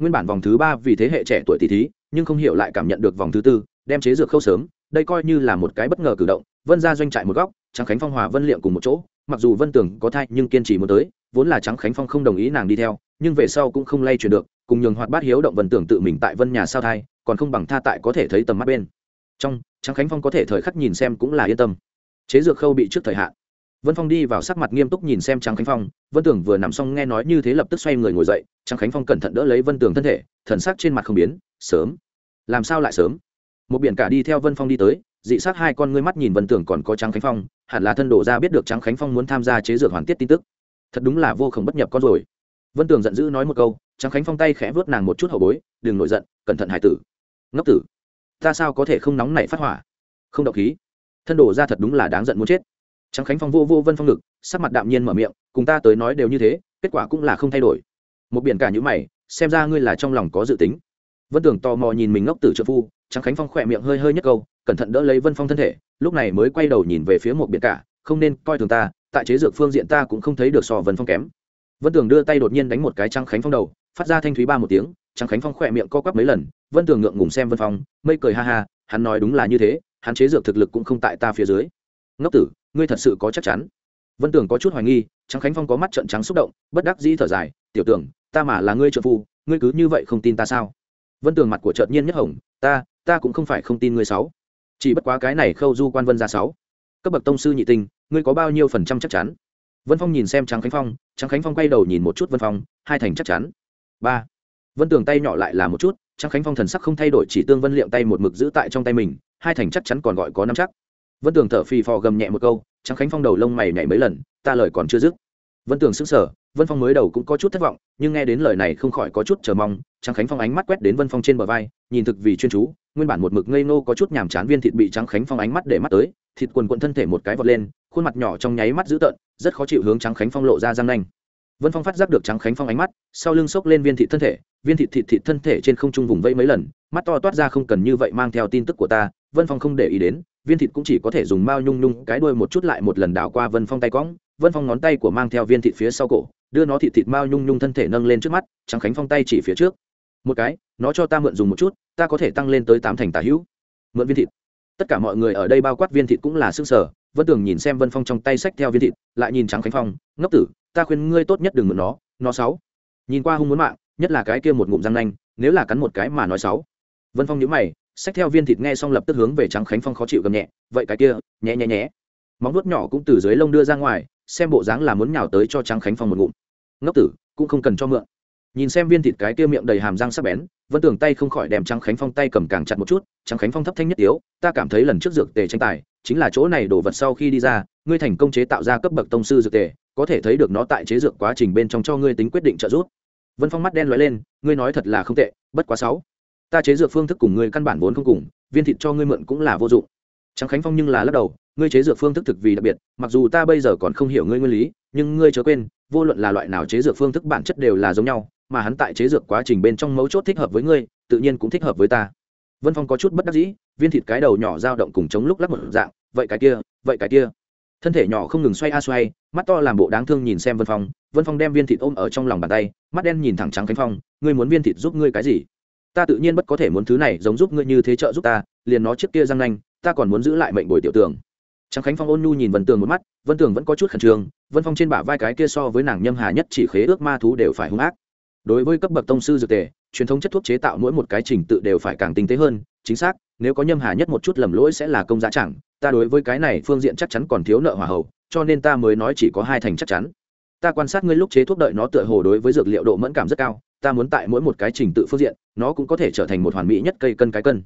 nguyên bản vòng thứ ba vì thế hệ trẻ tuổi tỷ thí nhưng không hiểu lại cảm nhận được vòng thứ tư đem chế dược khâu sớm đây coi như là một cái bất ngờ cử động vân gia doanh trại một góc trắng khánh phong hòa vân liệm cùng một chỗ mặc dù vân tưởng có thai nhưng kiên trì muốn tới vốn là trắng khánh phong không đồng ý nàng đi theo nhưng về sau cũng không lay chuyển được cùng nhường hoạt bát hiếu động vân tưởng tự mình tại vân nhà sao thai còn không bằng tha tại có thể thấy tầm mắt bên trong trắng khánh phong có thể thời khắc nhìn xem cũng là yên tâm chế dược khâu bị trước thời hạn vân phong đi vào sắc mặt nghiêm túc nhìn xem trắng khánh phong vân tưởng vừa nằm xong nghe nói như thế lập tức xoay người ngồi dậy trắng khánh phong cẩn thận đỡ lấy vân Tường thân thể thần sắc trên mặt không biến sớm làm sao lại sớm một biển cả đi theo vân phong đi tới dị sát hai con ngươi mắt nhìn vân tưởng còn có trắng khánh phong hẳn là thân đổ ra biết được trắng khánh phong muốn tham gia chế dược hoàn tiết tin tức thật đúng là vô khổng bất nhập con rồi vân tưởng giận dữ nói một câu trắng khánh phong tay khẽ vớt nàng một chút hậu bối đừng nổi giận cẩn thận hải tử ngốc tử ta sao có thể không nóng nảy phát hỏa không động khí thân đổ ra thật đúng là đáng giận muốn chết trắng khánh phong vô vô vân phong ngực sắc mặt đạm nhiên mở miệng cùng ta tới nói đều như thế kết quả cũng là không thay đổi một biển cả nhữ mày xem ra ngươi là trong lòng có dự tính vân tưởng tò mò nhìn mình ngốc tử trợ phu trắng khánh phong khỏe miệng hơi hơi nhất câu cẩn thận đỡ lấy vân phong thân thể lúc này mới quay đầu nhìn về phía một biển cả không nên coi thường ta tại chế dược phương diện ta cũng không thấy được so vân phong kém vân tưởng đưa tay đột nhiên đánh một cái trắng khánh phong đầu phát ra thanh thúy ba một tiếng trắng khánh phong khỏe miệng co quắp mấy lần vân tường ngượng ngùng xem vân phong mây cười ha ha hắn nói đúng là như thế hắn chế dược thực lực cũng không tại ta phía dưới ngốc tử ngươi thật sự có chắc chắn vân tường có chút hoài nghi trắng khánh phong có mắt trận trắng xúc động bất đắc dĩ thở dài tiểu tưởng ta mà là ngươi trợ phu ngươi cứ như vậy không tin ta sao vân tường mặt của trợt nhiên nhất hồng ta ta cũng không phải không tin ngươi sáu chỉ bất quá cái này khâu du quan vân ra sáu cấp bậc tông sư nhị tinh ngươi có bao nhiêu phần trăm chắc chắn vân phong nhìn xem trắng khánh phong trắng khánh phong quay đầu nhìn một chút vân phong hai thành chắc chắn ba vân tường tay nhỏ lại là một chút trang khánh phong thần sắc không thay đổi chỉ tương vân liệm tay một mực giữ tại trong tay mình hai thành chắc chắn còn gọi có năm chắc vân tường thở phì phò gầm nhẹ một câu trang khánh phong đầu lông mày nhảy mấy lần ta lời còn chưa dứt vân tường sững sờ vân phong mới đầu cũng có chút thất vọng nhưng nghe đến lời này không khỏi có chút chờ mong trang khánh phong ánh mắt quét đến vân phong trên bờ vai nhìn thực vì chuyên chú nguyên bản một mực ngây ngô có chút nhàm chán viên thịt bị Trang khánh phong ánh mắt để mắt tới thịt quần quận thân thể một cái vọt lên khuôn mặt nhỏ trong nháy mắt dữ tợn rất khó chịu hướng Trang khánh phong lộ ra răng nanh vân phong phát giác được trắng khánh phong ánh mắt sau lưng sốc lên viên thị thân thể viên thị thịt thị thân thể trên không trung vùng vẫy mấy lần mắt to toát ra không cần như vậy mang theo tin tức của ta vân phong không để ý đến viên Thị cũng chỉ có thể dùng mao nhung nhung cái đuôi một chút lại một lần đảo qua vân phong tay cõng vân phong ngón tay của mang theo viên Thị phía sau cổ đưa nó thịt thịt mao nhung nhung thân thể nâng lên trước mắt trắng khánh phong tay chỉ phía trước một cái nó cho ta mượn dùng một chút ta có thể tăng lên tới tám thành tả hữu mượn viên Thị, tất cả mọi người ở đây bao quát viên Thị cũng là s ư sở vân tường nhìn xem vân phong trong tay sách theo viên Thị, lại nhìn trắng khánh phong ngốc tử ta khuyên ngươi tốt nhất đừng mượn nó nó sáu nhìn qua hung muốn mạng nhất là cái kia một ngụm răng nanh nếu là cắn một cái mà nói sáu vân phong nhíu mày xách theo viên thịt nghe xong lập tức hướng về trắng khánh phong khó chịu gầm nhẹ vậy cái kia nhẹ nhẹ nhẹ móng nuốt nhỏ cũng từ dưới lông đưa ra ngoài xem bộ dáng là muốn nhào tới cho trắng khánh phong một ngụm ngốc tử cũng không cần cho mượn nhìn xem viên thịt cái kia miệng đầy hàm răng sắc bén vân tưởng tay không khỏi đem trắng khánh phong tay cầm càng chặt một chút trắng khánh phong thấp thanh nhất yếu ta cảm thấy lần trước dược tề tranh tài chính là chỗ này đổ vật sau khi đi ra ngươi thành công chế tạo ra cấp bậc tông sư dược tề có thể thấy được nó tại chế dược quá trình bên trong cho ngươi tính quyết định trợ giúp vân phong mắt đen loại lên ngươi nói thật là không tệ bất quá sáu ta chế dược phương thức cùng ngươi căn bản vốn không cùng viên thịt cho ngươi mượn cũng là vô dụng trắng khánh phong nhưng là lắc đầu ngươi chế dược phương thức thực vì đặc biệt mặc dù ta bây giờ còn không hiểu ngươi nguyên lý nhưng ngươi chớ quên vô luận là loại nào chế dược phương thức bản chất đều là giống nhau mà hắn tại chế dược quá trình bên trong mấu chốt thích hợp với ngươi tự nhiên cũng thích hợp với ta vân phong có chút bất đắc dĩ viên thịt cái đầu nhỏ dao động cùng chống lúc lắc một dạng vậy cái kia vậy cái kia thân thể nhỏ không ngừng xoay a xoay mắt to làm bộ đáng thương nhìn xem vân phong vân phong đem viên thịt ôm ở trong lòng bàn tay mắt đen nhìn thẳng trắng khánh phong ngươi muốn viên thịt giúp ngươi cái gì ta tự nhiên bất có thể muốn thứ này giống giúp ngươi như thế trợ giúp ta liền nó trước kia răng nanh ta còn muốn giữ lại mệnh bồi tiểu tường trắng khánh phong ôn nhu nhìn vân tường một mắt vân tường vẫn có chút khẩn trương vân phong trên bả vai cái kia so với nàng nhâm hà nhất chỉ khế ước ma thú đều phải hung ác đối với cấp bậc tông sư dược tề truyền thống chất thuốc chế tạo mỗi một cái trình tự đều phải càng tinh tế hơn chính xác nếu có nhâm hà nhất một chút lầm lỗi sẽ là công giá chẳng ta đối với cái này phương diện chắc chắn còn thiếu nợ hòa hậu cho nên ta mới nói chỉ có hai thành chắc chắn ta quan sát ngươi lúc chế thuốc đợi nó tựa hồ đối với dược liệu độ mẫn cảm rất cao ta muốn tại mỗi một cái trình tự phương diện nó cũng có thể trở thành một hoàn mỹ nhất cây cân cái cân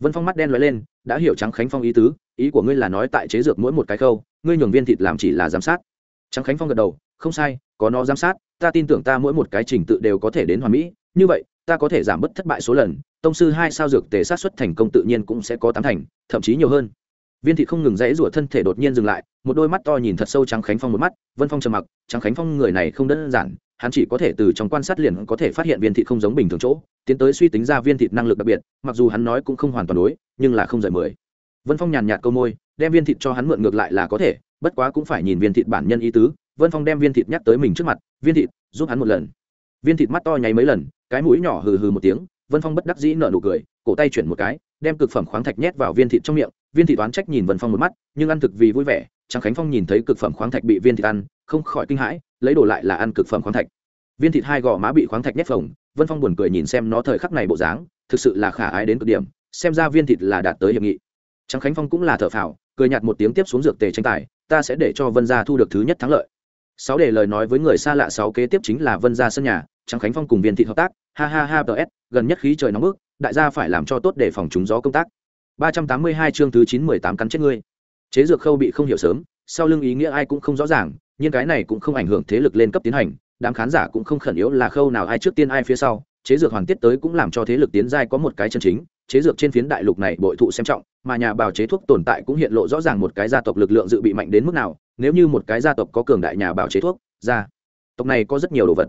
vân phong mắt đen l lên đã hiểu trắng khánh phong ý tứ ý của ngươi là nói tại chế dược mỗi một cái khâu ngươi nhường viên thịt làm chỉ là giám sát trắng khánh phong gật đầu không sai có nó giám sát ta tin tưởng ta mỗi một cái trình tự đều có thể đến hoàn mỹ như vậy ta có thể giảm bớt thất bại số lần tông sư hai sao dược tề sát xuất thành công tự nhiên cũng sẽ có tám thành thậm chí nhiều hơn viên thị không ngừng rẽ rủa thân thể đột nhiên dừng lại một đôi mắt to nhìn thật sâu trắng khánh phong một mắt vân phong trầm mặc trắng khánh phong người này không đơn giản hắn chỉ có thể từ trong quan sát liền có thể phát hiện viên thị không giống bình thường chỗ tiến tới suy tính ra viên thị năng lực đặc biệt mặc dù hắn nói cũng không hoàn toàn đối nhưng là không rời mười vân phong nhàn nhạt câu môi đem viên thị cho hắn mượn ngược lại là có thể bất quá cũng phải nhìn viên thị bản nhân ý tứ vân phong đem viên thị nhắc tới mình trước mặt viên thị giúp hắn một lần viên thị mắt to nháy mấy lần cái mũi nhỏ hừ hừ một tiếng vân phong bất đắc dĩ nở nụ cười cổ tay chuyển một cái đem cực phẩm khoáng thạch nhét vào viên thịt trong miệng viên thịt toán trách nhìn vân phong một mắt nhưng ăn thực vì vui vẻ trang khánh phong nhìn thấy cực phẩm khoáng thạch bị viên thịt ăn không khỏi kinh hãi lấy đồ lại là ăn cực phẩm khoáng thạch viên thịt hai gò má bị khoáng thạch nhét phồng vân phong buồn cười nhìn xem nó thời khắc này bộ dáng thực sự là khả ái đến cực điểm xem ra viên thịt là đạt tới hiệp nghị trang khánh phong cũng là thở phào cười nhạt một tiếng tiếp xuống dược tề tranh tài ta sẽ để cho vân gia thu được thứ nhất thắng lợi sáu để lời nói với người xa lạ sáu kế tiếp chính là vân gia sân nhà trắng khánh phong cùng viên thị hợp tác ha ha ha ts gần nhất khí trời nóng bức đại gia phải làm cho tốt để phòng chống gió công tác ba trăm tám mươi hai chương thứ chín mười tám cắn chết ngươi chế dược khâu bị không hiểu sớm sau lưng ý nghĩa ai cũng không rõ ràng nhưng cái này cũng không ảnh hưởng thế lực lên cấp tiến hành đám khán giả cũng không khẩn yếu là khâu nào ai trước tiên ai phía sau chế dược hoàn tiết tới cũng làm cho thế lực tiến giai có một cái chân chính chế dược trên phiến đại lục này bội thụ xem trọng mà nhà bào chế thuốc tồn tại cũng hiện lộ rõ ràng một cái gia tộc lực lượng dự bị mạnh đến mức nào nếu như một cái gia tộc có cường đại nhà bào chế thuốc gia tộc này có rất nhiều đồ vật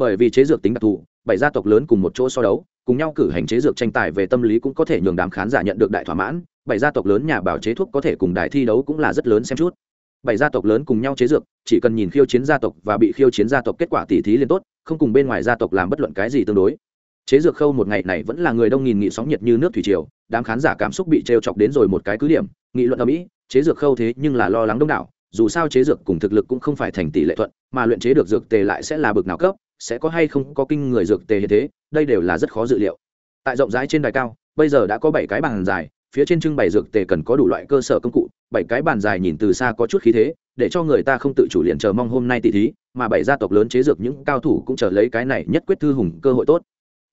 bởi vì chế dược tính đặc thù bảy gia tộc lớn cùng một chỗ so đấu cùng nhau cử hành chế dược tranh tài về tâm lý cũng có thể nhường đám khán giả nhận được đại thỏa mãn bảy gia tộc lớn nhà bảo chế thuốc có thể cùng đại thi đấu cũng là rất lớn xem chút bảy gia tộc lớn cùng nhau chế dược chỉ cần nhìn khiêu chiến gia tộc và bị khiêu chiến gia tộc kết quả tỉ thí liền tốt không cùng bên ngoài gia tộc làm bất luận cái gì tương đối chế dược khâu một ngày này vẫn là người đông nghìn nghị sóng nhiệt như nước thủy triều đám khán giả cảm xúc bị trêu chọc đến rồi một cái cứ điểm nghị luận ở mỹ chế dược khâu thế nhưng là lo lắng đông đảo dù sao chế dược cùng thực lực cũng không phải thành tỷ lệ thuận mà luyện chế được dược tề lại sẽ là bực nào cấp sẽ có hay không có kinh người dược tề hiện thế đây đều là rất khó dự liệu tại rộng rãi trên đài cao bây giờ đã có bảy cái bàn dài phía trên trưng bày dược tề cần có đủ loại cơ sở công cụ bảy cái bàn dài nhìn từ xa có chút khí thế để cho người ta không tự chủ liền chờ mong hôm nay tỷ thí mà bảy gia tộc lớn chế dược những cao thủ cũng chờ lấy cái này nhất quyết thư hùng cơ hội tốt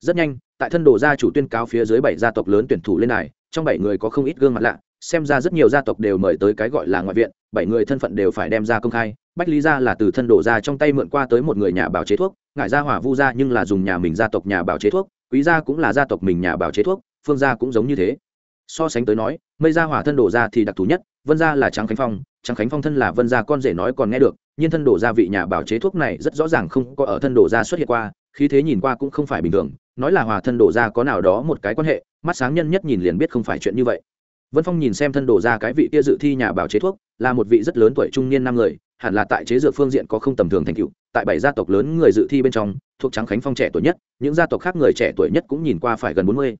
rất nhanh tại thân đồ gia chủ tuyên cáo phía dưới bảy gia tộc lớn tuyển thủ lên này trong bảy người có không ít gương mặt lạ xem ra rất nhiều gia tộc đều mời tới cái gọi là ngoại viện bảy người thân phận đều phải đem ra công khai bách lý gia là từ thân đổ ra trong tay mượn qua tới một người nhà bào chế thuốc ngại gia hỏa vu gia nhưng là dùng nhà mình gia tộc nhà bào chế thuốc quý gia cũng là gia tộc mình nhà bào chế thuốc phương gia cũng giống như thế so sánh tới nói mây gia hỏa thân đổ ra thì đặc thù nhất vân gia là tráng khánh phong tráng khánh phong thân là vân gia con rể nói còn nghe được nhưng thân đổ ra vị nhà bào chế thuốc này rất rõ ràng không có ở thân đổ ra xuất hiện qua khí thế nhìn qua cũng không phải bình thường nói là hòa thân đổ ra có nào đó một cái quan hệ mắt sáng nhân nhất nhìn liền biết không phải chuyện như vậy vân phong nhìn xem thân đổ ra cái vị kia dự thi nhà bào chế thuốc là một vị rất lớn tuổi trung niên năm người hẳn là tại chế dược phương diện có không tầm thường thành tựu tại bảy gia tộc lớn người dự thi bên trong thuộc trắng khánh phong trẻ tuổi nhất những gia tộc khác người trẻ tuổi nhất cũng nhìn qua phải gần bốn mươi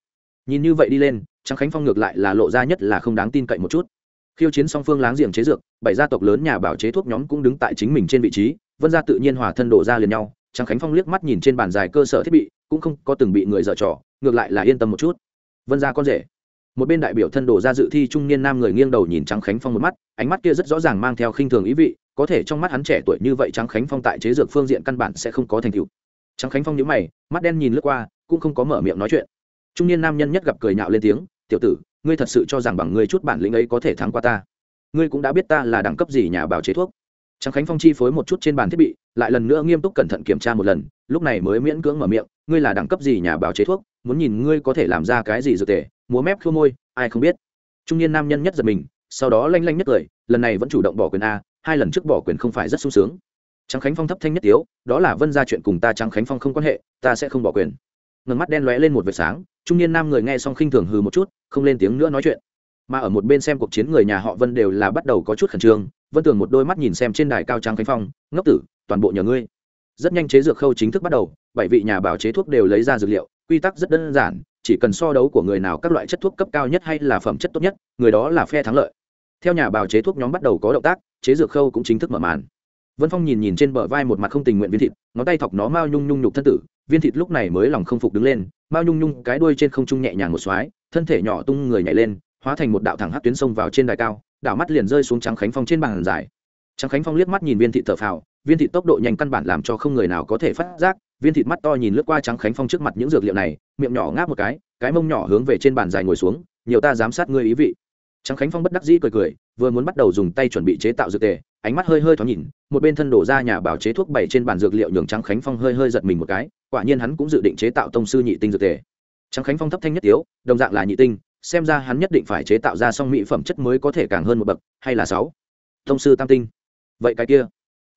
nhìn như vậy đi lên trắng khánh phong ngược lại là lộ ra nhất là không đáng tin cậy một chút khiêu chiến song phương láng giềng chế dược bảy gia tộc lớn nhà bảo chế thuốc nhóm cũng đứng tại chính mình trên vị trí vân gia tự nhiên hòa thân đổ ra liền nhau trắng khánh phong liếc mắt nhìn trên bàn dài cơ sở thiết bị cũng không có từng bị người dở trò ngược lại là yên tâm một chút vân gia con rể một bên đại biểu thân đổ ra dự thi trung niên nam người nghiêng đầu nhìn trắng khánh phong một mắt ánh mắt kia rất rõ ràng mang theo khinh thường ý vị có thể trong mắt hắn trẻ tuổi như vậy trắng khánh phong tại chế dược phương diện căn bản sẽ không có thành tựu trắng khánh phong nhíu mày mắt đen nhìn lướt qua cũng không có mở miệng nói chuyện trung niên nam nhân nhất gặp cười nhạo lên tiếng tiểu tử ngươi thật sự cho rằng bằng ngươi chút bản lĩnh ấy có thể thắng qua ta ngươi cũng đã biết ta là đẳng cấp gì nhà bào chế thuốc trắng khánh phong chi phối một chút trên bàn thiết bị lại lần nữa nghiêm túc cẩn thận kiểm tra một lần lúc này mới miễn cưỡng mở miệng ngươi là đẳng cấp gì nhà bào chế thuốc muốn nhìn ngươi có thể làm ra cái gì dược tề múa mép khô môi ai không biết trung niên nam nhân nhất giật mình sau đó lanh lanh nhất cười lần này vẫn chủ động bỏ quyền a hai lần trước bỏ quyền không phải rất sung sướng trắng khánh phong thấp thanh nhất tiếu đó là vân ra chuyện cùng ta trắng khánh phong không quan hệ ta sẽ không bỏ quyền ngần mắt đen lóe lên một vệt sáng trung niên nam người nghe xong khinh thường hừ một chút không lên tiếng nữa nói chuyện mà ở một bên xem cuộc chiến người nhà họ vân đều là bắt đầu có chút khẩn trương vân Tưởng một đôi mắt nhìn xem trên đài cao trắng khánh phong ngốc tử toàn bộ nhờ ngươi rất nhanh chế dược khâu chính thức bắt đầu bảy vị nhà bảo chế thuốc đều lấy ra dược liệu quy tắc rất đơn giản chỉ cần so đấu của người nào các loại chất thuốc cấp cao nhất hay là phẩm chất tốt nhất người đó là phe thắng lợi theo nhà bào chế thuốc nhóm bắt đầu có động tác chế dược khâu cũng chính thức mở màn vân phong nhìn nhìn trên bờ vai một mặt không tình nguyện viên thịt ngón tay thọc nó mao nhung nhung nhục thân tử viên thịt lúc này mới lòng không phục đứng lên mao nhung nhung cái đuôi trên không trung nhẹ nhàng một xoái thân thể nhỏ tung người nhảy lên hóa thành một đạo thẳng hát tuyến sông vào trên đài cao đảo mắt liền rơi xuống trắng khánh phong trên bàn dài trắng khánh phong liếc mắt nhìn viên thị thở phào viên thị tốc độ nhanh căn bản làm cho không người nào có thể phát giác viên thịt mắt to nhìn lướt qua trắng khánh phong trước mặt những dược liệu này miệng nhỏ ngáp một cái cái mông nhỏ hướng về trên bàn dài ngồi xuống nhiều ta giám sát ngươi ý vị trắng khánh phong bất đắc dĩ cười cười vừa muốn bắt đầu dùng tay chuẩn bị chế tạo dược tề ánh mắt hơi hơi thoáng nhìn một bên thân đổ ra nhà bảo chế thuốc bày trên bàn dược liệu nhường trắng khánh phong hơi hơi giật mình một cái quả nhiên hắn cũng dự định chế tạo tông sư nhị tinh dược tề trắng khánh phong thấp thanh nhất yếu đồng dạng là nhị tinh xem ra hắn nhất định phải chế tạo ra song mỹ phẩm chất mới có thể càng hơn một bậc hay là sáu tông sư tam tinh vậy cái kia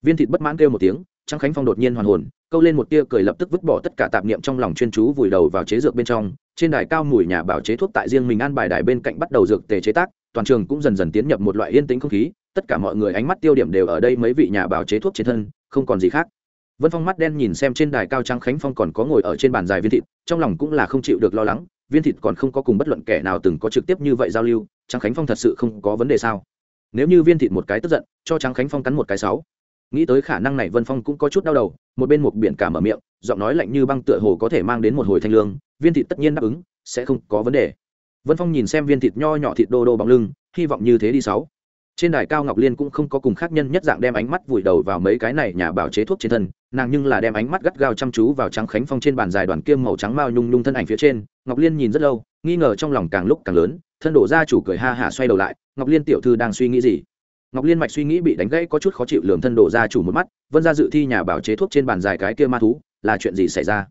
viên thịt bất mãn kêu một tiếng trắng khánh phong đột nhiên hoàn hồn câu lên một tia cười lập tức vứt bỏ tất cả tạp niệm trong lòng chuyên chú vùi đầu vào chế dược bên trong trên đài cao mùi nhà bảo chế thuốc tại riêng mình an bài đài bên cạnh bắt đầu dược tề chế tác toàn trường cũng dần dần tiến nhập một loại yên tĩnh không khí tất cả mọi người ánh mắt tiêu điểm đều ở đây mấy vị nhà bảo chế thuốc trên thân không còn gì khác vân phong mắt đen nhìn xem trên đài cao trang khánh phong còn có ngồi ở trên bàn dài viên thịt trong lòng cũng là không chịu được lo lắng viên thịt còn không có cùng bất luận kẻ nào từng có trực tiếp như vậy giao lưu trang khánh phong thật sự không có vấn đề sao nếu như viên thịt một cái tức giận cho trang khánh phong cắn một cái sáu nghĩ tới khả năng này vân phong cũng có chút đau đầu một bên một biển cả mở miệng giọng nói lạnh như băng tựa hồ có thể mang đến một hồi thanh lương viên thịt tất nhiên đáp ứng sẽ không có vấn đề vân phong nhìn xem viên thịt nho nhỏ thịt đô đô bóng lưng hy vọng như thế đi sáu trên đài cao ngọc liên cũng không có cùng khác nhân nhất dạng đem ánh mắt vùi đầu vào mấy cái này nhà bảo chế thuốc trên thân nàng nhưng là đem ánh mắt gắt gao chăm chú vào trắng khánh phong trên bàn dài đoàn kiêm màu trắng mao nhung nhung thân ảnh phía trên ngọc liên nhìn rất lâu nghi ngờ trong lòng càng lúc càng lớn thân đổ ra chủ cười ha hả xoay đầu lại ngọc liên tiểu thư đang suy nghĩ gì ngọc liên mạch suy nghĩ bị đánh gãy có chút khó chịu lườm thân đổ gia chủ một mắt vân ra dự thi nhà bảo chế thuốc trên bàn dài cái kia ma thú là chuyện gì xảy ra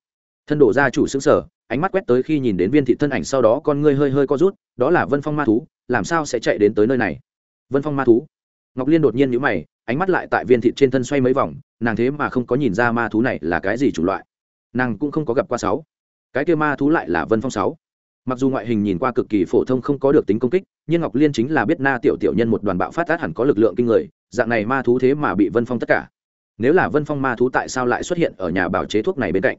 thân đổ gia chủ sững sờ, ánh mắt quét tới khi nhìn đến viên thị thân ảnh sau đó con ngươi hơi hơi co rút đó là vân phong ma thú làm sao sẽ chạy đến tới nơi này vân phong ma thú ngọc liên đột nhiên nhíu mày ánh mắt lại tại viên thị trên thân xoay mấy vòng nàng thế mà không có nhìn ra ma thú này là cái gì chủ loại nàng cũng không có gặp qua sáu cái kia ma thú lại là vân phong sáu mặc dù ngoại hình nhìn qua cực kỳ phổ thông không có được tính công kích nhưng ngọc liên chính là biết na tiểu tiểu nhân một đoàn bạo phát á hẳn có lực lượng kinh người dạng này ma thú thế mà bị vân phong tất cả nếu là vân phong ma thú tại sao lại xuất hiện ở nhà bảo chế thuốc này bên cạnh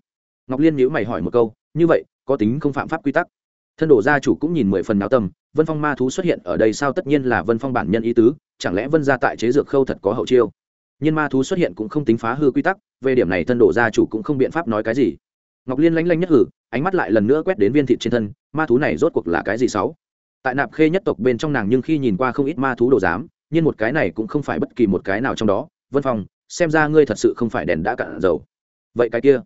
ngọc liên nhữ mày hỏi một câu như vậy có tính không phạm pháp quy tắc thân đồ gia chủ cũng nhìn mười phần náo tâm vân phong ma thú xuất hiện ở đây sao tất nhiên là vân phong bản nhân ý tứ chẳng lẽ vân gia tại chế dược khâu thật có hậu chiêu nhưng ma thú xuất hiện cũng không tính phá hư quy tắc về điểm này thân đồ gia chủ cũng không biện pháp nói cái gì ngọc liên lánh lanh nhất ử ánh mắt lại lần nữa quét đến viên thịt trên thân ma thú này rốt cuộc là cái gì sáu tại nạp khê nhất tộc bên trong nàng nhưng khi nhìn qua không ít ma thú đồ giám nhưng một cái này cũng không phải bất kỳ một cái nào trong đó vân phòng xem ra ngươi thật sự không phải đèn đã cạn dầu vậy cái kia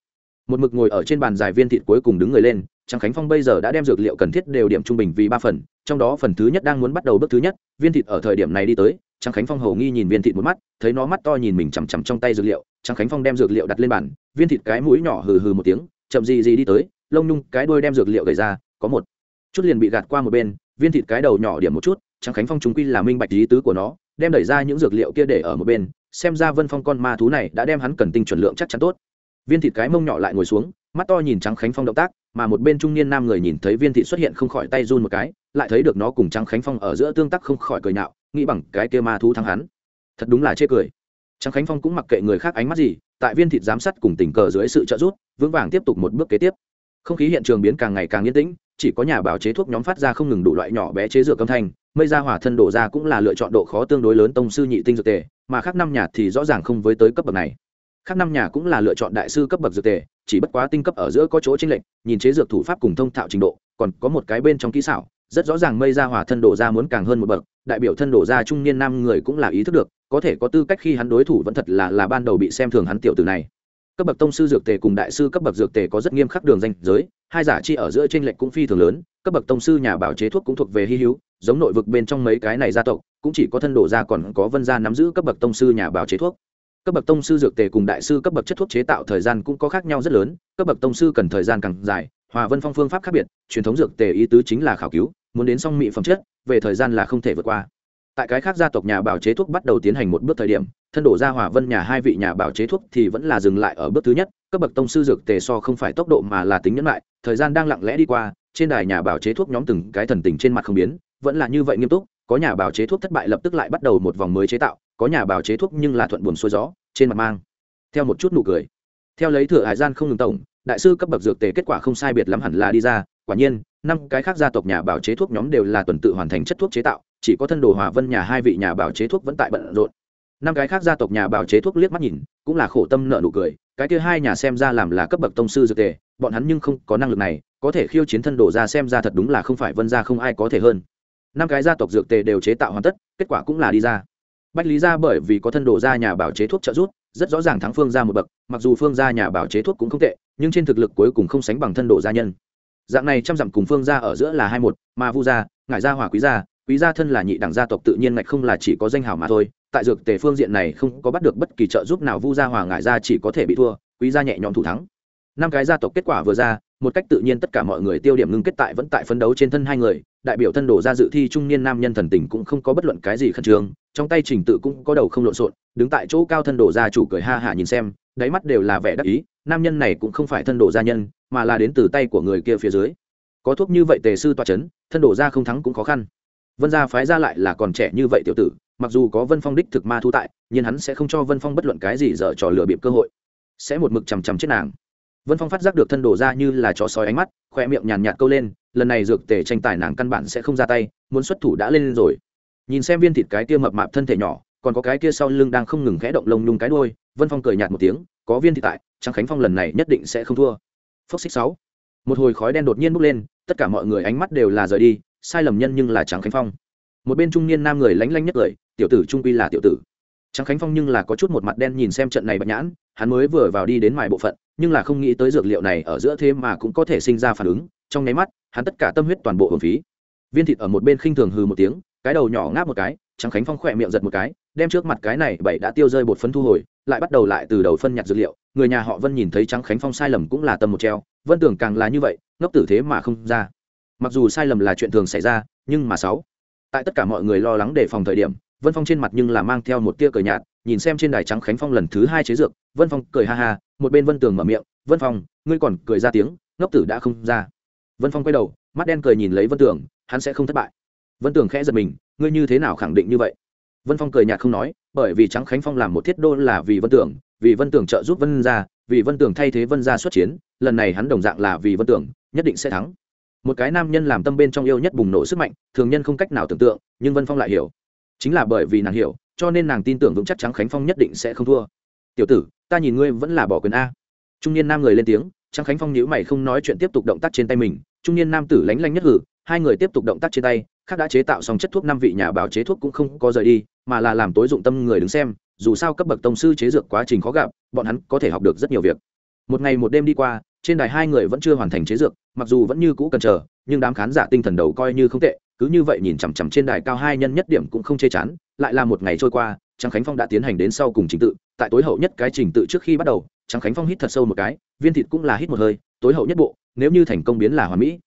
một mực ngồi ở trên bàn dài viên thịt cuối cùng đứng người lên trang khánh phong bây giờ đã đem dược liệu cần thiết đều điểm trung bình vì ba phần trong đó phần thứ nhất đang muốn bắt đầu bước thứ nhất viên thịt ở thời điểm này đi tới trang khánh phong hầu nghi nhìn viên thịt một mắt thấy nó mắt to nhìn mình chằm chằm trong tay dược liệu trang khánh phong đem dược liệu đặt lên bàn viên thịt cái mũi nhỏ hừ hừ một tiếng chậm gì gì đi tới lông nhung cái đuôi đem dược liệu gầy ra có một chút liền bị gạt qua một bên viên thịt cái đầu nhỏ điểm một chút trắng khánh phong chúng quy là minh bạch ý tứ của nó đem đẩy ra những dược liệu kia để ở một bên xem ra vân phong con ma thú này đã đem hắn cần tinh chuẩn lượng chắc chắn tốt viên thịt cái mông nhỏ lại ngồi xuống mắt to nhìn trắng khánh phong động tác mà một bên trung niên nam người nhìn thấy viên thịt xuất hiện không khỏi tay run một cái lại thấy được nó cùng trắng khánh phong ở giữa tương tác không khỏi cười nhạo nghĩ bằng cái kia ma thú thắng hắn thật đúng là chê cười trắng khánh phong cũng mặc kệ người khác ánh mắt gì tại viên thịt giám sát cùng tình cờ dưới sự trợ giúp vững vàng tiếp tục một bước kế tiếp không khí hiện trường biến càng ngày càng yên tĩnh chỉ có nhà báo chế thuốc nhóm phát ra không ngừng đủ loại nhỏ bé chế dược âm thanh mây ra hỏa thân đổ ra cũng là lựa chọn độ khó tương đối lớn tông sư nhị tinh dược tề mà khác năm nhà thì rõ ràng không với tới cấp bậc này khác năm nhà cũng là lựa chọn đại sư cấp bậc dược tề chỉ bất quá tinh cấp ở giữa có chỗ chênh lệch nhìn chế dược thủ pháp cùng thông thạo trình độ còn có một cái bên trong kỹ xảo rất rõ ràng mây ra hỏa thân đổ ra muốn càng hơn một bậc đại biểu thân đổ ra trung niên nam người cũng là ý thức được có thể có tư cách khi hắn đối thủ vẫn thật là là ban đầu bị xem thường hắn tiểu tử này cấp bậc tông sư dược tề cùng đại sư cấp bậc dược tề có rất nghiêm khắc đường danh giới hai giả chi ở giữa trên lệch cũng phi thường lớn cấp bậc tông sư nhà bảo chế thuốc cũng thuộc về hy hi hữu giống nội vực bên trong mấy cái này gia tộc cũng chỉ có thân đổ gia còn có vân gia nắm giữ cấp bậc tông sư nhà bảo chế thuốc cấp bậc tông sư dược tề cùng đại sư cấp bậc chất thuốc chế tạo thời gian cũng có khác nhau rất lớn cấp bậc tông sư cần thời gian càng dài hòa vân phong phương pháp khác biệt truyền thống dược tề ý tứ chính là khảo cứu muốn đến song mỹ phẩm chất về thời gian là không thể vượt qua tại cái khác gia tộc nhà bảo chế thuốc bắt đầu tiến hành một bước thời điểm thân đổ ra hòa vân nhà hai vị nhà bảo chế thuốc thì vẫn là dừng lại ở bước thứ nhất cấp bậc tông sư dược tề so không phải tốc độ mà là tính nhẫn lại thời gian đang lặng lẽ đi qua trên đài nhà bảo chế thuốc nhóm từng cái thần tình trên mặt không biến vẫn là như vậy nghiêm túc có nhà bảo chế thuốc thất bại lập tức lại bắt đầu một vòng mới chế tạo có nhà bảo chế thuốc nhưng là thuận buồn xuôi gió trên mặt mang theo một chút nụ cười theo lấy thừa hải gian không ngừng tổng đại sư cấp bậc dược tề kết quả không sai biệt lắm hẳn là đi ra quả nhiên năm cái khác gia tộc nhà bảo chế thuốc nhóm đều là tuần tự hoàn thành chất thuốc chế tạo chỉ có thân đồ hòa vân nhà hai vị nhà bảo chế thuốc vẫn tại bận rộn năm cái khác gia tộc nhà bảo chế thuốc liếc mắt nhìn cũng là khổ tâm nợ nụ cười cái kia hai nhà xem ra làm là cấp bậc tông sư dược tề bọn hắn nhưng không có năng lực này có thể khiêu chiến thân đồ ra xem ra thật đúng là không phải vân ra không ai có thể hơn năm cái gia tộc dược tề đều chế tạo hoàn tất kết quả cũng là đi ra bách lý ra bởi vì có thân đồ ra nhà bảo chế thuốc trợ giúp rất rõ ràng thắng phương ra một bậc mặc dù phương ra nhà bảo chế thuốc cũng không tệ nhưng trên thực lực cuối cùng không sánh bằng thân đồ gia nhân dạng này trăm dặm cùng phương ra ở giữa là hai một mà vu gia ngải gia hỏa quý gia quý gia thân là nhị đẳng gia tộc tự nhiên ngạch không là chỉ có danh hào mà thôi tại dược tề phương diện này không có bắt được bất kỳ trợ giúp nào vu gia hòa ngại gia chỉ có thể bị thua quý gia nhẹ nhõm thủ thắng năm cái gia tộc kết quả vừa ra một cách tự nhiên tất cả mọi người tiêu điểm ngưng kết tại vẫn tại phấn đấu trên thân hai người đại biểu thân đổ ra dự thi trung niên nam nhân thần tình cũng không có bất luận cái gì khẩn trương trong tay trình tự cũng có đầu không lộn xộn đứng tại chỗ cao thân đổ ra chủ cười ha hả nhìn xem đáy mắt đều là vẻ đắc ý nam nhân này cũng không phải thân đổ gia nhân mà là đến từ tay của người kia phía dưới có thuốc như vậy tề sư toa chấn, thân đổ ra không thắng cũng khó khăn vân gia phái ra lại là còn trẻ như vậy tiểu tử mặc dù có vân phong đích thực ma thu tại nhưng hắn sẽ không cho vân phong bất luận cái gì dở trò lừa bịp cơ hội sẽ một mực chằm chằm chết nàng vân phong phát giác được thân đổ ra như là chó sói ánh mắt khoe miệng nhàn nhạt câu lên lần này dược tề tranh tài nàng căn bản sẽ không ra tay muốn xuất thủ đã lên rồi nhìn xem viên thịt cái kia mập mạp thân thể nhỏ còn có cái kia sau lưng đang không ngừng khẽ động lông nhung cái đôi vân phong cười nhạt một tiếng có viên thịt tại trang khánh phong lần này nhất định sẽ không thua phốc xích sáu một hồi khói đen đột nhiên bốc lên tất cả mọi người ánh mắt đều là rời đi sai lầm nhân nhưng là tráng khánh phong một bên trung niên nam người lánh lánh nhất cười tiểu tử trung quy là tiểu tử tráng khánh phong nhưng là có chút một mặt đen nhìn xem trận này bận nhãn hắn mới vừa vào đi đến ngoài bộ phận nhưng là không nghĩ tới dược liệu này ở giữa thế mà cũng có thể sinh ra phản ứng trong nháy mắt hắn tất cả tâm huyết toàn bộ hồn phí viên thịt ở một bên khinh thường hừ một tiếng cái đầu nhỏ ngáp một cái tráng khánh phong khỏe miệng giật một cái đem trước mặt cái này bảy đã tiêu rơi bột phấn thu hồi lại bắt đầu lại từ đầu phân nhặt dược liệu người nhà họ vân nhìn thấy Tráng khánh phong sai lầm cũng là tâm một treo vân tưởng càng là như vậy ngốc tử thế mà không ra mặc dù sai lầm là chuyện thường xảy ra nhưng mà sáu tại tất cả mọi người lo lắng đề phòng thời điểm vân phong trên mặt nhưng là mang theo một tia cờ nhạt nhìn xem trên đài trắng khánh phong lần thứ hai chế dược vân phong cười ha ha một bên vân tường mở miệng vân phong ngươi còn cười ra tiếng ngốc tử đã không ra vân phong quay đầu mắt đen cười nhìn lấy vân tường hắn sẽ không thất bại vân tường khẽ giật mình ngươi như thế nào khẳng định như vậy vân phong cười nhạt không nói bởi vì trắng khánh phong làm một thiết đô là vì vân tường vì vân tường trợ giúp vân ra vì vân tường thay thế vân ra xuất chiến lần này hắn đồng dạng là vì vân tường nhất định sẽ thắng một cái nam nhân làm tâm bên trong yêu nhất bùng nổ sức mạnh thường nhân không cách nào tưởng tượng nhưng vân phong lại hiểu chính là bởi vì nàng hiểu cho nên nàng tin tưởng vững chắc trắng khánh phong nhất định sẽ không thua tiểu tử ta nhìn ngươi vẫn là bỏ quyền a trung niên nam người lên tiếng Trang khánh phong nhữ mày không nói chuyện tiếp tục động tác trên tay mình trung niên nam tử lánh lanh nhất hử hai người tiếp tục động tác trên tay khác đã chế tạo xong chất thuốc năm vị nhà báo chế thuốc cũng không có rời đi mà là làm tối dụng tâm người đứng xem dù sao cấp bậc tông sư chế dược quá trình khó gặp bọn hắn có thể học được rất nhiều việc một ngày một đêm đi qua trên đài hai người vẫn chưa hoàn thành chế dược mặc dù vẫn như cũ cần chờ nhưng đám khán giả tinh thần đầu coi như không tệ cứ như vậy nhìn chằm chằm trên đài cao hai nhân nhất điểm cũng không chê chán lại là một ngày trôi qua trang khánh phong đã tiến hành đến sau cùng trình tự tại tối hậu nhất cái trình tự trước khi bắt đầu trang khánh phong hít thật sâu một cái viên thịt cũng là hít một hơi tối hậu nhất bộ nếu như thành công biến là hoàn mỹ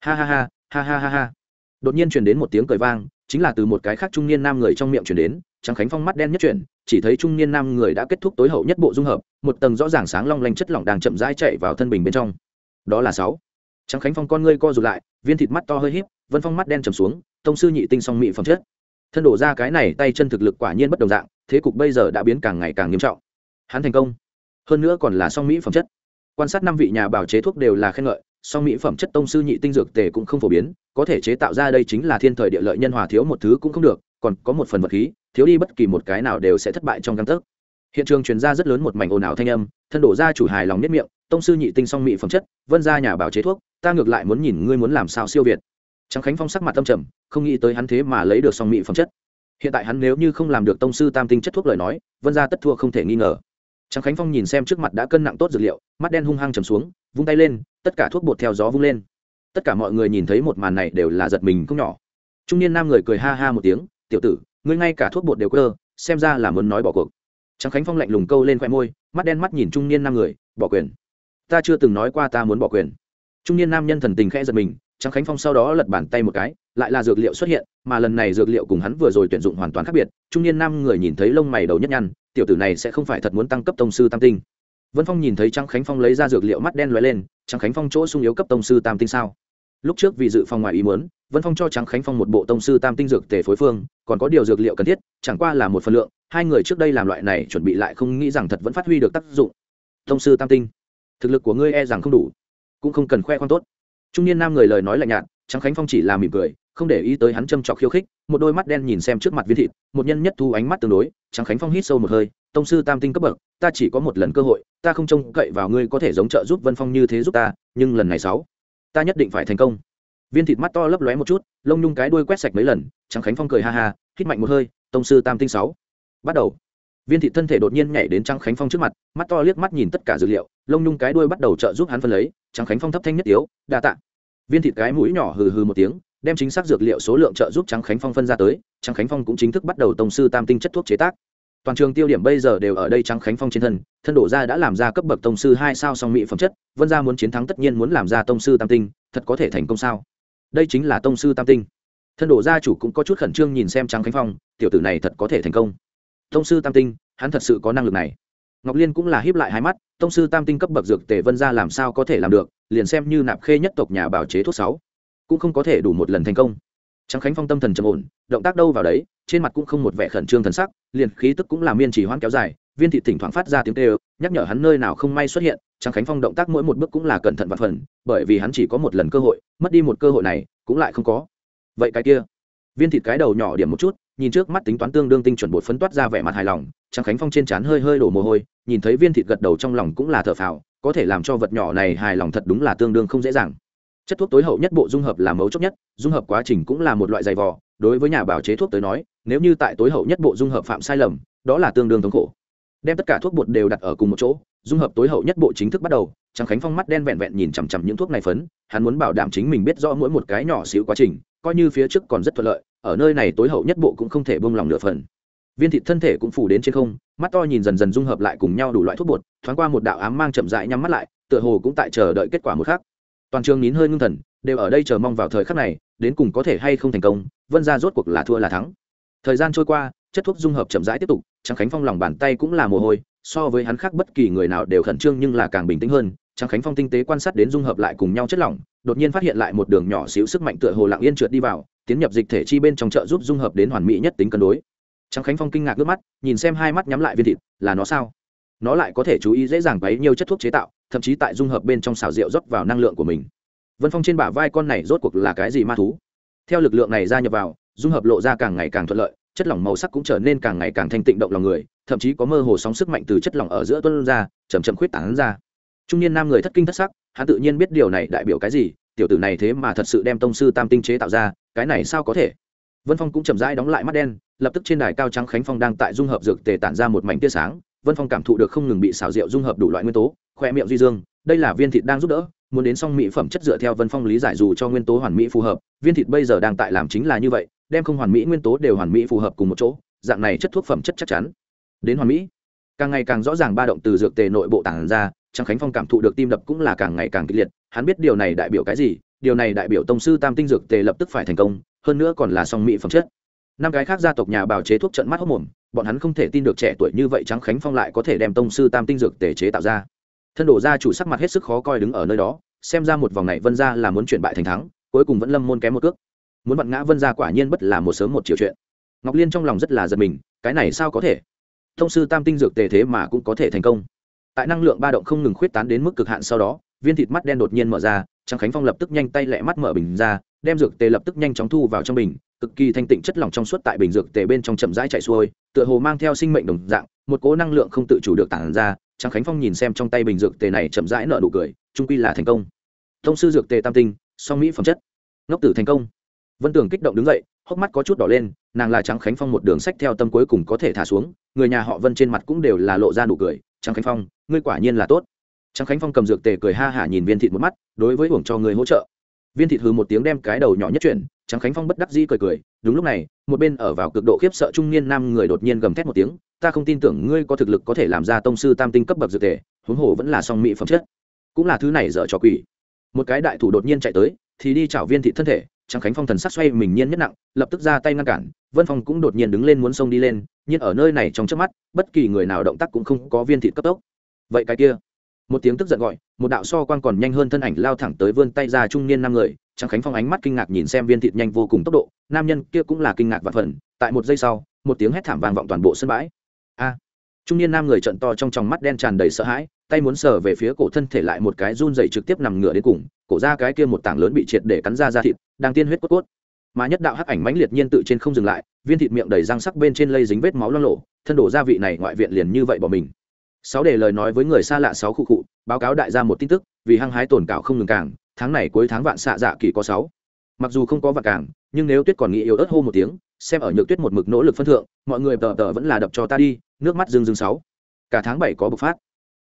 ha ha ha ha ha ha ha đột nhiên truyền đến một tiếng cười vang chính là từ một cái khác trung niên nam người trong miệng truyền đến trắng khánh phong mắt đen nhất chuyển chỉ thấy trung niên nam người đã kết thúc tối hậu nhất bộ dung hợp một tầng rõ ràng sáng long lanh chất lỏng đang chậm rãi chảy vào thân bình bên trong đó là sáu trắng khánh phong con ngươi co rụt lại viên thịt mắt to hơi híp vân phong mắt đen trầm xuống tông sư nhị tinh song mị phẩm chất thân đổ ra cái này tay chân thực lực quả nhiên bất đồng dạng thế cục bây giờ đã biến càng ngày càng nghiêm trọng hắn thành công hơn nữa còn là song mỹ phẩm chất quan sát năm vị nhà bảo chế thuốc đều là khen ngợi song mỹ phẩm chất tông sư nhị tinh dược tề cũng không phổ biến có thể chế tạo ra đây chính là thiên thời địa lợi nhân hòa thiếu một thứ cũng không được còn có một phần vật khí thiếu đi bất kỳ một cái nào đều sẽ thất bại trong găng tấc hiện trường truyền ra rất lớn một mảnh ồn ào thanh âm thân đổ ra chủ hài lòng nhất miệng tông sư nhị tinh song mỹ phẩm chất vân gia nhà bảo chế thuốc ta ngược lại muốn nhìn ngươi muốn làm sao siêu việt trang khánh phong sắc mặt tâm trầm không nghĩ tới hắn thế mà lấy được song mỹ phẩm chất hiện tại hắn nếu như không làm được tông sư tam tinh chất thuốc lời nói vân gia tất thua không thể nghi ngờ trang khánh phong nhìn xem trước mặt đã cân nặng tốt dược liệu mắt đen hung hăng trầm xuống vung tay lên tất cả thuốc bột theo gió vung lên tất cả mọi người nhìn thấy một màn này đều là giật mình không nhỏ trung niên nam người cười ha ha một tiếng tiểu tử ngươi ngay cả thuốc bột đều cơ xem ra là muốn nói bỏ cuộc trắng khánh phong lạnh lùng câu lên khoe môi mắt đen mắt nhìn trung niên năm người bỏ quyền ta chưa từng nói qua ta muốn bỏ quyền trung niên nam nhân thần tình khẽ giật mình trắng khánh phong sau đó lật bàn tay một cái lại là dược liệu xuất hiện mà lần này dược liệu cùng hắn vừa rồi tuyển dụng hoàn toàn khác biệt trung niên nam người nhìn thấy lông mày đầu nhất nhăn tiểu tử này sẽ không phải thật muốn tăng cấp tông sư tam tinh vân phong nhìn thấy trắng khánh phong lấy ra dược liệu mắt đen l lên trắng khánh phong chỗ sung yếu cấp tông sư tam tinh sao lúc trước vì dự phòng ngoài ý muốn vân phong cho trắng khánh phong một bộ tông sư tam tinh dược tề phối phương còn có điều dược liệu cần thiết chẳng qua là một phần lượng hai người trước đây làm loại này chuẩn bị lại không nghĩ rằng thật vẫn phát huy được tác dụng tông sư tam tinh thực lực của ngươi e rằng không đủ cũng không cần khoe khoang tốt trung niên nam người lời nói lạnh nhạt trắng khánh phong chỉ là mỉm cười không để ý tới hắn châm trọc khiêu khích một đôi mắt đen nhìn xem trước mặt viên thịt một nhân nhất thu ánh mắt tương đối trắng khánh phong hít sâu một hơi tông sư tam tinh cấp bậc ta chỉ có một lần cơ hội ta không trông cậy vào ngươi có thể giống trợ giúp vân phong như thế giúp ta nhưng lần này sáu ta nhất định phải thành công viên thịt mắt to lấp lóe một chút lông nhung cái đuôi quét sạch mấy lần trắng khánh phong cười ha ha hít mạnh một hơi tông sư tam tinh sáu bắt đầu viên thịt thân thể đột nhiên nhảy đến trắng khánh phong trước mặt mắt to liếc mắt nhìn tất cả dược liệu lông nhung cái đuôi bắt đầu trợ giúp hắn phân lấy trắng khánh phong thấp thanh nhất yếu đa tạ viên thịt cái mũi nhỏ hừ hừ một tiếng đem chính xác dược liệu số lượng trợ giúp trắng khánh phong phân ra tới trắng khánh phong cũng chính thức bắt đầu tông sư tam tinh chất thuốc chế tác toàn trường tiêu điểm bây giờ đều ở đây trắng khánh phong trên thân thân đổ ra đã làm ra cấp bậc tông sư hai sao song mỹ phẩm chất vân gia muốn chiến thắng tất nhiên muốn làm ra tông sư tam tinh thật có thể thành công sao đây chính là tông sư tam tinh thân đổ gia chủ cũng có chút khẩn trương nhìn xem trang khánh phong tiểu tử này thật có thể thành công tông sư tam tinh hắn thật sự có năng lực này ngọc liên cũng là hiếp lại hai mắt tông sư tam tinh cấp bậc dược tề vân ra làm sao có thể làm được liền xem như nạp khê nhất tộc nhà bào chế thuốc sáu cũng không có thể đủ một lần thành công trang khánh phong tâm thần trầm ổn động tác đâu vào đấy trên mặt cũng không một vẻ khẩn trương thần sắc liền khí tức cũng làm miên trì hoãn kéo dài viên thị thỉnh thoảng phát ra tiếng tê nhắc nhở hắn nơi nào không may xuất hiện trang khánh phong động tác mỗi một bước cũng là cẩn thận và phần bởi vì hắn chỉ có một lần cơ hội mất đi một cơ hội này cũng lại không có vậy cái kia viên thịt cái đầu nhỏ điểm một chút nhìn trước mắt tính toán tương đương tinh chuẩn bột phấn toát ra vẻ mặt hài lòng trang khánh phong trên trán hơi hơi đổ mồ hôi nhìn thấy viên thịt gật đầu trong lòng cũng là thở phào có thể làm cho vật nhỏ này hài lòng thật đúng là tương đương không dễ dàng chất thuốc tối hậu nhất bộ dung hợp là mấu chốt nhất dung hợp quá trình cũng là một loại dày vò đối với nhà bảo chế thuốc tới nói nếu như tại tối hậu nhất bộ dung hợp phạm sai lầm đó là tương đương thống khổ đem tất cả thuốc bột đều đặt ở cùng một chỗ dung hợp tối hậu nhất bộ chính thức bắt đầu trắng khánh phong mắt đen vẹn vẹn nhìn chằm chằm những thuốc này phấn hắn muốn bảo đảm chính mình biết rõ mỗi một cái nhỏ xíu quá trình coi như phía trước còn rất thuận lợi ở nơi này tối hậu nhất bộ cũng không thể bông lòng nửa phần viên thịt thân thể cũng phủ đến trên không mắt to nhìn dần dần dung hợp lại cùng nhau đủ loại thuốc bột thoáng qua một đạo ám mang chậm dại nhắm mắt lại tựa hồ cũng tại chờ đợi kết quả một khác toàn trường nín hơi ngưng thần đều ở đây chờ mong vào thời khắc này đến cùng có thể hay không thành công vân ra rốt cuộc là thua là thắng thời gian trôi qua chất thuốc dung hợp chậm rãi tiếp tục trắng khánh phong lòng bàn tay cũng là mồ hôi so với hắn khác bất kỳ người nào đều khẩn trương nhưng là càng bình tĩnh hơn trang khánh phong tinh tế quan sát đến dung hợp lại cùng nhau chất lỏng đột nhiên phát hiện lại một đường nhỏ xíu sức mạnh tựa hồ lặng yên trượt đi vào tiến nhập dịch thể chi bên trong chợ giúp dung hợp đến hoàn mỹ nhất tính cân đối trang khánh phong kinh ngạc nước mắt nhìn xem hai mắt nhắm lại viên thịt là nó sao nó lại có thể chú ý dễ dàng bấy nhiều chất thuốc chế tạo thậm chí tại dung hợp bên trong xào rượu rót vào năng lượng của mình vân phong trên bả vai con này rốt cuộc là cái gì ma thú theo lực lượng này gia nhập vào dung hợp lộ ra càng ngày càng thuận lợi chất lỏng màu sắc cũng trở nên càng ngày càng thanh tịnh động lòng người thậm chí có mơ hồ sóng sức mạnh từ chất lỏng ở giữa tuân ra chầm chậm khuyết tảng ra trung niên nam người thất kinh thất sắc hắn tự nhiên biết điều này đại biểu cái gì tiểu tử này thế mà thật sự đem tông sư tam tinh chế tạo ra cái này sao có thể vân phong cũng chậm rãi đóng lại mắt đen lập tức trên đài cao trắng khánh phong đang tại dung hợp dược tề tản ra một mảnh tia sáng vân phong cảm thụ được không ngừng bị xào rượu dung hợp đủ loại nguyên tố khoe miệng duy dương đây là viên thịt đang giúp đỡ muốn đến xong mỹ phẩm chất dựa theo vân phong lý giải dù cho nguyên tố hoàn mỹ phù hợp viên thịt bây giờ đang tại làm chính là như vậy đem không hoàn mỹ nguyên tố đều hoàn mỹ phù hợp cùng một chỗ dạng này chất thuốc phẩm chất chắc chắn đến hoàn mỹ càng ngày càng rõ ràng ba động từ dược tề nội bộ tảng ra trang khánh phong cảm thụ được tim đập cũng là càng ngày càng kịch liệt hắn biết điều này đại biểu cái gì điều này đại biểu tông sư tam tinh dược tề lập tức phải thành công hơn nữa còn là song mỹ phẩm chất năm cái khác gia tộc nhà bào chế thuốc trận mắt hốc mồm bọn hắn không thể tin được trẻ tuổi như vậy trắng khánh phong lại có thể đem tông sư tam tinh dược tề chế tạo ra thân đổ ra chủ sắc mặt hết sức khó coi đứng ở nơi đó xem ra một vòng này vân ra là muốn chuyển bại thành thắng cuối cùng vẫn lâm môn kém một cước muốn vặn ngã vân ra quả nhiên bất là một sớm một chiều chuyện ngọc liên trong lòng rất là giật mình cái này sao có thể thông sư tam tinh dược tề thế mà cũng có thể thành công tại năng lượng ba động không ngừng khuyết tán đến mức cực hạn sau đó viên thịt mắt đen đột nhiên mở ra trang khánh phong lập tức nhanh tay lẹ mắt mở bình ra đem dược tề lập tức nhanh chóng thu vào trong bình cực kỳ thanh tịnh chất lỏng trong suốt tại bình dược tề bên trong chậm rãi chạy xuôi tựa hồ mang theo sinh mệnh đồng dạng một cố năng lượng không tự chủ được tản ra trang khánh phong nhìn xem trong tay bình dược tề này chậm rãi nợ nụ cười trung quy là thành công thông sư dược tề tam tinh song mỹ phẩm chất ngốc tử thành công vân tường kích động đứng dậy hốc mắt có chút đỏ lên nàng là trắng khánh phong một đường sách theo tâm cuối cùng có thể thả xuống người nhà họ vân trên mặt cũng đều là lộ ra nụ cười trắng khánh phong ngươi quả nhiên là tốt trắng khánh phong cầm dược tề cười ha hả nhìn viên thịt một mắt đối với hưởng cho người hỗ trợ viên thịt hừ một tiếng đem cái đầu nhỏ nhất chuyển trắng khánh phong bất đắc dĩ cười cười đúng lúc này một bên ở vào cực độ khiếp sợ trung niên nam người đột nhiên gầm thét một tiếng ta không tin tưởng ngươi có thực lực có thể làm ra tông sư tam tinh cấp bậc dược tề huống hồ vẫn là song mỹ phẩm chất cũng là thứ này dở trò quỷ một cái đại thủ đột nhiên chạy tới thì đi chảo viên thịt thân thể Trang khánh phong thần sắc xoay mình nhiên nhất nặng lập tức ra tay ngăn cản vân phong cũng đột nhiên đứng lên muốn xông đi lên nhưng ở nơi này trong chớp mắt bất kỳ người nào động tác cũng không có viên thịt cấp tốc vậy cái kia một tiếng tức giận gọi một đạo so quang còn nhanh hơn thân ảnh lao thẳng tới vươn tay ra trung niên năm người Trang khánh phong ánh mắt kinh ngạc nhìn xem viên thịt nhanh vô cùng tốc độ nam nhân kia cũng là kinh ngạc và phần tại một giây sau một tiếng hét thảm vang vọng toàn bộ sân bãi a trung niên nam người trợn to trong tròng mắt đen tràn đầy sợ hãi tay muốn sờ về phía cổ thân thể lại một cái run dày trực tiếp nằm ngửa đến cùng cổ ra cái kia một tảng lớn bị triệt để cắn ra ra thịt đang tiên huyết cốt cốt mà nhất đạo hắc ảnh mãnh liệt nhiên tự trên không dừng lại viên thịt miệng đầy răng sắc bên trên lây dính vết máu lo lộ thân đổ gia vị này ngoại viện liền như vậy bỏ mình sáu để lời nói với người xa lạ sáu khu cụ báo cáo đại gia một tin tức vì hăng hái tổn cạo không ngừng càng tháng này cuối tháng vạn xạ dạ kỳ có sáu mặc dù không có vạn càng nhưng nếu tuyết còn nghĩ yếu ớt hô một tiếng xem ở nhược tuyết một mực nỗ lực phân thượng mọi người tờ tờ vẫn là đập cho ta đi nước mắt rưng rưng sáu cả tháng bảy có bộc phát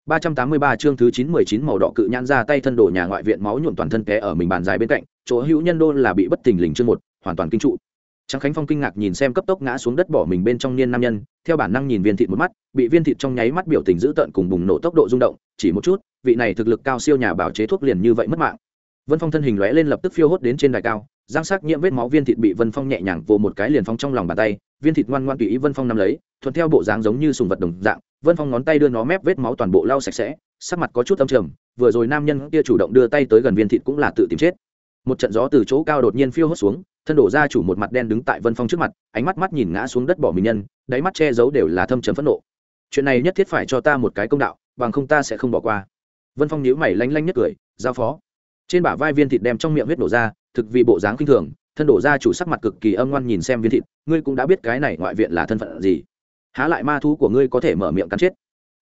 383 chương thứ 919 màu đỏ cự nhãn ra tay thân đổ nhà ngoại viện máu nhuộm toàn thân té ở mình bàn dài bên cạnh, chỗ hữu nhân đôn là bị bất tình lình chương một, hoàn toàn kinh trụ. trang Khánh Phong kinh ngạc nhìn xem cấp tốc ngã xuống đất bỏ mình bên trong niên nam nhân, theo bản năng nhìn viên thịt một mắt, bị viên thịt trong nháy mắt biểu tình dữ tợn cùng bùng nổ tốc độ rung động, chỉ một chút, vị này thực lực cao siêu nhà bảo chế thuốc liền như vậy mất mạng, vân phong thân hình lóe lên lập tức phiêu hốt đến trên đài cao giang sắc nhiễm vết máu viên thịt bị vân phong nhẹ nhàng vồ một cái liền phong trong lòng bàn tay viên thịt ngoan ngoan tùy ý vân phong nắm lấy thuận theo bộ dáng giống như sùng vật đồng dạng vân phong ngón tay đưa nó mép vết máu toàn bộ lau sạch sẽ sắc mặt có chút âm trầm vừa rồi nam nhân kia chủ động đưa tay tới gần viên thịt cũng là tự tìm chết một trận gió từ chỗ cao đột nhiên phiêu hốt xuống thân đổ ra chủ một mặt đen đứng tại vân phong trước mặt ánh mắt mắt nhìn ngã xuống đất bỏ mình nhân đáy mắt che giấu đều là thâm trầm phẫn nộ chuyện này nhất thiết phải cho ta một cái công đạo bằng không ta sẽ không bỏ qua vân phong nhíu mày lanh lanh nhất cười giao phó trên bả vai viên thịt đem trong miệng huyết đổ ra thực vì bộ dáng kinh thường thân đổ ra chủ sắc mặt cực kỳ âm ngoan nhìn xem viên thịt ngươi cũng đã biết cái này ngoại viện là thân phận gì há lại ma thú của ngươi có thể mở miệng cắn chết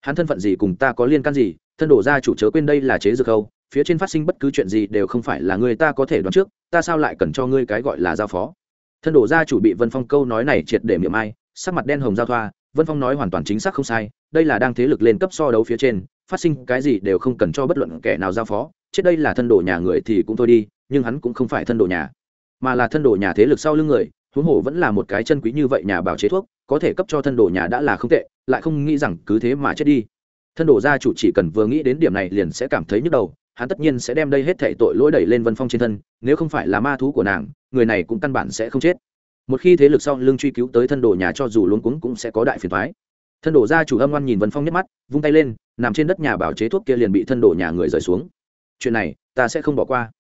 hắn thân phận gì cùng ta có liên can gì thân đổ ra chủ chớ quên đây là chế dược khâu phía trên phát sinh bất cứ chuyện gì đều không phải là ngươi ta có thể đoán trước ta sao lại cần cho ngươi cái gọi là giao phó thân đổ ra chủ bị vân phong câu nói này triệt để miệng ai sắc mặt đen hồng giao thoa vân phong nói hoàn toàn chính xác không sai đây là đang thế lực lên cấp so đấu phía trên phát sinh cái gì đều không cần cho bất luận kẻ nào giao phó chết đây là thân đồ nhà người thì cũng thôi đi nhưng hắn cũng không phải thân đồ nhà mà là thân đồ nhà thế lực sau lưng người huống hồ vẫn là một cái chân quý như vậy nhà bảo chế thuốc có thể cấp cho thân đồ nhà đã là không tệ lại không nghĩ rằng cứ thế mà chết đi thân đồ gia chủ chỉ cần vừa nghĩ đến điểm này liền sẽ cảm thấy nhức đầu hắn tất nhiên sẽ đem đây hết thảy tội lỗi đẩy lên Vân Phong trên thân, nếu không phải là ma thú của nàng, người này cũng căn bản sẽ không chết. Một khi thế lực sau lưng truy cứu tới thân đồ nhà cho dù luống cuống cũng sẽ có đại phiền toái. Thân đồ gia chủ âm ngoan nhìn Vân Phong nhất mắt, vung tay lên, nằm trên đất nhà bảo chế thuốc kia liền bị thân đồ nhà người rời xuống chuyện này ta sẽ không bỏ qua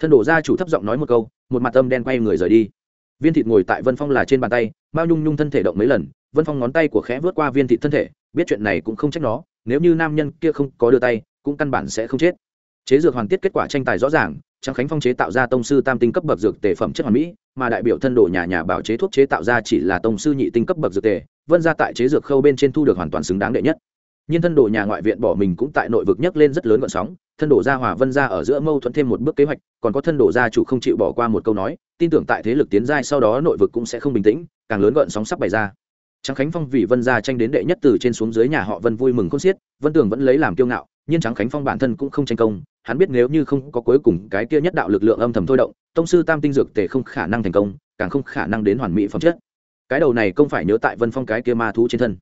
thân đổ ra chủ thấp giọng nói một câu một mặt âm đen quay người rời đi viên thịt ngồi tại vân phong là trên bàn tay mao nhung nhung thân thể động mấy lần vân phong ngón tay của khẽ vớt qua viên thịt thân thể biết chuyện này cũng không trách nó nếu như nam nhân kia không có đưa tay cũng căn bản sẽ không chết chế dược hoàn tiết kết quả tranh tài rõ ràng trang khánh phong chế tạo ra tông sư tam tinh cấp bậc dược tề phẩm chất hoàn mỹ mà đại biểu thân đồ nhà nhà bảo chế thuốc chế tạo ra chỉ là tông sư nhị tinh cấp bậc dược tề vân ra tại chế dược khâu bên trên thu được hoàn toàn xứng đáng đệ nhất nhiên thân đồ nhà ngoại viện bỏ mình cũng tại nội vực nhấc lên rất lớn gọn sóng thân đồ gia hòa vân gia ở giữa mâu thuẫn thêm một bước kế hoạch còn có thân đồ gia chủ không chịu bỏ qua một câu nói tin tưởng tại thế lực tiến giai sau đó nội vực cũng sẽ không bình tĩnh càng lớn gọn sóng sắp bày ra trắng khánh phong vì vân gia tranh đến đệ nhất từ trên xuống dưới nhà họ vân vui mừng khôn xiết vân tường vẫn lấy làm kiêu ngạo nhưng trắng khánh phong bản thân cũng không tranh công hắn biết nếu như không có cuối cùng cái kia nhất đạo lực lượng âm thầm thôi động tông sư tam tinh dược tề không khả năng thành công càng không khả năng đến hoàn mỹ phẩm chất cái đầu này không phải nhớ tại vân phong cái kia ma thú trên thân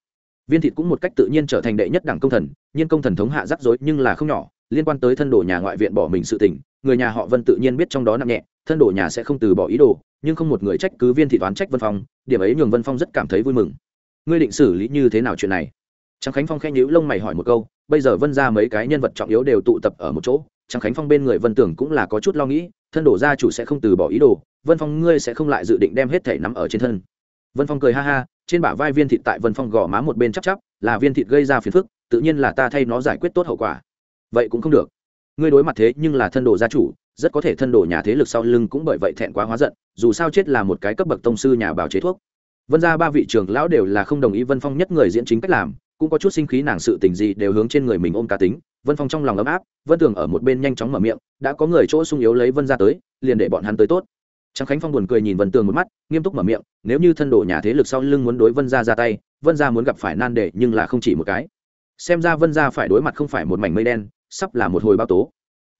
viên thịt cũng một cách tự nhiên trở thành đệ nhất đảng công thần nhiên công thần thống hạ rắc rối nhưng là không nhỏ liên quan tới thân đồ nhà ngoại viện bỏ mình sự tình người nhà họ vân tự nhiên biết trong đó nặng nhẹ thân đồ nhà sẽ không từ bỏ ý đồ nhưng không một người trách cứ viên thị toán trách vân phong điểm ấy nhường vân phong rất cảm thấy vui mừng ngươi định xử lý như thế nào chuyện này trang khánh phong khen nhữ lông mày hỏi một câu bây giờ vân ra mấy cái nhân vật trọng yếu đều tụ tập ở một chỗ trang khánh phong bên người vân tưởng cũng là có chút lo nghĩ thân đồ gia chủ sẽ không từ bỏ ý đồ vân phong ngươi sẽ không lại dự định đem hết thể nắm ở trên thân vân phong cười ha ha trên bả vai viên thịt tại vân phong gò má một bên chắp chắp là viên thịt gây ra phiền phức tự nhiên là ta thay nó giải quyết tốt hậu quả vậy cũng không được ngươi đối mặt thế nhưng là thân đồ gia chủ rất có thể thân đồ nhà thế lực sau lưng cũng bởi vậy thẹn quá hóa giận dù sao chết là một cái cấp bậc tông sư nhà bào chế thuốc vân ra ba vị trưởng lão đều là không đồng ý vân phong nhất người diễn chính cách làm cũng có chút sinh khí nàng sự tình gì đều hướng trên người mình ôm cá tính vân phong trong lòng ấm áp vân tường ở một bên nhanh chóng mở miệng đã có người chỗ sung yếu lấy vân ra tới liền để bọn hắn tới tốt Trang Khánh Phong buồn cười nhìn Vân Tường một mắt, nghiêm túc mở miệng, nếu như thân đồ nhà thế lực sau lưng muốn đối Vân gia ra tay, Vân gia muốn gặp phải nan đề nhưng là không chỉ một cái. Xem ra Vân gia phải đối mặt không phải một mảnh mây đen, sắp là một hồi bao tố.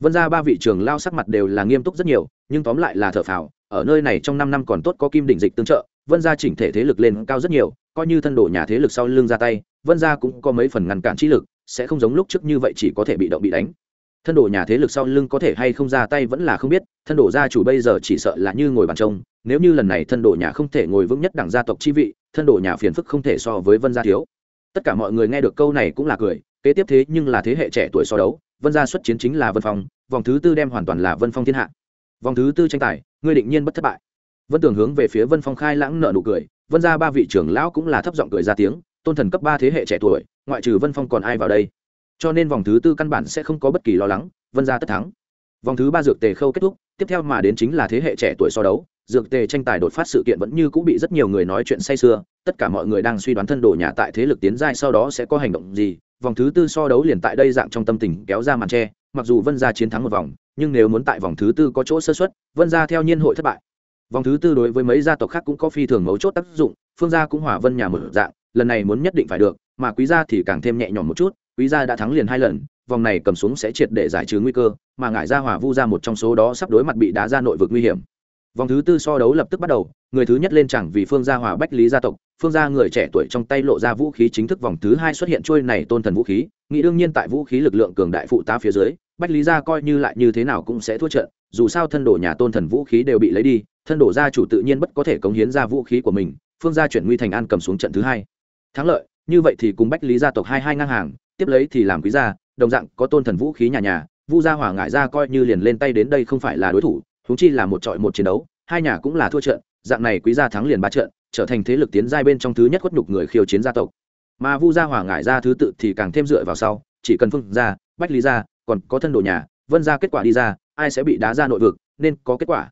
Vân gia ba vị trưởng lao sắc mặt đều là nghiêm túc rất nhiều, nhưng tóm lại là thở phào, ở nơi này trong năm năm còn tốt có Kim đỉnh dịch tương trợ, Vân gia chỉnh thể thế lực lên cao rất nhiều, coi như thân đồ nhà thế lực sau lưng ra tay, Vân gia cũng có mấy phần ngăn cản chi lực, sẽ không giống lúc trước như vậy chỉ có thể bị động bị đánh thân đồ nhà thế lực sau lưng có thể hay không ra tay vẫn là không biết thân đồ gia chủ bây giờ chỉ sợ là như ngồi bàn trông nếu như lần này thân đồ nhà không thể ngồi vững nhất đẳng gia tộc chi vị thân đồ nhà phiền phức không thể so với vân gia thiếu tất cả mọi người nghe được câu này cũng là cười kế tiếp thế nhưng là thế hệ trẻ tuổi so đấu vân gia xuất chiến chính là vân phong vòng thứ tư đem hoàn toàn là vân phong thiên hạ vòng thứ tư tranh tài ngươi định nhiên bất thất bại vân tưởng hướng về phía vân phong khai lãng nợ nụ cười vân gia ba vị trưởng lão cũng là thấp giọng cười ra tiếng tôn thần cấp ba thế hệ trẻ tuổi ngoại trừ vân phong còn ai vào đây cho nên vòng thứ tư căn bản sẽ không có bất kỳ lo lắng vân gia tất thắng vòng thứ ba dược tề khâu kết thúc tiếp theo mà đến chính là thế hệ trẻ tuổi so đấu dược tề tranh tài đột phát sự kiện vẫn như cũng bị rất nhiều người nói chuyện say sưa tất cả mọi người đang suy đoán thân đồ nhà tại thế lực tiến giai sau đó sẽ có hành động gì vòng thứ tư so đấu liền tại đây dạng trong tâm tình kéo ra màn tre mặc dù vân gia chiến thắng một vòng nhưng nếu muốn tại vòng thứ tư có chỗ sơ xuất vân gia theo nhiên hội thất bại vòng thứ tư đối với mấy gia tộc khác cũng có phi thường mấu chốt tác dụng phương gia cũng hỏa vân nhà mở dạng lần này muốn nhất định phải được mà quý gia thì càng thêm nhẹ nhõm một chút quý gia đã thắng liền hai lần vòng này cầm xuống sẽ triệt để giải trừ nguy cơ mà ngại ra hòa vu ra một trong số đó sắp đối mặt bị đá ra nội vực nguy hiểm vòng thứ tư so đấu lập tức bắt đầu người thứ nhất lên chẳng vì phương gia hòa bách lý gia tộc phương gia người trẻ tuổi trong tay lộ ra vũ khí chính thức vòng thứ hai xuất hiện trôi này tôn thần vũ khí nghĩ đương nhiên tại vũ khí lực lượng cường đại phụ tá phía dưới bách lý gia coi như lại như thế nào cũng sẽ thua trận dù sao thân đổ nhà tôn thần vũ khí đều bị lấy đi thân đổ gia chủ tự nhiên bất có thể cống hiến ra vũ khí của mình phương gia chuyển nguy thành an cầm xuống trận thứ hai thắng lợi như vậy thì cùng bách lý gia tộc hai hai ngang hàng tiếp lấy thì làm quý gia đồng dạng có tôn thần vũ khí nhà nhà vu gia hỏa ngại ra coi như liền lên tay đến đây không phải là đối thủ húng chi là một trọi một chiến đấu hai nhà cũng là thua trận dạng này quý gia thắng liền ba trận trở thành thế lực tiến giai bên trong thứ nhất khuất nhục người khiêu chiến gia tộc mà vu gia hỏa ngại ra thứ tự thì càng thêm dựa vào sau chỉ cần phương gia bách lý gia còn có thân đồ nhà vân gia kết quả đi ra ai sẽ bị đá ra nội vực nên có kết quả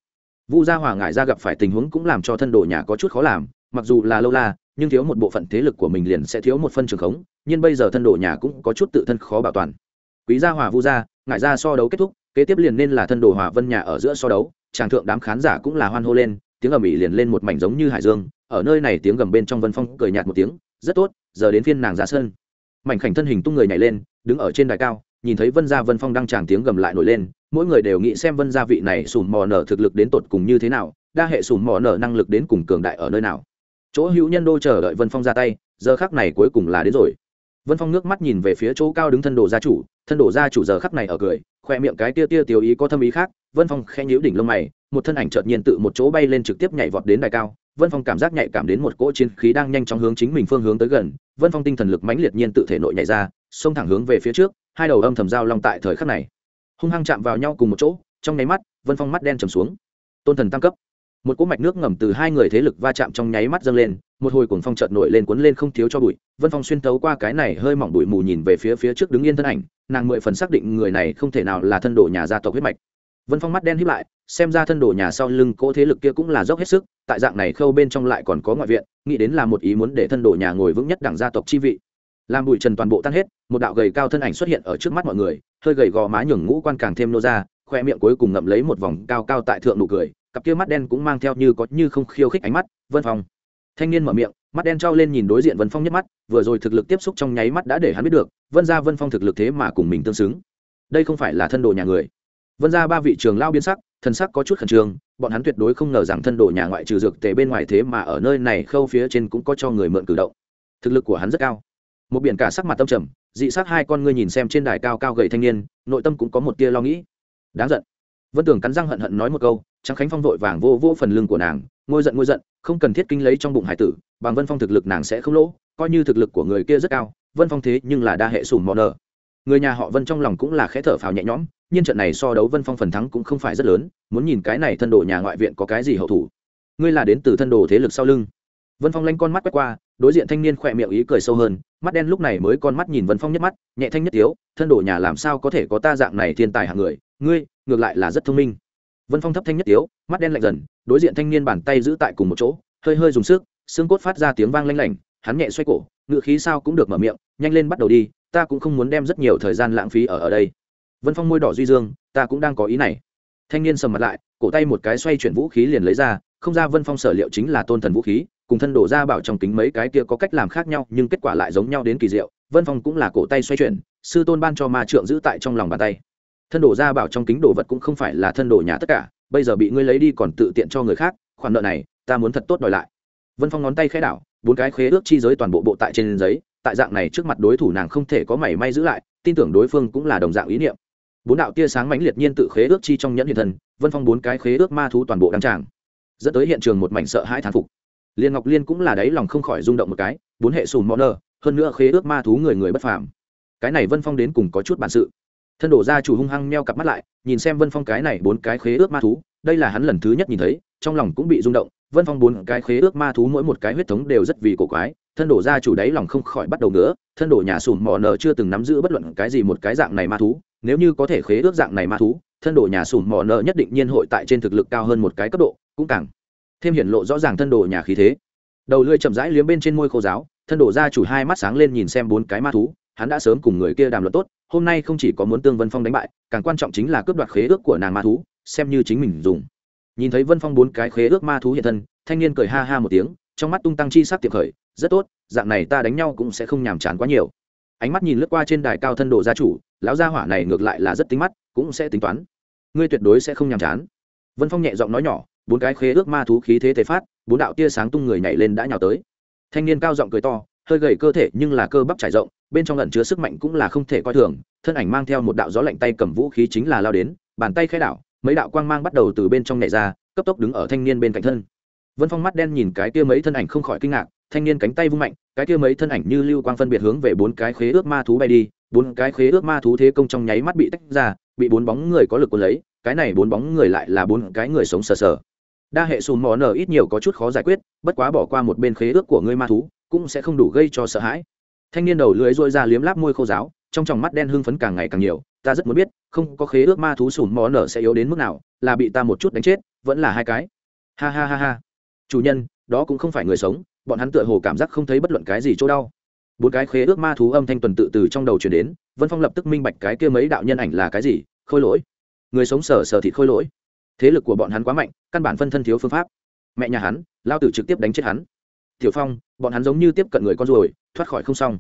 vu gia hỏa ngại ra gặp phải tình huống cũng làm cho thân đồ nhà có chút khó làm mặc dù là lâu la nhưng thiếu một bộ phận thế lực của mình liền sẽ thiếu một phân trường khống nhưng bây giờ thân đồ nhà cũng có chút tự thân khó bảo toàn quý gia hòa vu gia ngại ra so đấu kết thúc kế tiếp liền nên là thân đồ hòa vân nhà ở giữa so đấu chàng thượng đám khán giả cũng là hoan hô lên tiếng ầm ĩ liền lên một mảnh giống như hải dương ở nơi này tiếng gầm bên trong vân phong cười nhạt một tiếng rất tốt giờ đến phiên nàng ra sơn mảnh khảnh thân hình tung người nhảy lên đứng ở trên đài cao nhìn thấy vân gia vân phong đang chàng tiếng gầm lại nổi lên mỗi người đều nghĩ xem vân gia vị này sùn mò nở thực lực đến tột cùng như thế nào đa hệ sùn mò nở năng lực đến cùng cường đại ở nơi nào chỗ hữu nhân đô chờ đợi vân phong ra tay giờ khắc này cuối cùng là đến rồi vân phong nước mắt nhìn về phía chỗ cao đứng thân đồ gia chủ thân đồ gia chủ giờ khắc này ở cười khoe miệng cái tia tia tiêu ý có thâm ý khác vân phong khen nhíu đỉnh lông mày một thân ảnh chợt nhiên tự một chỗ bay lên trực tiếp nhảy vọt đến đài cao vân phong cảm giác nhạy cảm đến một cỗ chiến khí đang nhanh chóng hướng chính mình phương hướng tới gần vân phong tinh thần lực mãnh liệt nhiên tự thể nội nhảy ra xông thẳng hướng về phía trước hai đầu âm thầm giao long tại thời khắc này hung hăng chạm vào nhau cùng một chỗ trong nháy mắt vân phong mắt đen trầm xuống tôn thần tăng cấp một cỗ mạch nước ngầm từ hai người thế lực va chạm trong nháy mắt dâng lên một hồi cuồng phong chợt nổi lên cuốn lên không thiếu cho bụi vân phong xuyên tấu qua cái này hơi mỏng bụi mù nhìn về phía phía trước đứng yên thân ảnh nàng mười phần xác định người này không thể nào là thân đồ nhà gia tộc huyết mạch vân phong mắt đen hiếp lại xem ra thân đồ nhà sau lưng cỗ thế lực kia cũng là dốc hết sức tại dạng này khâu bên trong lại còn có ngoại viện nghĩ đến là một ý muốn để thân đồ nhà ngồi vững nhất đảng gia tộc chi vị làm bụi trần toàn bộ tan hết một đạo gầy cao thân ảnh xuất hiện ở trước mắt mọi người hơi gầy gò má nhường ngũ quan càng thêm nô ra khoe miệng cuối cùng ngậm lấy một vòng cao cao tại thượng nụ cười cặp kia mắt đen cũng mang theo như có như không khiêu khích ánh mắt vân phong thanh niên mở miệng mắt đen trao lên nhìn đối diện vân phong nhất mắt vừa rồi thực lực tiếp xúc trong nháy mắt đã để hắn biết được vân ra vân phong thực lực thế mà cùng mình tương xứng đây không phải là thân đồ nhà người vân ra ba vị trường lao biên sắc thần sắc có chút khẩn trương bọn hắn tuyệt đối không ngờ rằng thân đồ nhà ngoại trừ dược tề bên ngoài thế mà ở nơi này khâu phía trên cũng có cho người mượn cử động thực lực của hắn rất cao một biển cả sắc mặt tâm trầm dị sát hai con ngươi nhìn xem trên đài cao cao gầy thanh niên nội tâm cũng có một tia lo nghĩ đáng giận vân tưởng cắn răng hận hận nói một câu trắng khánh phong vội vàng vô vô phần lưng của nàng ngôi giận ngôi giận không cần thiết kinh lấy trong bụng hải tử bằng vân phong thực lực nàng sẽ không lỗ coi như thực lực của người kia rất cao vân phong thế nhưng là đa hệ sùm mò nờ người nhà họ vân trong lòng cũng là khẽ thở phào nhẹ nhõm nhưng trận này so đấu vân phong phần thắng cũng không phải rất lớn muốn nhìn cái này thân đồ nhà ngoại viện có cái gì hậu thủ ngươi là đến từ thân đồ thế lực sau lưng vân phong lanh con mắt quét qua đối diện thanh niên khỏe miệng ý cười sâu hơn mắt đen lúc này mới con mắt nhìn vân phong nhất mắt nhẹ thanh nhất tiếu thân đồ nhà làm sao có thể có ta dạng này thiên tài hạng người ngươi ngược lại là rất thông minh vân phong thấp thanh nhất tiếu mắt đen lạnh dần đối diện thanh niên bàn tay giữ tại cùng một chỗ hơi hơi dùng sức xương cốt phát ra tiếng vang lanh lảnh hắn nhẹ xoay cổ ngựa khí sao cũng được mở miệng nhanh lên bắt đầu đi ta cũng không muốn đem rất nhiều thời gian lãng phí ở ở đây vân phong môi đỏ duy dương ta cũng đang có ý này thanh niên sầm mặt lại cổ tay một cái xoay chuyển vũ khí liền lấy ra không ra vân phong sở liệu chính là tôn thần vũ khí cùng thân đổ ra bảo trong kính mấy cái kia có cách làm khác nhau nhưng kết quả lại giống nhau đến kỳ diệu vân phong cũng là cổ tay xoay chuyển sư tôn ban cho ma trượng giữ tại trong lòng bàn tay thân đồ gia bảo trong kính đồ vật cũng không phải là thân đồ nhà tất cả bây giờ bị ngươi lấy đi còn tự tiện cho người khác khoản nợ này ta muốn thật tốt đòi lại vân phong ngón tay khẽ đảo bốn cái khế ước chi giới toàn bộ bộ tại trên giấy tại dạng này trước mặt đối thủ nàng không thể có mảy may giữ lại tin tưởng đối phương cũng là đồng dạng ý niệm bốn đạo tia sáng mãnh liệt nhiên tự khế ước chi trong nhẫn hiện thần, vân phong bốn cái khế ước ma thú toàn bộ đăng tràng dẫn tới hiện trường một mảnh sợ hãi thán phục liên ngọc liên cũng là đáy lòng không khỏi rung động một cái bốn hệ sùn món nơ hơn nữa khế ước ma thú người người bất phàm cái này vân phong đến cùng có chút bản sự thân đổ ra chủ hung hăng meo cặp mắt lại nhìn xem vân phong cái này bốn cái khế ước ma thú đây là hắn lần thứ nhất nhìn thấy trong lòng cũng bị rung động vân phong bốn cái khế ước ma thú mỗi một cái huyết thống đều rất vì cổ quái thân đổ ra chủ đáy lòng không khỏi bắt đầu nữa thân đổ nhà sùn mò nở chưa từng nắm giữ bất luận cái gì một cái dạng này ma thú nếu như có thể khế ước dạng này ma thú thân đổ nhà sùn mò nở nhất định nhiên hội tại trên thực lực cao hơn một cái cấp độ cũng càng thêm hiển lộ rõ ràng thân đổ nhà khí thế đầu lưỡi chậm rãi liếm bên trên môi khô giáo thân đổ ra chủ hai mắt sáng lên nhìn xem bốn cái ma thú hắn đã sớm cùng người kia đàm luận tốt hôm nay không chỉ có muốn tương vân phong đánh bại càng quan trọng chính là cướp đoạt khế ước của nàng ma thú xem như chính mình dùng nhìn thấy vân phong bốn cái khế ước ma thú hiện thân thanh niên cười ha ha một tiếng trong mắt tung tăng chi sắc tiệp khởi rất tốt dạng này ta đánh nhau cũng sẽ không nhàm chán quá nhiều ánh mắt nhìn lướt qua trên đài cao thân đồ gia chủ lão gia hỏa này ngược lại là rất tính mắt cũng sẽ tính toán ngươi tuyệt đối sẽ không nhàm chán vân phong nhẹ giọng nói nhỏ bốn cái khế ước ma thú khí thế tề phát bốn đạo tia sáng tung người nhảy lên đã nhào tới thanh niên cao giọng cười to hơi gầy cơ thể nhưng là cơ bắp trải rộng bên trong lẩn chứa sức mạnh cũng là không thể coi thường thân ảnh mang theo một đạo gió lạnh tay cầm vũ khí chính là lao đến bàn tay khai đảo mấy đạo quang mang bắt đầu từ bên trong nhảy ra cấp tốc đứng ở thanh niên bên cạnh thân vân phong mắt đen nhìn cái kia mấy thân ảnh không khỏi kinh ngạc thanh niên cánh tay vung mạnh cái kia mấy thân ảnh như lưu quang phân biệt hướng về bốn cái khế ước ma thú bay đi bốn cái khế ước ma thú thế công trong nháy mắt bị tách ra bị bốn bóng người có lực quân lấy cái này bốn bóng người lại là bốn cái người sống sờ sờ đa hệ sùm mò nở ít nhiều có chút khó giải quyết bất quá bỏ qua một bên khế ước của ngươi ma thú cũng sẽ không đủ gây cho sợ hãi thanh niên đầu lưới dôi ra liếm láp môi khô giáo trong tròng mắt đen hưng phấn càng ngày càng nhiều ta rất muốn biết không có khế ước ma thú sùn mò nở sẽ yếu đến mức nào là bị ta một chút đánh chết vẫn là hai cái ha ha ha ha chủ nhân đó cũng không phải người sống bọn hắn tựa hồ cảm giác không thấy bất luận cái gì chỗ đau bốn cái khế ước ma thú âm thanh tuần tự từ trong đầu truyền đến vân phong lập tức minh bạch cái kia mấy đạo nhân ảnh là cái gì khôi lỗi người sống sờ sờ thịt khôi lỗi thế lực của bọn hắn quá mạnh căn bản phân thân thiếu phương pháp mẹ nhà hắn lao tử trực tiếp đánh chết hắn tiểu phong bọn hắn giống như tiếp cận người con ruồi thoát khỏi không xong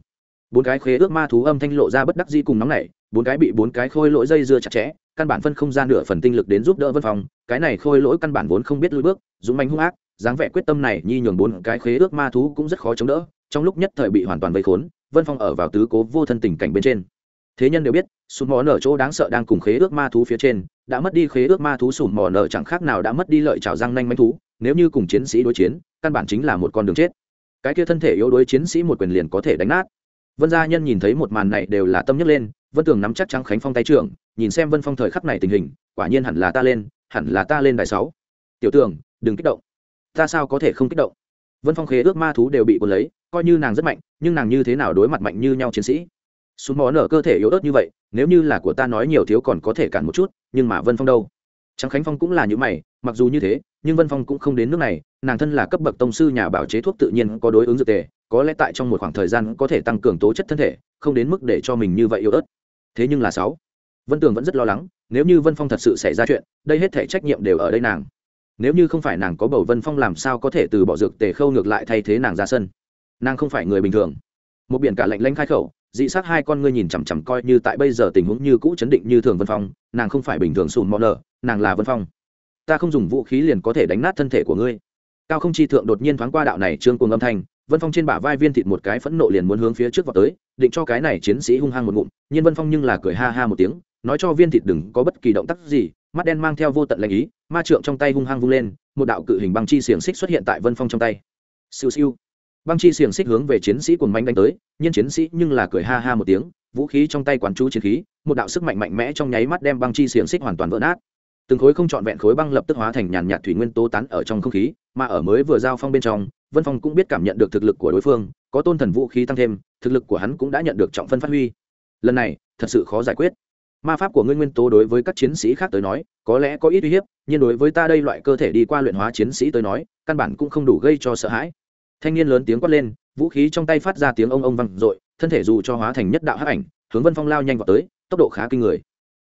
bốn cái khế ước ma thú âm thanh lộ ra bất đắc di cùng nóng nảy bốn cái bị bốn cái khôi lỗi dây dưa chặt chẽ căn bản phân không gian nửa phần tinh lực đến giúp đỡ vân Phong, cái này khôi lỗi căn bản vốn không biết lùi bước dũng mánh hung ác dáng vẻ quyết tâm này nhi nhường bốn cái khế ước ma thú cũng rất khó chống đỡ trong lúc nhất thời bị hoàn toàn vây khốn vân phong ở vào tứ cố vô thân tình cảnh bên trên thế nhân đều biết sùn mò nở chỗ đáng sợ đang cùng khế ước ma thú phía trên đã mất đi khế ước ma thú sùn mò nở chẳng khác nào đã mất đi lợi trào răng nanh manh thú nếu như cùng chiến sĩ đối chiến căn bản chính là một con đường chết cái kia thân thể yếu đuối chiến sĩ một quyền liền có thể đánh nát vân gia nhân nhìn thấy một màn này đều là tâm nhấc lên vân tường nắm chắc trắng khánh phong tay trưởng nhìn xem vân phong thời khắc này tình hình quả nhiên hẳn là ta lên hẳn là ta lên đài sáu tiểu tường đừng kích động ta sao có thể không kích động vân phong khế ước ma thú đều bị cuốn lấy coi như nàng rất mạnh nhưng nàng như thế nào đối mặt mạnh như nhau chiến sĩ xuống mó nở cơ thể yếu ớt như vậy nếu như là của ta nói nhiều thiếu còn có thể cản một chút nhưng mà vân phong đâu trắng khánh phong cũng là như mày mặc dù như thế nhưng vân phong cũng không đến nước này nàng thân là cấp bậc tông sư nhà bảo chế thuốc tự nhiên có đối ứng dược tề có lẽ tại trong một khoảng thời gian có thể tăng cường tố chất thân thể không đến mức để cho mình như vậy yếu ớt thế nhưng là sáu vân tường vẫn rất lo lắng nếu như vân phong thật sự xảy ra chuyện đây hết thảy trách nhiệm đều ở đây nàng nếu như không phải nàng có bầu vân phong làm sao có thể từ bỏ dược tề khâu ngược lại thay thế nàng ra sân nàng không phải người bình thường một biển cả lạnh lanh khai khẩu dị sát hai con ngươi nhìn chằm chằm coi như tại bây giờ tình huống như cũ chấn định như thường vân phong nàng không phải bình thường sùn mòn nở nàng là vân phong ta không dùng vũ khí liền có thể đánh nát thân thể của ngươi cao không chi thượng đột nhiên thoáng qua đạo này trương cuồng âm thanh vân phong trên bả vai viên thịt một cái phẫn nộ liền muốn hướng phía trước vào tới định cho cái này chiến sĩ hung hăng một ngụm nhưng vân phong nhưng là cười ha ha một tiếng nói cho viên thịt đừng có bất kỳ động tác gì mắt đen mang theo vô tận lệnh ý ma trượng trong tay hung hăng vung lên một đạo cự hình băng chi xiềng xích xuất hiện tại vân phong trong tay siêu siêu băng chi xiềng xích hướng về chiến sĩ cuồng manh đánh tới nhưng chiến sĩ nhưng là cười ha ha một tiếng vũ khí trong tay quán chú chiến khí một đạo sức mạnh mạnh mẽ trong nháy mắt đem băng chi xiềng xích hoàn toàn vỡ nát từng khối không trọn vẹn khối băng lập tức hóa thành nhàn nhạt thủy nguyên tố tán ở trong không khí mà ở mới vừa giao phong bên trong vân phong cũng biết cảm nhận được thực lực của đối phương có tôn thần vũ khí tăng thêm thực lực của hắn cũng đã nhận được trọng phân phát huy lần này thật sự khó giải quyết ma pháp của ngươi nguyên tố đối với các chiến sĩ khác tới nói có lẽ có ít uy hiếp nhưng đối với ta đây loại cơ thể đi qua luyện hóa chiến sĩ tới nói căn bản cũng không đủ gây cho sợ hãi thanh niên lớn tiếng quát lên vũ khí trong tay phát ra tiếng ông ông văng r thân thể dù cho hóa thành nhất đạo hắc ảnh hướng vân phong lao nhanh vào tới tốc độ khá kinh người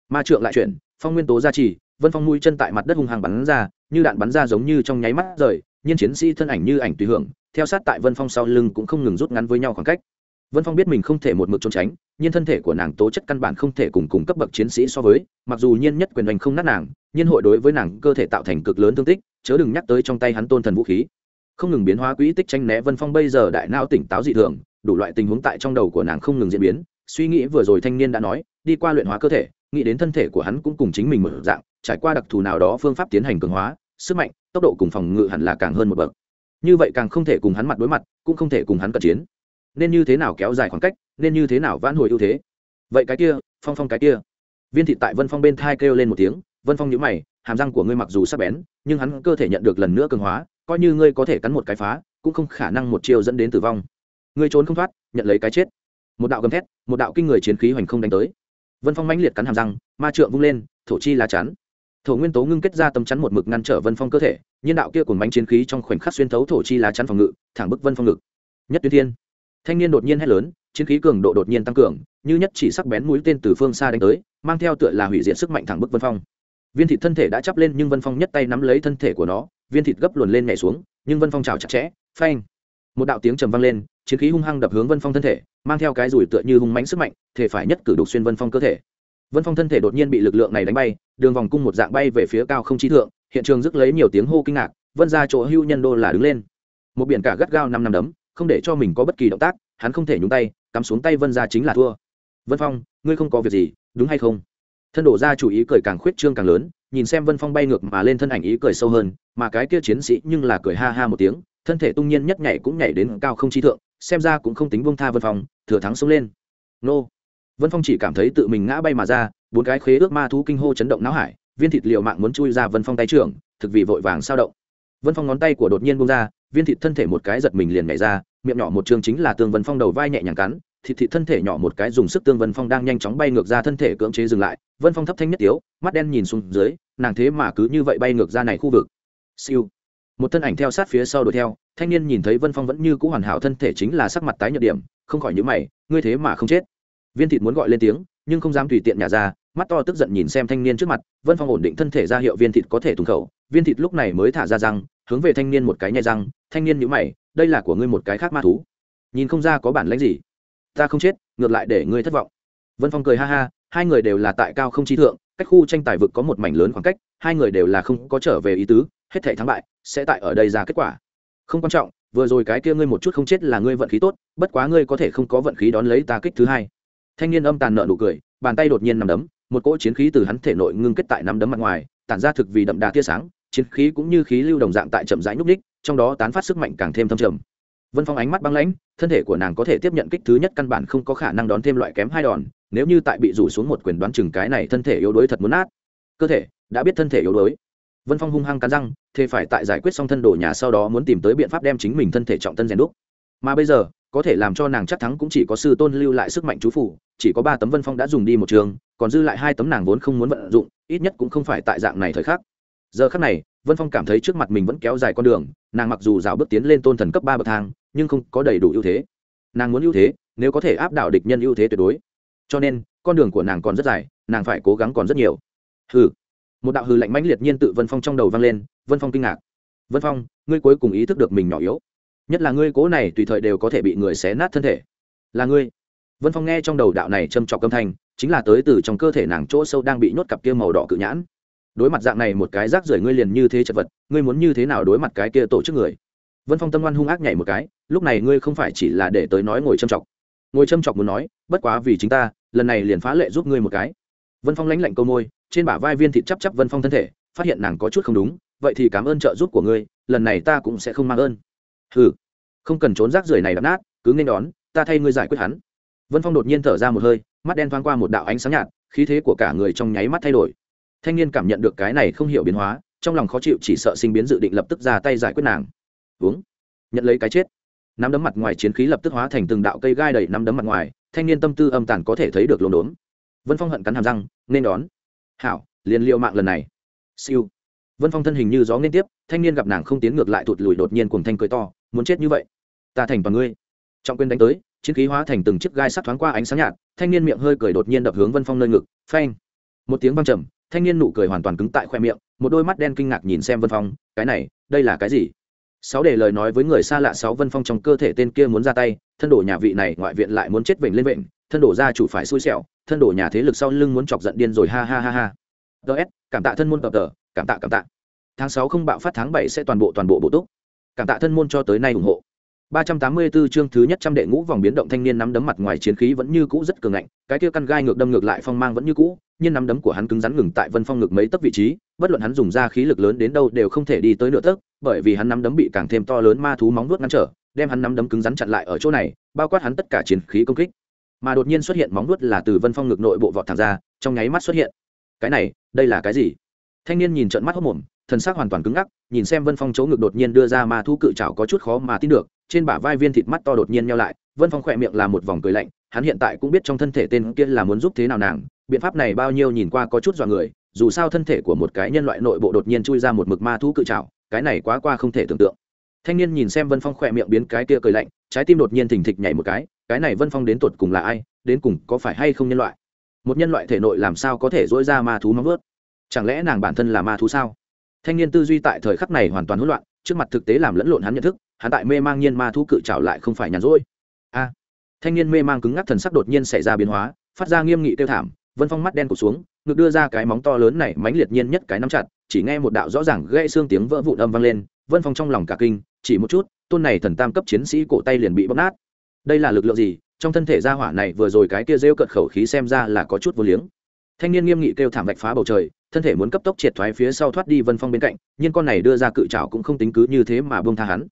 ma trượng lại chuyển phong nguyên tố gia trì vân phong mũi chân tại mặt đất hung hăng bắn ra như đạn bắn ra giống như trong nháy mắt rời nhiên chiến sĩ thân ảnh như ảnh tùy hưởng theo sát tại vân phong sau lưng cũng không ngừng rút ngắn với nhau khoảng cách vân phong biết mình không thể một mực trốn tránh nhưng thân thể của nàng tố chất căn bản không thể cùng cùng cấp bậc chiến sĩ so với mặc dù nhiên nhất quyền oanh không nát nàng nhiên hội đối với nàng cơ thể tạo thành cực lớn thương tích chớ đừng nhắc tới trong tay hắn tôn thần vũ khí không ngừng biến hóa quỹ tích tranh né vân phong bây giờ đại não tỉnh táo dị thường đủ loại tình huống tại trong đầu của nàng không ngừng diễn biến suy nghĩ vừa rồi thanh niên đã nói đi qua luyện hóa cơ thể nghĩ đến thân thể của hắn cũng cùng chính mình một dạng trải qua đặc thù nào đó phương pháp tiến hành cường hóa sức mạnh tốc độ cùng phòng ngự hẳn là càng hơn một bậc như vậy càng không thể cùng hắn mặt đối mặt cũng không thể cùng hắn cận chiến nên như thế nào kéo dài khoảng cách nên như thế nào vãn hồi ưu thế vậy cái kia phong phong cái kia viên thị tại vân phong bên thai kêu lên một tiếng vân phong nhữ mày hàm răng của ngươi mặc dù sắc bén nhưng hắn cơ thể nhận được lần nữa cường hóa coi như ngươi có thể cắn một cái phá cũng không khả năng một chiều dẫn đến tử vong ngươi trốn không thoát nhận lấy cái chết một đạo gầm thét một đạo kinh người chiến khí hoành không đánh tới vân phong mãnh liệt cắn hàm răng ma trượng vung lên thổ chi lá chắn thổ nguyên tố ngưng kết ra tấm chắn một mực ngăn trở vân phong cơ thể nhiên đạo kia cùng bánh chiến khí trong khoảnh khắc xuyên thấu thổ chi lá chắn phòng ngự thẳng bức vân phong ngực nhất tuyến thiên thanh niên đột nhiên hét lớn chiến khí cường độ đột nhiên tăng cường như nhất chỉ sắc bén mũi tên từ phương xa đánh tới mang theo tựa là hủy diện sức mạnh thẳng bức vân phong viên thịt thân thể đã chắp lên nhưng vân phong nhất tay nắm lấy thân thể của nó viên thịt gấp luồn lên nhảy xuống nhưng vân phong trào chặt chẽ phanh một đạo tiếng trầm vang lên chiến khí hung hăng đập hướng vân phong thân thể mang theo cái rủi tựa như hung mánh sức mạnh thể phải nhất cử đục xuyên vân phong cơ thể vân phong thân thể đột nhiên bị lực lượng này đánh bay đường vòng cung một dạng bay về phía cao không trí thượng hiện trường rước lấy nhiều tiếng hô kinh ngạc vân gia chỗ hưu nhân đô là đứng lên một biển cả gắt gao năm năm đấm không để cho mình có bất kỳ động tác hắn không thể nhúng tay cắm xuống tay vân gia chính là thua vân phong ngươi không có việc gì đúng hay không thân đổ gia chủ ý cười càng khuyết trương càng lớn nhìn xem vân phong bay ngược mà lên thân ảnh ý cười sâu hơn mà cái kia chiến sĩ nhưng là cười ha ha một tiếng thân thể tung nhiên nhất nhảy cũng nhảy đến cao không trí thượng xem ra cũng không tính buông tha vân phong thừa thắng xông lên nô vân phong chỉ cảm thấy tự mình ngã bay mà ra bốn cái khế ước ma thú kinh hô chấn động não hải viên thịt liệu mạng muốn chui ra vân phong tay trưởng thực vị vội vàng sao động vân phong ngón tay của đột nhiên bông ra viên thịt thân thể một cái giật mình liền nhảy ra miệng nhỏ một chương chính là tương vân phong đầu vai nhẹ nhàng cắn thịt thịt thân thể nhỏ một cái dùng sức tương vân phong đang nhanh chóng bay ngược ra thân thể cưỡng chế dừng lại vân phong thấp thanh nhất tiếu mắt đen nhìn xuống dưới nàng thế mà cứ như vậy bay ngược ra này khu vực siêu một thân ảnh theo sát phía sau đuổi theo thanh niên nhìn thấy vân phong vẫn như cũ hoàn hảo thân thể chính là sắc mặt tái nhợt điểm không khỏi nhíu mày ngươi thế mà không chết viên thịt muốn gọi lên tiếng nhưng không dám tùy tiện nhà ra mắt to tức giận nhìn xem thanh niên trước mặt vân phong ổn định thân thể ra hiệu viên thịt có thể thùng khẩu viên thịt lúc này mới thả ra răng hướng về thanh niên một cái nhai răng thanh niên nhữ mày đây là của ngươi một cái khác ma thú nhìn không ra có bản lãnh gì ta không chết ngược lại để ngươi thất vọng vân phong cười ha ha hai người đều là tại cao không chi thượng cách khu tranh tài vực có một mảnh lớn khoảng cách hai người đều là không có trở về ý tứ hết thể thắng bại sẽ tại ở đây ra kết quả không quan trọng vừa rồi cái kia ngươi một chút không chết là ngươi vận khí tốt bất quá ngươi có thể không có vận khí đón lấy ta kích thứ hai thanh niên âm tàn nợ nụ cười bàn tay đột nhiên nằm đấm một cỗ chiến khí từ hắn thể nội ngưng kết tại nắm đấm mặt ngoài tản ra thực vì đậm đà tia sáng chiến khí cũng như khí lưu đồng dạng tại chậm rãi nhúc ních trong đó tán phát sức mạnh càng thêm thâm trầm vân phong ánh mắt băng lãnh thân thể của nàng có thể tiếp nhận kích thứ nhất căn bản không có khả năng đón thêm loại kém hai đòn nếu như tại bị rủ xuống một quyền đoán chừng cái này thân thể yếu đuối thật muốn nát cơ thể đã biết thân thể yếu đuối vân phong hung hăng cắn răng thế phải tại giải quyết xong thân đồ nhà sau đó muốn tìm tới biện pháp đem chính mình thân thể trọng tân rèn đúc mà bây giờ có thể làm cho nàng chắc thắng cũng chỉ có sư tôn lưu lại sức mạnh chú phủ chỉ có ba tấm vân phong đã dùng đi một trường còn dư lại hai tấm nàng vốn không muốn vận dụng ít nhất cũng không phải tại dạng này thời khắc giờ khắc này vân phong cảm thấy trước mặt mình vẫn kéo dài con đường nàng mặc dù rào bước tiến lên tôn thần cấp ba bậc thang nhưng không có đầy đủ ưu thế nàng muốn ưu thế nếu có thể áp đảo địch nhân ưu thế tuyệt đối cho nên con đường của nàng còn rất dài nàng phải cố gắng còn rất nhiều hừ một đạo hư lạnh mãnh liệt nhiên tự vân phong trong đầu vang lên vân phong kinh ngạc vân phong ngươi cuối cùng ý thức được mình nhỏ yếu nhất là ngươi cố này tùy thời đều có thể bị người xé nát thân thể là ngươi vân phong nghe trong đầu đạo này châm trọc âm thanh chính là tới từ trong cơ thể nàng chỗ sâu đang bị nhốt cặp kia màu đỏ cự nhãn đối mặt dạng này một cái rác rưởi ngươi liền như thế chật vật ngươi muốn như thế nào đối mặt cái kia tổ chức người vân phong tâm ngoan hung ác nhảy một cái lúc này ngươi không phải chỉ là để tới nói ngồi châm trọc ngồi châm trọc muốn nói bất quá vì chính ta lần này liền phá lệ giúp ngươi một cái vân phong lãnh lạnh câu môi trên bả vai viên thịt chắp chắp vân phong thân thể phát hiện nàng có chút không đúng vậy thì cảm ơn trợ giúp của ngươi lần này ta cũng sẽ không mang ơn hừ không cần trốn rác rưởi này đập nát cứ nên đón ta thay ngươi giải quyết hắn vân phong đột nhiên thở ra một hơi mắt đen thoáng qua một đạo ánh sáng nhạt khí thế của cả người trong nháy mắt thay đổi thanh niên cảm nhận được cái này không hiểu biến hóa trong lòng khó chịu chỉ sợ sinh biến dự định lập tức ra tay giải quyết nàng uống nhận lấy cái chết nắm đấm mặt ngoài chiến khí lập tức hóa thành từng đạo cây gai đầy nắm đấm mặt ngoài thanh niên tâm tư âm tàn có thể thấy được lồn đốn vân phong hận cắn hàm răng nên đón hảo liền liều mạng lần này siêu vân phong thân hình như gió liên tiếp thanh niên gặp nàng không tiến ngược lại thụt lùi đột nhiên cùng thanh cười to muốn chết như vậy ta thành và ngươi trọng quyền đánh tới chiến khí hóa thành từng chiếc gai sắt thoáng qua ánh sáng nhạt thanh niên miệng hơi cười đột nhiên đập hướng vân phong nơi ngực phanh một tiếng văng trầm thanh niên nụ cười hoàn toàn cứng tại khoe miệng một đôi mắt đen kinh ngạc nhìn xem vân phong cái này đây là cái gì sáu để lời nói với người xa lạ sáu vân phong trong cơ thể tên kia muốn ra tay thân đổ nhà vị này ngoại viện lại muốn chết vểnh lên vểnh thân đổ ra chủ phải xui xẻo thân đổ nhà thế lực sau lưng muốn chọc giận điên rồi ha ha ha ha ts cảm tạ thân môn tập tờ cảm tạ cảm tạ tháng sáu không bạo phát tháng bảy sẽ toàn bộ toàn bộ bộ túc cảm tạ thân môn cho tới nay ủng hộ ba trăm tám mươi 384 chương thứ nhất trăm đệ ngũ vòng biến động thanh niên nắm đấm mặt ngoài chiến khí vẫn như cũ rất cường ngạnh, cái kia căn gai ngược đâm ngược lại phong mang vẫn như cũ, nhưng nắm đấm của hắn cứng rắn ngừng tại Vân Phong ngực mấy tấc vị trí, bất luận hắn dùng ra khí lực lớn đến đâu đều không thể đi tới nửa tấc, bởi vì hắn nắm đấm bị càng thêm to lớn ma thú móng vuốt ngăn trở, đem hắn nắm đấm cứng rắn chặn lại ở chỗ này, bao quát hắn tất cả chiến khí công kích. Mà đột nhiên xuất hiện móng vuốt là từ Vân Phong ngực nội bộ vọt thẳng ra, trong nháy mắt xuất hiện. Cái này, đây là cái gì? thanh niên nhìn trận mắt hốc mồm thần sắc hoàn toàn cứng ngắc nhìn xem vân phong chỗ ngực đột nhiên đưa ra ma thu cự trào có chút khó mà tin được trên bả vai viên thịt mắt to đột nhiên nhau lại vân phong khỏe miệng là một vòng cười lạnh hắn hiện tại cũng biết trong thân thể tên kia là muốn giúp thế nào nàng biện pháp này bao nhiêu nhìn qua có chút dọa người dù sao thân thể của một cái nhân loại nội bộ đột nhiên chui ra một mực ma thu cự trào cái này quá qua không thể tưởng tượng thanh niên nhìn xem vân phong khỏe miệng biến cái kia cười lạnh trái tim đột nhiên thình thịch nhảy một cái cái này vân phong đến tột cùng là ai đến cùng có phải hay không nhân loại một nhân loại thể nội làm sao có thể dỗi ra ma thú móng vớt chẳng lẽ nàng bản thân là ma thú sao thanh niên tư duy tại thời khắc này hoàn toàn hỗn loạn trước mặt thực tế làm lẫn lộn hắn nhận thức hắn tại mê mang nhiên ma thú cự trảo lại không phải nhàn rỗi a thanh niên mê mang cứng ngắc thần sắc đột nhiên xảy ra biến hóa phát ra nghiêm nghị tiêu thảm vân phong mắt đen cụt xuống ngực đưa ra cái móng to lớn này mãnh liệt nhiên nhất cái nắm chặt chỉ nghe một đạo rõ ràng gây xương tiếng vỡ vụn âm vang lên vân phong trong lòng cả kinh chỉ một chút tôn này thần tam cấp chiến sĩ cổ tay liền bị bóc nát đây là lực lượng gì trong thân thể gia hỏa này vừa rồi cái kia rêu cận khẩu khí xem ra là có chút vô liếng thanh niên nghiêm nghị kêu thảm vạch phá bầu trời thân thể muốn cấp tốc triệt thoái phía sau thoát đi vân phong bên cạnh nhưng con này đưa ra cự trào cũng không tính cứ như thế mà bông tha hắn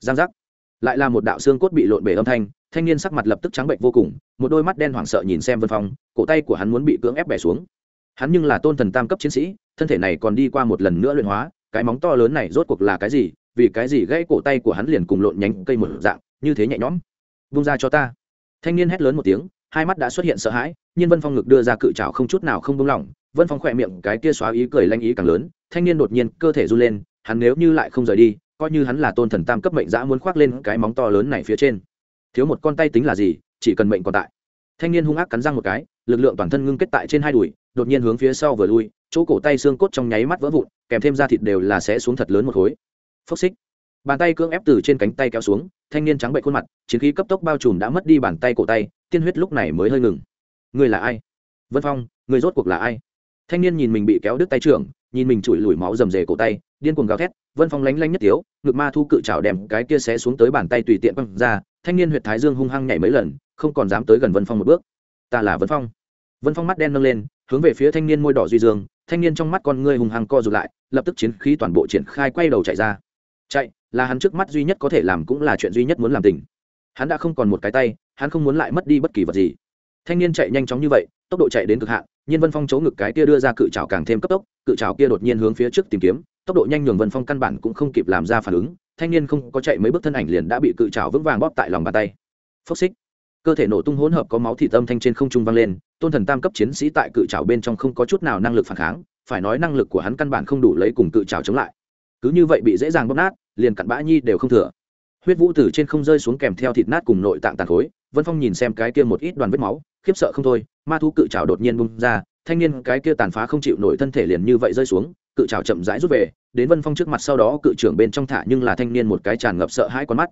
giang giác lại là một đạo xương cốt bị lộn bể âm thanh thanh niên sắc mặt lập tức trắng bệnh vô cùng một đôi mắt đen hoảng sợ nhìn xem vân phong cổ tay của hắn muốn bị cưỡng ép bẻ xuống hắn nhưng là tôn thần tam cấp chiến sĩ thân thể này còn đi qua một lần nữa luyện hóa cái móng to lớn này rốt cuộc là cái gì vì cái gì gãy cổ tay của hắn liền cùng lộn nhánh cây một dạng như thế nhẹ nhõm vung ra cho ta thanh niên hét lớn một tiếng hai mắt đã xuất hiện sợ hãi nhiên vân phong ngực đưa ra cự trào không chút nào không đông lỏng vân phong khỏe miệng cái kia xóa ý cười lanh ý càng lớn thanh niên đột nhiên cơ thể run lên hắn nếu như lại không rời đi coi như hắn là tôn thần tam cấp mệnh giã muốn khoác lên cái móng to lớn này phía trên thiếu một con tay tính là gì chỉ cần mệnh còn tại thanh niên hung ác cắn răng một cái lực lượng toàn thân ngưng kết tại trên hai đùi đột nhiên hướng phía sau vừa lui chỗ cổ tay xương cốt trong nháy mắt vỡ vụn kèm thêm da thịt đều là sẽ xuống thật lớn một khối phốc xích bàn tay cưỡng ép từ trên cánh tay kéo xuống thanh niên trắng bệnh khuôn mặt chiến khí cấp tốc bao trùm đã mất đi bàn tay cổ tay tiên huyết lúc này mới hơi ngừng ngươi là ai vân phong ngươi rốt cuộc là ai thanh niên nhìn mình bị kéo đứt tay trưởng nhìn mình chùi lùi máu rầm rề cổ tay điên cuồng gào thét vân phong lánh lánh nhất tiếu ngực ma thu cự trào đèm cái kia xé xuống tới bàn tay tùy tiện văng ra thanh niên huyệt thái dương hung hăng nhảy mấy lần không còn dám tới gần vân phong một bước ta là vân phong vân phong mắt đen nâng lên hướng về phía thanh niên môi đỏ duy dương thanh niên trong mắt con ngươi hung hăng co rụt lại lập tức chiến khí toàn bộ triển khai quay đầu chạy ra chạy là hắn trước mắt duy nhất có thể làm cũng là chuyện duy nhất muốn làm tình hắn đã không còn một cái tay hắn không muốn lại mất đi bất kỳ vật gì thanh niên chạy nhanh chóng như vậy tốc độ chạy đến cực hạn nhiên vân phong chỗ ngực cái kia đưa ra cự trào càng thêm cấp tốc cự trào kia đột nhiên hướng phía trước tìm kiếm tốc độ nhanh nhường vân phong căn bản cũng không kịp làm ra phản ứng thanh niên không có chạy mấy bước thân ảnh liền đã bị cự trào vững vàng bóp tại lòng bàn tay phốc xích cơ thể nổ tung hỗn hợp có máu thị tâm thanh trên không trung vang lên tôn thần tam cấp chiến sĩ tại cự trào bên trong không có chút nào năng lực phản kháng phải nói năng lực của hắn căn bản không đủ lấy cùng cự trào chống lại cứ như vậy bị dễ dàng bóp nát liền cặn bã nhi đều không thừa huyết vũ từ trên không rơi xuống kèm theo thịt nát cùng nội tạng tàn khối vân phong nhìn xem cái kia một ít đoàn vết máu khiếp sợ không thôi ma thú cự trào đột nhiên bung ra thanh niên cái kia tàn phá không chịu nổi thân thể liền như vậy rơi xuống cự trào chậm rãi rút về đến vân phong trước mặt sau đó cự trưởng bên trong thả nhưng là thanh niên một cái tràn ngập sợ hãi con mắt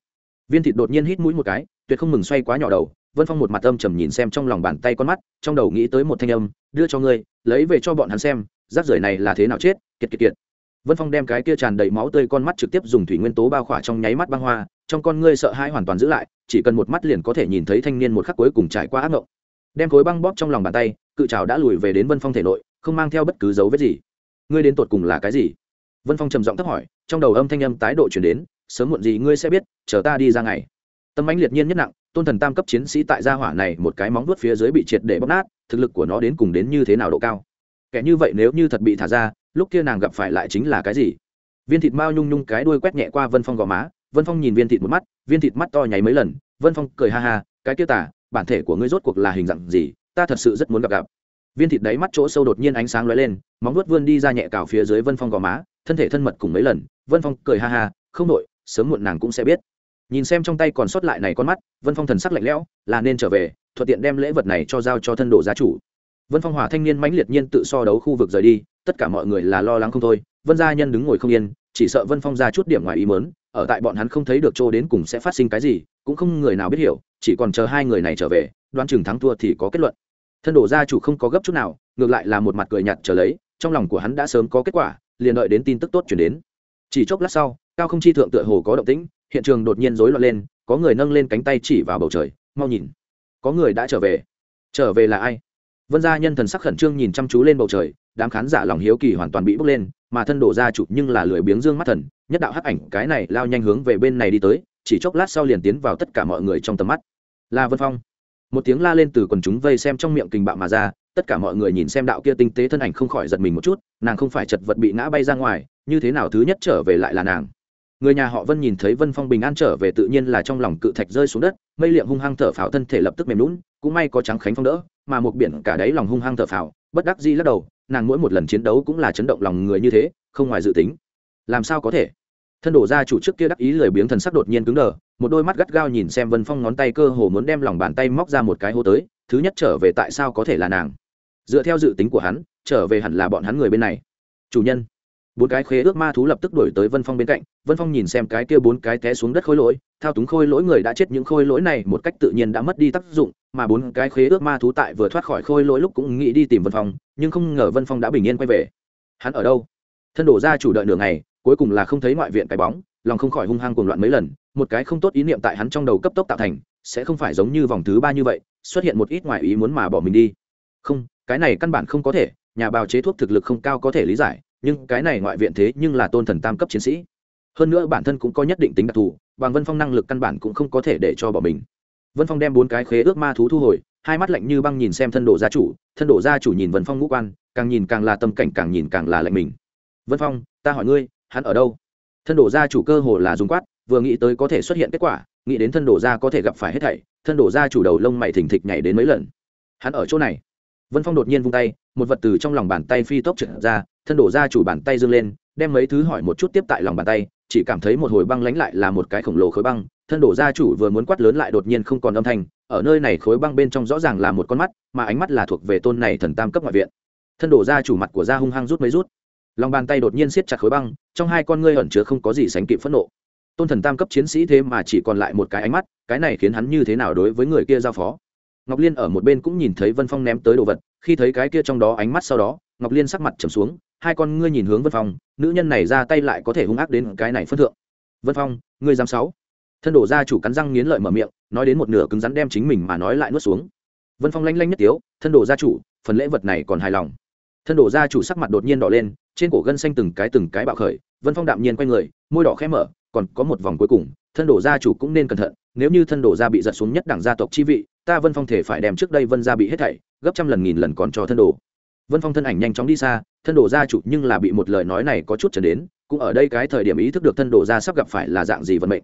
viên thịt đột nhiên hít mũi một cái tuyệt không mừng xoay quá nhỏ đầu vân phong một mặt âm trầm nhìn xem trong lòng bàn tay con mắt trong đầu nghĩ tới một thanh âm đưa cho ngươi lấy về cho bọn hắn xem rác rưởi này là thế nào chết kiệt kiệt kiệt vân phong đem cái kia tràn đầy máu tươi con mắt trực tiếp dùng thủy nguyên tố bao khỏa trong nháy mắt băng hoa trong con ngươi sợ hãi hoàn toàn giữ lại chỉ cần một mắt liền có thể nhìn thấy thanh niên một khắc cuối cùng trải qua ác mộng đem khối băng bóp trong lòng bàn tay cự trào đã lùi về đến vân phong thể nội không mang theo bất cứ dấu vết gì ngươi đến tột cùng là cái gì vân phong trầm giọng thấp hỏi trong đầu âm thanh âm tái độ chuyển đến sớm muộn gì ngươi sẽ biết chờ ta đi ra ngày tâm ánh liệt nhiên nhất nặng tôn thần tam cấp chiến sĩ tại gia hỏa này một cái móng vuốt phía dưới bị triệt để bóp nát thực lực của nó đến cùng đến như thế nào độ cao kẻ như vậy nếu như thật bị thả ra lúc kia nàng gặp phải lại chính là cái gì viên thịt mao nhung nhung cái đuôi quét nhẹ qua vân phong gò má vân phong nhìn viên thịt một mắt viên thịt mắt to nháy mấy lần vân phong cười ha ha cái kia tả bản thể của ngươi rốt cuộc là hình dạng gì ta thật sự rất muốn gặp gặp viên thịt đáy mắt chỗ sâu đột nhiên ánh sáng lóe lên móng vuốt vươn đi ra nhẹ cào phía dưới vân phong gò má thân thể thân mật cùng mấy lần vân phong cười ha ha không nội sớm muộn nàng cũng sẽ biết nhìn xem trong tay còn sót lại này con mắt vân phong thần sắc lạnh lẽo là nên trở về thuận tiện đem lễ vật này cho giao cho thân đồ gia chủ vân phong hòa thanh niên mãnh liệt nhiên tự so đấu khu vực rời đi tất cả mọi người là lo lắng không thôi vân gia nhân đứng ngồi không yên chỉ sợ vân phong ra chút điểm ngoài ý mớn ở tại bọn hắn không thấy được chỗ đến cùng sẽ phát sinh cái gì cũng không người nào biết hiểu chỉ còn chờ hai người này trở về đoán chừng thắng thua thì có kết luận thân đổ gia chủ không có gấp chút nào ngược lại là một mặt cười nhạt trở lấy trong lòng của hắn đã sớm có kết quả liền đợi đến tin tức tốt chuyển đến chỉ chốc lát sau cao không chi thượng tựa hồ có động tĩnh hiện trường đột nhiên rối loạn lên có người nâng lên cánh tay chỉ vào bầu trời mau nhìn có người đã trở về trở về là ai vân gia nhân thần sắc khẩn trương nhìn chăm chú lên bầu trời đám khán giả lòng hiếu kỳ hoàn toàn bị bốc lên mà thân đổ ra chủ nhưng là lười biếng dương mắt thần nhất đạo hắc ảnh cái này lao nhanh hướng về bên này đi tới chỉ chốc lát sau liền tiến vào tất cả mọi người trong tầm mắt là vân phong một tiếng la lên từ quần chúng vây xem trong miệng kình bạo mà ra tất cả mọi người nhìn xem đạo kia tinh tế thân ảnh không khỏi giật mình một chút nàng không phải chật vật bị ngã bay ra ngoài như thế nào thứ nhất trở về lại là nàng người nhà họ vân nhìn thấy vân phong bình an trở về tự nhiên là trong lòng cự thạch rơi xuống đất mây liệm hung hăng thở phào thân thể lập tức mềm lún cũng may có trắng khánh phong đỡ mà một biển cả đáy lòng hung hăng thở phào bất đắc di lắc đầu nàng mỗi một lần chiến đấu cũng là chấn động lòng người như thế không ngoài dự tính làm sao có thể thân đổ ra chủ trước kia đắc ý lười biếng thần sắc đột nhiên cứng đờ một đôi mắt gắt gao nhìn xem vân phong ngón tay cơ hồ muốn đem lòng bàn tay móc ra một cái hô tới thứ nhất trở về tại sao có thể là nàng dựa theo dự tính của hắn trở về hẳn là bọn hắn người bên này chủ nhân bốn cái khế ước ma thú lập tức đổi tới vân phong bên cạnh vân phong nhìn xem cái kia bốn cái té xuống đất khôi lỗi thao túng khôi lỗi người đã chết những khôi lỗi này một cách tự nhiên đã mất đi tác dụng mà bốn cái khế ước ma thú tại vừa thoát khỏi khôi lỗi lúc cũng nghĩ đi tìm vân phong nhưng không ngờ vân phong đã bình yên quay về hắn ở đâu thân đổ ra chủ đợi nửa ngày cuối cùng là không thấy ngoại viện cái bóng lòng không khỏi hung hăng cuồng loạn mấy lần một cái không tốt ý niệm tại hắn trong đầu cấp tốc tạo thành sẽ không phải giống như vòng thứ ba như vậy xuất hiện một ít ngoại ý muốn mà bỏ mình đi không cái này căn bản không có thể nhà bào chế thuốc thực lực không cao có thể lý giải nhưng cái này ngoại viện thế nhưng là tôn thần tam cấp chiến sĩ hơn nữa bản thân cũng có nhất định tính đặc thù bằng vân phong năng lực căn bản cũng không có thể để cho bỏ mình vân phong đem bốn cái khế ước ma thú thu hồi hai mắt lạnh như băng nhìn xem thân đồ gia chủ thân đồ gia chủ nhìn vân phong ngũ quan càng nhìn càng là tâm cảnh càng nhìn càng là lạnh mình vân phong ta hỏi ngươi hắn ở đâu thân đổ ra chủ cơ hồ là dùng quát vừa nghĩ tới có thể xuất hiện kết quả nghĩ đến thân đổ ra có thể gặp phải hết thảy thân đổ ra chủ đầu lông mày thình thịch nhảy đến mấy lần hắn ở chỗ này vân phong đột nhiên vung tay một vật từ trong lòng bàn tay phi tốc trượt ra thân đổ ra chủ bàn tay dâng lên đem mấy thứ hỏi một chút tiếp tại lòng bàn tay chỉ cảm thấy một hồi băng lánh lại là một cái khổng lồ khối băng thân đổ ra chủ vừa muốn quát lớn lại đột nhiên không còn âm thanh ở nơi này khối băng bên trong rõ ràng là một con mắt mà ánh mắt là thuộc về tôn này thần tam cấp ngoại viện thân đổ ra chủ mặt của da hung hăng rút mấy rút lòng bàn tay đột nhiên siết chặt khối băng trong hai con ngươi ẩn chứa không có gì sánh kịp phẫn nộ tôn thần tam cấp chiến sĩ thế mà chỉ còn lại một cái ánh mắt cái này khiến hắn như thế nào đối với người kia giao phó ngọc liên ở một bên cũng nhìn thấy vân phong ném tới đồ vật khi thấy cái kia trong đó ánh mắt sau đó ngọc liên sắc mặt trầm xuống hai con ngươi nhìn hướng vân phong nữ nhân này ra tay lại có thể hung ác đến cái này phân thượng vân phong ngươi giam sáu thân đổ ra chủ cắn răng nghiến lợi mở miệng nói đến một nửa cứng rắn đem chính mình mà nói lại nuốt xuống vân phong lanh lanh nhất tiếu thân đổ gia chủ phần lễ vật này còn hài lòng thân đổ ra chủ sắc mặt đột nhiên đỏ lên trên cổ gân xanh từng cái từng cái bạo khởi vân phong đạm nhiên quay người môi đỏ khẽ mở còn có một vòng cuối cùng thân đổ ra chủ cũng nên cẩn thận nếu như thân đổ ra bị giật xuống nhất đẳng gia tộc chi vị ta vân phong thể phải đem trước đây vân gia bị hết thảy gấp trăm lần nghìn lần còn cho thân đổ vân phong thân ảnh nhanh chóng đi xa thân đổ ra chủ nhưng là bị một lời nói này có chút trở đến cũng ở đây cái thời điểm ý thức được thân đổ ra sắp gặp phải là dạng gì vận mệnh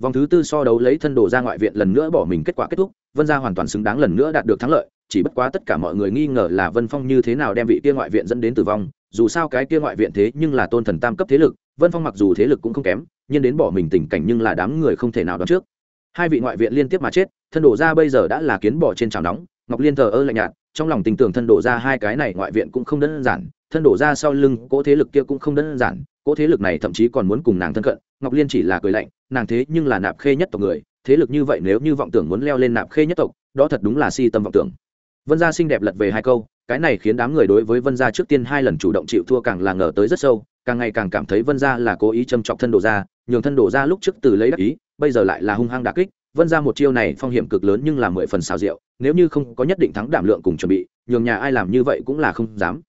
vòng thứ tư so đấu lấy thân đổ ra ngoại viện lần nữa bỏ mình kết quả kết thúc vân gia hoàn toàn xứng đáng lần nữa đạt được thắng lợi chỉ bất quá tất cả mọi người nghi ngờ là vân phong như thế nào đem vị kia ngoại viện dẫn đến tử vong dù sao cái kia ngoại viện thế nhưng là tôn thần tam cấp thế lực vân phong mặc dù thế lực cũng không kém nhưng đến bỏ mình tình cảnh nhưng là đám người không thể nào đoán trước hai vị ngoại viện liên tiếp mà chết thân đổ ra bây giờ đã là kiến bỏ trên chảo nóng ngọc liên thờ ơ lạnh nhạt trong lòng tình tưởng thân đổ ra hai cái này ngoại viện cũng không đơn giản thân đổ ra sau lưng cố thế lực kia cũng không đơn giản cố thế lực này thậm chí còn muốn cùng nàng thân cận ngọc liên chỉ là cười lạnh nàng thế nhưng là nạp khê nhất tộc người thế lực như vậy nếu như vọng tưởng muốn leo lên nạp khê nhất tộc đó thật đúng là si tâm vọng tưởng vân gia xinh đẹp lật về hai câu cái này khiến đám người đối với vân gia trước tiên hai lần chủ động chịu thua càng là ngờ tới rất sâu càng ngày càng cảm thấy vân gia là cố ý châm chọc thân đồ ra nhường thân đồ ra lúc trước từ lấy đắc ý bây giờ lại là hung hăng đà kích vân gia một chiêu này phong hiểm cực lớn nhưng là mười phần xào rượu nếu như không có nhất định thắng đảm lượng cùng chuẩn bị nhường nhà ai làm như vậy cũng là không dám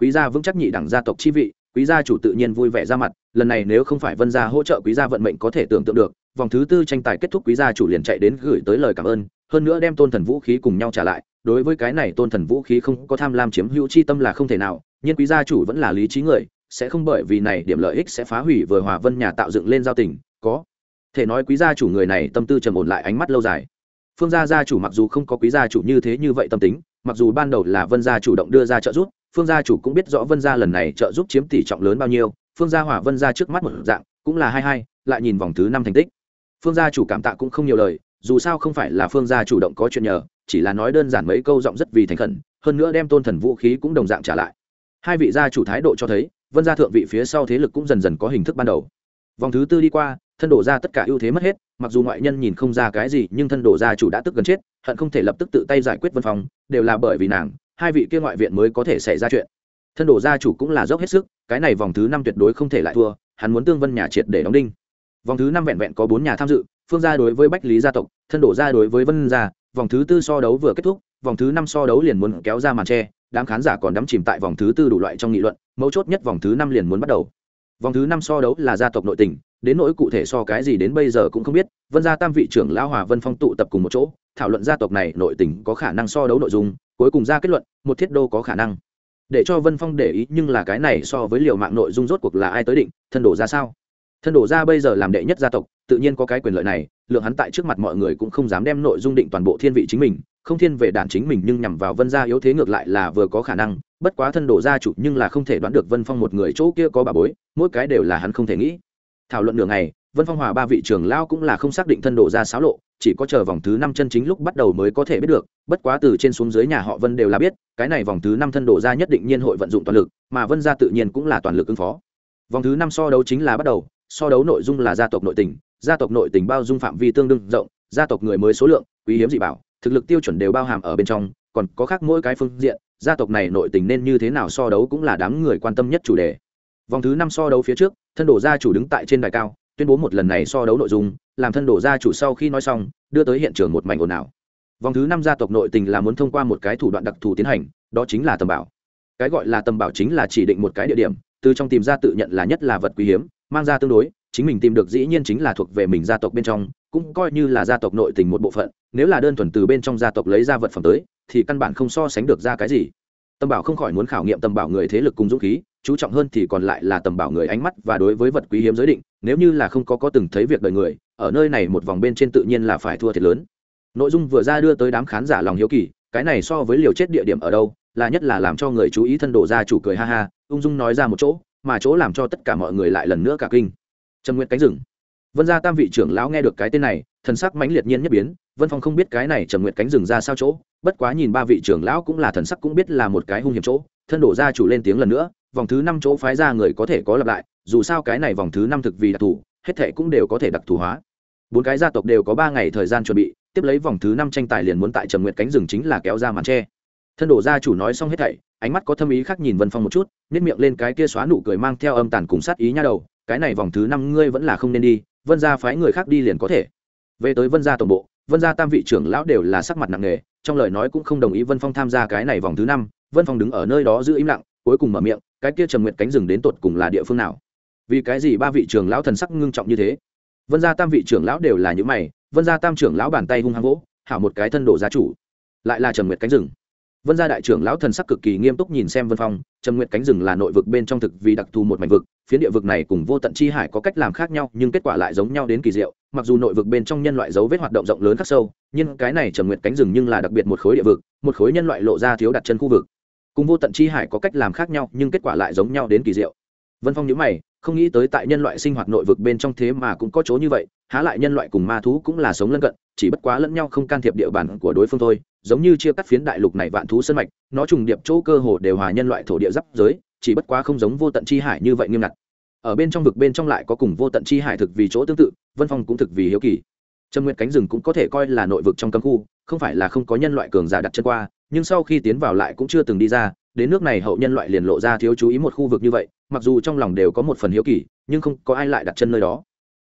quý gia vững chắc nhị đẳng gia tộc chi vị quý gia chủ tự nhiên vui vẻ ra mặt lần này nếu không phải vân gia hỗ trợ quý gia vận mệnh có thể tưởng tượng được vòng thứ tư tranh tài kết thúc quý gia chủ liền chạy đến gửi tới lời cảm ơn hơn nữa đem tôn thần vũ khí cùng nhau trả lại đối với cái này tôn thần vũ khí không có tham lam chiếm hữu chi tâm là không thể nào nhưng quý gia chủ vẫn là lý trí người sẽ không bởi vì này điểm lợi ích sẽ phá hủy vừa hòa vân nhà tạo dựng lên giao tình có thể nói quý gia chủ người này tâm tư trầm ổn lại ánh mắt lâu dài phương gia gia chủ mặc dù không có quý gia chủ như thế như vậy tâm tính mặc dù ban đầu là vân gia chủ động đưa ra trợ giúp phương gia chủ cũng biết rõ vân gia lần này trợ giúp chiếm tỷ trọng lớn bao nhiêu phương gia hỏa vân gia trước mắt một dạng cũng là hai hai lại nhìn vòng thứ năm thành tích phương gia chủ cảm tạ cũng không nhiều lời dù sao không phải là phương gia chủ động có chuyện nhờ chỉ là nói đơn giản mấy câu giọng rất vì thành khẩn hơn nữa đem tôn thần vũ khí cũng đồng dạng trả lại hai vị gia chủ thái độ cho thấy vân gia thượng vị phía sau thế lực cũng dần dần có hình thức ban đầu vòng thứ tư đi qua thân đổ ra tất cả ưu thế mất hết mặc dù ngoại nhân nhìn không ra cái gì nhưng thân đổ gia chủ đã tức gần chết hận không thể lập tức tự tay giải quyết vân phòng đều là bởi vì nàng hai vị kia ngoại viện mới có thể xảy ra chuyện thân đổ gia chủ cũng là dốc hết sức cái này vòng thứ năm tuyệt đối không thể lại thua hắn muốn tương vân nhà triệt để đóng đinh vòng thứ năm vẹn vẹn có bốn nhà tham dự phương gia đối với bách lý gia tộc thân đổ gia đối với vân gia vòng thứ tư so đấu vừa kết thúc vòng thứ năm so đấu liền muốn kéo ra màn tre đám khán giả còn đắm chìm tại vòng thứ tư đủ loại trong nghị luận mấu chốt nhất vòng thứ năm liền muốn bắt đầu vòng thứ năm so đấu là gia tộc nội tình đến nỗi cụ thể so cái gì đến bây giờ cũng không biết vân gia tam vị trưởng lão hòa vân phong tụ tập cùng một chỗ thảo luận gia tộc này nội tình có khả năng so đấu nội dung cuối cùng ra kết luận một thiết đô có khả năng để cho vân phong để ý nhưng là cái này so với liều mạng nội dung rốt cuộc là ai tới định thân đổ ra sao thân đổ ra bây giờ làm đệ nhất gia tộc tự nhiên có cái quyền lợi này lượng hắn tại trước mặt mọi người cũng không dám đem nội dung định toàn bộ thiên vị chính mình không thiên về đàn chính mình nhưng nhằm vào vân gia yếu thế ngược lại là vừa có khả năng bất quá thân đổ gia chủ nhưng là không thể đoán được vân phong một người chỗ kia có bà bối mỗi cái đều là hắn không thể nghĩ thảo luận nửa ngày vân phong hòa ba vị trưởng lao cũng là không xác định thân đổ gia xáo lộ chỉ có chờ vòng thứ năm chân chính lúc bắt đầu mới có thể biết được bất quá từ trên xuống dưới nhà họ vân đều là biết cái này vòng thứ năm thân đổ gia nhất định nhiên hội vận dụng toàn lực mà vân gia tự nhiên cũng là toàn lực ứng phó vòng thứ năm so đấu chính là bắt đầu so đấu nội dung là gia tộc nội tình gia tộc nội tình bao dung phạm vi tương đương rộng gia tộc người mới số lượng quý hiếm dị bảo thực lực tiêu chuẩn đều bao hàm ở bên trong còn có khác mỗi cái phương diện gia tộc này nội tình nên như thế nào so đấu cũng là đám người quan tâm nhất chủ đề vòng thứ năm so đấu phía trước thân đổ gia chủ đứng tại trên đài cao tuyên bố một lần này so đấu nội dung làm thân đổ gia chủ sau khi nói xong đưa tới hiện trường một mảnh ồn ào vòng thứ năm gia tộc nội tình là muốn thông qua một cái thủ đoạn đặc thù tiến hành đó chính là tầm bảo cái gọi là tầm bảo chính là chỉ định một cái địa điểm từ trong tìm ra tự nhận là nhất là vật quý hiếm mang ra tương đối chính mình tìm được dĩ nhiên chính là thuộc về mình gia tộc bên trong cũng coi như là gia tộc nội tình một bộ phận nếu là đơn thuần từ bên trong gia tộc lấy ra vật phẩm tới thì căn bản không so sánh được ra cái gì tâm bảo không khỏi muốn khảo nghiệm tâm bảo người thế lực cùng dũng khí chú trọng hơn thì còn lại là tầm bảo người ánh mắt và đối với vật quý hiếm giới định nếu như là không có có từng thấy việc đời người ở nơi này một vòng bên trên tự nhiên là phải thua thiệt lớn nội dung vừa ra đưa tới đám khán giả lòng hiếu kỳ cái này so với liều chết địa điểm ở đâu là nhất là làm cho người chú ý thân đồ gia chủ cười ha ha ung dung nói ra một chỗ mà chỗ làm cho tất cả mọi người lại lần nữa cả kinh trần nguyện cánh rừng vân gia tam vị trưởng lão nghe được cái tên này thần sắc mãnh liệt nhiên nhất biến vân phong không biết cái này trần nguyện cánh rừng ra sao chỗ bất quá nhìn ba vị trưởng lão cũng là thần sắc cũng biết là một cái hung hiểm chỗ thân đổ ra chủ lên tiếng lần nữa vòng thứ năm chỗ phái ra người có thể có lặp lại dù sao cái này vòng thứ năm thực vì đặc thù hết thệ cũng đều có thể đặc thù hóa bốn cái gia tộc đều có ba ngày thời gian chuẩn bị tiếp lấy vòng thứ năm tranh tài liền muốn tại trầm nguyện cánh rừng chính là kéo ra màn tre thân đổ gia chủ nói xong hết thảy ánh mắt có thâm ý khác nhìn vân phong một chút nếp miệng lên cái kia xóa nụ cười mang theo âm tàn cùng sát ý nha đầu cái này vòng thứ năm ngươi vẫn là không nên đi vân gia phái người khác đi liền có thể về tới vân gia tổng bộ vân gia tam vị trưởng lão đều là sắc mặt nặng nề trong lời nói cũng không đồng ý vân phong tham gia cái này vòng thứ năm vân phong đứng ở nơi đó giữ im lặng cuối cùng mở miệng cái kia trầm nguyện cánh rừng đến tột cùng là địa phương nào vì cái gì ba vị trưởng lão thần sắc ngưng trọng như thế vân gia tam vị trưởng lão đều là những mày vân gia tam trưởng lão bàn tay hung hăng gỗ hảo một cái thân đồ gia chủ lại là trầm nguyệt cánh rừng vân gia đại trưởng lão thần sắc cực kỳ nghiêm túc nhìn xem vân phong trầm nguyệt cánh rừng là nội vực bên trong thực vì đặc thù một mảnh vực phiến địa vực này cùng vô tận chi hải có cách làm khác nhau nhưng kết quả lại giống nhau đến kỳ diệu mặc dù nội vực bên trong nhân loại dấu vết hoạt động rộng lớn khắc sâu nhưng cái này trầm nguyện cánh rừng nhưng là đặc biệt một khối địa vực một khối nhân loại lộ ra thiếu đặt chân khu vực cùng vô tận chi hải có cách làm khác nhau nhưng kết quả lại giống nhau đến kỳ diệu vân phong nhớ mày không nghĩ tới tại nhân loại sinh hoạt nội vực bên trong thế mà cũng có chỗ như vậy há lại nhân loại cùng ma thú cũng là sống lân cận chỉ bất quá lẫn nhau không can thiệp địa bàn của đối phương thôi giống như chia cắt phiến đại lục này vạn thú sân mạch nó trùng điệp chỗ cơ hồ đều hòa nhân loại thổ địa giáp giới chỉ bất quá không giống vô tận chi hải như vậy nghiêm ngặt ở bên trong vực bên trong lại có cùng vô tận chi hải thực vì chỗ tương tự vân phong cũng thực vì hiếu kỳ trâm nguyệt cánh rừng cũng có thể coi là nội vực trong cấm khu không phải là không có nhân loại cường giả đặt chân qua nhưng sau khi tiến vào lại cũng chưa từng đi ra đến nước này hậu nhân loại liền lộ ra thiếu chú ý một khu vực như vậy mặc dù trong lòng đều có một phần hiếu kỳ nhưng không có ai lại đặt chân nơi đó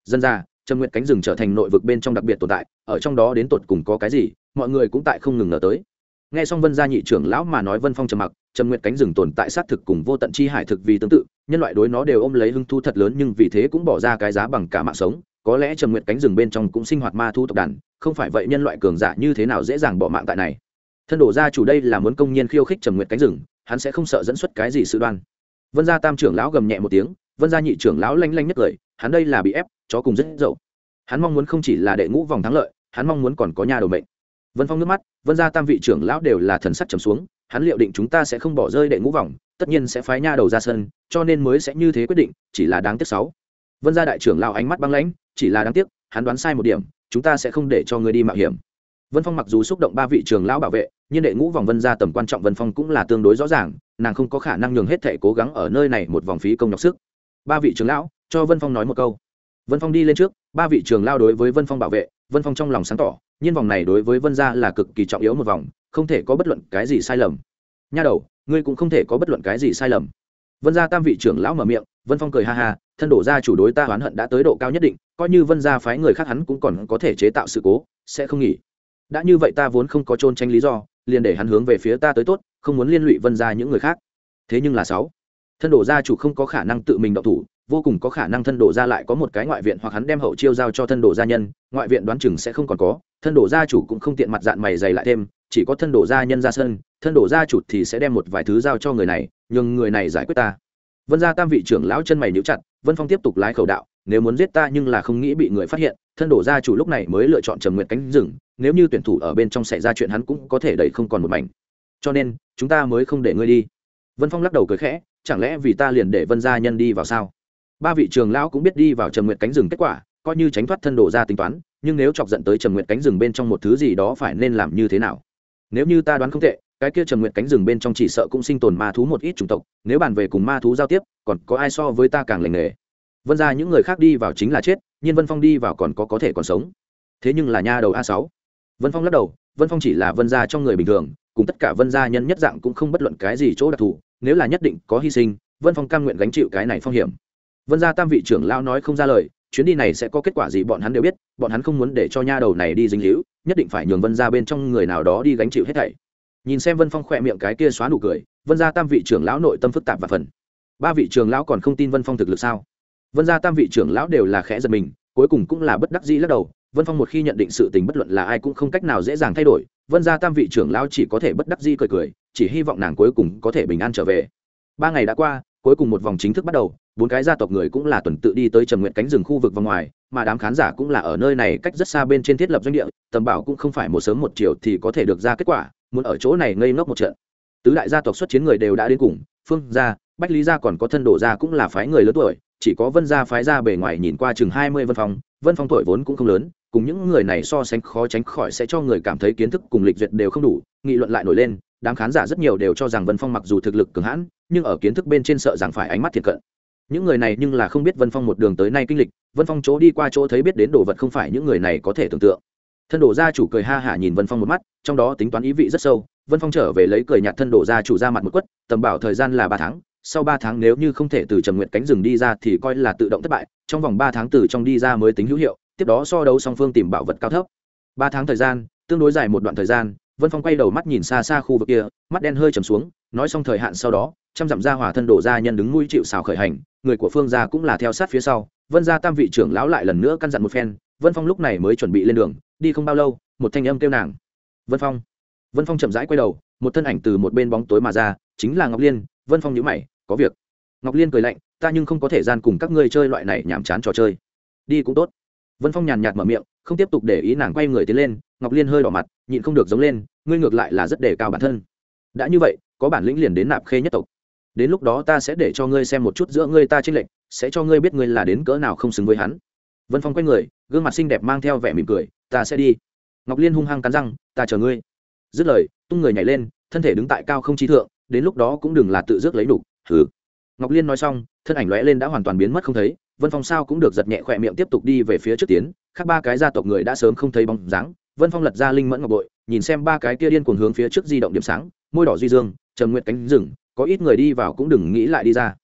dân ra trâm nguyệt cánh rừng trở thành nội vực bên trong đặc biệt tồn tại ở trong đó đến tột cùng có cái gì mọi người cũng tại không ngừng ngờ tới nghe xong vân gia nhị trưởng lão mà nói vân phong trầm mặc trầm nguyện cánh rừng tồn tại sát thực cùng vô tận chi hải thực vì tương tự nhân loại đối nó đều ôm lấy hưng thu thật lớn nhưng vì thế cũng bỏ ra cái giá bằng cả mạng sống có lẽ trầm nguyện cánh rừng bên trong cũng sinh hoạt ma thu tộc đàn không phải vậy nhân loại cường giả như thế nào dễ dàng bỏ mạng tại này thân đổ gia chủ đây là muốn công nhiên khiêu khích trầm nguyện cánh rừng hắn sẽ không sợ dẫn xuất cái gì sự đoan vân gia tam trưởng lão gầm nhẹ một tiếng vân gia nhị trưởng lão lanh lanh nhất cười hắn đây là bị ép chó cùng rất dậu hắn mong muốn không chỉ là đệ ngũ vòng thắng lợi hắn mong muốn còn có nhà đầu mệnh vân phong nước mắt vân gia tam vị trưởng lão đều là thần sắc trầm xuống hắn liệu định chúng ta sẽ không bỏ rơi đệ ngũ vòng tất nhiên sẽ phái nha đầu ra sân cho nên mới sẽ như thế quyết định chỉ là đáng tiếc sáu vân gia đại trưởng lão ánh mắt băng lãnh chỉ là đáng tiếc hắn đoán sai một điểm chúng ta sẽ không để cho người đi mạo hiểm vân phong mặc dù xúc động ba vị trưởng lão bảo vệ nhưng đệ ngũ vòng vân gia tầm quan trọng vân phong cũng là tương đối rõ ràng nàng không có khả năng nhường hết thể cố gắng ở nơi này một vòng phí công nhọc sức ba vị trưởng lão cho vân phong nói một câu vân phong đi lên trước ba vị trưởng lão đối với vân phong bảo vệ vân phong trong lòng sáng tỏ nhiên vòng này đối với vân gia là cực kỳ trọng yếu một vòng không thể có bất luận cái gì sai lầm nha đầu ngươi cũng không thể có bất luận cái gì sai lầm vân gia tam vị trưởng lão mở miệng vân phong cười ha ha thân đổ ra chủ đối ta oán hận đã tới độ cao nhất định coi như vân gia phái người khác hắn cũng còn có thể chế tạo sự cố sẽ không nghỉ đã như vậy ta vốn không có trôn tranh lý do liền để hắn hướng về phía ta tới tốt không muốn liên lụy vân gia những người khác thế nhưng là sáu thân đổ gia chủ không có khả năng tự mình động thủ vô cùng có khả năng thân đổ ra lại có một cái ngoại viện hoặc hắn đem hậu chiêu giao cho thân đổ gia nhân ngoại viện đoán chừng sẽ không còn có thân đổ gia chủ cũng không tiện mặt dạng mày dày lại thêm chỉ có thân đổ gia nhân ra sân thân đổ gia chủ thì sẽ đem một vài thứ giao cho người này nhưng người này giải quyết ta vân gia tam vị trưởng lão chân mày níu chặt vân phong tiếp tục lái khẩu đạo nếu muốn giết ta nhưng là không nghĩ bị người phát hiện thân đổ gia chủ lúc này mới lựa chọn trầm nguyện cánh rừng nếu như tuyển thủ ở bên trong xảy ra chuyện hắn cũng có thể đẩy không còn một mảnh cho nên chúng ta mới không để ngươi đi vân phong lắc đầu cười khẽ chẳng lẽ vì ta liền để vân gia nhân đi vào sao ba vị trường lão cũng biết đi vào trầm nguyện cánh rừng kết quả coi như tránh thoát thân đổ ra tính toán nhưng nếu chọc dẫn tới trầm nguyện cánh rừng bên trong một thứ gì đó phải nên làm như thế nào nếu như ta đoán không tệ cái kia trầm nguyện cánh rừng bên trong chỉ sợ cũng sinh tồn ma thú một ít chủng tộc nếu bàn về cùng ma thú giao tiếp còn có ai so với ta càng lành nghề vân ra những người khác đi vào chính là chết nhưng vân phong đi vào còn có có thể còn sống thế nhưng là nha đầu a sáu vân phong lắc đầu vân phong chỉ là vân gia trong người bình thường cùng tất cả vân gia nhân nhất dạng cũng không bất luận cái gì chỗ đặc thù nếu là nhất định có hy sinh vân phong cam nguyện gánh chịu cái này phong hiểm vân gia tam vị trưởng lão nói không ra lời chuyến đi này sẽ có kết quả gì bọn hắn đều biết bọn hắn không muốn để cho nha đầu này đi dính líu, nhất định phải nhường vân gia bên trong người nào đó đi gánh chịu hết thảy nhìn xem vân phong khỏe miệng cái kia xóa nụ cười vân gia tam vị trưởng lão nội tâm phức tạp và phần ba vị trưởng lão còn không tin vân phong thực lực sao vân gia tam vị trưởng lão đều là khẽ giật mình cuối cùng cũng là bất đắc dĩ lắc đầu vân phong một khi nhận định sự tình bất luận là ai cũng không cách nào dễ dàng thay đổi vân gia tam vị trưởng lão chỉ có thể bất đắc dĩ cười cười chỉ hy vọng nàng cuối cùng có thể bình an trở về ba ngày đã qua cuối cùng một vòng chính thức bắt đầu bốn cái gia tộc người cũng là tuần tự đi tới trầm nguyện cánh rừng khu vực và ngoài mà đám khán giả cũng là ở nơi này cách rất xa bên trên thiết lập doanh địa tầm bảo cũng không phải một sớm một chiều thì có thể được ra kết quả muốn ở chỗ này ngây ngốc một trận tứ đại gia tộc xuất chiến người đều đã đến cùng phương gia bách lý gia còn có thân đổ gia cũng là phái người lớn tuổi chỉ có vân gia phái gia bề ngoài nhìn qua chừng hai mươi vân phong vân phong tuổi vốn cũng không lớn cùng những người này so sánh khó tránh khỏi sẽ cho người cảm thấy kiến thức cùng lịch duyệt đều không đủ nghị luận lại nổi lên đám khán giả rất nhiều đều cho rằng vân phong mặc dù thực lực cường hãn nhưng ở kiến thức bên trên sợ rằng phải ánh mắt thiệt cận những người này nhưng là không biết vân phong một đường tới nay kinh lịch vân phong chỗ đi qua chỗ thấy biết đến đồ vật không phải những người này có thể tưởng tượng thân đồ gia chủ cười ha hả nhìn vân phong một mắt trong đó tính toán ý vị rất sâu vân phong trở về lấy cười nhạt thân đồ gia chủ ra mặt một quất tầm bảo thời gian là ba tháng sau ba tháng nếu như không thể từ trầm nguyện cánh rừng đi ra thì coi là tự động thất bại trong vòng ba tháng từ trong đi ra mới tính hữu hiệu tiếp đó so đấu song phương tìm bảo vật cao thấp ba tháng thời gian tương đối dài một đoạn thời gian vân phong quay đầu mắt nhìn xa xa khu vực kia mắt đen hơi trầm xuống nói xong thời hạn sau đó trăm dặm gia hỏa thân đổ ra nhân đứng mũi chịu xào khởi hành người của phương gia cũng là theo sát phía sau vân gia tam vị trưởng lão lại lần nữa căn dặn một phen vân phong lúc này mới chuẩn bị lên đường đi không bao lâu một thanh âm kêu nàng vân phong vân phong chậm rãi quay đầu một thân ảnh từ một bên bóng tối mà ra chính là ngọc liên vân phong nhữ mày có việc ngọc liên cười lạnh ta nhưng không có thể gian cùng các ngươi chơi loại này nhàm chán trò chơi đi cũng tốt vân phong nhàn nhạt mở miệng không tiếp tục để ý nàng quay người tiến lên ngọc liên hơi đỏ mặt nhịn không được giống lên ngươi ngược lại là rất đề cao bản thân đã như vậy có bản lĩnh liền đến nạp khê nhất tộc đến lúc đó ta sẽ để cho ngươi xem một chút giữa ngươi ta trên lệnh sẽ cho ngươi biết ngươi là đến cỡ nào không xứng với hắn vân phong quay người gương mặt xinh đẹp mang theo vẻ mỉm cười ta sẽ đi ngọc liên hung hăng cắn răng ta chờ ngươi dứt lời tung người nhảy lên thân thể đứng tại cao không trí thượng đến lúc đó cũng đừng là tự rước lấy đủ thử ngọc liên nói xong thân ảnh lóe lên đã hoàn toàn biến mất không thấy vân phong sao cũng được giật nhẹ khỏe miệng tiếp tục đi về phía trước tiến khác ba cái gia tộc người đã sớm không thấy bóng dáng vân phong lật ra linh mẫn ngọc bội nhìn xem ba cái kia điên cuồng hướng phía trước di động điểm sáng môi đỏ duy dương trầm Nguyệt cánh rừng có ít người đi vào cũng đừng nghĩ lại đi ra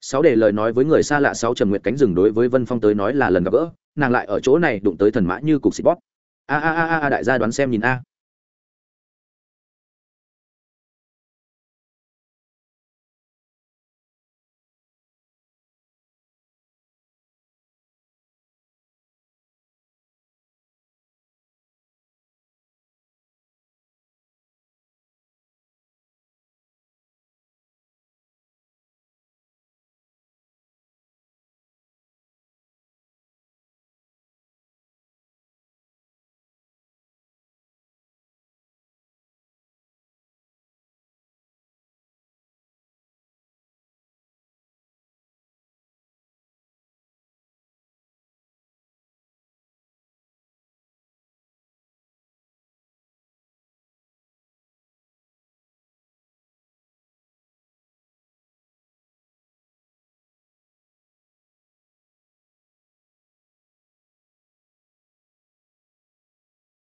sáu để lời nói với người xa lạ sáu trầm Nguyệt cánh rừng đối với vân phong tới nói là lần gặp gỡ nàng lại ở chỗ này đụng tới thần mã như cục xịt bóp a a a a đại gia đoán xem nhìn a